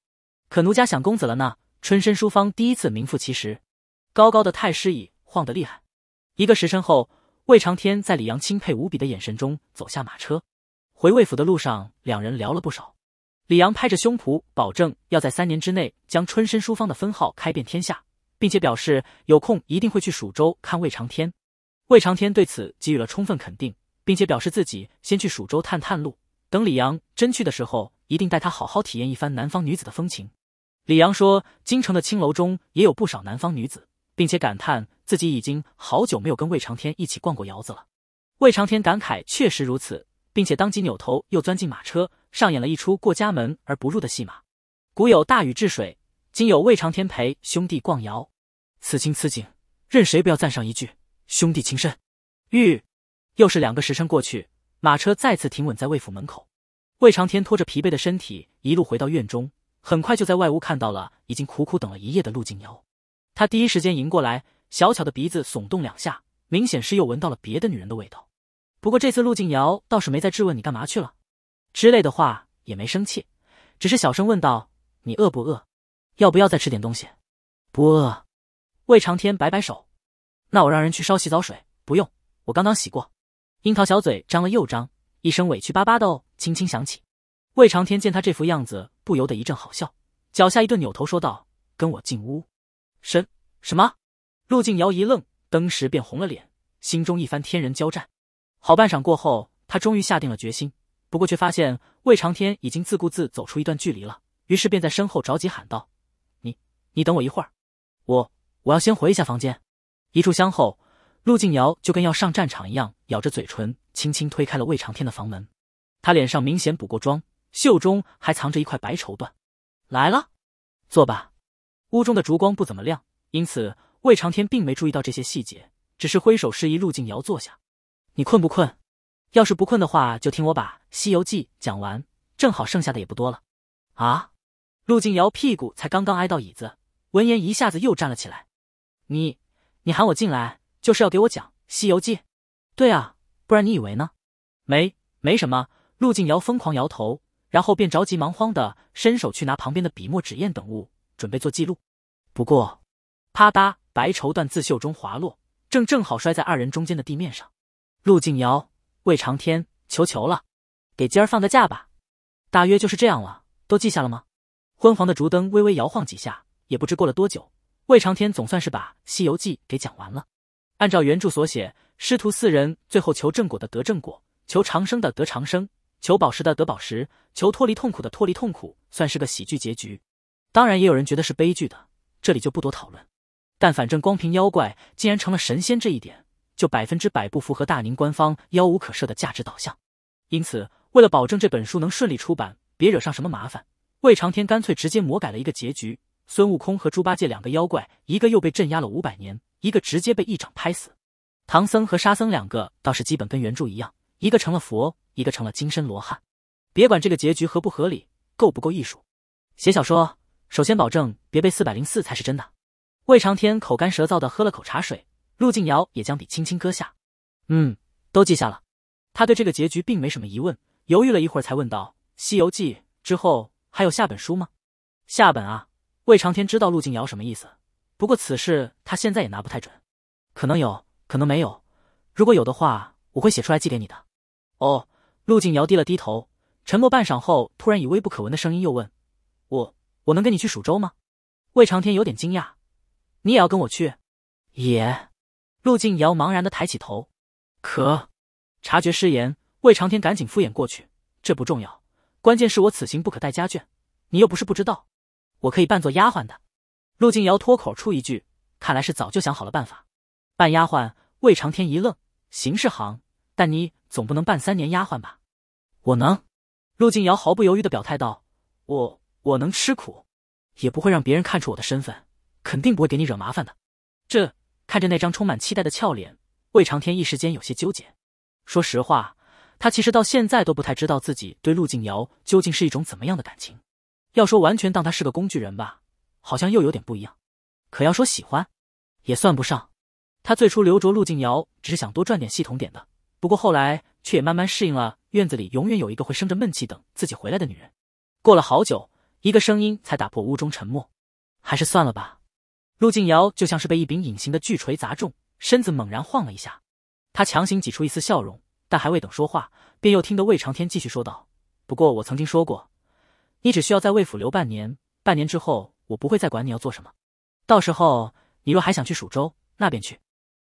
可奴家想公子了呢。春深书房第一次名副其实，高高的太师椅晃得厉害。一个时辰后，魏长天在李阳钦佩无比的眼神中走下马车，回魏府的路上，两人聊了不少。李阳拍着胸脯保证，要在三年之内将春申书坊的分号开遍天下，并且表示有空一定会去蜀州看魏长天。魏长天对此给予了充分肯定，并且表示自己先去蜀州探探路，等李阳真去的时候，一定带他好好体验一番南方女子的风情。李阳说，京城的青楼中也有不少南方女子，并且感叹自己已经好久没有跟魏长天一起逛过窑子了。魏长天感慨确实如此，并且当即扭头又钻进马车。上演了一出过家门而不入的戏码。古有大禹治水，今有魏长天陪兄弟逛窑，此情此景，任谁不要赞上一句兄弟情深。玉，又是两个时辰过去，马车再次停稳在魏府门口。魏长天拖着疲惫的身体一路回到院中，很快就在外屋看到了已经苦苦等了一夜的陆静瑶。他第一时间迎过来，小巧的鼻子耸动两下，明显是又闻到了别的女人的味道。不过这次陆静瑶倒是没再质问你干嘛去了。之类的话也没生气，只是小声问道：“你饿不饿？要不要再吃点东西？”“不饿。”魏长天摆摆手，“那我让人去烧洗澡水。”“不用，我刚刚洗过。”樱桃小嘴张了又张，一声委屈巴巴的哦轻轻响起。魏长天见他这副样子，不由得一阵好笑，脚下一顿，扭头说道：“跟我进屋。”“什什么？”陆静瑶一愣，登时便红了脸，心中一番天人交战。好半晌过后，他终于下定了决心。不过，却发现魏长天已经自顾自走出一段距离了，于是便在身后着急喊道：“你，你等我一会儿，我我要先回一下房间。”一炷香后，陆静瑶就跟要上战场一样，咬着嘴唇，轻轻推开了魏长天的房门。他脸上明显补过妆，袖中还藏着一块白绸缎。来了，坐吧。屋中的烛光不怎么亮，因此魏长天并没注意到这些细节，只是挥手示意陆静瑶坐下。你困不困？要是不困的话，就听我把《西游记》讲完，正好剩下的也不多了。啊！陆静瑶屁股才刚刚挨到椅子，闻言一下子又站了起来。你你喊我进来就是要给我讲《西游记》？对啊，不然你以为呢？没没什么。陆静瑶疯狂摇头，然后便着急忙慌的伸手去拿旁边的笔墨纸砚等物，准备做记录。不过，啪嗒，白绸缎自绣中滑落，正正好摔在二人中间的地面上。陆静瑶。魏长天，求求了，给今儿放个假吧。大约就是这样了，都记下了吗？昏黄的烛灯微微摇晃几下，也不知过了多久，魏长天总算是把《西游记》给讲完了。按照原著所写，师徒四人最后求正果的得正果，求长生的得长生，求宝石的得宝石，求脱离痛苦的脱离痛苦，算是个喜剧结局。当然，也有人觉得是悲剧的，这里就不多讨论。但反正光凭妖怪竟然成了神仙这一点。就百分之百不符合大宁官方妖无可赦的价值导向，因此，为了保证这本书能顺利出版，别惹上什么麻烦，魏长天干脆直接魔改了一个结局：孙悟空和猪八戒两个妖怪，一个又被镇压了五百年，一个直接被一掌拍死；唐僧和沙僧两个倒是基本跟原著一样，一个成了佛，一个成了金身罗汉。别管这个结局合不合理，够不够艺术，写小说首先保证别被四百零四才是真的。魏长天口干舌燥的喝了口茶水。陆静瑶也将笔轻轻搁下，嗯，都记下了。他对这个结局并没什么疑问，犹豫了一会儿才问道：“西游记之后还有下本书吗？”下本啊？魏长天知道陆静瑶什么意思，不过此事他现在也拿不太准，可能有，可能没有。如果有的话，我会写出来寄给你的。哦，陆静瑶低了低头，沉默半晌后，突然以微不可闻的声音又问：“我，我能跟你去蜀州吗？”魏长天有点惊讶：“你也要跟我去？”也。陆静瑶茫然的抬起头，可察觉失言，魏长天赶紧敷衍过去。这不重要，关键是我此行不可带家眷，你又不是不知道，我可以扮作丫鬟的。陆静瑶脱口出一句，看来是早就想好了办法，扮丫鬟。魏长天一愣，行是行，但你总不能扮三年丫鬟吧？我能。陆静瑶毫不犹豫的表态道：“我我能吃苦，也不会让别人看出我的身份，肯定不会给你惹麻烦的。”这。看着那张充满期待的俏脸，魏长天一时间有些纠结。说实话，他其实到现在都不太知道自己对陆静瑶究竟是一种怎么样的感情。要说完全当他是个工具人吧，好像又有点不一样。可要说喜欢，也算不上。他最初留着陆静瑶，只是想多赚点系统点的。不过后来却也慢慢适应了院子里永远有一个会生着闷气等自己回来的女人。过了好久，一个声音才打破屋中沉默：“还是算了吧。”陆静瑶就像是被一柄隐形的巨锤砸中，身子猛然晃了一下。他强行挤出一丝笑容，但还未等说话，便又听得魏长天继续说道：“不过我曾经说过，你只需要在魏府留半年，半年之后我不会再管你要做什么。到时候你若还想去蜀州那边去。”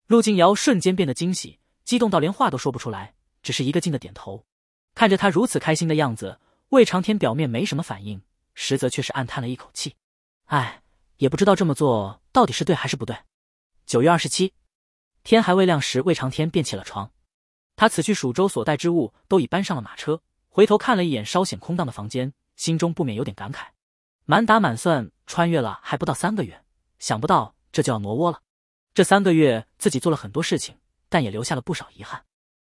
陆静瑶瞬间变得惊喜、激动到连话都说不出来，只是一个劲的点头。看着他如此开心的样子，魏长天表面没什么反应，实则却是暗叹了一口气：“唉。”也不知道这么做到底是对还是不对。九月二十七，天还未亮时，魏长天便起了床。他此去蜀州所带之物都已搬上了马车，回头看了一眼稍显空荡的房间，心中不免有点感慨。满打满算，穿越了还不到三个月，想不到这就要挪窝了。这三个月，自己做了很多事情，但也留下了不少遗憾。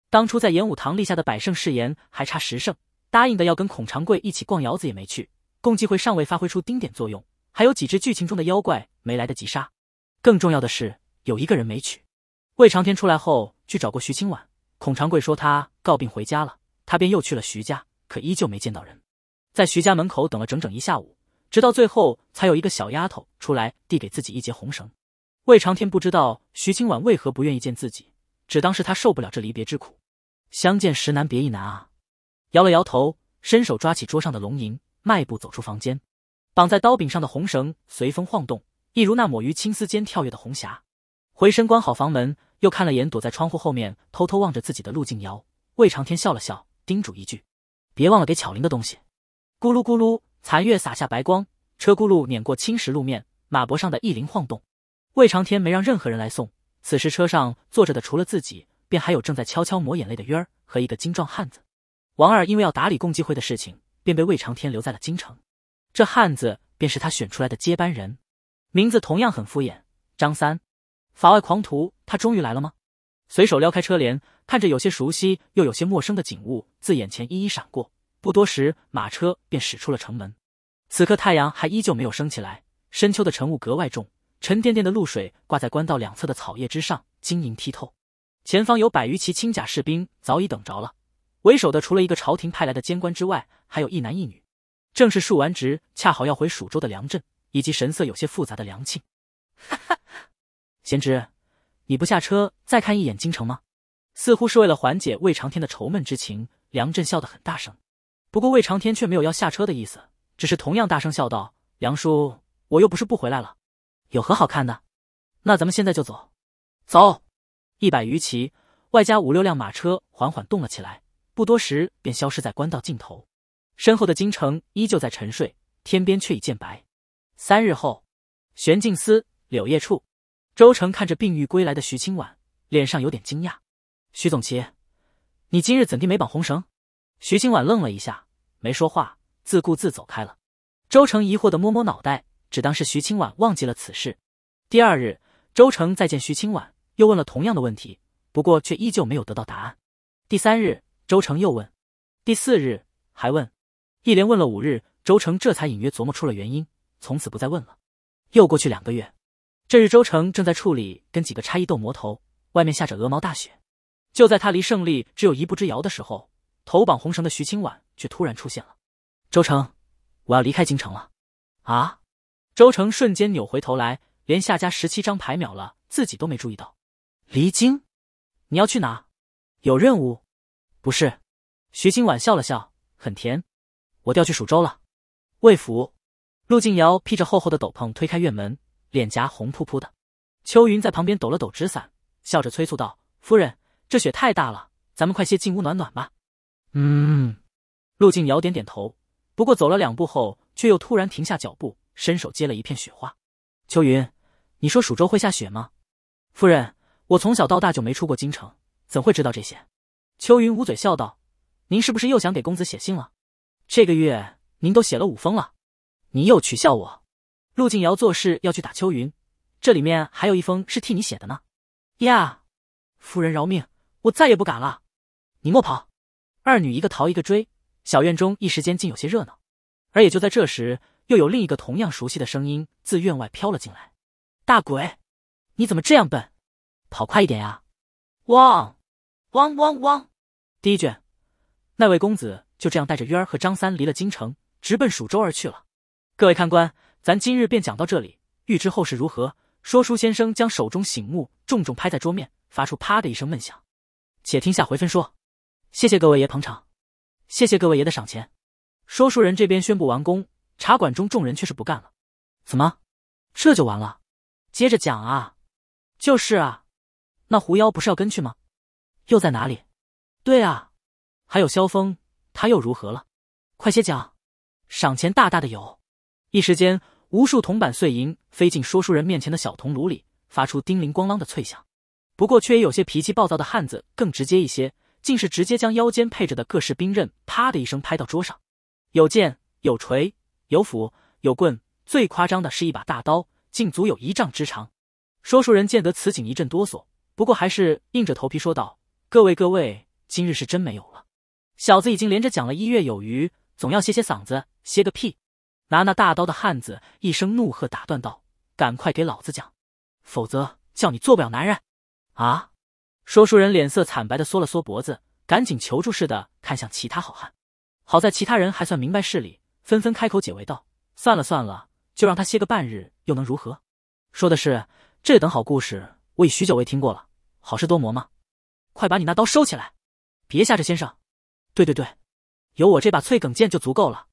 当初在演武堂立下的百胜誓言还差十胜，答应的要跟孔长贵一起逛窑子也没去，共济会尚未发挥出丁点作用。还有几只剧情中的妖怪没来得及杀，更重要的是有一个人没娶。魏长天出来后去找过徐清婉，孔长贵说他告病回家了，他便又去了徐家，可依旧没见到人，在徐家门口等了整整一下午，直到最后才有一个小丫头出来递给自己一截红绳。魏长天不知道徐清婉为何不愿意见自己，只当是他受不了这离别之苦。相见时难别亦难啊！摇了摇头，伸手抓起桌上的龙吟，迈步走出房间。绑在刀柄上的红绳随风晃动，一如那抹于青丝间跳跃的红霞。回身关好房门，又看了眼躲在窗户后面偷偷望着自己的陆静瑶，魏长天笑了笑，叮嘱一句：“别忘了给巧玲的东西。”咕噜咕噜，残月洒下白光，车轱辘碾过青石路面，马脖上的意鳞晃动。魏长天没让任何人来送，此时车上坐着的除了自己，便还有正在悄悄抹眼泪的渊儿和一个精壮汉子。王二因为要打理共济会的事情，便被魏长天留在了京城。这汉子便是他选出来的接班人，名字同样很敷衍。张三，法外狂徒，他终于来了吗？随手撩开车帘，看着有些熟悉又有些陌生的景物自眼前一一闪过。不多时，马车便驶出了城门。此刻太阳还依旧没有升起来，深秋的晨雾格外重，沉甸甸的露水挂在官道两侧的草叶之上，晶莹剔透。前方有百余骑轻甲士兵早已等着了，为首的除了一个朝廷派来的监官之外，还有一男一女。正是数完值，恰好要回蜀州的梁振，以及神色有些复杂的梁庆。哈哈，贤侄，你不下车再看一眼京城吗？似乎是为了缓解魏长天的愁闷之情，梁振笑得很大声。不过魏长天却没有要下车的意思，只是同样大声笑道：“梁叔，我又不是不回来了，有何好看的？那咱们现在就走。”走，一百余骑，外加五六辆马车，缓缓动了起来。不多时，便消失在官道尽头。身后的京城依旧在沉睡，天边却已渐白。三日后，玄镜司柳叶处，周成看着病愈归来的徐清婉，脸上有点惊讶：“徐总旗，你今日怎地没绑红绳？”徐清婉愣了一下，没说话，自顾自走开了。周成疑惑的摸摸脑袋，只当是徐清婉忘记了此事。第二日，周成再见徐清婉，又问了同样的问题，不过却依旧没有得到答案。第三日，周成又问，第四日还问。一连问了五日，周成这才隐约琢磨出了原因，从此不再问了。又过去两个月，这日周成正在处理跟几个差役斗魔头，外面下着鹅毛大雪。就在他离胜利只有一步之遥的时候，头绑红绳的徐清婉却突然出现了。周成，我要离开京城了。啊！周成瞬间扭回头来，连下家十七张牌秒了自己都没注意到。离京？你要去哪？有任务？不是。徐清婉笑了笑，很甜。我调去蜀州了，魏府。陆静瑶披着厚厚的斗篷推开院门，脸颊红扑扑的。秋云在旁边抖了抖纸伞，笑着催促道：“夫人，这雪太大了，咱们快些进屋暖暖吧。”嗯。陆静瑶点点头，不过走了两步后，却又突然停下脚步，伸手接了一片雪花。秋云，你说蜀州会下雪吗？夫人，我从小到大就没出过京城，怎会知道这些？秋云捂嘴笑道：“您是不是又想给公子写信了？”这个月您都写了五封了，你又取笑我。陆静瑶做事要去打秋云，这里面还有一封是替你写的呢。呀，夫人饶命，我再也不敢了。你莫跑，二女一个逃一个追，小院中一时间竟有些热闹。而也就在这时，又有另一个同样熟悉的声音自院外飘了进来：“大鬼，你怎么这样笨？跑快一点呀！”汪，汪汪汪。第一卷，那位公子。就这样带着渊儿和张三离了京城，直奔蜀州而去了。各位看官，咱今日便讲到这里。欲知后事如何，说书先生将手中醒木重重拍在桌面，发出啪的一声闷响。且听下回分说。谢谢各位爷捧场，谢谢各位爷的赏钱。说书人这边宣布完工，茶馆中众人却是不干了。怎么，这就完了？接着讲啊！就是啊，那狐妖不是要跟去吗？又在哪里？对啊，还有萧峰。他又如何了？快些讲，赏钱大大的有。一时间，无数铜板碎银飞进说书人面前的小铜炉里，发出叮铃咣啷的脆响。不过，却也有些脾气暴躁的汉子更直接一些，竟是直接将腰间配着的各式兵刃啪的一声拍到桌上。有剑，有锤，有斧，有棍。最夸张的是一把大刀，竟足有一丈之长。说书人见得此景一阵哆嗦，不过还是硬着头皮说道：“各位各位，今日是真没有了。”小子已经连着讲了一月有余，总要歇歇嗓子，歇个屁！拿那大刀的汉子一声怒喝打断道：“赶快给老子讲，否则叫你做不了男人！”啊！说书人脸色惨白的缩了缩脖子，赶紧求助似的看向其他好汉。好在其他人还算明白事理，纷纷开口解围道：“算了算了，就让他歇个半日又能如何？说的是这等好故事，我已许久未听过了。好事多磨嘛，快把你那刀收起来，别吓着先生。”对对对，有我这把翠梗剑就足够了。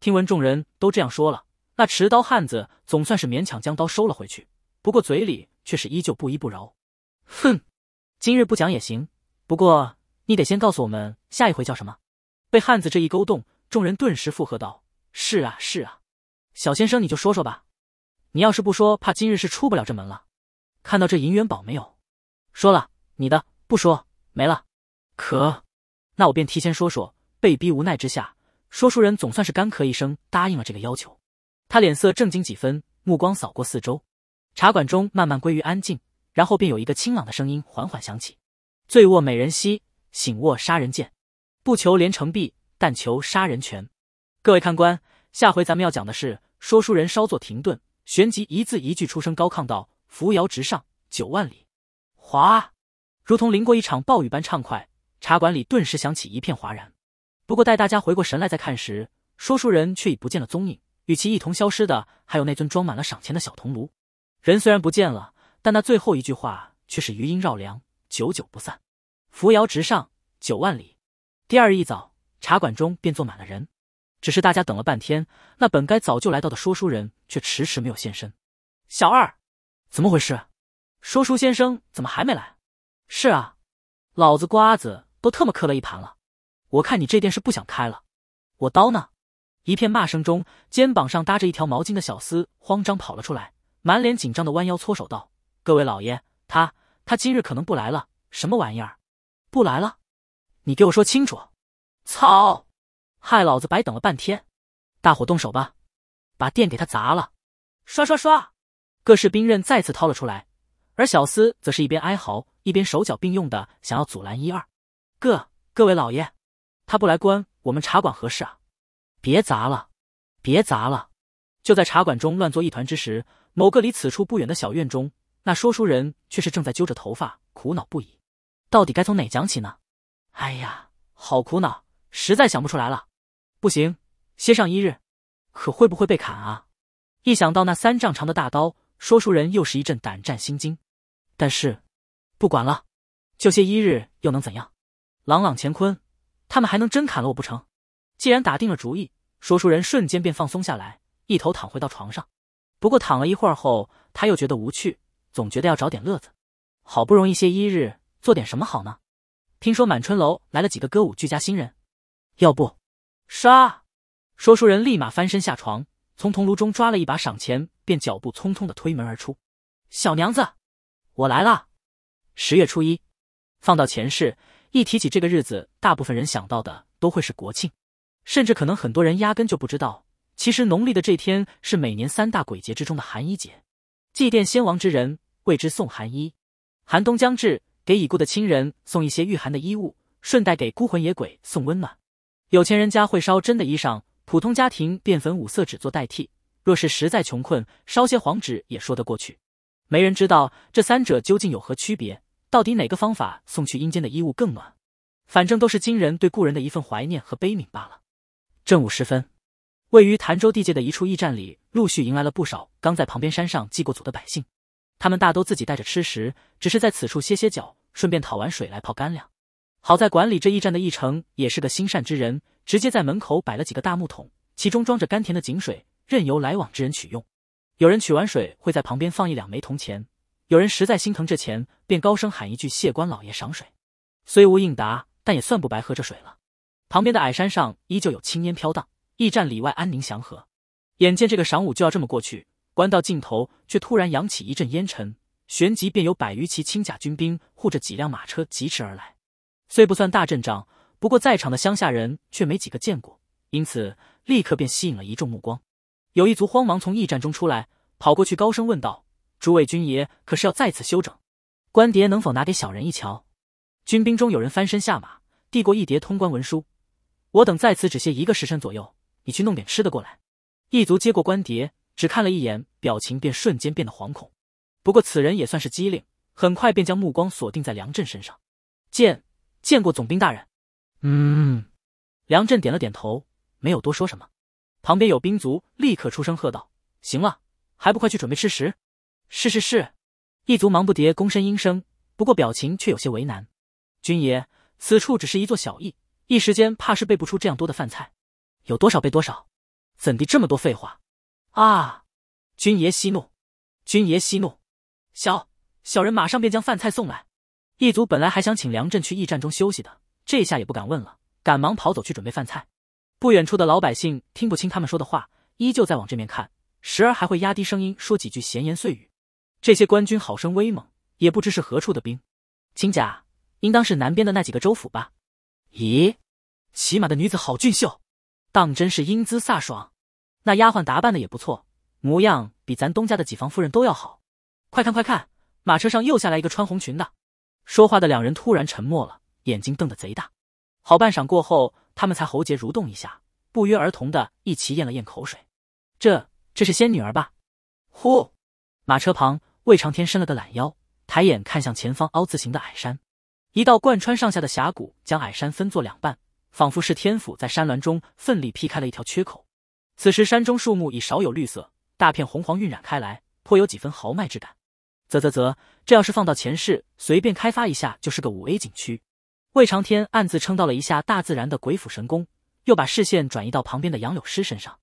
听闻众人都这样说了，那持刀汉子总算是勉强将刀收了回去，不过嘴里却是依旧不依不饶。哼，今日不讲也行，不过你得先告诉我们下一回叫什么。被汉子这一勾动，众人顿时附和道：“是啊，是啊，小先生你就说说吧。你要是不说，怕今日是出不了这门了。”看到这银元宝没有？说了你的不说没了，可。那我便提前说说，被逼无奈之下，说书人总算是干咳一声答应了这个要求。他脸色正经几分，目光扫过四周，茶馆中慢慢归于安静。然后便有一个清朗的声音缓缓响起：“醉卧美人膝，醒卧杀人剑，不求连城璧，但求杀人权。”各位看官，下回咱们要讲的是。说书人稍作停顿，旋即一字一句出声高亢道：“扶摇直上九万里，哗，如同淋过一场暴雨般畅快。”茶馆里顿时响起一片哗然，不过待大家回过神来再看时，说书人却已不见了踪影。与其一同消失的，还有那尊装满了赏钱的小铜炉。人虽然不见了，但那最后一句话却是余音绕梁，久久不散。扶摇直上九万里。第二日一早，茶馆中便坐满了人，只是大家等了半天，那本该早就来到的说书人却迟迟没有现身。小二，怎么回事？说书先生怎么还没来？是啊，老子瓜子。都特么磕了一盘了，我看你这店是不想开了。我刀呢？一片骂声中，肩膀上搭着一条毛巾的小厮慌张跑了出来，满脸紧张的弯腰搓手道：“各位老爷，他他今日可能不来了。什么玩意儿？不来了？你给我说清楚！操，害老子白等了半天！大伙动手吧，把店给他砸了！刷刷刷，各式兵刃再次掏了出来，而小厮则是一边哀嚎，一边手脚并用的想要阻拦一二。”各各位老爷，他不来关我们茶馆何事啊？别砸了，别砸了！就在茶馆中乱作一团之时，某个离此处不远的小院中，那说书人却是正在揪着头发苦恼不已。到底该从哪讲起呢？哎呀，好苦恼，实在想不出来了。不行，歇上一日，可会不会被砍啊？一想到那三丈长的大刀，说书人又是一阵胆战心惊。但是，不管了，就歇一日又能怎样？朗朗乾坤，他们还能真砍了我不成？既然打定了主意，说书人瞬间便放松下来，一头躺回到床上。不过躺了一会儿后，他又觉得无趣，总觉得要找点乐子。好不容易歇一日，做点什么好呢？听说满春楼来了几个歌舞俱佳新人，要不，杀！说书人立马翻身下床，从铜炉中抓了一把赏钱，便脚步匆匆的推门而出。小娘子，我来了。十月初一，放到前世。一提起这个日子，大部分人想到的都会是国庆，甚至可能很多人压根就不知道，其实农历的这天是每年三大鬼节之中的寒衣节，祭奠先亡之人，为之送寒衣。寒冬将至，给已故的亲人送一些御寒的衣物，顺带给孤魂野鬼送温暖。有钱人家会烧真的衣裳，普通家庭便粉五色纸做代替。若是实在穷困，烧些黄纸也说得过去。没人知道这三者究竟有何区别。到底哪个方法送去阴间的衣物更暖？反正都是今人对故人的一份怀念和悲悯罢了。正午时分，位于潭州地界的一处驿站里，陆续迎来了不少刚在旁边山上祭过祖的百姓。他们大都自己带着吃食，只是在此处歇歇脚，顺便讨碗水来泡干粮。好在管理这驿站的驿丞也是个心善之人，直接在门口摆了几个大木桶，其中装着甘甜的井水，任由来往之人取用。有人取完水，会在旁边放一两枚铜钱。有人实在心疼这钱，便高声喊一句：“谢官老爷赏水。”虽无应答，但也算不白喝这水了。旁边的矮山上依旧有青烟飘荡，驿站里外安宁祥和。眼见这个晌午就要这么过去，官道尽头却突然扬起一阵烟尘，旋即便有百余骑轻甲军兵护着几辆马车疾驰而来。虽不算大阵仗，不过在场的乡下人却没几个见过，因此立刻便吸引了一众目光。有一族慌忙从驿站中出来，跑过去高声问道。诸位军爷，可是要在此休整？官牒能否拿给小人一瞧？军兵中有人翻身下马，递过一叠通关文书。我等在此只歇一个时辰左右，你去弄点吃的过来。异族接过官牒，只看了一眼，表情便瞬间变得惶恐。不过此人也算是机灵，很快便将目光锁定在梁振身上。见见过总兵大人。嗯。梁振点了点头，没有多说什么。旁边有兵卒立刻出声喝道：“行了，还不快去准备吃食？”是是是，一族忙不迭躬身应声，不过表情却有些为难。军爷，此处只是一座小邑，一时间怕是备不出这样多的饭菜，有多少备多少。怎地这么多废话？啊！军爷息怒，军爷息怒，小小人马上便将饭菜送来。一族本来还想请梁振去驿站中休息的，这下也不敢问了，赶忙跑走去准备饭菜。不远处的老百姓听不清他们说的话，依旧在往这面看，时而还会压低声音说几句闲言碎语。这些官军好生威猛，也不知是何处的兵。轻甲应当是南边的那几个州府吧？咦，骑马的女子好俊秀，当真是英姿飒爽。那丫鬟打扮的也不错，模样比咱东家的几房夫人都要好。快看快看，马车上又下来一个穿红裙的。说话的两人突然沉默了，眼睛瞪得贼大。好半晌过后，他们才喉结蠕动一下，不约而同的一齐咽了咽口水。这这是仙女儿吧？呼，马车旁。魏长天伸了个懒腰，抬眼看向前方凹字形的矮山，一道贯穿上下的峡谷将矮山分作两半，仿佛是天府在山峦中奋力劈开了一条缺口。此时山中树木已少有绿色，大片红黄晕染开来，颇有几分豪迈之感。啧啧啧，这要是放到前世，随便开发一下就是个五 A 景区。魏长天暗自称道了一下大自然的鬼斧神工，又把视线转移到旁边的杨柳师身上，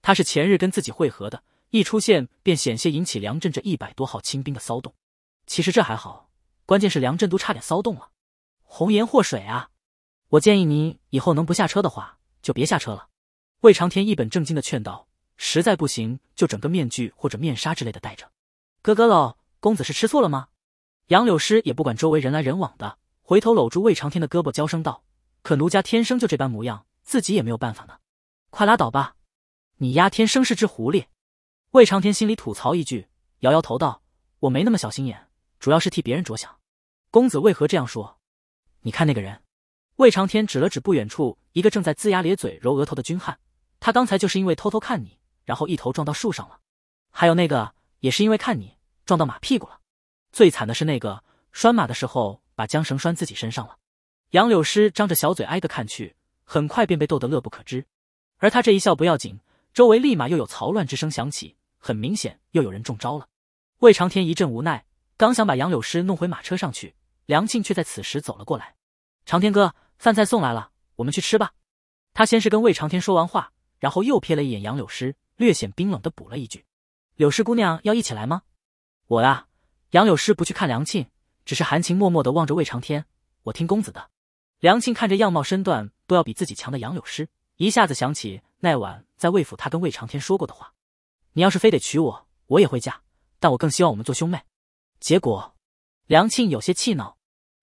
他是前日跟自己会合的。一出现便险些引起梁振这一百多号清兵的骚动，其实这还好，关键是梁振都差点骚动了。红颜祸水啊！我建议你以后能不下车的话，就别下车了。魏长天一本正经的劝道，实在不行就整个面具或者面纱之类的戴着。哥哥咯，公子是吃醋了吗？杨柳师也不管周围人来人往的，回头搂住魏长天的胳膊，娇声道：“可奴家天生就这般模样，自己也没有办法呢。快拉倒吧，你丫天生是只狐狸。”魏长天心里吐槽一句，摇摇头道：“我没那么小心眼，主要是替别人着想。公子为何这样说？你看那个人。”魏长天指了指不远处一个正在龇牙咧嘴揉额头的军汉，他刚才就是因为偷偷看你，然后一头撞到树上了。还有那个，也是因为看你撞到马屁股了。最惨的是那个拴马的时候把缰绳拴自己身上了。杨柳师张着小嘴挨个看去，很快便被逗得乐不可支。而他这一笑不要紧，周围立马又有嘈乱之声响起。很明显又有人中招了，魏长天一阵无奈，刚想把杨柳师弄回马车上去，梁庆却在此时走了过来。长天哥，饭菜送来了，我们去吃吧。他先是跟魏长天说完话，然后又瞥了一眼杨柳师，略显冰冷的补了一句：“柳师姑娘要一起来吗？”我呀，杨柳师不去看梁庆，只是含情脉脉的望着魏长天。我听公子的。梁庆看着样貌身段都要比自己强的杨柳师，一下子想起那晚在魏府他跟魏长天说过的话。你要是非得娶我，我也会嫁，但我更希望我们做兄妹。结果，梁庆有些气恼，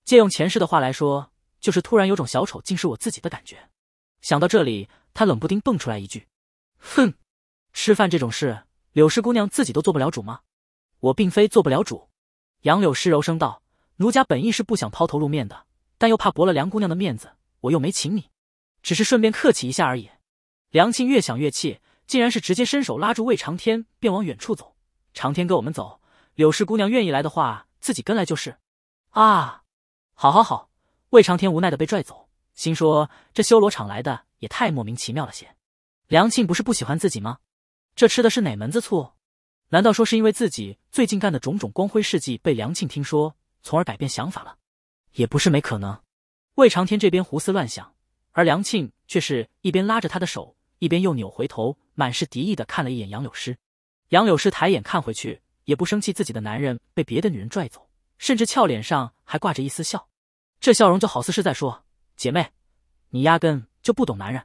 借用前世的话来说，就是突然有种小丑竟是我自己的感觉。想到这里，他冷不丁蹦出来一句：“哼，吃饭这种事，柳氏姑娘自己都做不了主吗？我并非做不了主。”杨柳诗柔声道：“奴家本意是不想抛头露面的，但又怕驳了梁姑娘的面子，我又没请你，只是顺便客气一下而已。”梁庆越想越气。竟然是直接伸手拉住魏长天，便往远处走。长天跟我们走，柳氏姑娘愿意来的话，自己跟来就是。啊，好，好，好！魏长天无奈的被拽走，心说这修罗场来的也太莫名其妙了些。梁庆不是不喜欢自己吗？这吃的是哪门子醋？难道说是因为自己最近干的种种光辉事迹被梁庆听说，从而改变想法了？也不是没可能。魏长天这边胡思乱想，而梁庆却是一边拉着他的手。一边又扭回头，满是敌意的看了一眼杨柳诗。杨柳诗抬眼看回去，也不生气自己的男人被别的女人拽走，甚至俏脸上还挂着一丝笑。这笑容就好似是在说：“姐妹，你压根就不懂男人。”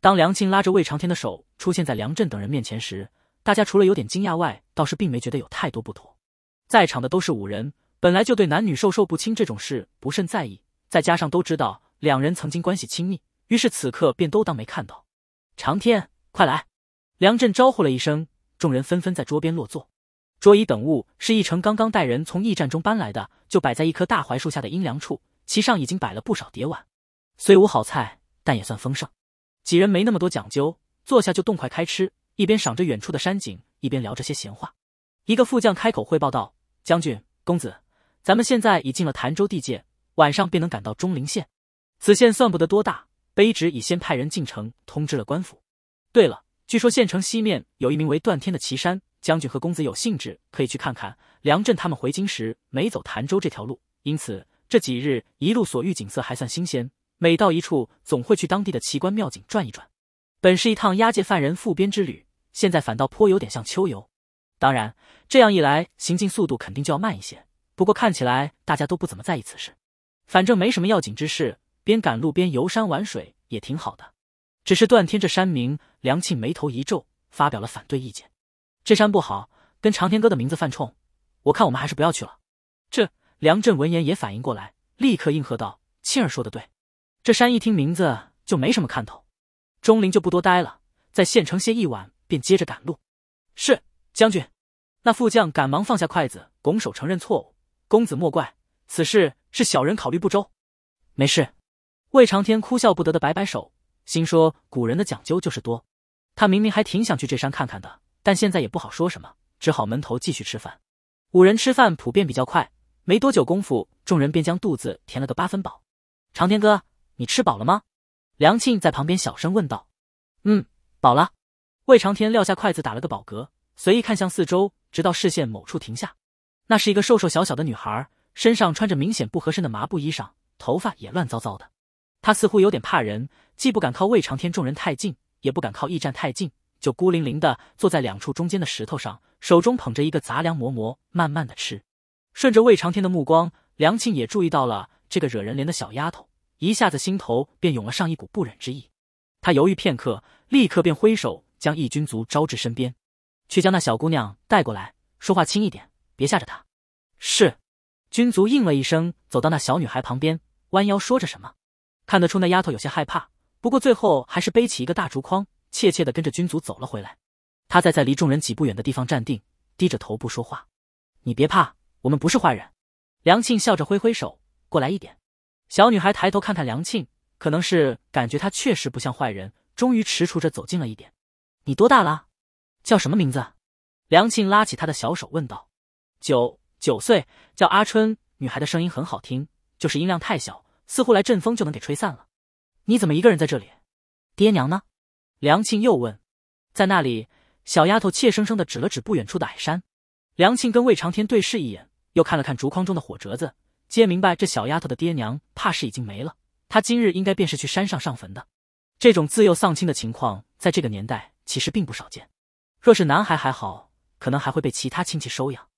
当梁庆拉着魏长天的手出现在梁震等人面前时，大家除了有点惊讶外，倒是并没觉得有太多不妥。在场的都是五人，本来就对男女授受不亲这种事不甚在意，再加上都知道两人曾经关系亲密，于是此刻便都当没看到。长天，快来！梁震招呼了一声，众人纷纷在桌边落座。桌椅等物是一程刚刚带人从驿站中搬来的，就摆在一棵大槐树下的阴凉处，其上已经摆了不少碟碗。虽无好菜，但也算丰盛。几人没那么多讲究，坐下就动筷开吃，一边赏着远处的山景，一边聊着些闲话。一个副将开口汇报道：“将军、公子，咱们现在已进了潭州地界，晚上便能赶到钟陵县。此县算不得多大。”卑职已先派人进城通知了官府。对了，据说县城西面有一名为段天的岐山将军和公子有兴致，可以去看看。梁振他们回京时没走潭州这条路，因此这几日一路所遇景色还算新鲜。每到一处，总会去当地的奇观妙景转一转。本是一趟押解犯人赴边之旅，现在反倒颇有点像秋游。当然，这样一来行进速度肯定就要慢一些。不过看起来大家都不怎么在意此事，反正没什么要紧之事。边赶路边游山玩水也挺好的，只是段天这山名，梁庆眉头一皱，发表了反对意见。这山不好，跟长天哥的名字犯冲，我看我们还是不要去了。这梁振闻言也反应过来，立刻应和道：“庆儿说的对，这山一听名字就没什么看头。”钟灵就不多待了，在县城歇一晚，便接着赶路。是将军，那副将赶忙放下筷子，拱手承认错误：“公子莫怪，此事是小人考虑不周。”没事。魏长天哭笑不得的摆摆手，心说古人的讲究就是多。他明明还挺想去这山看看的，但现在也不好说什么，只好闷头继续吃饭。五人吃饭普遍比较快，没多久功夫，众人便将肚子填了个八分饱。长天哥，你吃饱了吗？梁庆在旁边小声问道。嗯，饱了。魏长天撂下筷子，打了个饱嗝，随意看向四周，直到视线某处停下。那是一个瘦瘦小小的女孩，身上穿着明显不合身的麻布衣裳，头发也乱糟糟的。他似乎有点怕人，既不敢靠魏长天众人太近，也不敢靠驿站太近，就孤零零的坐在两处中间的石头上，手中捧着一个杂粮馍馍，慢慢的吃。顺着魏长天的目光，梁庆也注意到了这个惹人怜的小丫头，一下子心头便涌了上一股不忍之意。他犹豫片刻，立刻便挥手将义军卒招至身边，去将那小姑娘带过来，说话轻一点，别吓着她。是，军卒应了一声，走到那小女孩旁边，弯腰说着什么。看得出那丫头有些害怕，不过最后还是背起一个大竹筐，怯怯的跟着君族走了回来。她在在离众人几步远的地方站定，低着头不说话。你别怕，我们不是坏人。梁庆笑着挥挥手，过来一点。小女孩抬头看看梁庆，可能是感觉他确实不像坏人，终于踟蹰着走近了一点。你多大了？叫什么名字？梁庆拉起他的小手问道。九九岁，叫阿春。女孩的声音很好听，就是音量太小。似乎来阵风就能给吹散了，你怎么一个人在这里？爹娘呢？梁庆又问。在那里，小丫头怯生生的指了指不远处的矮山。梁庆跟魏长天对视一眼，又看了看竹筐中的火折子，皆明白这小丫头的爹娘怕是已经没了。她今日应该便是去山上上坟的。这种自幼丧亲的情况，在这个年代其实并不少见。若是男孩还好，可能还会被其他亲戚收养，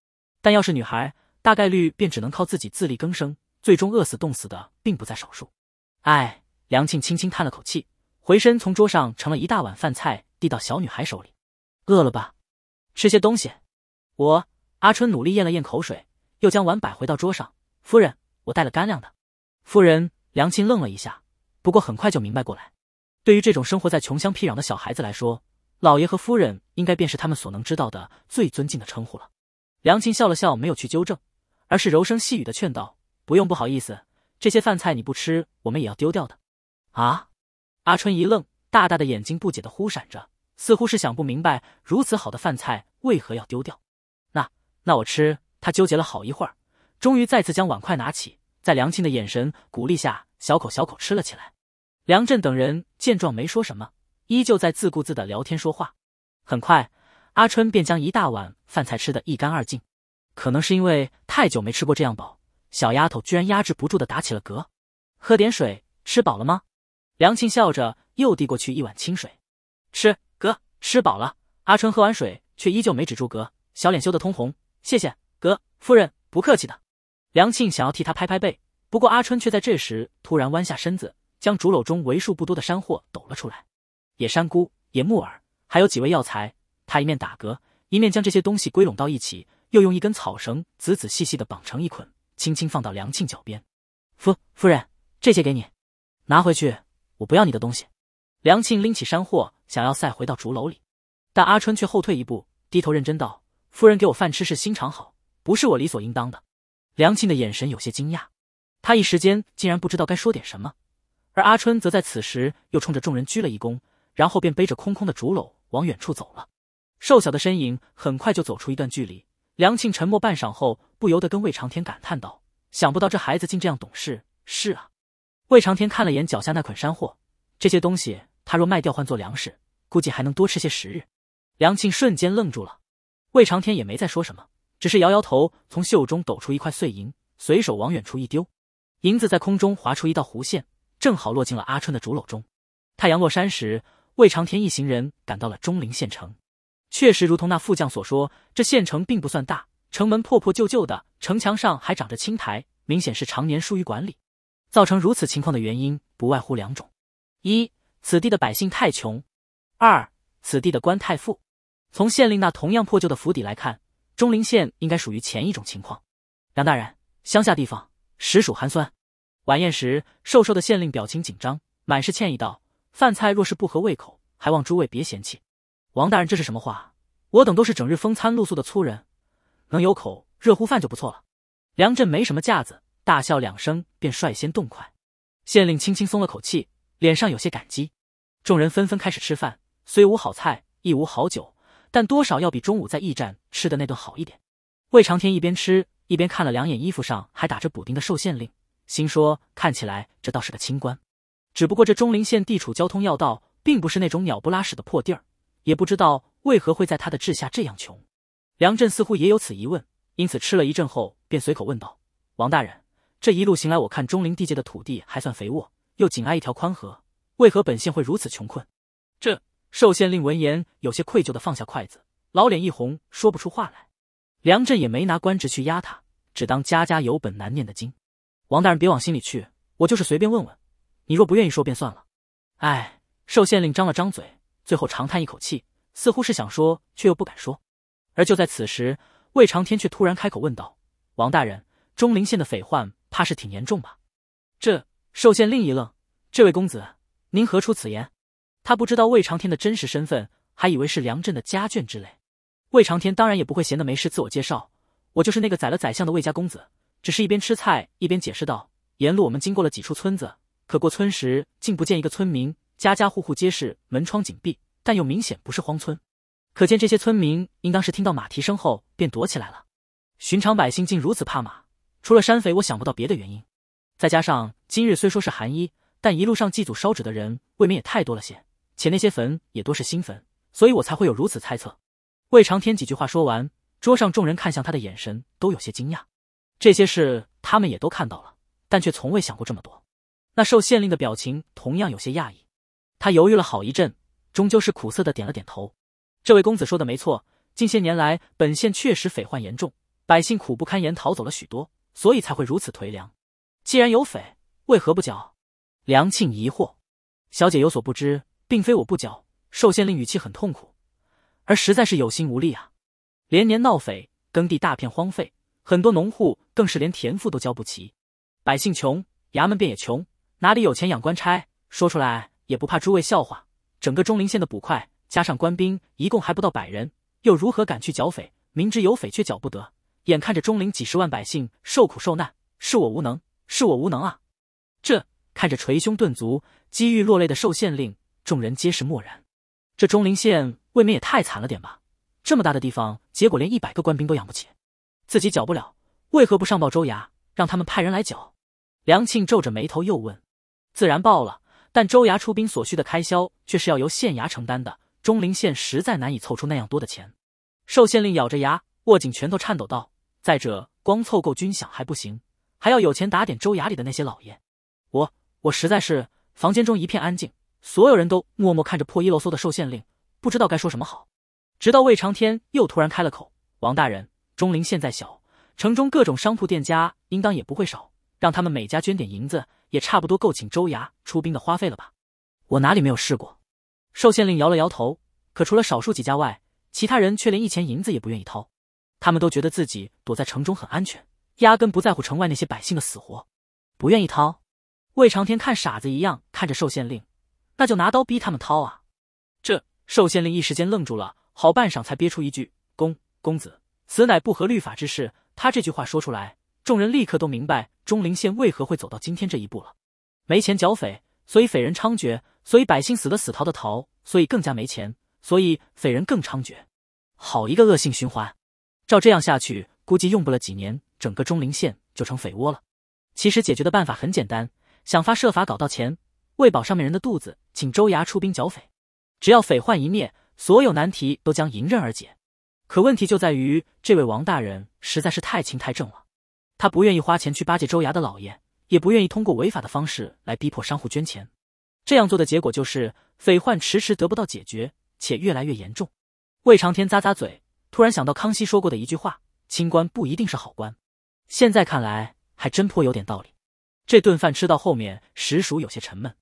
但要是女孩，大概率便只能靠自己自力更生。最终饿死、冻死的并不在少数。唉，梁庆轻轻叹了口气，回身从桌上盛了一大碗饭菜，递到小女孩手里：“饿了吧？吃些东西。”我阿春努力咽了咽口水，又将碗摆回到桌上。夫人，我带了干粮的。夫人，梁庆愣了一下，不过很快就明白过来。对于这种生活在穷乡僻壤的小孩子来说，老爷和夫人应该便是他们所能知道的最尊敬的称呼了。梁庆笑了笑，没有去纠正，而是柔声细语的劝道。不用，不好意思，这些饭菜你不吃，我们也要丢掉的。啊！阿春一愣，大大的眼睛不解的忽闪着，似乎是想不明白如此好的饭菜为何要丢掉。那……那我吃。他纠结了好一会儿，终于再次将碗筷拿起，在梁庆的眼神鼓励下，小口小口吃了起来。梁振等人见状没说什么，依旧在自顾自的聊天说话。很快，阿春便将一大碗饭菜吃得一干二净。可能是因为太久没吃过这样饱。小丫头居然压制不住的打起了嗝，喝点水，吃饱了吗？梁庆笑着又递过去一碗清水。吃，哥，吃饱了。阿春喝完水，却依旧没止住嗝，小脸羞得通红。谢谢，哥，夫人不客气的。梁庆想要替他拍拍背，不过阿春却在这时突然弯下身子，将竹篓中为数不多的山货抖了出来，野山菇、野木耳，还有几味药材。他一面打嗝，一面将这些东西归拢到一起，又用一根草绳仔仔细细的绑成一捆。轻轻放到梁庆脚边，夫夫人，这些给你，拿回去，我不要你的东西。梁庆拎起山货，想要塞回到竹篓里，但阿春却后退一步，低头认真道：“夫人给我饭吃是心肠好，不是我理所应当的。”梁庆的眼神有些惊讶，他一时间竟然不知道该说点什么，而阿春则在此时又冲着众人鞠了一躬，然后便背着空空的竹篓往远处走了，瘦小的身影很快就走出一段距离。梁庆沉默半晌后，不由得跟魏长天感叹道：“想不到这孩子竟这样懂事。”“是啊。”魏长天看了眼脚下那捆山货，这些东西他若卖掉换做粮食，估计还能多吃些时日。梁庆瞬间愣住了，魏长天也没再说什么，只是摇摇头，从袖中抖出一块碎银，随手往远处一丢，银子在空中划出一道弧线，正好落进了阿春的竹篓中。太阳落山时，魏长天一行人赶到了钟灵县城。确实，如同那副将所说，这县城并不算大，城门破破旧旧的，城墙上还长着青苔，明显是常年疏于管理。造成如此情况的原因不外乎两种：一，此地的百姓太穷；二，此地的官太富。从县令那同样破旧的府邸来看，钟灵县应该属于前一种情况。梁大人，乡下地方实属寒酸。晚宴时，瘦瘦的县令表情紧张，满是歉意道：“饭菜若是不合胃口，还望诸位别嫌弃。”王大人，这是什么话？我等都是整日风餐露宿的粗人，能有口热乎饭就不错了。梁振没什么架子，大笑两声，便率先动筷。县令轻轻松了口气，脸上有些感激。众人纷纷开始吃饭，虽无好菜，亦无好酒，但多少要比中午在驿站吃的那顿好一点。魏长天一边吃一边看了两眼衣服上还打着补丁的寿县令，心说看起来这倒是个清官。只不过这中林县地处交通要道，并不是那种鸟不拉屎的破地儿。也不知道为何会在他的治下这样穷，梁振似乎也有此疑问，因此吃了一阵后便随口问道：“王大人，这一路行来，我看钟灵地界的土地还算肥沃，又紧挨一条宽河，为何本县会如此穷困？”这寿县令闻言有些愧疚的放下筷子，老脸一红，说不出话来。梁振也没拿官职去压他，只当家家有本难念的经。王大人别往心里去，我就是随便问问，你若不愿意说便算了。哎，寿县令张了张嘴。最后长叹一口气，似乎是想说却又不敢说。而就在此时，魏长天却突然开口问道：“王大人，钟灵县的匪患怕是挺严重吧？”这寿县令一愣：“这位公子，您何出此言？”他不知道魏长天的真实身份，还以为是梁镇的家眷之类。魏长天当然也不会闲得没事自我介绍：“我就是那个宰了宰相的魏家公子。”只是一边吃菜一边解释道：“沿路我们经过了几处村子，可过村时竟不见一个村民。”家家户户皆是门窗紧闭，但又明显不是荒村，可见这些村民应当是听到马蹄声后便躲起来了。寻常百姓竟如此怕马，除了山匪，我想不到别的原因。再加上今日虽说是寒衣，但一路上祭祖烧纸的人未免也太多了些，且那些坟也多是新坟，所以我才会有如此猜测。魏长天几句话说完，桌上众人看向他的眼神都有些惊讶。这些事他们也都看到了，但却从未想过这么多。那受县令的表情同样有些讶异。他犹豫了好一阵，终究是苦涩的点了点头。这位公子说的没错，近些年来本县确实匪患严重，百姓苦不堪言，逃走了许多，所以才会如此颓凉。既然有匪，为何不缴？梁庆疑惑。小姐有所不知，并非我不缴。受县令语气很痛苦，而实在是有心无力啊。连年闹匪，耕地大片荒废，很多农户更是连田赋都交不齐，百姓穷，衙门便也穷，哪里有钱养官差？说出来。也不怕诸位笑话，整个钟灵县的捕快加上官兵一共还不到百人，又如何敢去剿匪？明知有匪却剿不得，眼看着钟灵几十万百姓受苦受难，是我无能，是我无能啊！这看着捶胸顿足、机遇落泪的受县令，众人皆是默然。这钟灵县未免也太惨了点吧？这么大的地方，结果连一百个官兵都养不起，自己剿不了，为何不上报州衙，让他们派人来剿？梁庆皱着眉头又问：“自然报了。”但州衙出兵所需的开销却是要由县衙承担的，钟灵县实在难以凑出那样多的钱。寿县令咬着牙，握紧拳头，颤抖道：“再者，光凑够军饷还不行，还要有钱打点州衙里的那些老爷。我……我实在是……”房间中一片安静，所有人都默默看着破衣啰嗦的寿县令，不知道该说什么好。直到魏长天又突然开了口：“王大人，钟灵县再小，城中各种商铺店家应当也不会少。”让他们每家捐点银子，也差不多够请州衙出兵的花费了吧？我哪里没有试过？寿县令摇了摇头。可除了少数几家外，其他人却连一钱银子也不愿意掏。他们都觉得自己躲在城中很安全，压根不在乎城外那些百姓的死活。不愿意掏？魏长天看傻子一样看着寿县令，那就拿刀逼他们掏啊！这寿县令一时间愣住了，好半晌才憋出一句：“公公子，此乃不合律法之事。”他这句话说出来。众人立刻都明白钟灵县为何会走到今天这一步了：没钱剿匪，所以匪人猖獗；所以百姓死的死，逃的逃；所以更加没钱，所以匪人更猖獗。好一个恶性循环！照这样下去，估计用不了几年，整个钟灵县就成匪窝了。其实解决的办法很简单：想方设法搞到钱，喂饱上面人的肚子，请州衙出兵剿匪。只要匪患一灭，所有难题都将迎刃而解。可问题就在于，这位王大人实在是太清太正了。他不愿意花钱去巴结州衙的老爷，也不愿意通过违法的方式来逼迫商户捐钱。这样做的结果就是匪患迟迟得不到解决，且越来越严重。魏长天咂咂嘴，突然想到康熙说过的一句话：“清官不一定是好官。”现在看来，还真颇有点道理。这顿饭吃到后面，实属有些沉闷。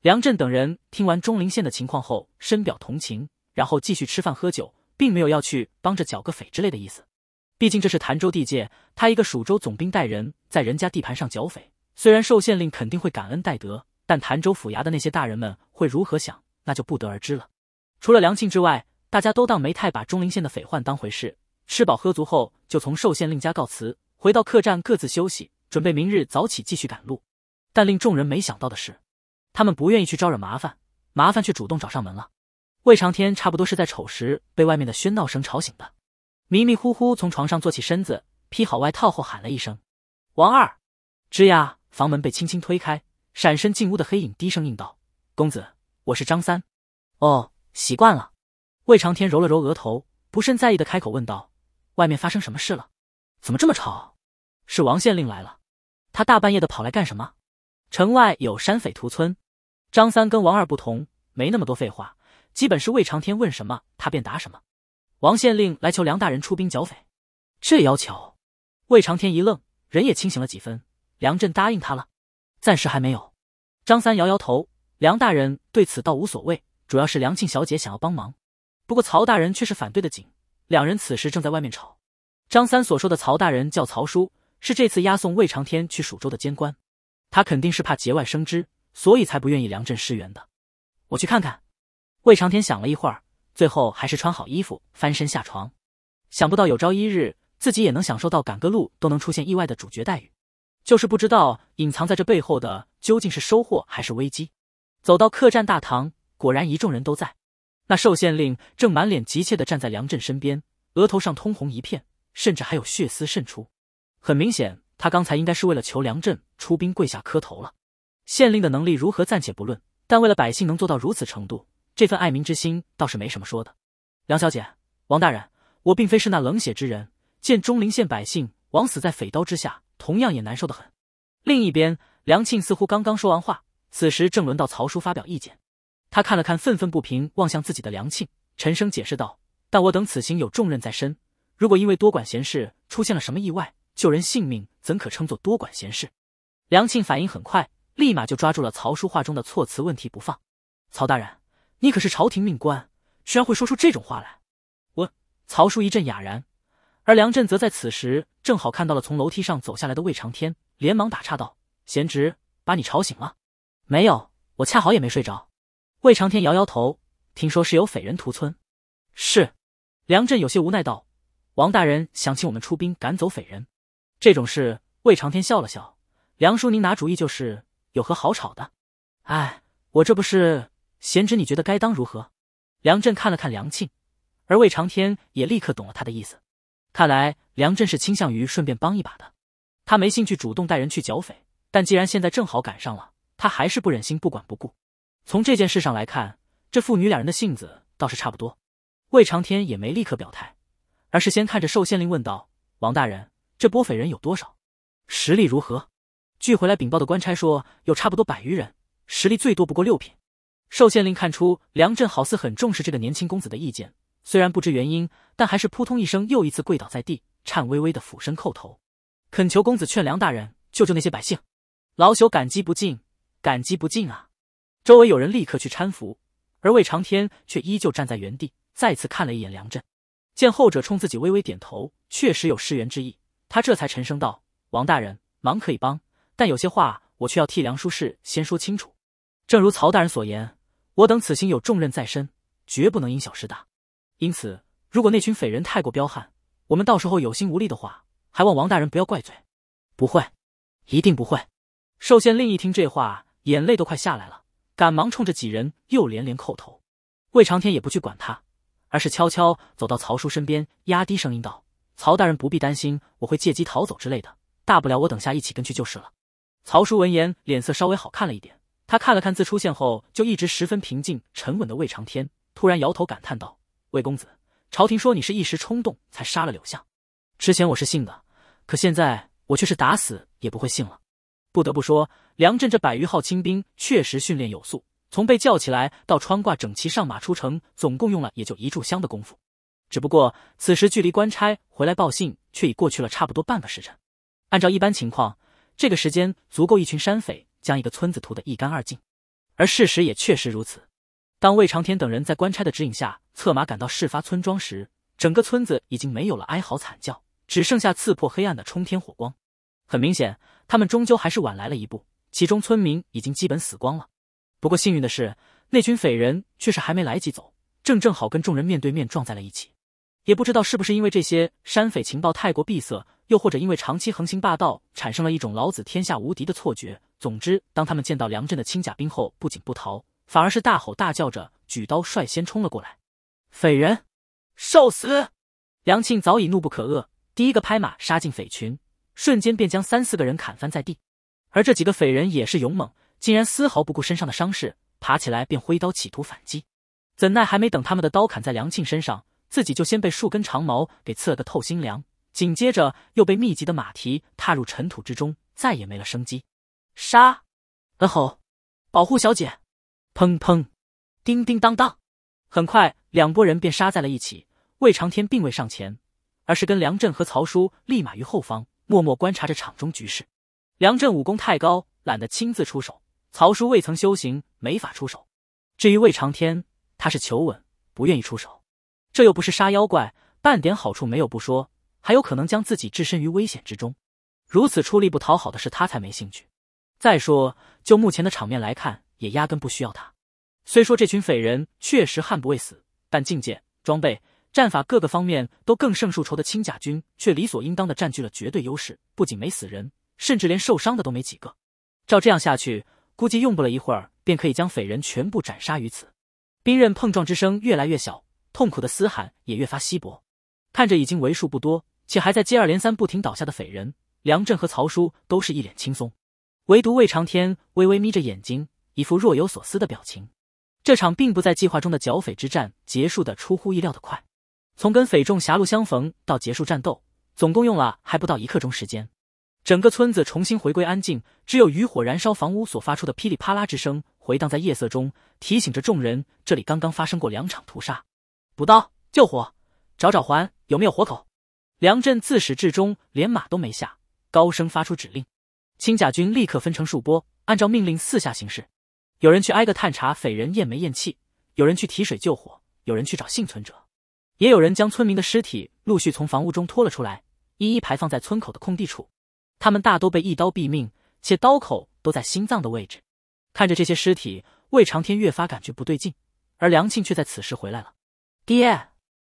梁振等人听完钟灵县的情况后，深表同情，然后继续吃饭喝酒，并没有要去帮着剿个匪之类的意思。毕竟这是潭州地界，他一个蜀州总兵带人在人家地盘上剿匪，虽然受县令肯定会感恩戴德，但潭州府衙的那些大人们会如何想，那就不得而知了。除了梁庆之外，大家都当没太把钟灵县的匪患当回事，吃饱喝足后就从受县令家告辞，回到客栈各自休息，准备明日早起继续赶路。但令众人没想到的是，他们不愿意去招惹麻烦，麻烦却主动找上门了。魏长天差不多是在丑时被外面的喧闹声吵醒的。迷迷糊糊从床上坐起身子，披好外套后喊了一声：“王二。”吱呀，房门被轻轻推开，闪身进屋的黑影低声应道：“公子，我是张三。”“哦，习惯了。”魏长天揉了揉额头，不甚在意的开口问道：“外面发生什么事了？怎么这么吵？”“是王县令来了。”“他大半夜的跑来干什么？”“城外有山匪屠村。”张三跟王二不同，没那么多废话，基本是魏长天问什么他便答什么。王县令来求梁大人出兵剿匪，这要求，魏长天一愣，人也清醒了几分。梁振答应他了，暂时还没有。张三摇摇头，梁大人对此倒无所谓，主要是梁庆小姐想要帮忙。不过曹大人却是反对的紧，两人此时正在外面吵。张三所说的曹大人叫曹叔，是这次押送魏长天去蜀州的监官，他肯定是怕节外生枝，所以才不愿意梁振失援的。我去看看。魏长天想了一会儿。最后还是穿好衣服翻身下床，想不到有朝一日自己也能享受到赶个路都能出现意外的主角待遇，就是不知道隐藏在这背后的究竟是收获还是危机。走到客栈大堂，果然一众人都在。那寿县令正满脸急切的站在梁振身边，额头上通红一片，甚至还有血丝渗出。很明显，他刚才应该是为了求梁振出兵跪下磕头了。县令的能力如何暂且不论，但为了百姓能做到如此程度。这份爱民之心倒是没什么说的，梁小姐、王大人，我并非是那冷血之人，见钟灵县百姓枉死在匪刀之下，同样也难受得很。另一边，梁庆似乎刚刚说完话，此时正轮到曹叔发表意见。他看了看愤愤不平望向自己的梁庆，沉声解释道：“但我等此行有重任在身，如果因为多管闲事出现了什么意外，救人性命怎可称作多管闲事？”梁庆反应很快，立马就抓住了曹叔话中的措辞问题不放。曹大人。你可是朝廷命官，居然会说出这种话来！我曹叔一阵哑然，而梁振则在此时正好看到了从楼梯上走下来的魏长天，连忙打岔道：“贤侄，把你吵醒了没有？我恰好也没睡着。”魏长天摇摇头，听说是有匪人屠村，是梁振有些无奈道：“王大人想请我们出兵赶走匪人，这种事。”魏长天笑了笑：“梁叔，您拿主意就是，有何好吵的？哎，我这不是。”贤侄，你觉得该当如何？梁振看了看梁庆，而魏长天也立刻懂了他的意思。看来梁振是倾向于顺便帮一把的。他没兴趣主动带人去剿匪，但既然现在正好赶上了，他还是不忍心不管不顾。从这件事上来看，这父女俩人的性子倒是差不多。魏长天也没立刻表态，而是先看着寿县令问道：“王大人，这波匪人有多少？实力如何？”据回来禀报的官差说，有差不多百余人，实力最多不过六品。寿县令看出梁振好似很重视这个年轻公子的意见，虽然不知原因，但还是扑通一声又一次跪倒在地，颤巍巍的俯身叩头，恳求公子劝梁大人救救那些百姓。老朽感激不尽，感激不尽啊！周围有人立刻去搀扶，而魏长天却依旧站在原地，再次看了一眼梁振，见后者冲自己微微点头，确实有施援之意，他这才沉声道：“王大人，忙可以帮，但有些话我却要替梁书氏先说清楚。”正如曹大人所言，我等此行有重任在身，绝不能因小失大。因此，如果那群匪人太过彪悍，我们到时候有心无力的话，还望王大人不要怪罪。不会，一定不会。寿县令一听这话，眼泪都快下来了，赶忙冲着几人又连连叩头。魏长天也不去管他，而是悄悄走到曹叔身边，压低声音道：“曹大人不必担心，我会借机逃走之类的，大不了我等下一起跟去就是了。”曹叔闻言，脸色稍微好看了一点。他看了看自出现后就一直十分平静沉稳的魏长天，突然摇头感叹道：“魏公子，朝廷说你是一时冲动才杀了柳相，之前我是信的，可现在我却是打死也不会信了。”不得不说，梁镇这百余号清兵确实训练有素，从被叫起来到穿挂整齐上马出城，总共用了也就一炷香的功夫。只不过此时距离官差回来报信，却已过去了差不多半个时辰。按照一般情况，这个时间足够一群山匪。将一个村子屠得一干二净，而事实也确实如此。当魏长天等人在官差的指引下策马赶到事发村庄时，整个村子已经没有了哀嚎惨叫，只剩下刺破黑暗的冲天火光。很明显，他们终究还是晚来了一步，其中村民已经基本死光了。不过幸运的是，那群匪人却是还没来及走，正正好跟众人面对面撞在了一起。也不知道是不是因为这些山匪情报太过闭塞，又或者因为长期横行霸道，产生了一种老子天下无敌的错觉。总之，当他们见到梁振的轻甲兵后，不仅不逃，反而是大吼大叫着举刀率先冲了过来。匪人，受死！梁庆早已怒不可遏，第一个拍马杀进匪群，瞬间便将三四个人砍翻在地。而这几个匪人也是勇猛，竟然丝毫不顾身上的伤势，爬起来便挥刀企图反击。怎奈还没等他们的刀砍在梁庆身上，自己就先被数根长矛给刺了个透心凉，紧接着又被密集的马蹄踏入尘土之中，再也没了生机。杀！呃吼！保护小姐！砰砰！叮叮当当！很快，两拨人便杀在了一起。魏长天并未上前，而是跟梁振和曹叔立马于后方默默观察着场中局势。梁振武功太高，懒得亲自出手；曹叔未曾修行，没法出手。至于魏长天，他是求稳，不愿意出手。这又不是杀妖怪，半点好处没有不说，还有可能将自己置身于危险之中。如此出力不讨好的事，他才没兴趣。再说，就目前的场面来看，也压根不需要他。虽说这群匪人确实悍不畏死，但境界、装备、战法各个方面都更胜数筹的轻甲军，却理所应当的占据了绝对优势。不仅没死人，甚至连受伤的都没几个。照这样下去，估计用不了一会儿，便可以将匪人全部斩杀于此。兵刃碰撞之声越来越小，痛苦的嘶喊也越发稀薄。看着已经为数不多，且还在接二连三不停倒下的匪人，梁振和曹叔都是一脸轻松。唯独魏长天微微眯着眼睛，一副若有所思的表情。这场并不在计划中的剿匪之战结束的出乎意料的快，从跟匪众狭路相逢到结束战斗，总共用了还不到一刻钟时间。整个村子重新回归安静，只有余火燃烧房屋所发出的噼里啪啦之声回荡在夜色中，提醒着众人这里刚刚发生过两场屠杀。补刀、救火、找找环，有没有活口？梁振自始至终连马都没下，高声发出指令。青甲军立刻分成数波，按照命令四下行事。有人去挨个探查匪人咽没咽气，有人去提水救火，有人去找幸存者，也有人将村民的尸体陆续从房屋中拖了出来，一一排放在村口的空地处。他们大都被一刀毙命，且刀口都在心脏的位置。看着这些尸体，魏长天越发感觉不对劲，而梁庆却在此时回来了。爹，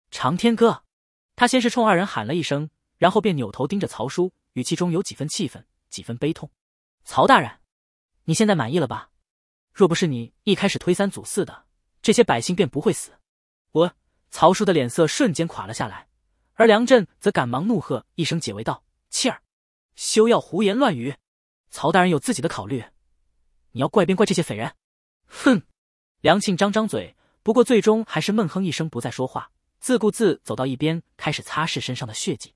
长天哥，他先是冲二人喊了一声，然后便扭头盯着曹叔，语气中有几分气愤。几分悲痛，曹大人，你现在满意了吧？若不是你一开始推三阻四的，这些百姓便不会死。我曹叔的脸色瞬间垮了下来，而梁振则赶忙怒喝一声解围道：“妾儿，休要胡言乱语！”曹大人有自己的考虑，你要怪便怪这些匪人。哼！梁庆张张嘴，不过最终还是闷哼一声，不再说话，自顾自走到一边，开始擦拭身上的血迹。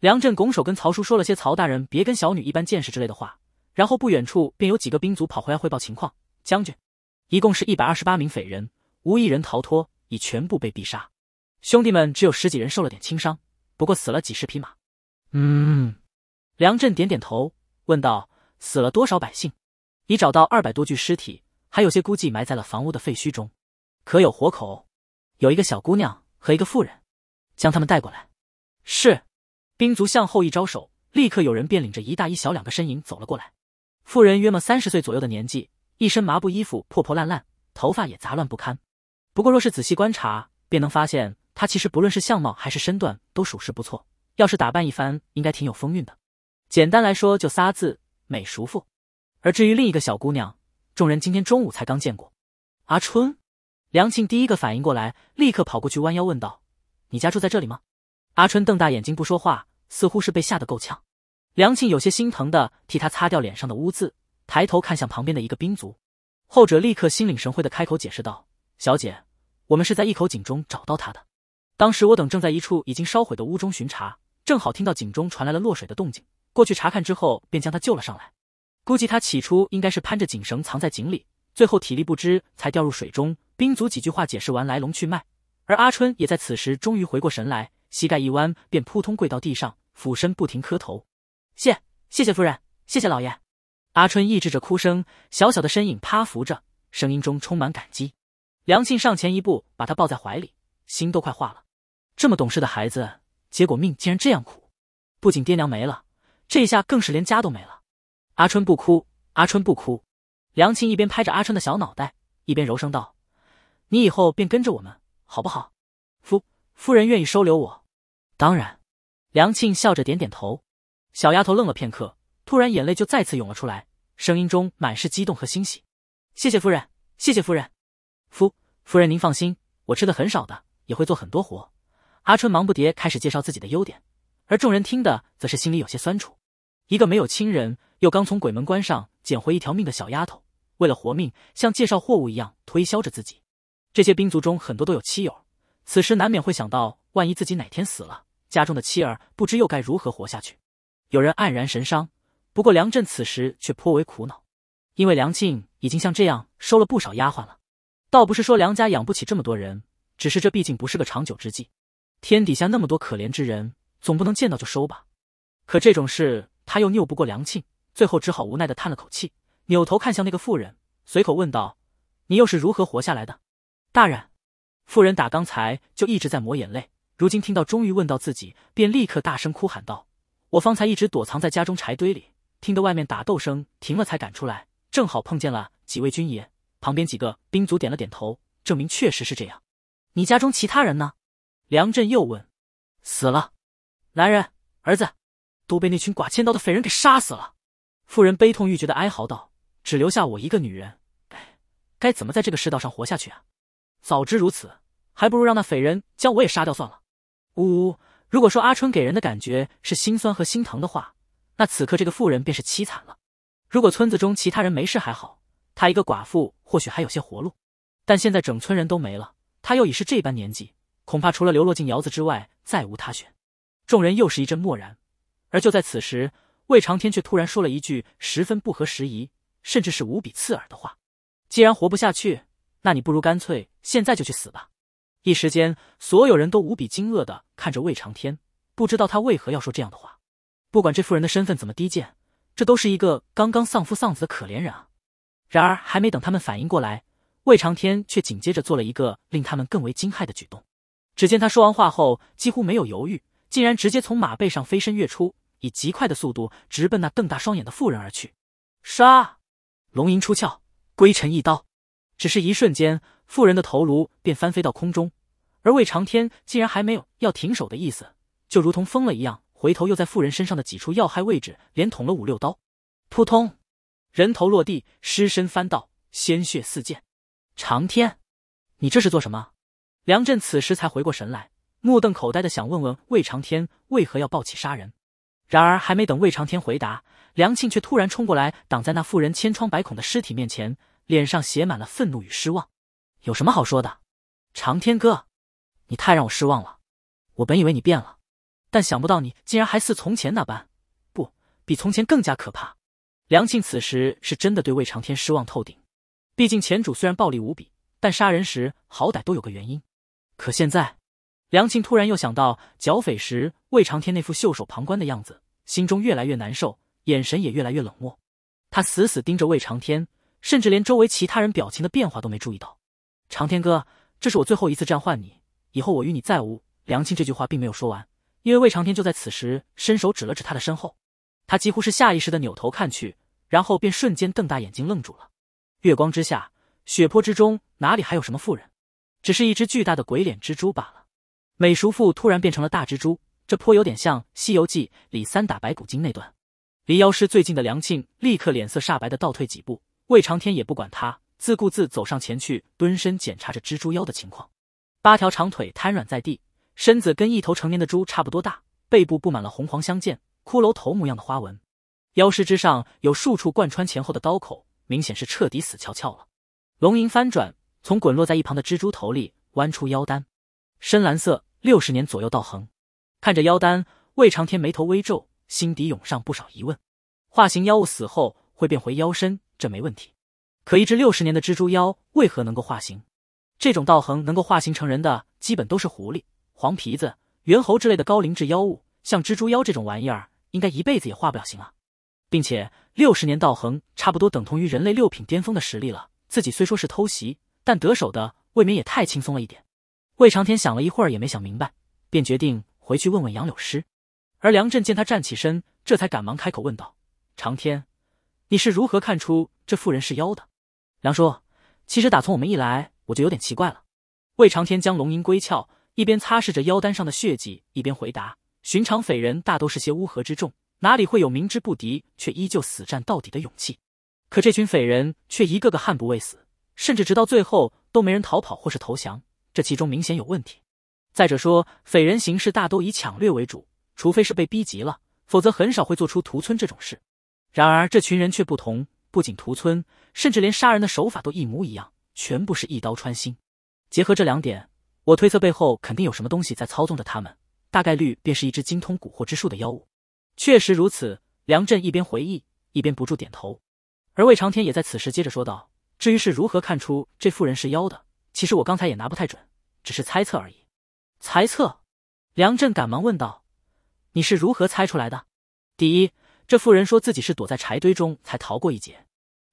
梁振拱手跟曹叔说了些“曹大人别跟小女一般见识”之类的话，然后不远处便有几个兵卒跑回来汇报情况：“将军，一共是一百二十八名匪人，无一人逃脱，已全部被毙杀。兄弟们只有十几人受了点轻伤，不过死了几十匹马。”“嗯。”梁振点点头，问道：“死了多少百姓？已找到二百多具尸体，还有些估计埋在了房屋的废墟中。可有活口？有一个小姑娘和一个妇人，将他们带过来。”“是。”兵卒向后一招手，立刻有人便领着一大一小两个身影走了过来。妇人约莫三十岁左右的年纪，一身麻布衣服破破烂烂，头发也杂乱不堪。不过若是仔细观察，便能发现她其实不论是相貌还是身段都属实不错，要是打扮一番，应该挺有风韵的。简单来说就仨字：美熟妇。而至于另一个小姑娘，众人今天中午才刚见过。阿春，梁庆第一个反应过来，立刻跑过去弯腰问道：“你家住在这里吗？”阿春瞪大眼睛不说话。似乎是被吓得够呛，梁庆有些心疼的替他擦掉脸上的污渍，抬头看向旁边的一个兵卒，后者立刻心领神会的开口解释道：“小姐，我们是在一口井中找到他的。当时我等正在一处已经烧毁的屋中巡查，正好听到井中传来了落水的动静，过去查看之后便将他救了上来。估计他起初应该是攀着井绳藏在井里，最后体力不支才掉入水中。”兵卒几句话解释完来龙去脉，而阿春也在此时终于回过神来，膝盖一弯便扑通跪到地上。俯身不停磕头，谢谢谢夫人，谢谢老爷。阿春抑制着哭声，小小的身影趴伏着，声音中充满感激。梁庆上前一步，把他抱在怀里，心都快化了。这么懂事的孩子，结果命竟然这样苦，不仅爹娘没了，这一下更是连家都没了。阿春不哭，阿春不哭。梁庆一边拍着阿春的小脑袋，一边柔声道：“你以后便跟着我们，好不好？夫夫人愿意收留我，当然。”梁庆笑着点点头，小丫头愣了片刻，突然眼泪就再次涌了出来，声音中满是激动和欣喜：“谢谢夫人，谢谢夫人，夫夫人您放心，我吃的很少的，也会做很多活。”阿春忙不迭开始介绍自己的优点，而众人听的则是心里有些酸楚。一个没有亲人又刚从鬼门关上捡回一条命的小丫头，为了活命，像介绍货物一样推销着自己。这些兵卒中很多都有妻友，此时难免会想到，万一自己哪天死了。家中的妻儿不知又该如何活下去，有人黯然神伤。不过梁振此时却颇为苦恼，因为梁庆已经像这样收了不少丫鬟了。倒不是说梁家养不起这么多人，只是这毕竟不是个长久之计。天底下那么多可怜之人，总不能见到就收吧？可这种事他又拗不过梁庆，最后只好无奈的叹了口气，扭头看向那个妇人，随口问道：“你又是如何活下来的，大人？”妇人打刚才就一直在抹眼泪。如今听到终于问到自己，便立刻大声哭喊道：“我方才一直躲藏在家中柴堆里，听得外面打斗声停了才敢出来，正好碰见了几位军爷。旁边几个兵卒点了点头，证明确实是这样。你家中其他人呢？”梁振又问：“死了，男人、儿子都被那群刮千刀的匪人给杀死了。”妇人悲痛欲绝的哀嚎道：“只留下我一个女人，哎，该怎么在这个世道上活下去啊？早知如此，还不如让那匪人将我也杀掉算了。”呜呜，如果说阿春给人的感觉是心酸和心疼的话，那此刻这个妇人便是凄惨了。如果村子中其他人没事还好，她一个寡妇或许还有些活路，但现在整村人都没了，她又已是这般年纪，恐怕除了流落进窑子之外，再无他选。众人又是一阵默然，而就在此时，魏长天却突然说了一句十分不合时宜，甚至是无比刺耳的话：“既然活不下去，那你不如干脆现在就去死吧。”一时间，所有人都无比惊愕的看着魏长天，不知道他为何要说这样的话。不管这妇人的身份怎么低贱，这都是一个刚刚丧夫丧子的可怜人啊！然而，还没等他们反应过来，魏长天却紧接着做了一个令他们更为惊骇的举动。只见他说完话后，几乎没有犹豫，竟然直接从马背上飞身跃出，以极快的速度直奔那瞪大双眼的妇人而去。杀！龙吟出鞘，归尘一刀。只是一瞬间。妇人的头颅便翻飞到空中，而魏长天竟然还没有要停手的意思，就如同疯了一样，回头又在妇人身上的几处要害位置连捅了五六刀。扑通，人头落地，尸身翻倒，鲜血四溅。长天，你这是做什么？梁振此时才回过神来，目瞪口呆的想问问魏长天为何要暴起杀人。然而还没等魏长天回答，梁庆却突然冲过来挡在那妇人千疮百孔的尸体面前，脸上写满了愤怒与失望。有什么好说的，长天哥，你太让我失望了。我本以为你变了，但想不到你竟然还似从前那般，不，比从前更加可怕。梁庆此时是真的对魏长天失望透顶。毕竟前主虽然暴力无比，但杀人时好歹都有个原因。可现在，梁庆突然又想到剿匪时魏长天那副袖手旁观的样子，心中越来越难受，眼神也越来越冷漠。他死死盯着魏长天，甚至连周围其他人表情的变化都没注意到。长天哥，这是我最后一次这样唤你，以后我与你再无。梁庆这句话并没有说完，因为魏长天就在此时伸手指了指他的身后，他几乎是下意识的扭头看去，然后便瞬间瞪大眼睛愣住了。月光之下，血泊之中，哪里还有什么妇人，只是一只巨大的鬼脸蜘蛛罢了。美熟妇突然变成了大蜘蛛，这颇有点像《西游记》里三打白骨精那段。离妖师最近的梁庆立刻脸色煞白的倒退几步，魏长天也不管他。自顾自走上前去，蹲身检查着蜘蛛妖的情况。八条长腿瘫软在地，身子跟一头成年的猪差不多大，背部布满了红黄相间、骷髅头模样的花纹。妖尸之上有数处贯穿前后的刀口，明显是彻底死翘翘了。龙吟翻转，从滚落在一旁的蜘蛛头里弯出腰丹，深蓝色，六十年左右道横。看着妖丹，魏长天眉头微皱，心底涌上不少疑问：化形妖物死后会变回妖身，这没问题。可一只六十年的蜘蛛妖为何能够化形？这种道行能够化形成人的，基本都是狐狸、黄皮子、猿猴之类的高灵智妖物。像蜘蛛妖这种玩意儿，应该一辈子也化不了形啊！并且六十年道行，差不多等同于人类六品巅峰的实力了。自己虽说是偷袭，但得手的未免也太轻松了一点。魏长天想了一会儿也没想明白，便决定回去问问杨柳师。而梁振见他站起身，这才赶忙开口问道：“长天，你是如何看出这妇人是妖的？”梁叔，其实打从我们一来，我就有点奇怪了。魏长天将龙吟归鞘，一边擦拭着腰丹上的血迹，一边回答：寻常匪人大都是些乌合之众，哪里会有明知不敌却依旧死战到底的勇气？可这群匪人却一个个悍不畏死，甚至直到最后都没人逃跑或是投降，这其中明显有问题。再者说，匪人行事大都以抢掠为主，除非是被逼急了，否则很少会做出屠村这种事。然而这群人却不同。不仅屠村，甚至连杀人的手法都一模一样，全部是一刀穿心。结合这两点，我推测背后肯定有什么东西在操纵着他们，大概率便是一只精通蛊惑之术的妖物。确实如此，梁振一边回忆一边不住点头。而魏长天也在此时接着说道：“至于是如何看出这妇人是妖的，其实我刚才也拿不太准，只是猜测而已。”猜测？梁振赶忙问道：“你是如何猜出来的？”第一。这妇人说自己是躲在柴堆中才逃过一劫，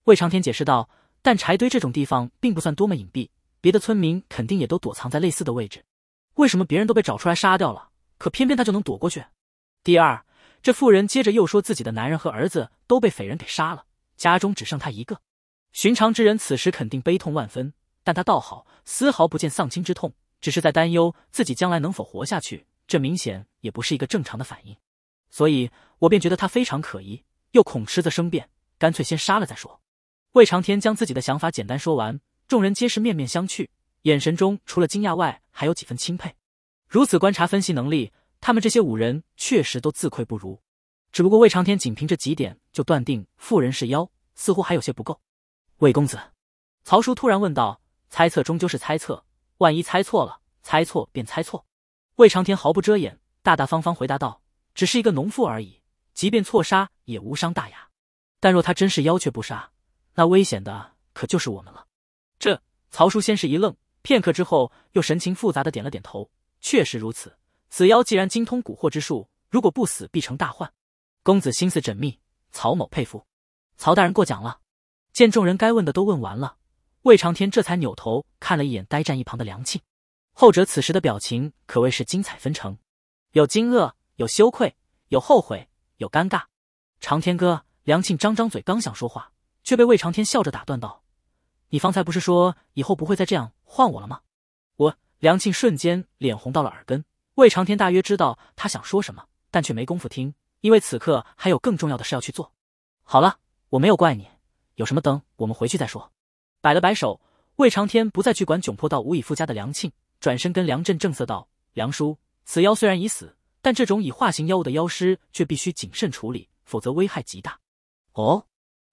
魏长天解释道。但柴堆这种地方并不算多么隐蔽，别的村民肯定也都躲藏在类似的位置。为什么别人都被找出来杀掉了，可偏偏他就能躲过去？第二，这妇人接着又说自己的男人和儿子都被匪人给杀了，家中只剩他一个。寻常之人此时肯定悲痛万分，但他倒好，丝毫不见丧亲之痛，只是在担忧自己将来能否活下去。这明显也不是一个正常的反应。所以我便觉得他非常可疑，又恐迟则生变，干脆先杀了再说。魏长天将自己的想法简单说完，众人皆是面面相觑，眼神中除了惊讶外，还有几分钦佩。如此观察分析能力，他们这些五人确实都自愧不如。只不过魏长天仅凭这几点就断定妇人是妖，似乎还有些不够。魏公子，曹叔突然问道：“猜测终究是猜测，万一猜错了，猜错便猜错。”魏长天毫不遮掩，大大方方回答道。只是一个农妇而已，即便错杀也无伤大雅。但若他真是妖却不杀，那危险的可就是我们了。这曹叔先是一愣，片刻之后又神情复杂的点了点头，确实如此。此妖既然精通蛊惑之术，如果不死必成大患。公子心思缜密，曹某佩服。曹大人过奖了。见众人该问的都问完了，魏长天这才扭头看了一眼呆站一旁的梁庆，后者此时的表情可谓是精彩纷呈，有惊愕。有羞愧，有后悔，有尴尬。长天哥，梁庆张张嘴，刚想说话，却被魏长天笑着打断道：“你方才不是说以后不会再这样换我了吗？”我梁庆瞬间脸红到了耳根。魏长天大约知道他想说什么，但却没工夫听，因为此刻还有更重要的事要去做。好了，我没有怪你，有什么等我们回去再说。摆了摆手，魏长天不再去管窘迫到无以复加的梁庆，转身跟梁振正色道：“梁叔，此妖虽然已死。”但这种以化形妖物的妖尸却必须谨慎处理，否则危害极大。哦，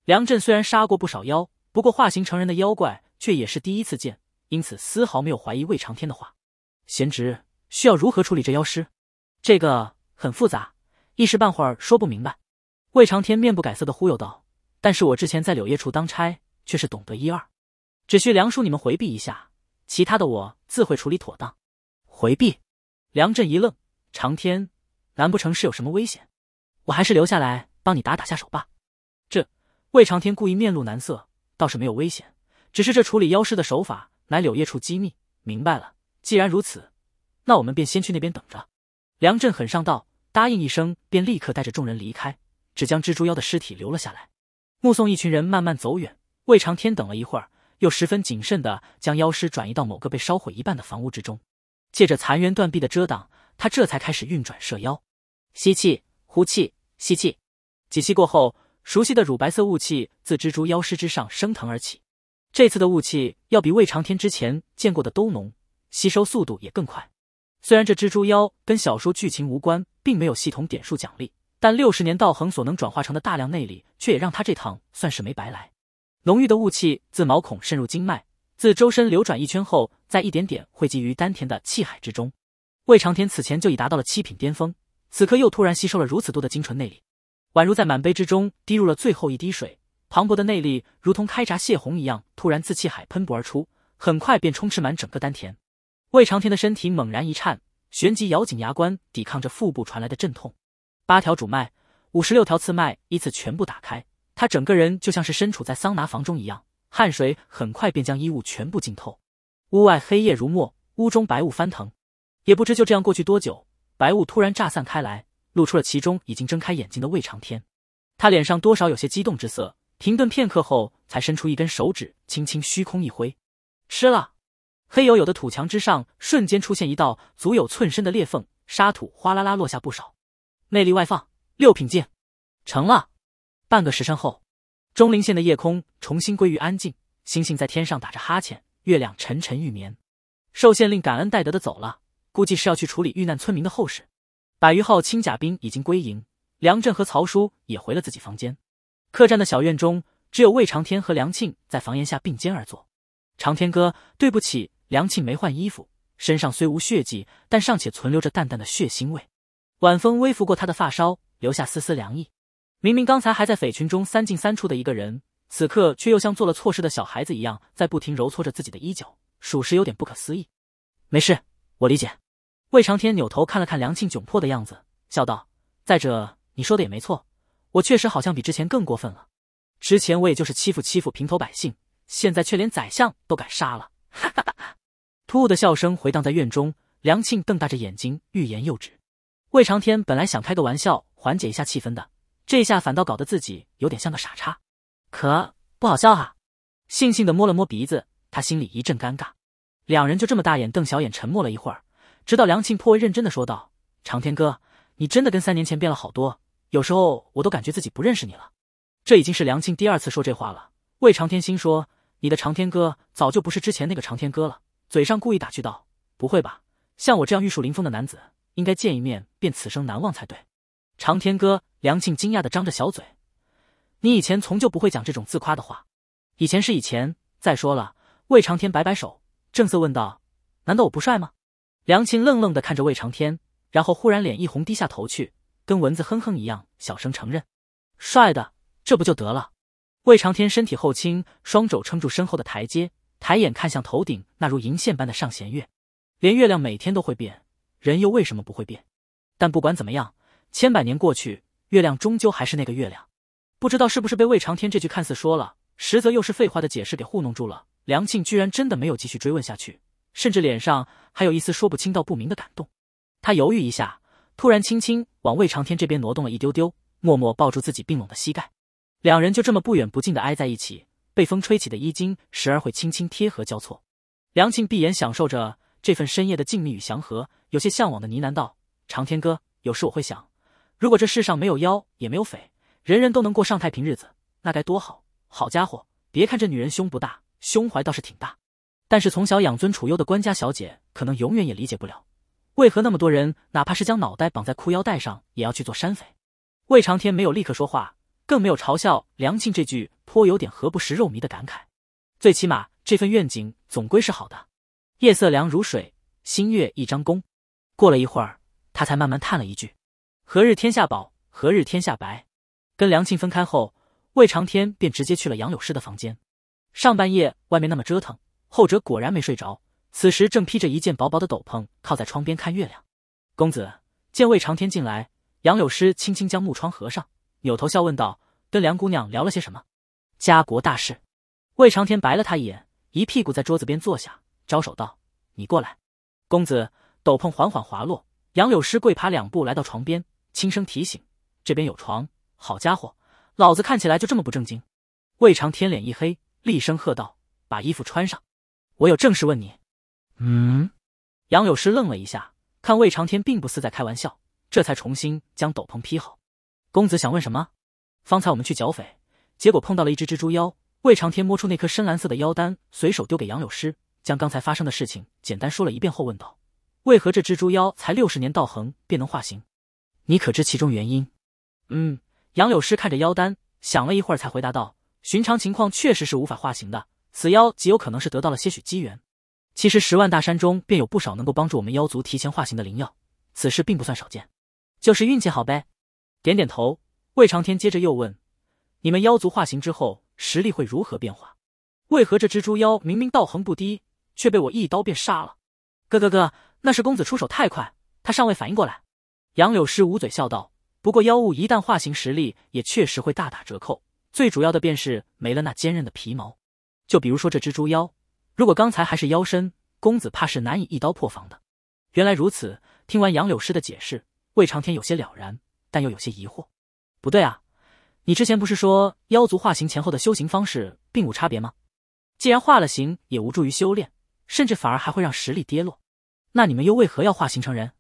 梁振虽然杀过不少妖，不过化形成人的妖怪却也是第一次见，因此丝毫没有怀疑魏长天的话。贤侄，需要如何处理这妖尸？这个很复杂，一时半会儿说不明白。魏长天面不改色的忽悠道：“但是我之前在柳叶处当差，却是懂得一二。只需梁叔你们回避一下，其他的我自会处理妥当。”回避？梁振一愣。长天，难不成是有什么危险？我还是留下来帮你打打下手吧。这魏长天故意面露难色，倒是没有危险，只是这处理妖尸的手法乃柳叶处机密。明白了，既然如此，那我们便先去那边等着。梁振很上道，答应一声便立刻带着众人离开，只将蜘蛛妖的尸体留了下来。目送一群人慢慢走远，魏长天等了一会儿，又十分谨慎的将妖尸转移到某个被烧毁一半的房屋之中，借着残垣断壁的遮挡。他这才开始运转射妖，吸气，呼气，吸气。几息过后，熟悉的乳白色雾气自蜘蛛妖尸之上升腾而起。这次的雾气要比魏长天之前见过的都浓，吸收速度也更快。虽然这蜘蛛妖跟小说剧情无关，并没有系统点数奖励，但六十年道恒所能转化成的大量内力，却也让他这趟算是没白来。浓郁的雾气自毛孔渗入经脉，自周身流转一圈后，再一点点汇集于丹田的气海之中。魏长天此前就已达到了七品巅峰，此刻又突然吸收了如此多的精纯内力，宛如在满杯之中滴入了最后一滴水。磅礴的内力如同开闸泄洪一样，突然自气海喷薄而出，很快便充斥满整个丹田。魏长天的身体猛然一颤，旋即咬紧牙关，抵抗着腹部传来的阵痛。八条主脉、五十六条次脉依次全部打开，他整个人就像是身处在桑拿房中一样，汗水很快便将衣物全部浸透。屋外黑夜如墨，屋中白雾翻腾。也不知就这样过去多久，白雾突然炸散开来，露出了其中已经睁开眼睛的魏长天。他脸上多少有些激动之色，停顿片刻后，才伸出一根手指，轻轻虚空一挥，吃了。黑黝黝的土墙之上，瞬间出现一道足有寸深的裂缝，沙土哗啦啦落下不少。内力外放，六品境，成了。半个时辰后，钟灵县的夜空重新归于安静，星星在天上打着哈欠，月亮沉沉欲眠。受县令感恩戴德的走了。估计是要去处理遇难村民的后事。百余号轻甲兵已经归营，梁振和曹叔也回了自己房间。客栈的小院中，只有魏长天和梁庆在房檐下并肩而坐。长天哥，对不起，梁庆没换衣服，身上虽无血迹，但尚且存留着淡淡的血腥味。晚风微拂过他的发梢，留下丝丝凉意。明明刚才还在匪群中三进三出的一个人，此刻却又像做了错事的小孩子一样，在不停揉搓着自己的衣角，属实有点不可思议。没事，我理解。魏长天扭头看了看梁庆窘迫的样子，笑道：“再者，你说的也没错，我确实好像比之前更过分了。之前我也就是欺负欺负平头百姓，现在却连宰相都敢杀了！”哈哈哈，突兀的笑声回荡在院中。梁庆瞪大着眼睛，欲言又止。魏长天本来想开个玩笑，缓解一下气氛的，这下反倒搞得自己有点像个傻叉，可不好笑哈。悻悻地摸了摸鼻子，他心里一阵尴尬。两人就这么大眼瞪小眼，沉默了一会儿。直到梁庆颇为认真的说道：“长天哥，你真的跟三年前变了好多，有时候我都感觉自己不认识你了。”这已经是梁庆第二次说这话了。魏长天心说：“你的长天哥早就不是之前那个长天哥了。”嘴上故意打趣道：“不会吧，像我这样玉树临风的男子，应该见一面便此生难忘才对。”长天哥，梁庆惊讶的张着小嘴：“你以前从就不会讲这种自夸的话。以前是以前，再说了。”魏长天摆摆手，正色问道：“难道我不帅吗？”梁庆愣愣的看着魏长天，然后忽然脸一红，低下头去，跟蚊子哼哼一样，小声承认：“帅的，这不就得了。”魏长天身体后倾，双肘撑住身后的台阶，抬眼看向头顶那如银线般的上弦月。连月亮每天都会变，人又为什么不会变？但不管怎么样，千百年过去，月亮终究还是那个月亮。不知道是不是被魏长天这句看似说了，实则又是废话的解释给糊弄住了，梁庆居然真的没有继续追问下去。甚至脸上还有一丝说不清道不明的感动，他犹豫一下，突然轻轻往魏长天这边挪动了一丢丢，默默抱住自己并拢的膝盖，两人就这么不远不近的挨在一起，被风吹起的衣襟时而会轻轻贴合交错。梁庆闭眼享受着这份深夜的静谧与祥和，有些向往的呢喃道：“长天哥，有时我会想，如果这世上没有妖也没有匪，人人都能过上太平日子，那该多好！好家伙，别看这女人胸不大，胸怀倒是挺大。”但是从小养尊处优的官家小姐，可能永远也理解不了，为何那么多人哪怕是将脑袋绑在裤腰带上，也要去做山匪。魏长天没有立刻说话，更没有嘲笑梁庆这句颇有点何不食肉糜的感慨。最起码这份愿景总归是好的。夜色凉如水，新月一张弓。过了一会儿，他才慢慢叹了一句：“何日天下宝，何日天下白？”跟梁庆分开后，魏长天便直接去了杨柳诗的房间。上半夜外面那么折腾。后者果然没睡着，此时正披着一件薄薄的斗篷，靠在窗边看月亮。公子见魏长天进来，杨柳师轻轻将木窗合上，扭头笑问道：“跟梁姑娘聊了些什么？”“家国大事。”魏长天白了他一眼，一屁股在桌子边坐下，招手道：“你过来。”公子斗篷缓缓滑落，杨柳师跪爬两步来到床边，轻声提醒：“这边有床。”好家伙，老子看起来就这么不正经？魏长天脸一黑，厉声喝道：“把衣服穿上！”我有正事问你。嗯，杨柳师愣了一下，看魏长天并不似在开玩笑，这才重新将斗篷披好。公子想问什么？方才我们去剿匪，结果碰到了一只蜘蛛妖。魏长天摸出那颗深蓝色的妖丹，随手丢给杨柳师，将刚才发生的事情简单说了一遍后问道：“为何这蜘蛛妖才六十年道行便能化形？你可知其中原因？”嗯，杨柳师看着妖丹，想了一会儿才回答道：“寻常情况确实是无法化形的。”此妖极有可能是得到了些许机缘。其实十万大山中便有不少能够帮助我们妖族提前化形的灵药，此事并不算少见，就是运气好呗。点点头，魏长天接着又问：“你们妖族化形之后实力会如何变化？为何这蜘蛛妖明明道行不低，却被我一刀便杀了？”“哥，哥哥，那是公子出手太快，他尚未反应过来。”杨柳师捂嘴笑道：“不过妖物一旦化形，实力也确实会大打折扣，最主要的便是没了那坚韧的皮毛。”就比如说这只猪妖，如果刚才还是妖身，公子怕是难以一刀破防的。原来如此，听完杨柳师的解释，魏长天有些了然，但又有些疑惑。不对啊，你之前不是说妖族化形前后的修行方式并无差别吗？既然化了形也无助于修炼，甚至反而还会让实力跌落，那你们又为何要化形成人？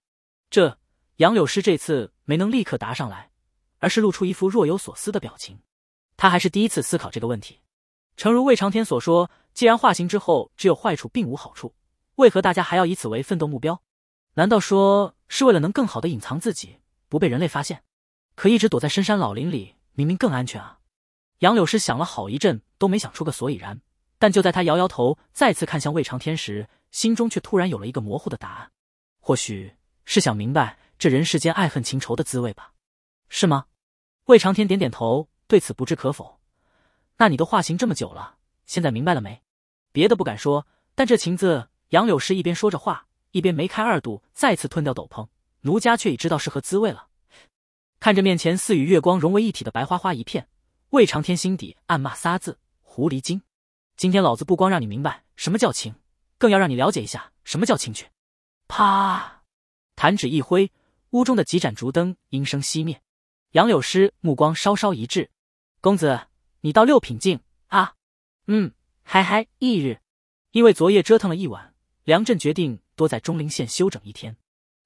这杨柳师这次没能立刻答上来，而是露出一副若有所思的表情。他还是第一次思考这个问题。诚如魏长天所说，既然化形之后只有坏处并无好处，为何大家还要以此为奋斗目标？难道说是为了能更好的隐藏自己，不被人类发现？可一直躲在深山老林里，明明更安全啊！杨柳师想了好一阵，都没想出个所以然。但就在他摇摇头，再次看向魏长天时，心中却突然有了一个模糊的答案。或许是想明白这人世间爱恨情仇的滋味吧？是吗？魏长天点点头，对此不置可否。那你都化形这么久了，现在明白了没？别的不敢说，但这情字，杨柳师一边说着话，一边眉开二度，再次吞掉斗篷。奴家却已知道是何滋味了。看着面前似与月光融为一体的白花花一片，魏长天心底暗骂仨字：狐狸精！今天老子不光让你明白什么叫情，更要让你了解一下什么叫情趣。啪，弹指一挥，屋中的几盏烛灯应声熄灭。杨柳师目光稍稍一滞，公子。你到六品境啊？嗯，嗨嗨。翌日，因为昨夜折腾了一晚，梁振决定多在钟灵县休整一天。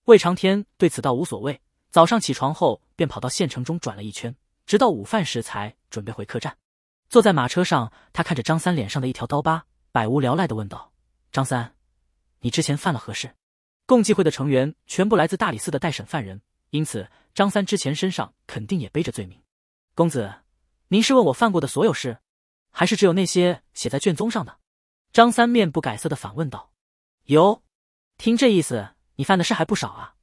魏长天对此倒无所谓，早上起床后便跑到县城中转了一圈，直到午饭时才准备回客栈。坐在马车上，他看着张三脸上的一条刀疤，百无聊赖的问道：“张三，你之前犯了何事？”共济会的成员全部来自大理寺的待审犯人，因此张三之前身上肯定也背着罪名。公子。您是问我犯过的所有事，还是只有那些写在卷宗上的？张三面不改色的反问道：“有，听这意思，你犯的事还不少啊！”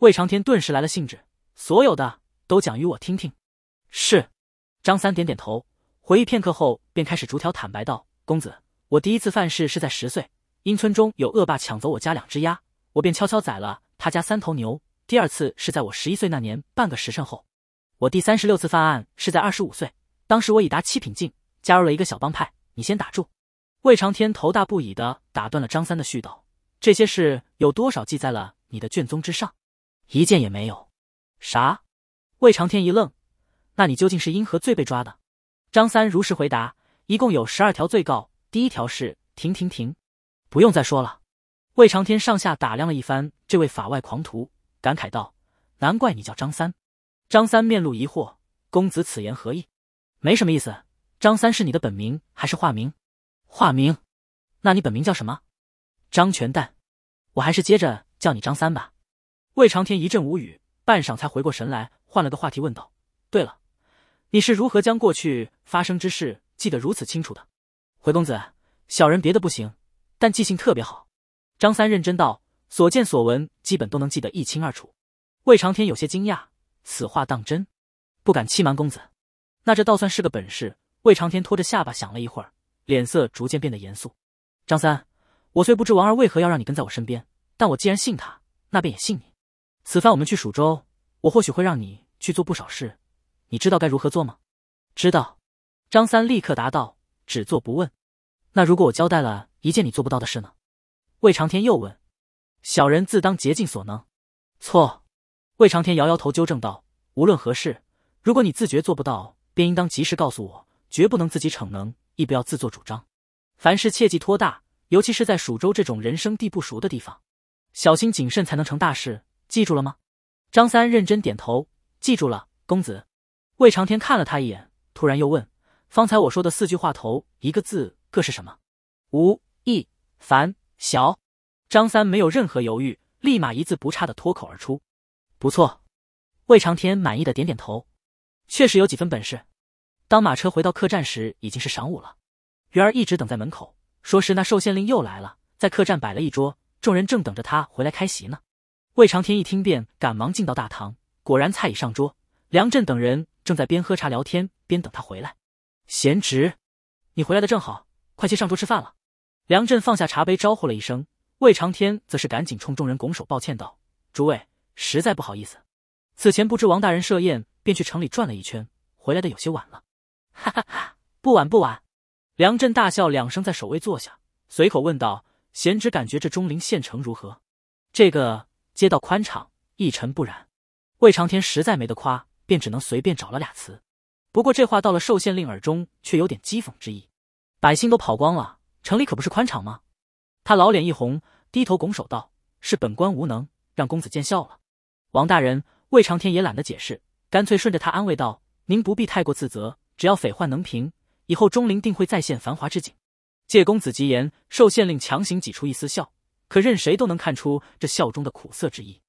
魏长天顿时来了兴致，所有的都讲于我听听。是，张三点点头，回忆片刻后，便开始逐条坦白道：“公子，我第一次犯事是在十岁，因村中有恶霸抢走我家两只鸭，我便悄悄宰了他家三头牛。第二次是在我十一岁那年半个时辰后，我第三十六次犯案是在二十五岁。”当时我已达七品境，加入了一个小帮派。你先打住。”魏长天头大不已的打断了张三的絮叨。这些事有多少记在了你的卷宗之上？一件也没有。啥？魏长天一愣。那你究竟是因何罪被抓的？张三如实回答：“一共有十二条罪告，第一条是停停停，不用再说了。”魏长天上下打量了一番这位法外狂徒，感慨道：“难怪你叫张三。”张三面露疑惑：“公子此言何意？”没什么意思。张三是你的本名还是化名？化名。那你本名叫什么？张全蛋。我还是接着叫你张三吧。魏长天一阵无语，半晌才回过神来，换了个话题问道：“对了，你是如何将过去发生之事记得如此清楚的？”回公子，小人别的不行，但记性特别好。张三认真道：“所见所闻，基本都能记得一清二楚。”魏长天有些惊讶：“此话当真？不敢欺瞒公子。”那这倒算是个本事。魏长天拖着下巴想了一会儿，脸色逐渐变得严肃。张三，我虽不知王儿为何要让你跟在我身边，但我既然信他，那便也信你。此番我们去蜀州，我或许会让你去做不少事，你知道该如何做吗？知道。张三立刻答道：“只做不问。”那如果我交代了一件你做不到的事呢？魏长天又问：“小人自当竭尽所能。”错。魏长天摇摇头纠正道：“无论何事，如果你自觉做不到。”便应当及时告诉我，绝不能自己逞能，亦不要自作主张。凡事切忌托大，尤其是在蜀州这种人生地不熟的地方，小心谨慎才能成大事。记住了吗？张三认真点头，记住了，公子。魏长天看了他一眼，突然又问：“方才我说的四句话头一个字各是什么？”吴、易、凡、小。张三没有任何犹豫，立马一字不差的脱口而出：“不错。”魏长天满意的点点头。确实有几分本事。当马车回到客栈时，已经是晌午了。鱼儿一直等在门口，说是那寿县令又来了，在客栈摆了一桌，众人正等着他回来开席呢。魏长天一听便赶忙进到大堂，果然菜已上桌。梁振等人正在边喝茶聊天边等他回来。贤侄，你回来的正好，快去上桌吃饭了。梁振放下茶杯，招呼了一声。魏长天则是赶紧冲众人拱手抱歉道：“诸位，实在不好意思，此前不知王大人设宴。”便去城里转了一圈，回来的有些晚了。哈哈哈，不晚不晚。梁振大笑两声，在守卫坐下，随口问道：“贤侄，感觉这钟灵县城如何？”这个街道宽敞，一尘不染。魏长天实在没得夸，便只能随便找了俩词。不过这话到了寿县令耳中，却有点讥讽之意。百姓都跑光了，城里可不是宽敞吗？他老脸一红，低头拱手道：“是本官无能，让公子见笑了。”王大人，魏长天也懒得解释。干脆顺着他安慰道：“您不必太过自责，只要匪患能平，以后钟灵定会再现繁华之景。”借公子吉言，受县令强行挤出一丝笑，可任谁都能看出这笑中的苦涩之意。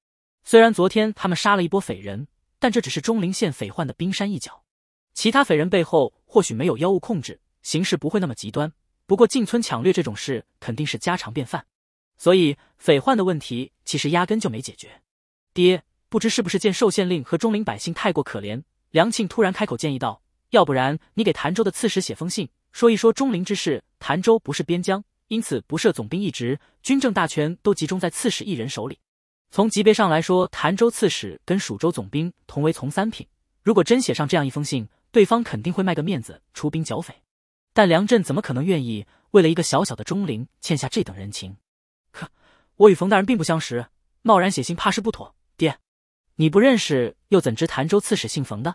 虽然昨天他们杀了一波匪人，但这只是钟灵县匪患的冰山一角。其他匪人背后或许没有妖物控制，形势不会那么极端。不过进村抢掠这种事肯定是家常便饭，所以匪患的问题其实压根就没解决。爹。不知是不是见寿县令和钟灵百姓太过可怜，梁庆突然开口建议道：“要不然你给潭州的刺史写封信，说一说钟灵之事。潭州不是边疆，因此不设总兵一职，军政大权都集中在刺史一人手里。从级别上来说，潭州刺史跟蜀州总兵同为从三品。如果真写上这样一封信，对方肯定会卖个面子出兵剿匪。但梁震怎么可能愿意为了一个小小的钟灵欠下这等人情？呵，我与冯大人并不相识，贸然写信怕是不妥。”你不认识，又怎知潭州刺史姓冯的？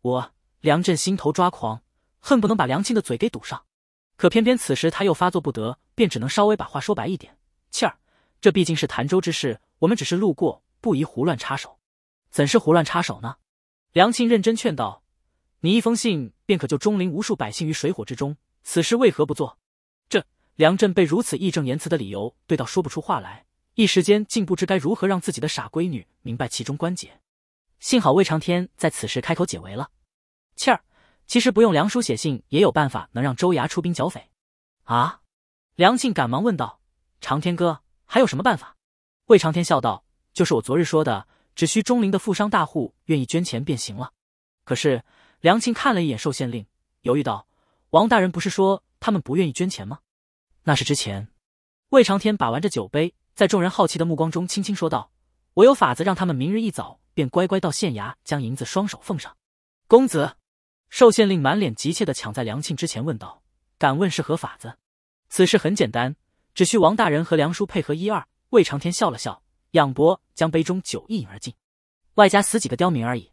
我梁振心头抓狂，恨不能把梁庆的嘴给堵上。可偏偏此时他又发作不得，便只能稍微把话说白一点。气儿，这毕竟是潭州之事，我们只是路过，不宜胡乱插手。怎是胡乱插手呢？梁庆认真劝道：“你一封信便可救钟林无数百姓于水火之中，此事为何不做？”这梁振被如此义正言辞的理由怼到说不出话来。一时间竟不知该如何让自己的傻闺女明白其中关节，幸好魏长天在此时开口解围了。倩儿，其实不用梁叔写信，也有办法能让周牙出兵剿匪。啊！梁庆赶忙问道：“长天哥，还有什么办法？”魏长天笑道：“就是我昨日说的，只需钟灵的富商大户愿意捐钱便行了。”可是梁庆看了一眼受县令，犹豫道：“王大人不是说他们不愿意捐钱吗？”那是之前。魏长天把玩着酒杯。在众人好奇的目光中，轻轻说道：“我有法子让他们明日一早便乖乖到县衙将银子双手奉上。”公子，寿县令满脸急切的抢在梁庆之前问道：“敢问是何法子？”此事很简单，只需王大人和梁叔配合一二。魏长天笑了笑，仰脖将杯中酒一饮而尽，外加死几个刁民而已。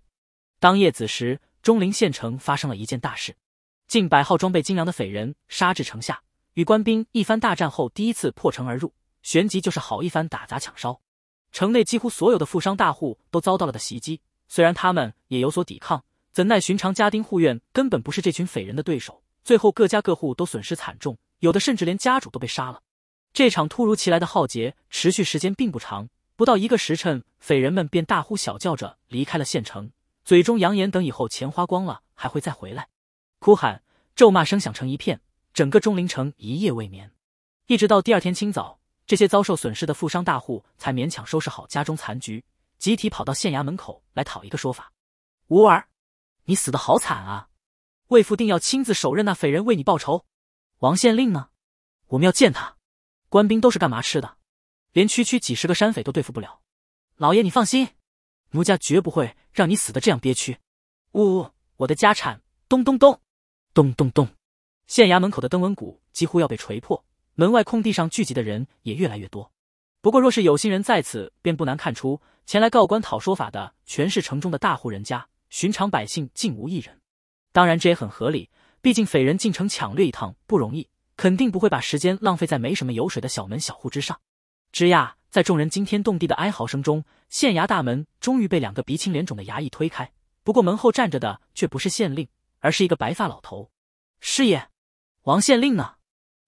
当夜子时，钟灵县城发生了一件大事，近百号装备精良的匪人杀至城下，与官兵一番大战后，第一次破城而入。旋即就是好一番打砸抢烧，城内几乎所有的富商大户都遭到了的袭击。虽然他们也有所抵抗，怎奈寻常家丁护院根本不是这群匪人的对手。最后各家各户都损失惨重，有的甚至连家主都被杀了。这场突如其来的浩劫持续时间并不长，不到一个时辰，匪人们便大呼小叫着离开了县城，嘴中扬言等以后钱花光了还会再回来。哭喊、咒骂声响成一片，整个钟灵城一夜未眠，一直到第二天清早。这些遭受损失的富商大户才勉强收拾好家中残局，集体跑到县衙门口来讨一个说法。吴儿，你死得好惨啊！魏父定要亲自手刃那匪人，为你报仇。王县令呢？我们要见他。官兵都是干嘛吃的？连区区几十个山匪都对付不了。老爷，你放心，奴家绝不会让你死得这样憋屈。呜，呜，我的家产！咚咚咚，咚咚咚，县衙门口的灯闻骨几乎要被锤破。门外空地上聚集的人也越来越多。不过，若是有心人在此，便不难看出，前来告官讨说法的全是城中的大户人家，寻常百姓竟无一人。当然，这也很合理，毕竟匪人进城抢掠一趟不容易，肯定不会把时间浪费在没什么油水的小门小户之上。吱呀，在众人惊天动地的哀嚎声中，县衙大门终于被两个鼻青脸肿的衙役推开。不过，门后站着的却不是县令，而是一个白发老头。师爷，王县令呢？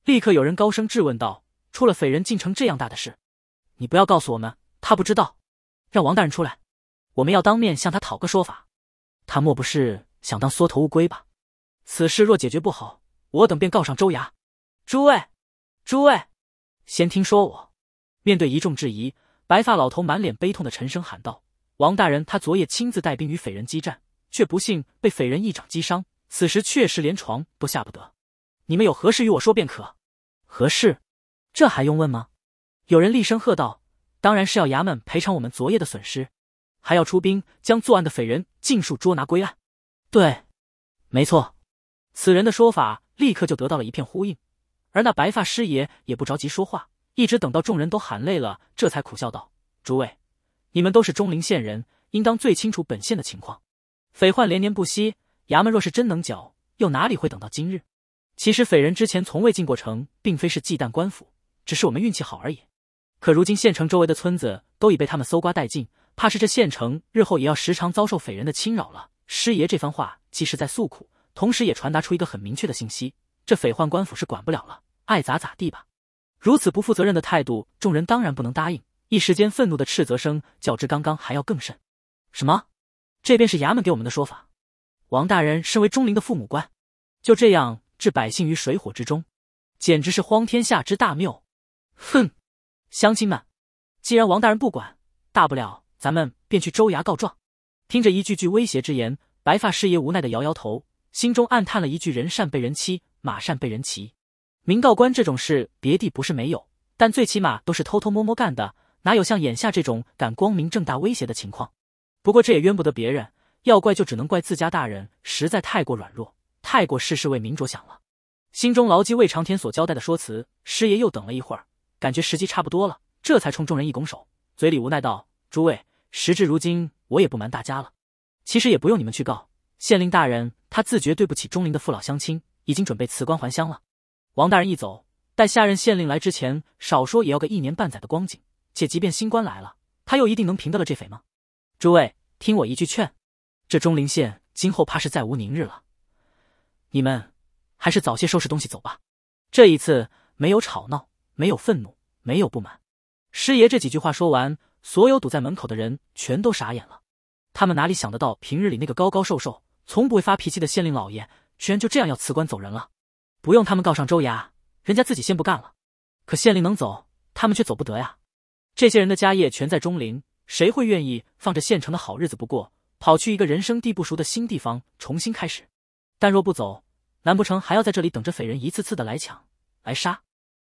立刻有人高声质问道：“出了匪人进城这样大的事，你不要告诉我们他不知道。让王大人出来，我们要当面向他讨个说法。他莫不是想当缩头乌龟吧？此事若解决不好，我等便告上州衙。诸位，诸位，先听说我。”面对一众质疑，白发老头满脸悲痛的沉声喊道：“王大人，他昨夜亲自带兵与匪人激战，却不幸被匪人一掌击伤，此时确实连床都下不得。”你们有何事与我说便可？何事？这还用问吗？有人厉声喝道：“当然是要衙门赔偿我们昨夜的损失，还要出兵将作案的匪人尽数捉拿归案。”对，没错。此人的说法立刻就得到了一片呼应。而那白发师爷也不着急说话，一直等到众人都喊累了，这才苦笑道：“诸位，你们都是钟灵县人，应当最清楚本县的情况。匪患连年不息，衙门若是真能剿，又哪里会等到今日？”其实匪人之前从未进过城，并非是忌惮官府，只是我们运气好而已。可如今县城周围的村子都已被他们搜刮殆尽，怕是这县城日后也要时常遭受匪人的侵扰了。师爷这番话既是在诉苦，同时也传达出一个很明确的信息：这匪患官府是管不了了，爱咋咋地吧。如此不负责任的态度，众人当然不能答应。一时间，愤怒的斥责声较之刚刚还要更甚。什么？这便是衙门给我们的说法？王大人身为钟灵的父母官，就这样？置百姓于水火之中，简直是荒天下之大谬！哼，乡亲们，既然王大人不管，大不了咱们便去州衙告状。听着一句句威胁之言，白发师爷无奈的摇摇头，心中暗叹了一句：“人善被人欺，马善被人骑。”明告官这种事，别地不是没有，但最起码都是偷偷摸摸干的，哪有像眼下这种敢光明正大威胁的情况？不过这也怨不得别人，要怪就只能怪自家大人实在太过软弱。太过事事为民着想了，心中牢记魏长天所交代的说辞，师爷又等了一会儿，感觉时机差不多了，这才冲众人一拱手，嘴里无奈道：“诸位，时至如今，我也不瞒大家了，其实也不用你们去告县令大人，他自觉对不起钟灵的父老乡亲，已经准备辞官还乡了。王大人一走，待下任县令来之前，少说也要个一年半载的光景，且即便新官来了，他又一定能平得了这匪吗？诸位听我一句劝，这钟灵县今后怕是再无宁日了。”你们还是早些收拾东西走吧。这一次没有吵闹，没有愤怒，没有不满。师爷这几句话说完，所有堵在门口的人全都傻眼了。他们哪里想得到，平日里那个高高瘦瘦、从不会发脾气的县令老爷，居然就这样要辞官走人了？不用他们告上周衙，人家自己先不干了。可县令能走，他们却走不得呀。这些人的家业全在钟灵，谁会愿意放着县城的好日子不过，跑去一个人生地不熟的新地方重新开始？但若不走，难不成还要在这里等着匪人一次次的来抢来杀？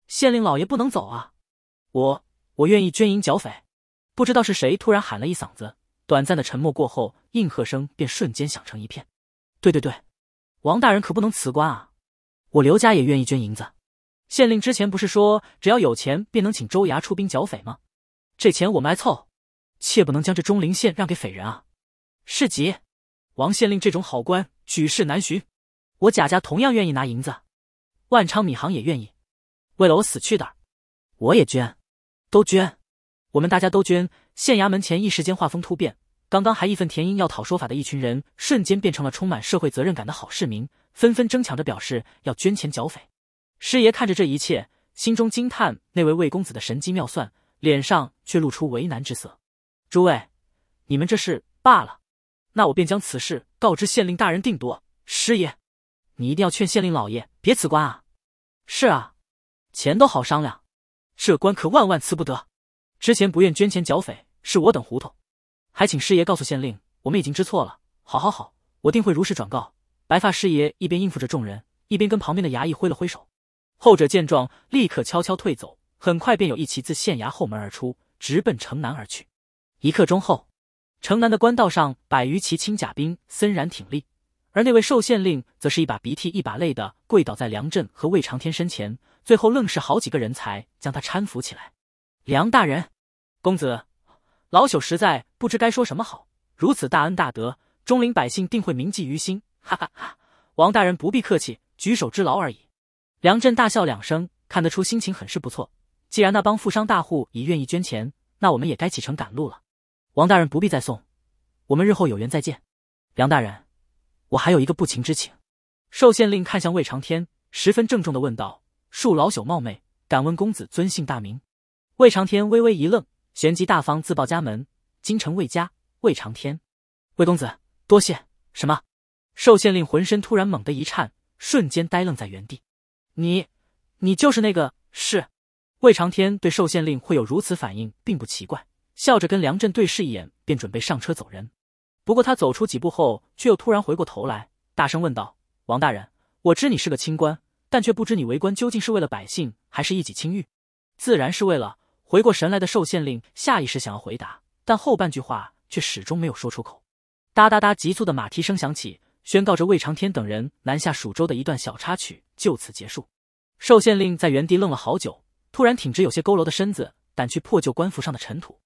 县令老爷不能走啊！我我愿意捐银剿匪。不知道是谁突然喊了一嗓子，短暂的沉默过后，应和声便瞬间响成一片。对对对，王大人可不能辞官啊！我刘家也愿意捐银子。县令之前不是说只要有钱便能请州衙出兵剿匪吗？这钱我们来凑，切不能将这钟灵县让给匪人啊！是集。王县令这种好官举世难寻，我贾家同样愿意拿银子，万昌米行也愿意，为了我死去的，我也捐，都捐，我们大家都捐。县衙门前一时间画风突变，刚刚还义愤填膺要讨说法的一群人，瞬间变成了充满社会责任感的好市民，纷纷争抢着表示要捐钱剿匪。师爷看着这一切，心中惊叹那位魏公子的神机妙算，脸上却露出为难之色。诸位，你们这是罢了。那我便将此事告知县令大人定夺。师爷，你一定要劝县令老爷别辞官啊！是啊，钱都好商量，这官可万万辞不得。之前不愿捐钱剿匪是我等糊涂，还请师爷告诉县令，我们已经知错了。好好好，我定会如实转告。白发师爷一边应付着众人，一边跟旁边的衙役挥了挥手。后者见状，立刻悄悄退走。很快便有一骑自县衙后门而出，直奔城南而去。一刻钟后。城南的官道上，百余骑轻甲兵森然挺立，而那位寿县令则是一把鼻涕一把泪的跪倒在梁振和魏长天身前，最后愣是好几个人才将他搀扶起来。梁大人，公子，老朽实在不知该说什么好。如此大恩大德，钟林百姓定会铭记于心。哈哈哈！王大人不必客气，举手之劳而已。梁振大笑两声，看得出心情很是不错。既然那帮富商大户已愿意捐钱，那我们也该启程赶路了。王大人不必再送，我们日后有缘再见。梁大人，我还有一个不情之请。寿县令看向魏长天，十分郑重的问道：“恕老朽冒昧，敢问公子尊姓大名？”魏长天微微一愣，旋即大方自报家门：“京城魏家，魏长天。”魏公子，多谢。什么？寿县令浑身突然猛地一颤，瞬间呆愣在原地。“你，你就是那个？”是。魏长天对寿县令会有如此反应，并不奇怪。笑着跟梁振对视一眼，便准备上车走人。不过他走出几步后，却又突然回过头来，大声问道：“王大人，我知你是个清官，但却不知你为官究竟是为了百姓，还是一己清誉？自然是为了……”回过神来的寿县令下意识想要回答，但后半句话却始终没有说出口。哒哒哒，急促的马蹄声响起，宣告着魏长天等人南下蜀州的一段小插曲就此结束。寿县令在原地愣了好久，突然挺直有些佝偻的身子，掸去破旧官服上的尘土。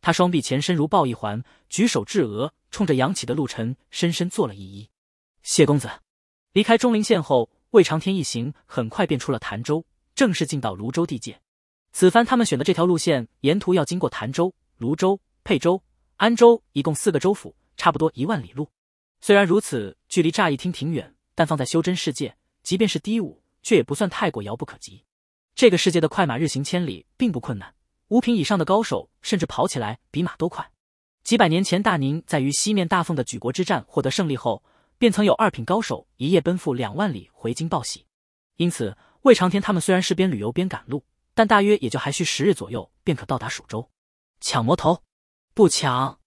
他双臂前伸如抱一环，举手至额，冲着扬起的陆尘深深作了一揖：“谢公子。”离开钟灵县后，魏长天一行很快便出了潭州，正式进到泸州地界。此番他们选的这条路线，沿途要经过潭州、泸州、沛州、安州，一共四个州府，差不多一万里路。虽然如此，距离乍一听挺远，但放在修真世界，即便是低武，却也不算太过遥不可及。这个世界的快马日行千里，并不困难。五品以上的高手甚至跑起来比马都快。几百年前，大宁在与西面大凤的举国之战获得胜利后，便曾有二品高手一夜奔赴两万里回京报喜。因此，魏长天他们虽然是边旅游边赶路，但大约也就还需十日左右便可到达蜀州。抢魔头？不抢！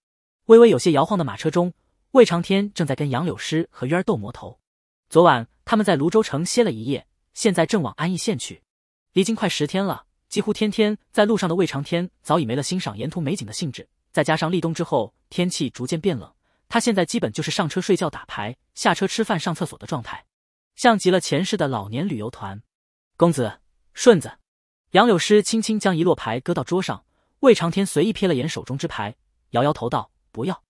微微有些摇晃的马车中，魏长天正在跟杨柳师和渊儿斗魔头。昨晚他们在泸州城歇了一夜，现在正往安义县去，离京快十天了。几乎天天在路上的魏长天早已没了欣赏沿途美景的兴致，再加上立冬之后天气逐渐变冷，他现在基本就是上车睡觉打牌，下车吃饭上厕所的状态，像极了前世的老年旅游团。公子，顺子，杨柳师轻轻将一摞牌搁到桌上，魏长天随意瞥了眼手中之牌，摇摇头道：“不要，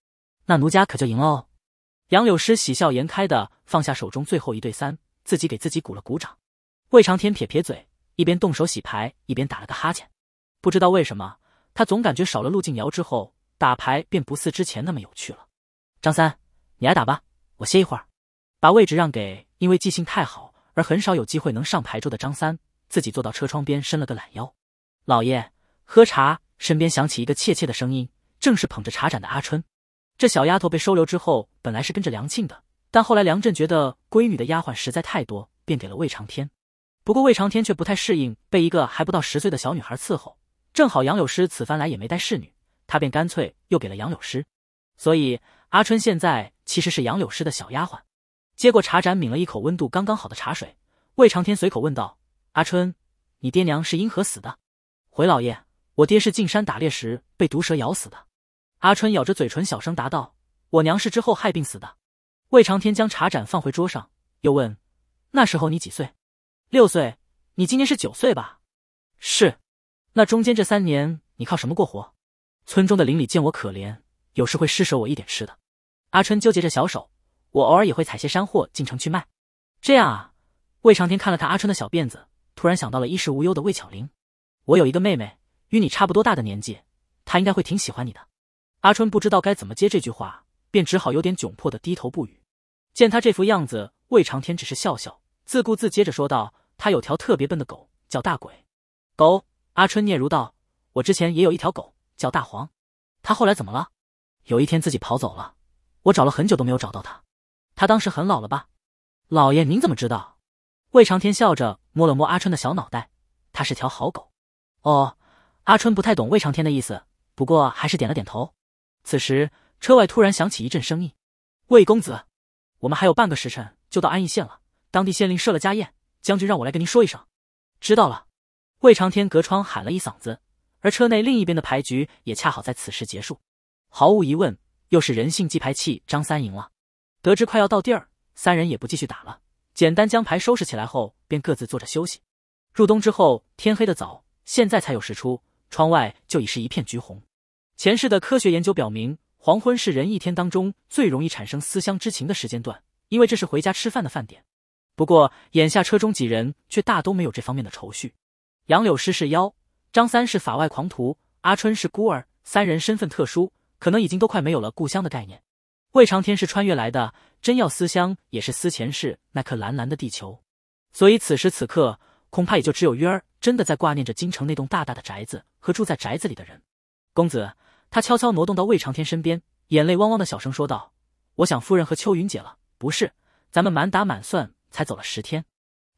那奴家可就赢了哦。”杨柳师喜笑颜开的放下手中最后一对三，自己给自己鼓了鼓掌。魏长天撇撇嘴。一边动手洗牌，一边打了个哈欠。不知道为什么，他总感觉少了陆静瑶之后，打牌便不似之前那么有趣了。张三，你来打吧，我歇一会儿，把位置让给。因为记性太好而很少有机会能上牌桌的张三，自己坐到车窗边伸了个懒腰。老爷喝茶，身边响起一个怯怯的声音，正是捧着茶盏的阿春。这小丫头被收留之后，本来是跟着梁庆的，但后来梁振觉得闺女的丫鬟实在太多，便给了魏长天。不过魏长天却不太适应被一个还不到十岁的小女孩伺候。正好杨柳师此番来也没带侍女，他便干脆又给了杨柳师。所以阿春现在其实是杨柳师的小丫鬟。接过茶盏，抿了一口温度刚刚好的茶水，魏长天随口问道：“阿春，你爹娘是因何死的？”回老爷，我爹是进山打猎时被毒蛇咬死的。阿春咬着嘴唇，小声答道：“我娘是之后害病死的。”魏长天将茶盏放回桌上，又问：“那时候你几岁？”六岁，你今年是九岁吧？是，那中间这三年你靠什么过活？村中的邻里见我可怜，有时会施舍我一点吃的。阿春纠结着小手，我偶尔也会采些山货进城去卖。这样啊，魏长天看了看阿春的小辫子，突然想到了衣食无忧的魏巧玲。我有一个妹妹，与你差不多大的年纪，她应该会挺喜欢你的。阿春不知道该怎么接这句话，便只好有点窘迫的低头不语。见他这副样子，魏长天只是笑笑，自顾自接着说道。他有条特别笨的狗，叫大鬼。狗阿春嗫嚅道：“我之前也有一条狗，叫大黄。他后来怎么了？有一天自己跑走了，我找了很久都没有找到他。他当时很老了吧？”老爷，您怎么知道？”魏长天笑着摸了摸阿春的小脑袋：“他是条好狗。”哦，阿春不太懂魏长天的意思，不过还是点了点头。此时，车外突然响起一阵声音：“魏公子，我们还有半个时辰就到安义县了，当地县令设了家宴。”将军让我来跟您说一声，知道了。魏长天隔窗喊了一嗓子，而车内另一边的牌局也恰好在此时结束。毫无疑问，又是人性记牌器张三赢了。得知快要到地儿，三人也不继续打了，简单将牌收拾起来后，便各自坐着休息。入冬之后，天黑的早，现在才有时出，窗外就已是一片橘红。前世的科学研究表明，黄昏是人一天当中最容易产生思乡之情的时间段，因为这是回家吃饭的饭点。不过眼下车中几人却大都没有这方面的愁绪。杨柳师是妖，张三是法外狂徒，阿春是孤儿，三人身份特殊，可能已经都快没有了故乡的概念。魏长天是穿越来的，真要思乡，也是思前世那颗蓝蓝的地球。所以此时此刻，恐怕也就只有月儿真的在挂念着京城那栋大大的宅子和住在宅子里的人。公子，他悄悄挪动到魏长天身边，眼泪汪汪的小声说道：“我想夫人和秋云姐了，不是？咱们满打满算。”才走了十天，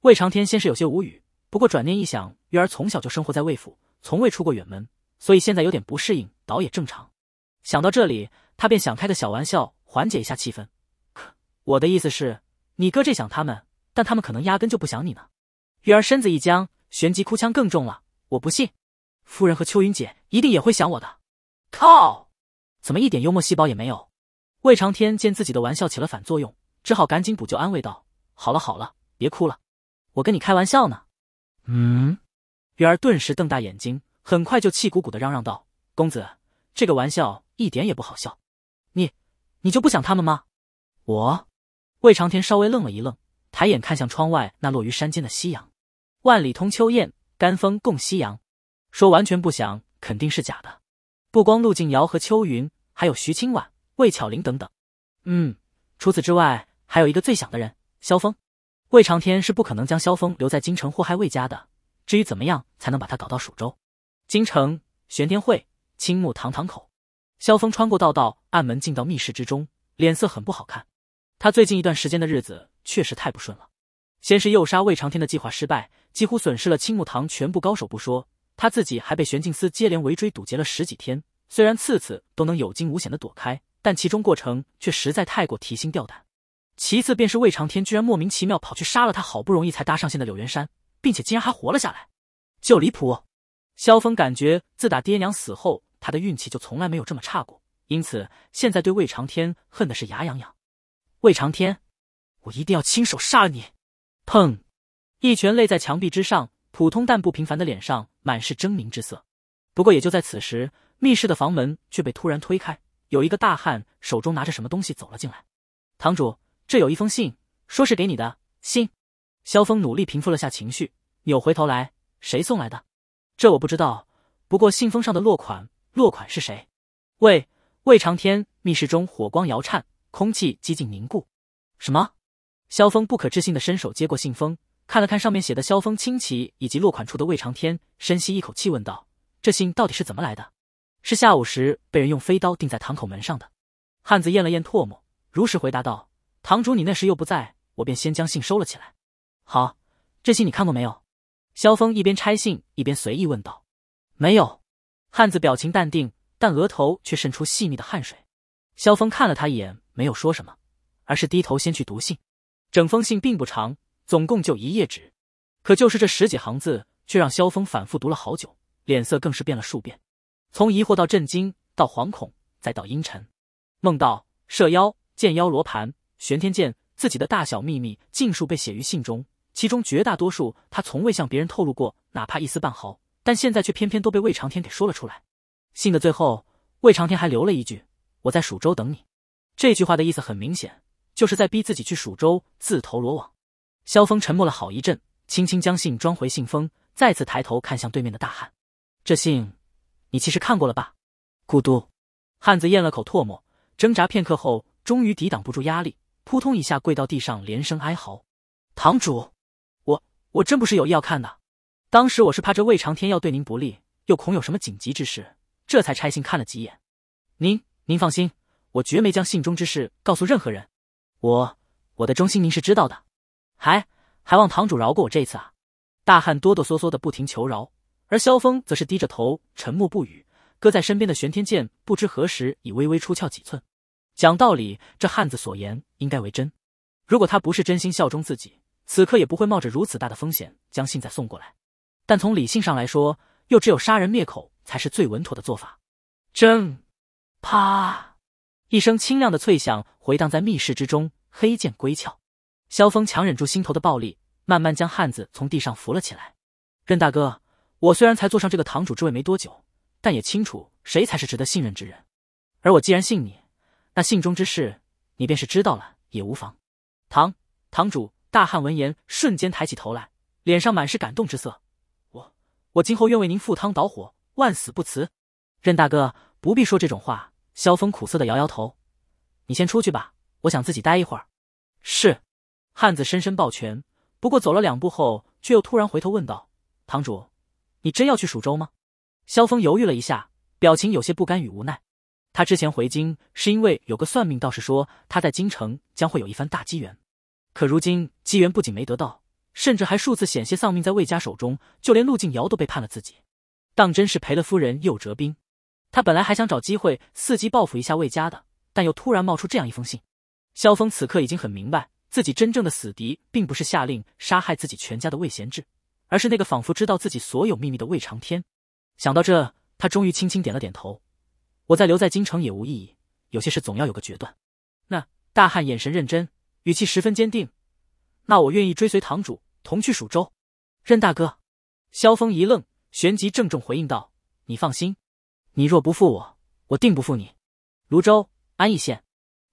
魏长天先是有些无语，不过转念一想，玉儿从小就生活在魏府，从未出过远门，所以现在有点不适应，倒也正常。想到这里，他便想开个小玩笑，缓解一下气氛。可我的意思是，你哥这想他们，但他们可能压根就不想你呢。玉儿身子一僵，旋即哭腔更重了。我不信，夫人和秋云姐一定也会想我的。靠，怎么一点幽默细胞也没有？魏长天见自己的玩笑起了反作用，只好赶紧补救，安慰道。好了好了，别哭了，我跟你开玩笑呢。嗯，月儿顿时瞪大眼睛，很快就气鼓鼓的嚷嚷道：“公子，这个玩笑一点也不好笑。你，你就不想他们吗？”我，魏长天稍微愣了一愣，抬眼看向窗外那落于山间的夕阳。万里通秋雁，干风共夕阳。说完全不想，肯定是假的。不光陆静瑶和秋云，还有徐清婉、魏巧玲等等。嗯，除此之外，还有一个最想的人。萧峰，魏长天是不可能将萧峰留在京城祸害魏家的。至于怎么样才能把他搞到蜀州、京城、玄天会、青木堂堂口，萧峰穿过道道暗门进到密室之中，脸色很不好看。他最近一段时间的日子确实太不顺了。先是诱杀魏长天的计划失败，几乎损失了青木堂全部高手不说，他自己还被玄镜司接连围追堵截了十几天。虽然次次都能有惊无险的躲开，但其中过程却实在太过提心吊胆。其次便是魏长天居然莫名其妙跑去杀了他好不容易才搭上线的柳元山，并且竟然还活了下来，就离谱！萧峰感觉自打爹娘死后，他的运气就从来没有这么差过，因此现在对魏长天恨的是牙痒痒。魏长天，我一定要亲手杀了你！砰，一拳擂在墙壁之上，普通但不平凡的脸上满是狰狞之色。不过也就在此时，密室的房门却被突然推开，有一个大汉手中拿着什么东西走了进来，堂主。这有一封信，说是给你的信。萧峰努力平复了下情绪，扭回头来，谁送来的？这我不知道。不过信封上的落款，落款是谁？魏魏长天。密室中火光摇颤，空气几近凝固。什么？萧峰不可置信的伸手接过信封，看了看上面写的“萧峰清启”以及落款处的魏长天，深吸一口气问道：“这信到底是怎么来的？”是下午时被人用飞刀钉在堂口门上的。汉子咽了咽唾沫，如实回答道。堂主，你那时又不在，我便先将信收了起来。好，这信你看过没有？萧峰一边拆信一边随意问道。没有。汉子表情淡定，但额头却渗出细腻的汗水。萧峰看了他一眼，没有说什么，而是低头先去读信。整封信并不长，总共就一页纸，可就是这十几行字，却让萧峰反复读了好久，脸色更是变了数遍，从疑惑到震惊，到惶恐，再到阴沉。梦到射妖剑妖罗盘。玄天剑，自己的大小秘密尽数被写于信中，其中绝大多数他从未向别人透露过，哪怕一丝半毫。但现在却偏偏都被魏长天给说了出来。信的最后，魏长天还留了一句：“我在蜀州等你。”这句话的意思很明显，就是在逼自己去蜀州自投罗网。萧峰沉默了好一阵，轻轻将信装回信封，再次抬头看向对面的大汉：“这信，你其实看过了吧？”咕嘟，汉子咽了口唾沫，挣扎片刻后，终于抵挡不住压力。扑通一下跪到地上，连声哀嚎：“堂主，我我真不是有意要看的。当时我是怕这魏长天要对您不利，又恐有什么紧急之事，这才拆信看了几眼。您您放心，我绝没将信中之事告诉任何人。我我的忠心您是知道的，还还望堂主饶过我这次啊！”大汉哆哆嗦嗦的不停求饶，而萧峰则是低着头沉默不语，搁在身边的玄天剑不知何时已微微出鞘几寸。讲道理，这汉子所言应该为真。如果他不是真心效忠自己，此刻也不会冒着如此大的风险将信再送过来。但从理性上来说，又只有杀人灭口才是最稳妥的做法。真，啪一声清亮的脆响回荡在密室之中，黑剑归鞘。萧峰强忍住心头的暴力，慢慢将汉子从地上扶了起来。任大哥，我虽然才坐上这个堂主之位没多久，但也清楚谁才是值得信任之人。而我既然信你，那信中之事，你便是知道了也无妨。堂堂主，大汉闻言瞬间抬起头来，脸上满是感动之色。我，我今后愿为您赴汤蹈火，万死不辞。任大哥不必说这种话。萧峰苦涩的摇摇头，你先出去吧，我想自己待一会儿。是。汉子深深抱拳，不过走了两步后，却又突然回头问道：“堂主，你真要去蜀州吗？”萧峰犹豫了一下，表情有些不甘与无奈。他之前回京是因为有个算命道士说他在京城将会有一番大机缘，可如今机缘不仅没得到，甚至还数次险些丧命在魏家手中，就连陆静瑶都背叛了自己，当真是赔了夫人又折兵。他本来还想找机会伺机报复一下魏家的，但又突然冒出这样一封信。萧峰此刻已经很明白，自己真正的死敌并不是下令杀害自己全家的魏贤志，而是那个仿佛知道自己所有秘密的魏长天。想到这，他终于轻轻点了点头。我再留在京城也无意义，有些事总要有个决断。那大汉眼神认真，语气十分坚定。那我愿意追随堂主同去蜀州。任大哥，萧峰一愣，旋即郑重回应道：“你放心，你若不负我，我定不负你。”泸州安义县，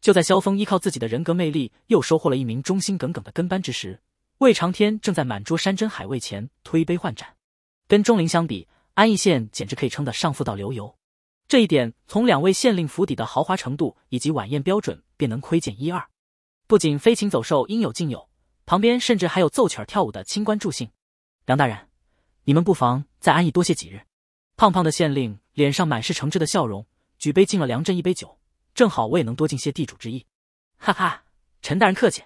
就在萧峰依靠自己的人格魅力又收获了一名忠心耿耿的跟班之时，魏长天正在满桌山珍海味前推杯换盏。跟钟灵相比，安义县简直可以称得上富到流油。这一点从两位县令府邸的豪华程度以及晚宴标准便能窥见一二。不仅飞禽走兽应有尽有，旁边甚至还有奏曲跳舞的清官助兴。梁大人，你们不妨再安逸多歇几日。胖胖的县令脸上满是诚挚的笑容，举杯敬了梁振一杯酒。正好我也能多尽些地主之意。哈哈，陈大人客气。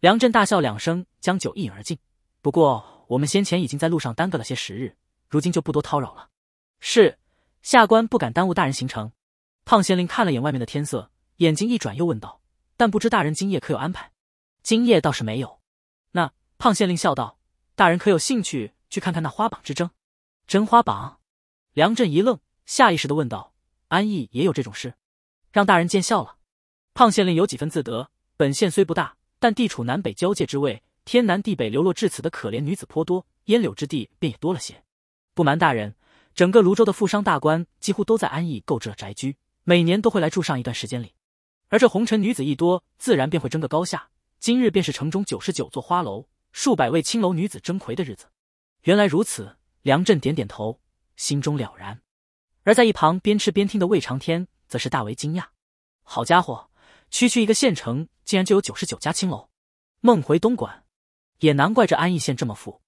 梁振大笑两声，将酒一饮而尽。不过我们先前已经在路上耽搁了些时日，如今就不多叨扰了。是。下官不敢耽误大人行程。胖县令看了眼外面的天色，眼睛一转，又问道：“但不知大人今夜可有安排？今夜倒是没有。”那胖县令笑道：“大人可有兴趣去看看那花榜之争？”“真花榜？”梁振一愣，下意识的问道：“安逸也有这种事？”“让大人见笑了。”胖县令有几分自得：“本县虽不大，但地处南北交界之位，天南地北流落至此的可怜女子颇多，烟柳之地便也多了些。不瞒大人。”整个泸州的富商大官几乎都在安逸购置了宅居，每年都会来住上一段时间。里，而这红尘女子一多，自然便会争个高下。今日便是城中九十九座花楼、数百位青楼女子争魁的日子。原来如此，梁振点点头，心中了然。而在一旁边吃边听的魏长天则是大为惊讶：“好家伙，区区一个县城，竟然就有九十九家青楼！梦回东莞，也难怪这安义县这么富。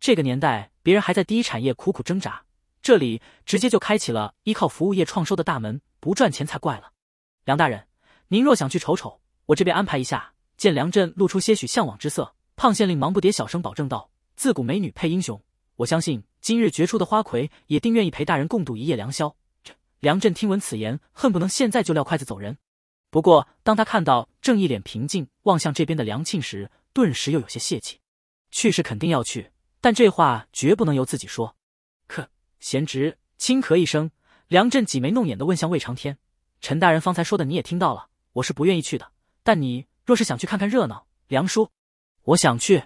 这个年代，别人还在第一产业苦苦挣扎。”这里直接就开启了依靠服务业创收的大门，不赚钱才怪了。梁大人，您若想去瞅瞅，我这边安排一下。见梁振露出些许向往之色，胖县令忙不迭小声保证道：“自古美女配英雄，我相信今日绝出的花魁也定愿意陪大人共度一夜良宵。”梁振听闻此言，恨不能现在就撂筷子走人。不过当他看到正一脸平静望向这边的梁庆时，顿时又有些泄气。去是肯定要去，但这话绝不能由自己说。贤侄，轻咳一声，梁振挤眉弄眼的问向魏长天：“陈大人方才说的你也听到了，我是不愿意去的。但你若是想去看看热闹，梁叔，我想去。”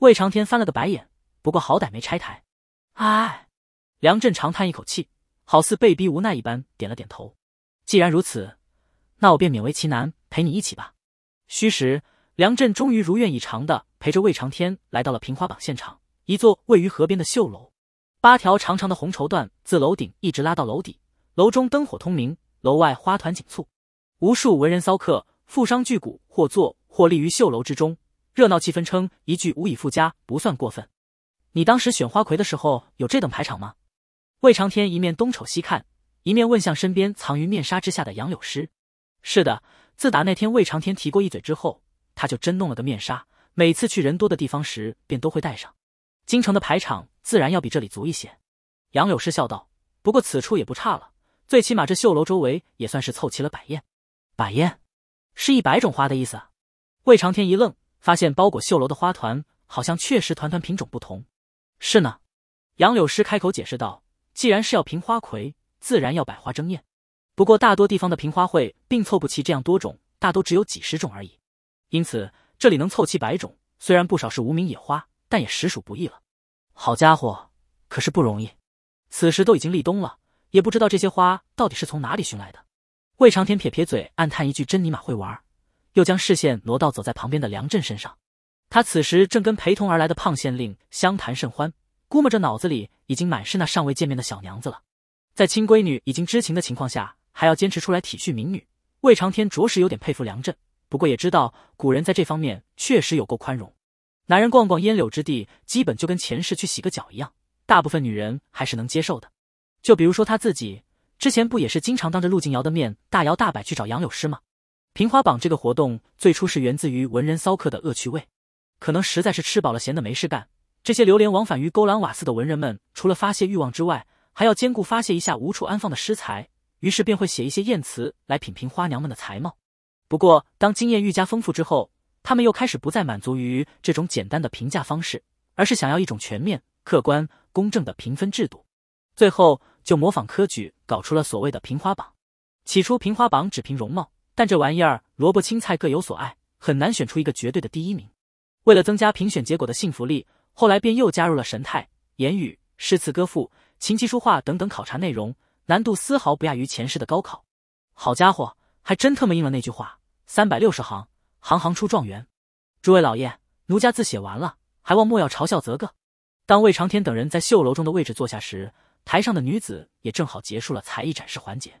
魏长天翻了个白眼，不过好歹没拆台。唉，梁振长叹一口气，好似被逼无奈一般，点了点头。既然如此，那我便勉为其难陪你一起吧。虚时，梁振终于如愿以偿的陪着魏长天来到了平花榜现场，一座位于河边的绣楼。八条长长的红绸缎自楼顶一直拉到楼底，楼中灯火通明，楼外花团锦簇，无数文人骚客、富商巨贾或坐或立于绣楼之中，热闹气氛称一句无以复加，不算过分。你当时选花魁的时候有这等排场吗？魏长天一面东瞅西看，一面问向身边藏于面纱之下的杨柳诗。是的，自打那天魏长天提过一嘴之后，他就真弄了个面纱，每次去人多的地方时便都会带上。京城的排场。”自然要比这里足一些。杨柳师笑道：“不过此处也不差了，最起码这绣楼周围也算是凑齐了百宴。百宴，是一百种花的意思。魏长天一愣，发现包裹绣楼的花团好像确实团团品种不同。是呢，杨柳师开口解释道：“既然是要评花魁，自然要百花争艳。不过大多地方的评花会并凑不齐这样多种，大都只有几十种而已。因此这里能凑齐百种，虽然不少是无名野花，但也实属不易了。”好家伙，可是不容易。此时都已经立冬了，也不知道这些花到底是从哪里寻来的。魏长天撇撇嘴，暗叹一句：“真尼玛会玩。”又将视线挪到走在旁边的梁振身上，他此时正跟陪同而来的胖县令相谈甚欢，估摸着脑子里已经满是那尚未见面的小娘子了。在亲闺女已经知情的情况下，还要坚持出来体恤民女，魏长天着实有点佩服梁振。不过也知道古人在这方面确实有够宽容。男人逛逛烟柳之地，基本就跟前世去洗个脚一样，大部分女人还是能接受的。就比如说他自己，之前不也是经常当着陆静瑶的面大摇大摆去找杨柳师吗？评花榜这个活动最初是源自于文人骚客的恶趣味，可能实在是吃饱了闲的没事干。这些流连往返于勾栏瓦肆的文人们，除了发泄欲望之外，还要兼顾发泄一下无处安放的诗才，于是便会写一些艳词来品评花娘们的才貌。不过当经验愈加丰富之后，他们又开始不再满足于这种简单的评价方式，而是想要一种全面、客观、公正的评分制度。最后就模仿科举，搞出了所谓的评花榜。起初评花榜只评容貌，但这玩意儿萝卜青菜各有所爱，很难选出一个绝对的第一名。为了增加评选结果的信服力，后来便又加入了神态、言语、诗词歌赋、琴棋书画等等考察内容，难度丝毫不亚于前世的高考。好家伙，还真特么应了那句话：三百六十行。行行出状元，诸位老爷，奴家字写完了，还望莫要嘲笑则个。当魏长天等人在绣楼中的位置坐下时，台上的女子也正好结束了才艺展示环节，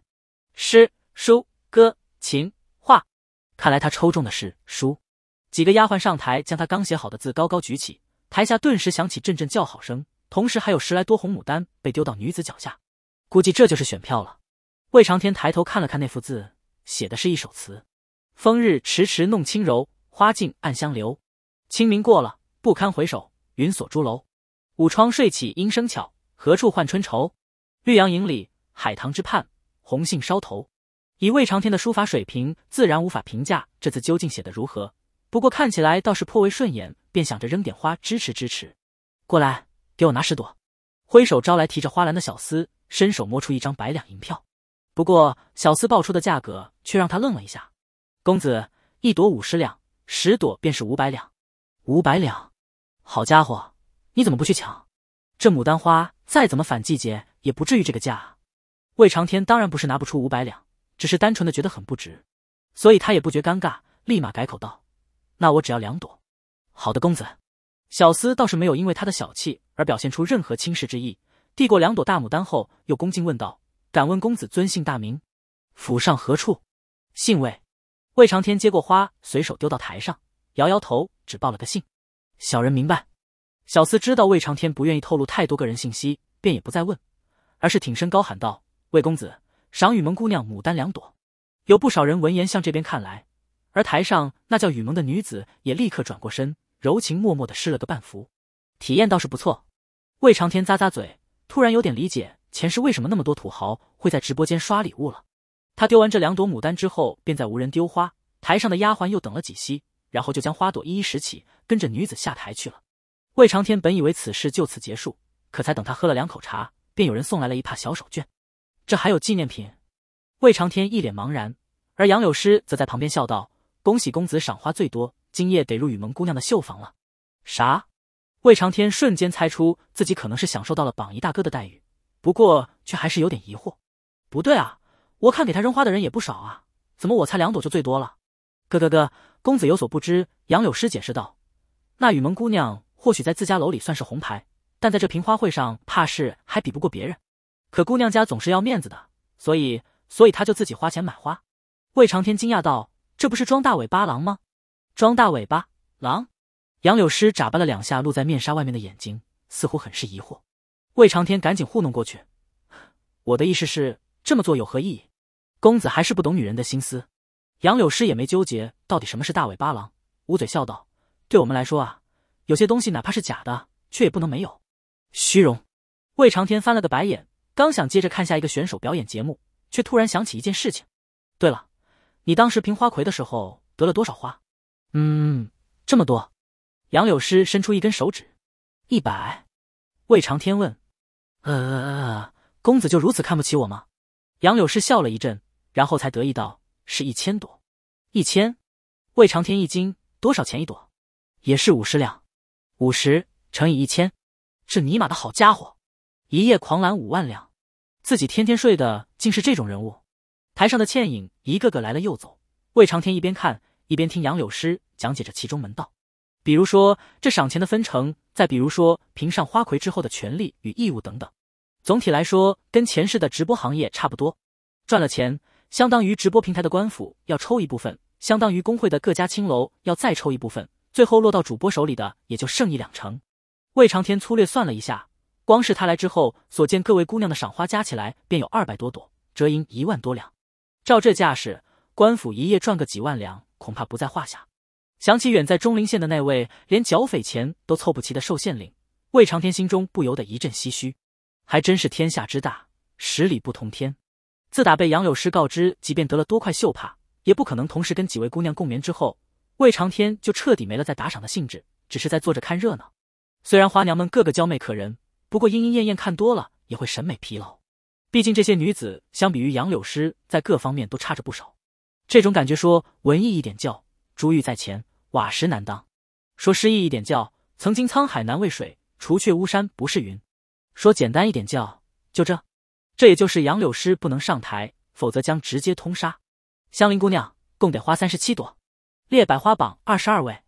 诗、书、歌、琴、画。看来她抽中的是书。几个丫鬟上台将她刚写好的字高高举起，台下顿时响起阵阵叫好声，同时还有十来多红牡丹被丢到女子脚下，估计这就是选票了。魏长天抬头看了看那幅字，写的是一首词。风日迟迟弄轻柔，花径暗香流。清明过了，不堪回首，云锁朱楼。午窗睡起莺声巧，何处唤春愁？绿杨影里，海棠之畔，红杏梢头。以魏长天的书法水平，自然无法评价这字究竟写得如何。不过看起来倒是颇为顺眼，便想着扔点花支持支持。过来，给我拿十朵。挥手招来提着花篮的小厮，伸手摸出一张百两银票。不过小厮报出的价格却让他愣了一下。公子，一朵五十两，十朵便是五百两。五百两，好家伙，你怎么不去抢？这牡丹花再怎么反季节，也不至于这个价。魏长天当然不是拿不出五百两，只是单纯的觉得很不值，所以他也不觉尴尬，立马改口道：“那我只要两朵。”好的，公子。小厮倒是没有因为他的小气而表现出任何轻视之意，递过两朵大牡丹后，又恭敬问道：“敢问公子尊姓大名？府上何处？姓魏。”魏长天接过花，随手丢到台上，摇摇头，只报了个姓。小人明白。小厮知道魏长天不愿意透露太多个人信息，便也不再问，而是挺身高喊道：“魏公子，赏雨蒙姑娘牡丹两朵。”有不少人闻言向这边看来，而台上那叫雨蒙的女子也立刻转过身，柔情脉脉的施了个半幅。体验倒是不错。魏长天咂咂嘴，突然有点理解前世为什么那么多土豪会在直播间刷礼物了。他丢完这两朵牡丹之后，便再无人丢花台上的丫鬟又等了几息，然后就将花朵一一拾起，跟着女子下台去了。魏长天本以为此事就此结束，可才等他喝了两口茶，便有人送来了一帕小手绢，这还有纪念品。魏长天一脸茫然，而杨柳诗则在旁边笑道：“恭喜公子赏花最多，今夜得入雨蒙姑娘的绣房了。”啥？魏长天瞬间猜出自己可能是享受到了榜一大哥的待遇，不过却还是有点疑惑。不对啊！我看给他扔花的人也不少啊，怎么我才两朵就最多了？咯咯咯，公子有所不知，杨柳师解释道：“那雨蒙姑娘或许在自家楼里算是红牌，但在这瓶花会上怕是还比不过别人。可姑娘家总是要面子的，所以所以他就自己花钱买花。”魏长天惊讶道：“这不是装大尾巴狼吗？”“装大尾巴狼？”杨柳师眨巴了两下露在面纱外面的眼睛，似乎很是疑惑。魏长天赶紧糊弄过去：“我的意思是，这么做有何意义？”公子还是不懂女人的心思，杨柳师也没纠结到底什么是大尾巴狼，捂嘴笑道：“对我们来说啊，有些东西哪怕是假的，却也不能没有。”虚荣。魏长天翻了个白眼，刚想接着看下一个选手表演节目，却突然想起一件事情。对了，你当时评花魁的时候得了多少花？嗯，这么多。杨柳师伸出一根手指，一百。魏长天问：“呃，公子就如此看不起我吗？”杨柳师笑了一阵。然后才得意道：“是一千朵，一千。”魏长天一惊：“多少钱一朵？也是五十两，五十乘以一千，这尼玛的好家伙，一夜狂揽五万两！自己天天睡的竟是这种人物。”台上的倩影一个个来了又走。魏长天一边看一边听杨柳师讲解着其中门道，比如说这赏钱的分成，再比如说评上花魁之后的权利与义务等等。总体来说，跟前世的直播行业差不多，赚了钱。相当于直播平台的官府要抽一部分，相当于工会的各家青楼要再抽一部分，最后落到主播手里的也就剩一两成。魏长天粗略算了一下，光是他来之后所见各位姑娘的赏花，加起来便有二百多朵，折银一万多两。照这架势，官府一夜赚个几万两，恐怕不在话下。想起远在钟灵县的那位连剿匪钱都凑不齐的寿县令，魏长天心中不由得一阵唏嘘，还真是天下之大，十里不同天。自打被杨柳师告知，即便得了多块绣帕，也不可能同时跟几位姑娘共眠之后，魏长天就彻底没了再打赏的兴致，只是在坐着看热闹。虽然花娘们个个娇媚可人，不过莺莺燕燕看多了也会审美疲劳。毕竟这些女子相比于杨柳师在各方面都差着不少。这种感觉说文艺一点叫“珠玉在前，瓦石难当”；说诗意一点叫“曾经沧海难为水，除却巫山不是云”；说简单一点叫“就这”。这也就是杨柳师不能上台，否则将直接通杀。香菱姑娘共得花三十七朵，列百花榜二十二位。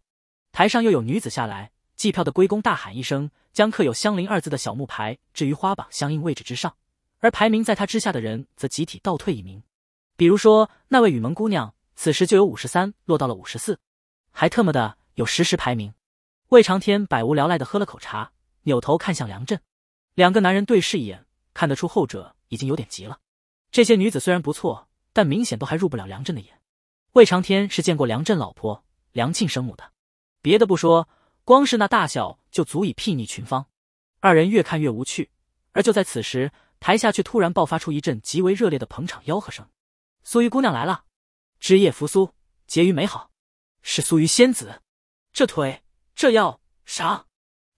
台上又有女子下来计票的龟公大喊一声，将刻有“香菱”二字的小木牌置于花榜相应位置之上，而排名在他之下的人则集体倒退一名。比如说那位雨蒙姑娘，此时就有五十三落到了五十四，还特么的有实时排名。魏长天百无聊赖的喝了口茶，扭头看向梁振，两个男人对视一眼，看得出后者。已经有点急了。这些女子虽然不错，但明显都还入不了梁振的眼。魏长天是见过梁振老婆梁庆生母的，别的不说，光是那大小就足以睥睨群芳。二人越看越无趣，而就在此时，台下却突然爆发出一阵极为热烈的捧场吆喝声：“苏玉姑娘来了，枝叶扶苏，结于美好，是苏玉仙子。这腿，这腰，啥？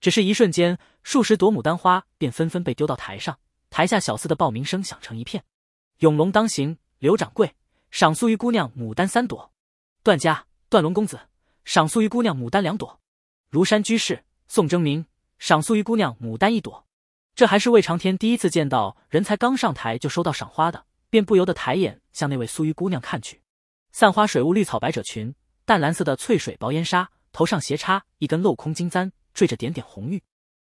只是一瞬间，数十朵牡丹花便纷纷被丢到台上。台下小厮的报名声响成一片，永隆当行，刘掌柜赏苏榆姑娘牡丹三朵；段家段龙公子赏苏榆姑娘牡丹两朵；庐山居士宋征明赏苏榆姑娘牡丹一朵。这还是魏长天第一次见到人才刚上台就收到赏花的，便不由得抬眼向那位苏榆姑娘看去。散花水雾绿草白褶裙，淡蓝色的翠水薄烟纱，头上斜插一根镂空金簪，缀着点点红玉，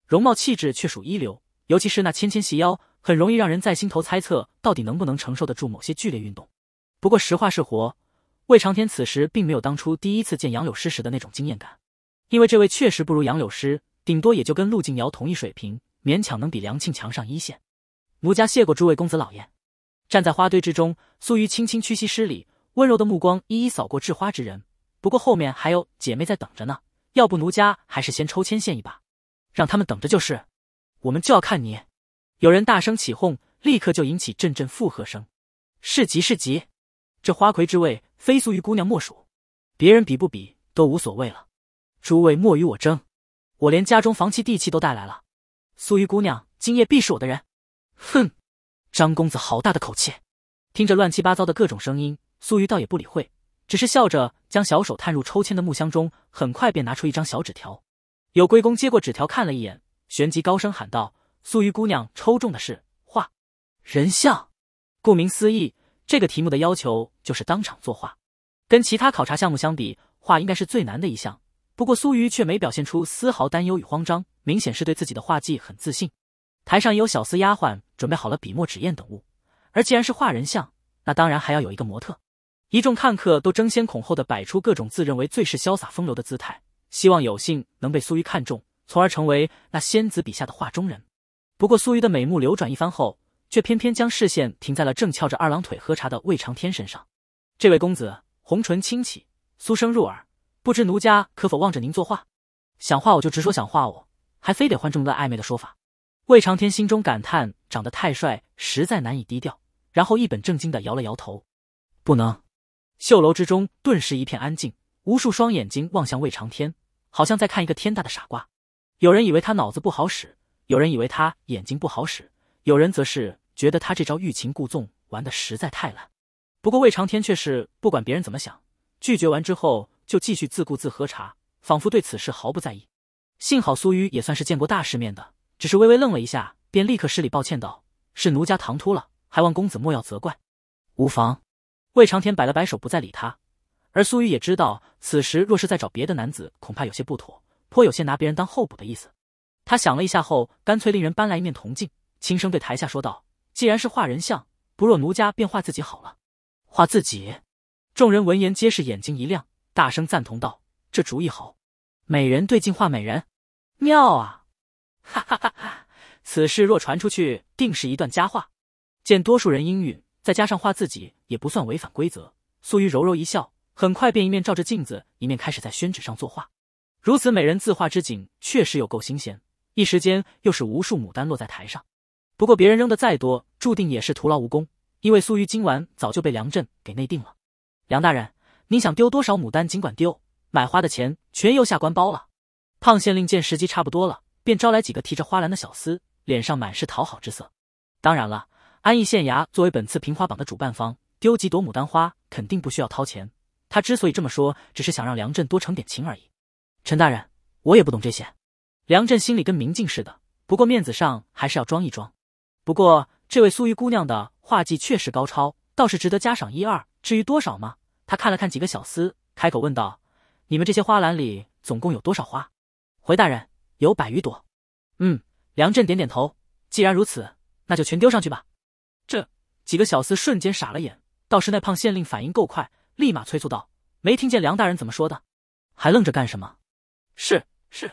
容貌气质却属一流，尤其是那纤纤细腰。很容易让人在心头猜测到底能不能承受得住某些剧烈运动。不过实话是活，魏长天此时并没有当初第一次见杨柳师时的那种惊艳感，因为这位确实不如杨柳师，顶多也就跟陆静瑶同一水平，勉强能比梁庆强上一线。奴家谢过诸位公子老爷。站在花堆之中，苏瑜轻轻屈膝施礼，温柔的目光一一扫过置花之人。不过后面还有姐妹在等着呢，要不奴家还是先抽签献一把，让他们等着就是。我们就要看你。有人大声起哄，立刻就引起阵阵附和声。是吉是吉，这花魁之位非苏玉姑娘莫属，别人比不比都无所谓了。诸位莫与我争，我连家中房契地契都带来了，苏玉姑娘今夜必是我的人。哼，张公子好大的口气！听着乱七八糟的各种声音，苏玉倒也不理会，只是笑着将小手探入抽签的木箱中，很快便拿出一张小纸条。有龟公接过纸条看了一眼，旋即高声喊道。苏瑜姑娘抽中的是画人像，顾名思义，这个题目的要求就是当场作画。跟其他考察项目相比，画应该是最难的一项。不过苏瑜却没表现出丝毫担忧与慌张，明显是对自己的画技很自信。台上有小厮丫鬟准备好了笔墨纸砚等物，而既然是画人像，那当然还要有一个模特。一众看客都争先恐后的摆出各种自认为最是潇洒风流的姿态，希望有幸能被苏瑜看中，从而成为那仙子笔下的画中人。不过苏瑜的美目流转一番后，却偏偏将视线停在了正翘着二郎腿喝茶的魏长天身上。这位公子，红唇轻启，酥声入耳，不知奴家可否望着您作画？想画我就直说想画，我还非得换这么个暧昧的说法。魏长天心中感叹：长得太帅，实在难以低调。然后一本正经的摇了摇头，不能。绣楼之中顿时一片安静，无数双眼睛望向魏长天，好像在看一个天大的傻瓜。有人以为他脑子不好使。有人以为他眼睛不好使，有人则是觉得他这招欲擒故纵玩的实在太烂。不过魏长天却是不管别人怎么想，拒绝完之后就继续自顾自喝茶，仿佛对此事毫不在意。幸好苏瑜也算是见过大世面的，只是微微愣了一下，便立刻施礼抱歉道：“是奴家唐突了，还望公子莫要责怪。”无妨。魏长天摆了摆手，不再理他。而苏瑜也知道，此时若是在找别的男子，恐怕有些不妥，颇有些拿别人当候补的意思。他想了一下后，干脆令人搬来一面铜镜，轻声对台下说道：“既然是画人像，不若奴家便画自己好了。”画自己，众人闻言皆是眼睛一亮，大声赞同道：“这主意好！美人对镜画美人，妙啊！” 哈哈哈哈！此事若传出去，定是一段佳话。见多数人应允，再加上画自己也不算违反规则，苏瑜柔柔一笑，很快便一面照着镜子，一面开始在宣纸上作画。如此美人自画之景，确实有够新鲜。一时间又是无数牡丹落在台上，不过别人扔的再多，注定也是徒劳无功，因为苏瑜今晚早就被梁振给内定了。梁大人，您想丢多少牡丹尽管丢，买花的钱全由下官包了。胖县令见时机差不多了，便招来几个提着花篮的小厮，脸上满是讨好之色。当然了，安义县衙作为本次评花榜的主办方，丢几朵牡丹花肯定不需要掏钱。他之所以这么说，只是想让梁振多成点情而已。陈大人，我也不懂这些。梁振心里跟明镜似的，不过面子上还是要装一装。不过这位苏玉姑娘的画技确实高超，倒是值得嘉赏一二。至于多少吗？他看了看几个小厮，开口问道：“你们这些花篮里总共有多少花？”回大人，有百余朵。嗯，梁振点点头。既然如此，那就全丢上去吧。这几个小厮瞬间傻了眼，倒是那胖县令反应够快，立马催促道：“没听见梁大人怎么说的？还愣着干什么？”“是是。”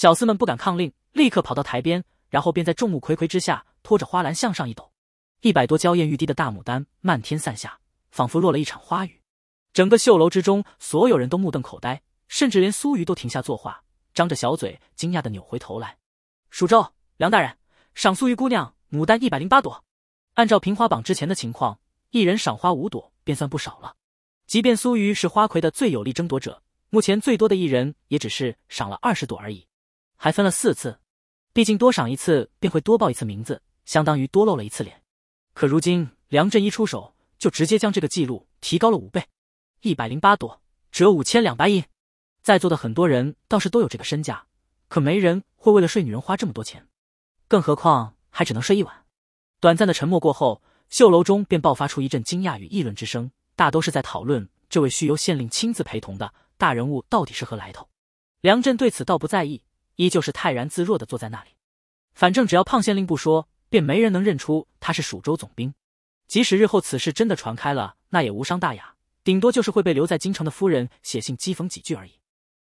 小厮们不敢抗令，立刻跑到台边，然后便在众目睽睽之下，拖着花篮向上一抖，一百多娇艳欲滴的大牡丹漫天散下，仿佛落了一场花雨。整个绣楼之中，所有人都目瞪口呆，甚至连苏瑜都停下作画，张着小嘴，惊讶的扭回头来。蜀州梁大人赏苏瑜姑娘牡丹一百零八朵。按照平花榜之前的情况，一人赏花五朵便算不少了。即便苏瑜是花魁的最有力争夺者，目前最多的一人也只是赏了二十朵而已。还分了四次，毕竟多赏一次便会多报一次名字，相当于多露了一次脸。可如今梁振一出手，就直接将这个记录提高了五倍，一百零八朵折五千两百亿。在座的很多人倒是都有这个身价，可没人会为了睡女人花这么多钱，更何况还只能睡一晚。短暂的沉默过后，绣楼中便爆发出一阵惊讶与议论之声，大都是在讨论这位需由县令亲自陪同的大人物到底是何来头。梁振对此倒不在意。依旧是泰然自若的坐在那里，反正只要胖县令不说，便没人能认出他是蜀州总兵。即使日后此事真的传开了，那也无伤大雅，顶多就是会被留在京城的夫人写信讥讽几句而已。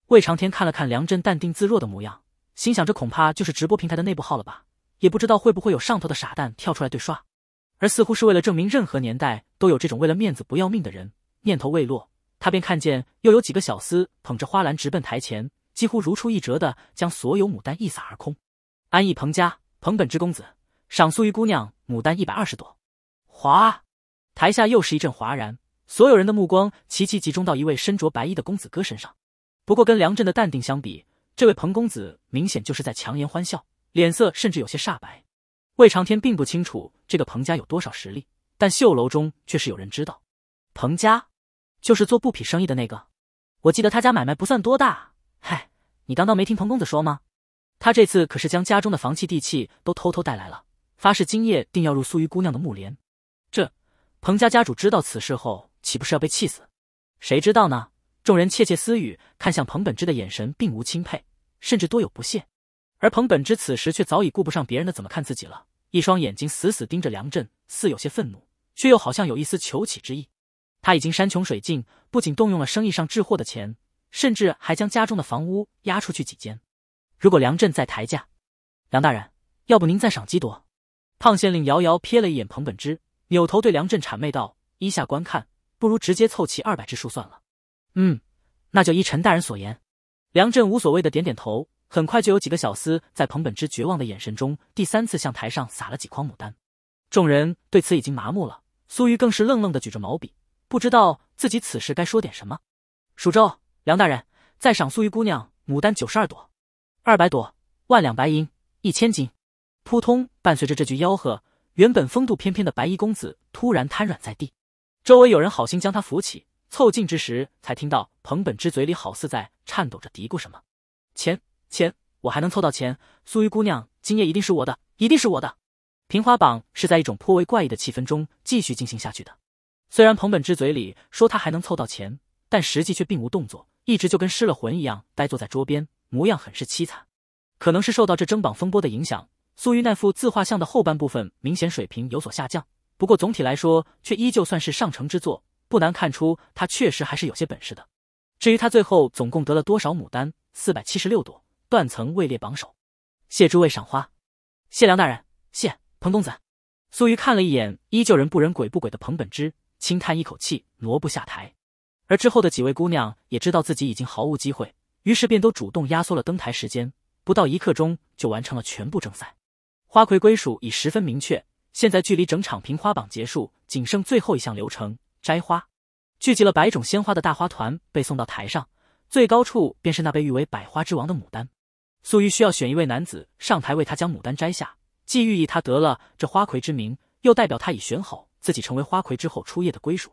魏长天看了看梁振淡定自若的模样，心想这恐怕就是直播平台的内部号了吧？也不知道会不会有上头的傻蛋跳出来对刷。而似乎是为了证明任何年代都有这种为了面子不要命的人，念头未落，他便看见又有几个小厮捧着花篮直奔台前。几乎如出一辙的将所有牡丹一扫而空。安逸彭家，彭本之公子，赏苏玉姑娘牡丹一百二十朵。哗！台下又是一阵哗然，所有人的目光齐齐集中到一位身着白衣的公子哥身上。不过，跟梁振的淡定相比，这位彭公子明显就是在强颜欢笑，脸色甚至有些煞白。魏长天并不清楚这个彭家有多少实力，但绣楼中却是有人知道，彭家，就是做布匹生意的那个。我记得他家买卖不算多大。嗨，你刚刚没听彭公子说吗？他这次可是将家中的房契、地契都偷偷带来了，发誓今夜定要入苏虞姑娘的墓帘。这彭家家主知道此事后，岂不是要被气死？谁知道呢？众人窃窃私语，看向彭本之的眼神并无钦佩，甚至多有不屑。而彭本之此时却早已顾不上别人的怎么看自己了，一双眼睛死死盯着梁振，似有些愤怒，却又好像有一丝求乞之意。他已经山穷水尽，不仅动用了生意上置货的钱。甚至还将家中的房屋押出去几间。如果梁振再抬价，梁大人，要不您再赏几朵？胖县令遥遥瞥了一眼彭本之，扭头对梁振谄媚道：“依下观看，不如直接凑齐二百只数算了。”嗯，那就依陈大人所言。梁振无所谓的点点头。很快就有几个小厮在彭本之绝望的眼神中，第三次向台上撒了几筐牡丹。众人对此已经麻木了，苏瑜更是愣愣的举着毛笔，不知道自己此时该说点什么。蜀州。梁大人，再赏素玉姑娘牡丹九十二朵，二百朵，万两白银，一千斤。扑通！伴随着这句吆喝，原本风度翩翩的白衣公子突然瘫软在地。周围有人好心将他扶起，凑近之时，才听到彭本之嘴里好似在颤抖着嘀咕什么：“钱钱，我还能凑到钱。素玉姑娘，今夜一定是我的，一定是我的。”平花榜是在一种颇为怪异的气氛中继续进行下去的。虽然彭本之嘴里说他还能凑到钱，但实际却并无动作。一直就跟失了魂一样，呆坐在桌边，模样很是凄惨。可能是受到这争榜风波的影响，苏瑜那幅自画像的后半部分明显水平有所下降，不过总体来说却依旧算是上乘之作，不难看出他确实还是有些本事的。至于他最后总共得了多少牡丹，四百七十六朵，断层位列榜首。谢诸位赏花，谢梁大人，谢彭公子。苏瑜看了一眼依旧人不人鬼不鬼的彭本之，轻叹一口气，挪步下台。而之后的几位姑娘也知道自己已经毫无机会，于是便都主动压缩了登台时间，不到一刻钟就完成了全部正赛。花魁归属已十分明确，现在距离整场评花榜结束，仅剩最后一项流程——摘花。聚集了百种鲜花的大花团被送到台上，最高处便是那被誉为百花之王的牡丹。素玉需要选一位男子上台为他将牡丹摘下，既寓意他得了这花魁之名，又代表他已选好自己成为花魁之后初夜的归属。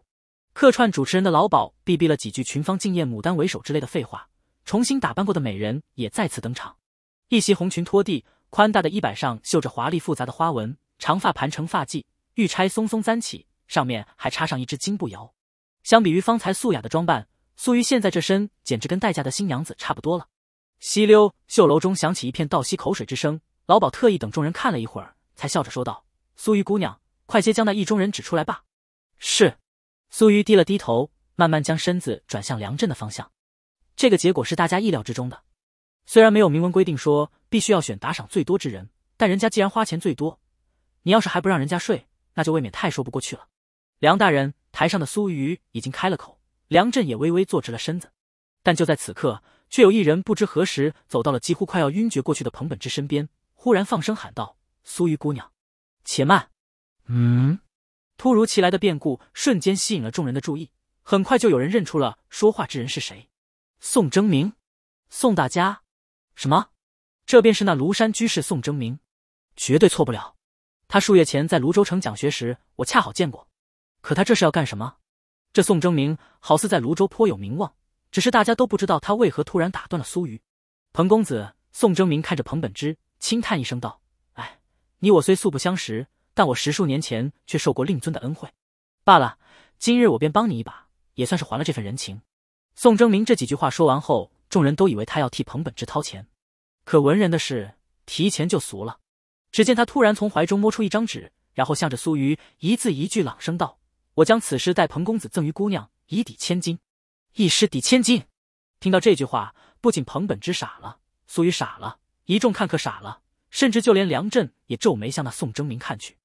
客串主持人的老鸨避避了几句“群芳竞艳，牡丹为首”之类的废话。重新打扮过的美人也再次登场，一袭红裙拖地，宽大的衣摆上绣着华丽复杂的花纹，长发盘成发髻，玉钗松松簪起，上面还插上一只金步摇。相比于方才素雅的装扮，苏玉现在这身简直跟待嫁的新娘子差不多了。稀溜，绣楼中响起一片倒吸口水之声。老鸨特意等众人看了一会儿，才笑着说道：“苏玉姑娘，快些将那意中人指出来吧。”是。苏瑜低了低头，慢慢将身子转向梁振的方向。这个结果是大家意料之中的。虽然没有明文规定说必须要选打赏最多之人，但人家既然花钱最多，你要是还不让人家睡，那就未免太说不过去了。梁大人，台上的苏瑜已经开了口，梁振也微微坐直了身子。但就在此刻，却有一人不知何时走到了几乎快要晕厥过去的彭本之身边，忽然放声喊道：“苏瑜姑娘，且慢！”嗯。突如其来的变故瞬间吸引了众人的注意，很快就有人认出了说话之人是谁。宋征明，宋大家，什么？这便是那庐山居士宋征明，绝对错不了。他数月前在泸州城讲学时，我恰好见过。可他这是要干什么？这宋征明好似在泸州颇有名望，只是大家都不知道他为何突然打断了苏瑜。彭公子，宋征明看着彭本之，轻叹一声道：“哎，你我虽素不相识。”但我十数年前却受过令尊的恩惠，罢了，今日我便帮你一把，也算是还了这份人情。宋征明这几句话说完后，众人都以为他要替彭本之掏钱，可文人的事提前就俗了。只见他突然从怀中摸出一张纸，然后向着苏瑜一字一句朗声道：“我将此诗代彭公子赠于姑娘，以抵千金。一诗抵千金。”听到这句话，不仅彭本之傻了，苏瑜傻了，一众看客傻了，甚至就连梁振也皱眉向那宋征明看去。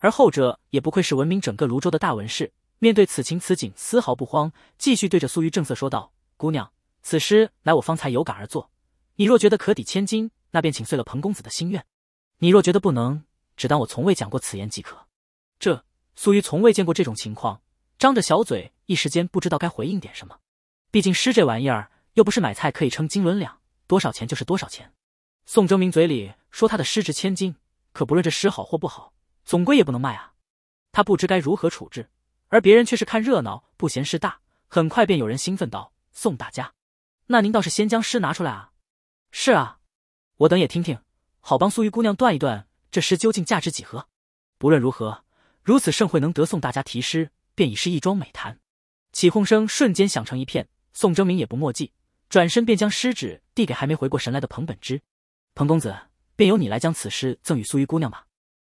而后者也不愧是闻名整个泸州的大文士，面对此情此景丝毫不慌，继续对着苏瑜正色说道：“姑娘，此诗乃我方才有感而作，你若觉得可抵千金，那便请遂了彭公子的心愿；你若觉得不能，只当我从未讲过此言即可。”这苏瑜从未见过这种情况，张着小嘴，一时间不知道该回应点什么。毕竟诗这玩意儿又不是买菜可以称斤论两，多少钱就是多少钱。宋征明嘴里说他的诗值千金，可不论这诗好或不好。总归也不能卖啊，他不知该如何处置，而别人却是看热闹不嫌事大。很快便有人兴奋道：“送大家，那您倒是先将诗拿出来啊！”“是啊，我等也听听，好帮苏玉姑娘断一断这诗究竟价值几何。不论如何，如此盛会能得送大家题诗，便已是一桩美谈。”起哄声瞬间响成一片。宋征明也不墨迹，转身便将诗纸递给还没回过神来的彭本之：“彭公子，便由你来将此诗赠与苏玉姑娘吧。”“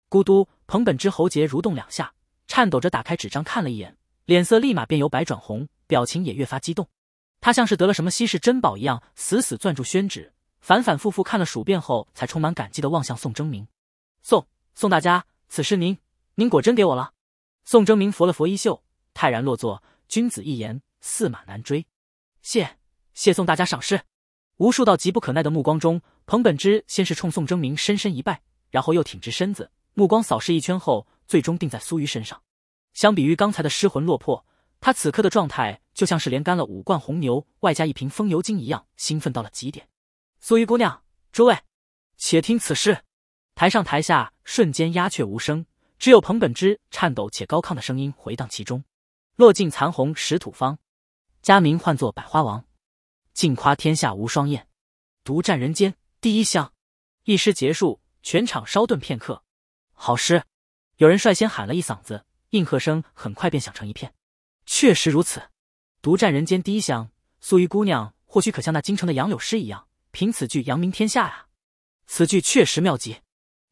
咕嘟。”彭本之喉结蠕动两下，颤抖着打开纸张看了一眼，脸色立马便由白转红，表情也越发激动。他像是得了什么稀世珍宝一样，死死攥住宣纸，反反复复看了数遍后，才充满感激的望向宋征明：“宋宋大家，此事您您果真给我了。”宋征明拂了拂衣袖，泰然落座。君子一言，驷马难追。谢谢宋大家赏识。”无数道急不可耐的目光中，彭本之先是冲宋征明深深一拜，然后又挺直身子。目光扫视一圈后，最终定在苏瑜身上。相比于刚才的失魂落魄，他此刻的状态就像是连干了五罐红牛，外加一瓶风油精一样，兴奋到了极点。苏瑜姑娘，诸位，且听此诗。台上台下瞬间鸦雀无声，只有彭本枝颤抖且高亢的声音回荡其中。落尽残红始土方，佳名唤作百花王。尽夸天下无双艳，独占人间第一香。一诗结束，全场稍顿片刻。好诗！有人率先喊了一嗓子，应和声很快便响成一片。确实如此，独占人间第一香，素衣姑娘或许可像那京城的杨柳诗一样，凭此句扬名天下呀。此句确实妙极，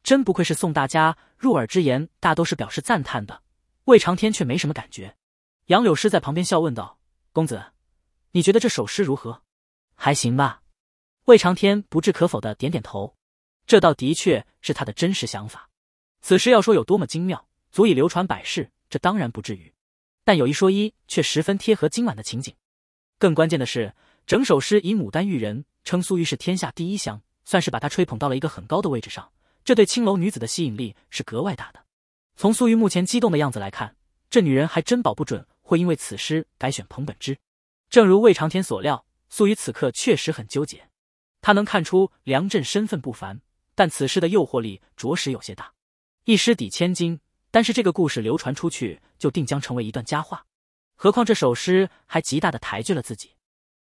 真不愧是送大家入耳之言。大都是表示赞叹的，魏长天却没什么感觉。杨柳诗在旁边笑问道：“公子，你觉得这首诗如何？还行吧？”魏长天不置可否的点点头，这倒的确是他的真实想法。此诗要说有多么精妙，足以流传百世，这当然不至于。但有一说一，却十分贴合今晚的情景。更关键的是，整首诗以牡丹喻人，称苏玉是天下第一香，算是把她吹捧到了一个很高的位置上。这对青楼女子的吸引力是格外大的。从苏玉目前激动的样子来看，这女人还真保不准会因为此诗改选彭本之。正如魏长天所料，苏玉此刻确实很纠结。他能看出梁振身份不凡，但此诗的诱惑力着实有些大。一诗抵千金，但是这个故事流传出去，就定将成为一段佳话。何况这首诗还极大的抬举了自己。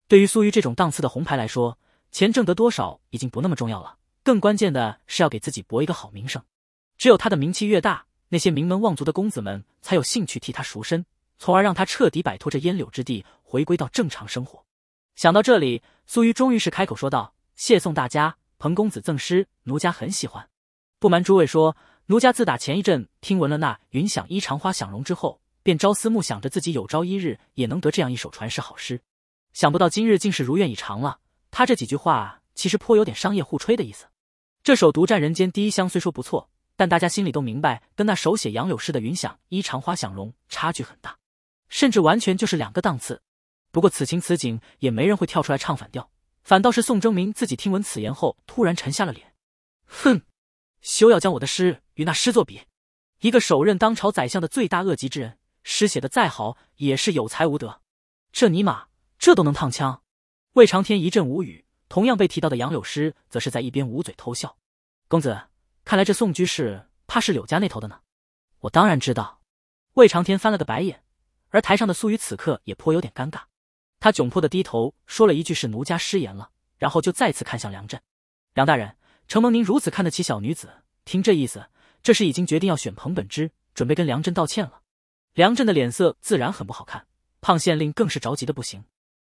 对于苏瑜这种档次的红牌来说，钱挣得多少已经不那么重要了。更关键的是要给自己博一个好名声。只有他的名气越大，那些名门望族的公子们才有兴趣替他赎身，从而让他彻底摆脱这烟柳之地，回归到正常生活。想到这里，苏瑜终于是开口说道：“谢送大家，彭公子赠诗，奴家很喜欢。不瞒诸位说。”奴家自打前一阵听闻了那云想衣裳花想容之后，便朝思暮想着自己有朝一日也能得这样一首传世好诗，想不到今日竟是如愿以偿了。他这几句话其实颇有点商业互吹的意思。这首独占人间第一香虽说不错，但大家心里都明白，跟那手写杨柳诗的云想衣裳花想容差距很大，甚至完全就是两个档次。不过此情此景也没人会跳出来唱反调，反倒是宋征明自己听闻此言后突然沉下了脸，哼。休要将我的诗与那诗作比，一个手刃当朝宰相的罪大恶极之人，诗写的再好也是有才无德。这尼玛，这都能烫枪？魏长天一阵无语。同样被提到的杨柳诗，则是在一边捂嘴偷笑。公子，看来这宋居士怕是柳家那头的呢。我当然知道。魏长天翻了个白眼。而台上的苏雨此刻也颇有点尴尬，他窘迫的低头说了一句是奴家失言了，然后就再次看向梁振，梁大人。承蒙您如此看得起小女子，听这意思，这是已经决定要选彭本之，准备跟梁振道歉了。梁振的脸色自然很不好看，胖县令更是着急的不行。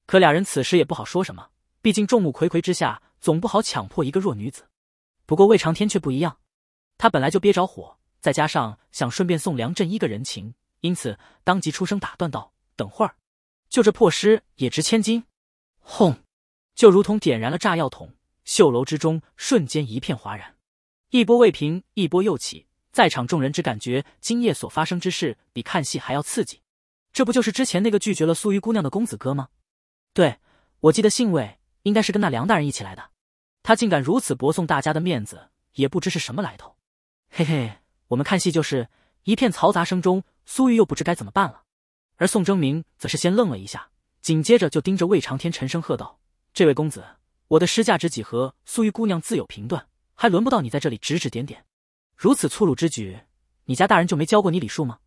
可俩人此时也不好说什么，毕竟众目睽睽之下，总不好强迫一个弱女子。不过魏长天却不一样，他本来就憋着火，再加上想顺便送梁振一个人情，因此当即出声打断道：“等会儿，就这破尸也值千金！”轰，就如同点燃了炸药桶。绣楼之中，瞬间一片哗然，一波未平，一波又起。在场众人只感觉今夜所发生之事比看戏还要刺激。这不就是之前那个拒绝了苏玉姑娘的公子哥吗？对，我记得姓魏，应该是跟那梁大人一起来的。他竟敢如此驳送大家的面子，也不知是什么来头。嘿嘿，我们看戏就是一片嘈杂声中，苏玉又不知该怎么办了。而宋征明则是先愣了一下，紧接着就盯着魏长天，沉声喝道：“这位公子。”我的诗价值几何，素玉姑娘自有评断，还轮不到你在这里指指点点。如此粗鲁之举，你家大人就没教过你礼数吗？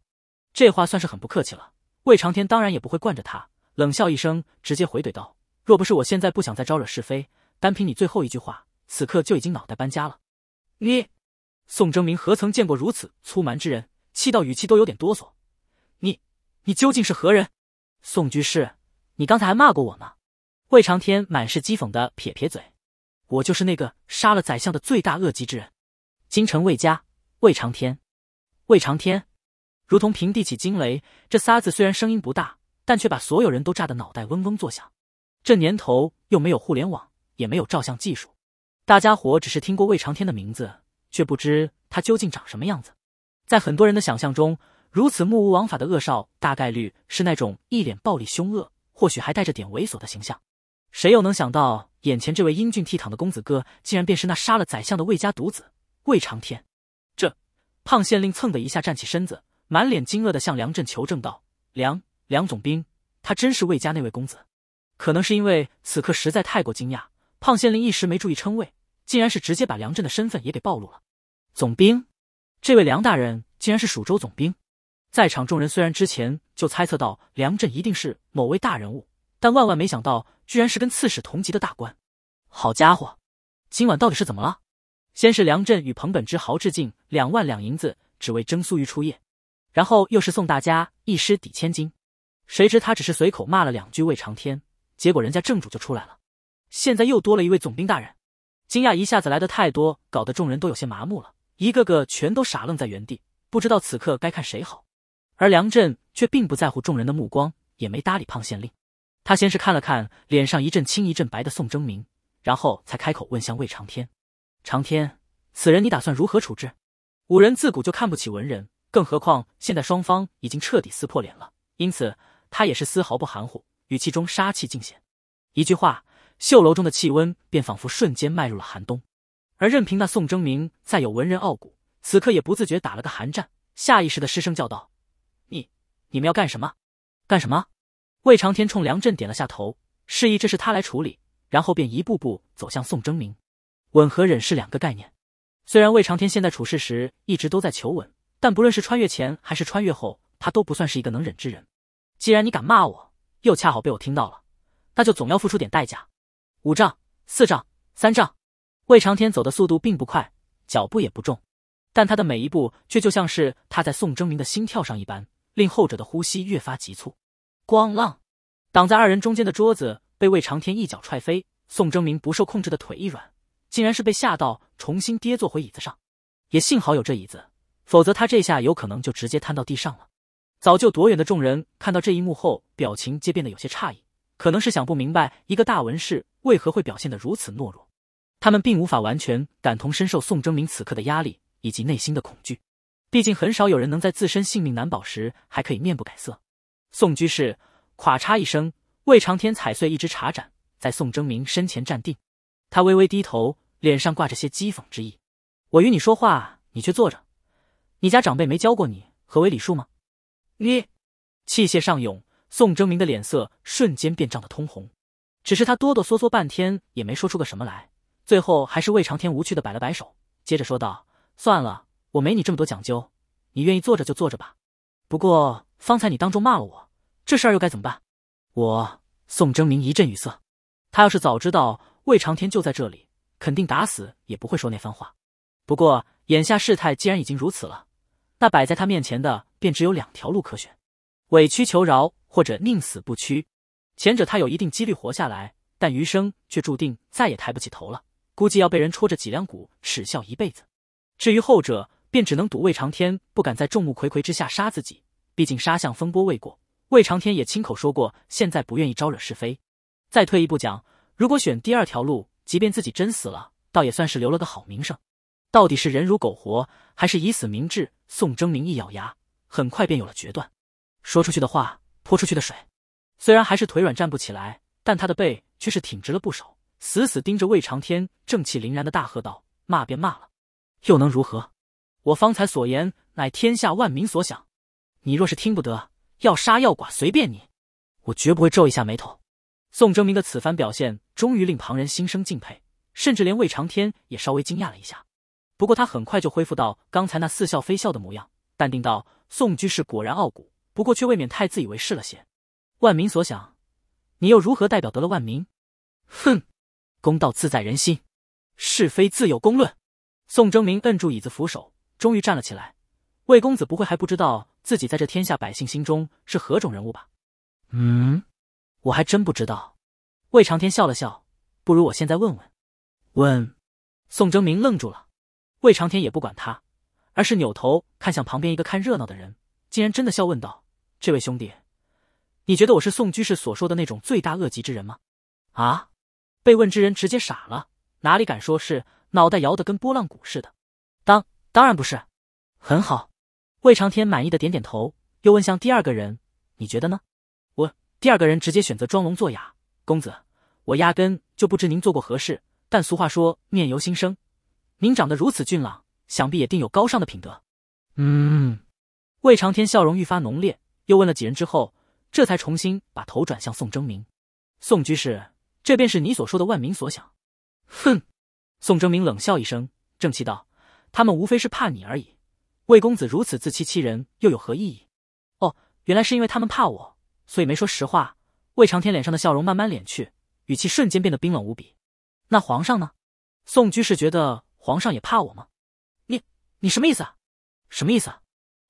这话算是很不客气了。魏长天当然也不会惯着他，冷笑一声，直接回怼道：“若不是我现在不想再招惹是非，单凭你最后一句话，此刻就已经脑袋搬家了。”你，宋征明何曾见过如此粗蛮之人？气到语气都有点哆嗦。你，你究竟是何人？宋居士，你刚才还骂过我呢。魏长天满是讥讽的撇撇嘴：“我就是那个杀了宰相的罪大恶极之人，京城魏家魏长天。”魏长天如同平地起惊雷，这仨字虽然声音不大，但却把所有人都炸得脑袋嗡嗡作响。这年头又没有互联网，也没有照相技术，大家伙只是听过魏长天的名字，却不知他究竟长什么样子。在很多人的想象中，如此目无王法的恶少，大概率是那种一脸暴力凶恶，或许还带着点猥琐的形象。谁又能想到，眼前这位英俊倜傥的公子哥，竟然便是那杀了宰相的魏家独子魏长天？这胖县令蹭的一下站起身子，满脸惊愕的向梁振求证道：“梁梁总兵，他真是魏家那位公子？”可能是因为此刻实在太过惊讶，胖县令一时没注意称谓，竟然是直接把梁振的身份也给暴露了。总兵，这位梁大人竟然是蜀州总兵！在场众人虽然之前就猜测到梁振一定是某位大人物，但万万没想到。居然是跟刺史同级的大官，好家伙，今晚到底是怎么了？先是梁振与彭本之豪致敬两万两银子，只为争苏于初夜，然后又是送大家一诗抵千金，谁知他只是随口骂了两句魏长天，结果人家正主就出来了，现在又多了一位总兵大人，惊讶一下子来的太多，搞得众人都有些麻木了，一个个全都傻愣在原地，不知道此刻该看谁好，而梁振却并不在乎众人的目光，也没搭理胖县令。他先是看了看脸上一阵青一阵白的宋征明，然后才开口问向魏长天：“长天，此人你打算如何处置？”五人自古就看不起文人，更何况现在双方已经彻底撕破脸了，因此他也是丝毫不含糊，语气中杀气尽显。一句话，绣楼中的气温便仿佛瞬间迈入了寒冬。而任凭那宋征明再有文人傲骨，此刻也不自觉打了个寒战，下意识的失声叫道：“你，你们要干什么？干什么？”魏长天冲梁振点了下头，示意这是他来处理，然后便一步步走向宋征明。稳和忍是两个概念，虽然魏长天现在处事时一直都在求稳，但不论是穿越前还是穿越后，他都不算是一个能忍之人。既然你敢骂我，又恰好被我听到了，那就总要付出点代价。五丈、四丈、三丈，魏长天走的速度并不快，脚步也不重，但他的每一步却就像是踏在宋征明的心跳上一般，令后者的呼吸越发急促。咣啷！挡在二人中间的桌子被魏长天一脚踹飞，宋征明不受控制的腿一软，竟然是被吓到重新跌坐回椅子上。也幸好有这椅子，否则他这下有可能就直接瘫到地上了。早就躲远的众人看到这一幕后，表情皆变得有些诧异，可能是想不明白一个大文士为何会表现的如此懦弱。他们并无法完全感同身受宋征明此刻的压力以及内心的恐惧，毕竟很少有人能在自身性命难保时还可以面不改色。宋居士，垮嚓一声，魏长天踩碎一只茶盏，在宋征明身前站定。他微微低头，脸上挂着些讥讽之意。我与你说话，你却坐着，你家长辈没教过你何为礼数吗？你气械上涌，宋征明的脸色瞬间变涨得通红。只是他哆哆嗦嗦半天也没说出个什么来，最后还是魏长天无趣的摆了摆手，接着说道：“算了，我没你这么多讲究，你愿意坐着就坐着吧。不过……”方才你当众骂了我，这事儿又该怎么办？我宋征明一阵语塞。他要是早知道魏长天就在这里，肯定打死也不会说那番话。不过眼下事态既然已经如此了，那摆在他面前的便只有两条路可选：委曲求饶，或者宁死不屈。前者他有一定几率活下来，但余生却注定再也抬不起头了，估计要被人戳着脊梁骨耻笑一辈子。至于后者，便只能赌魏长天不敢在众目睽睽之下杀自己。毕竟杀相风波未过，魏长天也亲口说过，现在不愿意招惹是非。再退一步讲，如果选第二条路，即便自己真死了，倒也算是留了个好名声。到底是人如苟活，还是以死明志？宋征明一咬牙，很快便有了决断。说出去的话，泼出去的水。虽然还是腿软站不起来，但他的背却是挺直了不少，死死盯着魏长天，正气凛然的大喝道：“骂便骂了，又能如何？我方才所言，乃天下万民所想。”你若是听不得，要杀要剐随便你，我绝不会皱一下眉头。宋征明的此番表现，终于令旁人心生敬佩，甚至连魏长天也稍微惊讶了一下。不过他很快就恢复到刚才那似笑非笑的模样，淡定道：“宋居士果然傲骨，不过却未免太自以为是了些。万民所想，你又如何代表得了万民？”哼，公道自在人心，是非自有公论。宋征明摁住椅子扶手，终于站了起来。魏公子不会还不知道自己在这天下百姓心中是何种人物吧？嗯，我还真不知道。魏长天笑了笑，不如我现在问问。问？宋征明愣住了。魏长天也不管他，而是扭头看向旁边一个看热闹的人，竟然真的笑问道：“这位兄弟，你觉得我是宋居士所说的那种罪大恶极之人吗？”啊！被问之人直接傻了，哪里敢说是，脑袋摇得跟拨浪鼓似的。当当然不是，很好。魏长天满意的点点头，又问向第二个人：“你觉得呢？”我第二个人直接选择装聋作哑。公子，我压根就不知您做过何事。但俗话说，面由心生，您长得如此俊朗，想必也定有高尚的品德。嗯。魏长天笑容愈发浓烈，又问了几人之后，这才重新把头转向宋征明。宋居士，这便是你所说的万民所想。哼！宋征明冷笑一声，正气道：“他们无非是怕你而已。”魏公子如此自欺欺人，又有何意义？哦，原来是因为他们怕我，所以没说实话。魏长天脸上的笑容慢慢敛去，语气瞬间变得冰冷无比。那皇上呢？宋居士觉得皇上也怕我吗？你你什么意思啊？什么意思啊？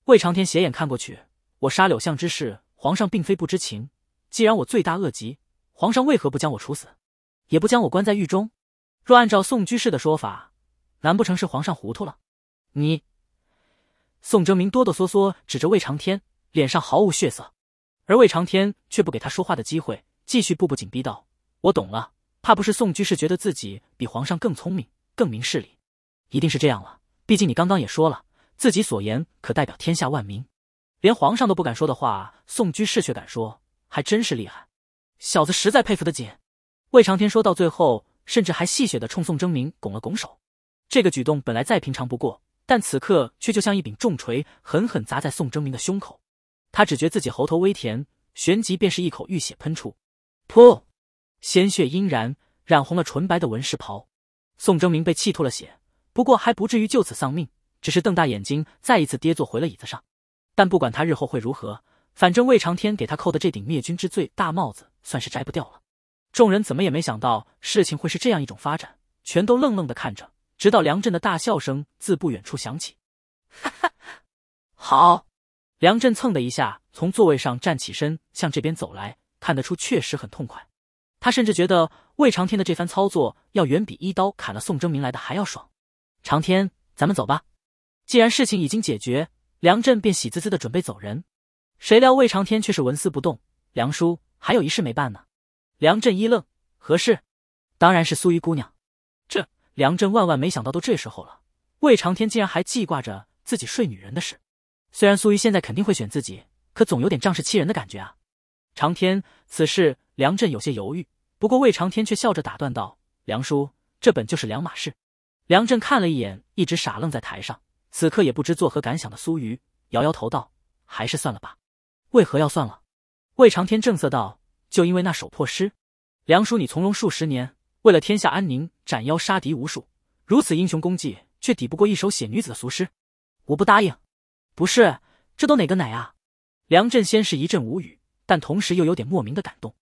魏长天斜眼看过去，我杀柳相之事，皇上并非不知情。既然我罪大恶极，皇上为何不将我处死，也不将我关在狱中？若按照宋居士的说法，难不成是皇上糊涂了？你？宋征明哆哆嗦嗦指着魏长天，脸上毫无血色，而魏长天却不给他说话的机会，继续步步紧逼道：“我懂了，怕不是宋居士觉得自己比皇上更聪明，更明事理，一定是这样了。毕竟你刚刚也说了，自己所言可代表天下万民，连皇上都不敢说的话，宋居士却敢说，还真是厉害，小子实在佩服得紧。”魏长天说到最后，甚至还戏谑地冲宋征明拱了拱手，这个举动本来再平常不过。但此刻却就像一柄重锤狠狠砸在宋征明的胸口，他只觉自己喉头微甜，旋即便是一口浴血喷出，噗，鲜血阴然染红了纯白的纹饰袍。宋征明被气吐了血，不过还不至于就此丧命，只是瞪大眼睛，再一次跌坐回了椅子上。但不管他日后会如何，反正魏长天给他扣的这顶灭君之罪大帽子算是摘不掉了。众人怎么也没想到事情会是这样一种发展，全都愣愣的看着。直到梁震的大笑声自不远处响起，哈哈，好！梁震蹭的一下从座位上站起身，向这边走来，看得出确实很痛快。他甚至觉得魏长天的这番操作要远比一刀砍了宋征明来的还要爽。长天，咱们走吧。既然事情已经解决，梁震便喜滋滋的准备走人。谁料魏长天却是纹丝不动。梁叔，还有一事没办呢。梁震一愣，何事？当然是苏瑜姑娘。梁振万万没想到，都这时候了，魏长天竟然还记挂着自己睡女人的事。虽然苏瑜现在肯定会选自己，可总有点仗势欺人的感觉啊。长天，此事梁振有些犹豫，不过魏长天却笑着打断道：“梁叔，这本就是两码事。”梁振看了一眼一直傻愣在台上，此刻也不知作何感想的苏瑜，摇摇头道：“还是算了吧。”为何要算了？魏长天正色道：“就因为那首破诗，梁叔，你从戎数十年，为了天下安宁。”斩妖杀敌无数，如此英雄功绩却抵不过一首写女子的俗诗，我不答应。不是，这都哪个奶啊？梁振先是一阵无语，但同时又有点莫名的感动。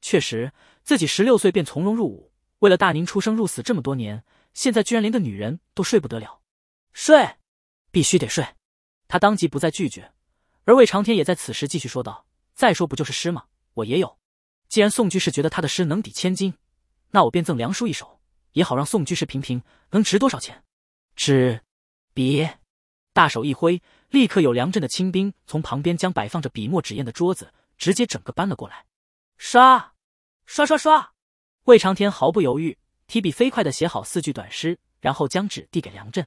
确实，自己十六岁便从容入伍，为了大宁出生入死这么多年，现在居然连个女人都睡不得了，睡，必须得睡。他当即不再拒绝，而魏长天也在此时继续说道：“再说不就是诗吗？我也有。既然宋居士觉得他的诗能抵千金，那我便赠梁叔一首。”也好让宋居士评评能值多少钱。纸笔，大手一挥，立刻有梁震的亲兵从旁边将摆放着笔墨纸砚的桌子直接整个搬了过来。刷刷刷刷，魏长天毫不犹豫，提笔飞快的写好四句短诗，然后将纸递给梁震。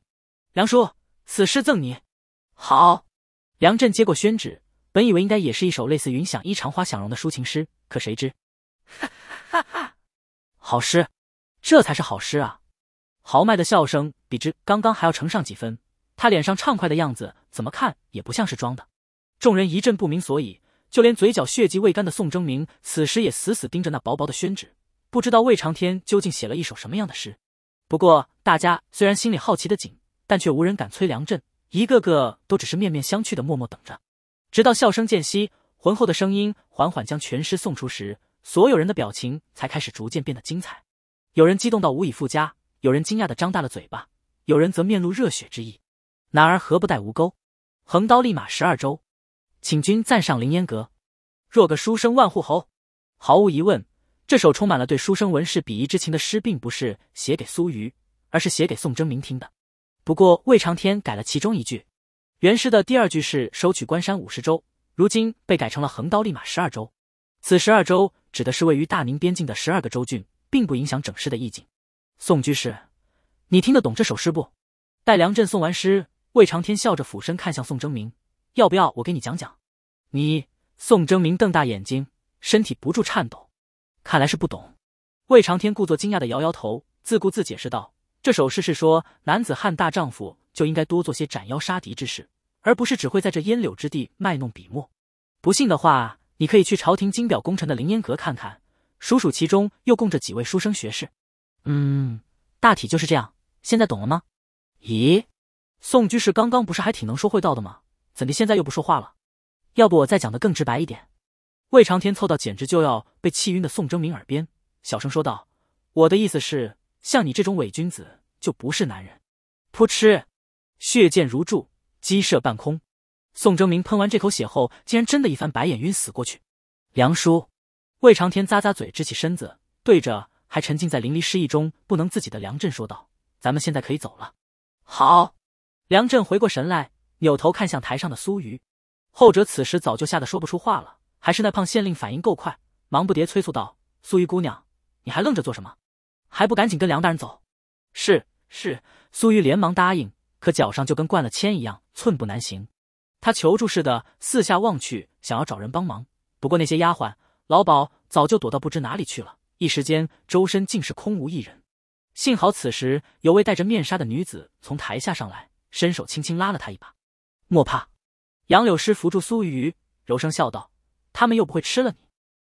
梁叔，此诗赠你。好。梁震接过宣纸，本以为应该也是一首类似“云想衣裳花想容”的抒情诗，可谁知，哈哈哈，好诗。这才是好诗啊！豪迈的笑声比之刚刚还要盛上几分，他脸上畅快的样子怎么看也不像是装的。众人一阵不明所以，就连嘴角血迹未干的宋征明，此时也死死盯着那薄薄的宣纸，不知道魏长天究竟写了一首什么样的诗。不过，大家虽然心里好奇的紧，但却无人敢催梁振，一个个都只是面面相觑的默默等着。直到笑声渐息，浑厚的声音缓缓将全诗送出时，所有人的表情才开始逐渐变得精彩。有人激动到无以复加，有人惊讶的张大了嘴巴，有人则面露热血之意。男儿何不带吴钩，横刀立马十二州，请君暂上凌烟阁，若个书生万户侯？毫无疑问，这首充满了对书生文士鄙夷之情的诗，并不是写给苏瑜，而是写给宋征明听的。不过魏长天改了其中一句，原诗的第二句是收取关山五十州，如今被改成了横刀立马十二州。此十二州指的是位于大宁边境的十二个州郡。并不影响整诗的意境。宋居士，你听得懂这首诗不？待梁振送完诗，魏长天笑着俯身看向宋征明，要不要我给你讲讲？你，宋征明瞪大眼睛，身体不住颤抖，看来是不懂。魏长天故作惊讶的摇摇头，自顾自解释道：“这首诗是说，男子汉大丈夫就应该多做些斩妖杀敌之事，而不是只会在这烟柳之地卖弄笔墨。不信的话，你可以去朝廷金表功臣的凌烟阁看看。”数数其中又供着几位书生学士，嗯，大体就是这样。现在懂了吗？咦，宋居士刚刚不是还挺能说会道的吗？怎地现在又不说话了？要不我再讲的更直白一点？魏长天凑到简直就要被气晕的宋征明耳边，小声说道：“我的意思是，像你这种伪君子，就不是男人。”噗嗤，血溅如注，鸡射半空。宋征明喷完这口血后，竟然真的一翻白眼晕死过去。梁叔。魏长天咂咂嘴，直起身子，对着还沉浸在淋漓失意中不能自己的梁振说道：“咱们现在可以走了。”好，梁振回过神来，扭头看向台上的苏瑜，后者此时早就吓得说不出话了。还是那胖县令反应够快，忙不迭催促道：“苏瑜姑娘，你还愣着做什么？还不赶紧跟梁大人走？”“是是。”苏瑜连忙答应，可脚上就跟灌了铅一样，寸步难行。他求助似的四下望去，想要找人帮忙，不过那些丫鬟、老鸨。早就躲到不知哪里去了，一时间周身竟是空无一人。幸好此时有位戴着面纱的女子从台下上来，伸手轻轻拉了他一把：“莫怕。”杨柳师扶住苏瑜，柔声笑道：“他们又不会吃了你。”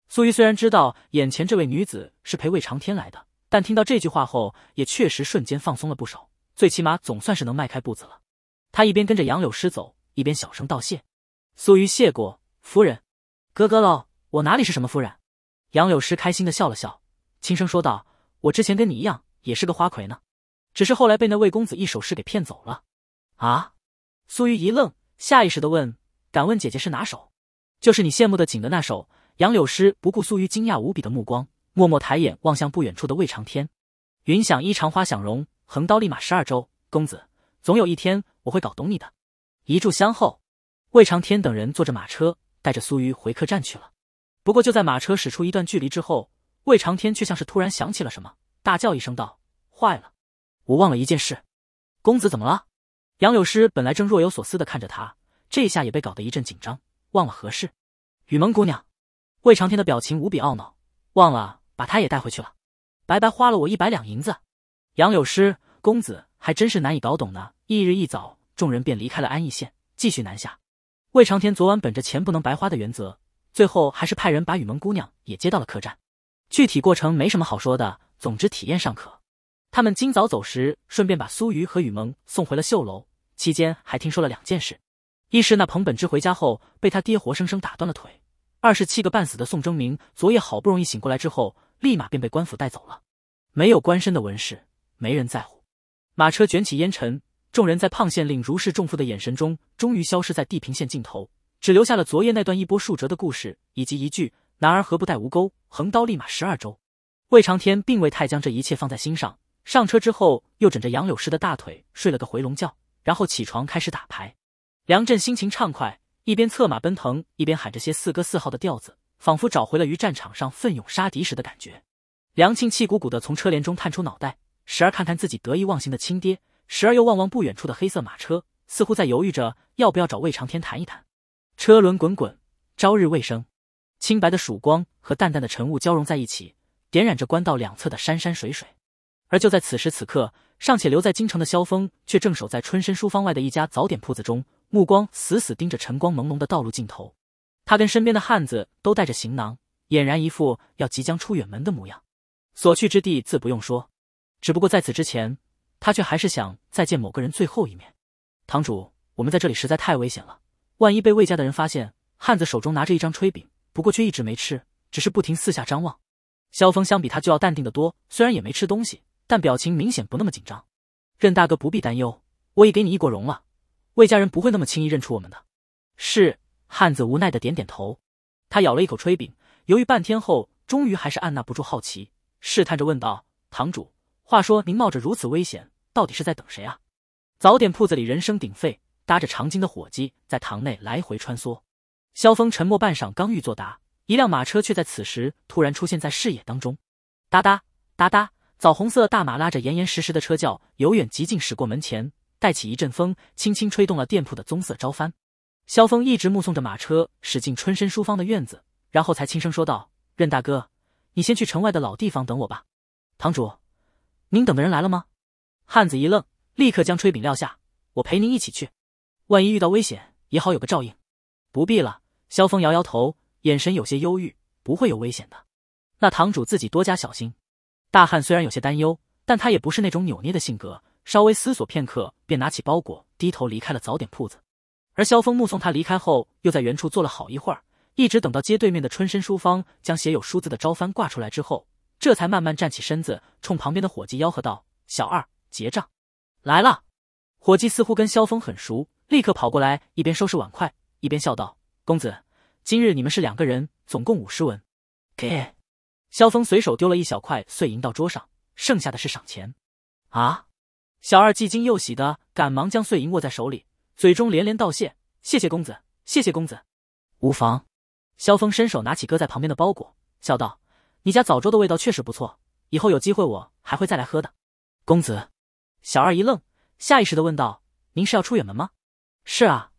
苏瑜虽然知道眼前这位女子是陪魏长天来的，但听到这句话后，也确实瞬间放松了不少，最起码总算是能迈开步子了。他一边跟着杨柳师走，一边小声道谢：“苏瑜，谢过夫人，哥哥喽，我哪里是什么夫人？”杨柳诗开心的笑了笑，轻声说道：“我之前跟你一样，也是个花魁呢，只是后来被那魏公子一首诗给骗走了。”啊！苏瑜一愣，下意识的问：“敢问姐姐是哪首？就是你羡慕的景的那首？”杨柳诗不顾苏瑜惊讶无比的目光，默默抬眼望向不远处的魏长天。云想衣裳花想容，横刀立马十二州。公子，总有一天我会搞懂你的。一炷香后，魏长天等人坐着马车带着苏瑜回客栈去了。不过，就在马车驶出一段距离之后，魏长天却像是突然想起了什么，大叫一声道：“坏了，我忘了一件事！”公子怎么了？杨柳师本来正若有所思的看着他，这下也被搞得一阵紧张。忘了何事？雨萌姑娘。魏长天的表情无比懊恼，忘了把他也带回去了，白白花了我一百两银子。杨柳师，公子还真是难以搞懂呢。翌日一早，众人便离开了安义县，继续南下。魏长天昨晚本着钱不能白花的原则。最后还是派人把雨萌姑娘也接到了客栈，具体过程没什么好说的，总之体验尚可。他们今早走时，顺便把苏瑜和雨萌送回了绣楼，期间还听说了两件事：一是那彭本之回家后被他爹活生生打断了腿；二是七个半死的宋征明昨夜好不容易醒过来之后，立马便被官府带走了。没有官身的文士，没人在乎。马车卷起烟尘，众人在胖县令如释重负的眼神中，终于消失在地平线尽头。只留下了昨夜那段一波数折的故事，以及一句“男儿何不带吴钩，横刀立马十二州”。魏长天并未太将这一切放在心上。上车之后，又枕着杨柳师的大腿睡了个回笼觉，然后起床开始打牌。梁振心情畅快，一边策马奔腾，一边喊着些四哥四号的调子，仿佛找回了于战场上奋勇杀敌时的感觉。梁庆气鼓鼓的从车帘中探出脑袋，时而看看自己得意忘形的亲爹，时而又望望不远处的黑色马车，似乎在犹豫着要不要找魏长天谈一谈。车轮滚滚，朝日未升，清白的曙光和淡淡的晨雾交融在一起，点染着官道两侧的山山水水。而就在此时此刻，尚且留在京城的萧峰，却正守在春申书房外的一家早点铺子中，目光死死盯着晨光朦胧的道路尽头。他跟身边的汉子都带着行囊，俨然一副要即将出远门的模样。所去之地自不用说，只不过在此之前，他却还是想再见某个人最后一面。堂主，我们在这里实在太危险了。万一被魏家的人发现，汉子手中拿着一张炊饼，不过却一直没吃，只是不停四下张望。萧峰相比他就要淡定的多，虽然也没吃东西，但表情明显不那么紧张。任大哥不必担忧，我已给你易过容了，魏家人不会那么轻易认出我们的。是，汉子无奈的点点头。他咬了一口炊饼，犹豫半天后，终于还是按捺不住好奇，试探着问道：“堂主，话说您冒着如此危险，到底是在等谁啊？”早点铺子里人声鼎沸。搭着长巾的伙计在堂内来回穿梭。萧峰沉默半晌，刚欲作答，一辆马车却在此时突然出现在视野当中。哒哒哒哒，枣红色大马拉着严严实实的车轿，由远及近驶过门前，带起一阵风，轻轻吹动了店铺的棕色招幡。萧峰一直目送着马车驶进春申书坊的院子，然后才轻声说道：“任大哥，你先去城外的老地方等我吧。”堂主，您等的人来了吗？汉子一愣，立刻将炊饼撂下：“我陪您一起去。”万一遇到危险也好有个照应，不必了。萧峰摇摇头，眼神有些忧郁，不会有危险的。那堂主自己多加小心。大汉虽然有些担忧，但他也不是那种扭捏的性格，稍微思索片刻，便拿起包裹，低头离开了早点铺子。而萧峰目送他离开后，又在原处坐了好一会儿，一直等到街对面的春申书坊将写有“书”字的招幡挂出来之后，这才慢慢站起身子，冲旁边的伙计吆喝道：“小二，结账来了。”伙计似乎跟萧峰很熟。立刻跑过来，一边收拾碗筷，一边笑道：“公子，今日你们是两个人，总共五十文。”给。萧峰随手丢了一小块碎银到桌上，剩下的是赏钱。啊！小二既惊又喜的，赶忙将碎银握在手里，嘴中连连道谢：“谢谢公子，谢谢公子。”无妨。萧峰伸手拿起搁在旁边的包裹，笑道：“你家枣粥的味道确实不错，以后有机会我还会再来喝的。”公子。小二一愣，下意识的问道：“您是要出远门吗？”是啊，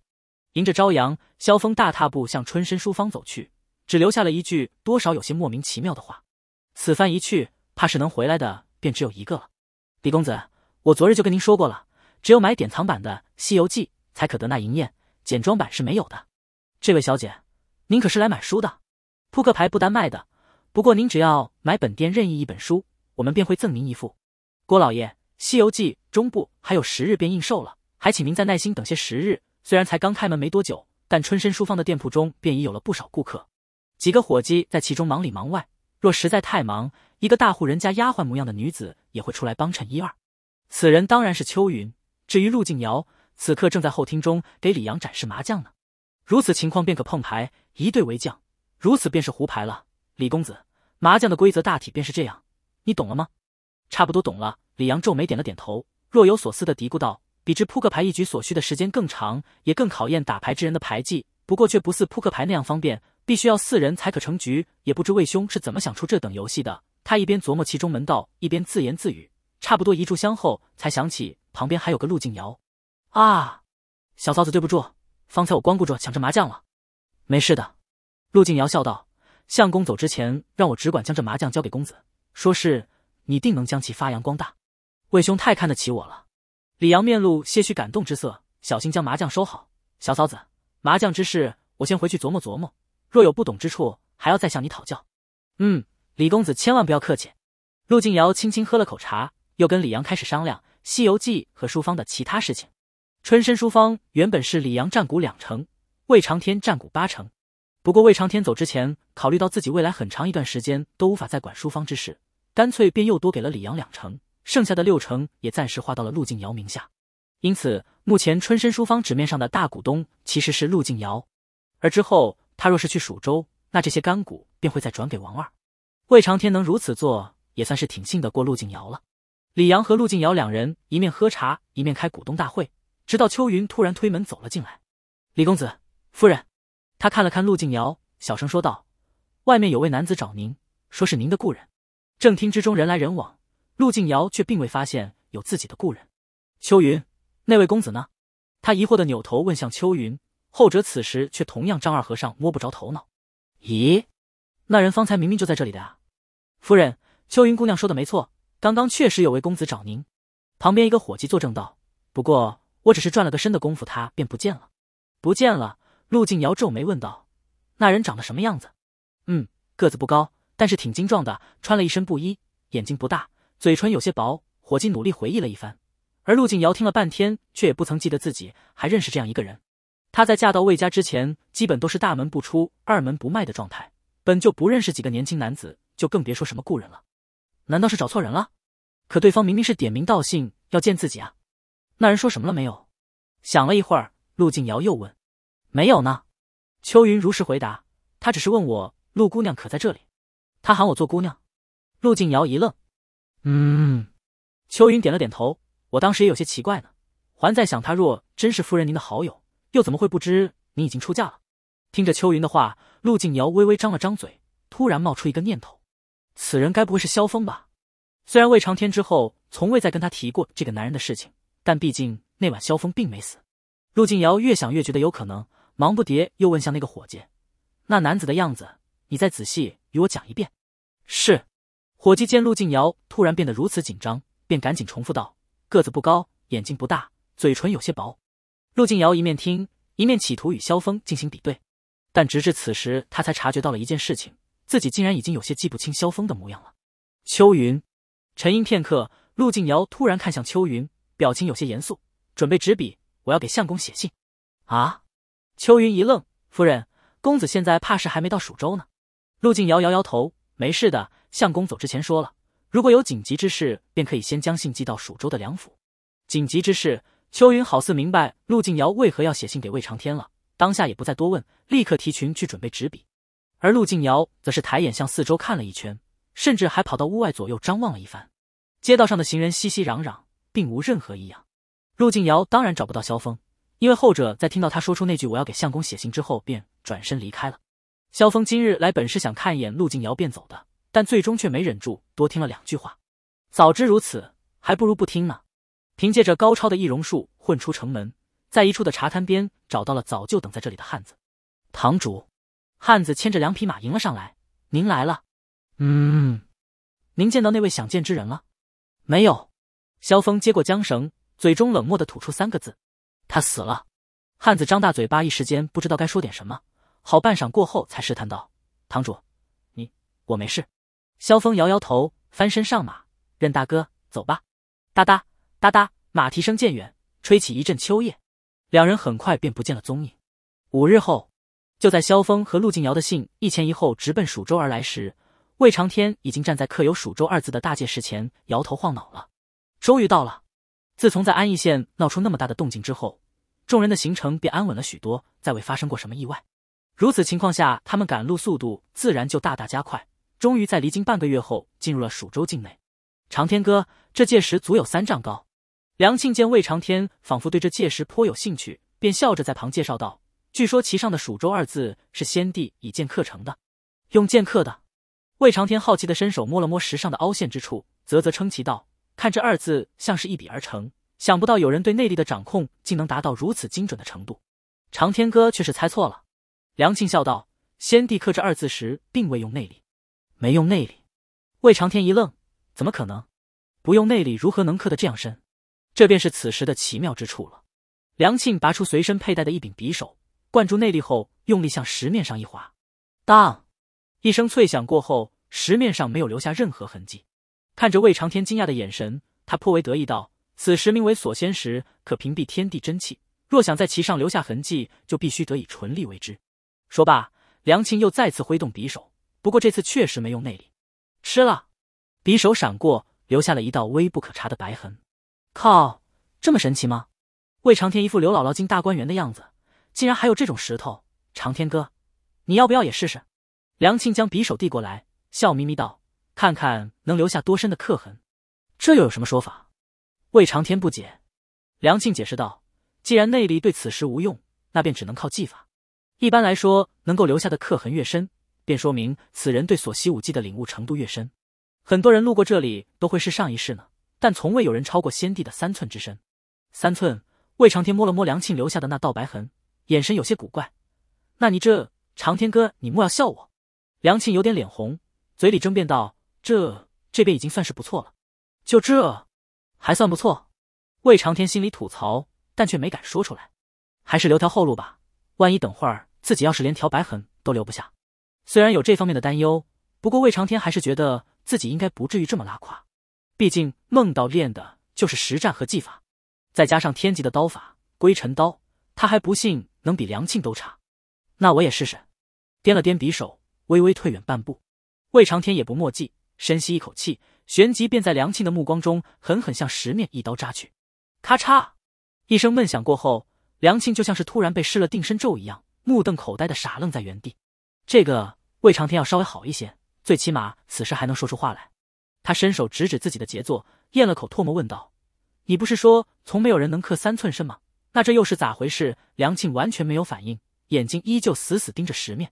迎着朝阳，萧峰大踏步向春申书房走去，只留下了一句多少有些莫名其妙的话：“此番一去，怕是能回来的便只有一个了。”李公子，我昨日就跟您说过了，只有买典藏版的《西游记》才可得那银燕，简装版是没有的。这位小姐，您可是来买书的？扑克牌不单卖的，不过您只要买本店任意一本书，我们便会赠您一副。郭老爷，《西游记》中部还有十日便应售了。还请您再耐心等些时日。虽然才刚开门没多久，但春申书坊的店铺中便已有了不少顾客。几个伙计在其中忙里忙外，若实在太忙，一个大户人家丫鬟模样的女子也会出来帮衬一二。此人当然是秋云。至于陆静瑶，此刻正在后厅中给李阳展示麻将呢。如此情况便可碰牌，一对为将，如此便是胡牌了。李公子，麻将的规则大体便是这样，你懂了吗？差不多懂了。李阳皱眉点了点头，若有所思地嘀咕道。比之扑克牌一局所需的时间更长，也更考验打牌之人的牌技。不过却不似扑克牌那样方便，必须要四人才可成局。也不知魏兄是怎么想出这等游戏的。他一边琢磨其中门道，一边自言自语。差不多一炷香后，才想起旁边还有个陆静瑶。啊，小嫂子，对不住，方才我光顾着抢这麻将了。没事的，陆静瑶笑道：“相公走之前让我只管将这麻将交给公子，说是你定能将其发扬光大。魏兄太看得起我了。”李阳面露些许感动之色，小心将麻将收好。小嫂子，麻将之事我先回去琢磨琢磨，若有不懂之处，还要再向你讨教。嗯，李公子千万不要客气。陆静瑶轻轻喝了口茶，又跟李阳开始商量《西游记》和书坊的其他事情。春申书坊原本是李阳占股两成，魏长天占股八成。不过魏长天走之前，考虑到自己未来很长一段时间都无法再管书坊之事，干脆便又多给了李阳两成。剩下的六成也暂时划到了陆静瑶名下，因此目前春申书坊纸面上的大股东其实是陆静瑶。而之后他若是去蜀州，那这些干股便会再转给王二。魏长天能如此做，也算是挺信得过陆静瑶了。李阳和陆静瑶两人一面喝茶，一面开股东大会，直到秋云突然推门走了进来。李公子，夫人。他看了看陆静瑶，小声说道：“外面有位男子找您，说是您的故人。”正厅之中人来人往。陆靖瑶却并未发现有自己的故人，秋云，那位公子呢？他疑惑地扭头问向秋云，后者此时却同样张二和尚摸不着头脑。咦，那人方才明明就在这里的啊！夫人，秋云姑娘说的没错，刚刚确实有位公子找您。旁边一个伙计作证道：“不过我只是转了个身的功夫，他便不见了。”不见了。陆靖瑶皱眉问道：“那人长得什么样子？”“嗯，个子不高，但是挺精壮的，穿了一身布衣，眼睛不大。”嘴唇有些薄，伙计努力回忆了一番，而陆静瑶听了半天，却也不曾记得自己还认识这样一个人。她在嫁到魏家之前，基本都是大门不出、二门不迈的状态，本就不认识几个年轻男子，就更别说什么故人了。难道是找错人了？可对方明明是点名道姓要见自己啊！那人说什么了没有？想了一会儿，陆静瑶又问：“没有呢。”秋云如实回答：“他只是问我陆姑娘可在这里，他喊我做姑娘。”陆静瑶一愣。嗯，秋云点了点头。我当时也有些奇怪呢，还在想，他若真是夫人您的好友，又怎么会不知您已经出嫁了？听着秋云的话，陆靖瑶微微张了张嘴，突然冒出一个念头：此人该不会是萧峰吧？虽然魏长天之后从未再跟他提过这个男人的事情，但毕竟那晚萧峰并没死。陆靖瑶越想越觉得有可能，忙不迭又问向那个伙计：“那男子的样子，你再仔细与我讲一遍。”是。伙计见陆静瑶突然变得如此紧张，便赶紧重复道：“个子不高，眼睛不大，嘴唇有些薄。”陆静瑶一面听一面企图与萧峰进行比对，但直至此时，他才察觉到了一件事情：自己竟然已经有些记不清萧峰的模样了。秋云沉吟片刻，陆静瑶突然看向秋云，表情有些严肃，准备执笔：“我要给相公写信。”啊！秋云一愣：“夫人，公子现在怕是还没到蜀州呢。”陆静瑶摇摇头：“没事的。”相公走之前说了，如果有紧急之事，便可以先将信寄到蜀州的梁府。紧急之事，秋云好似明白陆静瑶为何要写信给魏长天了，当下也不再多问，立刻提裙去准备纸笔。而陆静瑶则是抬眼向四周看了一圈，甚至还跑到屋外左右张望了一番。街道上的行人熙熙攘攘，并无任何异样。陆静瑶当然找不到萧峰，因为后者在听到他说出那句“我要给相公写信”之后，便转身离开了。萧峰今日来本是想看一眼陆静瑶便走的。但最终却没忍住，多听了两句话。早知如此，还不如不听呢。凭借着高超的易容术混出城门，在一处的茶摊边找到了早就等在这里的汉子。堂主，汉子牵着两匹马迎了上来。您来了。嗯，您见到那位想见之人了？没有。萧峰接过缰绳，嘴中冷漠的吐出三个字：“他死了。”汉子张大嘴巴，一时间不知道该说点什么。好半晌过后，才试探道：“堂主，你我没事。”萧峰摇摇头，翻身上马，任大哥走吧。哒哒哒哒，马蹄声渐远，吹起一阵秋叶。两人很快便不见了踪影。五日后，就在萧峰和陆靖瑶的信一前一后直奔蜀州而来时，魏长天已经站在刻有“蜀州”二字的大界石前，摇头晃脑了。终于到了。自从在安义县闹出那么大的动静之后，众人的行程便安稳了许多，再未发生过什么意外。如此情况下，他们赶路速度自然就大大加快。终于在离京半个月后进入了蜀州境内。长天哥，这界石足有三丈高。梁庆见魏长天仿佛对这界石颇有兴趣，便笑着在旁介绍道：“据说其上的‘蜀州’二字是先帝以剑刻成的，用剑刻的。”魏长天好奇的伸手摸了摸石上的凹陷之处，啧啧称奇道：“看这二字，像是一笔而成。想不到有人对内力的掌控竟能达到如此精准的程度。”长天哥却是猜错了。梁庆笑道：“先帝刻这二字时，并未用内力。”没用内力，魏长天一愣，怎么可能？不用内力如何能刻得这样深？这便是此时的奇妙之处了。梁庆拔出随身佩戴的一柄匕首，灌注内力后，用力向石面上一划，当一声脆响过后，石面上没有留下任何痕迹。看着魏长天惊讶的眼神，他颇为得意道：“此石名为锁仙石，可屏蔽天地真气。若想在其上留下痕迹，就必须得以纯力为之。”说罢，梁庆又再次挥动匕首。不过这次确实没用内力，吃了，匕首闪过，留下了一道微不可察的白痕。靠，这么神奇吗？魏长天一副刘姥姥进大观园的样子，竟然还有这种石头。长天哥，你要不要也试试？梁庆将匕首递过来，笑眯眯道：“看看能留下多深的刻痕。”这又有什么说法？魏长天不解。梁庆解释道：“既然内力对此石无用，那便只能靠技法。一般来说，能够留下的刻痕越深。”便说明此人对所习武技的领悟程度越深。很多人路过这里都会是上一世呢，但从未有人超过先帝的三寸之身。三寸，魏长天摸了摸梁庆留下的那道白痕，眼神有些古怪。那你这长天哥，你莫要笑我。梁庆有点脸红，嘴里争辩道：“这这边已经算是不错了，就这，还算不错。”魏长天心里吐槽，但却没敢说出来。还是留条后路吧，万一等会儿自己要是连条白痕都留不下。虽然有这方面的担忧，不过魏长天还是觉得自己应该不至于这么拉胯。毕竟梦到练的就是实战和技法，再加上天级的刀法归尘刀，他还不信能比梁庆都差。那我也试试。掂了掂匕首，微微退远半步，魏长天也不墨迹，深吸一口气，旋即便在梁庆的目光中狠狠向石面一刀扎去。咔嚓！一声闷响过后，梁庆就像是突然被施了定身咒一样，目瞪口呆的傻愣在原地。这个魏长天要稍微好一些，最起码此时还能说出话来。他伸手指指自己的杰作，咽了口唾沫，问道：“你不是说从没有人能刻三寸深吗？那这又是咋回事？”梁庆完全没有反应，眼睛依旧死死盯着石面。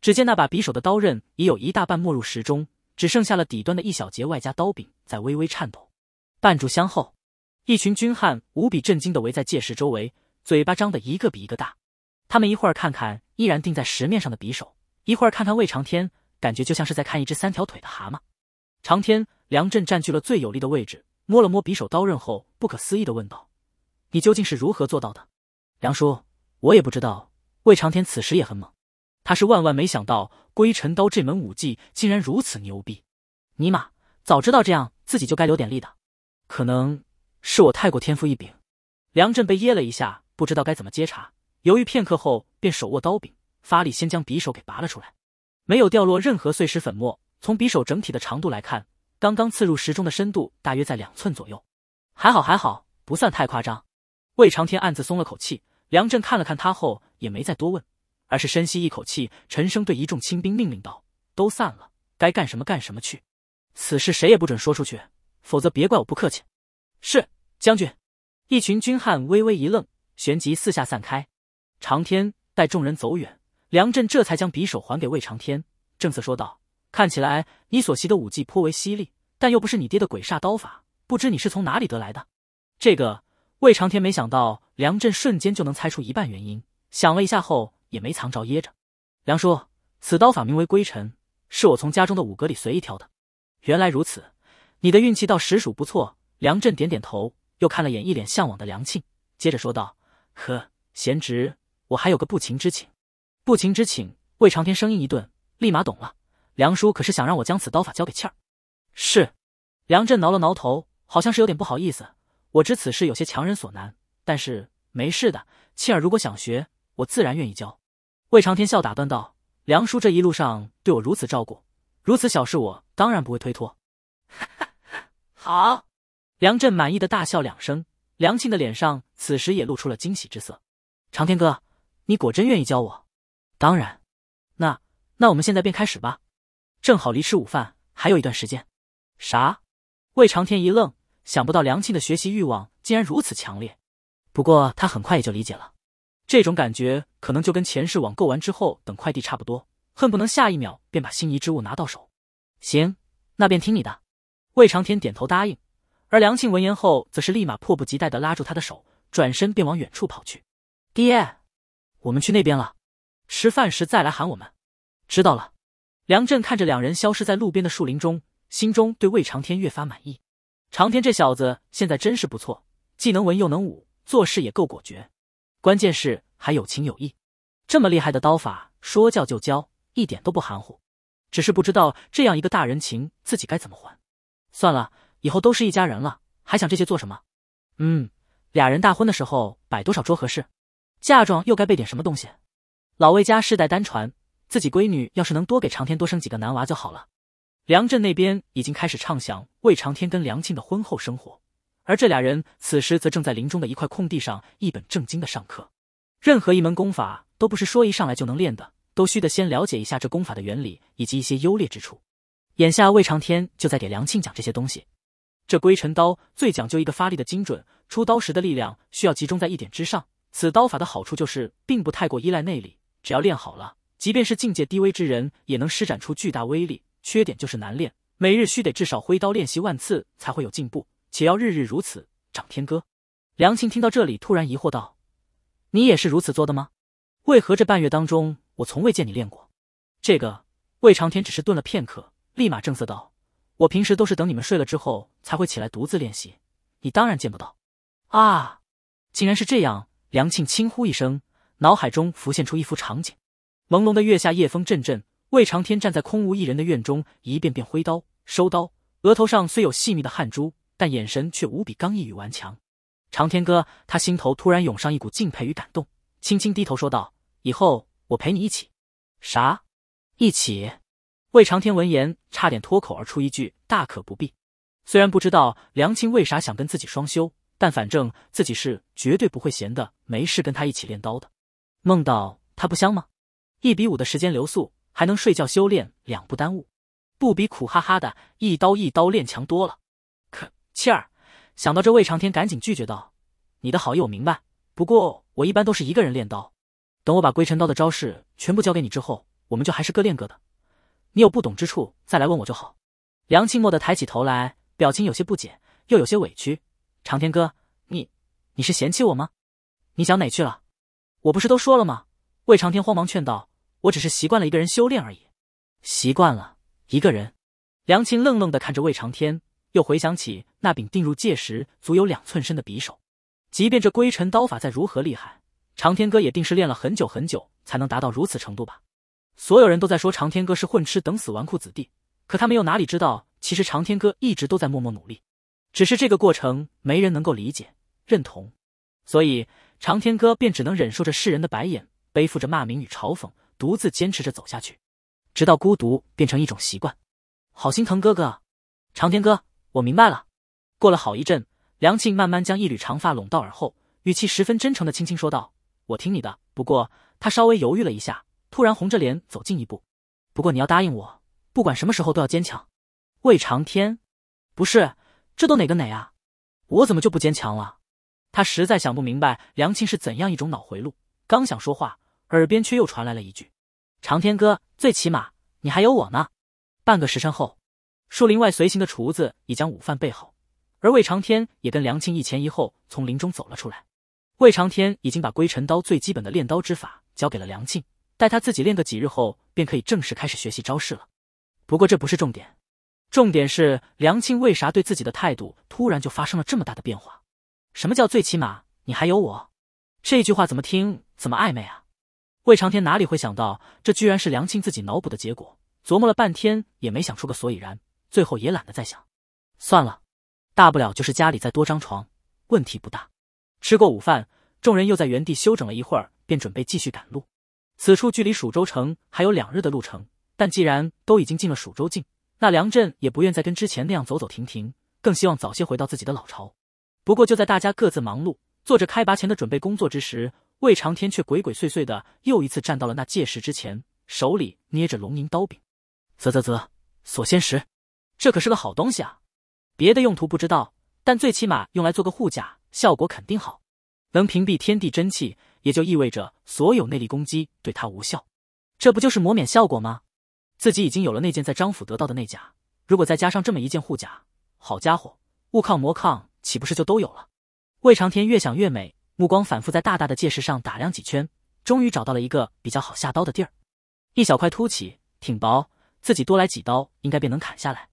只见那把匕首的刀刃已有一大半没入石中，只剩下了底端的一小节，外加刀柄在微微颤抖。半炷香后，一群军汉无比震惊的围在界石周围，嘴巴张得一个比一个大。他们一会儿看看依然钉在石面上的匕首。一会儿看看魏长天，感觉就像是在看一只三条腿的蛤蟆。长天，梁振占据了最有利的位置，摸了摸匕首刀刃后，不可思议的问道：“你究竟是如何做到的？”梁叔，我也不知道。魏长天此时也很猛，他是万万没想到归尘刀这门武技竟然如此牛逼！尼玛，早知道这样，自己就该留点力的。可能是我太过天赋异禀。梁振被噎了一下，不知道该怎么接茬，犹豫片刻后，便手握刀柄。发力，先将匕首给拔了出来，没有掉落任何碎石粉末。从匕首整体的长度来看，刚刚刺入石中的深度大约在两寸左右。还好，还好，不算太夸张。魏长天暗自松了口气。梁振看了看他后，也没再多问，而是深吸一口气，沉声对一众亲兵命令道：“都散了，该干什么干什么去。此事谁也不准说出去，否则别怪我不客气。”“是，将军。”一群军汉微微一愣，旋即四下散开。长天带众人走远。梁振这才将匕首还给魏长天，正色说道：“看起来你所习的武技颇为犀利，但又不是你爹的鬼煞刀法，不知你是从哪里得来的？”这个魏长天没想到梁振瞬间就能猜出一半原因，想了一下后也没藏着掖着。“梁叔，此刀法名为归尘，是我从家中的五阁里随意挑的。”原来如此，你的运气倒实属不错。”梁振点点头，又看了眼一脸向往的梁庆，接着说道：“呵，贤侄，我还有个不情之请。”不情之请，魏长天声音一顿，立马懂了。梁叔可是想让我将此刀法教给倩儿？是。梁振挠了挠头，好像是有点不好意思。我知此事有些强人所难，但是没事的。倩儿如果想学，我自然愿意教。魏长天笑打断道：“梁叔这一路上对我如此照顾，如此小事我当然不会推脱。”哈哈，好！梁振满意的大笑两声，梁庆的脸上此时也露出了惊喜之色。长天哥，你果真愿意教我？当然，那那我们现在便开始吧，正好离吃午饭还有一段时间。啥？魏长天一愣，想不到梁庆的学习欲望竟然如此强烈。不过他很快也就理解了，这种感觉可能就跟前世网购完之后等快递差不多，恨不能下一秒便把心仪之物拿到手。行，那便听你的。魏长天点头答应，而梁庆闻言后，则是立马迫不及待的拉住他的手，转身便往远处跑去。爹，我们去那边了。吃饭时再来喊我们，知道了。梁振看着两人消失在路边的树林中，心中对魏长天越发满意。长天这小子现在真是不错，既能文又能武，做事也够果决，关键是还有情有义。这么厉害的刀法，说教就教，一点都不含糊。只是不知道这样一个大人情，自己该怎么还。算了，以后都是一家人了，还想这些做什么？嗯，俩人大婚的时候摆多少桌合适？嫁妆又该备点什么东西？老魏家世代单传，自己闺女要是能多给常天多生几个男娃就好了。梁振那边已经开始畅想魏长天跟梁庆的婚后生活，而这俩人此时则正在林中的一块空地上一本正经的上课。任何一门功法都不是说一上来就能练的，都需得先了解一下这功法的原理以及一些优劣之处。眼下魏长天就在给梁庆讲这些东西。这归尘刀最讲究一个发力的精准，出刀时的力量需要集中在一点之上。此刀法的好处就是并不太过依赖内力。只要练好了，即便是境界低微之人也能施展出巨大威力。缺点就是难练，每日需得至少挥刀练习万次才会有进步，且要日日如此。长天歌，梁庆听到这里，突然疑惑道：“你也是如此做的吗？为何这半月当中，我从未见你练过？”这个魏长天只是顿了片刻，立马正色道：“我平时都是等你们睡了之后，才会起来独自练习，你当然见不到。”啊！竟然是这样！梁庆轻呼一声。脑海中浮现出一幅场景，朦胧的月下，夜风阵阵。魏长天站在空无一人的院中，一遍遍挥刀、收刀，额头上虽有细密的汗珠，但眼神却无比刚毅与顽强。长天哥，他心头突然涌上一股敬佩与感动，轻轻低头说道：“以后我陪你一起。”啥？一起？魏长天闻言差点脱口而出一句：“大可不必。”虽然不知道梁青为啥想跟自己双修，但反正自己是绝对不会闲的没事跟他一起练刀的。梦到他不香吗？一比五的时间流速，还能睡觉修炼，两不耽误，不比苦哈哈的一刀一刀练强多了？可气儿想到这，魏长天赶紧拒绝道：“你的好意我明白，不过我一般都是一个人练刀。等我把归尘刀的招式全部教给你之后，我们就还是各练各的。你有不懂之处再来问我就好。”梁庆默的抬起头来，表情有些不解，又有些委屈：“长天哥，你你是嫌弃我吗？你想哪去了？”我不是都说了吗？魏长天慌忙劝道：“我只是习惯了一个人修炼而已，习惯了一个人。”梁庆愣愣的看着魏长天，又回想起那柄钉入界石足有两寸深的匕首。即便这归尘刀法再如何厉害，长天哥也定是练了很久很久才能达到如此程度吧？所有人都在说长天哥是混吃等死纨绔子弟，可他们又哪里知道，其实长天哥一直都在默默努力，只是这个过程没人能够理解、认同，所以。长天哥便只能忍受着世人的白眼，背负着骂名与嘲讽，独自坚持着走下去，直到孤独变成一种习惯。好心疼哥哥，长天哥，我明白了。过了好一阵，梁庆慢慢将一缕长发拢到耳后，语气十分真诚的轻轻说道：“我听你的。”不过他稍微犹豫了一下，突然红着脸走近一步：“不过你要答应我，不管什么时候都要坚强。”魏长天，不是，这都哪个哪啊？我怎么就不坚强了？他实在想不明白梁庆是怎样一种脑回路，刚想说话，耳边却又传来了一句：“长天哥，最起码你还有我呢。”半个时辰后，树林外随行的厨子已将午饭备好，而魏长天也跟梁庆一前一后从林中走了出来。魏长天已经把归尘刀最基本的练刀之法交给了梁庆，待他自己练个几日后，便可以正式开始学习招式了。不过这不是重点，重点是梁庆为啥对自己的态度突然就发生了这么大的变化？什么叫最起码你还有我？这句话怎么听怎么暧昧啊！魏长天哪里会想到，这居然是梁庆自己脑补的结果，琢磨了半天也没想出个所以然，最后也懒得再想，算了，大不了就是家里再多张床，问题不大。吃过午饭，众人又在原地休整了一会儿，便准备继续赶路。此处距离蜀州城还有两日的路程，但既然都已经进了蜀州境，那梁震也不愿再跟之前那样走走停停，更希望早些回到自己的老巢。不过，就在大家各自忙碌，做着开拔前的准备工作之时，魏长天却鬼鬼祟祟的又一次站到了那界石之前，手里捏着龙吟刀柄。啧啧啧，锁仙石，这可是个好东西啊！别的用途不知道，但最起码用来做个护甲，效果肯定好。能屏蔽天地真气，也就意味着所有内力攻击对他无效，这不就是磨免效果吗？自己已经有了那件在张府得到的内甲，如果再加上这么一件护甲，好家伙，物抗魔抗！岂不是就都有了？魏长天越想越美，目光反复在大大的戒石上打量几圈，终于找到了一个比较好下刀的地儿。一小块凸起，挺薄，自己多来几刀应该便能砍下来。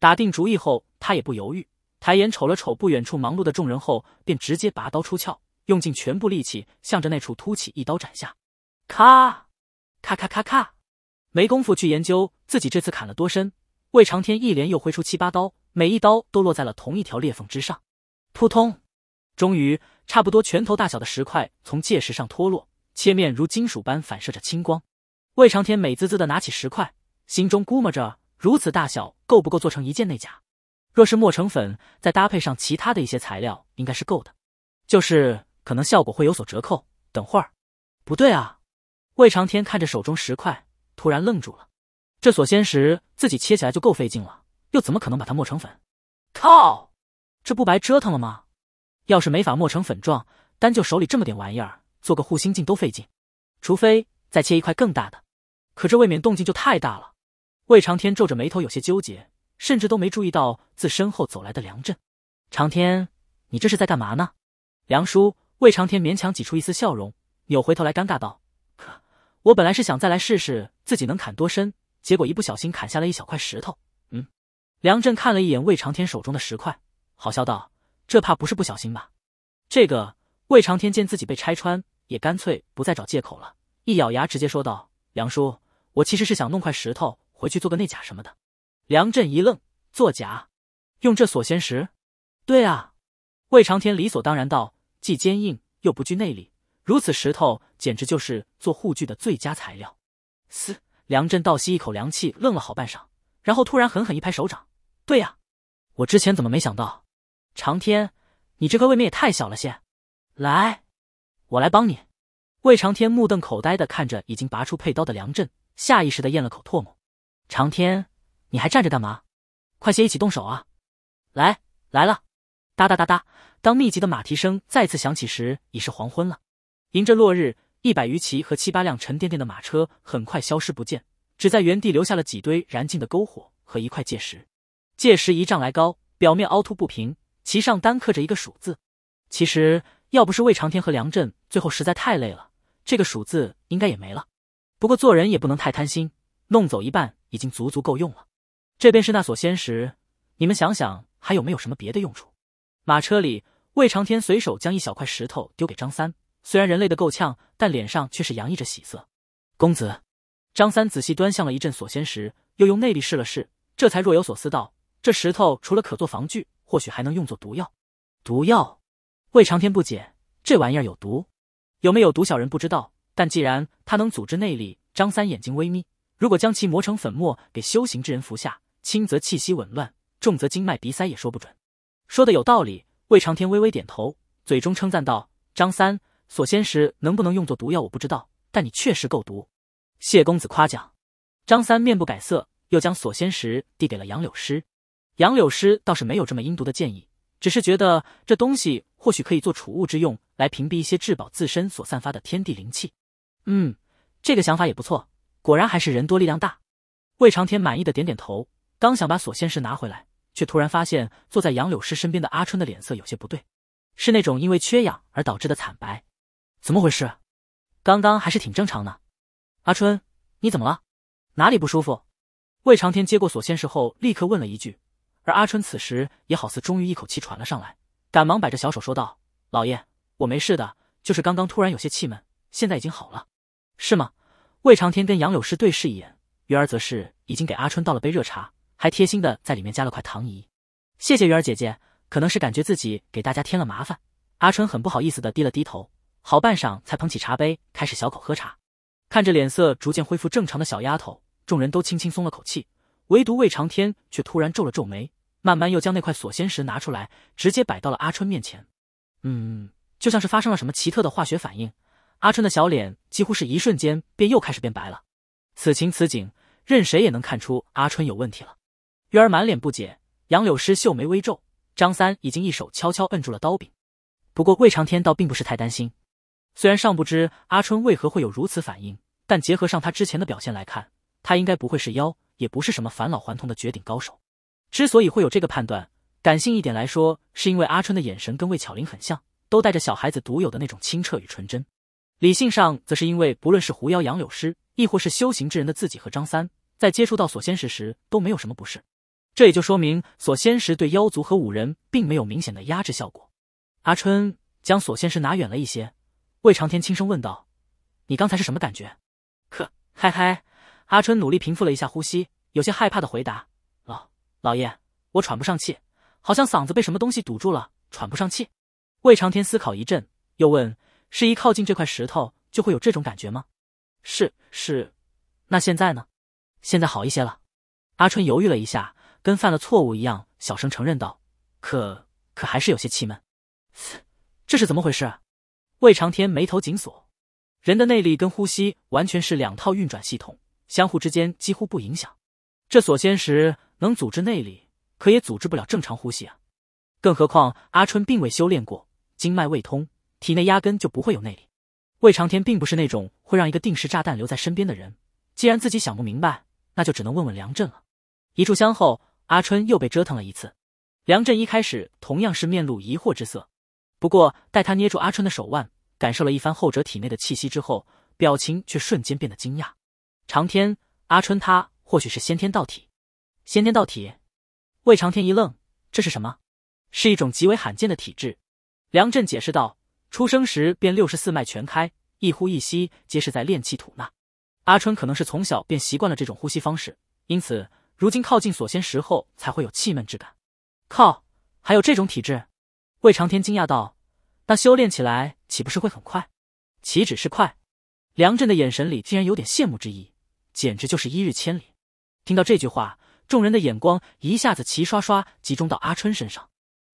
打定主意后，他也不犹豫，抬眼瞅了瞅不远处忙碌的众人后，便直接拔刀出鞘，用尽全部力气向着那处凸起一刀斩下。咔，咔咔咔咔，没工夫去研究自己这次砍了多深。魏长天一连又挥出七八刀，每一刀都落在了同一条裂缝之上。扑通！终于，差不多拳头大小的石块从界石上脱落，切面如金属般反射着青光。魏长天美滋滋的拿起石块，心中估摸着如此大小够不够做成一件内甲？若是磨成粉，再搭配上其他的一些材料，应该是够的，就是可能效果会有所折扣。等会儿，不对啊！魏长天看着手中石块，突然愣住了。这锁仙石自己切起来就够费劲了，又怎么可能把它磨成粉？靠！这不白折腾了吗？要是没法磨成粉状，单就手里这么点玩意儿，做个护心镜都费劲。除非再切一块更大的，可这未免动静就太大了。魏长天皱着眉头，有些纠结，甚至都没注意到自身后走来的梁振。长天，你这是在干嘛呢？梁叔。魏长天勉强挤出一丝笑容，扭回头来，尴尬道：“我本来是想再来试试自己能砍多深，结果一不小心砍下了一小块石头。”嗯。梁振看了一眼魏长天手中的石块。好笑道：“这怕不是不小心吧？”这个魏长天见自己被拆穿，也干脆不再找借口了，一咬牙，直接说道：“梁叔，我其实是想弄块石头回去做个内甲什么的。”梁振一愣：“做甲？用这锁仙石？”“对啊。”魏长天理所当然道：“既坚硬又不惧内力，如此石头简直就是做护具的最佳材料。”嘶！梁振倒吸一口凉气，愣了好半晌，然后突然狠狠一拍手掌：“对呀，我之前怎么没想到？”长天，你这颗未免也太小了些。来，我来帮你。魏长天目瞪口呆的看着已经拔出佩刀的梁振，下意识的咽了口唾沫。长天，你还站着干嘛？快些一起动手啊！来，来了。哒哒哒哒，当密集的马蹄声再次响起时，已是黄昏了。迎着落日，一百余骑和七八辆沉甸甸的马车很快消失不见，只在原地留下了几堆燃尽的篝火和一块界石。界石一丈来高，表面凹凸不平。其上单刻着一个“鼠”字，其实要不是魏长天和梁振最后实在太累了，这个“鼠”字应该也没了。不过做人也不能太贪心，弄走一半已经足足够用了。这便是那锁仙石，你们想想还有没有什么别的用处？马车里，魏长天随手将一小块石头丢给张三，虽然人累得够呛，但脸上却是洋溢着喜色。公子，张三仔细端详了一阵锁仙石，又用内力试了试，这才若有所思道：“这石头除了可做防具。”或许还能用作毒药。毒药？魏长天不解，这玩意儿有毒？有没有毒，小人不知道。但既然它能组织内力，张三眼睛微眯。如果将其磨成粉末，给修行之人服下，轻则气息紊乱，重则经脉鼻塞，也说不准。说的有道理，魏长天微微点头，嘴中称赞道：“张三，锁仙石能不能用作毒药，我不知道。但你确实够毒。”谢公子夸奖。张三面不改色，又将锁仙石递给了杨柳师。杨柳师倒是没有这么阴毒的建议，只是觉得这东西或许可以做储物之用，来屏蔽一些至宝自身所散发的天地灵气。嗯，这个想法也不错。果然还是人多力量大。魏长天满意的点点头，刚想把锁仙石拿回来，却突然发现坐在杨柳师身边的阿春的脸色有些不对，是那种因为缺氧而导致的惨白。怎么回事？刚刚还是挺正常的。阿春，你怎么了？哪里不舒服？魏长天接过锁仙石后，立刻问了一句。而阿春此时也好似终于一口气喘了上来，赶忙摆着小手说道：“老爷，我没事的，就是刚刚突然有些气闷，现在已经好了，是吗？”魏长天跟杨柳师对视一眼，鱼儿则是已经给阿春倒了杯热茶，还贴心的在里面加了块糖姨。谢谢鱼儿姐姐，可能是感觉自己给大家添了麻烦，阿春很不好意思的低了低头，好半晌才捧起茶杯开始小口喝茶。看着脸色逐渐恢复正常的小丫头，众人都轻轻松了口气。唯独魏长天却突然皱了皱眉，慢慢又将那块锁仙石拿出来，直接摆到了阿春面前。嗯，就像是发生了什么奇特的化学反应，阿春的小脸几乎是一瞬间便又开始变白了。此情此景，任谁也能看出阿春有问题了。鱼儿满脸不解，杨柳师秀眉微皱，张三已经一手悄悄摁住了刀柄。不过魏长天倒并不是太担心，虽然尚不知阿春为何会有如此反应，但结合上他之前的表现来看，他应该不会是妖。也不是什么返老还童的绝顶高手，之所以会有这个判断，感性一点来说，是因为阿春的眼神跟魏巧玲很像，都带着小孩子独有的那种清澈与纯真；理性上则是因为，不论是狐妖杨柳师，亦或是修行之人的自己和张三，在接触到锁仙石时都没有什么不适，这也就说明锁仙石对妖族和五人并没有明显的压制效果。阿春将锁仙石拿远了一些，魏长天轻声问道：“你刚才是什么感觉？”“呵，嗨嗨。”阿春努力平复了一下呼吸，有些害怕的回答：“老老爷，我喘不上气，好像嗓子被什么东西堵住了，喘不上气。”魏长天思考一阵，又问：“是一靠近这块石头就会有这种感觉吗？”“是是。”“那现在呢？”“现在好一些了。”阿春犹豫了一下，跟犯了错误一样，小声承认道：“可可还是有些气闷。”“这是怎么回事？”魏长天眉头紧锁。人的内力跟呼吸完全是两套运转系统。相互之间几乎不影响，这锁仙石能组织内力，可也组织不了正常呼吸啊！更何况阿春并未修炼过，经脉未通，体内压根就不会有内力。魏长天并不是那种会让一个定时炸弹留在身边的人，既然自己想不明白，那就只能问问梁振了。一炷香后，阿春又被折腾了一次。梁振一开始同样是面露疑惑之色，不过待他捏住阿春的手腕，感受了一番后者体内的气息之后，表情却瞬间变得惊讶。长天，阿春他或许是先天道体。先天道体，魏长天一愣：“这是什么？是一种极为罕见的体质。”梁振解释道：“出生时便六十四脉全开，一呼一吸皆是在炼气吐纳。阿春可能是从小便习惯了这种呼吸方式，因此如今靠近锁仙石后才会有气闷之感。”靠，还有这种体质？魏长天惊讶道：“那修炼起来岂不是会很快？岂止是快？”梁振的眼神里竟然有点羡慕之意。简直就是一日千里。听到这句话，众人的眼光一下子齐刷刷集中到阿春身上。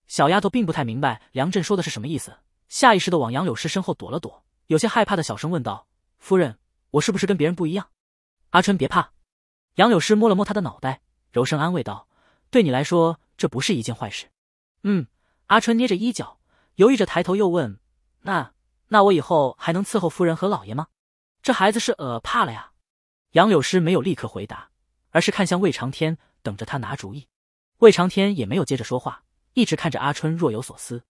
小丫头并不太明白梁振说的是什么意思，下意识的往杨柳师身后躲了躲，有些害怕的小声问道：“夫人，我是不是跟别人不一样？”阿春别怕，杨柳师摸了摸她的脑袋，柔声安慰道：“对你来说，这不是一件坏事。”嗯，阿春捏着衣角，犹豫着抬头又问：“那那我以后还能伺候夫人和老爷吗？”这孩子是呃怕了呀。杨柳师没有立刻回答，而是看向魏长天，等着他拿主意。魏长天也没有接着说话，一直看着阿春若有所思。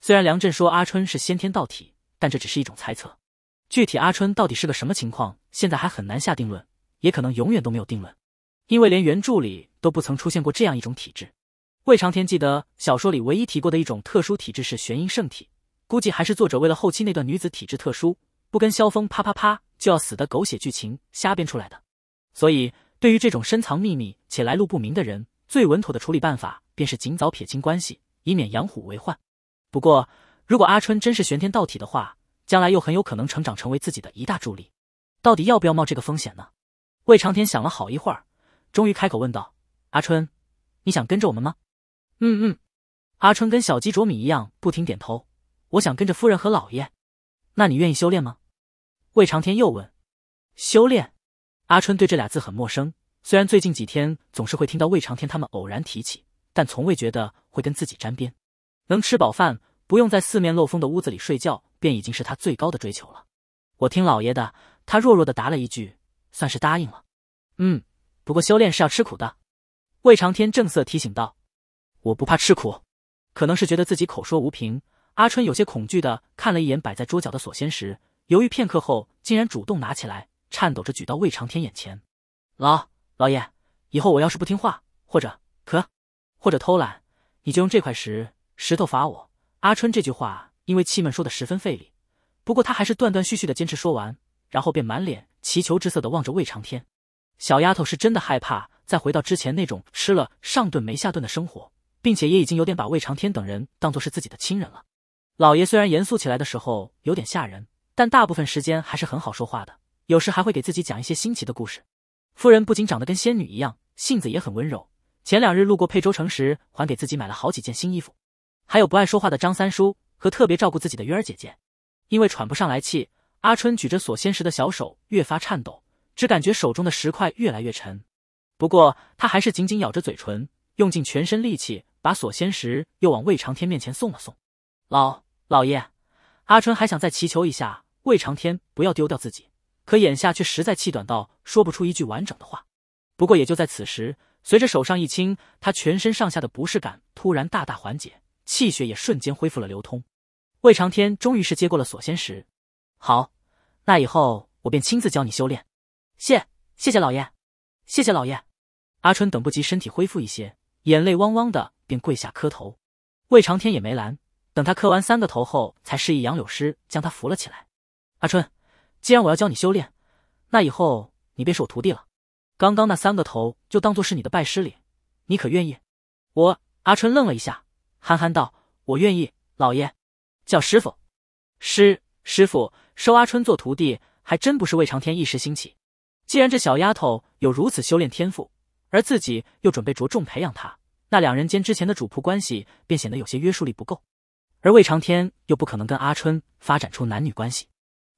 虽然梁振说阿春是先天道体，但这只是一种猜测。具体阿春到底是个什么情况，现在还很难下定论，也可能永远都没有定论，因为连原著里都不曾出现过这样一种体质。魏长天记得小说里唯一提过的一种特殊体质是玄阴圣体，估计还是作者为了后期那段女子体质特殊，不跟萧峰啪啪啪。就要死的狗血剧情，瞎编出来的。所以，对于这种深藏秘密且来路不明的人，最稳妥的处理办法便是尽早撇清关系，以免养虎为患。不过，如果阿春真是玄天道体的话，将来又很有可能成长成为自己的一大助力。到底要不要冒这个风险呢？魏长天想了好一会儿，终于开口问道：“阿春，你想跟着我们吗？”“嗯嗯。”阿春跟小鸡啄米一样不停点头。“我想跟着夫人和老爷。”“那你愿意修炼吗？”魏长天又问：“修炼？”阿春对这俩字很陌生，虽然最近几天总是会听到魏长天他们偶然提起，但从未觉得会跟自己沾边。能吃饱饭，不用在四面漏风的屋子里睡觉，便已经是他最高的追求了。我听老爷的，他弱弱的答了一句，算是答应了。嗯，不过修炼是要吃苦的。魏长天正色提醒道：“我不怕吃苦。”可能是觉得自己口说无凭，阿春有些恐惧的看了一眼摆在桌角的锁仙石。犹豫片刻后，竟然主动拿起来，颤抖着举到魏长天眼前：“老老爷，以后我要是不听话，或者可，或者偷懒，你就用这块石石头罚我。”阿春这句话因为气闷说的十分费力，不过他还是断断续续的坚持说完，然后便满脸祈求之色的望着魏长天。小丫头是真的害怕再回到之前那种吃了上顿没下顿的生活，并且也已经有点把魏长天等人当做是自己的亲人了。老爷虽然严肃起来的时候有点吓人。但大部分时间还是很好说话的，有时还会给自己讲一些新奇的故事。夫人不仅长得跟仙女一样，性子也很温柔。前两日路过沛州城时，还给自己买了好几件新衣服。还有不爱说话的张三叔和特别照顾自己的鱼儿姐姐。因为喘不上来气，阿春举着锁仙石的小手越发颤抖，只感觉手中的石块越来越沉。不过他还是紧紧咬着嘴唇，用尽全身力气把锁仙石又往魏长天面前送了送。老老爷。阿春还想再祈求一下魏长天不要丢掉自己，可眼下却实在气短到说不出一句完整的话。不过也就在此时，随着手上一轻，他全身上下的不适感突然大大缓解，气血也瞬间恢复了流通。魏长天终于是接过了锁仙石。好，那以后我便亲自教你修炼。谢谢谢老爷，谢谢老爷。阿春等不及身体恢复一些，眼泪汪汪的便跪下磕头。魏长天也没拦。等他磕完三个头后，才示意杨柳师将他扶了起来。阿春，既然我要教你修炼，那以后你便是我徒弟了。刚刚那三个头，就当做是你的拜师礼，你可愿意？我阿春愣了一下，憨憨道：“我愿意，老爷，叫师傅，师师傅收阿春做徒弟，还真不是魏长天一时兴起。既然这小丫头有如此修炼天赋，而自己又准备着重培养她，那两人间之前的主仆关系便显得有些约束力不够。”而魏长天又不可能跟阿春发展出男女关系，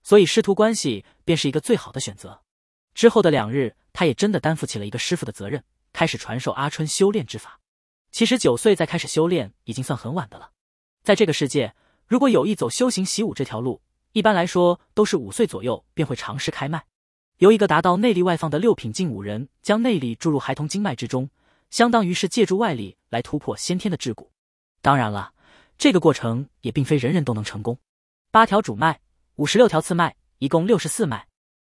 所以师徒关系便是一个最好的选择。之后的两日，他也真的担负起了一个师傅的责任，开始传授阿春修炼之法。其实九岁再开始修炼已经算很晚的了。在这个世界，如果有意走修行习武这条路，一般来说都是五岁左右便会尝试开脉，由一个达到内力外放的六品近武人将内力注入孩童经脉之中，相当于是借助外力来突破先天的桎梏。当然了。这个过程也并非人人都能成功。八条主脉，五十六条次脉，一共六十四脉。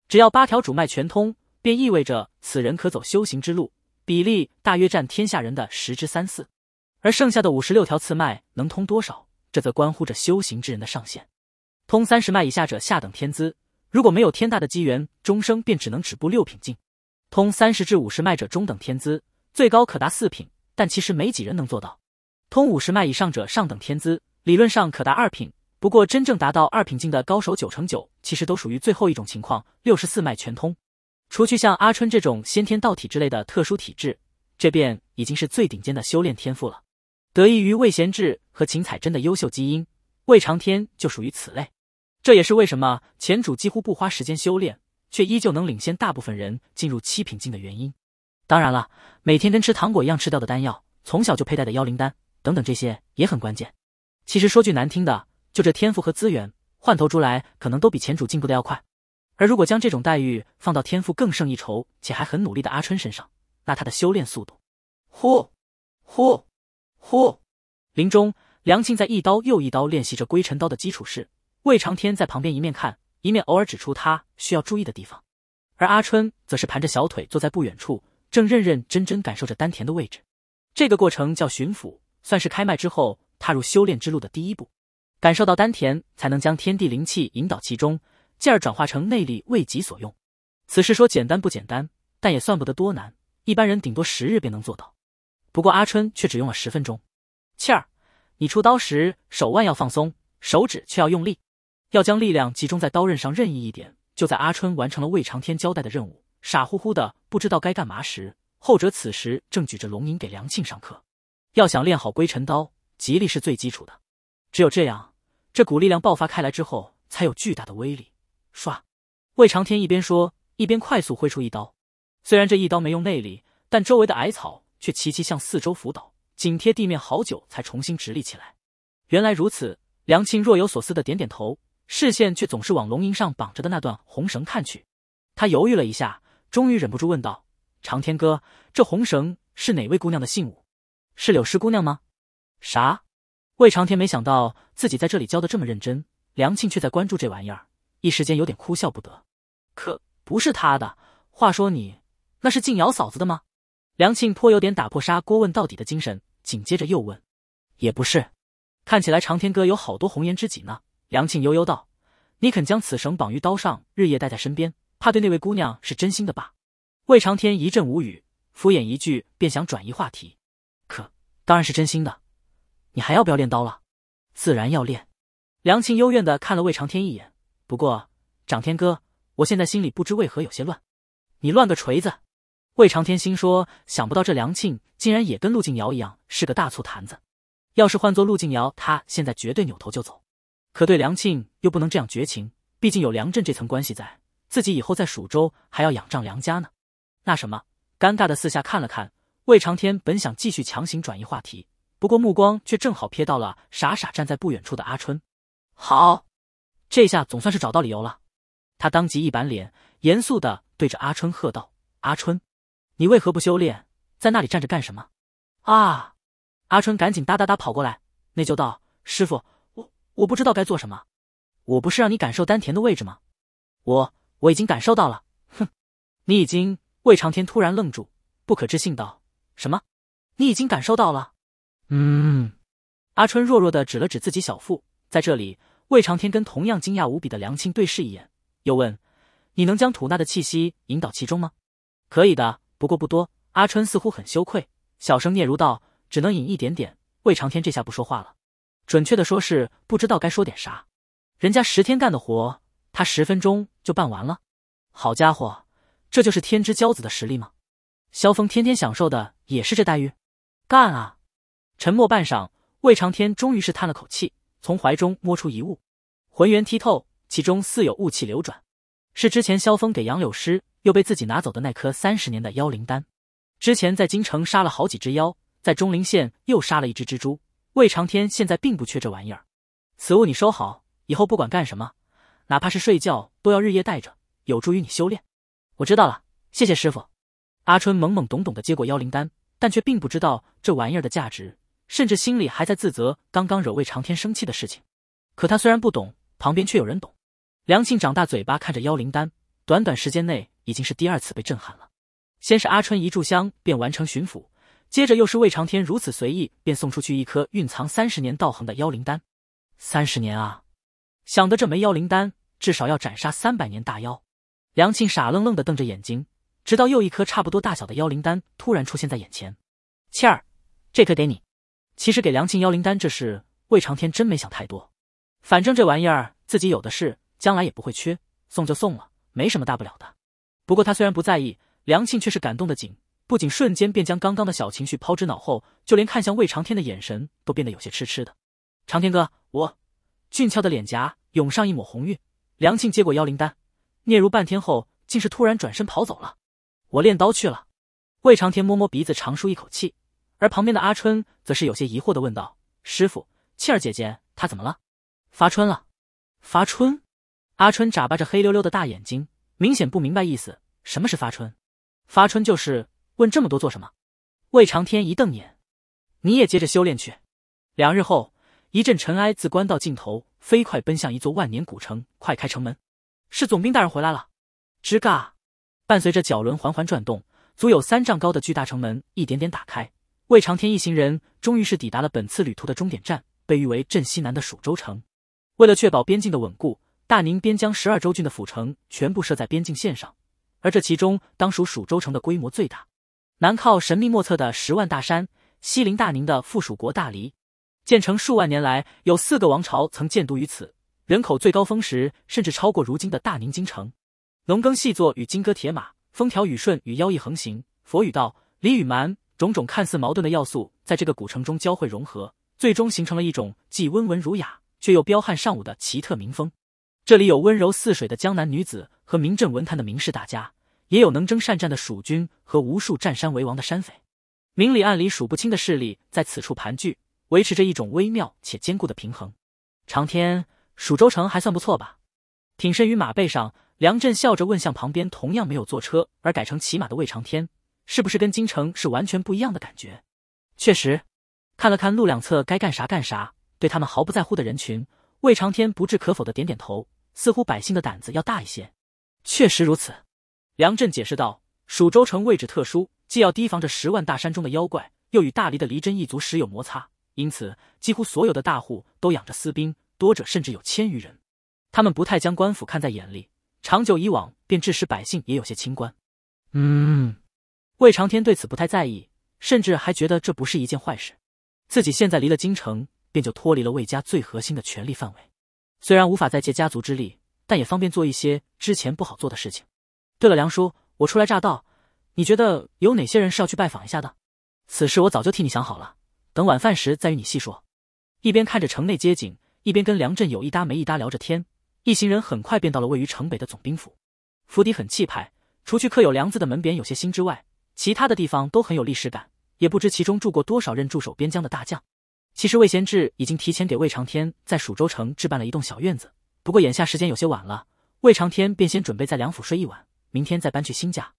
只要八条主脉全通，便意味着此人可走修行之路，比例大约占天下人的十之三四。而剩下的五十六条次脉能通多少，这则关乎着修行之人的上限。通三十脉以下者，下等天资；如果没有天大的机缘，终生便只能止步六品境。通三十至五十脉者，中等天资，最高可达四品，但其实没几人能做到。通五十脉以上者，上等天资，理论上可达二品。不过，真正达到二品境的高手，九成九其实都属于最后一种情况——六十四脉全通。除去像阿春这种先天道体之类的特殊体质，这便已经是最顶尖的修炼天赋了。得益于魏贤志和秦彩珍的优秀基因，魏长天就属于此类。这也是为什么前主几乎不花时间修炼，却依旧能领先大部分人进入七品境的原因。当然了，每天跟吃糖果一样吃掉的丹药，从小就佩戴的妖灵丹。等等，这些也很关键。其实说句难听的，就这天赋和资源，换头猪来可能都比前主进步的要快。而如果将这种待遇放到天赋更胜一筹且还很努力的阿春身上，那他的修炼速度，呼，呼，呼。林中，梁庆在一刀又一刀练习着归尘刀的基础式。魏长天在旁边一面看一面偶尔指出他需要注意的地方，而阿春则是盘着小腿坐在不远处，正认认真真感受着丹田的位置。这个过程叫巡抚，算是开脉之后踏入修炼之路的第一步，感受到丹田，才能将天地灵气引导其中，进而转化成内力为己所用。此事说简单不简单，但也算不得多难，一般人顶多十日便能做到。不过阿春却只用了十分钟。倩儿，你出刀时手腕要放松，手指却要用力，要将力量集中在刀刃上。任意一点，就在阿春完成了魏长天交代的任务，傻乎乎的不知道该干嘛时，后者此时正举着龙吟给梁庆上课。要想练好归尘刀，吉力是最基础的。只有这样，这股力量爆发开来之后，才有巨大的威力。唰！魏长天一边说，一边快速挥出一刀。虽然这一刀没用内力，但周围的矮草却齐齐向四周伏倒，紧贴地面，好久才重新直立起来。原来如此，梁庆若有所思的点点头，视线却总是往龙吟上绑着的那段红绳看去。他犹豫了一下，终于忍不住问道：“长天哥，这红绳是哪位姑娘的信物？”是柳氏姑娘吗？啥？魏长天没想到自己在这里教的这么认真，梁庆却在关注这玩意儿，一时间有点哭笑不得。可不是他的，话说你那是静瑶嫂子的吗？梁庆颇有点打破砂锅问到底的精神，紧接着又问，也不是。看起来长天哥有好多红颜知己呢。梁庆悠悠道：“你肯将此绳绑于刀上，日夜带在身边，怕对那位姑娘是真心的吧？”魏长天一阵无语，敷衍一句，便想转移话题。当然是真心的，你还要不要练刀了？自然要练。梁庆幽怨的看了魏长天一眼，不过长天哥，我现在心里不知为何有些乱，你乱个锤子！魏长天心说，想不到这梁庆竟然也跟陆静瑶一样是个大醋坛子，要是换做陆静瑶，他现在绝对扭头就走，可对梁庆又不能这样绝情，毕竟有梁振这层关系在，自己以后在蜀州还要仰仗梁家呢。那什么，尴尬的四下看了看。魏长天本想继续强行转移话题，不过目光却正好瞥到了傻傻站在不远处的阿春。好，这下总算是找到理由了。他当即一板脸，严肃地对着阿春喝道：“阿春，你为何不修炼，在那里站着干什么？”啊！阿春赶紧哒哒哒跑过来，内疚道：“师傅，我我不知道该做什么。我不是让你感受丹田的位置吗？我我已经感受到了。哼，你已经……”魏长天突然愣住，不可置信道。什么？你已经感受到了？嗯，阿春弱弱的指了指自己小腹，在这里，魏长天跟同样惊讶无比的梁青对视一眼，又问：“你能将吐纳的气息引导其中吗？”“可以的，不过不多。”阿春似乎很羞愧，小声嗫嚅道：“只能引一点点。”魏长天这下不说话了，准确的说是不知道该说点啥。人家十天干的活，他十分钟就办完了，好家伙，这就是天之骄子的实力吗？萧峰天天享受的。也是这待遇，干啊！沉默半晌，魏长天终于是叹了口气，从怀中摸出一物，浑圆剔透，其中似有雾气流转，是之前萧峰给杨柳师又被自己拿走的那颗三十年的妖灵丹。之前在京城杀了好几只妖，在钟灵县又杀了一只蜘蛛，魏长天现在并不缺这玩意儿。此物你收好，以后不管干什么，哪怕是睡觉都要日夜带着，有助于你修炼。我知道了，谢谢师傅。阿春懵懵懂懂的接过妖灵丹，但却并不知道这玩意儿的价值，甚至心里还在自责刚刚惹魏长天生气的事情。可他虽然不懂，旁边却有人懂。梁庆长大嘴巴看着妖灵丹，短短时间内已经是第二次被震撼了。先是阿春一炷香便完成巡抚，接着又是魏长天如此随意便送出去一颗蕴藏三十年道行的妖灵丹。三十年啊！想的这枚妖灵丹至少要斩杀三百年大妖。梁庆傻愣愣的瞪着眼睛。直到又一颗差不多大小的妖灵丹突然出现在眼前，倩儿，这颗给你。其实给梁庆妖灵丹这事，魏长天真没想太多，反正这玩意儿自己有的是，将来也不会缺，送就送了，没什么大不了的。不过他虽然不在意，梁庆却是感动的紧，不仅瞬间便将刚刚的小情绪抛之脑后，就连看向魏长天的眼神都变得有些痴痴的。长天哥，我……俊俏的脸颊涌上一抹红晕。梁庆接过妖灵丹，嗫嚅半天后，竟是突然转身跑走了。我练刀去了，魏长天摸摸鼻子，长舒一口气，而旁边的阿春则是有些疑惑的问道：“师傅，倩儿姐姐她怎么了？发春了？发春？”阿春眨巴着黑溜溜的大眼睛，明显不明白意思。什么是发春？发春就是问这么多做什么？魏长天一瞪眼：“你也接着修炼去。”两日后，一阵尘埃自官道尽头飞快奔向一座万年古城，快开城门！是总兵大人回来了。吱嘎。伴随着脚轮缓缓转动，足有三丈高的巨大城门一点点打开。魏长天一行人终于是抵达了本次旅途的终点站，被誉为镇西南的蜀州城。为了确保边境的稳固，大宁边疆十二州郡的府城全部设在边境线上，而这其中当属蜀州城的规模最大。南靠神秘莫测的十万大山，西临大宁的附属国大黎。建成数万年来，有四个王朝曾建都于此，人口最高峰时甚至超过如今的大宁京城。农耕细作与金戈铁马，风调雨顺与妖异横行，佛与道，礼与蛮，种种看似矛盾的要素，在这个古城中交汇融合，最终形成了一种既温文儒雅却又彪悍尚武的奇特民风。这里有温柔似水的江南女子和名震文坛的名士大家，也有能征善战的蜀军和无数占山为王的山匪，明里暗里数不清的势力在此处盘踞，维持着一种微妙且坚固的平衡。长天，蜀州城还算不错吧？挺身于马背上。梁振笑着问向旁边同样没有坐车而改成骑马的魏长天：“是不是跟京城是完全不一样的感觉？”“确实。”看了看路两侧该干啥干啥，对他们毫不在乎的人群，魏长天不置可否的点点头，似乎百姓的胆子要大一些。“确实如此。”梁振解释道：“蜀州城位置特殊，既要提防着十万大山中的妖怪，又与大理的黎真一族时有摩擦，因此几乎所有的大户都养着私兵，多者甚至有千余人，他们不太将官府看在眼里。”长久以往，便致使百姓也有些清官。嗯，魏长天对此不太在意，甚至还觉得这不是一件坏事。自己现在离了京城，便就脱离了魏家最核心的权力范围。虽然无法再借家族之力，但也方便做一些之前不好做的事情。对了，梁叔，我初来乍到，你觉得有哪些人是要去拜访一下的？此事我早就替你想好了，等晚饭时再与你细说。一边看着城内街景，一边跟梁振有一搭没一搭聊着天。一行人很快便到了位于城北的总兵府，府邸很气派，除去刻有梁字的门匾有些新之外，其他的地方都很有历史感，也不知其中住过多少任驻守边疆的大将。其实魏贤志已经提前给魏长天在蜀州城置办了一栋小院子，不过眼下时间有些晚了，魏长天便先准备在梁府睡一晚，明天再搬去新家。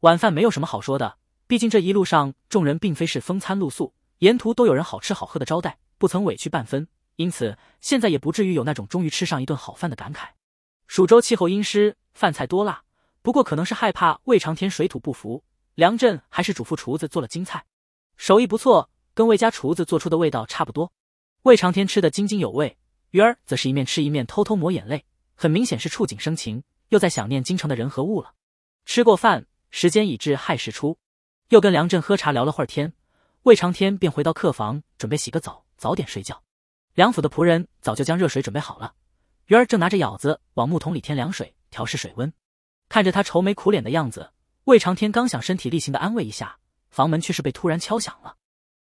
晚饭没有什么好说的，毕竟这一路上众人并非是风餐露宿，沿途都有人好吃好喝的招待，不曾委屈半分。因此，现在也不至于有那种终于吃上一顿好饭的感慨。蜀州气候阴湿，饭菜多辣，不过可能是害怕魏长天水土不服，梁振还是嘱咐厨子做了精菜，手艺不错，跟魏家厨子做出的味道差不多。魏长天吃得津津有味，鱼儿则是一面吃一面偷偷抹眼泪，很明显是触景生情，又在想念京城的人和物了。吃过饭，时间已至亥时初，又跟梁振喝茶聊了会儿天，魏长天便回到客房，准备洗个澡，早点睡觉。梁府的仆人早就将热水准备好了，鱼儿正拿着舀子往木桶里添凉水，调试水温。看着他愁眉苦脸的样子，魏长天刚想身体力行的安慰一下，房门却是被突然敲响了。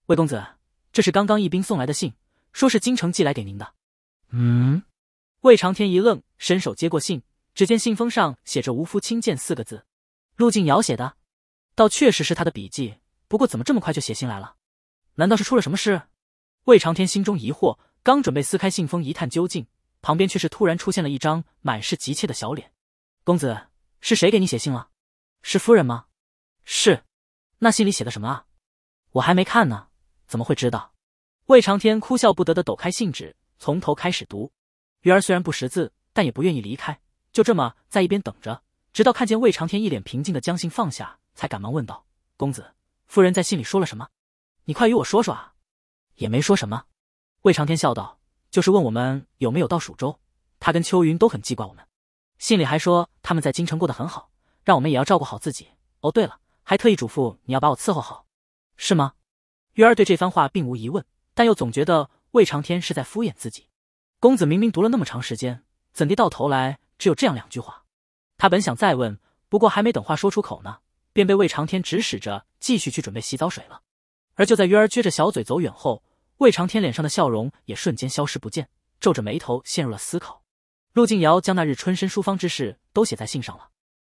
魏公子，这是刚刚一兵送来的信，说是京城寄来给您的。嗯，魏长天一愣，伸手接过信，只见信封上写着“吴夫亲见”四个字，陆静瑶写的，倒确实是他的笔迹。不过怎么这么快就写信来了？难道是出了什么事？魏长天心中疑惑。刚准备撕开信封一探究竟，旁边却是突然出现了一张满是急切的小脸。公子是谁给你写信了？是夫人吗？是。那信里写的什么啊？我还没看呢，怎么会知道？魏长天哭笑不得的抖开信纸，从头开始读。鱼儿虽然不识字，但也不愿意离开，就这么在一边等着，直到看见魏长天一脸平静的将信放下，才赶忙问道：“公子，夫人在信里说了什么？你快与我说说啊！”也没说什么。魏长天笑道：“就是问我们有没有到蜀州，他跟秋云都很记挂我们。信里还说他们在京城过得很好，让我们也要照顾好自己。哦，对了，还特意嘱咐你要把我伺候好，是吗？”鱼儿对这番话并无疑问，但又总觉得魏长天是在敷衍自己。公子明明读了那么长时间，怎地到头来只有这样两句话？他本想再问，不过还没等话说出口呢，便被魏长天指使着继续去准备洗澡水了。而就在鱼儿撅着小嘴走远后，魏长天脸上的笑容也瞬间消失不见，皱着眉头陷入了思考。陆静瑶将那日春申书房之事都写在信上了。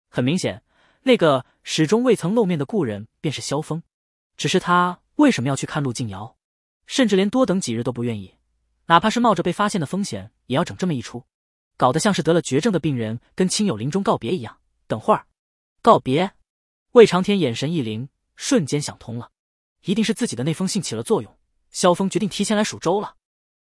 很明显，那个始终未曾露面的故人便是萧峰。只是他为什么要去看陆静瑶？甚至连多等几日都不愿意，哪怕是冒着被发现的风险也要整这么一出，搞得像是得了绝症的病人跟亲友临终告别一样。等会儿，告别！魏长天眼神一灵，瞬间想通了，一定是自己的那封信起了作用。萧峰决定提前来蜀州了。